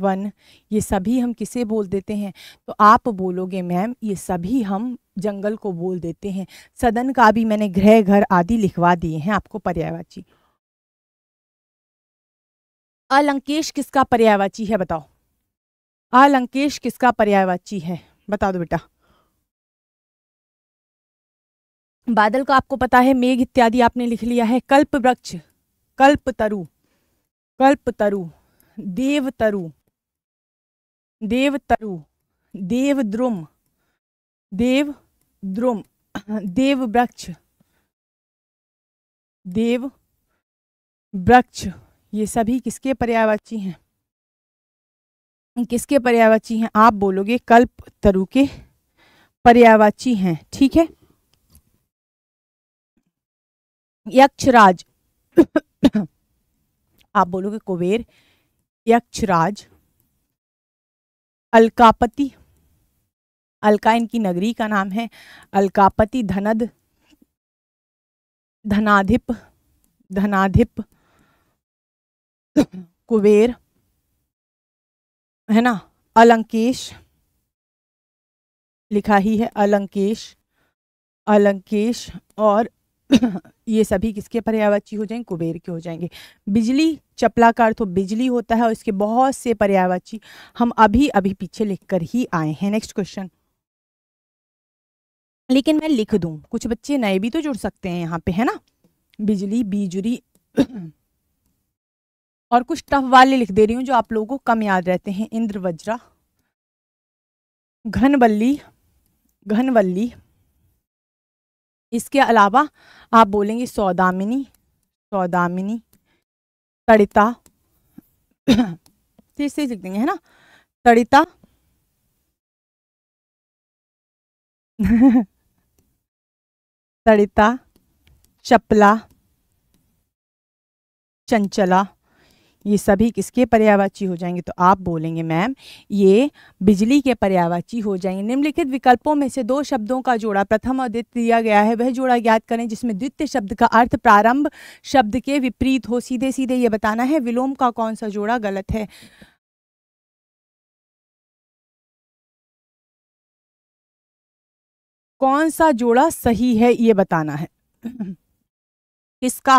A: वन ये सभी हम किसे बोल देते हैं तो आप बोलोगे मैम ये सभी हम जंगल को बोल देते हैं सदन का भी मैंने गृह घर आदि लिखवा दिए हैं आपको पर्यायवाची अलंकेश किसका पर्यायवाची है बताओ अलंकेश किसका पर्यायवाची है बता दो बेटा बादल का आपको पता है मेघ इत्यादि आपने लिख लिया है कल्प वृक्ष कल्प तरु कल्प तरु देव तरु देव तरु देव द्रुम देव द्रुम देव वृक्ष देव वृक्ष ये सभी किसके पर्यावाची हैं किसके पर्यावाची हैं आप बोलोगे कल्प तरु के पर्यावाची हैं ठीक है यक्षराज आप बोलोगे कुबेर यक्षराज अलकापति अलका इनकी नगरी का नाम है अलकापति धनद धनाधिप धनाधिप कुबेर है ना अलंकेश लिखा ही है अलंकेश अलंकेश और ये सभी किसके पर्यायवाची हो जाएंगे कुबेर के हो जाएंगे बिजली चपला का अर्थ तो बिजली होता है और इसके बहुत से पर्यायवाची हम अभी अभी पीछे लिख कर ही आए हैं नेक्स्ट क्वेश्चन लेकिन मैं लिख दूं कुछ बच्चे नए भी तो जुड़ सकते हैं यहाँ पे है ना बिजली बीजुरी और कुछ टफ वाले लिख दे रही हूँ जो आप लोगों को कम याद रहते हैं इंद्र वज्रा घनवल्ली घनवल्ली इसके अलावा आप बोलेंगे सौदामिनी सौदामिनी तड़िता फिर से लिख देंगे है ना तड़िता
B: तड़िता
A: चपला चंचला ये सभी किसके पर्यावाची हो जाएंगे तो आप बोलेंगे मैम ये बिजली के पर्यावाची हो जाएंगे निम्नलिखित विकल्पों में से दो शब्दों का जोड़ा प्रथम और द्वितीय दिया गया है वह जोड़ा ज्ञात करें जिसमें द्वितीय शब्द का अर्थ प्रारंभ शब्द के विपरीत हो सीधे सीधे ये बताना है विलोम का कौन सा जोड़ा गलत है कौन सा जोड़ा सही है ये बताना है किसका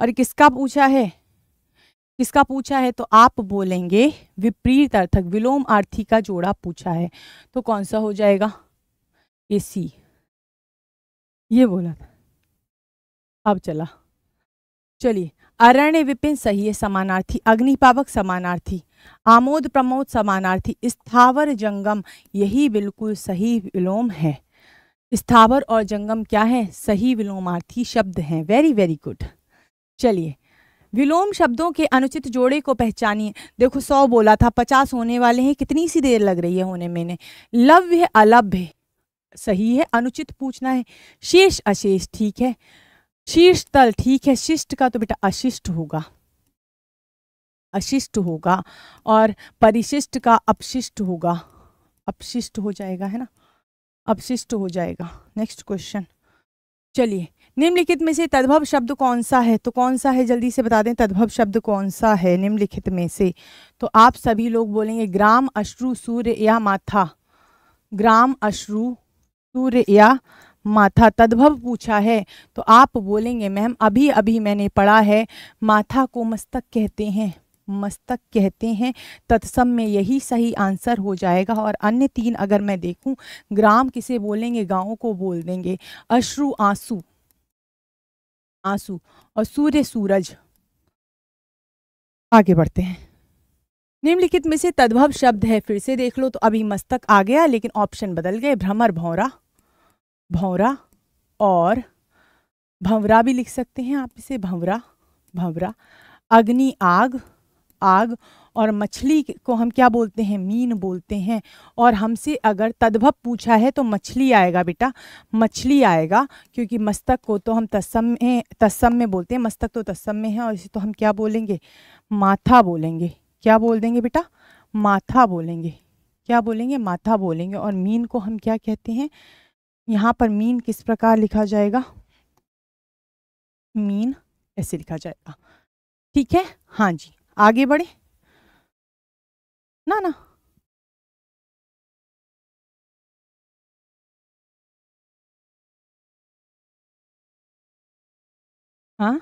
A: और किसका पूछा है किसका पूछा है तो आप बोलेंगे विपरीत अर्थक विलोम आर्थी का जोड़ा पूछा है तो कौन सा हो जाएगा ए सी ये बोला था अब चला चलिए अरण्य विपिन सही है समानार्थी अग्निपावक समानार्थी आमोद प्रमोद समानार्थी स्थावर जंगम यही बिल्कुल सही विलोम है स्थावर और जंगम क्या है सही विलोमार्थी शब्द हैं वेरी वेरी गुड चलिए विलोम शब्दों के अनुचित जोड़े को पहचानिए देखो सौ बोला था पचास होने वाले हैं कितनी सी देर लग रही है होने में है अलभ्य सही है अनुचित पूछना है शेष अशेष ठीक है शीर्ष तल ठीक है शिष्ट का तो बेटा अशिष्ट होगा अशिष्ट होगा और परिशिष्ट का अपशिष्ट होगा अपशिष्ट हो जाएगा है ना अपशिष्ट हो जाएगा नेक्स्ट क्वेश्चन चलिए निम्नलिखित में से तद्भव शब्द कौन सा है तो कौन सा है जल्दी से बता दें तद्भव शब्द कौन सा है निम्नलिखित में से तो आप सभी लोग बोलेंगे ग्राम अश्रु सूर्य या माथा ग्राम अश्रु सूर्य या माथा तद्भव पूछा है तो आप बोलेंगे मैम अभी अभी मैंने पढ़ा है माथा को मस्तक कहते हैं मस्तक कहते हैं तत्सम में यही सही आंसर हो जाएगा और अन्य तीन अगर मैं देखूं ग्राम किसे बोलेंगे गाँव को बोल देंगे अश्रु आंसू आंसू और सूर्य सूरज
B: आगे बढ़ते हैं
A: निम्नलिखित में से तद्भव शब्द है फिर से देख लो तो अभी मस्तक आ गया लेकिन ऑप्शन बदल गए भ्रमर भौरा भौरा और भंवरा भी लिख सकते हैं आप इसे भंवरा भंवरा अग्नि आग आग और मछली को हम क्या बोलते हैं मीन बोलते हैं और हमसे अगर तद्भव पूछा है तो मछली आएगा बेटा मछली आएगा क्योंकि मस्तक को तो हम तस्म में तस्म में बोलते हैं मस्तक तो तस्म में है और इसे तो हम क्या बोलेंगे माथा बोलेंगे क्या बोल देंगे बेटा माथा बोलेंगे क्या बोलेंगे माथा बोलेंगे और मीन को हम क्या कहते हैं यहाँ पर मीन किस प्रकार लिखा जाएगा मीन ऐसे लिखा जाएगा ठीक है हाँ जी आगे बढ़े ना ना हाँ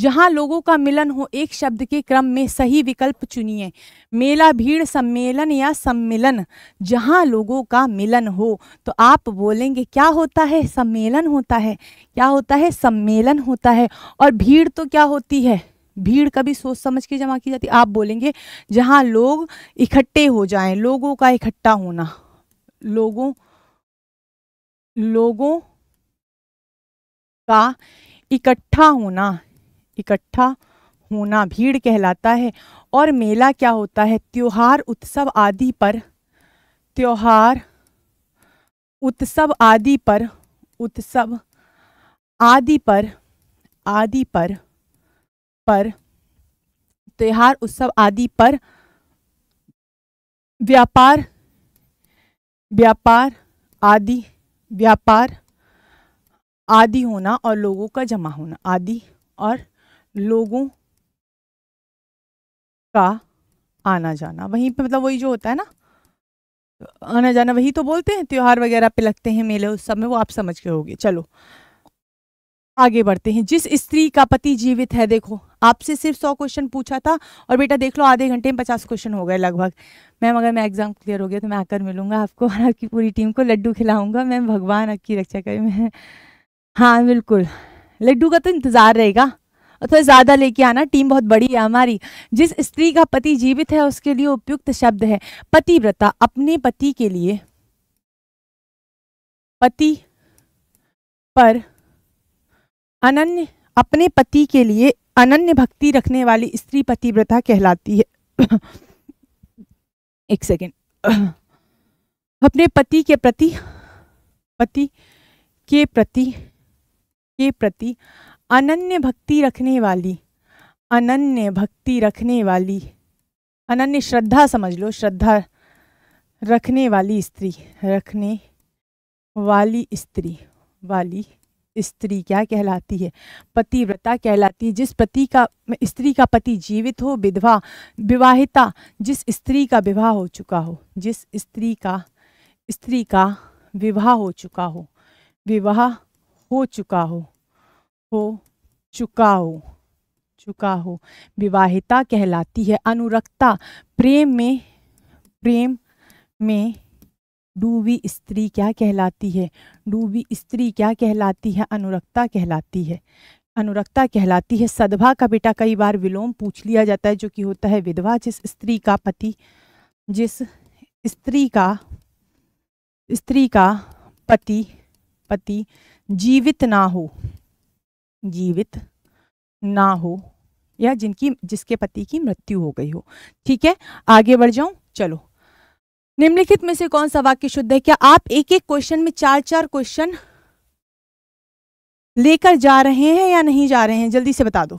A: जहां लोगों का मिलन हो एक शब्द के क्रम में सही विकल्प चुनिए मेला भीड़ सम्मेलन या सम्मेलन जहां लोगों का मिलन हो तो आप बोलेंगे क्या होता है सम्मेलन होता है क्या होता है सम्मेलन होता है और भीड़ तो क्या होती है भीड़ कभी सोच समझ के जमा की जाती आप बोलेंगे जहाँ लोग इकट्ठे हो जाएं लोगों का इकट्ठा होना लोगों लोगों का इकट्ठा होना इकट्ठा होना भीड़ कहलाता है और मेला क्या होता है त्योहार उत्सव आदि पर त्योहार उत्सव आदि पर उत्सव आदि पर आदि पर पर त्यौहार उत्सव आदि पर व्यापार व्यापार आदि व्यापार आदि होना और लोगों का जमा होना आदि और लोगों का आना जाना वहीं पे मतलब वही जो होता है ना आना जाना वही तो बोलते हैं त्यौहार वगैरह पे लगते हैं मेले उस सब में वो आप समझ के होगे चलो आगे बढ़ते हैं जिस स्त्री का पति जीवित है देखो आपसे सिर्फ सौ क्वेश्चन पूछा था और बेटा देख लो आधे घंटे में पचास क्वेश्चन हो गए लगभग मैम अगर मैं एग्जाम क्लियर हो गया तो मैं आकर मिलूंगा आपको और आपकी पूरी टीम को लड्डू खिलाऊंगा मैम भगवान आपकी रक्षा करें मैं हाँ बिल्कुल लड्डू का तो इंतज़ार रहेगा और थोड़ा ज़्यादा लेके आना टीम बहुत बड़ी है हमारी जिस स्त्री का पति जीवित है उसके लिए उपयुक्त शब्द है पतिव्रता अपने पति के लिए पति पर अनन्य अपने पति के लिए अनन्य भक्ति रखने वाली स्त्री पतिव्रता कहलाती है एक सेकेंड अपने पति के प्रति पति के प्रति के प्रति अनन्य भक्ति रखने वाली अनन्य भक्ति रखने वाली अनन्य श्रद्धा समझ लो श्रद्धा रखने वाली स्त्री रखने वाली स्त्री वाली स्त्री क्या कहलाती है पतिव्रता कहलाती है जिस पति का स्त्री का पति जीवित हो विधवा विवाहिता जिस स्त्री का विवाह हो चुका हो जिस स्त्री का स्त्री का विवाह हो चुका हो विवाह हो चुका हो हो चुका हो चुका हो विवाहिता कहलाती है अनुरक्ता प्रेम में प्रेम में डूबी स्त्री क्या कहलाती है डूबी स्त्री क्या कहलाती है अनुरक्ता कहलाती है अनुरक्ता कहलाती है सदभा का बेटा कई बार विलोम पूछ लिया जाता है जो कि होता है विधवा जिस स्त्री का पति जिस स्त्री का स्त्री का पति पति जीवित ना हो जीवित ना हो या जिनकी जिसके पति की मृत्यु हो गई हो ठीक है आगे बढ़ जाऊं चलो निम्नलिखित में से कौन सा वाक्य शुद्ध है क्या आप एक एक क्वेश्चन में चार चार क्वेश्चन लेकर जा रहे हैं या नहीं जा रहे हैं जल्दी से बता दो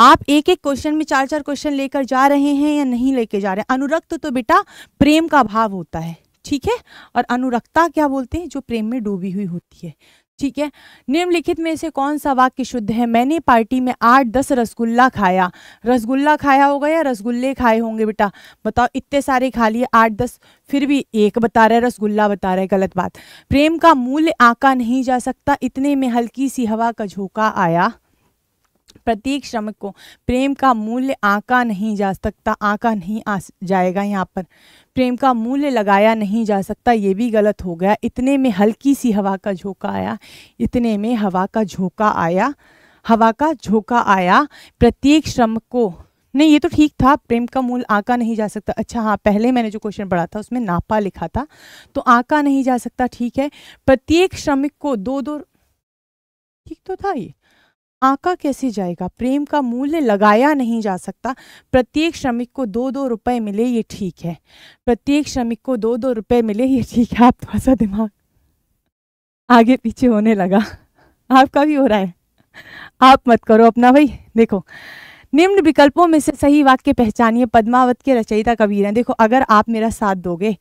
A: आप एक एक क्वेश्चन में चार चार क्वेश्चन लेकर जा रहे हैं या नहीं लेके जा रहे हैं अनुरक्त तो बेटा प्रेम का भाव होता है ठीक है और अनुरक्ता क्या बोलते हैं जो प्रेम में डूबी हुई होती है ठीक है निम्नलिखित में से कौन सा वाक्य शुद्ध है मैंने पार्टी में आठ दस रसगुल्ला खाया रसगुल्ला खाया होगा या रसगुल्ले खाए होंगे बेटा बताओ इतने सारे खा लिए आठ दस फिर भी एक बता रहा है रसगुल्ला बता रहा है गलत बात प्रेम का मूल्य आका नहीं जा सकता इतने में हल्की सी हवा का झोंका आया प्रत्येक श्रमिक को प्रेम का मूल्य आका नहीं जा सकता आका नहीं आ जाएगा यहाँ पर प्रेम का मूल्य लगाया नहीं जा सकता ये भी गलत हो गया इतने में हल्की सी हवा का झोंका आया इतने में हवा का झोंका आया हवा का झोंका आया प्रत्येक श्रम को नहीं ये तो ठीक था प्रेम का मूल आका नहीं जा सकता अच्छा हाँ पहले मैंने जो क्वेश्चन पढ़ा था उसमें नापा लिखा था तो आका नहीं जा सकता ठीक है प्रत्येक श्रमिक को दो दो ठीक तो था ये आका कैसे जाएगा प्रेम का मूल्य लगाया नहीं जा सकता प्रत्येक श्रमिक को दो दो रुपए मिले ये ठीक है प्रत्येक श्रमिक को दो दो रुपए मिले ये ठीक है आप थोड़ा सा दिमाग आगे पीछे होने लगा आपका भी हो रहा है आप मत करो अपना भाई देखो निम्न विकल्पों में से सही वाक्य पहचानिए पद्मावत के रचयिता कबीर हैं देखो अगर आप मेरा साथ दोगे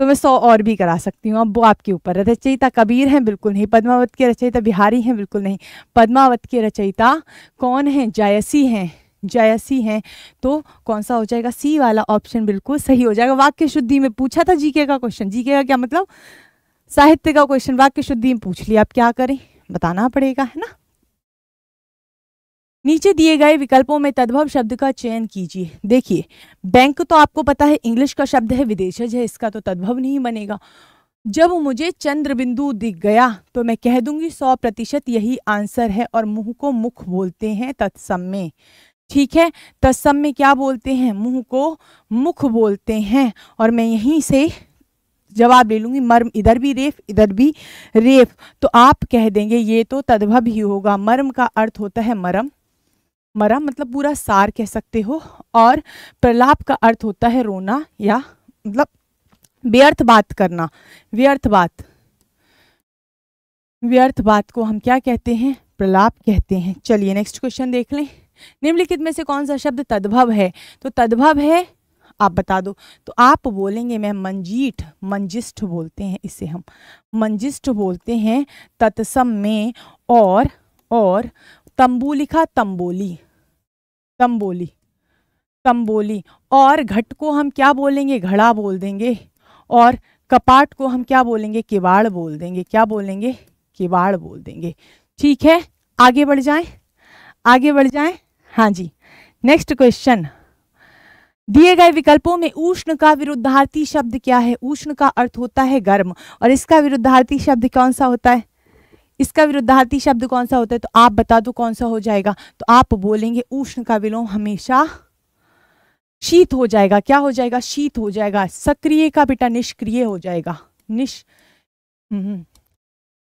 A: तो मैं सौ और भी करा सकती हूँ अब वो आपके ऊपर है रचयिता कबीर हैं बिल्कुल नहीं पद्मावत के रचयिता बिहारी हैं बिल्कुल नहीं पद्मावत की रचयिता कौन हैं जायसी हैं जायसी हैं तो कौन सा हो जाएगा सी वाला ऑप्शन बिल्कुल सही हो जाएगा वाक्य शुद्धि में पूछा था जीके का क्वेश्चन जीके का क्या मतलब साहित्य का क्वेश्चन वाक्य शुद्धि में पूछ लिया आप क्या करें बताना पड़ेगा है ना नीचे दिए गए विकल्पों में तद्भव शब्द का चयन कीजिए देखिए बैंक तो आपको पता है इंग्लिश का शब्द है विदेशज है इसका तो तद्भव नहीं बनेगा जब मुझे चंद्र बिंदु दिख गया तो मैं कह दूंगी सौ प्रतिशत यही आंसर है और मुंह को मुख बोलते हैं तत्सम में ठीक है तत्सम में क्या बोलते हैं मुंह को मुख बोलते हैं और मैं यहीं से जवाब ले लूंगी मर्म इधर भी रेफ इधर भी रेफ तो आप कह देंगे ये तो तद्भव ही होगा मर्म का अर्थ होता है मरम मरा मतलब पूरा सार कह सकते हो और प्रलाप का अर्थ होता है रोना या मतलब व्यर्थ बात करना व्यर्थ बात व्यर्थ बात को हम क्या कहते हैं प्रलाप कहते हैं चलिए नेक्स्ट क्वेश्चन देख लें निम्नलिखित में से कौन सा शब्द तद्भव है तो तद्भव है आप बता दो तो आप बोलेंगे मैं मंजीठ मंजिष्ठ बोलते हैं इसे हम मंजिष्ठ बोलते हैं तत्सम में और और तंबू लिखा तंबोली कम कम बोली और घट को हम क्या बोलेंगे घड़ा बोल देंगे और कपाट को हम क्या बोलेंगे किवाड़ बोल देंगे क्या बोलेंगे किवाड़ बोल देंगे ठीक है आगे बढ़ जाएं आगे बढ़ जाएं हाँ जी नेक्स्ट क्वेश्चन दिए गए विकल्पों में उष्ण का विरुद्धार्थी शब्द क्या है उष्ण का अर्थ होता है गर्म और इसका विरुद्धार्थी शब्द कौन सा होता है इसका विरुद्धार्थी शब्द कौन सा होता है तो आप बता दो कौन सा हो जाएगा तो आप बोलेंगे उष्ण का विलोम हमेशा शीत हो जाएगा क्या हो जाएगा शीत हो जाएगा सक्रिय का बेटा निष्क्रिय हो जाएगा निश हम्म,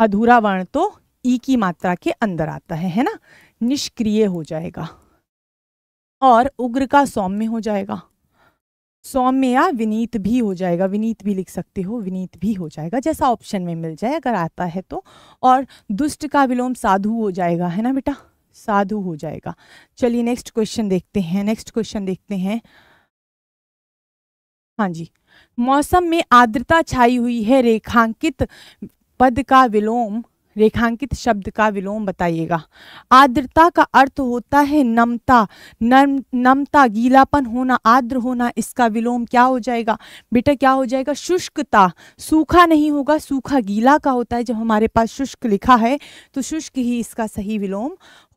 A: अधूरा वर्ण तो ई की मात्रा के अंदर आता है है ना निष्क्रिय हो जाएगा और उग्र का सौम्य हो जाएगा सौम्या विनीत भी हो जाएगा विनीत भी लिख सकते हो विनीत भी हो जाएगा जैसा ऑप्शन में मिल जाए अगर आता है तो और दुष्ट का विलोम साधु हो जाएगा है ना बेटा साधु हो जाएगा चलिए नेक्स्ट क्वेश्चन देखते हैं नेक्स्ट क्वेश्चन देखते हैं हाँ जी मौसम में आर्द्रता छाई हुई है रेखांकित पद का विलोम रेखांकित शब्द का विलोम बताइएगा आर्द्रता का अर्थ होता है नमता नम नमता गीलापन होना आर्द्र होना इसका विलोम क्या हो जाएगा बेटा क्या हो जाएगा शुष्कता सूखा नहीं होगा सूखा गीला का होता है जब हमारे पास शुष्क लिखा है तो शुष्क ही इसका सही विलोम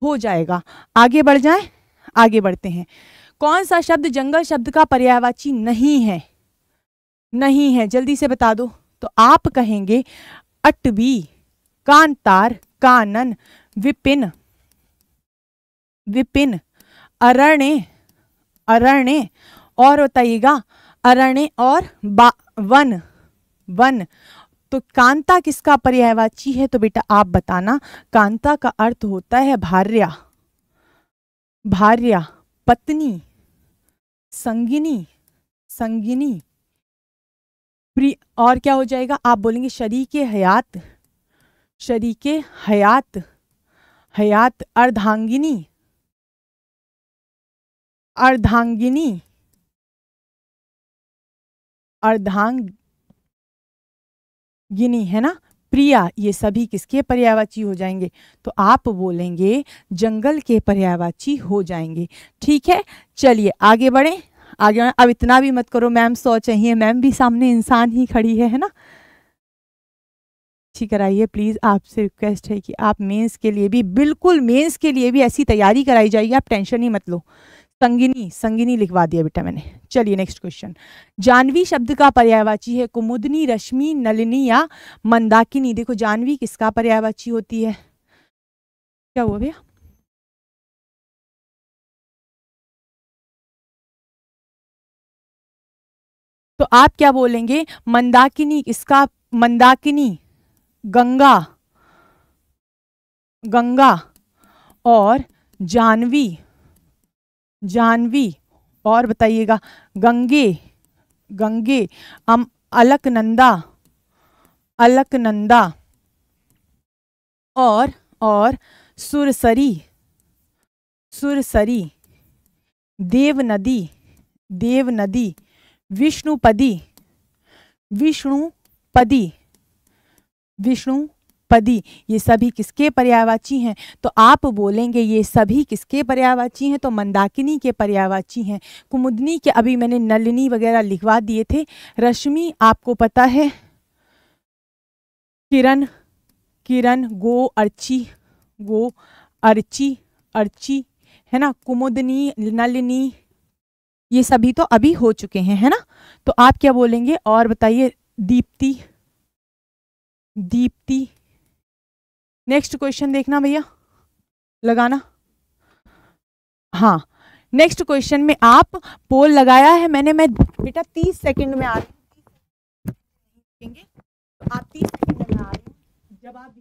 A: हो जाएगा आगे बढ़ जाए आगे बढ़ते हैं कौन सा शब्द जंगल शब्द का पर्यायवाची नहीं है नहीं है जल्दी से बता दो तो आप कहेंगे अटवी कांतार कानन विपिन विपिन अरण्य अरण्य और बताइएगा अरण्य और वन वन तो कांता किसका पर्यायवाची है तो बेटा आप बताना कांता का अर्थ होता है भार्या भार्या पत्नी संगिनी संगिनी प्रिय और क्या हो जाएगा आप बोलेंगे शरीके हयात शरीके हयात हयात अर्धांगिनी अर्धांगिनी अर्धांगिनी है ना प्रिया ये सभी किसके पर्यायवाची हो जाएंगे तो आप बोलेंगे जंगल के पर्यायवाची हो जाएंगे ठीक है चलिए आगे बढ़े आगे अब इतना भी मत करो मैम सौ चाहिए मैम भी सामने इंसान ही खड़ी है है ना अच्छी कराइए प्लीज़ आपसे रिक्वेस्ट है कि आप मेंस के लिए भी बिल्कुल मेंस के लिए भी ऐसी तैयारी कराई जाएगी आप टेंशन ही मत लो संगिनी संगिनी लिखवा दिया बेटा मैंने चलिए नेक्स्ट क्वेश्चन जानवी शब्द का पर्यायवाची है कुमुदनी रश्मि नलिनी या मंदाकिनी देखो जानवी किसका पर्यायवाची होती है क्या हुआ भैया तो आप क्या बोलेंगे मंदाकिनी इसका मंदाकिनी गंगा गंगा और जानवी जानवी और बताइएगा गंगे गंगे अम अलकनंदा अलकनंदा और और सुरसरी सुरसरी देव नदी देव नदी विष्णुपदी विष्णुपदी विष्णु पदी ये सभी किसके पर्यावाची हैं तो आप बोलेंगे ये सभी किसके पर्यावाची हैं तो मंदाकिनी के पर्यावाची हैं कुमुदनी के अभी मैंने नलिनी वगैरह लिखवा दिए थे रश्मि आपको पता है किरण किरण गो अर्ची गो अर्ची अर्ची है ना कुमुदनी नलिनी ये सभी तो अभी हो चुके हैं है ना तो आप क्या बोलेंगे और बताइए दीप्ति दीप्ति नेक्स्ट क्वेश्चन देखना भैया लगाना हाँ नेक्स्ट क्वेश्चन में आप पोल लगाया है मैंने मैं बेटा तीस सेकंड में आ रही हूँ
B: आप तीस सेकंड में आ रही हूँ जब आप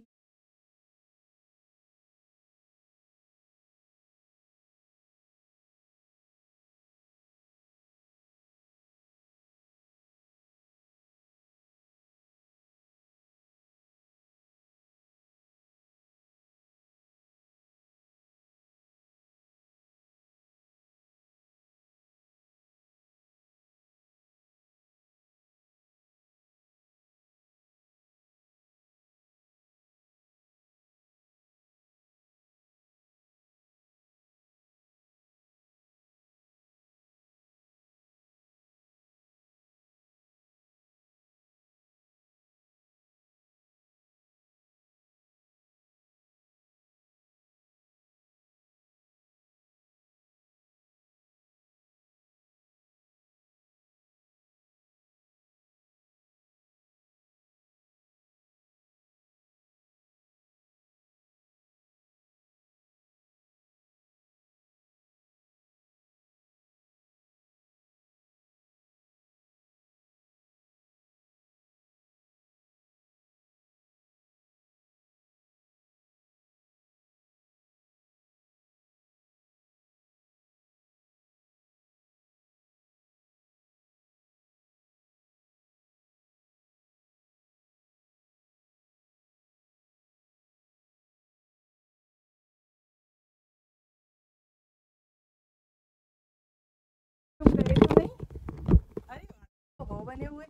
A: बने हुए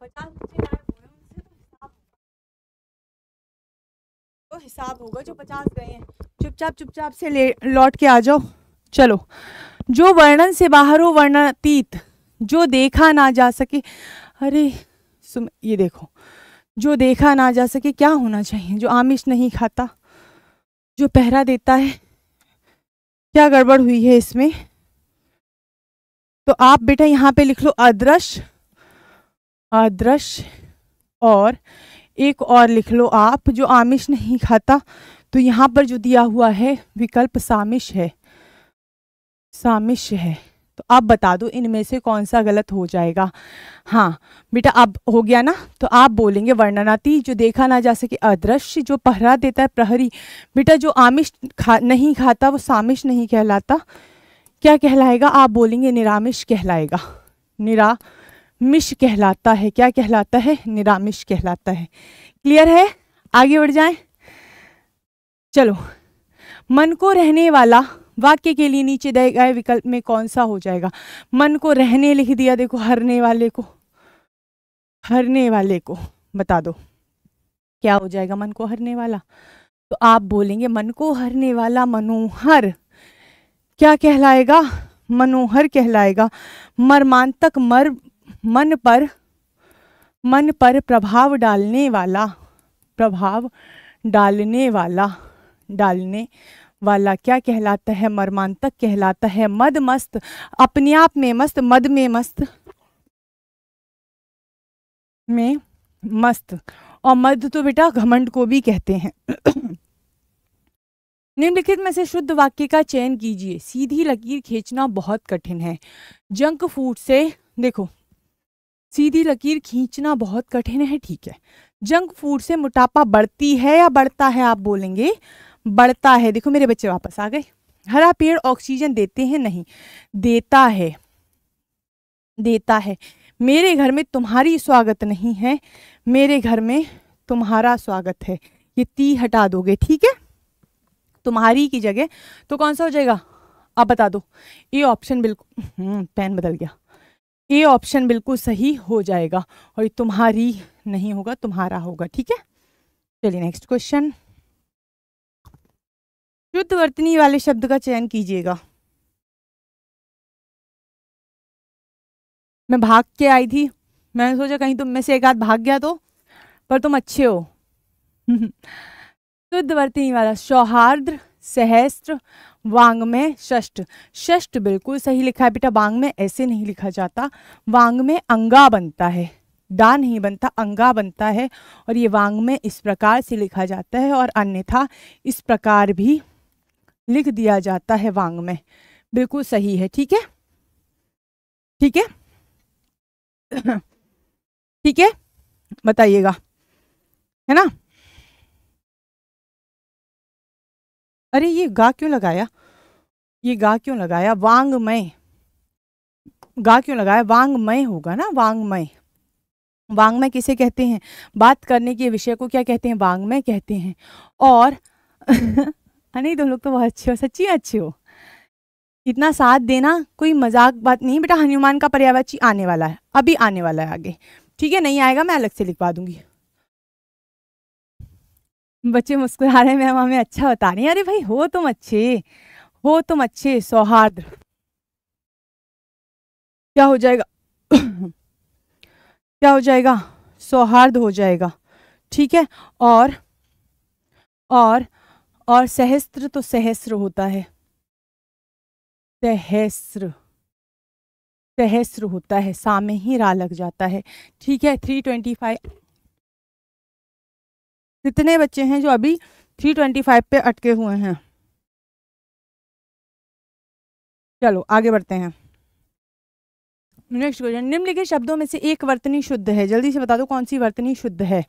A: पचास तो, तो हिसाब होगा जो पचास गए हैं चुपचाप चुपचाप से ले लौट के आ जाओ चलो जो वर्णन से बाहर हो वर्णातीत जो देखा ना जा सके अरे सुम ये देखो जो देखा ना जा सके क्या होना चाहिए जो आमिष नहीं खाता जो पहरा देता है क्या गड़बड़ हुई है इसमें तो आप बेटा यहाँ पे लिख लो अदृश्य आदर्श और एक और लिख लो आप जो आमिष नहीं खाता तो यहाँ पर जो दिया हुआ है विकल्प सामिश है सामिश है तो आप बता दो इनमें से कौन सा गलत हो जाएगा हाँ बेटा अब हो गया ना तो आप बोलेंगे वर्णनाती जो देखा ना जा सके अदृश्य जो पहरा देता है प्रहरी बेटा जो आमिष खा नहीं खाता वो सामिश नहीं कहलाता क्या कहलाएगा आप बोलेंगे निरामिष कहलाएगा निरा मिश कहलाता है क्या कहलाता है निरामिश कहलाता है क्लियर है आगे बढ़ जाए चलो मन को रहने वाला वाक्य के लिए नीचे दिए गए विकल्प में कौन सा हो जाएगा मन को रहने लिख दिया देखो हरने वाले को हरने वाले को बता दो क्या हो जाएगा मन को हरने वाला तो आप बोलेंगे मन को हरने वाला मनोहर क्या कहलाएगा मनोहर कहलाएगा मर्मांतक मर्म मन पर मन पर प्रभाव डालने वाला प्रभाव डालने वाला डालने वाला क्या कहलाता है मर्मांतक कहलाता है मद मस्त अपने आप में मस्त मद में मस्त में मस्त और मद तो बेटा घमंड को भी कहते हैं निम्नलिखित में से शुद्ध वाक्य का चयन कीजिए सीधी लकीर खींचना बहुत कठिन है जंक फूड से देखो सीधी लकीर खींचना बहुत कठिन है ठीक है जंक फूड से मोटापा बढ़ती है या बढ़ता है आप बोलेंगे बढ़ता है देखो मेरे बच्चे वापस आ गए हरा पेड़ ऑक्सीजन देते हैं नहीं देता है देता है मेरे घर में तुम्हारी स्वागत नहीं है मेरे घर में तुम्हारा स्वागत है ये ती हटा दोगे ठीक है तुम्हारी की जगह तो कौन सा हो जाएगा आप बता दो ये ऑप्शन बिल्कुल पेन हम्म, बदल गया ए ऑप्शन बिल्कुल सही हो जाएगा और तुम्हारी नहीं होगा तुम्हारा होगा ठीक है चलिए नेक्स्ट क्वेश्चन शुद्ध वर्तनी वाले शब्द का चयन कीजिएगा
B: मैं भाग के आई
A: थी मैंने सोचा कहीं तुम में से एक आध भाग गया तो पर तुम अच्छे हो शुद्ध वर्तनी वाला सौहार्द सहस्त्र वांग में षष्ट षष्ठ बिल्कुल सही लिखा है बेटा वांग में ऐसे नहीं लिखा जाता वांग में अंगा बनता है डा नहीं बनता अंगा बनता है और ये वांग में इस प्रकार से लिखा जाता है और अन्यथा इस प्रकार भी लिख दिया जाता है वांग में बिल्कुल सही है ठीक है ठीक है ठीक है बताइएगा है ना अरे ये गा क्यों लगाया ये गा क्यों लगाया वांगमय गा क्यों लगाया वांगमय होगा ना वांगमय वांगमय किसे कहते हैं बात करने के विषय को क्या कहते हैं वांगमय कहते हैं और नहीं तुम लोग तो बहुत अच्छे हो सच्ची अच्छे हो इतना साथ देना कोई मजाक बात नहीं बेटा हनुमान का पर्यावाची आने वाला है अभी आने वाला है आगे ठीक है नहीं आएगा मैं अलग से लिखवा दूंगी बच्चे मुस्कुरा रहे मैम हमें अच्छा बता रही हैं अरे भाई हो तुम अच्छे हो तुम अच्छे सौहार्द क्या हो जाएगा क्या हो जाएगा सौहार्द हो जाएगा ठीक है और और और सहस्त्र तो सहस्र होता है सहस्र सहस्र होता है सामे ही रा लग जाता है ठीक है थ्री ट्वेंटी फाइव कितने
B: बच्चे हैं जो अभी थ्री ट्वेंटी फाइव पे अटके हुए हैं
A: चलो आगे बढ़ते हैं नेक्स्ट क्वेश्चन निम्नलिखित शब्दों में से एक वर्तनी शुद्ध है जल्दी से बता दो कौन सी वर्तनी शुद्ध है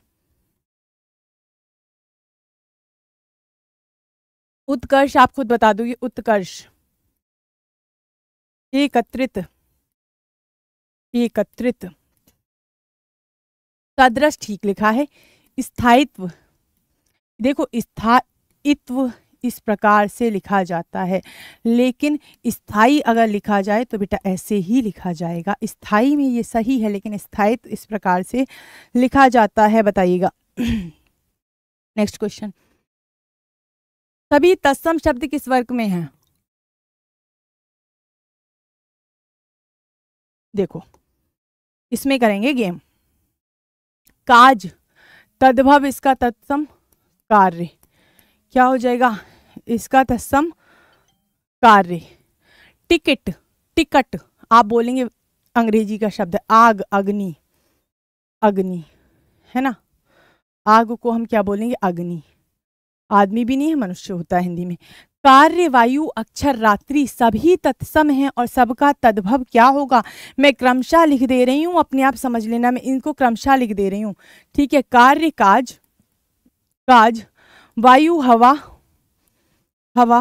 B: उत्कर्ष आप खुद बता दो ये उत्कर्ष एकत्रित एकत्रित
A: सदृश ठीक लिखा है स्थायित्व देखो स्थायित्व इस प्रकार से लिखा जाता है लेकिन स्थाई अगर लिखा जाए तो बेटा ऐसे ही लिखा जाएगा स्थाई में ये सही है लेकिन स्थायित्व इस प्रकार से लिखा जाता है बताइएगा नेक्स्ट क्वेश्चन सभी तत्सम शब्द किस वर्ग में है देखो इसमें करेंगे गेम काज तद्भव इसका तत्सम कार्य क्या हो जाएगा इसका तत्सम कार्य टिकट टिकट आप बोलेंगे अंग्रेजी का शब्द आग अग्नि अग्नि है ना आग को हम क्या बोलेंगे अग्नि आदमी भी नहीं है मनुष्य होता है हिंदी में कार्य वायु अक्षर रात्रि सभी तत्सम हैं और सबका तद्भव क्या होगा मैं क्रमशः लिख दे रही हूँ अपने आप समझ लेना मैं इनको क्रमशः लिख दे रही हूँ ठीक है कार्य काज काज वायु हवा हवा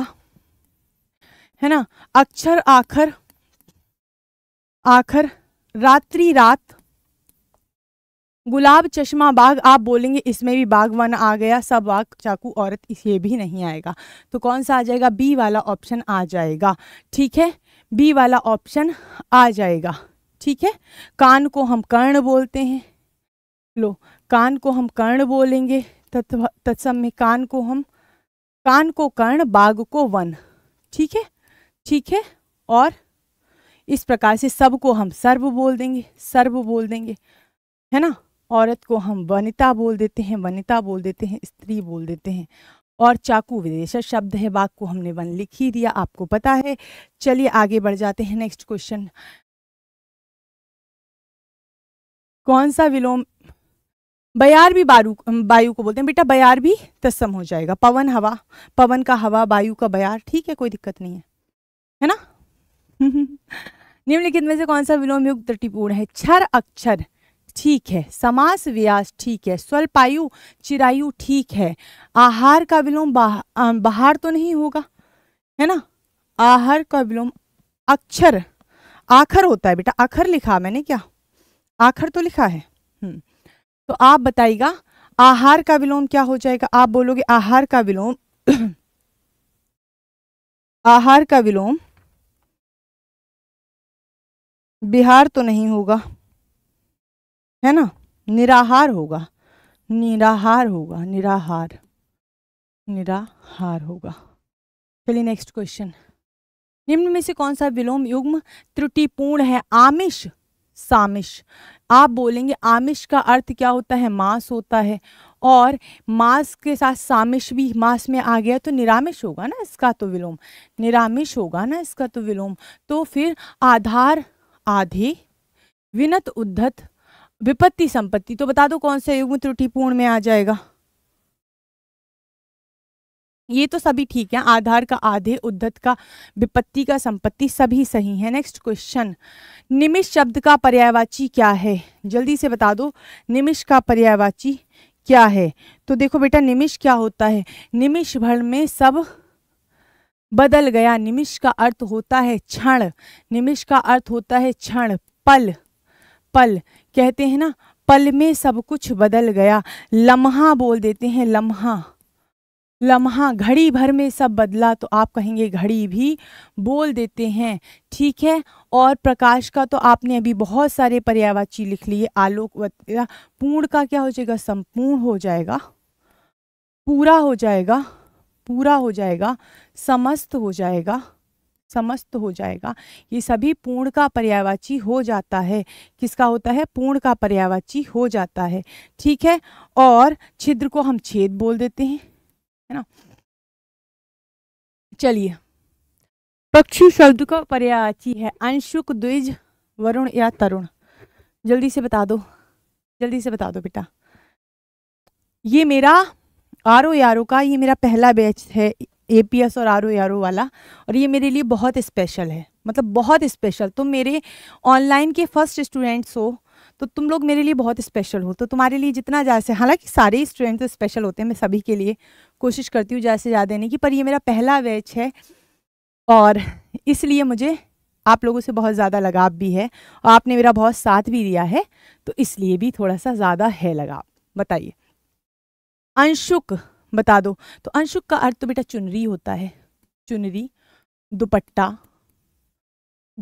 A: है ना अक्षर आखर आखर रात्रि रात गुलाब चश्मा बाग आप बोलेंगे इसमें भी बाग वन आ गया सब बाग चाकू औरत ये भी नहीं आएगा तो कौन सा आ जाएगा बी वाला ऑप्शन आ जाएगा ठीक है बी वाला ऑप्शन आ जाएगा ठीक है कान को हम कर्ण बोलते हैं लो कान को हम कर्ण बोलेंगे तत्सम में कान को हम कान को कर्ण बाघ को वन ठीक है ठीक है और इस प्रकार से सब को हम सर्व बोल देंगे सर्व बोल देंगे है ना औरत को हम वनिता बोल देते हैं वनिता बोल देते हैं स्त्री बोल देते हैं और चाकू विदेशा शब्द है बाघ को हमने वन लिख ही दिया आपको पता है चलिए आगे बढ़ जाते हैं नेक्स्ट क्वेश्चन कौन सा विलोम बयार भी बारू वायु को बोलते हैं बेटा बयार भी तस्म हो जाएगा पवन हवा पवन का हवा वायु का बयार ठीक है कोई दिक्कत नहीं है है ना निम्नलिखित में से कौन सा विलोम युक्त त्रुटिपूर्ण है क्षर अक्षर ठीक है समास व्यास ठीक है स्वल्पायु चिरायु ठीक है आहार का विलोम बाहर तो नहीं होगा है ना आहार का विलोम अक्षर आखर होता है बेटा आखर लिखा मैंने क्या आखर तो लिखा है हम्म। तो आप बताइएगा आहार का विलोम क्या हो जाएगा आप बोलोगे आहार का विलोम आहार का विलोम बिहार तो नहीं होगा है ना निराहार होगा निराहार होगा निराहार निराहार होगा चलिए नेक्स्ट क्वेश्चन निम्न में से कौन सा विलोम युग्म त्रुटिपूर्ण है आमिष सामिश आप बोलेंगे आमिश का अर्थ क्या होता है मांस होता है और मांस के साथ सामिश भी मांस में आ गया तो निरामिश होगा ना इसका तो विलोम निरामिश होगा ना इसका तो विलोम तो फिर आधार आधे विनत उद्धत विपत्ति संपत्ति तो बता दो कौन सा युग्म त्रुटिपूर्ण में आ जाएगा ये तो सभी ठीक है आधार का आधे उद्धत का विपत्ति का संपत्ति सभी सही है नेक्स्ट क्वेश्चन निमिष शब्द का पर्यायवाची क्या है जल्दी से बता दो निमिष का पर्यायवाची क्या है तो देखो बेटा निमिष क्या होता है निमिष भर में सब बदल गया निमिष का अर्थ होता है क्षण निमिष का अर्थ होता है क्षण पल पल कहते हैं ना पल में सब कुछ बदल गया लम्हा बोल देते हैं लम्हा लम्हा घड़ी भर में सब बदला तो आप कहेंगे घड़ी भी बोल देते हैं ठीक है और प्रकाश का तो आपने अभी बहुत सारे पर्यावाची लिख लिए आलोक पूर्ण का क्या हो जाएगा संपूर्ण हो जाएगा पूरा हो जाएगा पूरा हो जाएगा समस्त हो जाएगा समस्त हो जाएगा ये सभी पूर्ण का पर्यावाची हो जाता है किसका होता है पूर्ण का पर्यावाची हो जाता है ठीक है और छिद्र को हम छेद बोल देते हैं है ना चलिए पक्षी शब्द का पर्याची है अंशुक द्विज वरुण या तरुण जल्दी से बता दो जल्दी से बता दो बेटा ये मेरा आर ओ यारो का ये मेरा पहला बैच है ए पी एस और आर ओ यारो वाला और ये मेरे लिए बहुत स्पेशल है मतलब बहुत स्पेशल तुम तो मेरे ऑनलाइन के फर्स्ट स्टूडेंट्स हो तो तुम लोग मेरे लिए बहुत स्पेशल हो तो तुम्हारे लिए जितना ज़्यादा से हालांकि सारे ही स्टूडेंट तो स्पेशल होते हैं मैं सभी के लिए कोशिश करती हूँ ज़्यादा से ज़्यादा देने की पर ये मेरा पहला बैच है और इसलिए मुझे आप लोगों से बहुत ज़्यादा लगाव भी है और आपने मेरा बहुत साथ भी दिया है तो इसलिए भी थोड़ा सा ज़्यादा है लगाव बताइए अंशुक बता दो तो अंशुक का अर्थ तो बेटा चुनरी होता है चुनरी दुपट्टा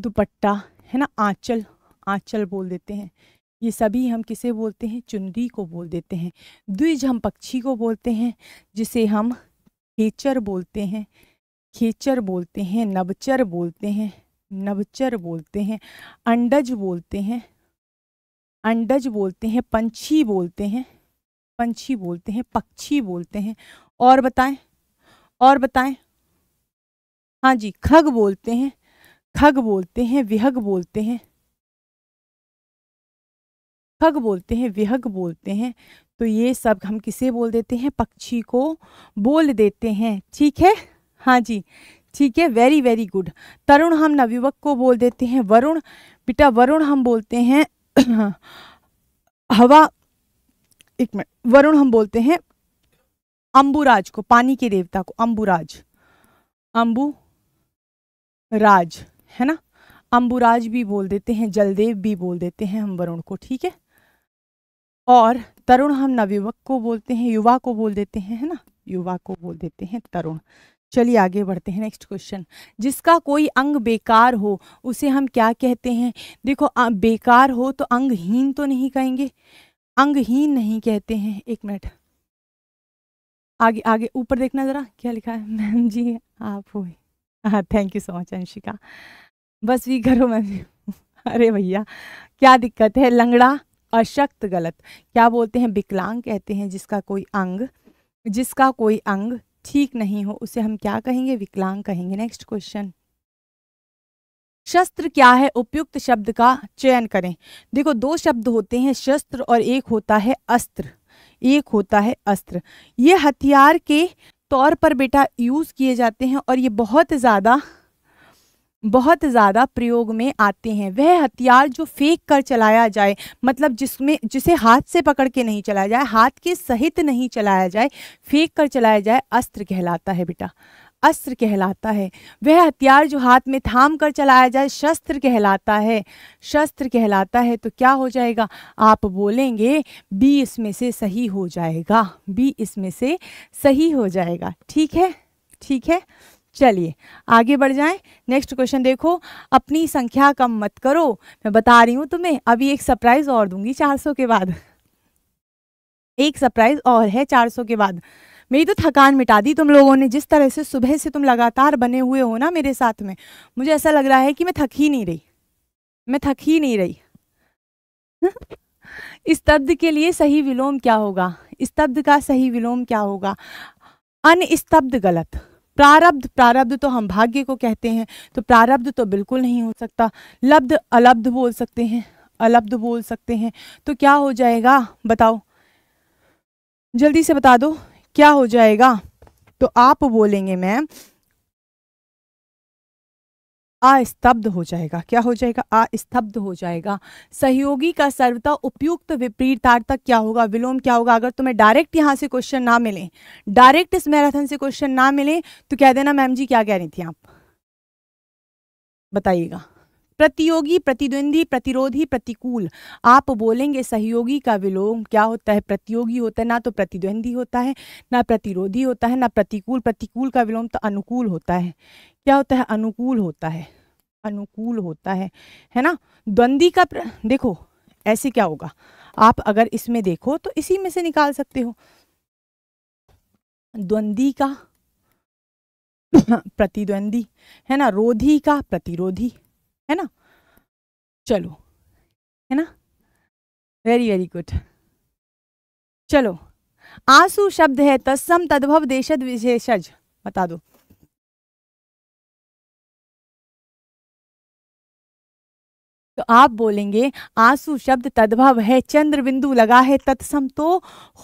A: दुपट्टा है ना आंचल आंचल बोल देते हैं ये सभी हम किसे बोलते हैं चुनरी को बोल देते हैं द्विज हम पक्षी को बोलते हैं जिसे हम खेचर बोलते हैं खेचर बोलते हैं नवचर बोलते हैं नवचर बोलते हैं अंडज बोलते हैं अंडज बोलते हैं पंछी बोलते हैं पंछी बोलते हैं पक्षी बोलते हैं और बताएं और बताएं हाँ जी खग बोलते हैं खग बोलते हैं विहग बोलते हैं विहग बोलते हैं विहग बोलते हैं तो ये सब हम किसे बोल देते हैं पक्षी को बोल देते हैं ठीक है हाँ जी ठीक है वेरी वेरी गुड तरुण हम नवयुवक को बोल देते हैं वरुण बेटा वरुण हम बोलते हैं हवा एक मिनट वरुण हम बोलते हैं अंबुराज को पानी के देवता को अंबुराज अंबु राज है ना अंबुराज भी बोल देते हैं जलदेव भी बोल देते हैं हम वरुण को ठीक है और तरुण हम नवयुवक को बोलते हैं युवा को बोल देते हैं है ना युवा को बोल देते हैं तरुण चलिए आगे बढ़ते हैं नेक्स्ट क्वेश्चन जिसका कोई अंग बेकार हो उसे हम क्या कहते हैं देखो बेकार हो तो अंगहीन तो नहीं कहेंगे अंगहीन नहीं कहते हैं एक मिनट आगे आगे ऊपर देखना ज़रा क्या लिखा है मैम जी आप हो thank you so much Anshika बस भी करो मैम अरे भैया क्या दिक्कत है लंगड़ा अशक्त गलत क्या बोलते हैं विकलांग कहते हैं जिसका कोई अंग जिसका कोई अंग ठीक नहीं हो उसे हम क्या कहेंगे विकलांग कहेंगे नेक्स्ट क्वेश्चन शस्त्र क्या है उपयुक्त शब्द का चयन करें देखो दो शब्द होते हैं शस्त्र और एक होता है अस्त्र एक होता है अस्त्र ये हथियार के तौर पर बेटा यूज़ किए जाते हैं और ये बहुत ज़्यादा बहुत ज़्यादा प्रयोग में आते हैं वह हथियार जो फेंक कर चलाया जाए मतलब जिसमें जिसे हाथ से पकड़ के नहीं चलाया जाए हाथ के सहित नहीं चलाया जाए फेंक कर चलाया जाए अस्त्र कहलाता है बेटा अस्त्र कहलाता है वह हथियार जो हाथ में थाम कर चलाया जाए शस्त्र कहलाता है शस्त्र कहलाता है तो क्या हो जाएगा आप बोलेंगे बी इसमें से सही हो जाएगा बी इसमें से सही हो जाएगा ठीक है ठीक है चलिए आगे बढ़ जाएं नेक्स्ट क्वेश्चन देखो अपनी संख्या कम मत करो मैं बता रही हूँ तुम्हें अभी एक सरप्राइज और दूंगी 400 के बाद एक सरप्राइज और है 400 के बाद मेरी तो थकान मिटा दी तुम लोगों ने जिस तरह से सुबह से तुम लगातार बने हुए हो ना मेरे साथ में मुझे ऐसा लग रहा है कि मैं थक ही नहीं रही मैं थक ही नहीं रही स्तब्ध के लिए सही विलोम क्या होगा स्तब्ध का सही विलोम क्या होगा अनस्तब्ध गलत प्रारब्ध प्रारब्ध तो हम भाग्य को कहते हैं तो प्रारब्ध तो बिल्कुल नहीं हो सकता लब्ध अलब्ध बोल सकते हैं अलब्ध बोल सकते हैं तो क्या हो जाएगा बताओ जल्दी से बता दो क्या हो जाएगा तो आप बोलेंगे मैम अस्तब्ध हो जाएगा क्या हो जाएगा अस्तब्ध हो जाएगा सहयोगी का सर्वता उपयुक्त विपरीतार्थक क्या होगा विलोम क्या होगा अगर तुम्हें डायरेक्ट यहाँ से क्वेश्चन ना मिले डायरेक्ट इस मैराथन से क्वेश्चन ना मिले तो कह देना मैम जी क्या कह रही थी आप बताइएगा प्रतियोगी प्रतिद्वंदी प्रतिरोधी प्रतिकूल आप बोलेंगे सहयोगी का विलोम क्या होता है प्रतियोगी होता है ना तो प्रतिद्वंदी होता है ना प्रतिरोधी होता है ना प्रतिकूल प्रतिकूल का विलोम तो अनुकूल होता है क्या होता है अनुकूल होता है अनुकूल होता है है ना द्वंदी का प्र... देखो ऐसे क्या होगा आप अगर इसमें देखो तो इसी में से निकाल सकते हो द्वंदी का प्रतिद्वंदी है ना रोधी का प्रतिरोधी है ना चलो है ना वेरी वेरी गुड चलो आंसू शब्द है तत्सम
B: तद्भव देशद विशेषज बता दो
A: तो आप बोलेंगे आंसू शब्द तद्भव है चंद्र बिंदु लगा है तत्सम तो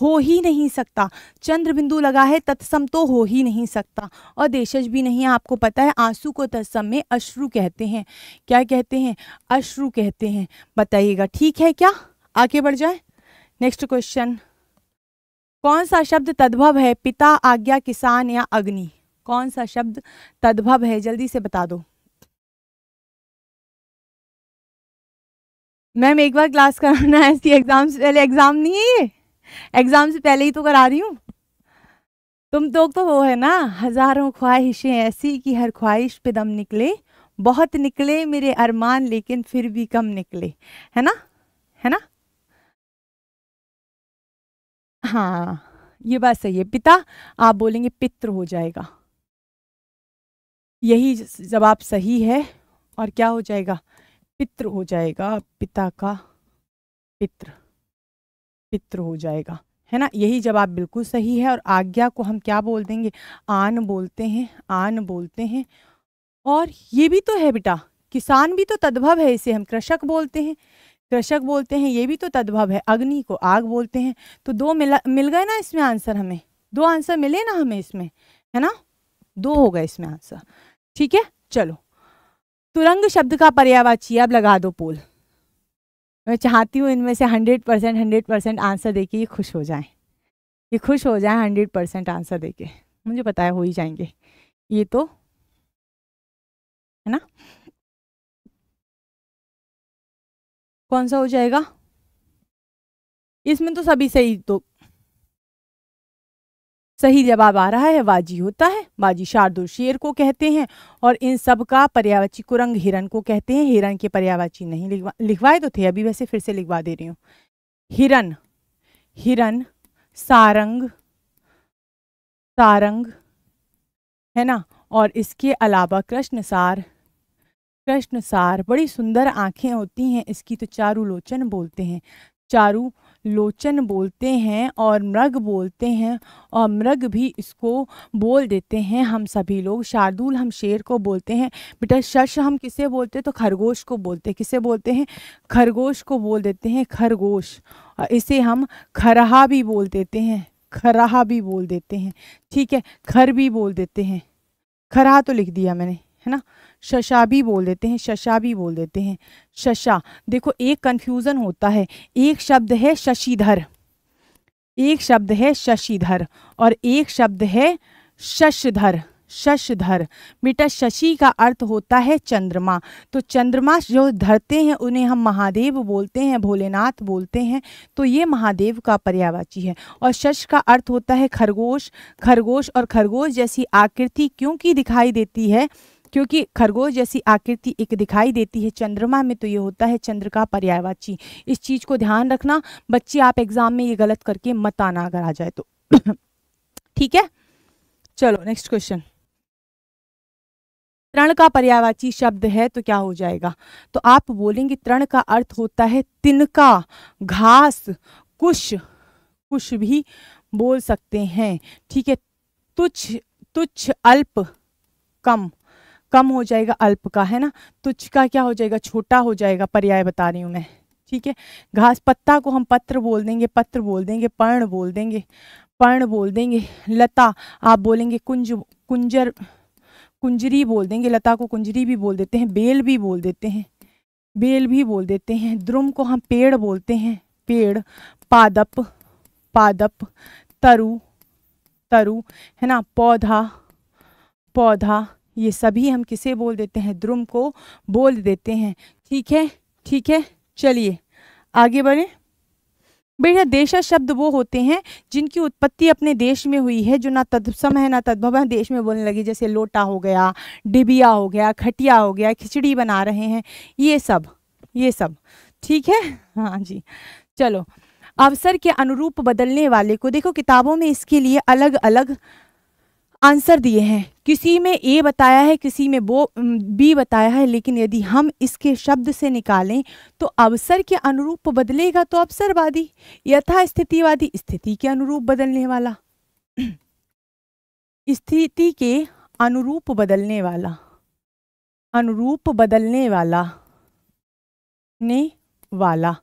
A: हो ही नहीं सकता चंद्र बिंदु लगा है तत्सम तो हो ही नहीं सकता और देशज भी नहीं है आपको पता है आंसू को तत्सम में अश्रु कहते हैं क्या कहते हैं अश्रु कहते हैं बताइएगा ठीक है क्या आगे बढ़ जाए नेक्स्ट क्वेश्चन कौन सा शब्द तद्भव है पिता आज्ञा किसान या अग्नि कौन सा शब्द तद्भव है जल्दी से बता दो मैम एक बार क्लास कराना है ऐसी एग्ज़ाम से पहले एग्ज़ाम नहीं है ये एग्ज़ाम से पहले ही तो करा रही हूँ तुम तो तो वो है ना हज़ारों ख्वाहिशें ऐसी कि हर ख्वाहिश पे दम निकले बहुत निकले मेरे अरमान लेकिन फिर भी कम निकले है ना है ना हाँ ये बात सही है पिता आप बोलेंगे पित्र हो जाएगा यही जवाब सही है और क्या हो जाएगा पित्र हो जाएगा पिता का पित्र पित्र हो जाएगा है ना यही जवाब बिल्कुल सही है और आज्ञा को हम क्या बोल देंगे आन बोलते हैं आन बोलते हैं और ये भी तो है बेटा किसान भी तो तद्भव है इसे हम कृषक बोलते हैं कृषक बोलते हैं ये भी तो तद्भव है अग्नि को आग बोलते हैं तो दो मिला मिल गए ना इसमें आंसर हमें दो आंसर मिले ना हमें इसमें है ना दो हो गए इसमें आंसर ठीक है चलो तुरंग शब्द का पर्यावाची अब लगा दो पोल मैं चाहती हूँ इनमें से hundred percent hundred percent answer दे के ये खुश हो जाएं ये खुश हो जाएं हंड्रेड परसेंट आंसर दे के मुझे पता है हो ही जाएंगे ये तो है ना
B: कौन सा हो जाएगा
A: इसमें तो सभी सही तो सही जवाब आ रहा है बाजी होता है बाजी शार्दुल शेर को कहते हैं और इन सब का पर्यावाची कुरंग हिरण को कहते हैं हिरण के पर्यावाची नहीं लिखवा लिखवाए तो थे अभी वैसे फिर से लिखवा दे रही हूँ हिरण हिरण सारंग सारंग है ना और इसके अलावा कृष्णसार कृष्णसार बड़ी सुंदर आंखें होती हैं इसकी तो चारू लोचन बोलते हैं चारू लोचन बोलते हैं और मृग बोलते हैं और मृग भी इसको बोल देते हैं हम सभी लोग शार्दुल हम शेर को बोलते हैं बेटा शश हम किसे बोलते हैं तो खरगोश को बोलते हैं किसे बोलते हैं खरगोश को बोल देते हैं खरगोश इसे हम खरहा भी बोल देते हैं खरहा भी बोल देते हैं ठीक है खर भी बोल देते हैं खरहा तो लिख दिया मैंने है ना शशा भी बोल देते हैं शशा भी बोल देते हैं शशा देखो एक कन्फ्यूज़न होता है एक शब्द है शशिधर एक शब्द है शशिधर और एक शब्द है शशधर शशधर बेटा शशि का अर्थ होता है चंद्रमा तो चंद्रमा जो धरते हैं उन्हें हम महादेव बोलते हैं भोलेनाथ बोलते हैं तो ये महादेव का पर्यावाची है और शश का अर्थ होता है खरगोश खरगोश और खरगोश जैसी आकृति क्योंकि दिखाई देती है क्योंकि खरगोश जैसी आकृति एक दिखाई देती है चंद्रमा में तो ये होता है चंद्र का पर्यायवाची इस चीज़ को ध्यान रखना बच्चे आप एग्ज़ाम में ये गलत करके मत आना अगर आ जाए तो ठीक है चलो नेक्स्ट क्वेश्चन तृण का पर्यावाची शब्द है तो क्या हो जाएगा तो आप बोलेंगे तृण का अर्थ होता है तिनका घास कुश कुश भी बोल सकते हैं ठीक है तुच्छ तुच्छ अल्प कम कम हो जाएगा अल्प का है ना तुच्छ का क्या हो जाएगा छोटा हो जाएगा पर्याय बता रही हूँ मैं ठीक है घास पत्ता को हम पत्र बोल देंगे पत्र बोल देंगे पर्ण बोल देंगे पर्ण बोल देंगे लता आप बोलेंगे कुंज कुंजर कुंजरी बोल देंगे लता को कुंजरी भी बोल देते हैं बेल भी बोल देते हैं बेल भी बोल देते हैं द्रुम को हम पेड़ बोलते हैं पेड़ पादप पादप तरु तरु है ना पौधा पौधा ये सभी हम किसे बोल देते हैं द्रुम को बोल देते हैं ठीक है ठीक है चलिए आगे बढ़े बेटा देशा शब्द वो होते हैं जिनकी उत्पत्ति अपने देश में हुई है जो ना तत्सम है ना तद्भव है देश में बोलने लगी जैसे लोटा हो गया डिबिया हो गया खटिया हो गया खिचड़ी बना रहे हैं ये सब ये सब ठीक है हाँ जी चलो अवसर के अनुरूप बदलने वाले को देखो किताबों में इसके लिए अलग अलग आंसर दिए हैं किसी में ए बताया है किसी में वो बी बताया है लेकिन यदि हम इसके शब्द से निकालें तो अवसर के अनुरूप बदलेगा तो अवसरवादी यथा स्थितिवादी स्थिति के अनुरूप बदलने वाला स्थिति के अनुरूप बदलने वाला अनुरूप बदलने वाला ने वाला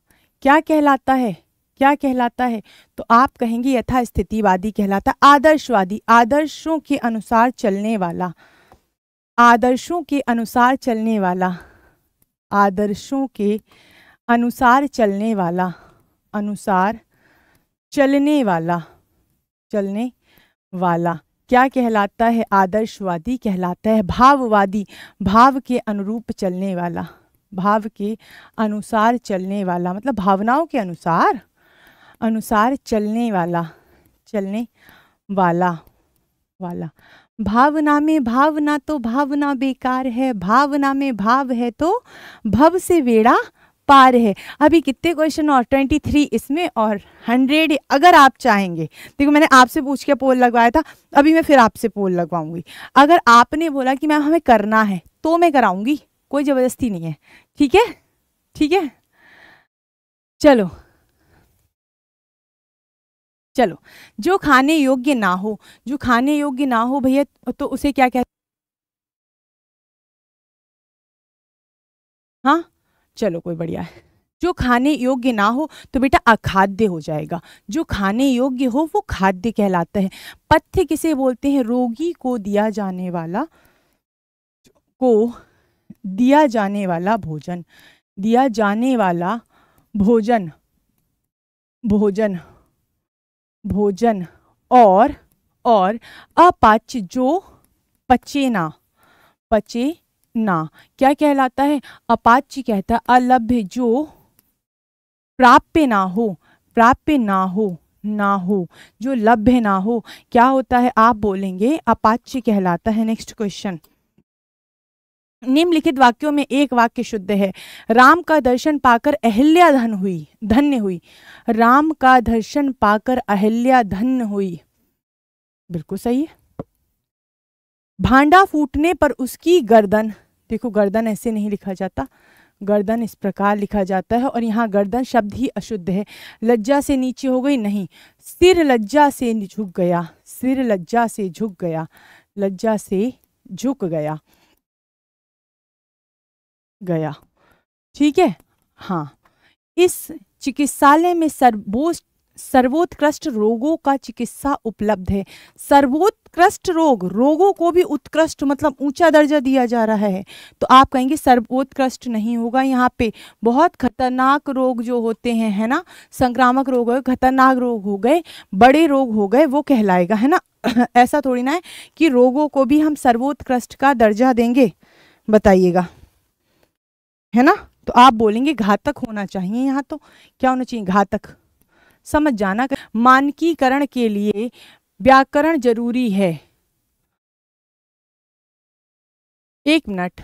A: क्या कहलाता है क्या कहलाता है तो आप कहेंगे यथास्थितिवादी कहलाता है आदर्शवादी आदर्शों के अनुसार चलने वाला आदर्शों के अनुसार चलने वाला आदर्शों के अनुसार चलने वाला अनुसार चलने वाला चलने वाला क्या कहलाता है आदर्शवादी कहलाता है भाववादी भाव के अनुरूप चलने वाला भाव के अनुसार चलने वाला मतलब भावनाओं के अनुसार अनुसार चलने वाला चलने वाला वाला भावना में भावना तो भावना बेकार है भावना में भाव है तो भव से वेड़ा पार है अभी कितने क्वेश्चन और ट्वेंटी थ्री इसमें और हंड्रेड अगर आप चाहेंगे देखो मैंने आपसे पूछ के पोल लगवाया था अभी मैं फिर आपसे पोल लगवाऊंगी अगर आपने बोला कि मैम हमें करना है तो मैं कराऊंगी कोई ज़बरदस्ती नहीं है ठीक है ठीक है चलो चलो जो खाने योग्य ना हो जो खाने योग्य ना हो भैया तो उसे क्या कहते हाँ चलो कोई बढ़िया है जो खाने योग्य ना हो तो बेटा अखाद्य हो जाएगा जो खाने योग्य हो वो खाद्य कहलाता है पथ्य किसे बोलते हैं रोगी को दिया जाने वाला को दिया जाने वाला भोजन दिया जाने वाला भोजन भोजन भोजन और और अपच जो पचे ना पचे ना क्या कहलाता है अपाच्य कहता है अलभ्य जो प्राप्य ना हो प्राप्य ना हो ना हो जो लभ्य ना हो क्या होता है आप बोलेंगे अपाच्य कहलाता है नेक्स्ट क्वेश्चन निम्नलिखित वाक्यों में एक वाक्य शुद्ध है राम का दर्शन पाकर अहिल्या धन हुई धन्य हुई राम का दर्शन पाकर अहिल्या धन्य हुई बिल्कुल सही है भांडा फूटने पर उसकी गर्दन देखो गर्दन ऐसे नहीं लिखा जाता गर्दन इस प्रकार लिखा जाता है और यहाँ गर्दन शब्द ही अशुद्ध है लज्जा से नीचे हो गई नहीं सिर लज्जा से झुक गया सिर लज्जा से झुक गया लज्जा से झुक गया गया ठीक है हाँ इस चिकित्सालय में सर्वोच्च सर्वोत्कृष्ट रोगों का चिकित्सा उपलब्ध है सर्वोत्कृष्ट रोग रोगों को भी उत्कृष्ट मतलब ऊंचा दर्जा दिया जा रहा है तो आप कहेंगे सर्वोत्कृष्ट नहीं होगा यहाँ पे बहुत खतरनाक रोग जो होते हैं है ना संक्रामक रोग हो खतरनाक रोग हो गए बड़े रोग हो गए वो कहलाएगा है ना ऐसा थोड़ी ना है कि रोगों को भी हम सर्वोत्कृष्ट का दर्जा देंगे बताइएगा है ना तो आप बोलेंगे घातक होना चाहिए यहाँ तो क्या होना चाहिए घातक समझ जाना मानकीकरण के लिए व्याकरण जरूरी है एक मिनट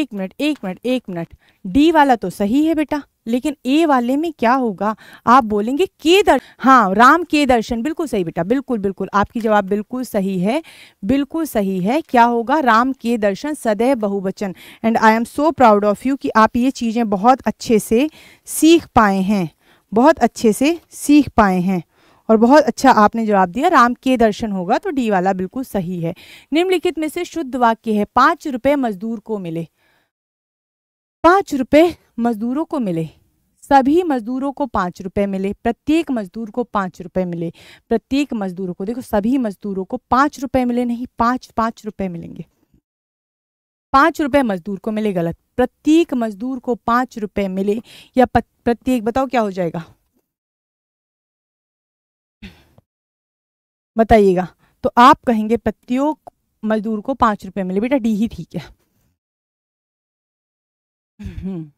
A: एक मिनट एक मिनट एक मिनट डी वाला तो सही है बेटा लेकिन ए वाले में क्या होगा आप बोलेंगे के दर्शन हाँ राम के दर्शन बिल्कुल सही बेटा बिल्कुल बिल्कुल आपकी जवाब बिल्कुल सही है बिल्कुल सही है क्या होगा राम के दर्शन सदैव बहुवचन and I am so proud of you कि आप ये चीज़ें बहुत अच्छे से सीख पाए हैं बहुत अच्छे से सीख पाए हैं और बहुत अच्छा आपने जवाब दिया राम के दर्शन होगा तो डी वाला बिल्कुल सही है निम्नलिखित में से शुद्ध वाक्य है पाँच रुपये मजदूर को मिले पाँच रुपये मज़दूरों को मिले सभी मज़दूरों को पाँच रुपये मिले प्रत्येक मज़दूर को पाँच रुपये मिले प्रत्येक मज़दूरों को देखो सभी मज़दूरों को पाँच रुपये मिले नहीं पाँच पाँच रुपये मिलेंगे पाँच रुपये मज़दूर को मिले गलत प्रत्येक मज़दूर को पाँच रुपये मिले या प्रत्येक बताओ क्या हो जाएगा बताइएगा तो आप कहेंगे प्रत्येक मज़दूर को पाँच रुपये मिले बेटा डी ही ठीक है हम्म,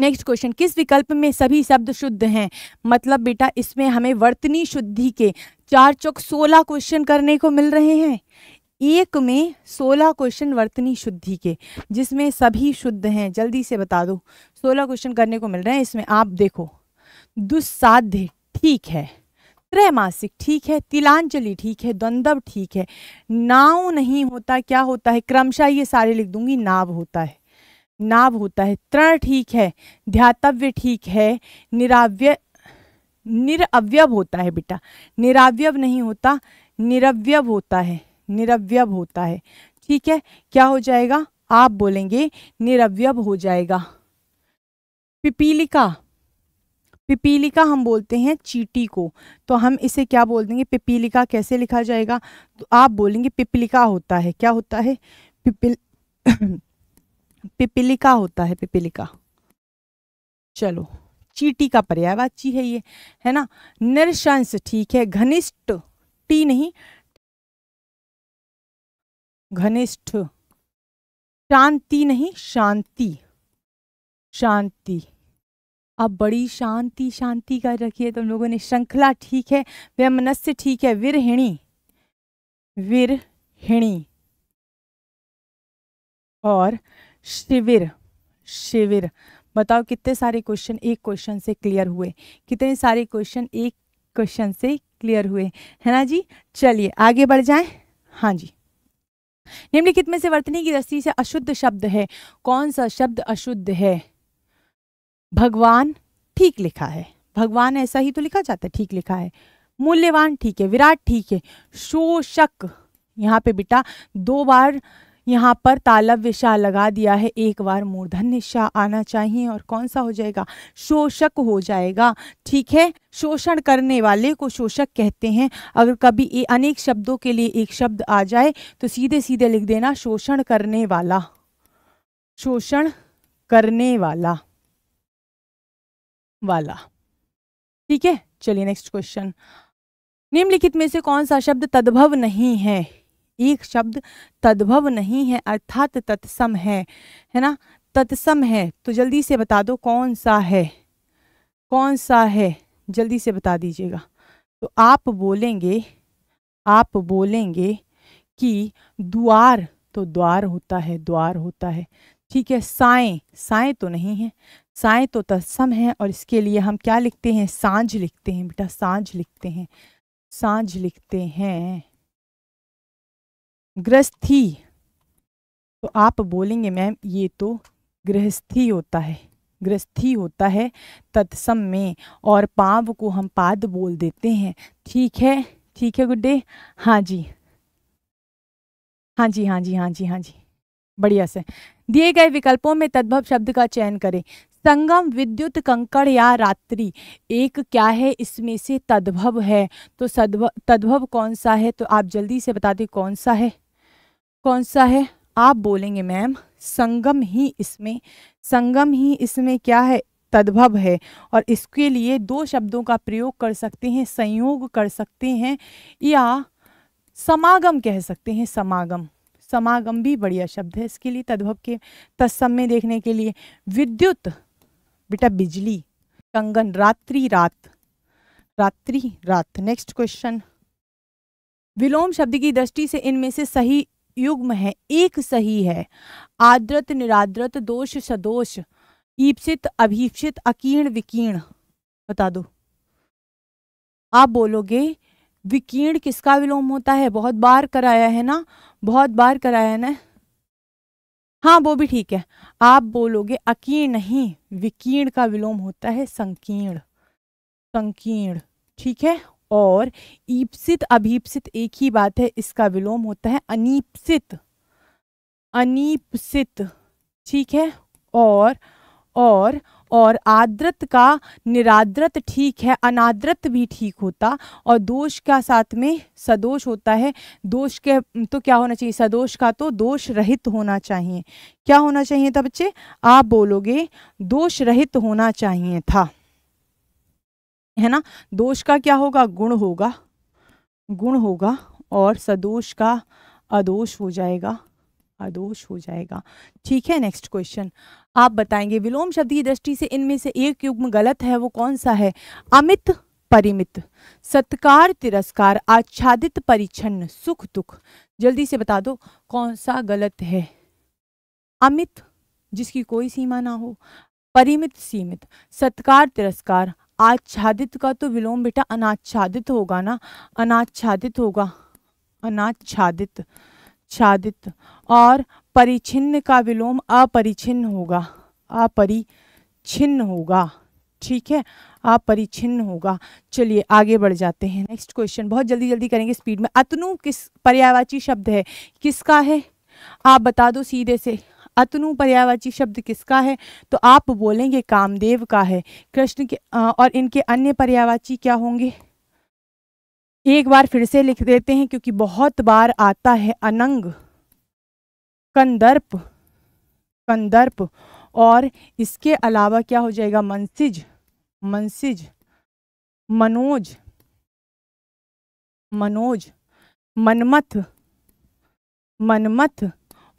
A: नेक्स्ट क्वेश्चन किस विकल्प में सभी शब्द शुद्ध हैं मतलब बेटा इसमें हमें वर्तनी शुद्धि के चार चौक सोलह क्वेश्चन करने को मिल रहे हैं एक में सोलह क्वेश्चन वर्तनी शुद्धि के जिसमें सभी शुद्ध हैं जल्दी से बता दो सोलह क्वेश्चन करने को मिल रहे हैं इसमें आप देखो दुस्साध्य ठीक है त्रैमासिक ठीक है तिलांजलि ठीक है द्वंद्व ठीक है नाव नहीं होता क्या होता है क्रमशः ये सारे लिख दूंगी नाव होता है नाव होता है तृण ठीक है ध्यातव्य ठीक है निराव्य निरअव्यव होता है बेटा निराव्यव नहीं होता निरव्यव होता है निरव्यव होता है ठीक है क्या हो जाएगा आप बोलेंगे निरव्यव हो जाएगा पिपीलिका पिपीलिका हम बोलते हैं चीटी को तो हम इसे क्या बोल देंगे पिपीलिका कैसे लिखा जाएगा तो आप बोलेंगे पिपलिका होता है क्या होता है पिपिल पिपिलिका होता है पिपिलिका चलो चीटी का पर्यायवाची है ये है ना निरशंस ठीक है घनिष्ठ टी नहीं घनिष्ठ शांति नहीं शांति शांति अब बड़ी शांति शांति रखी रखिए तुम तो लोगों ने श्रृंखला ठीक है मनस्य ठीक है विरहिणी विरहिणी और शिविर शिविर बताओ कितने सारे क्वेश्चन एक क्वेश्चन से क्लियर हुए कितने सारे क्वेश्चन एक क्वेश्चन से क्लियर हुए है ना जी चलिए आगे बढ़ जाएं हाँ जी निम्नलिखित में से वर्तनी की दृष्टि से अशुद्ध शब्द है कौन सा शब्द अशुद्ध है भगवान ठीक लिखा है भगवान ऐसा ही तो लिखा जाता है ठीक लिखा है मूल्यवान ठीक है विराट ठीक है शोषक यहाँ पे बेटा दो बार यहाँ पर तालब विशा लगा दिया है एक बार मूर्धन्य शाह आना चाहिए और कौन सा हो जाएगा शोषक हो जाएगा ठीक है शोषण करने वाले को शोषक कहते हैं अगर कभी अनेक शब्दों के लिए एक शब्द आ जाए तो सीधे सीधे लिख देना शोषण करने वाला शोषण करने वाला वाला ठीक है चलिए नेक्स्ट क्वेश्चन निम्नलिखित में से कौन सा शब्द तद्भव नहीं है एक शब्द तद्भव नहीं है अर्थात तत्सम है है ना तत्सम है तो जल्दी से बता दो कौन सा है कौन सा है जल्दी से बता दीजिएगा तो आप बोलेंगे आप बोलेंगे कि द्वार तो द्वार होता है द्वार होता है ठीक है साए साए तो नहीं है साए तो तत्सम है और इसके लिए हम क्या लिखते हैं सांझ लिखते हैं बेटा सांझ लिखते हैं सांझ लिखते हैं गृहस्थी तो आप बोलेंगे मैम ये तो गृहस्थी होता है गृहस्थी होता है तत्सम में और पाव को हम पाद बोल देते हैं ठीक है ठीक है गुड्डे हाँ जी हाँ जी हाँ जी हाँ जी हाँ जी बढ़िया से दिए गए विकल्पों में तद्भव शब्द का चयन करें संगम विद्युत कंकड़ या रात्रि एक क्या है इसमें से तद्भव है तो सद्भव तद्भव कौन सा है तो आप जल्दी से बता दें कौन सा है कौन सा है आप बोलेंगे मैम संगम ही इसमें संगम ही इसमें क्या है तद्भव है और इसके लिए दो शब्दों का प्रयोग कर सकते हैं संयोग कर सकते हैं या समागम कह सकते हैं समागम समागम भी बढ़िया शब्द है इसके लिए तद्भव के तत्सम में देखने के लिए विद्युत बेटा बिजली कंगन रात्रि रात रात्रि रात नेक्स्ट क्वेश्चन विलोम शब्द की दृष्टि से इनमें से सही युग्म है एक सही है आद्रत निराद्रत दोष सदोष ईप्सित अभीप्सित अकीर्ण विकीर्ण बता दो आप बोलोगे विकीर्ण किसका विलोम होता है बहुत बार कराया है ना बहुत बार कराया है ना हाँ वो भी ठीक है आप बोलोगे अकीर्ण नहीं विकीर्ण का विलोम होता है संकीर्ण संकीर्ण ठीक है और ईप्सित अभीप्सित एक ही बात है इसका विलोम होता है अनीपसित अनीपसित ठीक है और और और आद्रत का निराद्रत ठीक है अनाद्रत भी ठीक होता और दोष का साथ में सदोष होता है दोष के तो क्या होना चाहिए सदोष का तो दोष रहित होना चाहिए क्या होना चाहिए था बच्चे आप बोलोगे दोष रहित होना चाहिए था है ना दोष का क्या होगा गुण होगा गुण होगा और सदोष का अदोष हो जाएगा अदोष हो जाएगा ठीक है नेक्स्ट क्वेश्चन आप बताएंगे विलोम शब्द की दृष्टि से इनमें से एक युग्म गलत है वो कौन सा है अमित परिमित सत्कार तिरस्कार आच्छादित परिचन्न सुख दुख जल्दी से बता दो कौन सा गलत है अमित जिसकी कोई सीमा ना हो परिमित सीमित सत्कार तिरस्कार आच्छादित का तो विलोम बेटा अनाच्छादित होगा ना अनाच्छादित होगा अनाच्छादित छादित और परिचिन्न का विलोम अपरिचिन्न होगा अपरिछिन्न होगा ठीक है अपरिछिन्न होगा चलिए आगे बढ़ जाते हैं नेक्स्ट क्वेश्चन बहुत जल्दी जल्दी करेंगे स्पीड में अतनु किस पर्यावाची शब्द है किसका है आप बता दो सीधे से अतनु पर्यावाची शब्द किसका है तो आप बोलेंगे कामदेव का है कृष्ण के और इनके अन्य पर्यावाची क्या होंगे एक बार फिर से लिख देते हैं क्योंकि बहुत बार आता है अनंग कंदर्प कंदर्प और इसके अलावा क्या हो जाएगा मनसिज मनसिज मनोज मनोज मनमथ मनमथ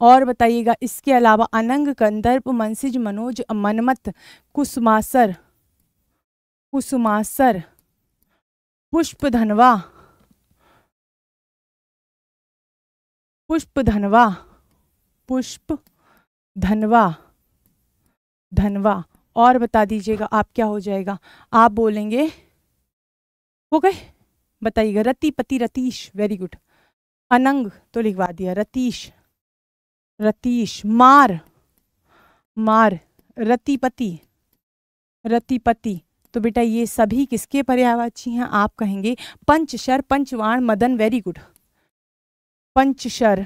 A: और बताइएगा इसके अलावा अनंग कंदर्प मनसिज मनोज मनमत कुसुमासर कुसुमासर पुष्प धनवा पुष्प धनवा धनवा और बता दीजिएगा आप क्या हो जाएगा आप बोलेंगे हो गए बताइएगा पति रतीश वेरी गुड अनंग तो लिखवा दिया रतीश रतीश मार मार रतिपति रतिपति तो बेटा ये सभी किसके पर्यायवाची हैं आप कहेंगे पंचशर पंचवाण मदन वेरी गुड पंचशर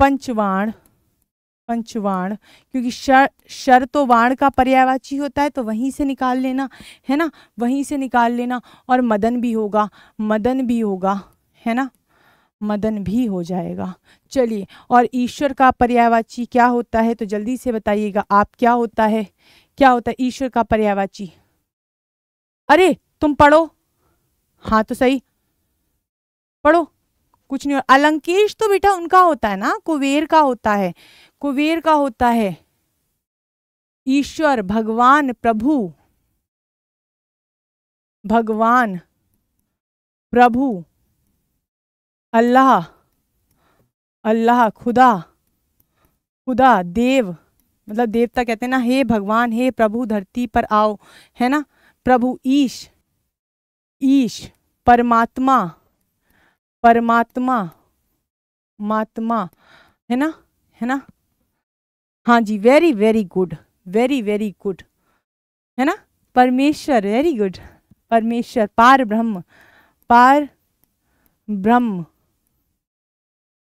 A: पंचवाण पंचवाण क्योंकि शर शर तो वाण का पर्यायवाची होता है तो वहीं से निकाल लेना है ना वहीं से निकाल लेना और मदन भी होगा मदन भी होगा है ना मदन भी हो जाएगा चलिए और ईश्वर का पर्यायवाची क्या होता है तो जल्दी से बताइएगा आप क्या होता है क्या होता है ईश्वर का पर्यायवाची अरे तुम पढ़ो हाँ तो सही पढ़ो कुछ नहीं अलंकेश तो बेटा उनका होता है ना कुबेर का होता है कुबेर का होता है ईश्वर भगवान प्रभु भगवान प्रभु अल्लाह अल्लाह खुदा खुदा देव मतलब देवता कहते हैं ना हे भगवान हे प्रभु धरती पर आओ है ना प्रभु ईश ईश परमात्मा परमात्मा मात्मा है ना है ना हाँ जी very very good very very good है ना परमेश्वर वेरी गुड परमेश्वर पार ब्रह्म पार ब्रह्म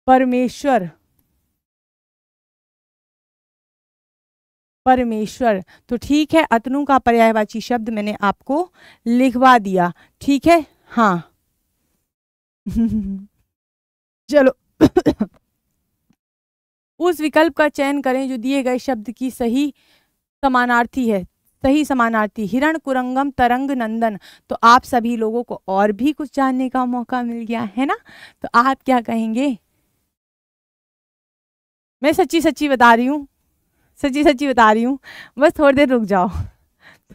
A: परमेश्वर परमेश्वर तो ठीक है अतनु का पर्यायवाची शब्द मैंने आपको लिखवा दिया ठीक है हाँ चलो उस विकल्प का चयन करें जो दिए गए शब्द की सही समानार्थी है सही समानार्थी हिरण कुरंगम तरंग नंदन तो आप सभी लोगों को और भी कुछ जानने का मौका मिल गया है ना तो आप क्या कहेंगे मैं सच्ची सच्ची बता रही हूँ सच्ची सच्ची बता रही हूँ बस थोड़ी देर रुक जाओ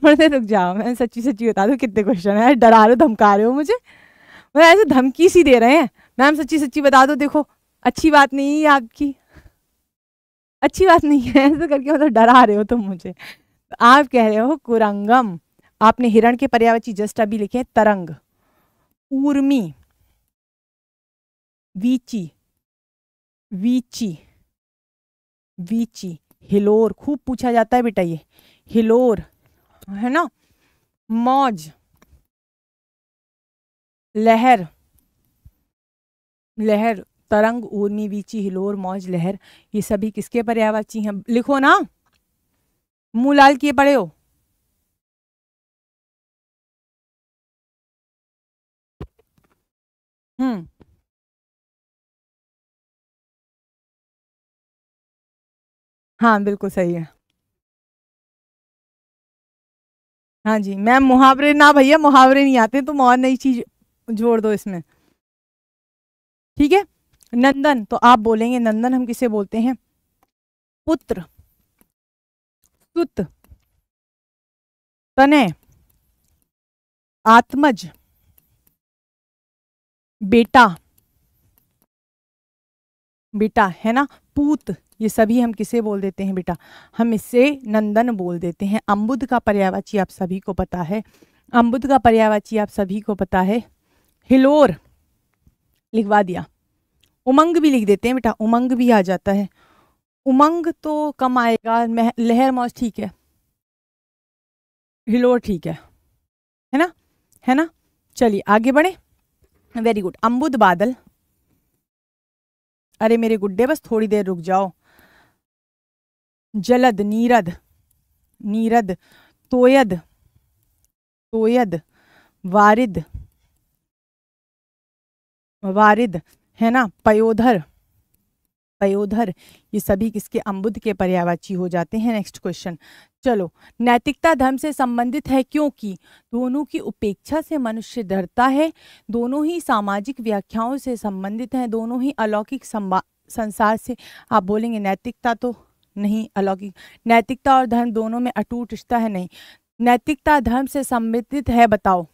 A: थोड़ी देर रुक जाओ मैं सच्ची सच्ची बता दूँ कितने क्वेश्चन है डरा रहे हो धमका रहे हो मुझे मैं ऐसे धमकी सी दे रहे हैं मैम सच्ची सच्ची बता दो देखो अच्छी बात नहीं है आपकी अच्छी बात नहीं है ऐसे करके मतलब डरा रहे हो तुम मुझे आप कह रहे हो कुरंगम आपने हिरण के पर्यावरण जस्ट अभी लिखे तरंग ऊर्मी वीची वीची वीची हिलोर खूब पूछा जाता है बेटा ये हिलोर है ना मौज लहर लहर तरंग उर्मी वीची हिलोर मौज लहर ये सभी किसके पर्यावाची हैं लिखो ना मुंह लाल
B: किए पड़े हो हम्म हाँ, बिल्कुल सही है।
A: हाँ जी, मैम मुहावरे ना भैया मुहावरे नहीं आते, तुम और नई चीज़ जोड़ दो इसमें। ठीक है? नंदन तो आप बोलेंगे नंदन हम किसे बोलते हैं? पुत्र सुत आत्मज बेटा बेटा, है ना? पूत ये सभी हम किसे बोल देते हैं बेटा हम इससे नंदन बोल देते हैं अम्बुद का पर्यावाची आप सभी को पता है अम्बुद का पर्यावाची आप सभी को पता है हिलोर लिखवा दिया उमंग भी लिख देते हैं बेटा उमंग भी आ जाता है उमंग तो कम आएगा लहर मौज ठीक है हिलोर ठीक है है ना है ना चलिए आगे बढ़े वेरी गुड अम्बुद बादल अरे मेरे गुड्डे बस थोड़ी देर रुक जाओ जलद नीरद नीरद तोयद तोयद वारिद वारिद है ना पयोधर पयोधर ये सभी किसके अम्बुद्ध के पर्यावाची हो जाते हैं नेक्स्ट क्वेश्चन चलो नैतिकता धर्म से संबंधित है क्योंकि दोनों की उपेक्षा से मनुष्य डरता है दोनों ही सामाजिक व्याख्याओं से संबंधित हैं दोनों ही अलौकिक संसार से आप बोलेंगे नैतिकता तो नहीं अलौकिक नैतिकता और धर्म दोनों में अटूट रिश्ता है नहीं नैतिकता धर्म से संबंधित है बताओ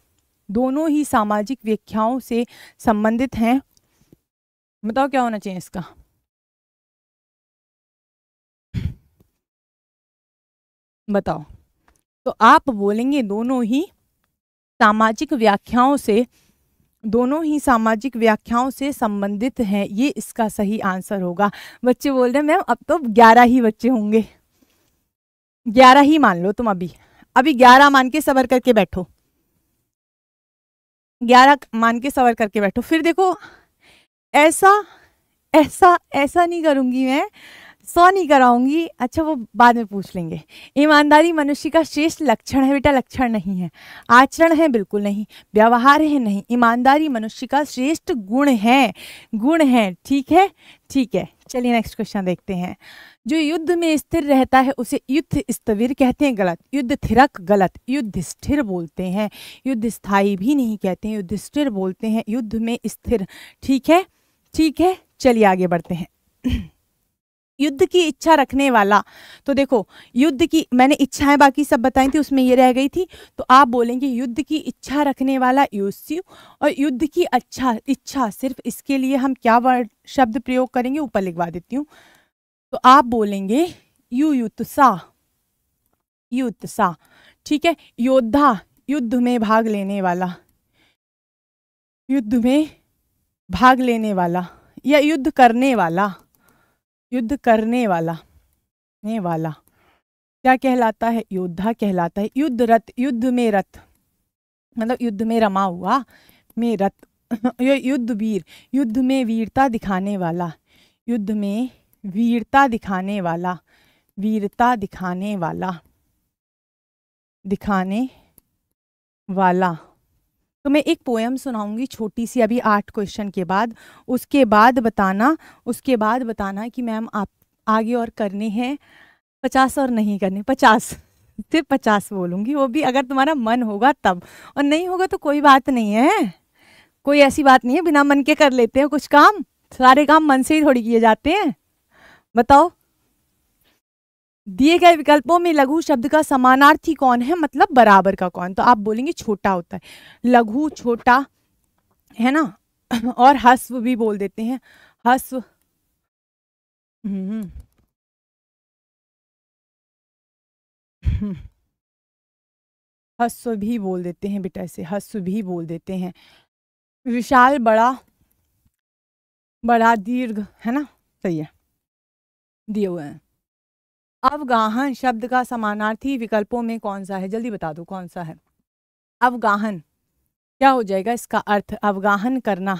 A: दोनों ही सामाजिक व्याख्याओं से संबंधित हैं बताओ क्या होना चाहिए इसका बताओ तो आप बोलेंगे दोनों ही सामाजिक व्याख्याओं से दोनों ही सामाजिक व्याख्याओं से संबंधित हैं ये इसका सही आंसर होगा बच्चे बोल रहे मैम अब तो ग्यारह ही बच्चे होंगे ग्यारह ही मान लो तुम अभी अभी ग्यारह मान के सबर करके बैठो ग्यारह मान के सवर करके बैठो फिर देखो ऐसा ऐसा ऐसा नहीं करूंगी मैं सौ नहीं कराऊंगी अच्छा वो बाद में पूछ लेंगे ईमानदारी मनुष्य का श्रेष्ठ लक्षण है बेटा लक्षण नहीं है आचरण है बिल्कुल नहीं व्यवहार है नहीं ईमानदारी मनुष्य का श्रेष्ठ गुण है गुण है ठीक है ठीक है चलिए नेक्स्ट क्वेश्चन देखते हैं जो युद्ध में स्थिर रहता है उसे युद्ध स्थविर कहते हैं गलत युद्ध थिरक गलत युद्ध स्थिर बोलते हैं युद्ध स्थायी भी नहीं कहते हैं युद्ध स्थिर बोलते हैं युद्ध में स्थिर ठीक है ठीक है चलिए आगे बढ़ते हैं युद्ध की इच्छा रखने वाला तो देखो युद्ध की मैंने इच्छाएं बाकी सब बताई थी उसमें ये रह गई थी तो आप बोलेंगे युद्ध की इच्छा रखने वाला योस्यु और युद्ध की अच्छा इच्छा सिर्फ इसके लिए हम क्या वर्ड शब्द प्रयोग करेंगे ऊपर लिखवा देती हूँ तो आप बोलेंगे युयुत्सा युत्सा ठीक है योद्धा युद्ध में भाग लेने वाला युद्ध में भाग लेने वाला या युद्ध करने वाला युद्ध करने वाला ने वाला क्या कहलाता है योद्धा कहलाता है युद्ध रथ युद्ध में रथ मतलब युद्ध में रमा हुआ में रथ युद्ध वीर युद्ध में वीरता दिखाने वाला युद्ध में वीरता दिखाने वाला वीरता दिखाने वाला दिखाने वाला तो मैं एक पोएम सुनाऊंगी छोटी सी अभी आठ क्वेश्चन के बाद उसके बाद बताना उसके बाद बताना कि मैम आप आगे और करने हैं पचास और नहीं करने पचास सिर्फ पचास बोलूँगी वो भी अगर तुम्हारा मन होगा तब और नहीं होगा तो कोई बात नहीं है कोई ऐसी बात नहीं है बिना मन के कर लेते हैं कुछ काम सारे काम मन से ही थोड़ी किए जाते हैं बताओ दिए गए विकल्पों में लघु शब्द का समानार्थी कौन है मतलब बराबर का कौन तो आप बोलेंगे छोटा होता है लघु छोटा है ना और हस्व भी बोल देते हैं हस्व हस्व हम्म। भी बोल देते हैं बेटा इसे हस्व भी बोल देते हैं विशाल बड़ा बड़ा दीर्घ है ना सही है दिए हुए हैं अवगाहन शब्द का समानार्थी विकल्पों में कौन सा है जल्दी बता दो कौन सा है अवगाहन क्या हो जाएगा इसका अर्थ अवगाहन करना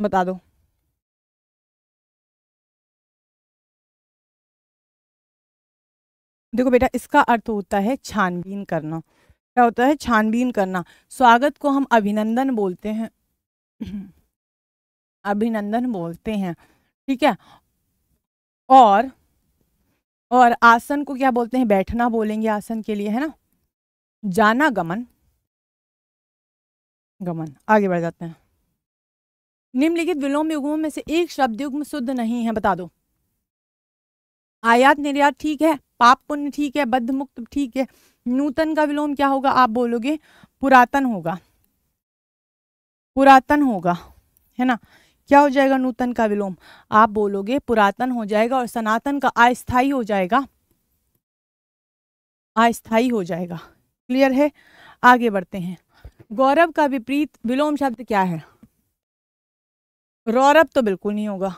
A: बता दो देखो बेटा इसका अर्थ होता है छानबीन करना क्या होता है छानबीन करना स्वागत को हम अभिनंदन बोलते हैं अभिनंदन बोलते हैं ठीक है और और आसन को क्या बोलते हैं बैठना बोलेंगे आसन के लिए है ना जाना गमन
B: गमन आगे बढ़ जाते हैं निम्नलिखित विलोम
A: युग्मों में से एक शब्द युग्म शुद्ध नहीं है बता दो आयात निर्यात ठीक है पाप पुण्य ठीक है बद्ध मुक्त ठीक है नूतन का विलोम क्या होगा आप बोलोगे पुरातन होगा पुरातन होगा है ना क्या हो जाएगा नूतन का विलोम आप बोलोगे पुरातन हो जाएगा और सनातन का अस्थाई हो जाएगा अस्थाई हो जाएगा क्लियर है आगे बढ़ते हैं गौरव का विपरीत विलोम शब्द क्या है रौरव तो बिल्कुल नहीं होगा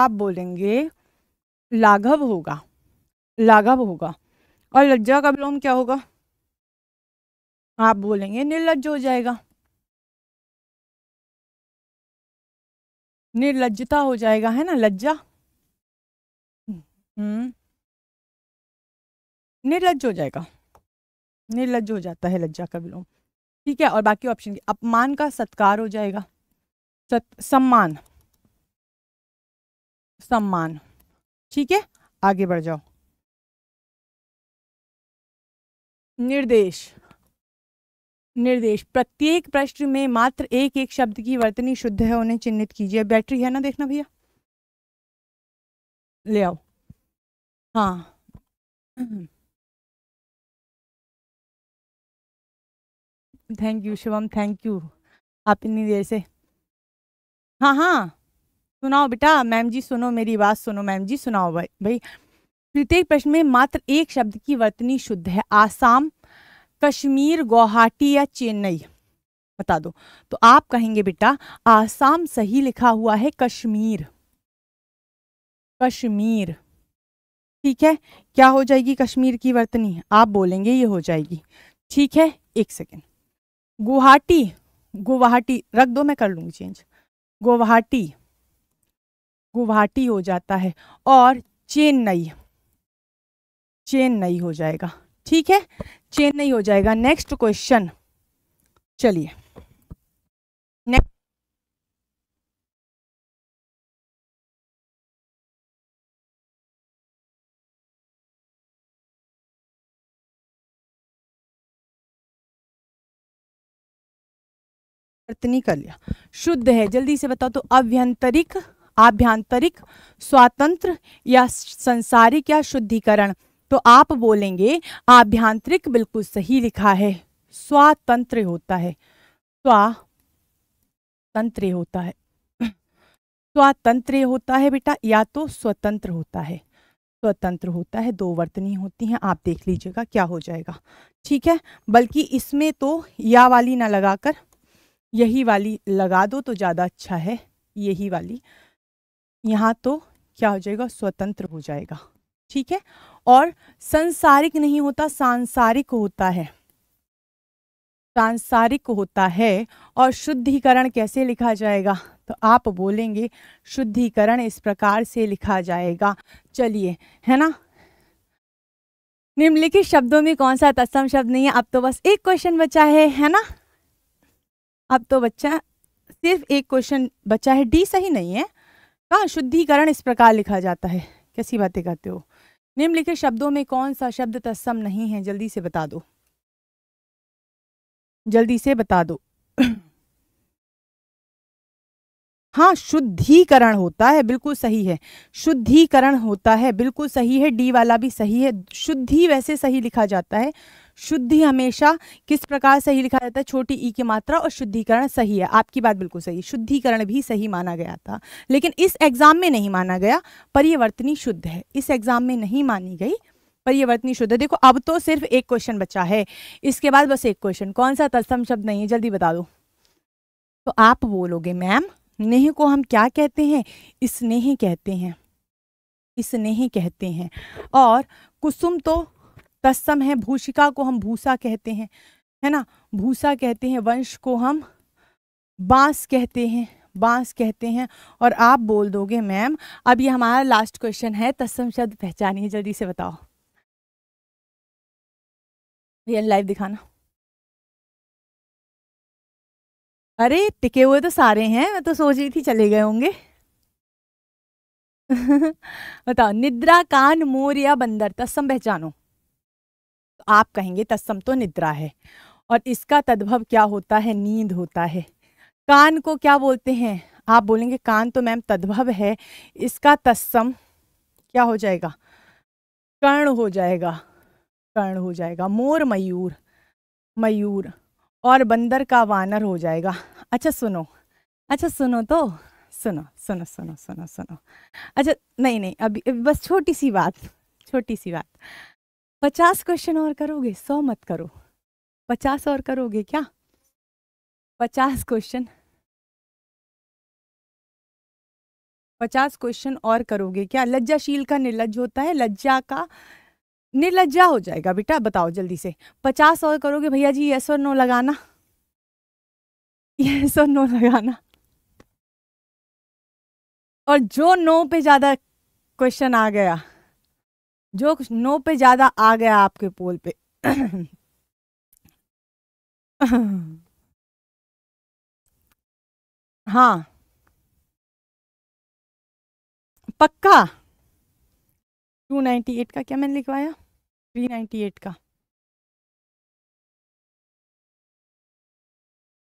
A: आप बोलेंगे लाघव होगा लाघव होगा और लज्जा का विलोम क्या होगा
B: आप बोलेंगे निर्लज हो जाएगा निर्लजता हो जाएगा है ना लज्जा हम्म।
A: निर्लज हो जाएगा निर्लज हो जाता है लज्जा का विलोम ठीक है और बाकी ऑप्शन अपमान का सत्कार हो जाएगा सत, सम्मान सम्मान ठीक है आगे बढ़ जाओ
B: निर्देश
A: निर्देश प्रत्येक प्रश्न में मात्र एक एक शब्द की वर्तनी शुद्ध है उन्हें चिन्हित कीजिए बैटरी है ना देखना भैया ले आओ हाँ thank you Shivam thank you आप इतनी देर से हाँ हाँ सुनाओ बेटा मैम जी सुनो मेरी बात सुनो मैम जी सुनाओ भाई भाई प्रत्येक प्रश्न में मात्र एक शब्द की वर्तनी शुद्ध है आसाम कश्मीर गुवाहाटी या चेन्नई बता दो तो आप कहेंगे बेटा आसाम सही लिखा हुआ है कश्मीर कश्मीर ठीक है क्या हो जाएगी कश्मीर की वर्तनी आप बोलेंगे ये हो जाएगी ठीक है एक सेकेंड गुवाहाटी गुवाहाटी रख दो मैं कर लूंगी चेंज गुवाहाटी गुवाहाटी हो जाता है और चेन्नई चेन्नई हो जाएगा ठीक है चेंज नहीं हो जाएगा नेक्स्ट क्वेश्चन चलिए नेक्स्ट कर लिया शुद्ध है जल्दी से बताओ तो अभ्यंतरिक आभ्यंतरिक स्वातंत्र या संसारिक या शुद्धिकरण तो आप बोलेंगे आभ्यांतरिक बिल्कुल सही लिखा है स्वातंत्र होता है स्वातंत्र होता है स्वातंत्र होता है बेटा या तो स्वतंत्र होता है स्वतंत्र होता है दो वर्तनी होती हैं आप देख लीजिएगा क्या हो जाएगा ठीक है बल्कि इसमें तो या वाली ना लगाकर यही वाली लगा दो तो ज़्यादा अच्छा है यही वाली यहाँ तो क्या हो जाएगा स्वतंत्र हो जाएगा ठीक है और संसारिक नहीं होता सांसारिक होता है सांसारिक होता है और शुद्धिकरण कैसे लिखा जाएगा तो आप बोलेंगे शुद्धिकरण इस प्रकार से लिखा जाएगा चलिए है ना निम्नलिखित शब्दों में कौन सा तत्सम शब्द नहीं है अब तो बस एक क्वेश्चन बचा है है ना अब तो बच्चा सिर्फ एक क्वेश्चन बचा है डी सही नहीं है कहा शुद्धिकरण इस प्रकार लिखा जाता है कैसी बातें करते हो निम्नलिखित शब्दों में कौन सा शब्द तस्सम नहीं है जल्दी से बता दो जल्दी से बता दो हाँ शुद्धिकरण होता है बिल्कुल सही है शुद्धिकरण होता है बिल्कुल सही है डी वाला भी सही है शुद्धि वैसे सही लिखा जाता है शुद्धि हमेशा किस प्रकार सही लिखा जाता है छोटी ई की मात्रा और शुद्धिकरण सही है आपकी बात बिल्कुल सही शुद्धिकरण भी सही माना गया था लेकिन इस एग्ज़ाम में नहीं माना गया परिवर्तनी शुद्ध है इस एग्ज़ाम में नहीं मानी गई परिवर्तनी शुद्ध है देखो अब तो सिर्फ एक क्वेश्चन बचा है इसके बाद बस एक क्वेश्चन कौन सा तत्सम शब्द नहीं है जल्दी बता दो तो आप बोलोगे मैम नेह को हम क्या कहते हैं स्नेह कहते हैं स्नेह कहते हैं और कुसुम तो तस्सम है भूषिका को हम भूसा कहते हैं है ना भूसा कहते हैं वंश को हम बांस कहते हैं बांस कहते हैं और आप बोल दोगे मैम अब ये हमारा लास्ट क्वेश्चन है तस्सम शब्द पहचानिए जल्दी से बताओ रियल लाइव दिखाना अरे टिके हुए तो सारे हैं मैं तो सोच रही थी चले गए होंगे बताओ निद्रा कान मोर या बंदर तस्सम पहचानो आप कहेंगे तत्सम तो निद्रा है और इसका तद्भव क्या होता है नींद होता है कान को क्या बोलते हैं आप बोलेंगे कान तो मैम तद्भव है इसका तत्सम क्या हो जाएगा कर्ण हो जाएगा कर्ण हो जाएगा मोर मयूर मयूर और बंदर का वानर हो जाएगा अच्छा सुनो अच्छा सुनो तो सुनो सुनो सुनो सुनो सुनो अच्छा नहीं नहीं अभी बस छोटी सी बात छोटी सी बात पचास क्वेश्चन और करोगे सौ मत करो पचास और करोगे क्या पचास क्वेश्चन पचास क्वेश्चन और करोगे क्या लज्जाशील का निर्लज होता है लज्जा का निर्लज्जा हो जाएगा बेटा बताओ जल्दी से पचास और करोगे भैया जी यस और नो लगाना यस और नो लगाना और जो नो पे ज़्यादा क्वेश्चन आ गया जो नो पे ज्यादा आ गया आपके पोल पे
B: हाँ पक्का 298 का क्या मैंने लिखवाया 398 का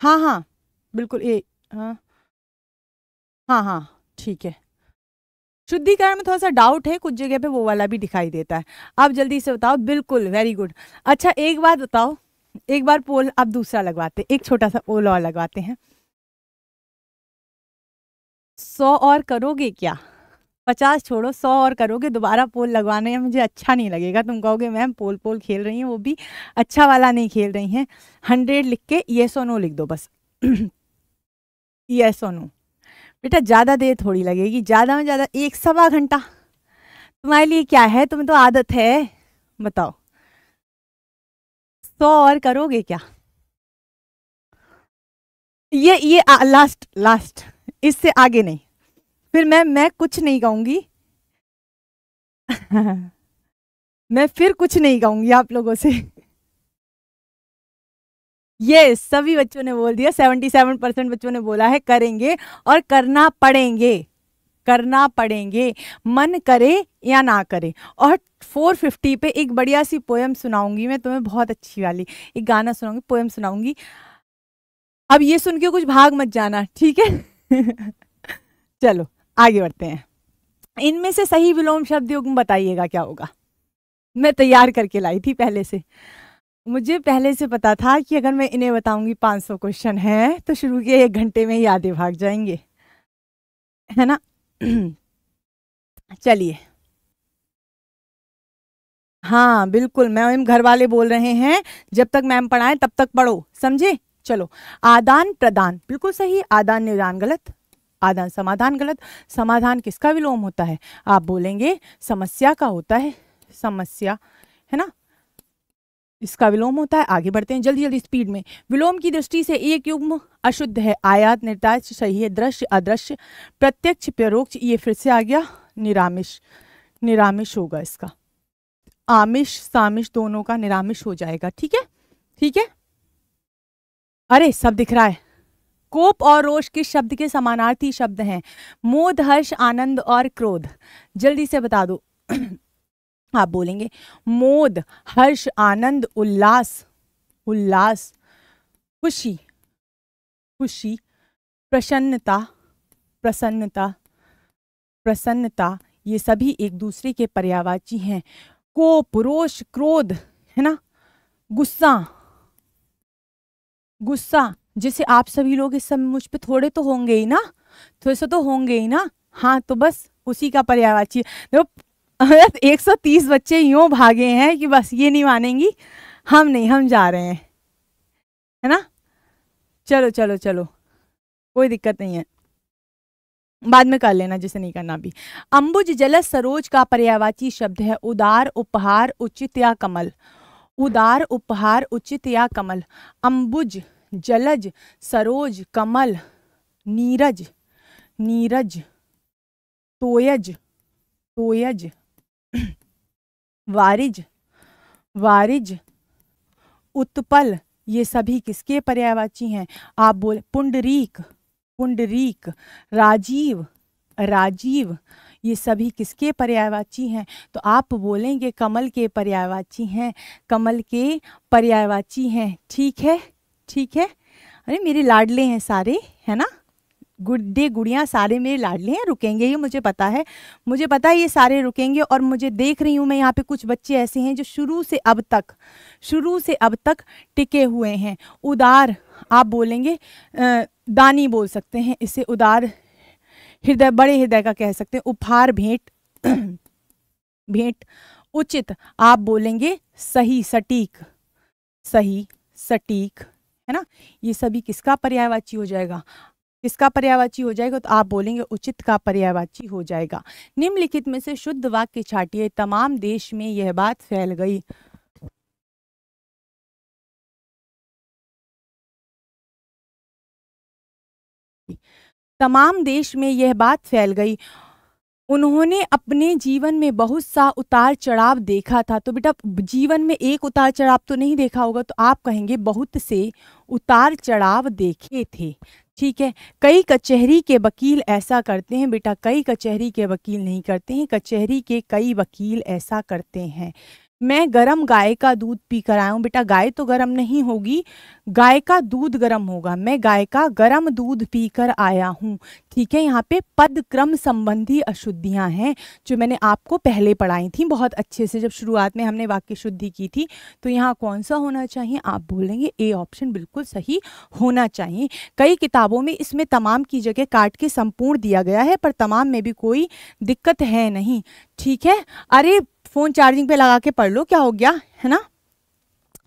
B: हाँ हाँ बिल्कुल ए हाँ हाँ
A: हाँ ठीक है शुद्धिकरण में थोड़ा सा डाउट है कुछ जगह पे वो वाला भी दिखाई देता है आप जल्दी से बताओ बिल्कुल वेरी गुड अच्छा एक बात बताओ एक बार पोल आप दूसरा लगवाते एक छोटा सा पोल और लगवाते हैं सौ और करोगे क्या पचास छोड़ो सौ और करोगे दोबारा पोल लगवाने में मुझे अच्छा नहीं लगेगा तुम कहोगे मैम पोल पोल खेल रही हैं वो भी अच्छा वाला नहीं खेल रही हैं हंड्रेड लिख के ये सो नो लिख दो बस ये और नो बेटा ज़्यादा देर थोड़ी लगेगी ज़्यादा में ज़्यादा एक सवा घंटा तुम्हारे लिए क्या है तुम्हें तो आदत है बताओ सौ और करोगे क्या
B: ये ये आ, लास्ट लास्ट इससे आगे नहीं फिर मैं मैं कुछ नहीं गाऊंगी
A: मैं फिर कुछ नहीं गाऊंगी आप लोगों से ये सभी बच्चों ने बोल दिया सेवेंटी सेवन परसेंट बच्चों ने बोला है करेंगे और करना पड़ेंगे करना पड़ेंगे मन करे या ना करे और 450 पे एक बढ़िया सी पोएम सुनाऊंगी मैं तुम्हें बहुत अच्छी वाली एक गाना सुनाऊंगी पोएम सुनाऊंगी अब ये सुन के कुछ भाग मत जाना ठीक है चलो आगे बढ़ते हैं इनमें से सही विलोम शब्द युग्म बताइएगा क्या होगा मैं तैयार करके लाई थी पहले से मुझे पहले से पता था कि अगर मैं इन्हें बताऊंगी 500 क्वेश्चन हैं तो शुरू के एक घंटे में ही आधे भाग जाएंगे है ना चलिए हाँ बिल्कुल मैम घर वाले बोल रहे हैं जब तक मैम पढ़ाए तब तक पढ़ो समझे चलो आदान प्रदान बिल्कुल सही आदान निदान गलत आदान समाधान गलत समाधान किसका विलोम होता है आप बोलेंगे समस्या का होता है समस्या है ना इसका विलोम होता है आगे बढ़ते हैं जल्दी जल्दी स्पीड में विलोम की दृष्टि से एक युग्म अशुद्ध है आयात निर्ताज सही है दृश्य अदृश्य प्रत्यक्ष प्ररोक्ष ये फिर से आ गया निरामिष निरामिष होगा इसका आमिष सामिष दोनों का निरामिष हो जाएगा ठीक है ठीक है अरे सब दिख रहा है कोप और रोष किस शब्द के समानार्थी शब्द हैं मोद हर्ष आनंद और क्रोध जल्दी से बता दो आप बोलेंगे मोद हर्ष आनंद उल्लास उल्लास खुशी खुशी प्रसन्नता प्रसन्नता प्रसन्नता ये सभी एक दूसरे के पर्यावाची हैं कोप रोष क्रोध है ना गुस्सा गुस्सा जैसे आप सभी लोग इस समय मुझ पर थोड़े तो होंगे ही ना थोड़े से तो होंगे ही ना हाँ तो बस उसी का पर्यावाची देखो एक सौ तीस बच्चे यूँ भागे हैं कि बस ये नहीं मानेंगी हम नहीं हम जा रहे हैं है ना चलो चलो चलो कोई दिक्कत नहीं है बाद में कर लेना जिसे नहीं करना भी अम्बुज जलस सरोज का पर्यावाची शब्द है उदार उपहार उचित या कमल उदार उपहार उचित या कमल अम्बुज जलज सरोज कमल नीरज नीरज तोयज तोयज वारिज वारिज उत्पल ये सभी किसके पर्यायवाची हैं आप बोले पुंडरीक पुंडरीक राजीव राजीव ये सभी किसके पर्यायवाची हैं तो आप बोलेंगे कमल के पर्यायवाची हैं कमल के पर्यायवाची हैं ठीक है ठीक है अरे मेरे लाडले हैं सारे है ना गुड्डे गुड़िया सारे मेरे लाडले हैं रुकेंगे ये मुझे पता है मुझे पता है ये सारे रुकेंगे और मुझे देख रही हूँ मैं यहाँ पे कुछ बच्चे ऐसे हैं जो शुरू से अब तक शुरू से अब तक टिके हुए हैं उदार आप बोलेंगे दानी बोल सकते हैं इसे उदार हृदय बड़े हृदय का कह सकते हैं उपहार भेंट भेंट उचित आप बोलेंगे सही सटीक सही सटीक है ना ये सभी किसका पर्यायवाची हो जाएगा किसका पर्यावाची हो जाएगा तो आप बोलेंगे उचित का पर्यावाची हो जाएगा निम्नलिखित में से शुद्ध वाक्य छाटिए तमाम देश में यह बात फैल गई तमाम देश में यह बात फैल गई उन्होंने अपने जीवन में बहुत सा उतार चढ़ाव देखा था तो बेटा जीवन में एक उतार चढ़ाव तो नहीं देखा होगा तो आप कहेंगे बहुत से उतार चढ़ाव देखे थे ठीक है कई कचहरी के वकील ऐसा करते हैं बेटा कई कचहरी के वकील नहीं करते हैं कचहरी के कई वकील ऐसा करते हैं मैं गरम गाय का दूध पी कर आया हूँ बेटा गाय तो गरम नहीं होगी गाय का दूध गरम होगा मैं गाय का गरम दूध पी कर आया हूँ ठीक है यहाँ पे पद क्रम संबंधी अशुद्धियाँ हैं जो मैंने आपको पहले पढ़ाई थी बहुत अच्छे से जब शुरुआत में हमने वाक्य शुद्धि की थी तो यहाँ कौन सा होना चाहिए आप बोलेंगे ए ऑप्शन बिल्कुल सही होना चाहिए कई किताबों में इसमें तमाम की जगह काट के संपूर्ण दिया गया है पर तमाम में भी कोई दिक्कत है नहीं ठीक है अरे फ़ोन चार्जिंग पे लगा के पढ़ लो क्या हो गया है ना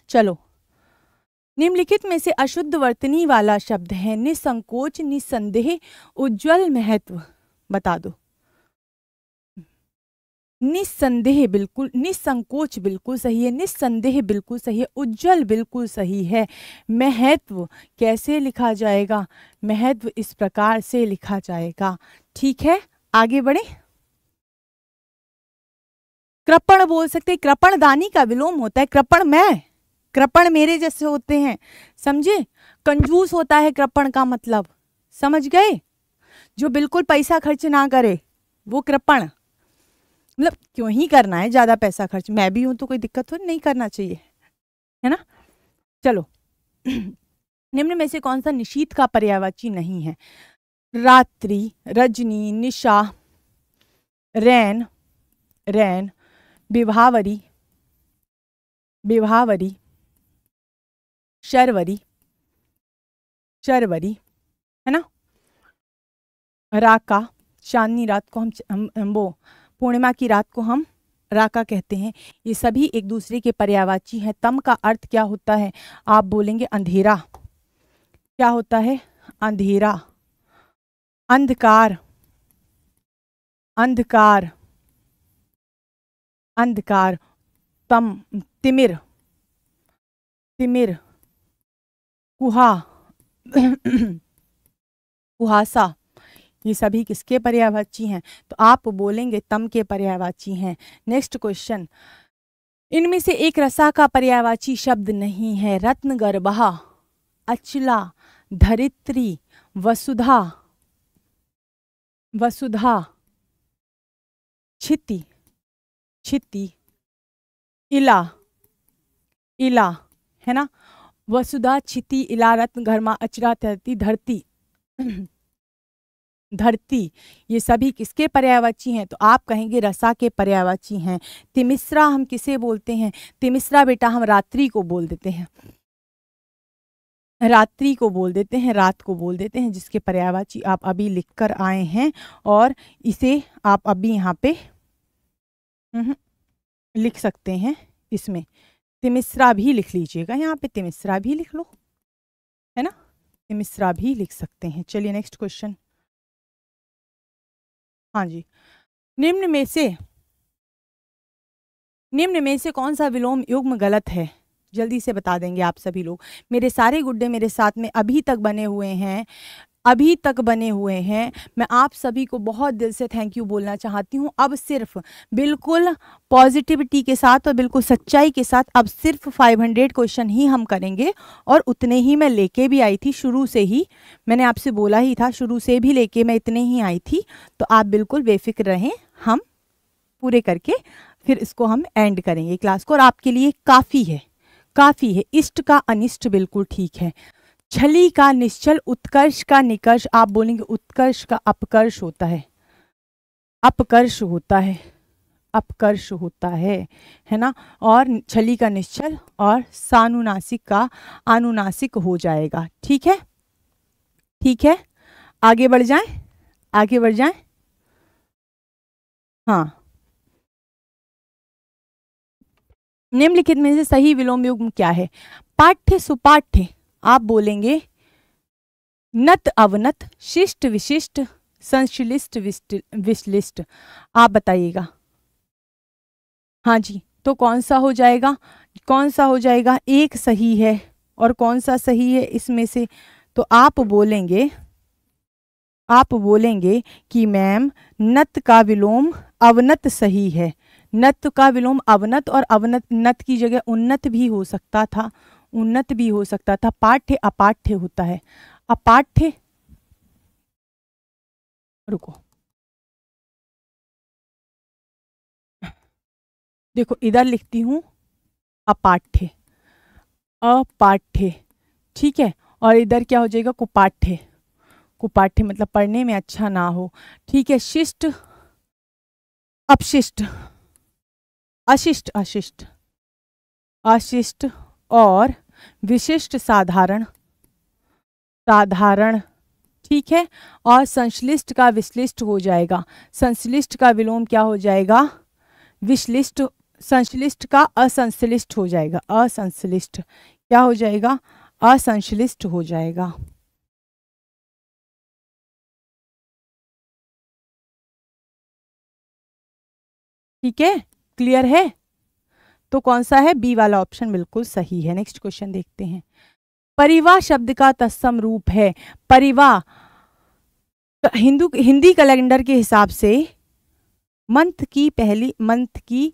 A: चलो निम्नलिखित में से अशुद्ध वर्तनी वाला शब्द है निसंकोच निसंदेह उज्जवल महत्व बता दो निस्संदेह बिल्कुल निसंकोच बिल्कुल सही है निस्संदेह बिल्कुल सही है उज्जवल बिल्कुल सही है महत्व कैसे लिखा जाएगा महत्व इस प्रकार से लिखा जाएगा ठीक है आगे बढ़े कृपण बोल सकते हैं दानी का विलोम होता है कृपण मैं कृपण मेरे जैसे होते हैं समझे कंजूस होता है कृपण का मतलब समझ गए जो बिल्कुल पैसा खर्च ना करे वो कृपण मतलब क्यों ही करना है ज़्यादा पैसा खर्च मैं भी हूं तो कोई दिक्कत हो नहीं करना चाहिए है ना चलो निम्न में से कौन सा निशीत का पर्यावाची नहीं है रात्रि रजनी निशा रैन रैन विभावरी विभावरी शर्वरी शर्वरी है ना राका चांदनी रात को हम, हम, वो पूर्णिमा की रात को हम राका कहते हैं ये सभी एक दूसरे के पर्यावाची हैं तम का अर्थ क्या होता है आप बोलेंगे अंधेरा क्या होता है अंधेरा अंधकार अंधकार अंधकार तम तिमिर तिमिर कुहा कुहासा ये सभी किसके पर्यायवाची हैं तो आप बोलेंगे तम के पर्यायवाची हैं नेक्स्ट क्वेश्चन इनमें से एक रसा का पर्यायवाची शब्द नहीं है रत्न गर्भा अचला धरित्री वसुधा वसुधा क्षिति छिति इला इला है ना वसुधा छिति इला रत्न घरमा अचरा धरती धरती धरती ये सभी किसके पर्यायवाची हैं तो आप कहेंगे रसा के पर्यायवाची हैं तिमिश्रा हम किसे बोलते हैं तिमिश्रा बेटा हम रात्रि को बोल देते हैं रात्रि को बोल देते हैं रात को बोल देते हैं जिसके पर्यायवाची आप अभी लिख कर आए हैं और इसे आप अभी यहाँ पे हम्म, लिख सकते हैं इसमें तिमिश्रा भी लिख लीजिएगा यहाँ पे तिमिश्रा भी लिख लो है ना तिमिश्रा भी लिख सकते हैं चलिए नेक्स्ट क्वेश्चन हाँ जी निम्न में से निम्न में से कौन सा विलोम युग्म गलत है जल्दी से बता देंगे आप सभी लोग मेरे सारे गुड्डे मेरे साथ में अभी तक बने हुए हैं अभी तक बने हुए हैं मैं आप सभी को बहुत दिल से थैंक यू बोलना चाहती हूँ अब सिर्फ बिल्कुल पॉजिटिविटी के साथ और बिल्कुल सच्चाई के साथ अब सिर्फ 500 क्वेश्चन ही हम करेंगे और उतने ही मैं लेके भी आई थी शुरू से ही मैंने आपसे बोला ही था शुरू से भी लेके मैं इतने ही आई थी तो आप बिल्कुल बेफिक्र रहें हम पूरे करके फिर इसको हम एंड करेंगे क्लास को और आपके लिए काफ़ी है काफ़ी है इष्ट का अनिष्ट बिल्कुल ठीक है छली का निश्चल उत्कर्ष का निकर्ष आप बोलेंगे उत्कर्ष का अपकर्ष होता है अपकर्ष होता है अपकर्ष होता है है ना और छली का निश्चल और सानुनासिक का अनुनासिक हो जाएगा ठीक है ठीक है आगे बढ़ जाएं आगे बढ़ जाएं हाँ निम्नलिखित में से सही विलोम युग्म क्या है पाठ्य सुपाठ्य आप बोलेंगे नत अवनत शिष्ट विशिष्ट संश्लिष्ट विश्लिष्ट आप बताइएगा हाँ जी तो कौन सा हो जाएगा कौन सा हो जाएगा एक सही है और कौन सा सही है इसमें से तो आप बोलेंगे आप बोलेंगे कि मैम नत का विलोम अवनत सही है नत का विलोम अवनत और अवनत नत की जगह उन्नत भी हो सकता था उन्नत भी हो सकता था पाठ्य अपाठ्य होता है अपाठ्य रुको देखो इधर लिखती हूँ अपाठ्य अपाठ्य ठीक है और इधर क्या हो जाएगा कुपाठ्य कुपाठ्य मतलब पढ़ने में अच्छा ना हो ठीक है शिष्ट अपशिष्ट अशिष्ट अशिष्ट अशिष्ट और विशिष्ट साधारण साधारण ठीक है और संश्लिष्ट का विश्लिष्ट हो जाएगा संश्लिष्ट का विलोम क्या हो जाएगा विश्लिष्ट संश्लिष्ट का असंश्लिष्ट हो जाएगा असंश्लिष्ट क्या हो जाएगा असंश्लिष्ट हो जाएगा ठीक है क्लियर है तो कौन सा है बी वाला ऑप्शन बिल्कुल सही है नेक्स्ट क्वेश्चन देखते हैं परिवाह शब्द का तत्सम रूप है परिवाह हिंदू हिंदी कैलेंडर के हिसाब से मंथ की पहली मंथ की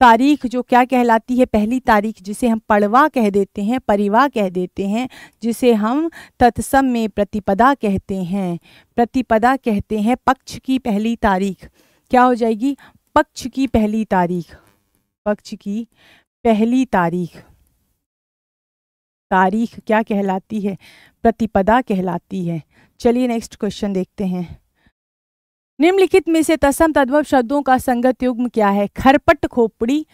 A: तारीख जो क्या कहलाती है पहली तारीख जिसे हम पड़वा कह देते हैं परिवा कह देते हैं जिसे हम तत्सम में प्रतिपदा कहते हैं प्रतिपदा कहते हैं पक्ष की पहली तारीख क्या हो जाएगी पक्ष की पहली तारीख पक्ष की पहली तारीख तारीख क्या कहलाती है प्रतिपदा कहलाती है चलिए नेक्स्ट क्वेश्चन देखते हैं निम्नलिखित में से तसम तद्भव शब्दों का संगत युग्म क्या है खरपट खोपड़ी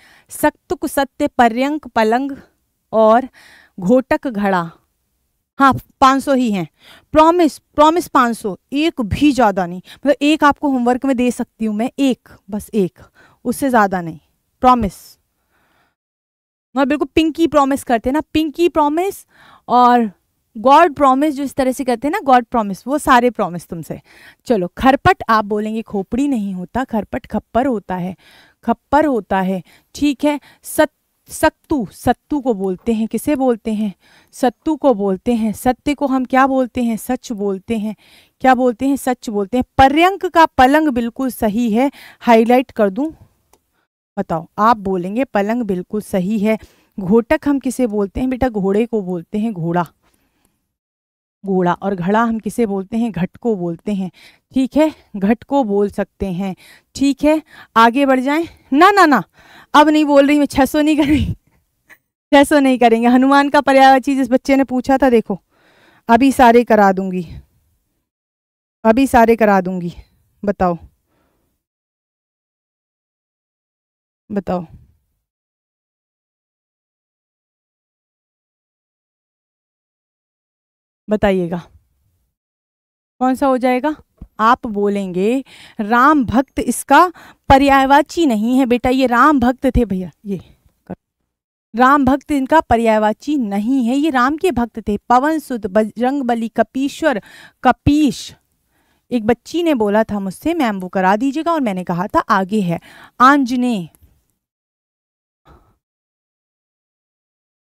A: सक्त सत्य पर्यंक पलंग और घोटक घड़ा हाँ पाँच सौ ही हैं प्रॉमिस प्रॉमिस पाँच सौ एक भी ज़्यादा नहीं मतलब एक आपको होमवर्क में दे सकती हूँ मैं एक बस एक उससे ज़्यादा नहीं प्रॉमिस और हाँ, बिल्कुल पिंकी प्रॉमिस करते हैं ना पिंकी प्रॉमिस और गॉड प्रॉमिस जो इस तरह से करते हैं ना गॉड प्रॉमिस वो सारे प्रॉमिस तुमसे चलो खरपट आप बोलेंगे खोपड़ी नहीं होता खरपट खप्पर होता है खप्पर होता है ठीक है सत सत्तू सत्तू को बोलते हैं किसे बोलते हैं सत्तू को बोलते हैं सत्य को हम क्या बोलते हैं सच बोलते हैं क्या बोलते हैं सच बोलते हैं पर्यंक का पलंग बिल्कुल सही है हाईलाइट कर दूँ बताओ आप बोलेंगे पलंग बिल्कुल सही है घोटक हम किसे बोलते हैं बेटा घोड़े को बोलते हैं घोड़ा घोड़ा और घड़ा हम किसे बोलते हैं घट को बोलते हैं ठीक है घट को बोल सकते हैं ठीक है आगे बढ़ जाएं ना ना ना अब नहीं बोल रही मैं छह सौ नहीं करी छह सौ नहीं करेंगे हनुमान का चीज जिस बच्चे ने पूछा था देखो अभी सारे करा दूंगी अभी सारे करा दूंगी
B: बताओ बताओ
A: बताइएगा कौन सा हो जाएगा आप बोलेंगे राम भक्त इसका पर्यायवाची नहीं है बेटा ये राम भक्त थे भैया ये राम भक्त इनका पर्यायवाची नहीं है ये राम के भक्त थे पवन सुद बजरंग बली कपीश्वर कपीश एक बच्ची ने बोला था मुझसे मैम वो करा दीजिएगा और मैंने कहा था आगे है आंजने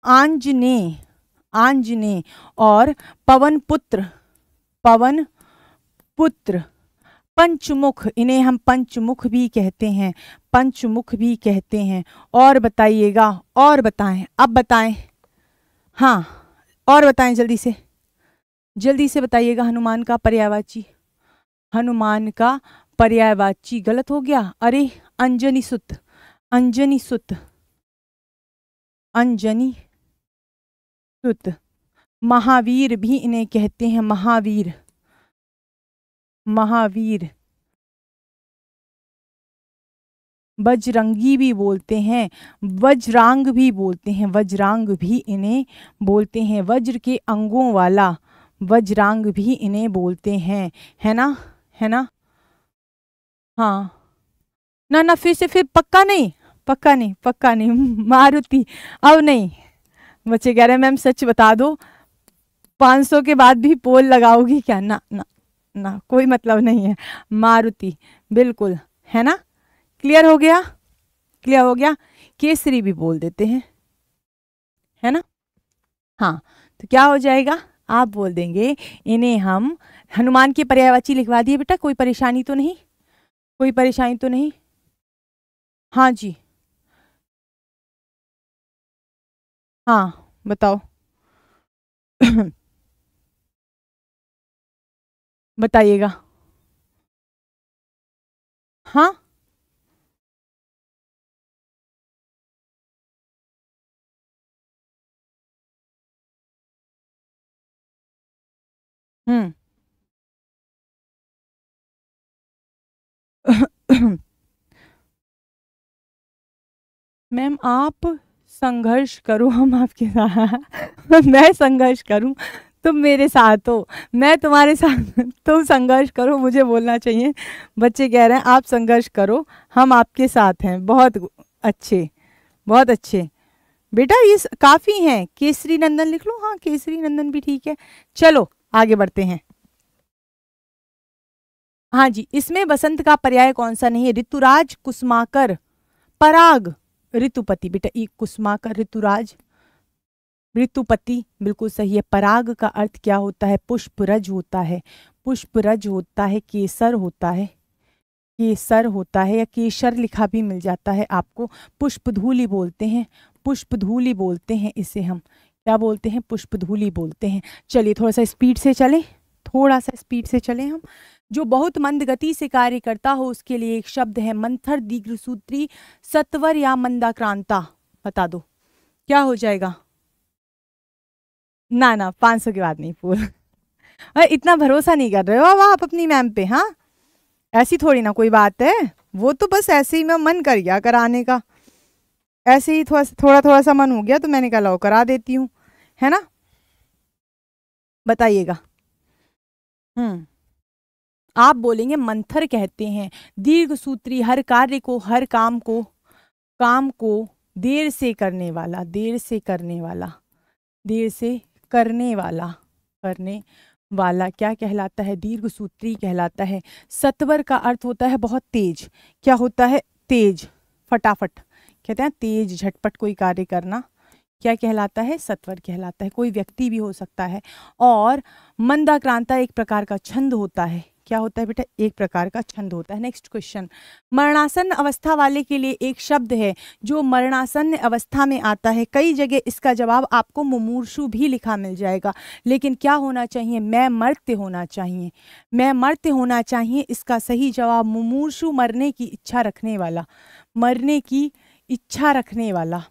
A: आंजने आंजने और पवन पुत्र पवन पुत्र पंचमुख इन्हें हम पंचमुख भी कहते हैं पंचमुख भी कहते हैं और बताइएगा और बताएं अब बताएं हाँ और बताएं जल्दी से जल्दी से बताइएगा हनुमान का पर्यायवाची हनुमान का पर्यायवाची गलत हो गया अरे अंजनी सुत अंजनी सुत अंजनी सुत महावीर
B: भी इन्हें कहते हैं महावीर महावीर
A: बजरंगी भी बोलते हैं वज्रांग भी बोलते हैं वज्रांग भी इन्हें बोलते हैं वज्र के अंगों वाला वज्रांग भी इन्हें बोलते हैं है ना है ना हाँ ना ना फिर से फिर पक्का नहीं पक्का नहीं पक्का नहीं मारुति अब नहीं बच्चे कह रहे हैं मैम सच बता दो 500 के बाद भी पोल लगाओगी क्या ना ना ना कोई मतलब नहीं है मारुति बिल्कुल है ना क्लियर हो गया क्लियर हो गया केसरी भी बोल देते हैं है ना हाँ तो क्या हो जाएगा आप बोल देंगे इन्हें हम हनुमान के पर्यायवाची लिखवा दिए बेटा कोई परेशानी तो नहीं कोई परेशानी तो नहीं हाँ जी
B: हाँ बताओ बताइएगा हाँ हम्म
A: मैम आप संघर्ष करूँ हम आपके साथ मैं संघर्ष करूँ तुम मेरे साथ हो मैं तुम्हारे साथ तुम संघर्ष करो मुझे बोलना चाहिए बच्चे कह रहे हैं आप संघर्ष करो हम आपके साथ हैं बहुत अच्छे बहुत अच्छे बेटा ये काफ़ी हैं केसरी नंदन लिख लो हाँ केसरी नंदन भी ठीक है चलो आगे बढ़ते हैं हाँ जी इसमें बसंत का पर्याय कौन सा नहीं है ऋतुराज कुसमाकर पराग ऋतुपति बेटा ई कुसमा का ऋतुराज ऋतुपति बिल्कुल सही है पराग का अर्थ क्या होता है पुष्परज होता है पुष्परज होता है केसर होता है केसर होता है या केसर लिखा भी मिल जाता है आपको पुष्पधूली बोलते हैं पुष्पधूली बोलते हैं इसे हम क्या बोलते हैं पुष्पधूली बोलते हैं चलिए थोड़ा सा स्पीड से चलें थोड़ा सा स्पीड से चलें हम जो बहुत मंद गति से कार्य करता हो उसके लिए एक शब्द है मंथर सूत्री सत्वर या मंदाक्रांता बता दो क्या हो जाएगा ना ना पांच सौ के बाद नहीं फूल अरे इतना भरोसा नहीं कर रहे हो आप अपनी मैम पे हाँ ऐसी थोड़ी ना कोई बात है वो तो बस ऐसे ही मैं मन कर गया कराने का ऐसे ही थोड़ा थोड़ा थोड़ा सा मन हो गया तो मैंने कहा लो करा देती हूँ है ना बताइएगा हम्म आप बोलेंगे मंथर कहते हैं दीर्घ सूत्री हर कार्य को हर काम को काम को देर से करने वाला देर से करने वाला देर से करने वाला करने वाला क्या कहलाता है दीर्घ सूत्री कहलाता है सत्वर का अर्थ होता है बहुत तेज क्या होता है तेज फटाफट कहते हैं तेज झटपट कोई कार्य करना क्या कहलाता है सत्वर कहलाता है कोई व्यक्ति भी हो सकता है और मंदाक्रांता एक प्रकार का छंद होता है क्या होता है बेटा एक प्रकार का छंद होता है नेक्स्ट क्वेश्चन मरणासन अवस्था वाले के लिए एक शब्द है जो मरणासन अवस्था में आता है कई जगह इसका जवाब आपको मुमूर्शु भी लिखा मिल जाएगा लेकिन क्या होना चाहिए मैं मर्त्य होना चाहिए मैं मर्त्य होना चाहिए इसका सही जवाब मुमूर्शु मरने की इच्छा रखने वाला मरने की इच्छा रखने वाला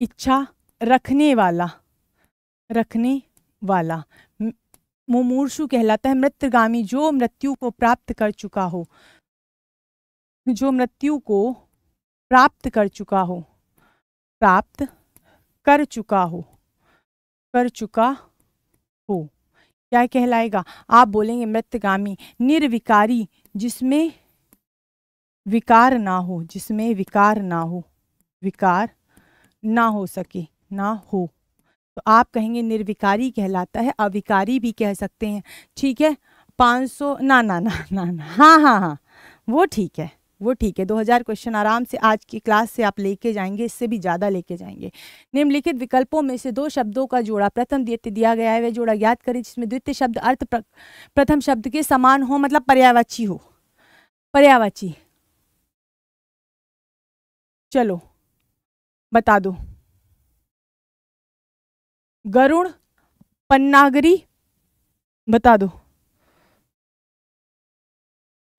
A: इच्छा रखने वाला रखने वाला मुमूर्षु कहलाता है मृत्युगामी जो मृत्यु को प्राप्त कर चुका हो जो मृत्यु को प्राप्त कर चुका हो प्राप्त कर चुका हो कर चुका हो क्या कहलाएगा आप बोलेंगे मृतगामी निर्विकारी जिसमें विकार ना हो जिसमें विकार ना हो विकार ना हो सके ना हो तो आप कहेंगे निर्विकारी कहलाता है अविकारी भी कह सकते हैं ठीक है पाँच सौ ना ना ना ना ना हाँ हाँ हाँ वो ठीक है वो ठीक है 2000 क्वेश्चन आराम से आज की क्लास से आप लेके जाएंगे इससे भी ज़्यादा लेके जाएंगे निम्नलिखित विकल्पों में से दो शब्दों का जोड़ा प्रथम द्वित्य दिया गया है वह जोड़ा ज्ञात करें जिसमें द्वितीय शब्द अर्थ प्रथम शब्द के समान हो मतलब पर्यावाची हो पर्यावाची
B: चलो बता दो गरुण
A: पन्नागरी बता दो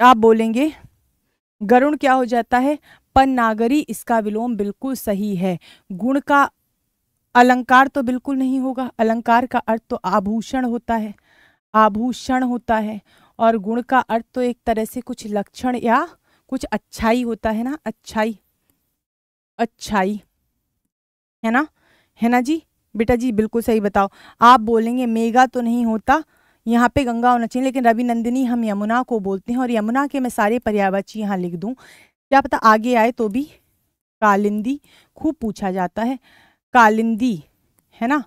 A: आप बोलेंगे गरुण क्या हो जाता है पन्नागरी इसका विलोम बिल्कुल सही है गुण का अलंकार तो बिल्कुल नहीं होगा अलंकार का अर्थ तो आभूषण होता है आभूषण होता है और गुण का अर्थ तो एक तरह से कुछ लक्षण या कुछ अच्छाई होता है ना अच्छाई अच्छाई है ना है ना जी बेटा जी बिल्कुल सही बताओ आप बोलेंगे मेगा तो नहीं होता यहाँ पे गंगा होना चाहिए लेकिन रवि नंदिनी हम यमुना को बोलते हैं और यमुना के मैं सारे पर्यावाची यहाँ लिख दूँ क्या पता आगे आए तो भी कालिंदी खूब पूछा जाता है कालिंदी है ना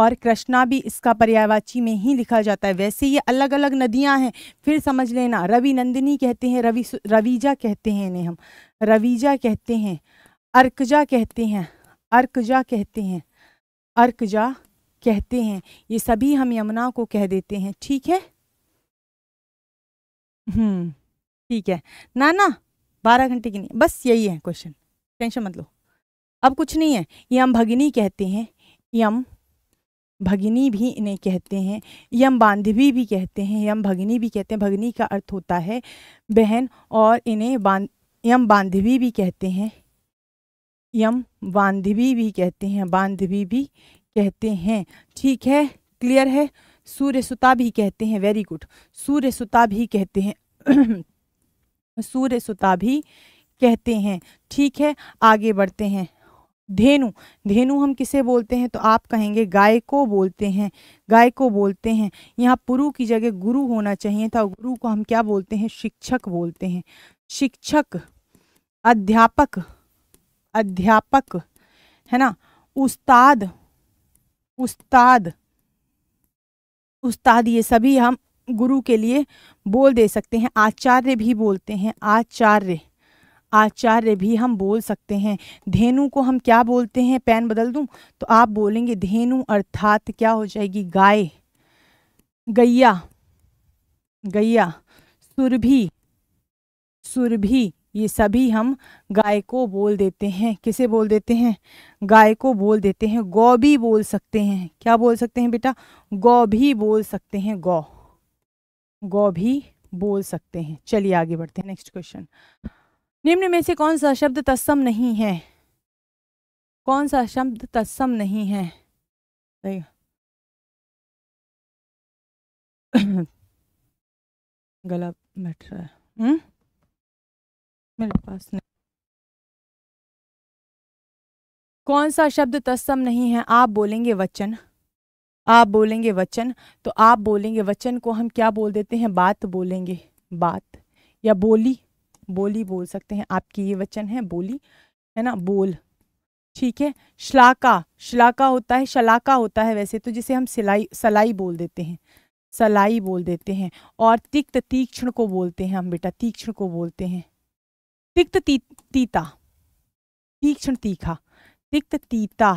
A: और कृष्णा भी इसका पर्यायवाची में ही लिखा जाता है वैसे ये अलग अलग नदियां हैं फिर समझ लेना रवि नंदिनी कहते हैं रवि रवीजा कहते हैं इन्हें हम रवीजा कहते हैं अर्कजा कहते हैं अर्कजा कहते हैं अर्कजा कहते हैं ये सभी हम यमुना को कह देते हैं ठीक है हम्म ठीक है ना ना बारह घंटे की नहीं बस यही है क्वेश्चन टेंशन मत लो अब कुछ नहीं है यम भगिनी कहते हैं यम भगिनी भी इन्हें कहते हैं यम बांधवी भी कहते हैं यम भगिनी भी कहते हैं भगिनी का अर्थ होता है बहन और इन्हें बांध यम बांधवी भी कहते हैं यम बांधवी भी कहते हैं बांधवी भी कहते हैं ठीक है क्लियर है सूर्य सुता भी कहते हैं वेरी गुड सूर्य सुता भी कहते हैं सूर्य सुता भी कहते हैं ठीक है आगे बढ़ते हैं धेनु धेनु हम किसे बोलते हैं तो आप कहेंगे गाय को बोलते हैं गाय को बोलते हैं यहाँ पुरु की जगह गुरु होना चाहिए था गुरु को हम क्या बोलते हैं शिक्षक बोलते हैं शिक्षक अध्यापक अध्यापक है ना उस्ताद उस्ताद उस्ताद ये सभी हम गुरु के लिए बोल दे सकते हैं आचार्य भी बोलते हैं आचार्य आचार्य भी हम बोल सकते हैं धेनु को हम क्या बोलते हैं पैन बदल दूं तो आप बोलेंगे धेनु अर्थात क्या हो जाएगी गाय गैया गैया सुरभि सुरभि ये सभी हम गाय को बोल देते हैं किसे बोल देते हैं गाय को बोल देते हैं गौ भी बोल सकते हैं क्या बोल सकते हैं बेटा गौ भी बोल सकते हैं गौ गौ भी बोल सकते हैं चलिए आगे बढ़ते हैं नेक्स्ट क्वेश्चन निम्न में से कौन सा शब्द तत्सम नहीं है कौन सा शब्द तत्सम नहीं है गलत
B: बैठ रहा है हम्म मेरे पास नहीं
A: कौन सा शब्द तत्सम नहीं है आप बोलेंगे वचन आप बोलेंगे वचन तो आप बोलेंगे वचन को हम क्या बोल देते हैं बात बोलेंगे बात या बोली बोली बोल सकते हैं आपकी ये वचन है बोली है ना बोल ठीक है शलाका शलाका होता है शलाका होता है वैसे तो जिसे हम सिलाई सलाई बोल देते हैं सलाई बोल देते हैं और तिक्त तीक्ष्ण को बोलते हैं हम बेटा तीक्ष्ण को बोलते हैं तिक्त ती, तीता तीक्षण तीखा तिक्त तीता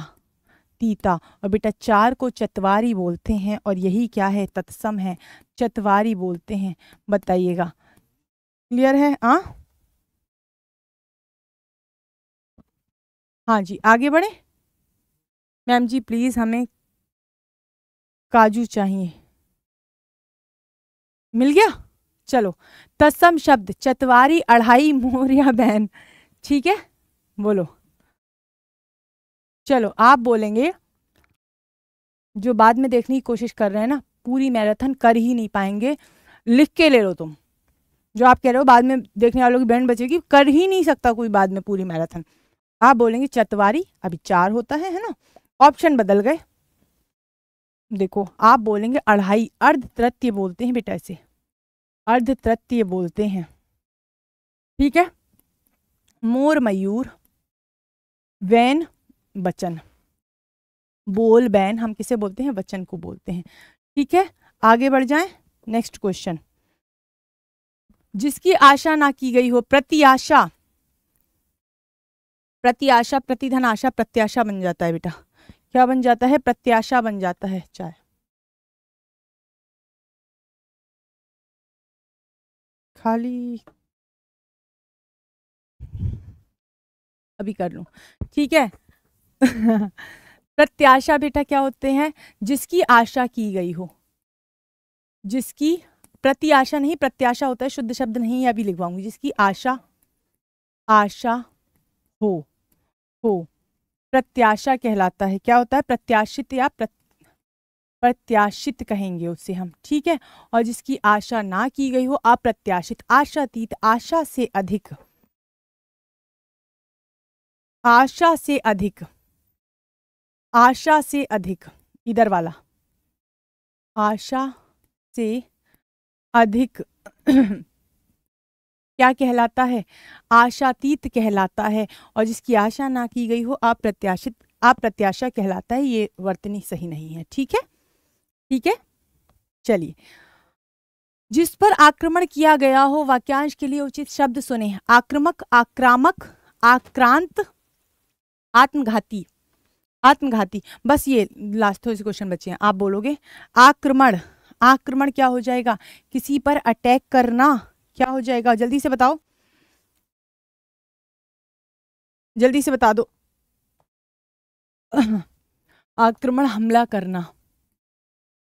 A: तीता और बेटा चार को चतवारी बोलते हैं और यही क्या है तत्सम है चतवारी बोलते हैं बताइएगा क्लियर है आ हाँ?
B: हाँ जी आगे बढ़े मैम जी प्लीज़ हमें
A: काजू चाहिए मिल गया चलो तत्सम शब्द चतवारी अढ़ाई मोरिया बहन ठीक है बोलो चलो आप बोलेंगे जो बाद में देखने की कोशिश कर रहे हैं ना पूरी मैराथन कर ही नहीं पाएंगे लिख के ले लो तुम जो आप कह रहे हो बाद में देखने वालों की बैंड बचेगी कर ही नहीं सकता कोई बाद में पूरी मैराथन आप बोलेंगे चतवारी अभी चार होता है है ना ऑप्शन बदल गए देखो आप बोलेंगे अढ़ाई अर्ध तृतीय बोलते हैं बेटा इसे अर्ध तृतीय बोलते हैं ठीक है मोर मयूर वैन बचन बोल बैन हम किसे बोलते हैं वचन को बोलते हैं ठीक है आगे बढ़ जाएं नेक्स्ट क्वेश्चन जिसकी आशा ना की गई हो प्रत्याशा प्रत्याशा प्रतिधन आशा प्रत्याशा बन जाता है बेटा क्या बन जाता है प्रत्याशा बन जाता है चाहे खाली अभी कर लूँ ठीक है प्रत्याशा बेटा क्या होते हैं जिसकी आशा की गई हो जिसकी प्रत्याशा नहीं प्रत्याशा होता है शुद्ध शब्द नहीं अभी लिखवाऊंगी जिसकी आशा आशा हो हो प्रत्याशा कहलाता है क्या होता है प्रत्याशित या प्रत्या प्रत्याशित कहेंगे उसे हम ठीक है और जिसकी आशा ना की गई हो अप्रत्याशित आशातीत आशा से अधिक आशा से अधिक आशा से अधिक इधर वाला आशा से अधिक क्या कहलाता है आशातीत कहलाता है और जिसकी आशा ना की गई हो आप आप अप्रत्याशा कहलाता है ये वर्तनी सही नहीं है ठीक है ठीक है चलिए जिस पर आक्रमण किया गया हो वाक्यांश के लिए उचित शब्द सुने आक्रमक आक्रामक आक्रांत आत्मघाती आत्मघाती बस ये लास्ट थोड़े क्वेश्चन बचे हैं आप बोलोगे आक्रमण आक्रमण क्या हो जाएगा किसी पर अटैक करना क्या हो जाएगा जल्दी से बताओ जल्दी से बता दो आक्रमण हमला करना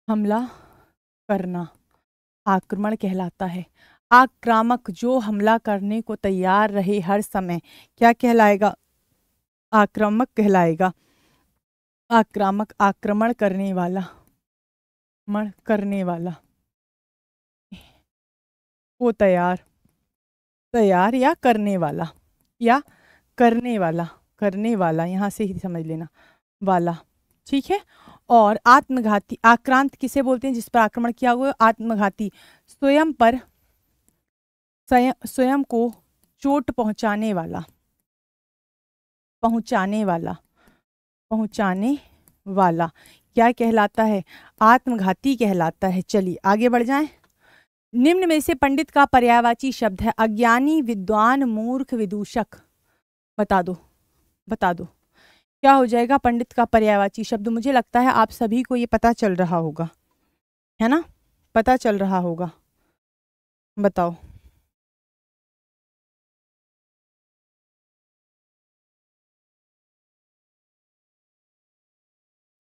A: हमला करना आक्रमण कहलाता है आक्रामक जो हमला करने को तैयार रहे हर समय क्या कहलाएगा आक्रामक कहलाएगा आक्रामक आक्रमण करने वाला
B: मण करने वाला वो
A: तैयार तैयार या करने वाला या करने वाला करने वाला यहाँ से ही समझ लेना वाला ठीक है और आत्मघाती आक्रांत किसे बोलते हैं जिस पर आक्रमण किया हुआ आत्मघाती स्वयं पर स्वयं को चोट पहुंचाने वाला पहुंचाने वाला पहुंचाने वाला क्या कहलाता है आत्मघाती कहलाता है चलिए आगे बढ़ जाएं निम्न में से पंडित का पर्यायवाची शब्द है अज्ञानी विद्वान मूर्ख विदूषक बता दो बता दो क्या हो जाएगा पंडित का पर्यायवाची शब्द मुझे लगता है आप सभी को ये पता चल रहा होगा है ना पता चल रहा होगा बताओ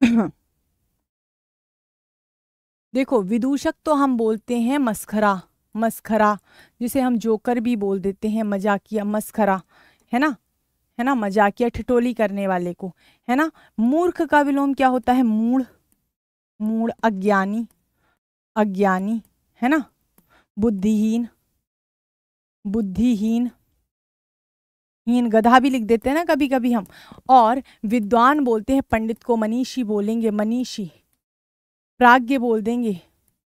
A: देखो विदूषक तो हम बोलते हैं मस्खरा मस्खरा जिसे हम जोकर भी बोल देते हैं मजाकिया मस्खरा है ना है ना मजाकिया ठिटोली करने वाले को है ना मूर्ख का विलोम क्या होता है मूड़ मूड़ अज्ञानी अज्ञानी है ना बुद्धिहीन बुद्धिहीन हीन गधा भी लिख देते हैं ना कभी कभी हम और विद्वान बोलते हैं पंडित को मनीषी बोलेंगे मनीषी प्राग्ञ बोल देंगे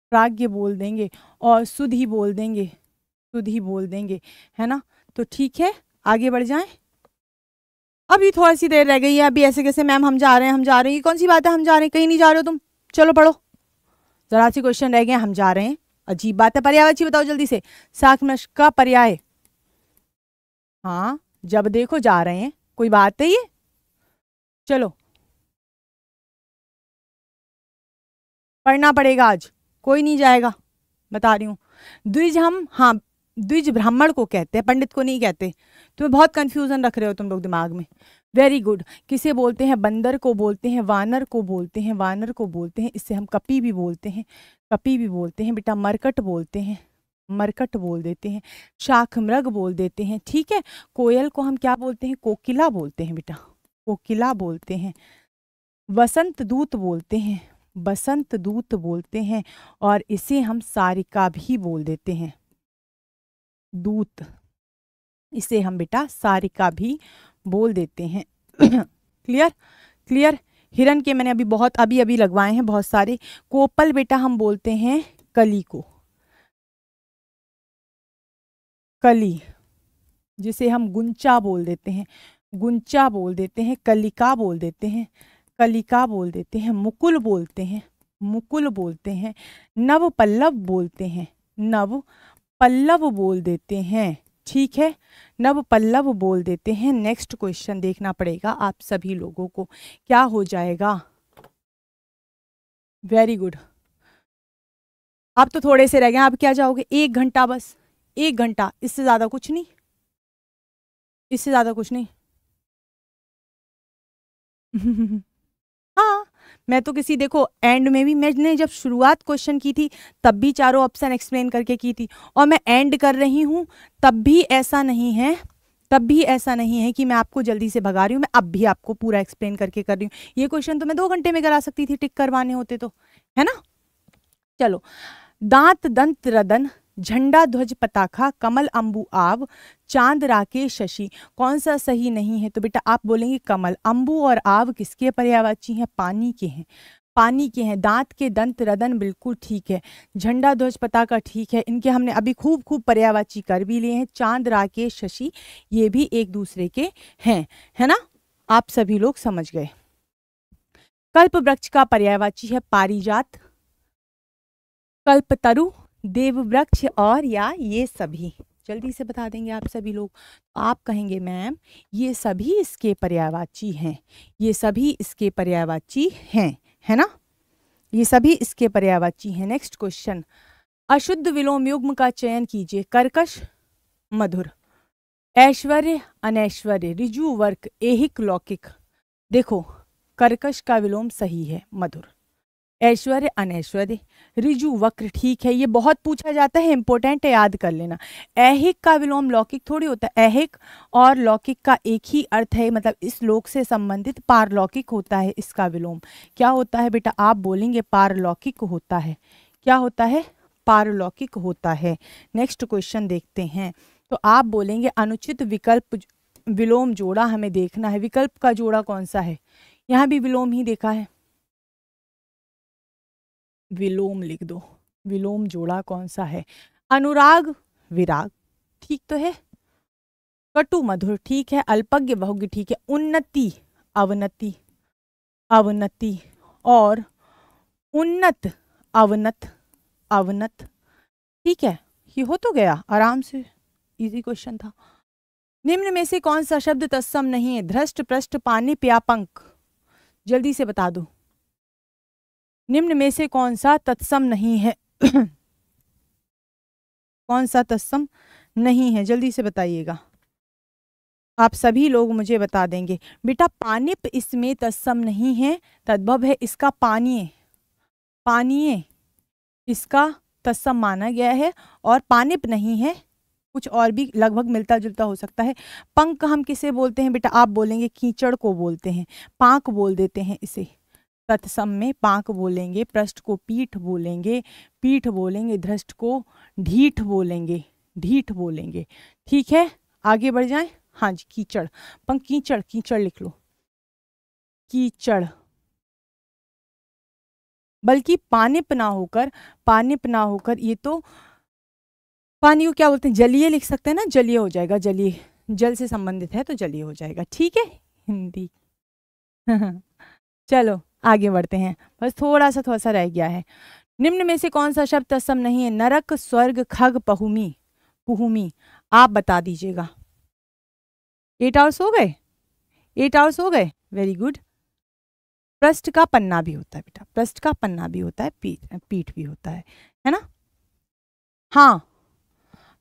A: प्राग्ञ बोल देंगे और सुधी बोल देंगे सुधी बोल देंगे है ना तो ठीक है आगे बढ़ जाएं अभी थोड़ी सी देर रह गई है अभी ऐसे कैसे मैम हम जा रहे हैं हम जा रहे हैं ये कौन सी बात है हम जा रहे हैं कहीं नहीं जा रहे हो तुम चलो पढ़ो ज़रा सी क्वेश्चन रह गए हम जा रहे हैं अजीब बात है पर्याय अच्छी बताओ जल्दी से साकनश का पर्याय हाँ जब देखो जा रहे हैं कोई बात
B: है ये चलो
A: पढ़ना पड़ेगा आज कोई नहीं जाएगा बता रही हूँ द्विज हम हाँ द्विज ब्राह्मण को कहते हैं पंडित को नहीं कहते तुम्हें बहुत कन्फ्यूज़न रख रहे हो तुम लोग दिमाग में वेरी गुड किसे बोलते हैं बंदर को बोलते हैं वानर को बोलते हैं वानर को बोलते हैं इससे हम कपी भी बोलते हैं कपी भी बोलते हैं बेटा मरकट बोलते हैं मरकट बोल देते हैं शाख मृग बोल देते हैं ठीक है कोयल को हम क्या बोलते हैं कोकिला बोलते हैं बेटा कोकिला बोलते हैं वसंत दूत बोलते हैं बसंत दूत बोलते हैं और इसे हम सारिका भी बोल देते हैं दूत इसे हम बेटा सारिका भी बोल देते हैं क्लियर क्लियर हिरण के मैंने अभी बहुत अभी अभी लगवाए हैं बहुत सारे कोपल बेटा हम बोलते हैं कली को कली जिसे हम गुंचा बोल देते हैं गुंचा बोल देते हैं कलिका बोल देते हैं कलिका बोल देते हैं मुकुल बोलते हैं मुकुल बोलते हैं नव पल्लव बोलते हैं नव पल्लव बोल देते हैं ठीक है नव पल्लव बोल देते हैं नेक्स्ट क्वेश्चन देखना पड़ेगा आप सभी लोगों को क्या हो जाएगा वेरी गुड आप तो थोड़े से रह गए आप क्या जाओगे एक घंटा बस एक घंटा इससे ज़्यादा कुछ नहीं इससे ज़्यादा कुछ नहीं मैं तो किसी देखो एंड में भी मैंने जब शुरुआत क्वेश्चन की थी तब भी चारों ऑप्शन एक्सप्लेन करके की थी और मैं एंड कर रही हूँ तब भी ऐसा नहीं है तब भी ऐसा नहीं है कि मैं आपको जल्दी से भगा रही हूँ मैं अब भी आपको पूरा एक्सप्लेन करके कर रही हूँ ये क्वेश्चन तो मैं दो घंटे में करा सकती थी टिक करवाने होते तो है ना चलो दांत दंत रदन झंडा ध्वज पताखा कमल अंबू आव चांद राकेश शशि कौन सा सही नहीं है तो बेटा आप बोलेंगे कमल अंबू और आव किसके पर्यावाची हैं पानी के हैं पानी के हैं दांत के दंत रदन बिल्कुल ठीक है झंडा ध्वज पताका ठीक है इनके हमने अभी खूब खूब पर्यावाची कर भी लिए हैं चांद राकेश शशि ये भी एक दूसरे के हैं है ना आप सभी लोग समझ गए कल्प वृक्ष का पर्यावाची है पारिजात कल्पतरु देव वृक्ष और या ये सभी जल्दी से बता देंगे आप सभी लोग आप कहेंगे मैम ये सभी इसके पर्यायवाची हैं ये सभी इसके पर्यायवाची हैं है ना ये सभी इसके पर्यायवाची हैं नेक्स्ट क्वेश्चन अशुद्ध विलोम युग्म का चयन कीजिए कर्कश मधुर ऐश्वर्य अनैश्वर्य रिजु वर्क एहिक लौकिक देखो कर्कश का विलोम सही है मधुर ऐश्वर्य अनैश्वर्य रिजु वक्र ठीक है ये बहुत पूछा जाता है इंपॉर्टेंट है याद कर लेना ऐहिक का विलोम लौकिक थोड़ी होता है ऐहिक और लौकिक का एक ही अर्थ है मतलब इस लोक से संबंधित पारलौकिक होता है इसका विलोम क्या होता है बेटा आप बोलेंगे पारलौकिक होता है क्या होता है पारलौकिक होता है नेक्स्ट क्वेश्चन देखते हैं तो आप बोलेंगे अनुचित विकल्प विलोम जोड़ा हमें देखना है विकल्प का जोड़ा कौन सा है यहाँ भी विलोम ही देखा है विलोम लिख दो विलोम जोड़ा कौन सा है अनुराग विराग ठीक तो है कटु मधुर ठीक है अल्पज्ञ बहुज्ञ ठीक है उन्नति अवनति अवनति और उन्नत अवनत अवनत ठीक है ये हो तो गया आराम से इजी क्वेश्चन था निम्न में से कौन सा शब्द तत्सम नहीं है ध्रष्ट पृष्ठ पानी प्यापंक जल्दी से बता दो निम्न में से कौन सा तत्सम नहीं है कौन सा तत्सम नहीं है जल्दी से बताइएगा आप सभी लोग मुझे बता देंगे बेटा पानिप इसमें तत्सम नहीं है तद्भव है इसका पानीय पानीय इसका तत्सम माना गया है और पानिप नहीं है कुछ और भी लगभग मिलता जुलता हो सकता है पंख हम किसे बोलते हैं बेटा आप बोलेंगे कीचड़ को बोलते हैं पाक बोल देते हैं इसे तत्सम में पाक बोलेंगे पृष्ठ को पीठ बोलेंगे पीठ बोलेंगे धृष्ट को ढीठ बोलेंगे ढीठ बोलेंगे ठीक है आगे बढ़ जाए हाँ जी कीचड़ पंख कीचड़ कीचड़ लिख लो कीचड़ बल्कि पानिप ना होकर पानिप ना होकर ये तो पानी को क्या बोलते हैं जलीय लिख सकते हैं ना जलीय हो जाएगा जलीय जल से संबंधित है तो जलीय हो जाएगा ठीक है हिंदी चलो आगे बढ़ते हैं बस थोड़ा सा थोड़ा तो सा रह गया है निम्न में से कौन सा शब्द असम नहीं है नरक स्वर्ग खग पहुमी पुहुमी आप बता दीजिएगा एट आवर्स हो गए एट आवर्स हो गए वेरी गुड पृष्ठ का पन्ना भी होता है बेटा पृष्ठ का पन्ना भी होता है पीठ पीठ भी होता है है ना हाँ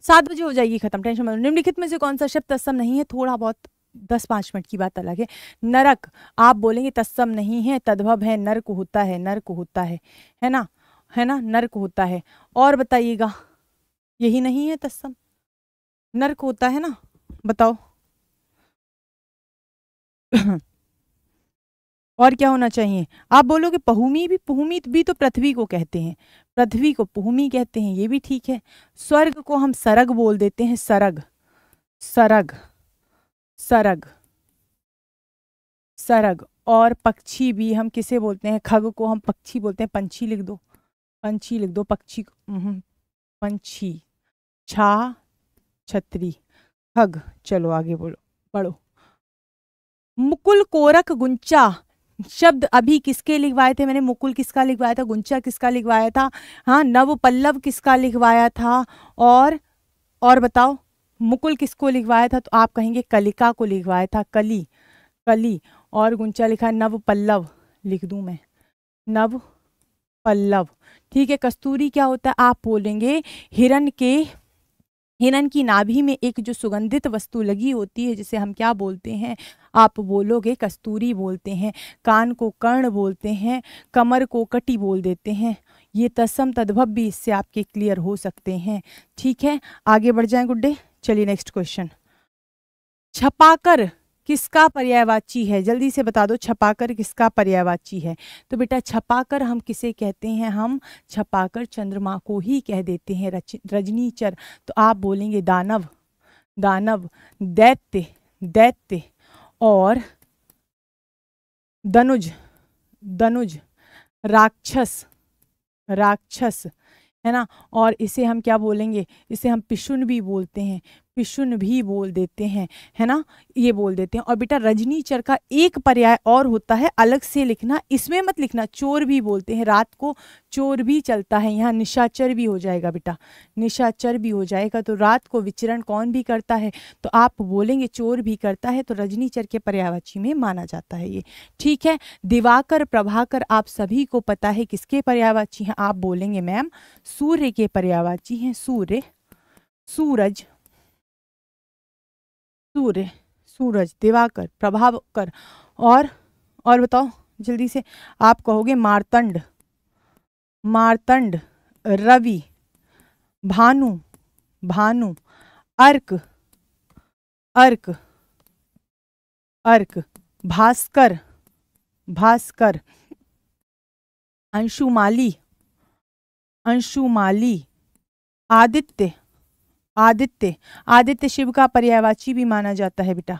A: सात बजे हो जाएगी खत्म टेंशन मत निम्नलिखित में से कौन सा शब्द असम नहीं है थोड़ा बहुत दस पाँच मिनट की बात अलग है नरक आप बोलेंगे तस्सम नहीं है तद्भव है नरक होता है नरक होता है है ना है ना नरक होता है और बताइएगा यही नहीं है तस्सम नरक होता है ना बताओ और क्या होना चाहिए आप बोलोगे पहुमी भी पहुमी भी तो पृथ्वी को कहते हैं पृथ्वी को पहुमी कहते हैं ये भी ठीक है स्वर्ग को हम सरग बोल देते हैं सरग सरग सरग सरग और पक्षी भी हम किसे बोलते हैं खग को हम पक्षी बोलते हैं पंछी लिख दो पंछी लिख दो पक्षी हम्म, पंछी छा छतरी खग चलो आगे बोलो पढ़ो मुकुल कोरक गुंचा शब्द अभी किसके लिखवाए थे मैंने मुकुल किसका लिखवाया था गुंचा किसका लिखवाया था हाँ नव पल्लव किसका लिखवाया था और और बताओ मुकुल किसको लिखवाया था तो आप कहेंगे कलिका को लिखवाया था कली कली और गुंचा लिखा नव पल्लव लिख दूं मैं नव पल्लव ठीक है कस्तूरी क्या होता है आप बोलेंगे हिरण के हिरण की नाभि में एक जो सुगंधित वस्तु लगी होती है जिसे हम क्या बोलते हैं आप बोलोगे कस्तूरी बोलते हैं कान को कर्ण बोलते हैं कमर को कटी बोल देते हैं ये तस्म तद्भव भी इससे आपके क्लियर हो सकते हैं ठीक है आगे बढ़ जाए गुड्डे चलिए नेक्स्ट क्वेश्चन छपाकर किसका पर्यायवाची है जल्दी से बता दो छपाकर किसका पर्यायवाची है तो बेटा छपाकर हम किसे कहते हैं हम छपाकर चंद्रमा को ही कह देते हैं रच रजनीचर तो आप बोलेंगे दानव दानव दैत्य दैत्य और दनुज दनुज राक्षस राक्षस है ना और इसे हम क्या बोलेंगे इसे हम पिशुन भी बोलते हैं पिशुन भी बोल देते हैं है ना ये बोल देते हैं और बेटा रजनीचर का एक पर्याय और होता है अलग से लिखना इसमें मत लिखना चोर भी बोलते हैं रात को चोर भी चलता है यहाँ निशाचर भी हो जाएगा बेटा निशाचर भी हो जाएगा तो रात को विचरण कौन भी करता है तो आप बोलेंगे चोर भी करता है तो रजनीचर के पर्यावाची में माना जाता है ये ठीक है दिवाकर प्रभाकर आप सभी को पता है किसके पर्यावाची हैं आप बोलेंगे मैम सूर्य के पर्यावाची हैं सूर्य सूरज सूर्य सूरज दिवाकर प्रभावकर और और बताओ जल्दी से आप कहोगे मारतंड मारतंड रवि भानु भानु अर्क अर्क अर्क भास्कर भास्कर अंशुमाली अंशुमाली आदित्य आदित्य आदित्य शिव का पर्यायवाची भी माना जाता है बेटा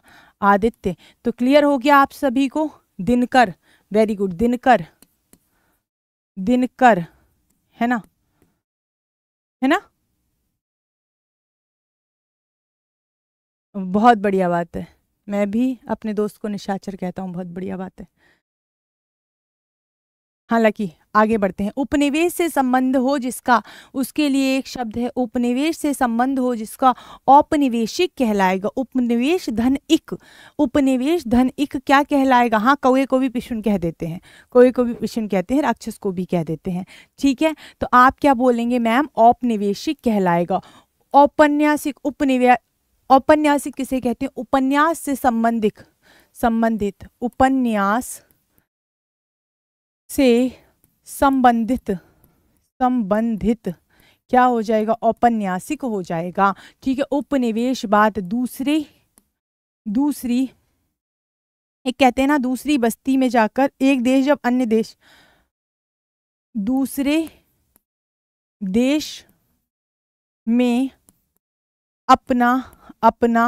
A: आदित्य तो क्लियर हो गया आप सभी को दिनकर वेरी गुड दिनकर दिनकर है ना है ना
B: बहुत बढ़िया बात है मैं भी अपने दोस्त को निशाचर
A: कहता हूँ बहुत बढ़िया बात है हालांकि आगे बढ़ते हैं उपनिवेश से संबंध हो जिसका उसके लिए एक शब्द है उपनिवेश से संबंध हो जिसका औपनिवेशिक कहलाएगा उपनिवेश धन इक उपनिवेश धन इक क्या कहलाएगा हाँ कौए को भी पिशुन कह देते हैं कौए को भी पिशुन कहते हैं राक्षस को भी कह देते हैं ठीक है तो आप क्या बोलेंगे मैम औपनिवेशिक कहलाएगा औपन्यासिक उपनिवे औपन्यासिक किसे कहते हैं उपन्यास से संबंधित संबंधित उपन्यास से संबंधित संबंधित क्या हो जाएगा औपन्यासिक हो जाएगा ठीक है बात दूसरी दूसरी एक कहते हैं ना दूसरी बस्ती में जाकर एक देश जब अन्य देश दूसरे देश में अपना अपना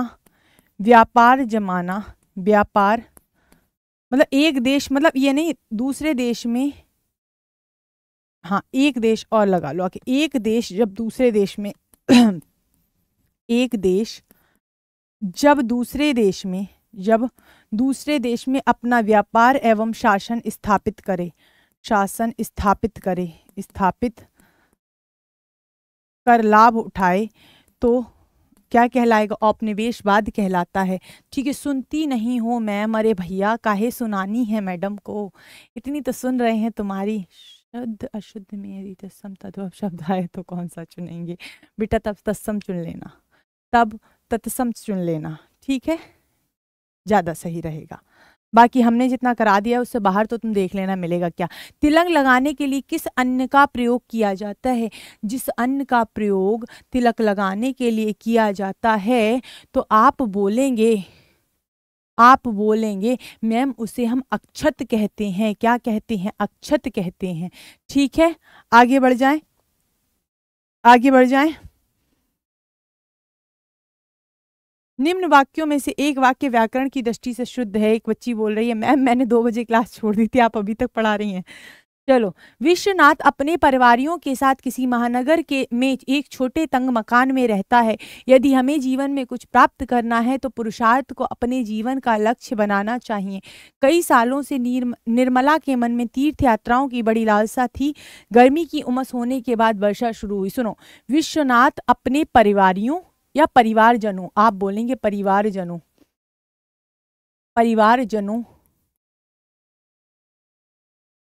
A: व्यापार जमाना व्यापार मतलब एक देश मतलब ये नहीं दूसरे देश में हाँ एक देश और लगा लो कि एक देश जब दूसरे देश में एक देश जब दूसरे देश में जब दूसरे देश में अपना व्यापार एवं शासन स्थापित करे शासन स्थापित करे स्थापित कर लाभ उठाए तो क्या कहलाएगा औपनिवेशवाद कहलाता है ठीक है सुनती नहीं हो मैम अरे भैया काहे सुनानी है मैडम को इतनी तो सुन रहे हैं तुम्हारी शब्द अशुद्ध में यदि तस्सम तत्व शब्द आए तो कौन सा चुनेंगे बेटा तब तत्सम चुन लेना तब तत्सम चुन लेना ठीक है ज़्यादा सही रहेगा बाकी हमने जितना करा दिया उससे बाहर तो तुम देख लेना मिलेगा क्या तिलक लगाने के लिए किस अन्न का प्रयोग किया जाता है जिस अन्न का प्रयोग तिलक लगाने के लिए किया जाता है तो आप बोलेंगे आप बोलेंगे मैम उसे हम अक्षत कहते हैं क्या कहते हैं अक्षत कहते हैं ठीक है आगे बढ़ जाएं आगे बढ़ जाएं निम्न वाक्यों में से एक वाक्य व्याकरण की दृष्टि से शुद्ध है एक बच्ची बोल रही है मैम मैंने दो बजे क्लास छोड़ दी थी आप अभी तक पढ़ा रही हैं चलो विश्वनाथ अपने परिवारियों के साथ किसी महानगर के में एक छोटे तंग मकान में रहता है यदि हमें जीवन में कुछ प्राप्त करना है तो पुरुषार्थ को अपने जीवन का लक्ष्य बनाना चाहिए कई सालों से निर्म, निर्मला के मन में तीर्थ यात्राओं की बड़ी लालसा थी गर्मी की उमस होने के बाद वर्षा शुरू हुई सुनो विश्वनाथ अपने परिवारियों या परिवारजनों आप बोलेंगे परिवारजनों परिवारजनों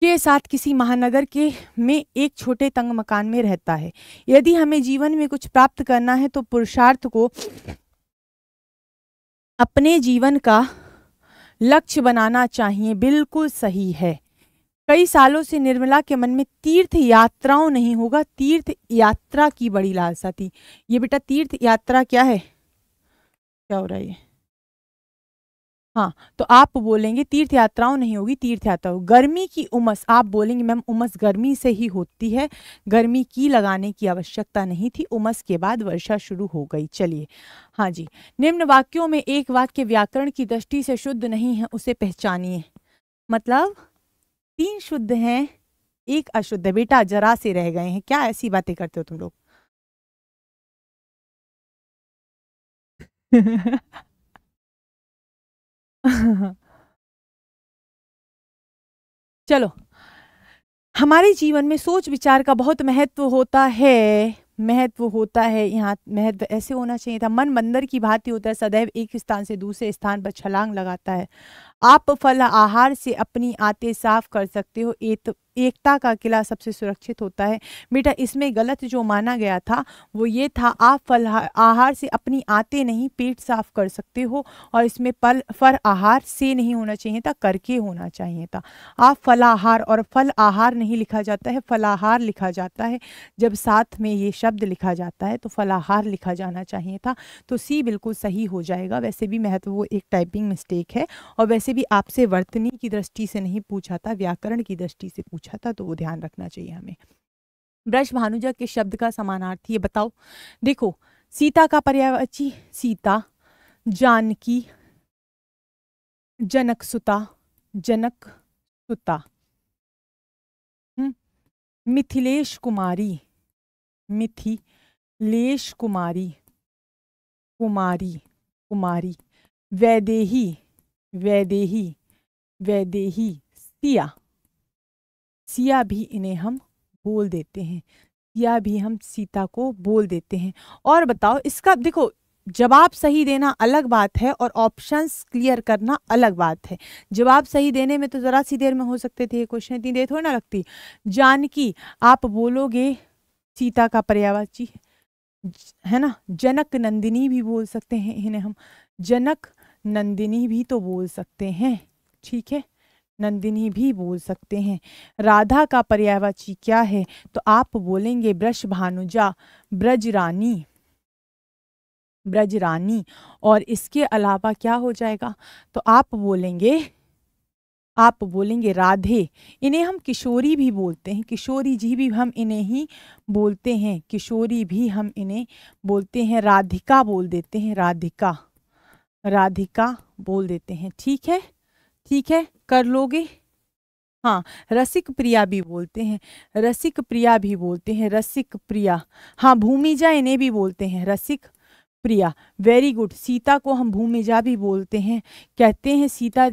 A: के साथ किसी महानगर के में एक छोटे तंग मकान में रहता है यदि हमें जीवन में कुछ प्राप्त करना है तो पुरुषार्थ को अपने जीवन का लक्ष्य बनाना चाहिए बिल्कुल सही है कई सालों से निर्मला के मन में तीर्थ यात्राओं नहीं होगा तीर्थ यात्रा की बड़ी लालसा थी ये बेटा तीर्थ यात्रा क्या है क्या हो रहा है हाँ तो आप बोलेंगे तीर्थ यात्राओं नहीं होगी तीर्थ यात्रा गर्मी की उमस आप बोलेंगे मैम उमस गर्मी से ही होती है गर्मी की लगाने की आवश्यकता नहीं थी उमस के बाद वर्षा शुरू हो गई चलिए हाँ जी निम्न वाक्यों में एक वाक्य व्याकरण की दृष्टि से शुद्ध नहीं है उसे पहचानिए मतलब तीन शुद्ध हैं एक अशुद्ध है बेटा जरा से रह गए हैं क्या ऐसी बातें करते हो तुम लोग चलो हमारे जीवन में सोच विचार का बहुत महत्व होता है महत्व होता है यहाँ महत्व ऐसे होना चाहिए था मन मंदिर की भांति होता है सदैव एक स्थान से दूसरे स्थान पर छलांग लगाता है आप फल आहार से अपनी आते साफ कर सकते हो एत एकता का किला सबसे सुरक्षित होता है बेटा इसमें गलत जो माना गया था वो ये था आप फल आहार से अपनी आते नहीं पेट साफ कर सकते हो और इसमें पल फल आहार से नहीं होना चाहिए था करके होना चाहिए था आप फल आहार और फल आहार नहीं लिखा जाता है फलाहार लिखा जाता है जब साथ में ये शब्द लिखा जाता है तो फलाहार लिखा जाना चाहिए था तो सी बिल्कुल सही हो जाएगा वैसे भी महत्व वो एक टाइपिंग मिस्टेक है और वैसे वैसे भी आपसे वर्तनी की दृष्टि से नहीं पूछा था व्याकरण की दृष्टि से पूछा था तो वो ध्यान रखना चाहिए हमें ब्रश भानुजा के शब्द का समानार्थी ये बताओ देखो सीता का पर्यायवाची सीता जानकी जनक सुता जनक सुता हम्म, मिथिलेश कुमारी मिथिलेश कुमारी कुमारी कुमारी वैदेही वैदेही वैदेही सिया सिया भी इन्हें हम बोल देते हैं सिया भी हम सीता को बोल देते हैं और बताओ इसका देखो जवाब सही देना अलग बात है और ऑप्शंस क्लियर करना अलग बात है जवाब सही देने में तो ज़रा सी देर में हो सकते थे ये क्वेश्चन इतनी देर थोड़ी ना लगती जानकी आप बोलोगे सीता का पर्यावाची है ना जनक नंदिनी भी बोल सकते हैं इन्हें हम जनक नंदिनी भी तो बोल सकते हैं ठीक है नंदिनी भी बोल सकते हैं राधा का पर्यायवाची क्या है तो आप बोलेंगे ब्रश भानुजा ब्रज रानी ब्रज रानी और इसके अलावा क्या हो जाएगा तो आप बोलेंगे आप बोलेंगे राधे इन्हें हम किशोरी भी बोलते हैं किशोरी जी भी हम इन्हें ही बोलते हैं किशोरी भी हम इन्हें बोलते हैं राधिका बोल देते हैं राधिका राधिका बोल देते हैं ठीक है ठीक है कर लोगे हाँ रसिक प्रिया भी बोलते हैं रसिक प्रिया भी बोलते हैं रसिक प्रिया हाँ भूमिजा इन्हें भी बोलते हैं रसिक प्रिया वेरी गुड सीता को हम भूमिजा भी बोलते हैं कहते हैं सीता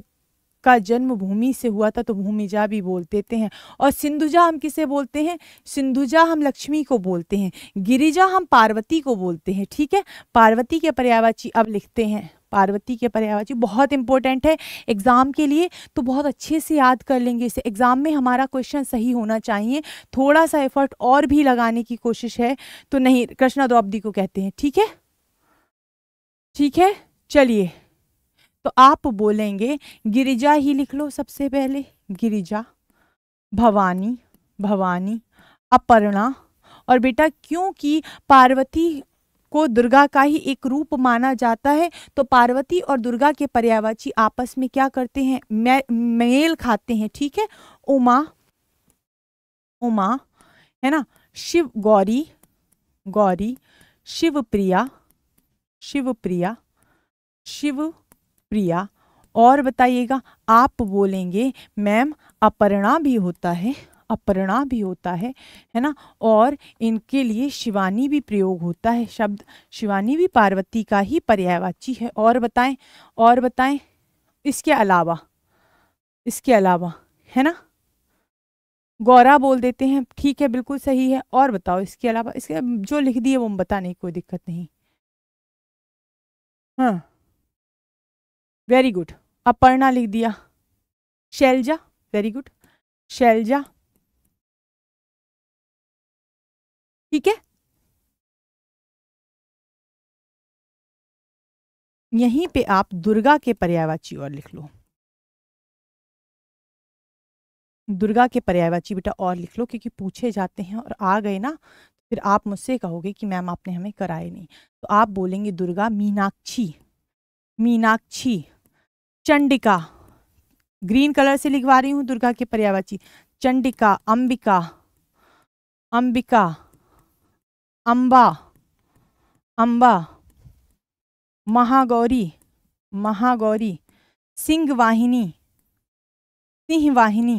A: का जन्म भूमि से हुआ था तो भूमिजा भी बोल देते हैं और सिंधुजा हम किसे बोलते हैं सिंधुजा हम लक्ष्मी को बोलते हैं गिरिजा हम पार्वती को बोलते हैं ठीक है पार्वती के पर्यावाची अब लिखते हैं पार्वती के पर्यायवाची बहुत इंपॉर्टेंट है एग्ज़ाम के लिए तो बहुत अच्छे से याद कर लेंगे इसे एग्ज़ाम में हमारा क्वेश्चन सही होना चाहिए थोड़ा सा एफर्ट और भी लगाने की कोशिश है तो नहीं कृष्णा द्रौपदी को कहते हैं ठीक है ठीक है चलिए तो आप बोलेंगे गिरिजा ही लिख लो सबसे पहले गिरिजा भवानी भवानी अपर्णा और बेटा क्योंकि पार्वती को दुर्गा का ही एक रूप माना जाता है तो पार्वती और दुर्गा के पर्यावाची आपस में क्या करते हैं मेल खाते हैं ठीक है उमा उमा है ना शिव गौरी गौरी शिव प्रिया शिव प्रिया शिव प्रिया और बताइएगा आप बोलेंगे मैम अपर्णा भी होता है अपर्णा भी होता है है ना और इनके लिए शिवानी भी प्रयोग होता है शब्द शिवानी भी पार्वती का ही पर्यायवाची है और बताएं और बताएं इसके अलावा इसके अलावा है ना गौरा बोल देते हैं ठीक है बिल्कुल सही है और बताओ इसके अलावा इसके जो लिख दिए वो बताने की कोई दिक्कत नहीं हाँ वेरी गुड अपर्णा लिख दिया
B: शैलजा वेरी गुड शैलजा ठीक है यहीं पे आप दुर्गा के पर्यायवाची और लिख लो
A: दुर्गा के पर्यायवाची बेटा और लिख लो क्योंकि पूछे जाते हैं और आ गए ना फिर आप मुझसे कहोगे कि मैम आपने हमें कराए नहीं तो आप बोलेंगे दुर्गा मीनाक्षी मीनाक्षी चंडिका ग्रीन कलर से लिखवा रही हूँ दुर्गा के पर्यायवाची चंडिका अंबिका अंबिका अम्बा अम्बा महागौरी महागौरी सिंह वाहिनी सिंह वाहिनी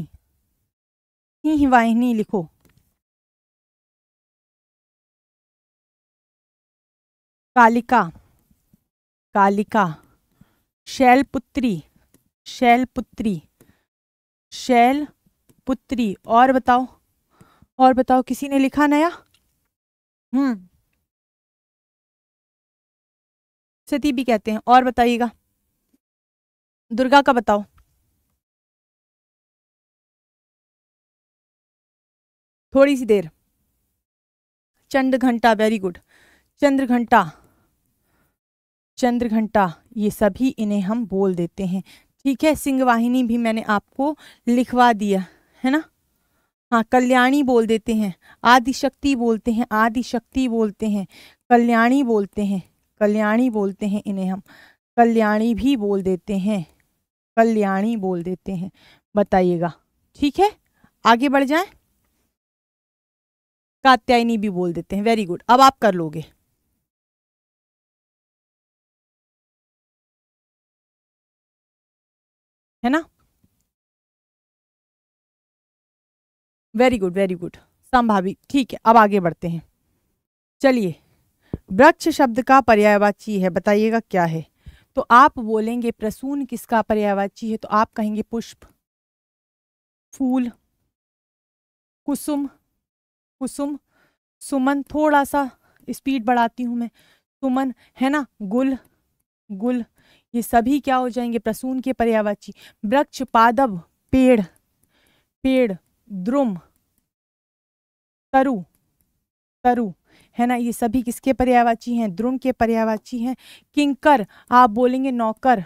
A: सिंह वाहिनी लिखो कालिका कालिका शैलपुत्री शैलपुत्री शैलपुत्री और बताओ और बताओ
B: किसी ने लिखा नया हम्म सती भी कहते हैं और बताइएगा दुर्गा का बताओ थोड़ी सी देर
A: चंद्र घंटा वेरी गुड चंद्र घंटा चंद्र घंटा ये सभी इन्हें हम बोल देते हैं ठीक है सिंह वाहिनी भी मैंने आपको लिखवा दिया है ना हाँ कल्याणी बोल देते हैं आदिशक्ति बोलते हैं आदिशक्ति बोलते हैं कल्याणी बोलते हैं कल्याणी बोलते हैं इन्हें हम कल्याणी भी बोल देते हैं कल्याणी बोल देते हैं बताइएगा ठीक है आगे बढ़ जाए कात्यायनी भी बोल देते हैं वेरी गुड अब आप कर लोगे है ना वेरी गुड वेरी गुड संभावित ठीक है अब आगे बढ़ते हैं चलिए वृक्ष शब्द का पर्यायवाची है बताइएगा क्या है तो आप बोलेंगे प्रसून किसका पर्यायवाची है तो आप कहेंगे पुष्प फूल कुसुम कुसुम सुमन थोड़ा सा स्पीड बढ़ाती हूँ मैं सुमन है ना गुल गुल ये सभी क्या हो जाएंगे प्रसून के पर्यावाची वृक्ष पादब पेड़ पेड़ द्रुम तरु तरु है ना ये सभी किसके पर्यावाची हैं द्रुम के पर्यावाची हैं किंकर आप बोलेंगे नौकर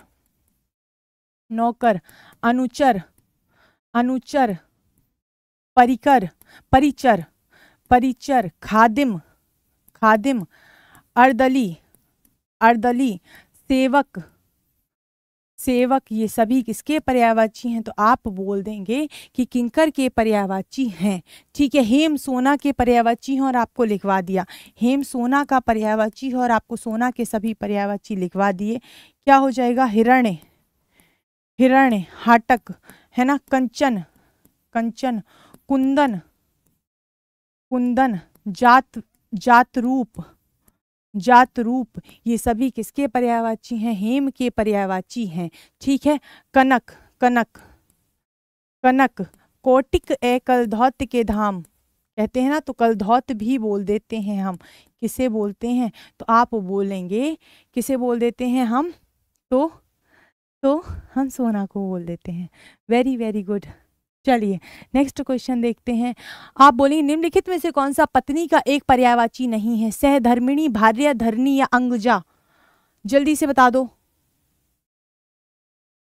A: नौकर अनुचर अनुचर परिकर परिचर परिचर खादिम खादिम अर्दली अर्दली सेवक सेवक ये सभी किसके पर्यायवाची हैं तो आप बोल देंगे कि किंकर के पर्यायवाची हैं ठीक है हेम सोना के पर्यायवाची हैं और आपको लिखवा दिया हेम सोना का पर्यायवाची है और आपको सोना के सभी पर्यायवाची लिखवा दिए क्या हो जाएगा हिरण्य हिरण्य हाटक है ना कंचन कंचन कुंदन कुंदन जात जात रूप जात रूप ये सभी किसके पर्यायवाची हैं हेम के पर्यायवाची हैं ठीक है कनक कनक कनक कोटिक ए कलधौत के धाम कहते हैं ना तो कलधौत भी बोल देते हैं हम किसे बोलते हैं तो आप बोलेंगे किसे बोल देते हैं हम तो तो हम सोना को बोल देते हैं वेरी वेरी गुड चलिए नेक्स्ट क्वेश्चन देखते हैं आप बोलेंगे निम्नलिखित में से कौन सा पत्नी का एक पर्यायवाची नहीं है सहधर्मिणी भार्य धरणी या अंगजा जल्दी से बता दो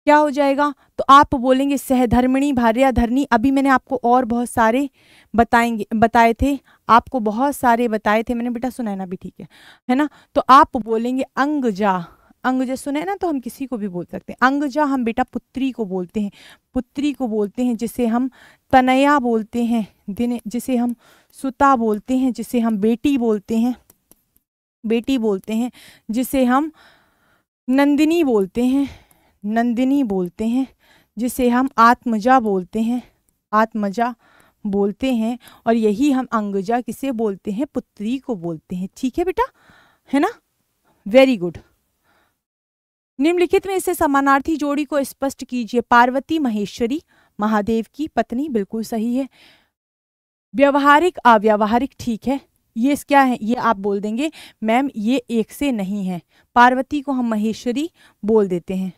A: क्या हो जाएगा तो आप बोलेंगे सहधर्मिणी भार्य धरनी अभी मैंने आपको और बहुत सारे बताएंगे बताए थे आपको बहुत सारे बताए थे मैंने बेटा सुना है ना भी ठीक है है ना तो आप बोलेंगे अंगजा अंगजा सुना है ना तो हम किसी को भी बोल सकते हैं अंगजा हम बेटा पुत्री को बोलते हैं पुत्री को बोलते हैं जिसे हम तनया बोलते हैं दिन जिसे हम सुता बोलते हैं जिसे हम बेटी बोलते हैं बेटी बोलते हैं जिसे हम नंदिनी बोलते हैं नंदिनी बोलते हैं जिसे हम आत्मजा बोलते हैं आत्मजा बोलते हैं और यही हम अंगजा किसे बोलते हैं पुत्री को बोलते हैं ठीक है बेटा है ना वेरी गुड निम्नलिखित में से समानार्थी जोड़ी को स्पष्ट कीजिए पार्वती महेश्वरी महादेव की पत्नी बिल्कुल सही है व्यवहारिक अव्यवहारिक ठीक है ये क्या है ये आप बोल देंगे मैम ये एक से नहीं है पार्वती को हम महेश्वरी बोल देते हैं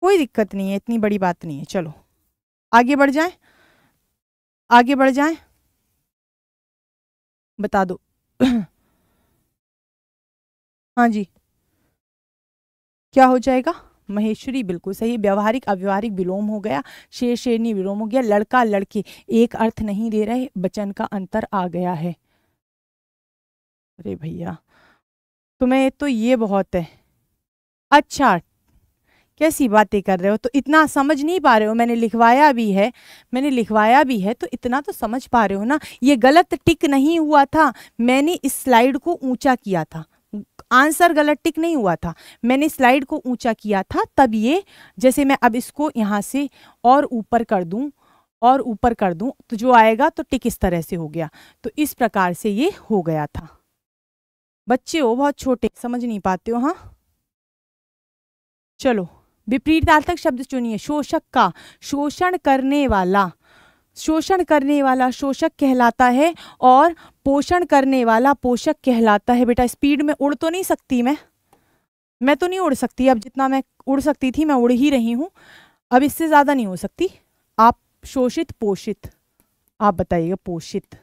A: कोई दिक्कत नहीं है इतनी बड़ी बात नहीं है चलो आगे बढ़ जाए आगे बढ़ जाए बता दो हाँ जी क्या हो जाएगा महेश्वरी बिल्कुल सही व्यवहारिक अव्यवहारिक विलोम हो गया शेर शेरनी विलोम हो गया लड़का लड़की एक अर्थ नहीं दे रहे वचन का अंतर आ गया है अरे भैया तुम्हें तो ये बहुत है अच्छा कैसी बातें कर रहे हो तो इतना समझ नहीं पा रहे हो मैंने लिखवाया भी है मैंने लिखवाया भी है तो इतना तो समझ पा रहे हो ना ये गलत टिक नहीं हुआ था मैंने इस स्लाइड को ऊंचा किया था आंसर गलत टिक नहीं हुआ था मैंने स्लाइड को ऊंचा किया था तब ये जैसे मैं अब इसको यहाँ से और ऊपर कर दूँ और ऊपर कर दूँ तो जो आएगा तो टिक इस तरह से हो गया तो इस प्रकार से ये हो गया था बच्चे हो बहुत छोटे समझ नहीं पाते हो हाँ चलो विपरीतार्थक शब्द चुनिए शोषक का शोषण करने वाला शोषण करने वाला शोषक कहलाता है और पोषण करने वाला पोषक कहलाता है बेटा स्पीड में उड़ तो नहीं सकती मैं मैं तो नहीं उड़ सकती अब जितना मैं उड़ सकती थी मैं उड़ ही रही हूँ अब इससे ज़्यादा नहीं हो सकती आप शोषित पोषित आप बताइएगा पोषित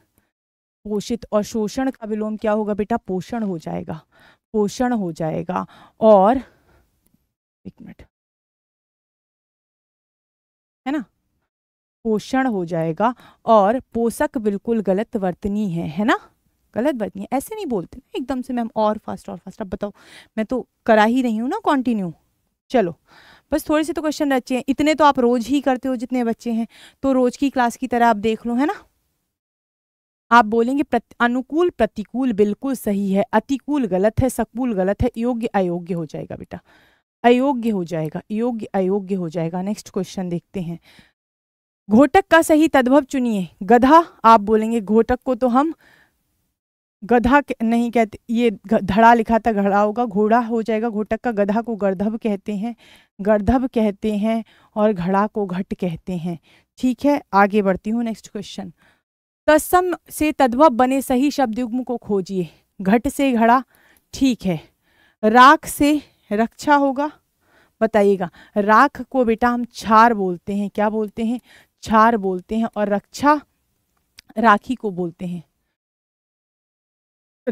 A: पोषित और शोषण का विलोम क्या होगा बेटा पोषण हो जाएगा पोषण हो जाएगा और एक मिनट है ना पोषण हो जाएगा और पोषक बिल्कुल गलत वर्तनी है है ना गलत वर्तनी है ऐसे नहीं बोलते ना एकदम से मैम और फास्ट और फास्ट अब बताओ मैं तो करा ही रही हूँ ना कॉन्टिन्यू चलो बस थोड़े से तो क्वेश्चन रचे हैं इतने तो आप रोज ही करते हो जितने बच्चे हैं तो रोज की क्लास की तरह आप देख लो है ना आप बोलेंगे प्रति, अनुकूल प्रतिकूल बिल्कुल सही है अतिकूल गलत है सकूल गलत है योग्य अयोग्य हो जाएगा बेटा अयोग्य हो जाएगा योग्य अयोग्य हो जाएगा नेक्स्ट क्वेश्चन देखते हैं घोटक का सही तद्भव चुनिए गधा आप बोलेंगे घोटक को तो हम गधा नहीं कहते ये धड़ा लिखा था घड़ा होगा घोड़ा हो जाएगा घोटक का गधा को गर्धभ कहते हैं गर्धभ कहते हैं और घड़ा को घट कहते हैं ठीक है आगे बढ़ती हूँ नेक्स्ट क्वेश्चन तस्म से तद्भव बने सही शब्द युग्म को खोजिए घट से घड़ा ठीक है राख से रक्षा होगा बताइएगा राख को बेटा हम छार बोलते हैं क्या बोलते हैं छार बोलते हैं और रक्षा राखी को बोलते हैं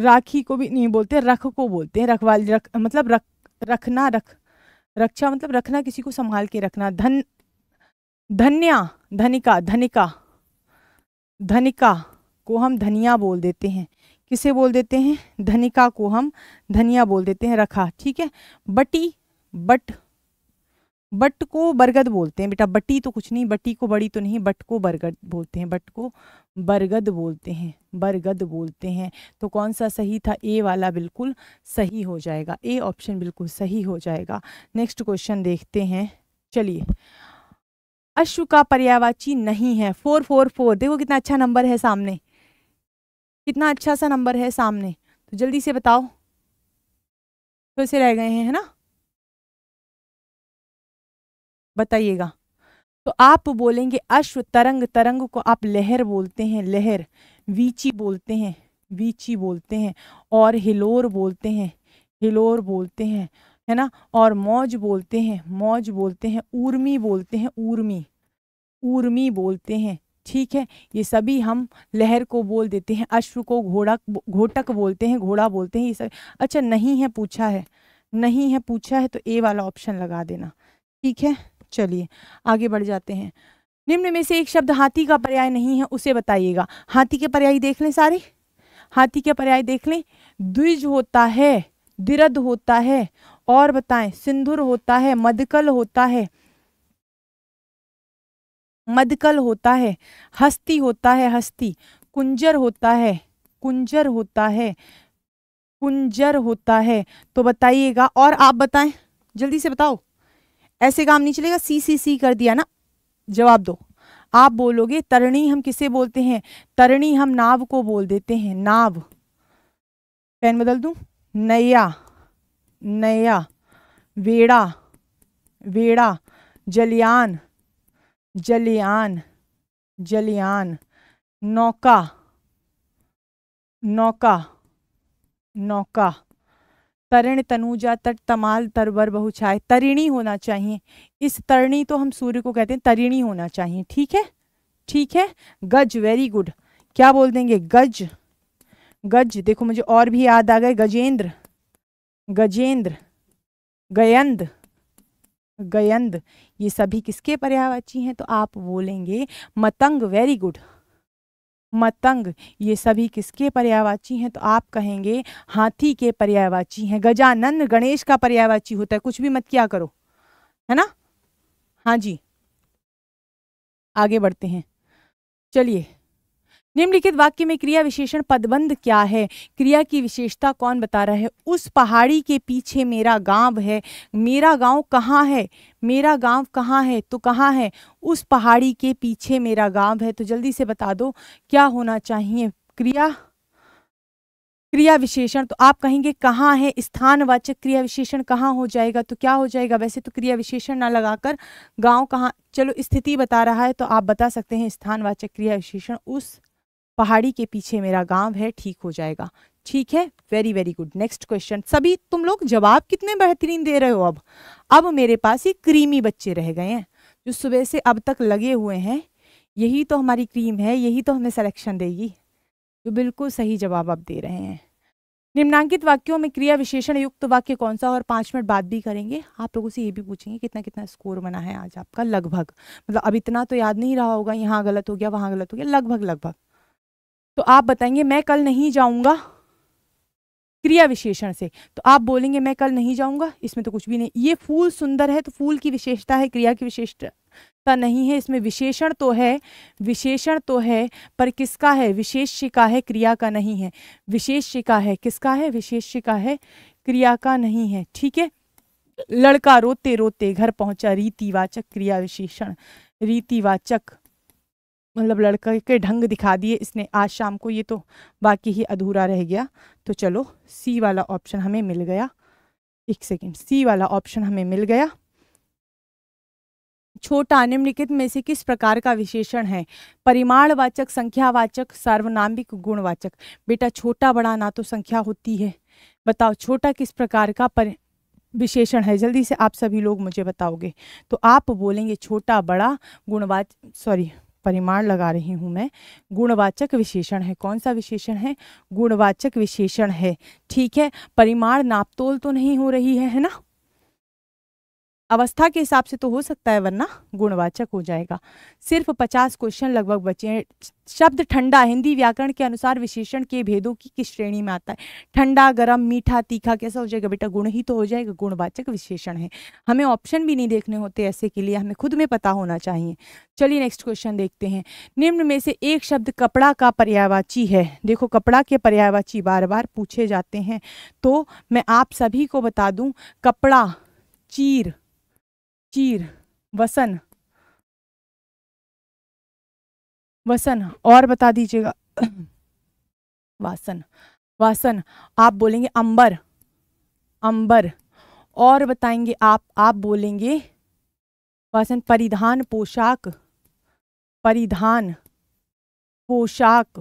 A: राखी को भी नहीं बोलते रख को बोलते हैं रखवाल रख मतलब रख रखना रख रक्षा मतलब रखना किसी को संभाल के रखना धन धन्या धनिका धनिका धनिका को हम धनिया बोल देते हैं किसे बोल देते हैं धनिका को हम धनिया बोल देते हैं रखा ठीक है बटी बट बट को बरगद बोलते हैं बेटा बटी तो कुछ नहीं बटी को बड़ी तो नहीं बट को बरगद बोलते हैं बट को बरगद बोलते हैं बरगद बोलते हैं तो कौन सा सही था ए वाला बिल्कुल सही हो जाएगा ए ऑप्शन बिल्कुल सही हो जाएगा नेक्स्ट क्वेश्चन देखते हैं चलिए अश्व का पर्यावाची नहीं है फोर फोर फोर देखो कितना अच्छा नंबर है सामने कितना अच्छा सा नंबर है सामने तो जल्दी से बताओ कैसे तो रह गए हैं है ना बताइएगा तो आप बोलेंगे अश्व तरंग तरंग को आप लहर बोलते हैं लहर वीची बोलते हैं वीची बोलते हैं और हिलोर बोलते हैं हिलोर बोलते हैं है ना और मौज बोलते हैं मौज बोलते हैं ऊर्मी बोलते हैं ऊर्मी ऊर्मी बोलते हैं ठीक है ये सभी हम लहर को बोल देते हैं अश्व को घोड़ा घोटक बोलते हैं घोड़ा बोलते हैं ये सब अच्छा नहीं है पूछा है नहीं है पूछा है तो ए वाला ऑप्शन लगा देना ठीक है चलिए आगे बढ़ जाते हैं निम्न में से एक शब्द हाथी का पर्याय नहीं है उसे बताइएगा हाथी के पर्याय देख लें सारे हाथी के पर्याय देख लें द्विज होता है दिरद होता है और बताएं सिंदूर होता है मदकल होता है मदकल होता है हस्ती होता है हस्ती कुंजर होता है कुंजर होता है कुंजर होता है तो बताइएगा और आप बताएं जल्दी से बताओ ऐसे काम नहीं चलेगा सी सी सी कर दिया ना जवाब दो आप बोलोगे तरणी हम किसे बोलते हैं तरणी हम नाव को बोल देते हैं नाव पेन बदल दूं नया नया वेड़ा वेड़ा जलियान जलियान जलियान नौका नौका नौका तरण तनुजा तट तमाल तरवर बहुछाए तरिणी होना चाहिए इस तरणी तो हम सूर्य को कहते हैं तरिणी होना चाहिए ठीक है ठीक है गज वेरी गुड क्या बोल देंगे गज गज देखो मुझे और भी याद आ गए गजेंद्र गजेंद्र गयंद गयंद ये सभी किसके पर्यावाची हैं तो आप बोलेंगे मतंग वेरी गुड मतंग ये सभी किसके पर्यायवाची हैं तो आप कहेंगे हाथी के पर्यायवाची हैं गजानंद गणेश का पर्यायवाची होता है कुछ भी मत क्या करो है ना हाँ जी आगे बढ़ते हैं चलिए निम्नलिखित वाक्य में क्रिया विशेषण पदबंध क्या है क्रिया की विशेषता कौन बता रहा है उस पहाड़ी के पीछे मेरा गांव है मेरा गांव कहाँ है मेरा गांव कहाँ है तो कहाँ है उस पहाड़ी के पीछे मेरा गांव है तो जल्दी से बता दो क्या होना चाहिए क्रिया क्रिया विशेषण तो आप कहेंगे कहाँ है स्थानवाचक क्रिया विशेषण कहाँ हो जाएगा तो क्या हो जाएगा वैसे तो क्रिया विशेषण ना लगाकर गांव कहाँ चलो स्थिति बता रहा है तो आप बता सकते हैं स्थानवाचक क्रिया विशेषण उस पहाड़ी के पीछे मेरा गांव है ठीक हो जाएगा ठीक है very very good next question सभी तुम लोग जवाब कितने बेहतरीन दे रहे हो अब अब मेरे पास ये क्रीमी बच्चे रह गए हैं जो सुबह से अब तक लगे हुए हैं यही तो हमारी क्रीम है यही तो हमें सिलेक्शन देगी जो बिल्कुल सही जवाब आप दे रहे हैं निम्नांकित वाक्यों में क्रिया विशेषण युक्त वाक्य कौन सा और पाँच मिनट बाद भी करेंगे आप लोगों से ये भी पूछेंगे कितना कितना स्कोर बना है आज आपका लगभग मतलब अब इतना तो याद नहीं रहा होगा यहाँ गलत हो गया वहाँ गलत हो गया लगभग लगभग तो आप बताएंगे मैं कल नहीं जाऊंगा क्रिया विशेषण से तो आप बोलेंगे मैं कल नहीं जाऊंगा इसमें तो कुछ भी नहीं ये फूल सुंदर है तो फूल की विशेषता है क्रिया की विशेषता नहीं है इसमें विशेषण तो है विशेषण तो है पर किसका है विशेषिका है क्रिया का नहीं है विशेषिका है किसका है विशेषिका है क्रिया का नहीं है ठीक है लड़का रोते रोते घर पहुंचा रीतिवाचक क्रिया विशेषण रीतिवाचक मतलब लड़का के ढंग दिखा दिए इसने आज शाम को ये तो बाकी ही अधूरा रह गया तो चलो सी वाला ऑप्शन हमें मिल गया एक सेकेंड सी वाला ऑप्शन हमें मिल गया छोटा निम्नलिखित में से किस प्रकार का विशेषण है परिमाणवाचक संख्यावाचक सार्वनामिक गुणवाचक बेटा छोटा बड़ा ना तो संख्या होती है बताओ छोटा किस प्रकार का पर विशेषण है जल्दी से आप सभी लोग मुझे बताओगे तो आप बोलेंगे छोटा बड़ा गुणवाच सॉरी परिमाण लगा रही हूँ मैं गुणवाचक विशेषण है कौन सा विशेषण है गुणवाचक विशेषण है ठीक है परिमाण नापतोल तो नहीं हो रही है है ना अवस्था के हिसाब से तो हो सकता है वरना गुणवाचक हो जाएगा सिर्फ पचास क्वेश्चन लगभग बचे हैं शब्द ठंडा हिंदी व्याकरण के अनुसार विशेषण के भेदों की किस श्रेणी में आता है ठंडा गर्म मीठा तीखा कैसा हो जाएगा बेटा गुण ही तो हो जाएगा गुणवाचक विशेषण है हमें ऑप्शन भी नहीं देखने होते ऐसे के लिए हमें खुद में पता होना चाहिए चलिए नेक्स्ट क्वेश्चन देखते हैं निम्न में से एक शब्द कपड़ा का पर्यायवाची है देखो कपड़ा के पर्यायवाची बार बार पूछे जाते हैं तो मैं आप सभी को बता दूँ कपड़ा चीर चीर वसन
B: वसन और बता दीजिएगा
A: वासन वासन आप बोलेंगे अंबर अंबर और बताएंगे आप आप बोलेंगे वासन परिधान पोशाक परिधान पोशाक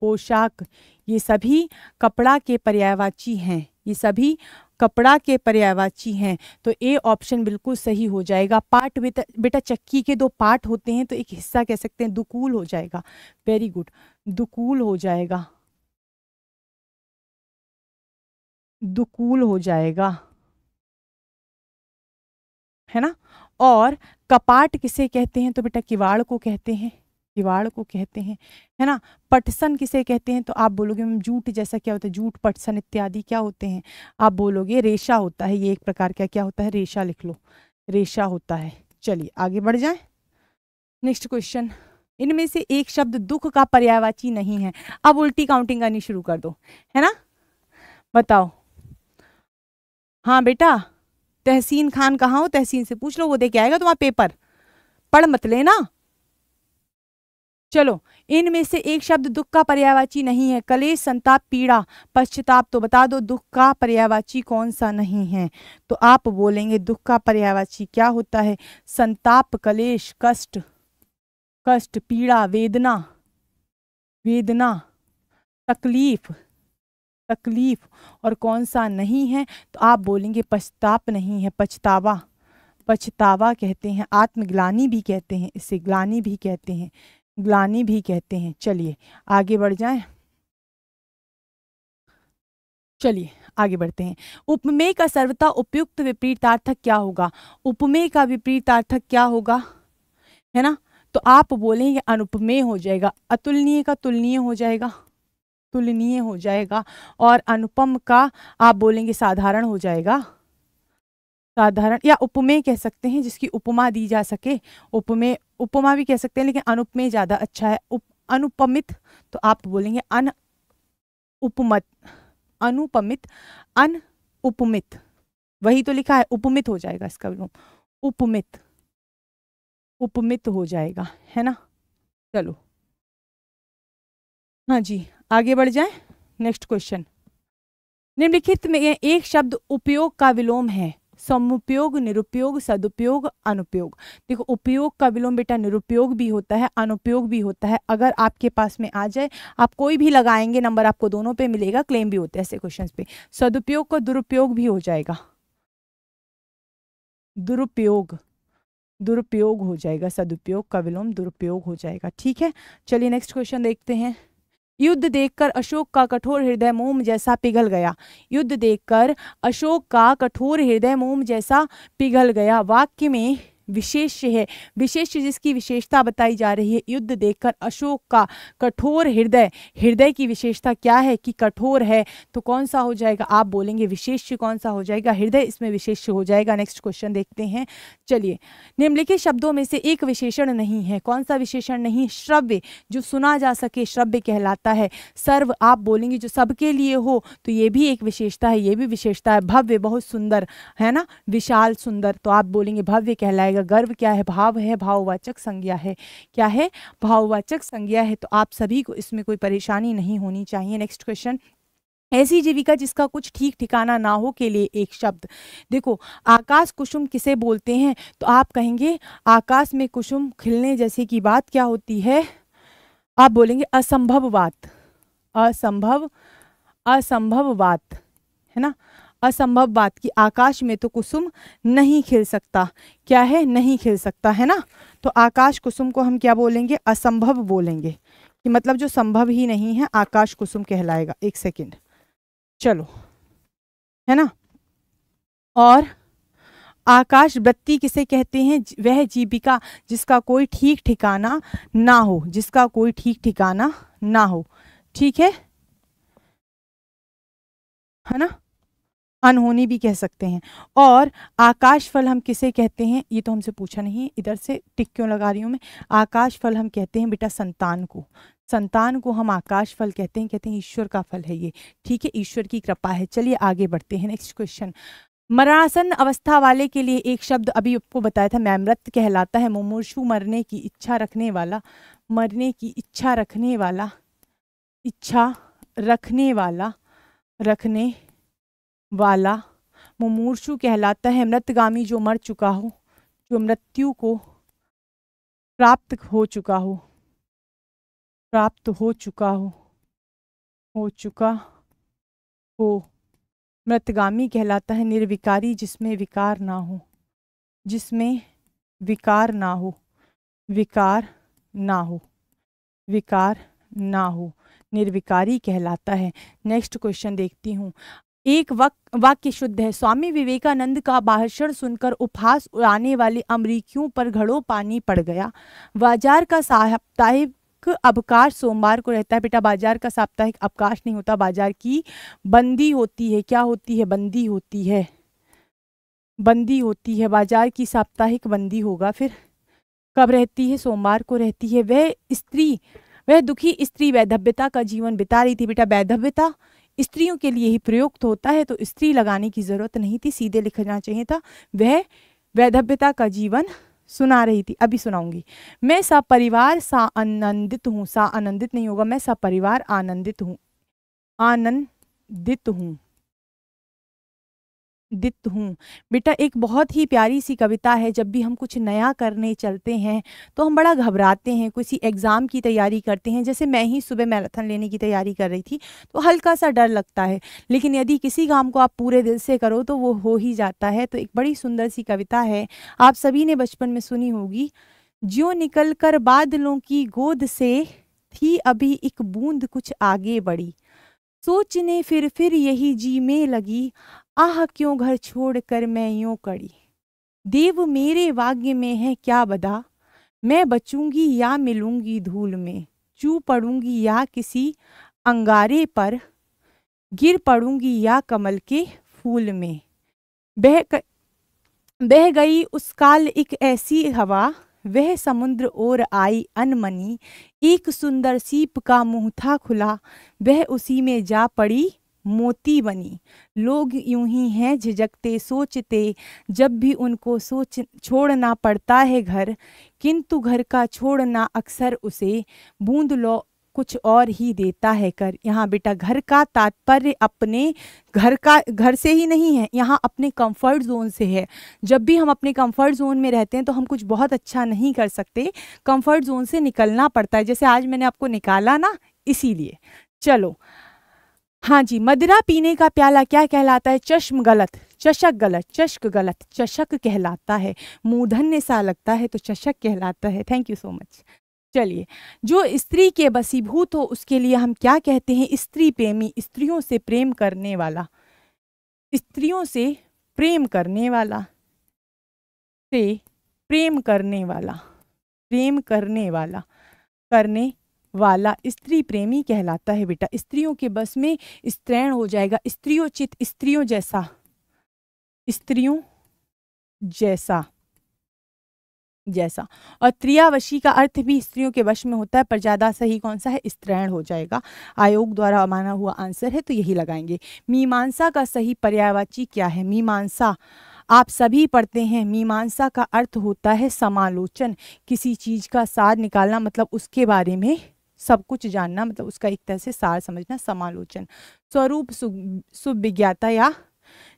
A: पोशाक ये सभी कपड़ा के पर्यायवाची हैं ये सभी कपड़ा के पर्यायवाची हैं तो ए ऑप्शन बिल्कुल सही हो जाएगा पार्ट बेटा बेटा चक्की के दो पार्ट होते हैं तो एक हिस्सा कह सकते हैं दुकूल हो जाएगा वेरी गुड दुकूल हो जाएगा दुकूल हो जाएगा है ना और कपाट किसे कहते हैं तो बेटा किवाड़ को कहते हैं किवाड़ को कहते हैं है ना पटसन किसे कहते हैं तो आप बोलोगे मैम जूट जैसा क्या होता है जूट पटसन इत्यादि क्या होते हैं आप बोलोगे रेशा होता है ये एक प्रकार का क्या होता है रेशा लिख लो रेशा होता है चलिए आगे बढ़ जाए नेक्स्ट क्वेश्चन इनमें से एक शब्द दुख का पर्यायवाची नहीं है अब उल्टी काउंटिंग करनी शुरू कर दो है ना बताओ हाँ बेटा तहसीन खान कहाँ हो तहसीन से पूछ लो वो दे के आएगा तुम्हारा पेपर पढ़ मत लेना चलो इनमें से एक शब्द दुख का पर्यायवाची नहीं है कलेश संताप पीड़ा पश्चाताप तो बता दो दुख का पर्यायवाची कौन सा नहीं है तो आप बोलेंगे दुख का पर्यायवाची क्या होता है संताप कलेश कष्ट कष्ट पीड़ा वेदना वेदना तकलीफ तकलीफ और कौन सा नहीं है तो आप बोलेंगे पछताप नहीं है पछतावा पछतावा कहते हैं आत्मग्लानी भी कहते हैं इसे ग्लानी भी कहते हैं ग्लानी भी कहते हैं चलिए आगे बढ़ जाए चलिए आगे बढ़ते हैं उपमेय का सर्वथा उपयुक्त विपरीतार्थक क्या होगा उपमेय का विपरीतार्थक क्या होगा है ना तो आप बोलेंगे अनुपमेय हो जाएगा अतुलनीय का तुलनीय हो जाएगा तुलनीय हो जाएगा और अनुपम का आप बोलेंगे साधारण हो जाएगा साधारण या उपमेय कह सकते हैं जिसकी उपमा दी जा सके उपमेय उपमा भी कह सकते हैं लेकिन अनुपमेय ज़्यादा अच्छा है उप अनुपमित तो आप बोलेंगे अन उपमत अनुपमित अन उपमित वही तो लिखा है उपमित हो जाएगा इसका विलोम उपमित उपमित हो जाएगा है ना चलो हाँ जी आगे बढ़ जाए नेक्स्ट क्वेश्चन निम्नलिखित में एक शब्द उपयोग का विलोम है समुपयोग निरुपयोग सदुपयोग अनुपयोग देखो उपयोग का विलोम बेटा निरुपयोग भी होता है अनुपयोग भी होता है अगर आपके पास में आ जाए आप कोई भी लगाएंगे नंबर आपको दोनों पे मिलेगा क्लेम भी होते हैं ऐसे क्वेश्चन पे सदुपयोग का दुरुपयोग भी हो जाएगा दुरुपयोग दुरुपयोग हो जाएगा सदुपयोग का विलोम दुरुपयोग हो जाएगा ठीक है चलिए नेक्स्ट क्वेश्चन देखते हैं युद्ध देखकर अशोक का कठोर हृदय मोम जैसा पिघल गया युद्ध देखकर अशोक का कठोर हृदय मोम जैसा पिघल गया वाक्य में विशेष है विशेष जिसकी विशेषता बताई जा रही है युद्ध देखकर अशोक का कठोर हृदय हृदय की विशेषता क्या है कि कठोर है तो कौन सा हो जाएगा आप बोलेंगे विशेष कौन सा हो जाएगा हृदय इसमें विशेष हो जाएगा नेक्स्ट क्वेश्चन देखते हैं चलिए निम्नलिखित शब्दों में से एक विशेषण नहीं है कौन सा विशेषण नहीं श्रव्य जो सुना जा सके श्रव्य कहलाता है सर्व आप बोलेंगे जो सबके लिए हो तो ये भी एक विशेषता है ये भी विशेषता है भव्य बहुत सुंदर है ना विशाल सुंदर तो आप बोलेंगे भव्य कहलाएगा गर्व क्या है भाव है भाववाचक संज्ञा है क्या है भाववाचक संज्ञा है तो आप सभी को इसमें कोई परेशानी नहीं होनी चाहिए नेक्स्ट क्वेश्चन ऐसी जीविका जिसका कुछ ठीक ठिकाना ना हो के लिए एक शब्द देखो आकाश कुसुम किसे बोलते हैं तो आप कहेंगे आकाश में कुसुम खिलने जैसे की बात क्या होती है आप बोलेंगे असंभव बात असंभव असंभव बात है ना असंभव बात कि आकाश में तो कुसुम नहीं खिल सकता क्या है नहीं खिल सकता है ना तो आकाश कुसुम को हम क्या बोलेंगे असंभव बोलेंगे कि मतलब जो संभव ही नहीं है आकाश कुसुम कहलाएगा एक सेकेंड चलो है ना और आकाश वृत्ति किसे कहते हैं वह जीविका जिसका कोई ठीक ठिकाना ना हो जिसका कोई ठीक ठिकाना ना हो ठीक है है ना अनहोनी भी कह सकते हैं और आकाश फल हम किसे कहते हैं ये तो हमसे पूछा नहीं इधर से टिक क्यों लगा रही हूँ मैं आकाश फल हम कहते हैं बेटा संतान को संतान को हम आकाश फल कहते हैं कहते हैं ईश्वर का फल है ये ठीक है ईश्वर की कृपा है चलिए आगे बढ़ते हैं नेक्स्ट क्वेश्चन मरासन अवस्था वाले के लिए एक शब्द अभी आपको बताया था मैमृत कहलाता है मुमुर्शु मरने की इच्छा रखने वाला मरने की इच्छा रखने वाला इच्छा रखने वाला रखने वाला मुमूर्शु कहलाता है मृतगामी जो मर चुका हो जो मृत्यु को प्राप्त हो चुका हो प्राप्त हो चुका हो हो चुका हो मृतगामी कहलाता है निर्विकारी जिसमें विकार ना हो जिसमें विकार ना हो विकार ना हो विकार ना हो निर्विकारी कहलाता है नेक्स्ट क्वेश्चन देखती हूँ एक वाक्य शुद्ध है स्वामी विवेकानंद का भाषण सुनकर उपहास उड़ाने वाले अमरीकियों पर घड़ों पानी पड़ गया बाजार का साप्ताहिक अवकाश सोमवार को रहता है बेटा बाजार का साप्ताहिक अवकाश नहीं होता बाजार की बंदी होती है क्या होती है बंदी होती है बंदी होती है बाजार की साप्ताहिक बंदी होगा फिर कब रहती है सोमवार को रहती है वह स्त्री वह दुखी स्त्री वैधव्यता का जीवन बिता रही थी बेटा वैधव्यता स्त्रियों के लिए ही प्रयुक्त होता है तो स्त्री लगाने की ज़रूरत नहीं थी सीधे लिखना चाहिए था वह वैधव्यता का जीवन सुना रही थी अभी सुनाऊंगी मैं सा परिवार सा आनंदित हूँ सा आनंदित नहीं होगा मैं सा परिवार आनंदित हूँ आनंदित हूँ दित हूँ बेटा एक बहुत ही प्यारी सी कविता है जब भी हम कुछ नया करने चलते हैं तो हम बड़ा घबराते हैं किसी एग्ज़ाम की तैयारी करते हैं जैसे मैं ही सुबह मैराथन लेने की तैयारी कर रही थी तो हल्का सा डर लगता है लेकिन यदि किसी काम को आप पूरे दिल से करो तो वो हो ही जाता है तो एक बड़ी सुंदर सी कविता है आप सभी ने बचपन में सुनी होगी ज्यो निकल कर बादलों की गोद से थी अभी एक बूंद कुछ आगे बढ़ी सोचने फिर फिर यही जी में लगी आह क्यों घर छोड़ कर मैं यूं कड़ी देव मेरे वाग्य में है क्या बदा मैं बचूंगी या मिलूंगी धूल में चू पड़ूंगी या किसी अंगारे पर गिर पड़ूंगी या कमल के फूल में बह क... बह गई उस काल एक ऐसी हवा वह समुद्र और आई अनमनी एक सुंदर सीप का मुंह था खुला वह उसी में जा पड़ी मोती बनी लोग यूं ही हैं झिझकते सोचते जब भी उनको सोच छोड़ना पड़ता है घर किंतु घर का छोड़ना अक्सर उसे बूंद लो कुछ और ही देता है कर यहाँ बेटा घर का तात्पर्य अपने घर का घर से ही नहीं है यहाँ अपने कंफर्ट जोन से है जब भी हम अपने कंफर्ट जोन में रहते हैं तो हम कुछ बहुत अच्छा नहीं कर सकते कंफर्ट जोन से निकलना पड़ता है जैसे आज मैंने आपको निकाला ना इसीलिए चलो हाँ जी मदिरा पीने का प्याला क्या कहलाता है चश्म गलत चशक गलत चश्क गलत चशक कहलाता है धन्य सा लगता है तो चशक कहलाता है थैंक यू सो मच चलिए जो स्त्री के बसीभूत हो उसके लिए हम क्या कहते हैं स्त्री प्रेमी स्त्रियों से प्रेम करने वाला स्त्रियों से प्रेम करने वाला से प्रेम करने वाला प्रेम करने वाला करने वाला स्त्री प्रेमी कहलाता है बेटा स्त्रियों के बस में स्त्रैण हो जाएगा स्त्रियों चित स्त्रियों जैसा स्त्रियों जैसा जैसा और त्रियावशी का अर्थ भी स्त्रियों के वश में होता है पर ज़्यादा सही कौन सा है स्त्रैण हो जाएगा आयोग द्वारा माना हुआ आंसर है तो यही लगाएंगे मीमांसा का सही पर्यायवाची क्या है मीमांसा आप सभी पढ़ते हैं मीमांसा का अर्थ होता है समालोचन किसी चीज़ का सार निकालना मतलब उसके बारे में सब कुछ जानना मतलब उसका एक तरह से सार समझना समालोचन स्वरूप सुविज्ञाता या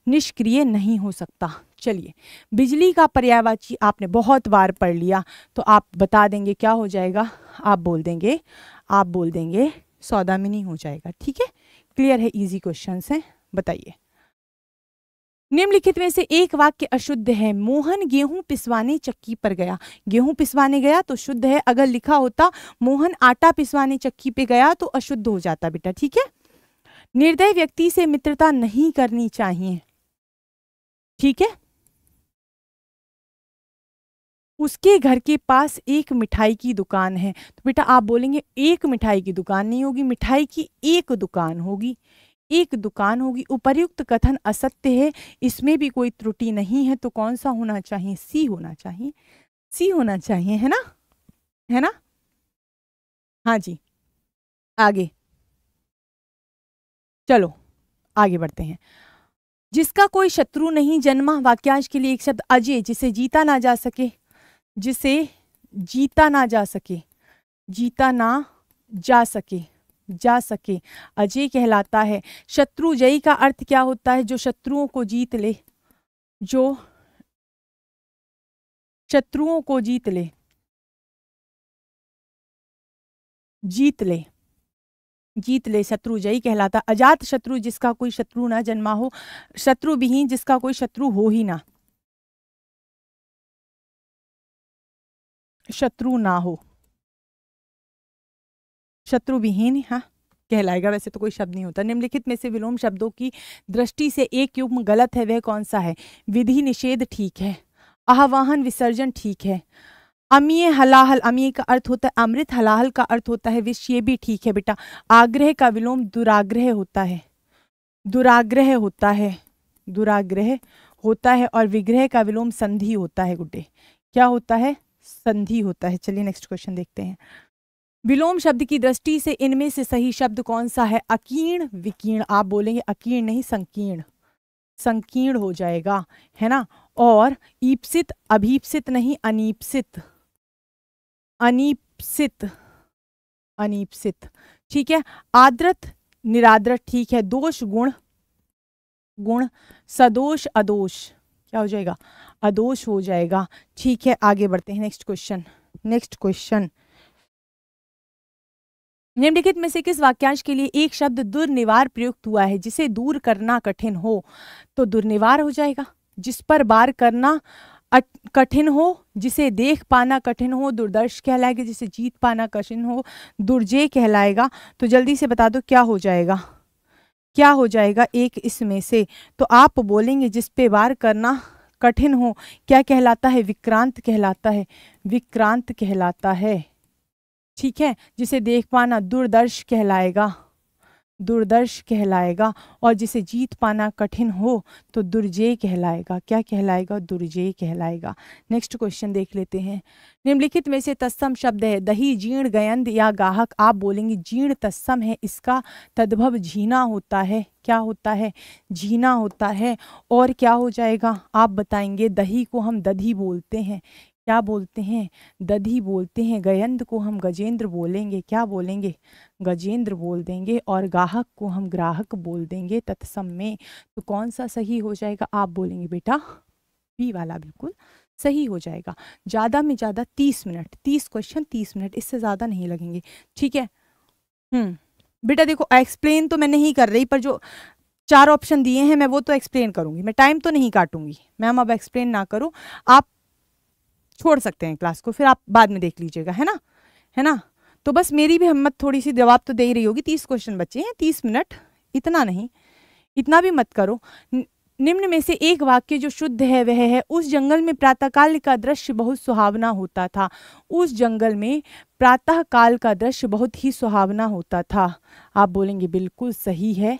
A: निष्क्रिय नहीं हो सकता चलिए बिजली का पर्यायवाची आपने बहुत बार पढ़ लिया तो आप बता देंगे क्या हो जाएगा आप बोल देंगे आप बोल देंगे सौदामिनी हो जाएगा ठीक है क्लियर है इजी क्वेश्चन हैं बताइए निम्नलिखित में से एक वाक्य अशुद्ध है मोहन गेहूं पिसवाने चक्की पर गया गेहूं पिसवाने गया तो शुद्ध है अगर लिखा होता मोहन आटा पिसवाने चक्की पे गया तो अशुद्ध हो जाता बेटा ठीक है निर्दय व्यक्ति से मित्रता नहीं करनी चाहिए ठीक है उसके घर के पास एक मिठाई की दुकान है तो बेटा आप बोलेंगे एक मिठाई की दुकान नहीं होगी मिठाई की एक दुकान होगी एक दुकान होगी उपर्युक्त कथन असत्य है इसमें भी कोई त्रुटि नहीं है तो कौन सा होना चाहिए सी होना चाहिए सी होना चाहिए है ना है ना हाँ जी आगे चलो आगे बढ़ते हैं जिसका कोई शत्रु नहीं जन्मा वाक्यांश के लिए एक शब्द अजय जिसे जीता ना जा सके जिसे जीता ना जा सके जीता ना जा सके जा सके अजय कहलाता है शत्रु जयी का अर्थ क्या होता है जो शत्रुओं को जीत ले जो शत्रुओं को जीत ले जीत ले जीत ले शत्रु जयी कहलाता अजात शत्रु जिसका कोई शत्रु ना जन्मा हो शत्रु विहीन जिसका कोई शत्रु हो ही ना शत्रु ना हो शत्रु विहीन हाँ कहलाएगा वैसे तो कोई शब्द नहीं होता निम्नलिखित में से विलोम शब्दों की दृष्टि से एक युग्म गलत है वह कौन सा है विधि निषेध ठीक है आह्वान विसर्जन ठीक है अमीय हलाहल अमीय का अर्थ होता है अमृत हलाहल का अर्थ होता है विष ये भी ठीक है बेटा आग्रह का विलोम दुराग्रह होता है दुराग्रह होता है दुराग्रह होता है और विग्रह का विलोम संधि होता है गुड्डे क्या होता है संधि होता है चलिए नेक्स्ट क्वेश्चन देखते हैं विलोम शब्द की दृष्टि से इनमें से सही शब्द कौन सा है अकीर्ण विकीर्ण आप बोलेंगे अकीर्ण नहीं संकीर्ण संकीर्ण हो जाएगा है ना और ईप्सित अभीप्सित नहीं अनिपसित अनिपसित अनिपसित ठीक है आद्रत निराद्रत ठीक है दोष गुण गुण सदोष अदोष क्या हो जाएगा अदोष हो जाएगा ठीक है आगे बढ़ते हैं नेक्स्ट क्वेश्चन नेक्स्ट क्वेश्चन निम्नलिखित में से किस वाक्यांश के लिए एक शब्द दुर्निवार प्रयुक्त हुआ है जिसे दूर करना कठिन हो तो दुर्निवार हो जाएगा जिस पर बार करना कठिन हो जिसे देख पाना कठिन हो दुर्दर्श कहलाएगा जिसे जीत पाना कठिन हो दुर्जय कहलाएगा तो जल्दी से बता दो क्या हो जाएगा क्या हो जाएगा एक इसमें से तो आप बोलेंगे जिस पे वार करना कठिन हो क्या कहलाता है विक्रांत कहलाता है विक्रांत कहलाता है ठीक है जिसे देख पाना दूरदर्श कहलाएगा दूरदर्श कहलाएगा और जिसे जीत पाना कठिन हो तो दुर्जय कहलाएगा क्या कहलाएगा दुर्जय कहलाएगा नेक्स्ट क्वेश्चन देख लेते हैं निम्नलिखित में से तस्सम शब्द है दही जीर्ण गयंद या गाहक आप बोलेंगे जीर्ण तस्सम है इसका तद्भव झीना होता है क्या होता है झीना होता है और क्या हो जाएगा आप बताएंगे दही को हम दधी बोलते हैं क्या बोलते हैं दधी बोलते हैं गयंद को हम गजेंद्र बोलेंगे क्या बोलेंगे गजेंद्र बोल देंगे और ग्राहक को हम ग्राहक बोल देंगे तत्सम में तो कौन सा सही हो जाएगा आप बोलेंगे बेटा बी वाला बिल्कुल सही हो जाएगा ज़्यादा में ज़्यादा तीस मिनट तीस क्वेश्चन तीस मिनट इससे ज़्यादा नहीं लगेंगे ठीक है हम्म, बेटा देखो एक्सप्लेन तो मैं नहीं कर रही पर जो चार ऑप्शन दिए हैं मैं वो तो एक्सप्लेन करूँगी मैं टाइम तो नहीं काटूंगी मैम अब एक्सप्लेन ना करो आप छोड़ सकते हैं क्लास को फिर आप बाद में देख लीजिएगा है ना है ना तो बस मेरी भी हिम्मत थोड़ी सी जवाब तो दे ही रही होगी तीस क्वेश्चन बचे हैं तीस मिनट इतना नहीं इतना भी मत करो निम्न में से एक वाक्य जो शुद्ध है वह है उस जंगल में प्रातःकाल का दृश्य बहुत सुहावना होता था उस जंगल में प्रातःकाल का दृश्य बहुत ही सुहावना होता था आप बोलेंगे बिल्कुल सही है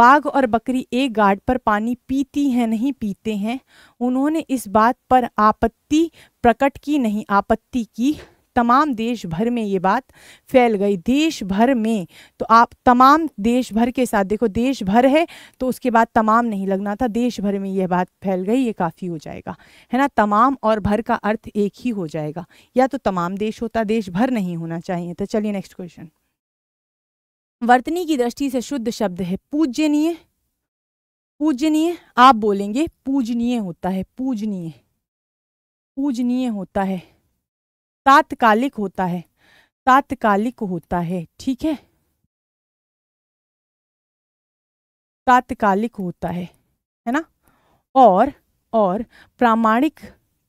A: बाघ और बकरी एक गाड़ पर पानी पीती हैं नहीं पीते हैं उन्होंने इस बात पर आपत्ति प्रकट की नहीं आपत्ति की तमाम देश भर में ये बात फैल गई देश भर में तो आप तमाम देश भर के साथ देखो देश भर है तो उसके बाद तमाम नहीं लगना था देश भर में यह बात फैल गई ये काफ़ी हो जाएगा है ना तमाम और भर का अर्थ एक ही हो जाएगा या तो तमाम देश होता देश भर नहीं होना चाहिए तो चलिए नेक्स्ट क्वेश्चन वर्तनी की दृष्टि से शुद्ध शब्द है पूजनीय पूजनीय आप बोलेंगे पूजनीय होता है पूजनीय पूजनीय होता है तात्कालिक होता है तात्कालिक होता है ठीक है तात्कालिक होता है है ना और और प्रामाणिक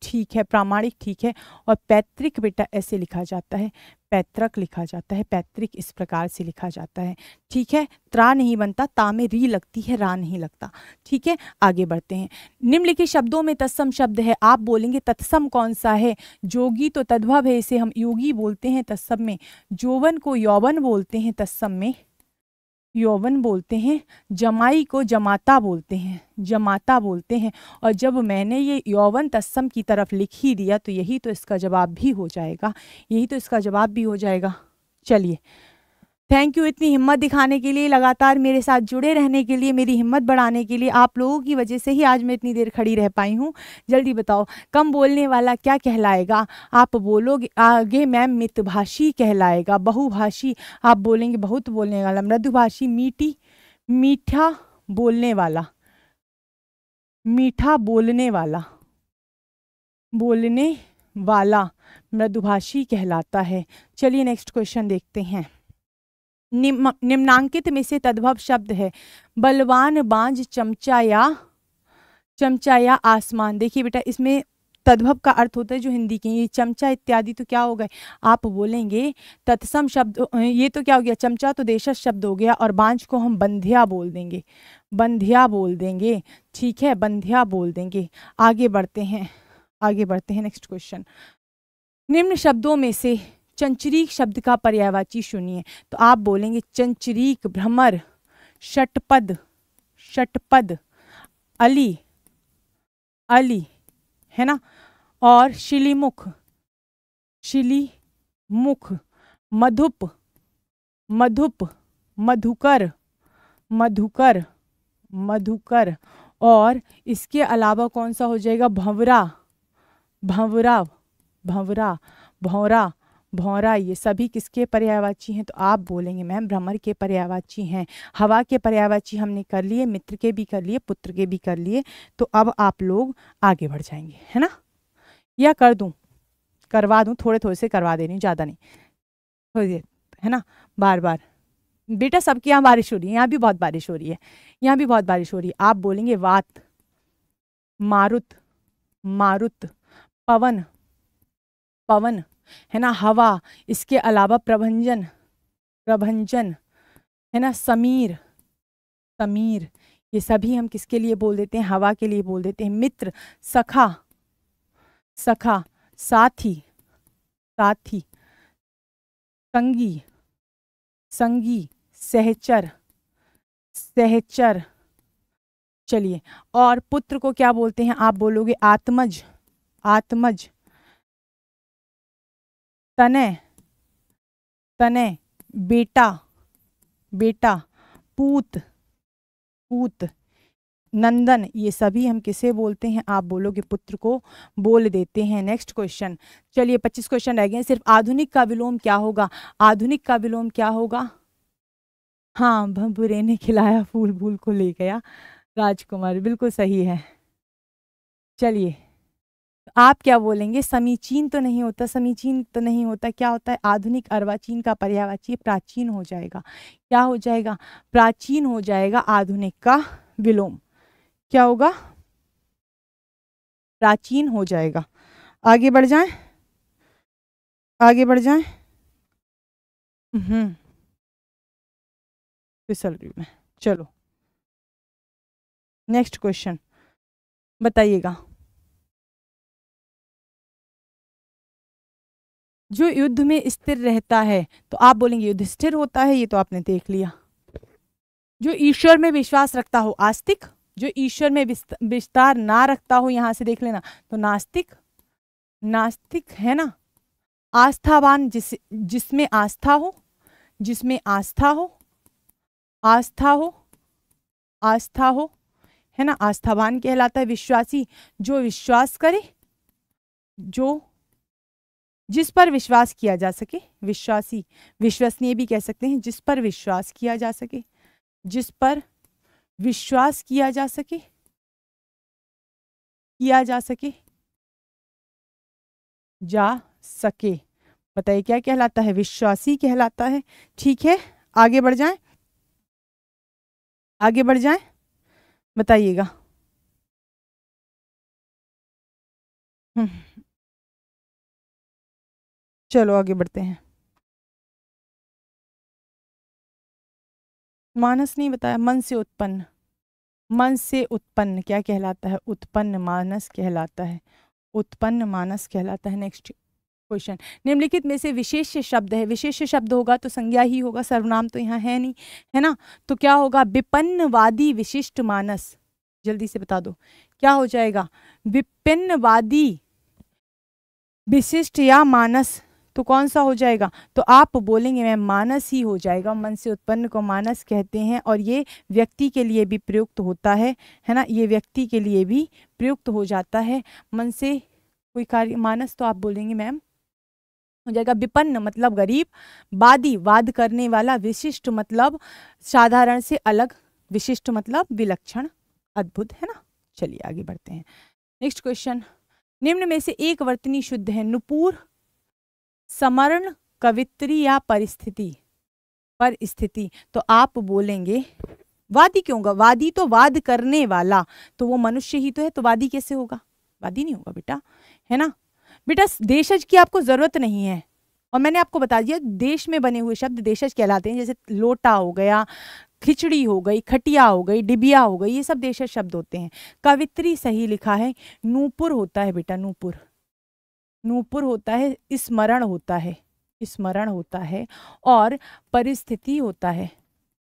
A: ठीक है प्रामाणिक ठीक है और पैतृक बेटा ऐसे लिखा जाता है पैतृक लिखा जाता है पैतृक इस प्रकार से लिखा जाता है ठीक है त्रा नहीं बनता ता में री लगती है रा नहीं लगता ठीक है आगे बढ़ते हैं निम्नलिखित शब्दों में तत्सम शब्द है आप बोलेंगे तत्सम कौन सा है जोगी तो तद्भव है इसे हम योगी बोलते हैं तत्सम में जोवन को यौवन बोलते हैं तत्सम में यौवन बोलते हैं जमाई को जमाता बोलते हैं जमाता बोलते हैं और जब मैंने ये यौवन तस्म की तरफ लिख ही दिया तो यही तो इसका जवाब भी हो जाएगा यही तो इसका जवाब भी हो जाएगा चलिए थैंक यू इतनी हिम्मत दिखाने के लिए लगातार मेरे साथ जुड़े रहने के लिए मेरी हिम्मत बढ़ाने के लिए आप लोगों की वजह से ही आज मैं इतनी देर खड़ी रह पाई हूँ जल्दी बताओ कम बोलने वाला क्या कहलाएगा आप बोलोगे आगे मैम मितभाषी कहलाएगा बहुभाषी आप बोलेंगे बहुत बोलने वाला मृदुभाषी मीठी मीठा बोलने वाला मीठा बोलने वाला बोलने वाला मृदुभाषी कहलाता है चलिए नेक्स्ट क्वेश्चन देखते हैं निम्नांकित में से तद्भव शब्द है बलवान बांझ चमचा या चमचा या आसमान देखिए बेटा इसमें तद्भव का अर्थ होता है जो हिंदी के ये चमचा इत्यादि तो क्या हो गए आप बोलेंगे तत्सम शब्द ये तो क्या हो गया चमचा तो देश शब्द हो गया और बांझ को हम बंधिया बोल देंगे बंधिया बोल देंगे ठीक है बंधिया बोल देंगे आगे बढ़ते हैं आगे बढ़ते हैं नेक्स्ट क्वेश्चन निम्न शब्दों में से चंचरीक शब्द का पर्यायवाची सुनिए तो आप बोलेंगे चंचरीक भ्रमर षटपद षटपद अली अली है ना और शिलीमुख शिली मुख मधुप मधुप मधुकर मधुकर मधुकर और इसके अलावा कौन सा हो जाएगा भंवरा भंवरा भंवरा भौरा भौरा ये सभी किसके पर्यायवाची हैं तो आप बोलेंगे मैम भ्रमर के पर्यायवाची हैं हवा के पर्यायवाची हमने कर लिए मित्र के भी कर लिए पुत्र के भी कर लिए तो अब आप लोग आगे बढ़ जाएंगे है ना या कर दूं करवा दूं थोड़े थोड़े से करवा दे रही हूँ ज़्यादा नहीं थोड़ी देर है ना बार बार बेटा सबके यहाँ बारिश हो रही है यहाँ भी बहुत बारिश हो रही है यहाँ भी बहुत बारिश हो रही है आप बोलेंगे वात मारुत मारुत पवन पवन है ना हवा इसके अलावा प्रभंजन प्रभंजन है ना समीर समीर ये सभी हम किसके लिए बोल देते हैं हवा के लिए बोल देते हैं मित्र सखा सखा साथी साथी संगी संगी सहचर सहचर चलिए और पुत्र को क्या बोलते हैं आप बोलोगे आत्मज आत्मज तने तने बेटा बेटा पूत पूत नंदन ये सभी हम किसे बोलते हैं आप बोलोगे पुत्र को बोल देते हैं नेक्स्ट क्वेश्चन चलिए पच्चीस क्वेश्चन रह गए सिर्फ आधुनिक का विलोम क्या होगा आधुनिक का विलोम क्या होगा हाँ भंबुरे ने खिलाया फूल फूल को ले गया राजकुमार बिल्कुल सही है चलिए आप क्या बोलेंगे समीचीन तो नहीं होता समीचीन तो नहीं होता क्या होता है आधुनिक अर्वाचीन का पर्यावाची प्राचीन हो जाएगा क्या हो जाएगा प्राचीन हो जाएगा आधुनिक का विलोम क्या होगा प्राचीन हो जाएगा आगे बढ़ जाए
B: आगे बढ़ जाए हम्म फिसल रही मैं चलो नेक्स्ट क्वेश्चन बताइएगा जो
A: युद्ध में स्थिर रहता है तो आप बोलेंगे युद्ध स्थिर होता है ये तो आपने देख लिया जो ईश्वर में विश्वास रखता हो आस्तिक जो ईश्वर में विस्तार ना रखता हो यहाँ से देख लेना तो नास्तिक नास्तिक है ना आस्थावान जिस जिसमें आस्था हो जिसमें आस्था हो आस्था हो आस्था हो है ना आस्थावान कहलाता है विश्वासी जो विश्वास करे जो जिस पर विश्वास किया जा सके विश्वासी विश्वसनीय भी कह सकते हैं जिस पर विश्वास किया जा सके जिस पर विश्वास किया जा सके किया जा सके जा सके बताइए क्या कहलाता है विश्वासी कहलाता है ठीक है आगे बढ़ जाएं आगे बढ़ जाएं बताइएगा
B: हम्म चलो आगे बढ़ते हैं
A: मानस नहीं बताया मन से उत्पन्न मन से उत्पन्न क्या कहलाता है उत्पन्न मानस कहलाता है उत्पन्न मानस कहलाता है नेक्स्ट क्वेश्चन निम्नलिखित में से विशेष शब्द है विशेष शब्द होगा तो संज्ञा ही होगा सर्वनाम तो यहाँ है नहीं है ना तो क्या होगा विपन्नवादी विशिष्ट मानस जल्दी से बता दो क्या हो जाएगा विपिन्नवादी विशिष्ट या मानस तो कौन सा हो जाएगा तो आप बोलेंगे मैम मानस ही हो जाएगा मन से उत्पन्न को मानस कहते हैं और ये व्यक्ति के लिए भी प्रयुक्त होता है है ना ये व्यक्ति के लिए भी प्रयुक्त हो जाता है मन से कोई कार्य मानस तो आप बोलेंगे मैम हो जाएगा विपन्न मतलब गरीब वादी वाद करने वाला विशिष्ट मतलब साधारण से अलग विशिष्ट मतलब विलक्षण अद्भुत है ना चलिए आगे बढ़ते हैं नेक्स्ट क्वेश्चन निम्न में से एक वर्तनी शुद्ध है नुपुर समरण कवित्री या परिस्थिति परिस्थिति तो आप बोलेंगे वादी क्यों होगा वादी तो वाद करने वाला तो वो मनुष्य ही तो है तो वादी कैसे होगा वादी नहीं होगा बेटा है ना बेटा देशज की आपको ज़रूरत नहीं है और मैंने आपको बता दिया देश में बने हुए शब्द देशज कहलाते हैं जैसे लोटा हो गया खिचड़ी हो गई खटिया हो गई डिबिया हो गई ये सब देशज शब्द होते हैं कवित्री सही लिखा है नूपुर होता है बेटा नूपुर नूपुर होता है स्मरण होता है स्मरण होता है और परिस्थिति होता है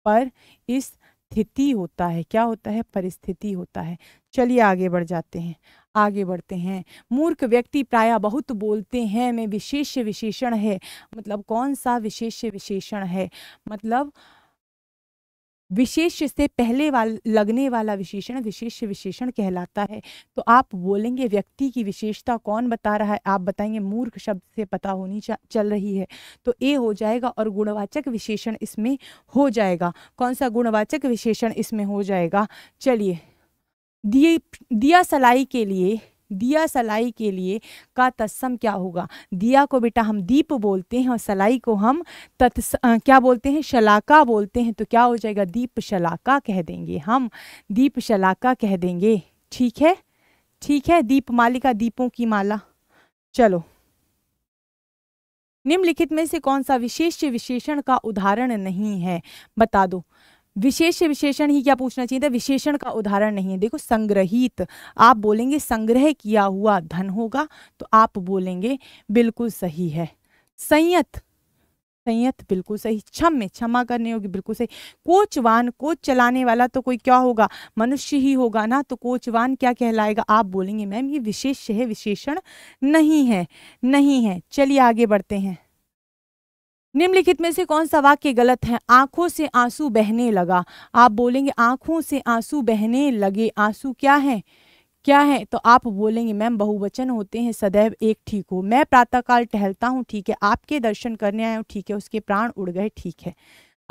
A: पर इस स्थिति होता है क्या होता है परिस्थिति होता है चलिए आगे बढ़ जाते हैं आगे बढ़ते हैं मूर्ख व्यक्ति प्राय बहुत बोलते हैं में विशेष विशेषण है मतलब कौन सा विशेष विशेषण है मतलब विशेष से पहले वाल लगने वाला विशेषण विशेष विशेषण कहलाता है तो आप बोलेंगे व्यक्ति की विशेषता कौन बता रहा है आप बताएंगे मूर्ख शब्द से पता होनी चल रही है तो ए हो जाएगा और गुणवाचक विशेषण इसमें हो जाएगा कौन सा गुणवाचक विशेषण इसमें हो जाएगा चलिए दिए दिया सलाई के लिए दिया सलाई के लिए का तत्सम क्या होगा दिया को बेटा हम दीप बोलते हैं और सलाई को हम तत्स क्या बोलते हैं शलाका बोलते हैं तो क्या हो जाएगा दीप शलाका कह देंगे हम दीप शलाका कह देंगे ठीक है ठीक है दीप मालिका दीपों की माला चलो निम्नलिखित में से कौन सा विशेष विशेषण का उदाहरण नहीं है बता दो विशेष विशेषण ही क्या पूछना चाहिए था विशेषण का उदाहरण नहीं है देखो संग्रहित आप बोलेंगे संग्रह किया हुआ धन होगा तो आप बोलेंगे बिल्कुल सही है संयत संयत बिल्कुल सही क्षम्य क्षमा करने होगी बिल्कुल सही कोचवान कोच चलाने वाला तो कोई क्या होगा मनुष्य ही होगा ना तो कोचवान क्या कहलाएगा आप बोलेंगे मैम ये विशेष है विशेषण नहीं है नहीं है चलिए आगे बढ़ते हैं निम्नलिखित में से कौन सा वाक्य गलत है आंखों से आंसू बहने लगा आप बोलेंगे आंखों से आंसू बहने लगे आंसू क्या है क्या है तो आप बोलेंगे मैम बहुवचन होते हैं सदैव एक ठीक हो मैं प्रातःकाल टहलता हूँ ठीक है आपके दर्शन करने आया हूँ ठीक है उसके प्राण उड़ गए ठीक है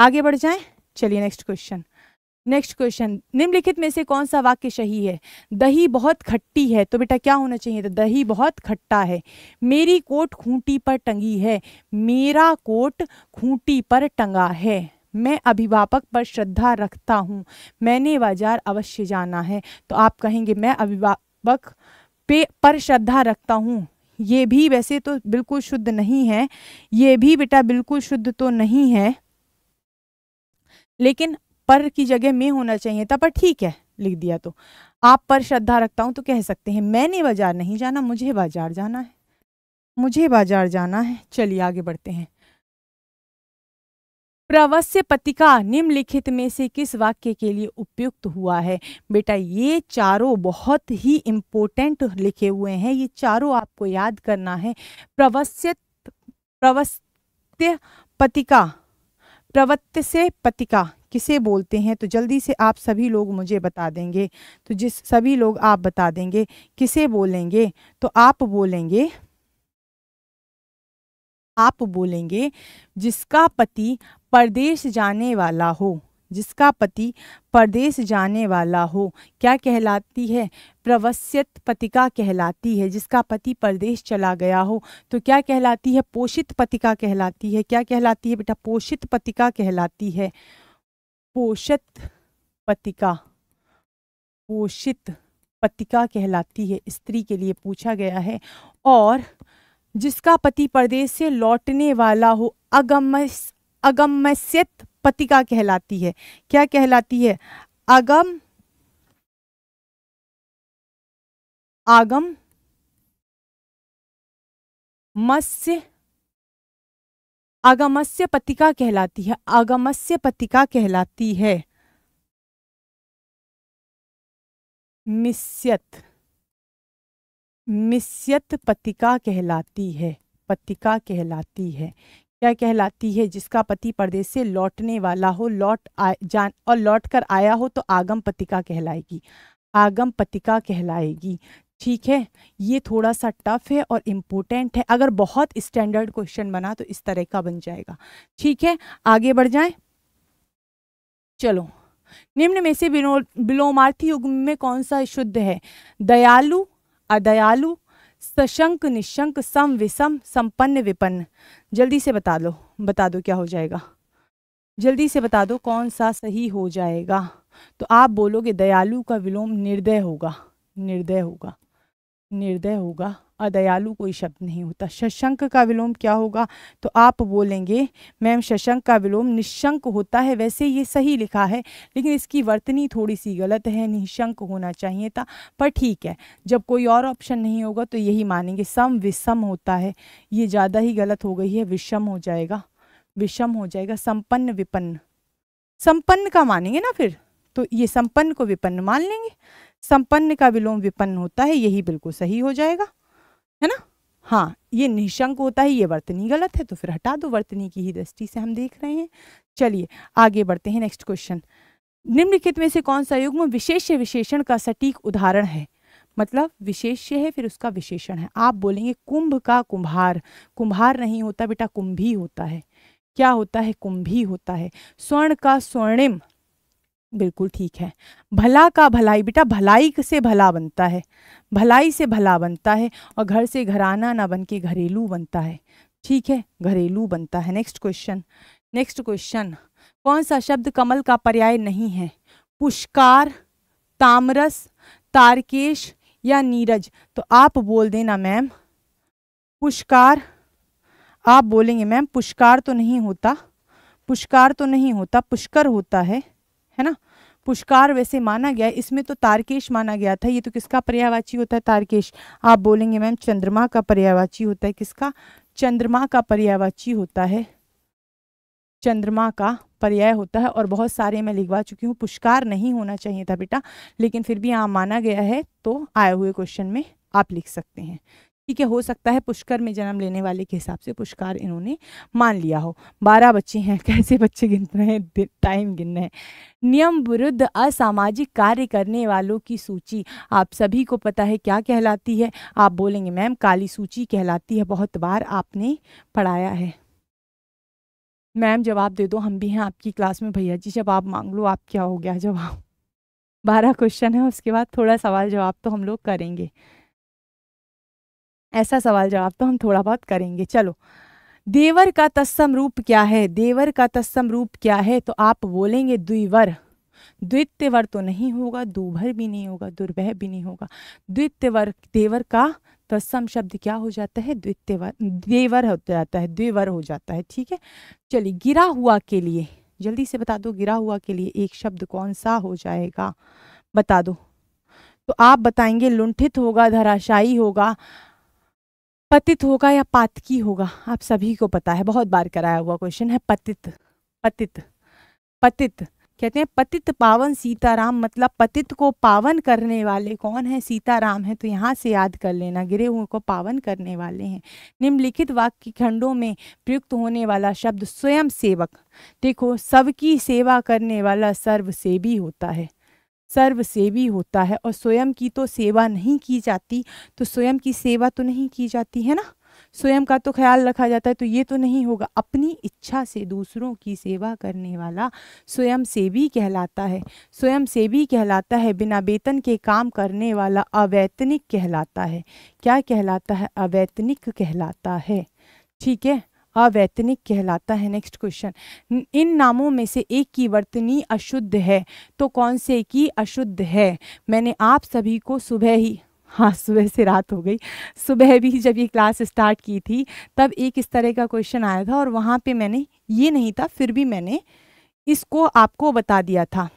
A: आगे बढ़ जाए चलिए नेक्स्ट क्वेश्चन नेक्स्ट क्वेश्चन निम्नलिखित में से कौन सा वाक्य सही है दही बहुत खट्टी है तो बेटा क्या होना चाहिए तो दही बहुत खट्टा है मेरी कोट खूंटी पर टंगी है मेरा कोट खूंटी पर टंगा है मैं अभिभावक पर श्रद्धा रखता हूँ मैंने बाजार अवश्य जाना है तो आप कहेंगे मैं अभिभावक पे पर श्रद्धा रखता हूँ ये भी वैसे तो बिल्कुल शुद्ध नहीं है ये भी बेटा बिल्कुल शुद्ध तो नहीं है लेकिन पर की जगह में होना चाहिए था पर ठीक है लिख दिया तो आप पर श्रद्धा रखता हूँ तो कह सकते हैं मैंने बाजार नहीं जाना मुझे बाजार जाना है मुझे बाजार जाना है चलिए आगे बढ़ते हैं प्रवस्य पतिका निम्नलिखित में से किस वाक्य के लिए उपयुक्त हुआ है बेटा ये चारों बहुत ही इम्पोर्टेंट लिखे हुए हैं ये चारों आपको याद करना है प्रवस्य प्रवस्त्य पतिका प्रवृत्ति से पतिका किसे बोलते हैं तो जल्दी से आप सभी लोग मुझे बता देंगे तो जिस सभी लोग आप बता देंगे किसे बोलेंगे तो आप बोलेंगे आप बोलेंगे जिसका पति परदेश जाने वाला हो जिसका पति परदेश जाने वाला हो क्या कहलाती है प्रवस्यत पतिका कहलाती है जिसका पति परदेश चला गया हो तो क्या कहलाती है पोषित पतिका कहलाती है क्या कहलाती है बेटा पोषित पतिका कहलाती है पोषित पतिका पोषित पतिका कहलाती है स्त्री के लिए पूछा गया है और जिसका पति परदेश से लौटने वाला हो अगम अगमस्यत पत्तिका कहलाती है क्या कहलाती है अगम आगम मत्स्य आगमस्य पत्तिका कहलाती है आगमस्य पत्तिका कहलाती है
B: मिस्यत
A: मिस्यत पत्तिका कहलाती है पत्तिका कहलाती है क्या कहलाती है जिसका पति परदेश से लौटने वाला हो लौट जान और लौट कर आया हो तो आगम पतिका कहलाएगी आगम पतिका कहलाएगी ठीक है ये थोड़ा सा टफ है और इम्पोर्टेंट है अगर बहुत स्टैंडर्ड क्वेश्चन बना तो इस तरह का बन जाएगा ठीक है आगे बढ़ जाए चलो निम्न में से बिलो बिलोमार्थी युग में कौन सा शुद्ध है दयालु अदयालु सशंक निशंक सम विषम संपन्न विपन्न जल्दी से बता दो बता दो क्या हो जाएगा जल्दी से बता दो कौन सा सही हो जाएगा तो आप बोलोगे दयालु का विलोम निर्दय होगा निर्दय होगा निर्दय होगा अदयालु कोई शब्द नहीं होता शशंक का विलोम क्या होगा तो आप बोलेंगे मैम शशंक का विलोम निशंक होता है वैसे ये सही लिखा है लेकिन इसकी वर्तनी थोड़ी सी गलत है निशंक होना चाहिए था पर ठीक है जब कोई और ऑप्शन नहीं होगा तो यही मानेंगे सम विषम होता है ये ज़्यादा ही गलत हो गई है विषम हो जाएगा विषम हो जाएगा संपन्न विपन्न संपन्न का मानेंगे ना फिर तो ये संपन्न को विपन्न मान लेंगे संपन्न का विलोम विपन्न होता है यही बिल्कुल सही हो जाएगा है ना हाँ ये निशंक होता है ये वर्तनी गलत है तो फिर हटा दो वर्तनी की ही दृष्टि से हम देख रहे हैं चलिए आगे बढ़ते हैं नेक्स्ट क्वेश्चन निम्नलिखित में से कौन सा युग्म विशेष विशेषण का सटीक उदाहरण है मतलब विशेष्य है फिर उसका विशेषण है आप बोलेंगे कुंभ का कुंभार कुंभार नहीं होता बेटा कुंभी होता है क्या होता है कुंभी होता है स्वर्ण का स्वर्णिम बिल्कुल ठीक है भला का भलाई बेटा भलाई से भला बनता है भलाई से भला बनता है और घर से घराना ना बन के घरेलू बनता है ठीक है घरेलू बनता है नेक्स्ट क्वेश्चन नेक्स्ट क्वेश्चन कौन सा शब्द कमल का पर्याय नहीं है पुष्कार तामरस तारकेश या नीरज तो आप बोल देना मैम पुष्कार आप बोलेंगे मैम पुष्कार तो नहीं होता पुष्कार तो नहीं होता पुष्कर होता है है ना पुष्कार वैसे माना गया इसमें तो तारकेश माना गया था ये तो किसका पर्यावाची होता है तारकेश आप बोलेंगे मैम चंद्रमा का पर्यावाची होता है किसका चंद्रमा का पर्यावाची होता है चंद्रमा का पर्याय होता है और बहुत सारे मैं लिखवा चुकी हूँ पुष्कार नहीं होना चाहिए था बेटा लेकिन फिर भी यहाँ माना गया है तो आए हुए क्वेश्चन में आप लिख सकते हैं ठीक है हो सकता है पुष्कर में जन्म लेने वाले के हिसाब से पुष्कार इन्होंने मान लिया हो बारह बच्चे हैं कैसे बच्चे गिन रहे हैं टाइम गिन रहे हैं नियम विरुद्ध असामाजिक कार्य करने वालों की सूची आप सभी को पता है क्या कहलाती है आप बोलेंगे मैम काली सूची कहलाती है बहुत बार आपने पढ़ाया है मैम जवाब दे दो हम भी हैं आपकी क्लास में भैया जी जवाब मांग लो आप क्या हो गया जवाब बारह क्वेश्चन है उसके बाद थोड़ा सवाल जवाब तो हम लोग करेंगे ऐसा सवाल जवाब तो हम थोड़ा बहुत करेंगे चलो देवर का तत्सम रूप क्या है देवर का तत्सम रूप क्या है तो आप बोलेंगे द्विवर द्वितीयवर तो नहीं होगा दूभर भी नहीं होगा दुर्वह भी नहीं होगा द्वितीयवर देवर का तत्सम शब्द क्या हो जाता है द्वितीयवर देवर हो जाता है द्विवर हो जाता है ठीक है चलिए गिरा हुआ के लिए जल्दी से बता दो गिरा हुआ के लिए एक शब्द कौन सा हो जाएगा बता दो तो आप बताएंगे लुंठित होगा धराशायी होगा पतित होगा या पातकी होगा आप सभी को पता है बहुत बार कराया हुआ क्वेश्चन है पतित पतित पतित कहते हैं पतित पावन सीताराम मतलब पतित को पावन करने वाले कौन है सीताराम है तो यहाँ से याद कर लेना गिरे हुए को पावन करने वाले हैं निम्नलिखित वाक्य खंडों में प्रयुक्त होने वाला शब्द स्वयं सेवक देखो सबकी सेवा करने वाला सर्वसेवी होता है सर्वसेवी होता है और स्वयं की तो सेवा नहीं की जाती तो स्वयं की सेवा तो नहीं की जाती है ना स्वयं का तो ख्याल रखा जाता है तो ये तो नहीं होगा अपनी इच्छा से दूसरों की सेवा करने वाला स्वयं सेवी कहलाता है स्वयं सेवी कहलाता है बिना वेतन के काम करने वाला अवैतनिक कहलाता है क्या कहलाता है अवैतनिक कहलाता है ठीक है अवैतनिक कहलाता है नेक्स्ट क्वेश्चन इन नामों में से एक की वर्तनी अशुद्ध है तो कौन से की अशुद्ध है मैंने आप सभी को सुबह ही हाँ सुबह से रात हो गई सुबह भी जब ये क्लास स्टार्ट की थी तब एक इस तरह का क्वेश्चन आया था और वहाँ पे मैंने ये नहीं था फिर भी मैंने इसको आपको बता दिया था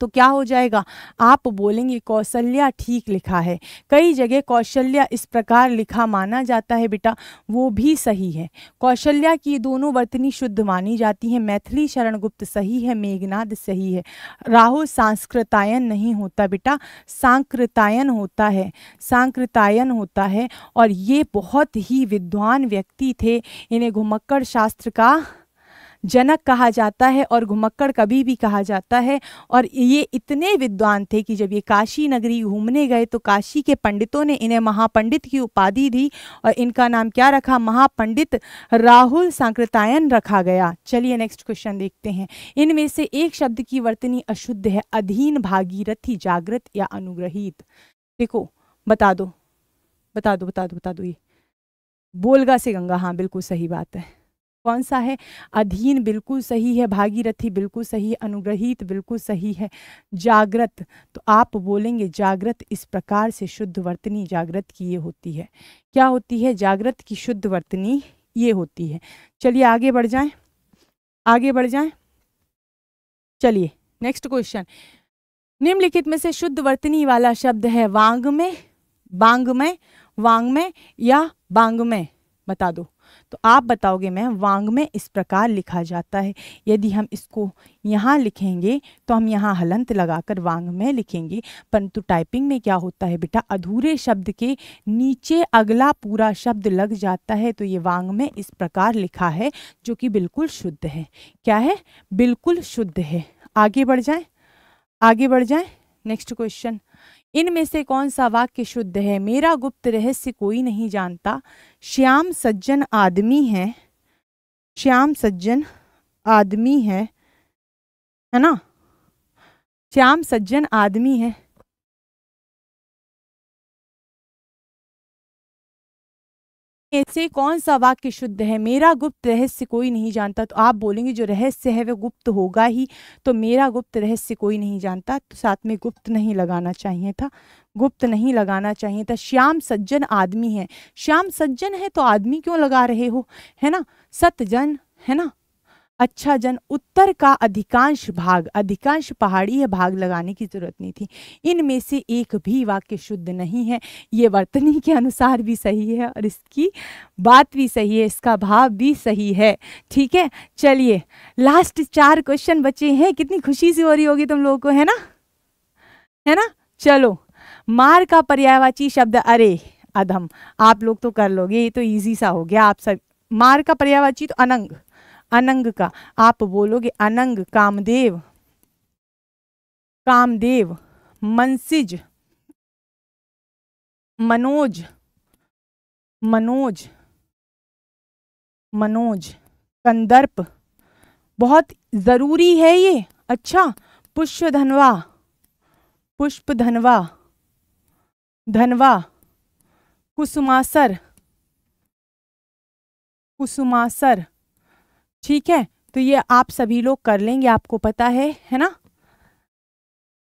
A: तो क्या हो जाएगा आप बोलेंगे कौशल्या ठीक लिखा है कई जगह कौशल्या इस प्रकार लिखा माना जाता है बेटा वो भी सही है कौशल्या की दोनों वर्तनी शुद्ध मानी जाती है मैथिली शरण गुप्त सही है मेघनाद सही है राहु सांस्कृतायन नहीं होता बेटा सांकृतायन होता है सांकृतायन होता है और ये बहुत ही विद्वान व्यक्ति थे इन्हें घुमक्कड़ शास्त्र का जनक कहा जाता है और घुमक्कड़ कभी भी कहा जाता है और ये इतने विद्वान थे कि जब ये काशी नगरी घूमने गए तो काशी के पंडितों ने इन्हें महापंडित की उपाधि दी और इनका नाम क्या रखा महापंडित राहुल सांकृतायन रखा गया चलिए नेक्स्ट क्वेश्चन देखते हैं इनमें से एक शब्द की वर्तनी अशुद्ध है अधीन भागीरथी जागृत या अनुग्रहित देखो बता दो बता दो बता दो बता दो ये बोलगा से गंगा हाँ बिल्कुल सही बात है कौन सा है अधीन बिल्कुल सही है भागीरथी बिल्कुल सही है अनुग्रहित बिल्कुल सही है जागृत तो आप बोलेंगे जागृत इस प्रकार से शुद्ध वर्तनी जागृत की ये होती है क्या होती है जागृत की शुद्ध वर्तनी ये होती है चलिए आगे बढ़ जाएं आगे बढ़ जाएं चलिए नेक्स्ट क्वेश्चन निम्नलिखित में से शुद्ध वर्तनी वाला शब्द है वांग में वांग में वांग में या बांग में बता दो तो आप बताओगे मैं वांग में इस प्रकार लिखा जाता है यदि हम इसको यहाँ लिखेंगे तो हम यहाँ हलंत लगाकर वांग में लिखेंगे परंतु टाइपिंग में क्या होता है बेटा अधूरे शब्द के नीचे अगला पूरा शब्द लग जाता है तो ये वांग में इस प्रकार लिखा है जो कि बिल्कुल शुद्ध है क्या है बिल्कुल शुद्ध है आगे बढ़ जाए आगे बढ़ जाए नेक्स्ट क्वेश्चन इनमें से कौन सा वाक्य शुद्ध है मेरा गुप्त रहस्य कोई नहीं जानता श्याम सज्जन आदमी है श्याम सज्जन आदमी है है ना श्याम सज्जन आदमी है ऐसे कौन सा वाक्य शुद्ध है मेरा गुप्त रहस्य कोई नहीं जानता तो आप बोलेंगे जो रहस्य है वह गुप्त होगा ही तो मेरा गुप्त रहस्य कोई नहीं जानता तो साथ में गुप्त नहीं लगाना चाहिए था गुप्त नहीं लगाना चाहिए था श्याम सज्जन आदमी है श्याम सज्जन है तो आदमी क्यों लगा रहे हो है ना सत्यजन है ना अच्छा जन उत्तर का अधिकांश भाग अधिकांश पहाड़ी भाग लगाने की जरूरत नहीं थी इनमें से एक भी वाक्य शुद्ध नहीं है ये वर्तनी के अनुसार भी सही है और इसकी बात भी सही है इसका भाव भी सही है ठीक है चलिए लास्ट चार क्वेश्चन बचे हैं कितनी खुशी से हो रही होगी तुम लोगों को है ना है ना चलो मार का पर्यायवाची शब्द अरे अधम आप लोग तो कर लोगे ये तो इजी सा हो गया आप सब मार का पर्यायवाची तो अनंग अनंग का आप बोलोगे अनंग कामदेव कामदेव मनसिज मनोज मनोज मनोज कंदर्प बहुत ज़रूरी है ये अच्छा पुष्प धनवा पुष्प धनवा धनवा कुसुमासर कुसुमासर ठीक है तो ये आप सभी लोग कर लेंगे आपको पता है है ना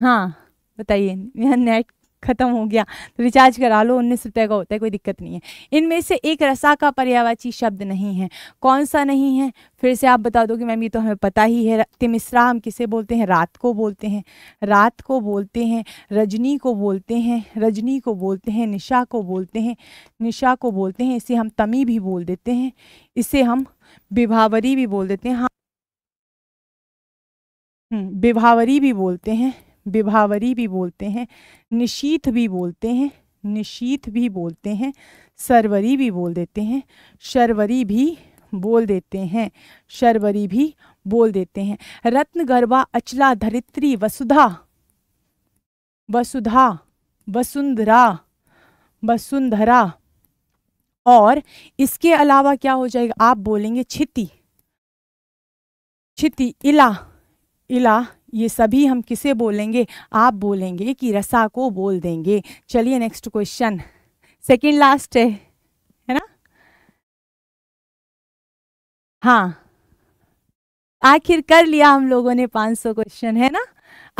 A: हाँ बताइए यह नेट खत्म हो गया तो रिचार्ज करा लो उन्नीस रुपये का होता है कोई दिक्कत नहीं है इनमें से एक रसा का पर्यावाची शब्द नहीं है कौन सा नहीं है फिर से आप बता दो कि मैम ये तो हमें पता ही है तिमिश्रा हम किसे बोलते हैं रात को बोलते हैं रात को बोलते हैं रजनी को बोलते हैं रजनी को बोलते हैं निशा को बोलते हैं निशा को बोलते हैं इसे हम तमी भी बोल देते हैं इसे हम विभावरी भी बोल देते हैं हाँ हम्म, विभावरी भी बोलते हैं विभावरी भी बोलते हैं निशीथ भी बोलते हैं निशीथ भी बोलते हैं सरवरी भी बोल देते हैं शर्वरी भी बोल देते हैं शर्वरी भी बोल देते हैं रत्न गर्भा अचला धरित्री वसुधा वसुधा वसुंधरा वसुंधरा और इसके अलावा क्या हो जाएगा आप बोलेंगे छिति छिति इला इला ये सभी हम किसे बोलेंगे आप बोलेंगे कि रसा को बोल देंगे चलिए नेक्स्ट क्वेश्चन सेकेंड लास्ट है है ना हाँ आखिर कर लिया हम लोगों ने 500 क्वेश्चन है ना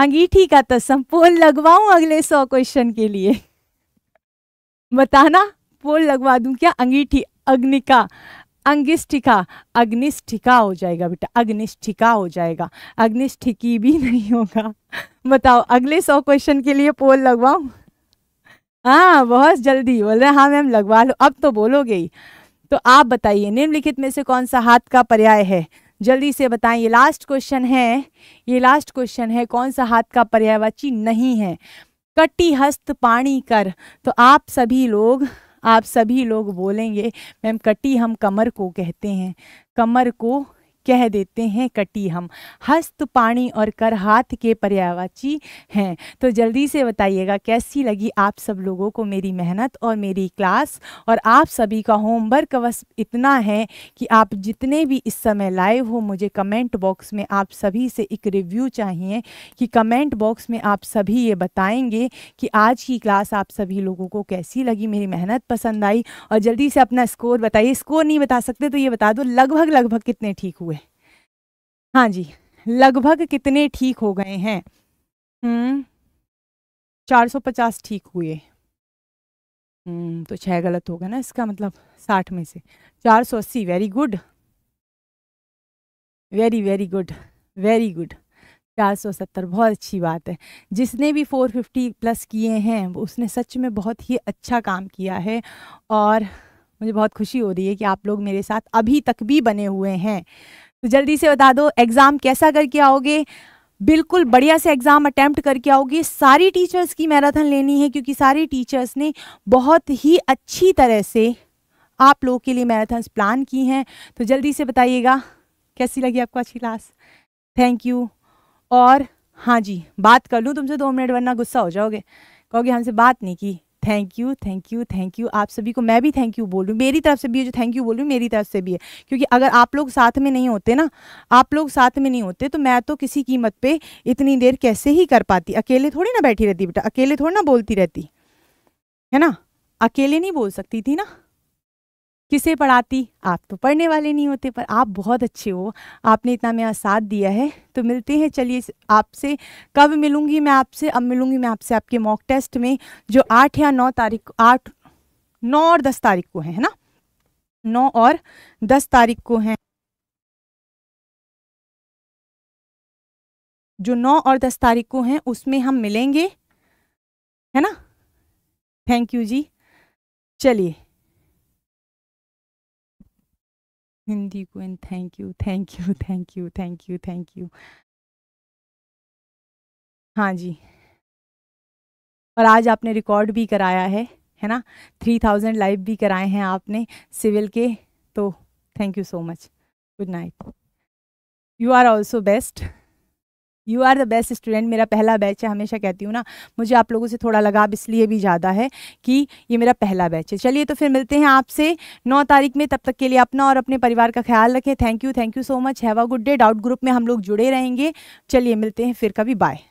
A: अंगीठी का तो संपूर्ण लगवाऊं अगले 100 क्वेश्चन के लिए बताना पोल लगवा दूं क्या अंगीठी अग्निका अंगिष्ठिका अग्निष्ठिका हो जाएगा बेटा अग्निष्ठिका हो जाएगा अग्निष्ठिकी भी नहीं होगा बताओ अगले सौ क्वेश्चन के लिए पोल लगवाऊ हाँ बहुत जल्दी बोल रहे हाँ मैम लगवा लो अब तो बोलोगे ही तो आप बताइए निम्नलिखित में से कौन सा हाथ का पर्याय है जल्दी से बताएं ये लास्ट क्वेश्चन है ये लास्ट क्वेश्चन है कौन सा हाथ का पर्यायवाची नहीं है कटी हस्त पाणी कर तो आप सभी लोग आप सभी लोग बोलेंगे मैम कटी हम कमर को कहते हैं कमर को कह देते हैं कटी हम हस्त पाणी और कर हाथ के पर्यावाची हैं तो जल्दी से बताइएगा कैसी लगी आप सब लोगों को मेरी मेहनत और मेरी क्लास और आप सभी का होमवर्क बस इतना है कि आप जितने भी इस समय लाइव हो मुझे कमेंट बॉक्स में आप सभी से एक रिव्यू चाहिए कि कमेंट बॉक्स में आप सभी ये बताएंगे कि आज की क्लास आप सभी लोगों को कैसी लगी मेरी मेहनत पसंद आई और जल्दी से अपना स्कोर बताइए स्कोर नहीं बता सकते तो ये बता दो लगभग लगभग कितने ठीक हुए हाँ जी लगभग कितने ठीक हो गए हैं हम्म चार सौ पचास ठीक हुए हम्म तो छः गलत होगा ना इसका मतलब साठ में से चार सौ अस्सी very good very very good very good चार सौ सत्तर बहुत अच्छी बात है जिसने भी फोर फिफ्टी प्लस किए हैं उसने सच में बहुत ही अच्छा काम किया है और मुझे बहुत खुशी हो रही है कि आप लोग मेरे साथ अभी तक भी बने हुए हैं तो जल्दी से बता दो एग्ज़ाम कैसा करके आओगे बिल्कुल बढ़िया से एग्ज़ाम अटैम्प्ट करके आओगे सारी टीचर्स की मैराथन लेनी है क्योंकि सारी टीचर्स ने बहुत ही अच्छी तरह से आप लोगों के लिए मैराथन प्लान की हैं तो जल्दी से बताइएगा कैसी लगी आपको अच्छी क्लास थैंक यू और हाँ जी बात कर लूँ तुमसे दो मिनट वरना गुस्सा हो जाओगे कहोगे हमसे हाँ बात नहीं की thank you thank you thank you आप सभी को मैं भी थैंक यू बोलूँ मेरी तरफ से भी है जो थैंक यू बोलूँ मेरी तरफ से भी है क्योंकि अगर आप लोग साथ में नहीं होते ना आप लोग साथ में नहीं होते तो मैं तो किसी कीमत पे इतनी देर कैसे ही कर पाती अकेले थोड़ी ना बैठी रहती बेटा अकेले थोड़ी ना बोलती रहती है ना अकेले नहीं बोल सकती थी ना किसे पढ़ाती आप तो पढ़ने वाले नहीं होते पर आप बहुत अच्छे हो आपने इतना मेरा साथ दिया है तो मिलते हैं चलिए आपसे कब मिलूंगी मैं आपसे अब मिलूंगी मैं आपसे आपके मॉक टेस्ट में जो आठ या नौ तारीख को आठ नौ और दस तारीख को है ना नौ और दस तारीख
B: को है जो नौ
A: और दस तारीख को है उसमें हम मिलेंगे है ना थैंक यू जी चलिए हिंदी को and thank you thank you thank you thank you thank you हाँ जी और आज आपने रिकॉर्ड भी कराया है है ना थ्री थाउजेंड लाइव भी कराए हैं आपने सिविल के तो thank you so much good night you are also best you are the best student मेरा पहला बैच है हमेशा कहती हूँ ना मुझे आप लोगों से थोड़ा लगाव इसलिए भी ज़्यादा है कि ये मेरा पहला बैच है चलिए तो फिर मिलते हैं आपसे नौ तारीख में तब तक के लिए अपना और अपने परिवार का ख्याल रखें thank you thank you so much have a good day doubt group में हम लोग जुड़े रहेंगे चलिए मिलते हैं फिर कभी बाय